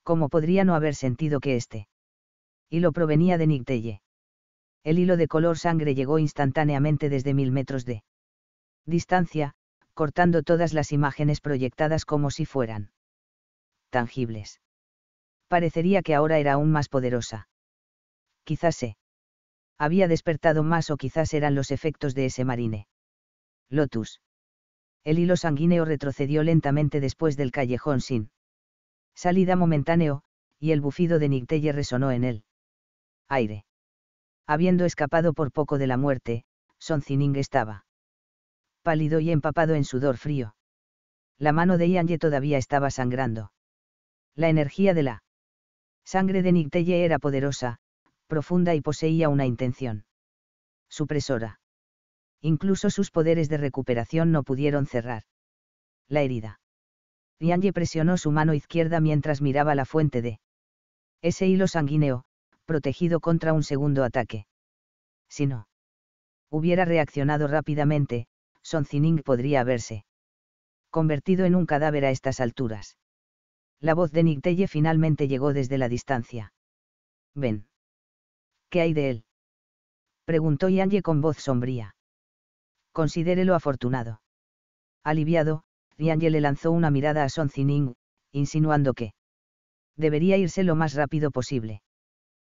¿cómo podría no haber sentido que este. y Hilo provenía de Nictelle. El hilo de color sangre llegó instantáneamente desde mil metros de distancia, cortando todas las imágenes proyectadas como si fueran tangibles. Parecería que ahora era aún más poderosa. Quizás se había despertado más o quizás eran los efectos de ese marine. Lotus. El hilo sanguíneo retrocedió lentamente después del callejón sin salida momentáneo, y el bufido de Nictelle resonó en él. Aire. Habiendo escapado por poco de la muerte, Zining estaba pálido y empapado en sudor frío. La mano de Ye todavía estaba sangrando. La energía de la sangre de Nictelle era poderosa, profunda y poseía una intención. Supresora. Incluso sus poderes de recuperación no pudieron cerrar. La herida Yanje presionó su mano izquierda mientras miraba la fuente de ese hilo sanguíneo, protegido contra un segundo ataque. Si no hubiera reaccionado rápidamente, Son podría haberse convertido en un cadáver a estas alturas. La voz de Nigdeye finalmente llegó desde la distancia. Ven. ¿Qué hay de él? preguntó Yanye con voz sombría. Considérelo afortunado. Aliviado, le lanzó una mirada a Son Zining, insinuando que debería irse lo más rápido posible.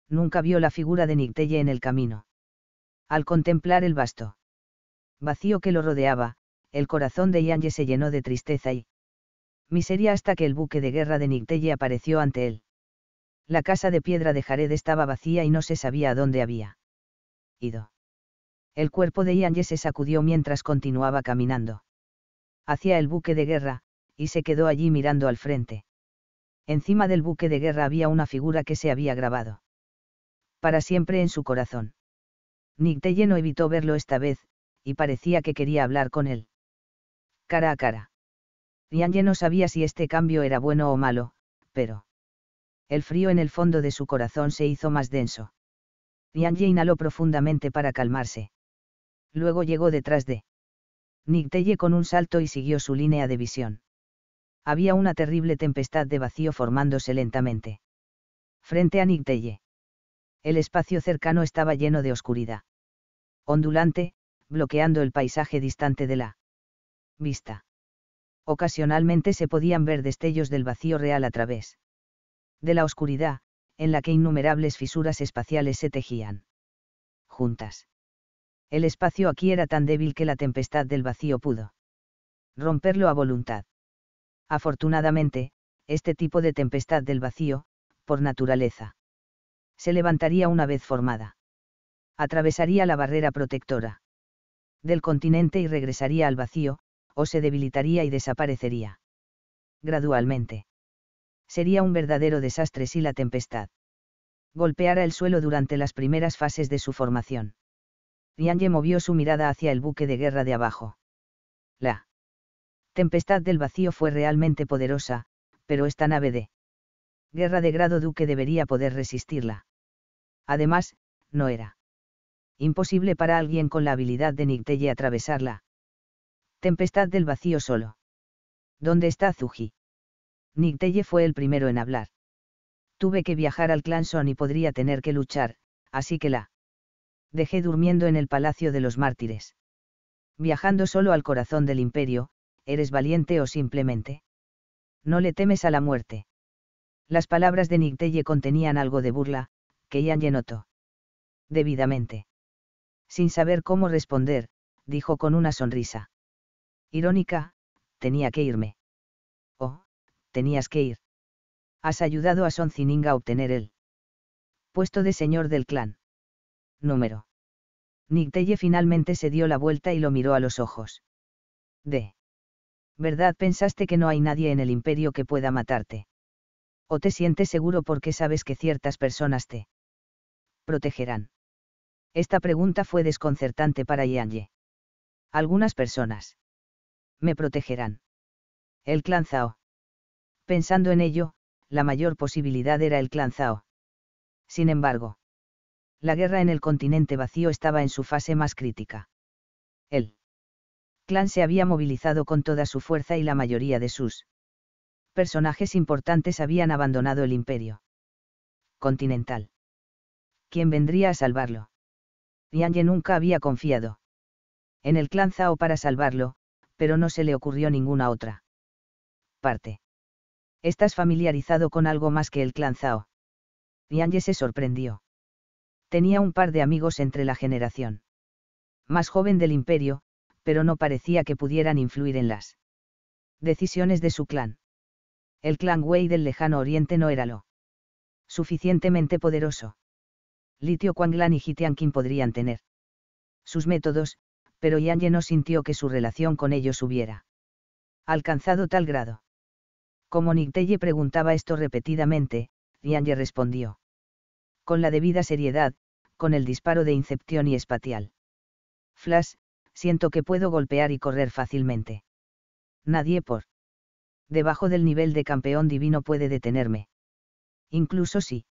Nunca vio la figura de Nictelle en el camino. Al contemplar el vasto vacío que lo rodeaba, el corazón de Yanje se llenó de tristeza y miseria hasta que el buque de guerra de Nictelle apareció ante él. La casa de piedra de Jared estaba vacía y no se sabía a dónde había ido. El cuerpo de Yanje se sacudió mientras continuaba caminando hacia el buque de guerra, y se quedó allí mirando al frente. Encima del buque de guerra había una figura que se había grabado. Para siempre en su corazón. Nick no evitó verlo esta vez, y parecía que quería hablar con él. Cara a cara. Yanye no sabía si este cambio era bueno o malo, pero. El frío en el fondo de su corazón se hizo más denso. Yange inhaló profundamente para calmarse. Luego llegó detrás de Nictelle con un salto y siguió su línea de visión. Había una terrible tempestad de vacío formándose lentamente. Frente a Nictelle. El espacio cercano estaba lleno de oscuridad. Ondulante, bloqueando el paisaje distante de la vista. Ocasionalmente se podían ver destellos del vacío real a través de la oscuridad, en la que innumerables fisuras espaciales se tejían. Juntas. El espacio aquí era tan débil que la tempestad del vacío pudo romperlo a voluntad. Afortunadamente, este tipo de tempestad del vacío, por naturaleza, se levantaría una vez formada. Atravesaría la barrera protectora del continente y regresaría al vacío, o se debilitaría y desaparecería. Gradualmente. Sería un verdadero desastre si la tempestad golpeara el suelo durante las primeras fases de su formación. Nianye movió su mirada hacia el buque de guerra de abajo. La tempestad del vacío fue realmente poderosa, pero esta nave de guerra de grado duque debería poder resistirla. Además, no era imposible para alguien con la habilidad de Nictelle atravesarla. Tempestad del vacío solo. ¿Dónde está Zuji? Nictelle fue el primero en hablar. Tuve que viajar al clan Son y podría tener que luchar, así que la dejé durmiendo en el Palacio de los Mártires. Viajando solo al corazón del imperio, eres valiente o simplemente. No le temes a la muerte. Las palabras de Nigdeye contenían algo de burla, que Ian llenotó. Debidamente. Sin saber cómo responder, dijo con una sonrisa. Irónica, tenía que irme. Oh, tenías que ir. Has ayudado a Son Zininga a obtener el puesto de señor del clan número. Nictelle finalmente se dio la vuelta y lo miró a los ojos. D. ¿Verdad pensaste que no hay nadie en el imperio que pueda matarte? ¿O te sientes seguro porque sabes que ciertas personas te protegerán? Esta pregunta fue desconcertante para Ye. Algunas personas me protegerán. El clan Zhao. Pensando en ello, la mayor posibilidad era el clan Zhao. Sin embargo, la guerra en el continente vacío estaba en su fase más crítica. El clan se había movilizado con toda su fuerza y la mayoría de sus personajes importantes habían abandonado el imperio continental. ¿Quién vendría a salvarlo? Yanye nunca había confiado en el clan Zhao para salvarlo, pero no se le ocurrió ninguna otra parte. Estás familiarizado con algo más que el clan Zhao? Ye se sorprendió tenía un par de amigos entre la generación más joven del imperio, pero no parecía que pudieran influir en las decisiones de su clan. El clan Wei del lejano oriente no era lo suficientemente poderoso. Litio Kuanglan y Hitian podrían tener sus métodos, pero Ye no sintió que su relación con ellos hubiera alcanzado tal grado. Como Nictelle preguntaba esto repetidamente, Ye respondió con la debida seriedad, con el disparo de incepción y espacial. Flash, siento que puedo golpear y correr fácilmente. Nadie por debajo del nivel de campeón divino puede detenerme. Incluso si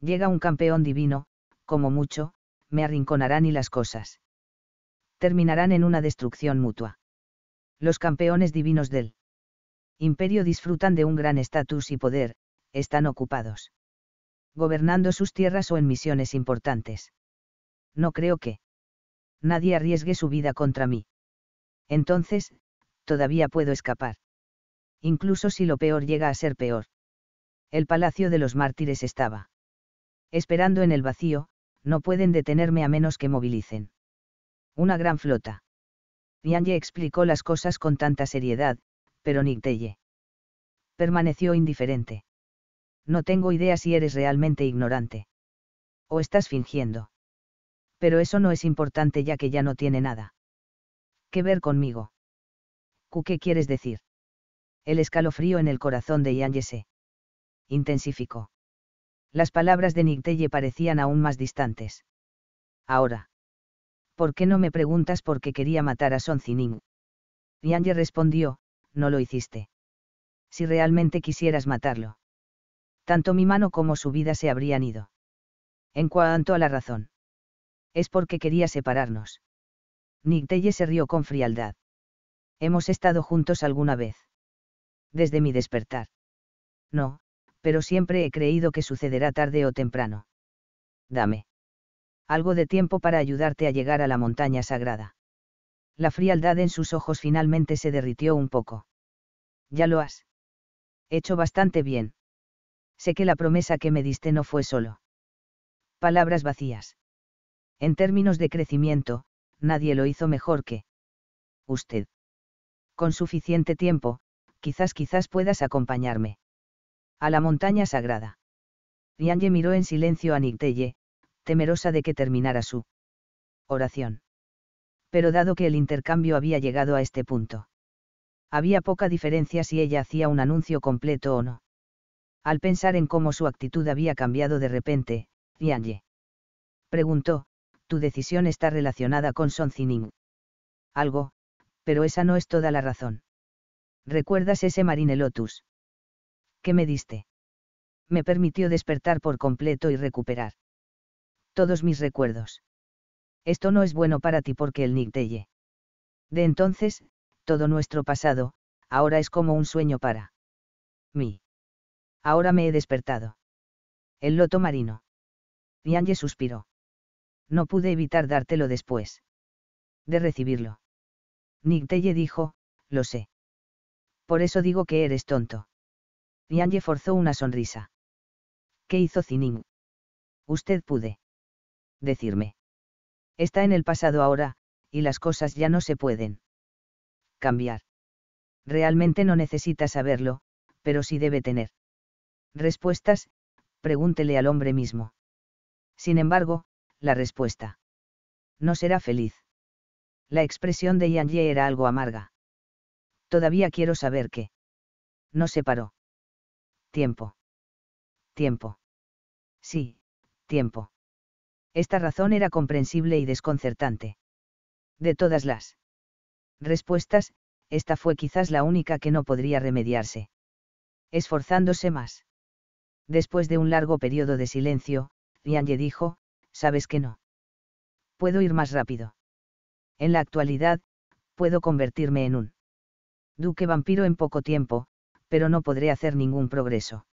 llega un campeón divino, como mucho, me arrinconarán y las cosas terminarán en una destrucción mutua. Los campeones divinos del imperio disfrutan de un gran estatus y poder, están ocupados gobernando sus tierras o en misiones importantes. No creo que nadie arriesgue su vida contra mí. Entonces, todavía puedo escapar. Incluso si lo peor llega a ser peor. El palacio de los mártires estaba. Esperando en el vacío, no pueden detenerme a menos que movilicen. Una gran flota. Yanye explicó las cosas con tanta seriedad, pero Deye permaneció indiferente no tengo idea si eres realmente ignorante. O estás fingiendo. Pero eso no es importante ya que ya no tiene nada. ¿Qué ver conmigo? ¿Qué quieres decir? El escalofrío en el corazón de se Intensificó. Las palabras de Nigteye parecían aún más distantes. Ahora. ¿Por qué no me preguntas por qué quería matar a Son Zinin? Ye respondió, no lo hiciste. Si realmente quisieras matarlo tanto mi mano como su vida se habrían ido. En cuanto a la razón. Es porque quería separarnos. Nick se rió con frialdad. Hemos estado juntos alguna vez. Desde mi despertar. No, pero siempre he creído que sucederá tarde o temprano. Dame. Algo de tiempo para ayudarte a llegar a la montaña sagrada. La frialdad en sus ojos finalmente se derritió un poco. Ya lo has. Hecho bastante bien sé que la promesa que me diste no fue solo. Palabras vacías. En términos de crecimiento, nadie lo hizo mejor que usted. Con suficiente tiempo, quizás quizás puedas acompañarme. A la montaña sagrada. Yange miró en silencio a Nigteye, temerosa de que terminara su oración. Pero dado que el intercambio había llegado a este punto, había poca diferencia si ella hacía un anuncio completo o no al pensar en cómo su actitud había cambiado de repente, Ye Preguntó, tu decisión está relacionada con Son Zining. Algo, pero esa no es toda la razón. ¿Recuerdas ese Marine Lotus? ¿Qué me diste? Me permitió despertar por completo y recuperar. Todos mis recuerdos. Esto no es bueno para ti porque el Nick deye. De entonces, todo nuestro pasado, ahora es como un sueño para mí Ahora me he despertado. El loto marino. Yange suspiró. No pude evitar dártelo después. De recibirlo. delle dijo, lo sé. Por eso digo que eres tonto. Yange forzó una sonrisa. ¿Qué hizo Zinin? Usted pude. Decirme. Está en el pasado ahora, y las cosas ya no se pueden. Cambiar. Realmente no necesita saberlo, pero sí debe tener respuestas, pregúntele al hombre mismo. Sin embargo, la respuesta. No será feliz. La expresión de Yang Ye era algo amarga. Todavía quiero saber qué. No se paró. Tiempo. Tiempo. Sí, tiempo. Esta razón era comprensible y desconcertante. De todas las respuestas, esta fue quizás la única que no podría remediarse. Esforzándose más. Después de un largo periodo de silencio, Ye dijo, ¿sabes que no? Puedo ir más rápido. En la actualidad, puedo convertirme en un duque vampiro en poco tiempo, pero no podré hacer ningún progreso.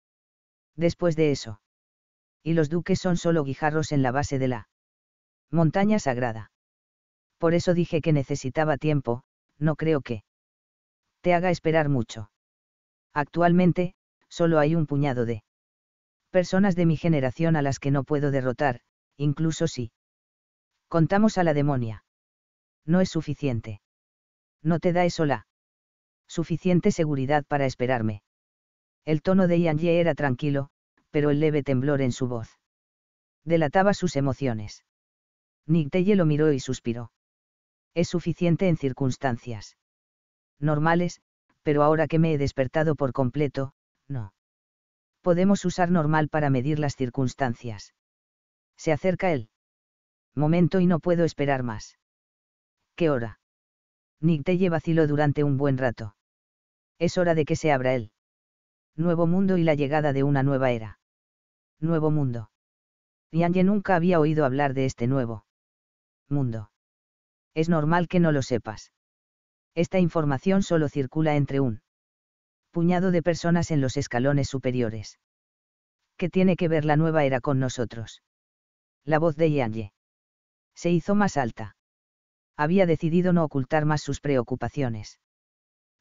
Después de eso. Y los duques son solo guijarros en la base de la montaña sagrada. Por eso dije que necesitaba tiempo, no creo que te haga esperar mucho. Actualmente, solo hay un puñado de personas de mi generación a las que no puedo derrotar, incluso si contamos a la demonia. No es suficiente. No te da eso la suficiente seguridad para esperarme. El tono de Yan Ye era tranquilo, pero el leve temblor en su voz delataba sus emociones. Nick lo miró y suspiró. Es suficiente en circunstancias normales, pero ahora que me he despertado por completo, no podemos usar normal para medir las circunstancias. Se acerca el momento y no puedo esperar más. ¿Qué hora? Nick lleva vaciló durante un buen rato. Es hora de que se abra el nuevo mundo y la llegada de una nueva era. Nuevo mundo. Yange nunca había oído hablar de este nuevo mundo. Es normal que no lo sepas. Esta información solo circula entre un puñado de personas en los escalones superiores. ¿Qué tiene que ver la nueva era con nosotros? La voz de Yang se hizo más alta. Había decidido no ocultar más sus preocupaciones.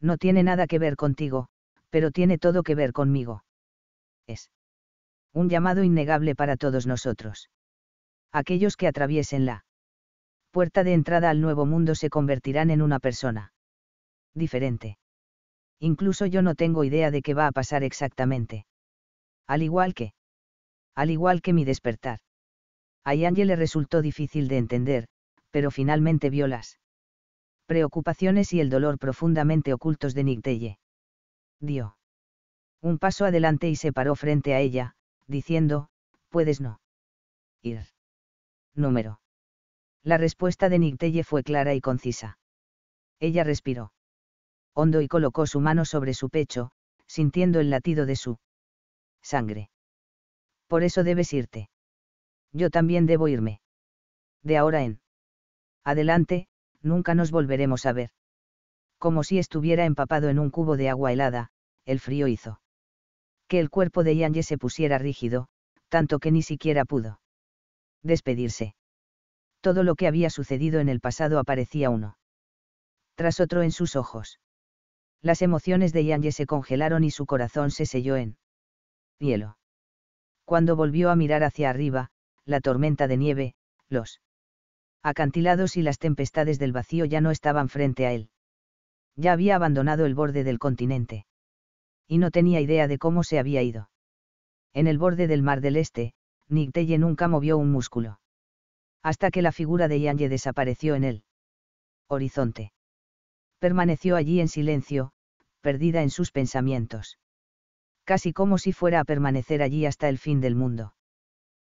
No tiene nada que ver contigo, pero tiene todo que ver conmigo. Es un llamado innegable para todos nosotros. Aquellos que atraviesen la puerta de entrada al nuevo mundo se convertirán en una persona diferente. Incluso yo no tengo idea de qué va a pasar exactamente. Al igual que. Al igual que mi despertar. A Yange le resultó difícil de entender, pero finalmente vio las preocupaciones y el dolor profundamente ocultos de Nictelle. Dio un paso adelante y se paró frente a ella, diciendo, puedes no ir. Número. La respuesta de Nictelle fue clara y concisa. Ella respiró hondo y colocó su mano sobre su pecho, sintiendo el latido de su sangre. Por eso debes irte. Yo también debo irme. De ahora en adelante, nunca nos volveremos a ver. Como si estuviera empapado en un cubo de agua helada, el frío hizo que el cuerpo de Yanye se pusiera rígido, tanto que ni siquiera pudo despedirse. Todo lo que había sucedido en el pasado aparecía uno tras otro en sus ojos las emociones de Yanye se congelaron y su corazón se selló en hielo. Cuando volvió a mirar hacia arriba, la tormenta de nieve, los acantilados y las tempestades del vacío ya no estaban frente a él. Ya había abandonado el borde del continente. Y no tenía idea de cómo se había ido. En el borde del Mar del Este, Nigdeye nunca movió un músculo. Hasta que la figura de Yanye desapareció en el horizonte permaneció allí en silencio, perdida en sus pensamientos. Casi como si fuera a permanecer allí hasta el fin del mundo.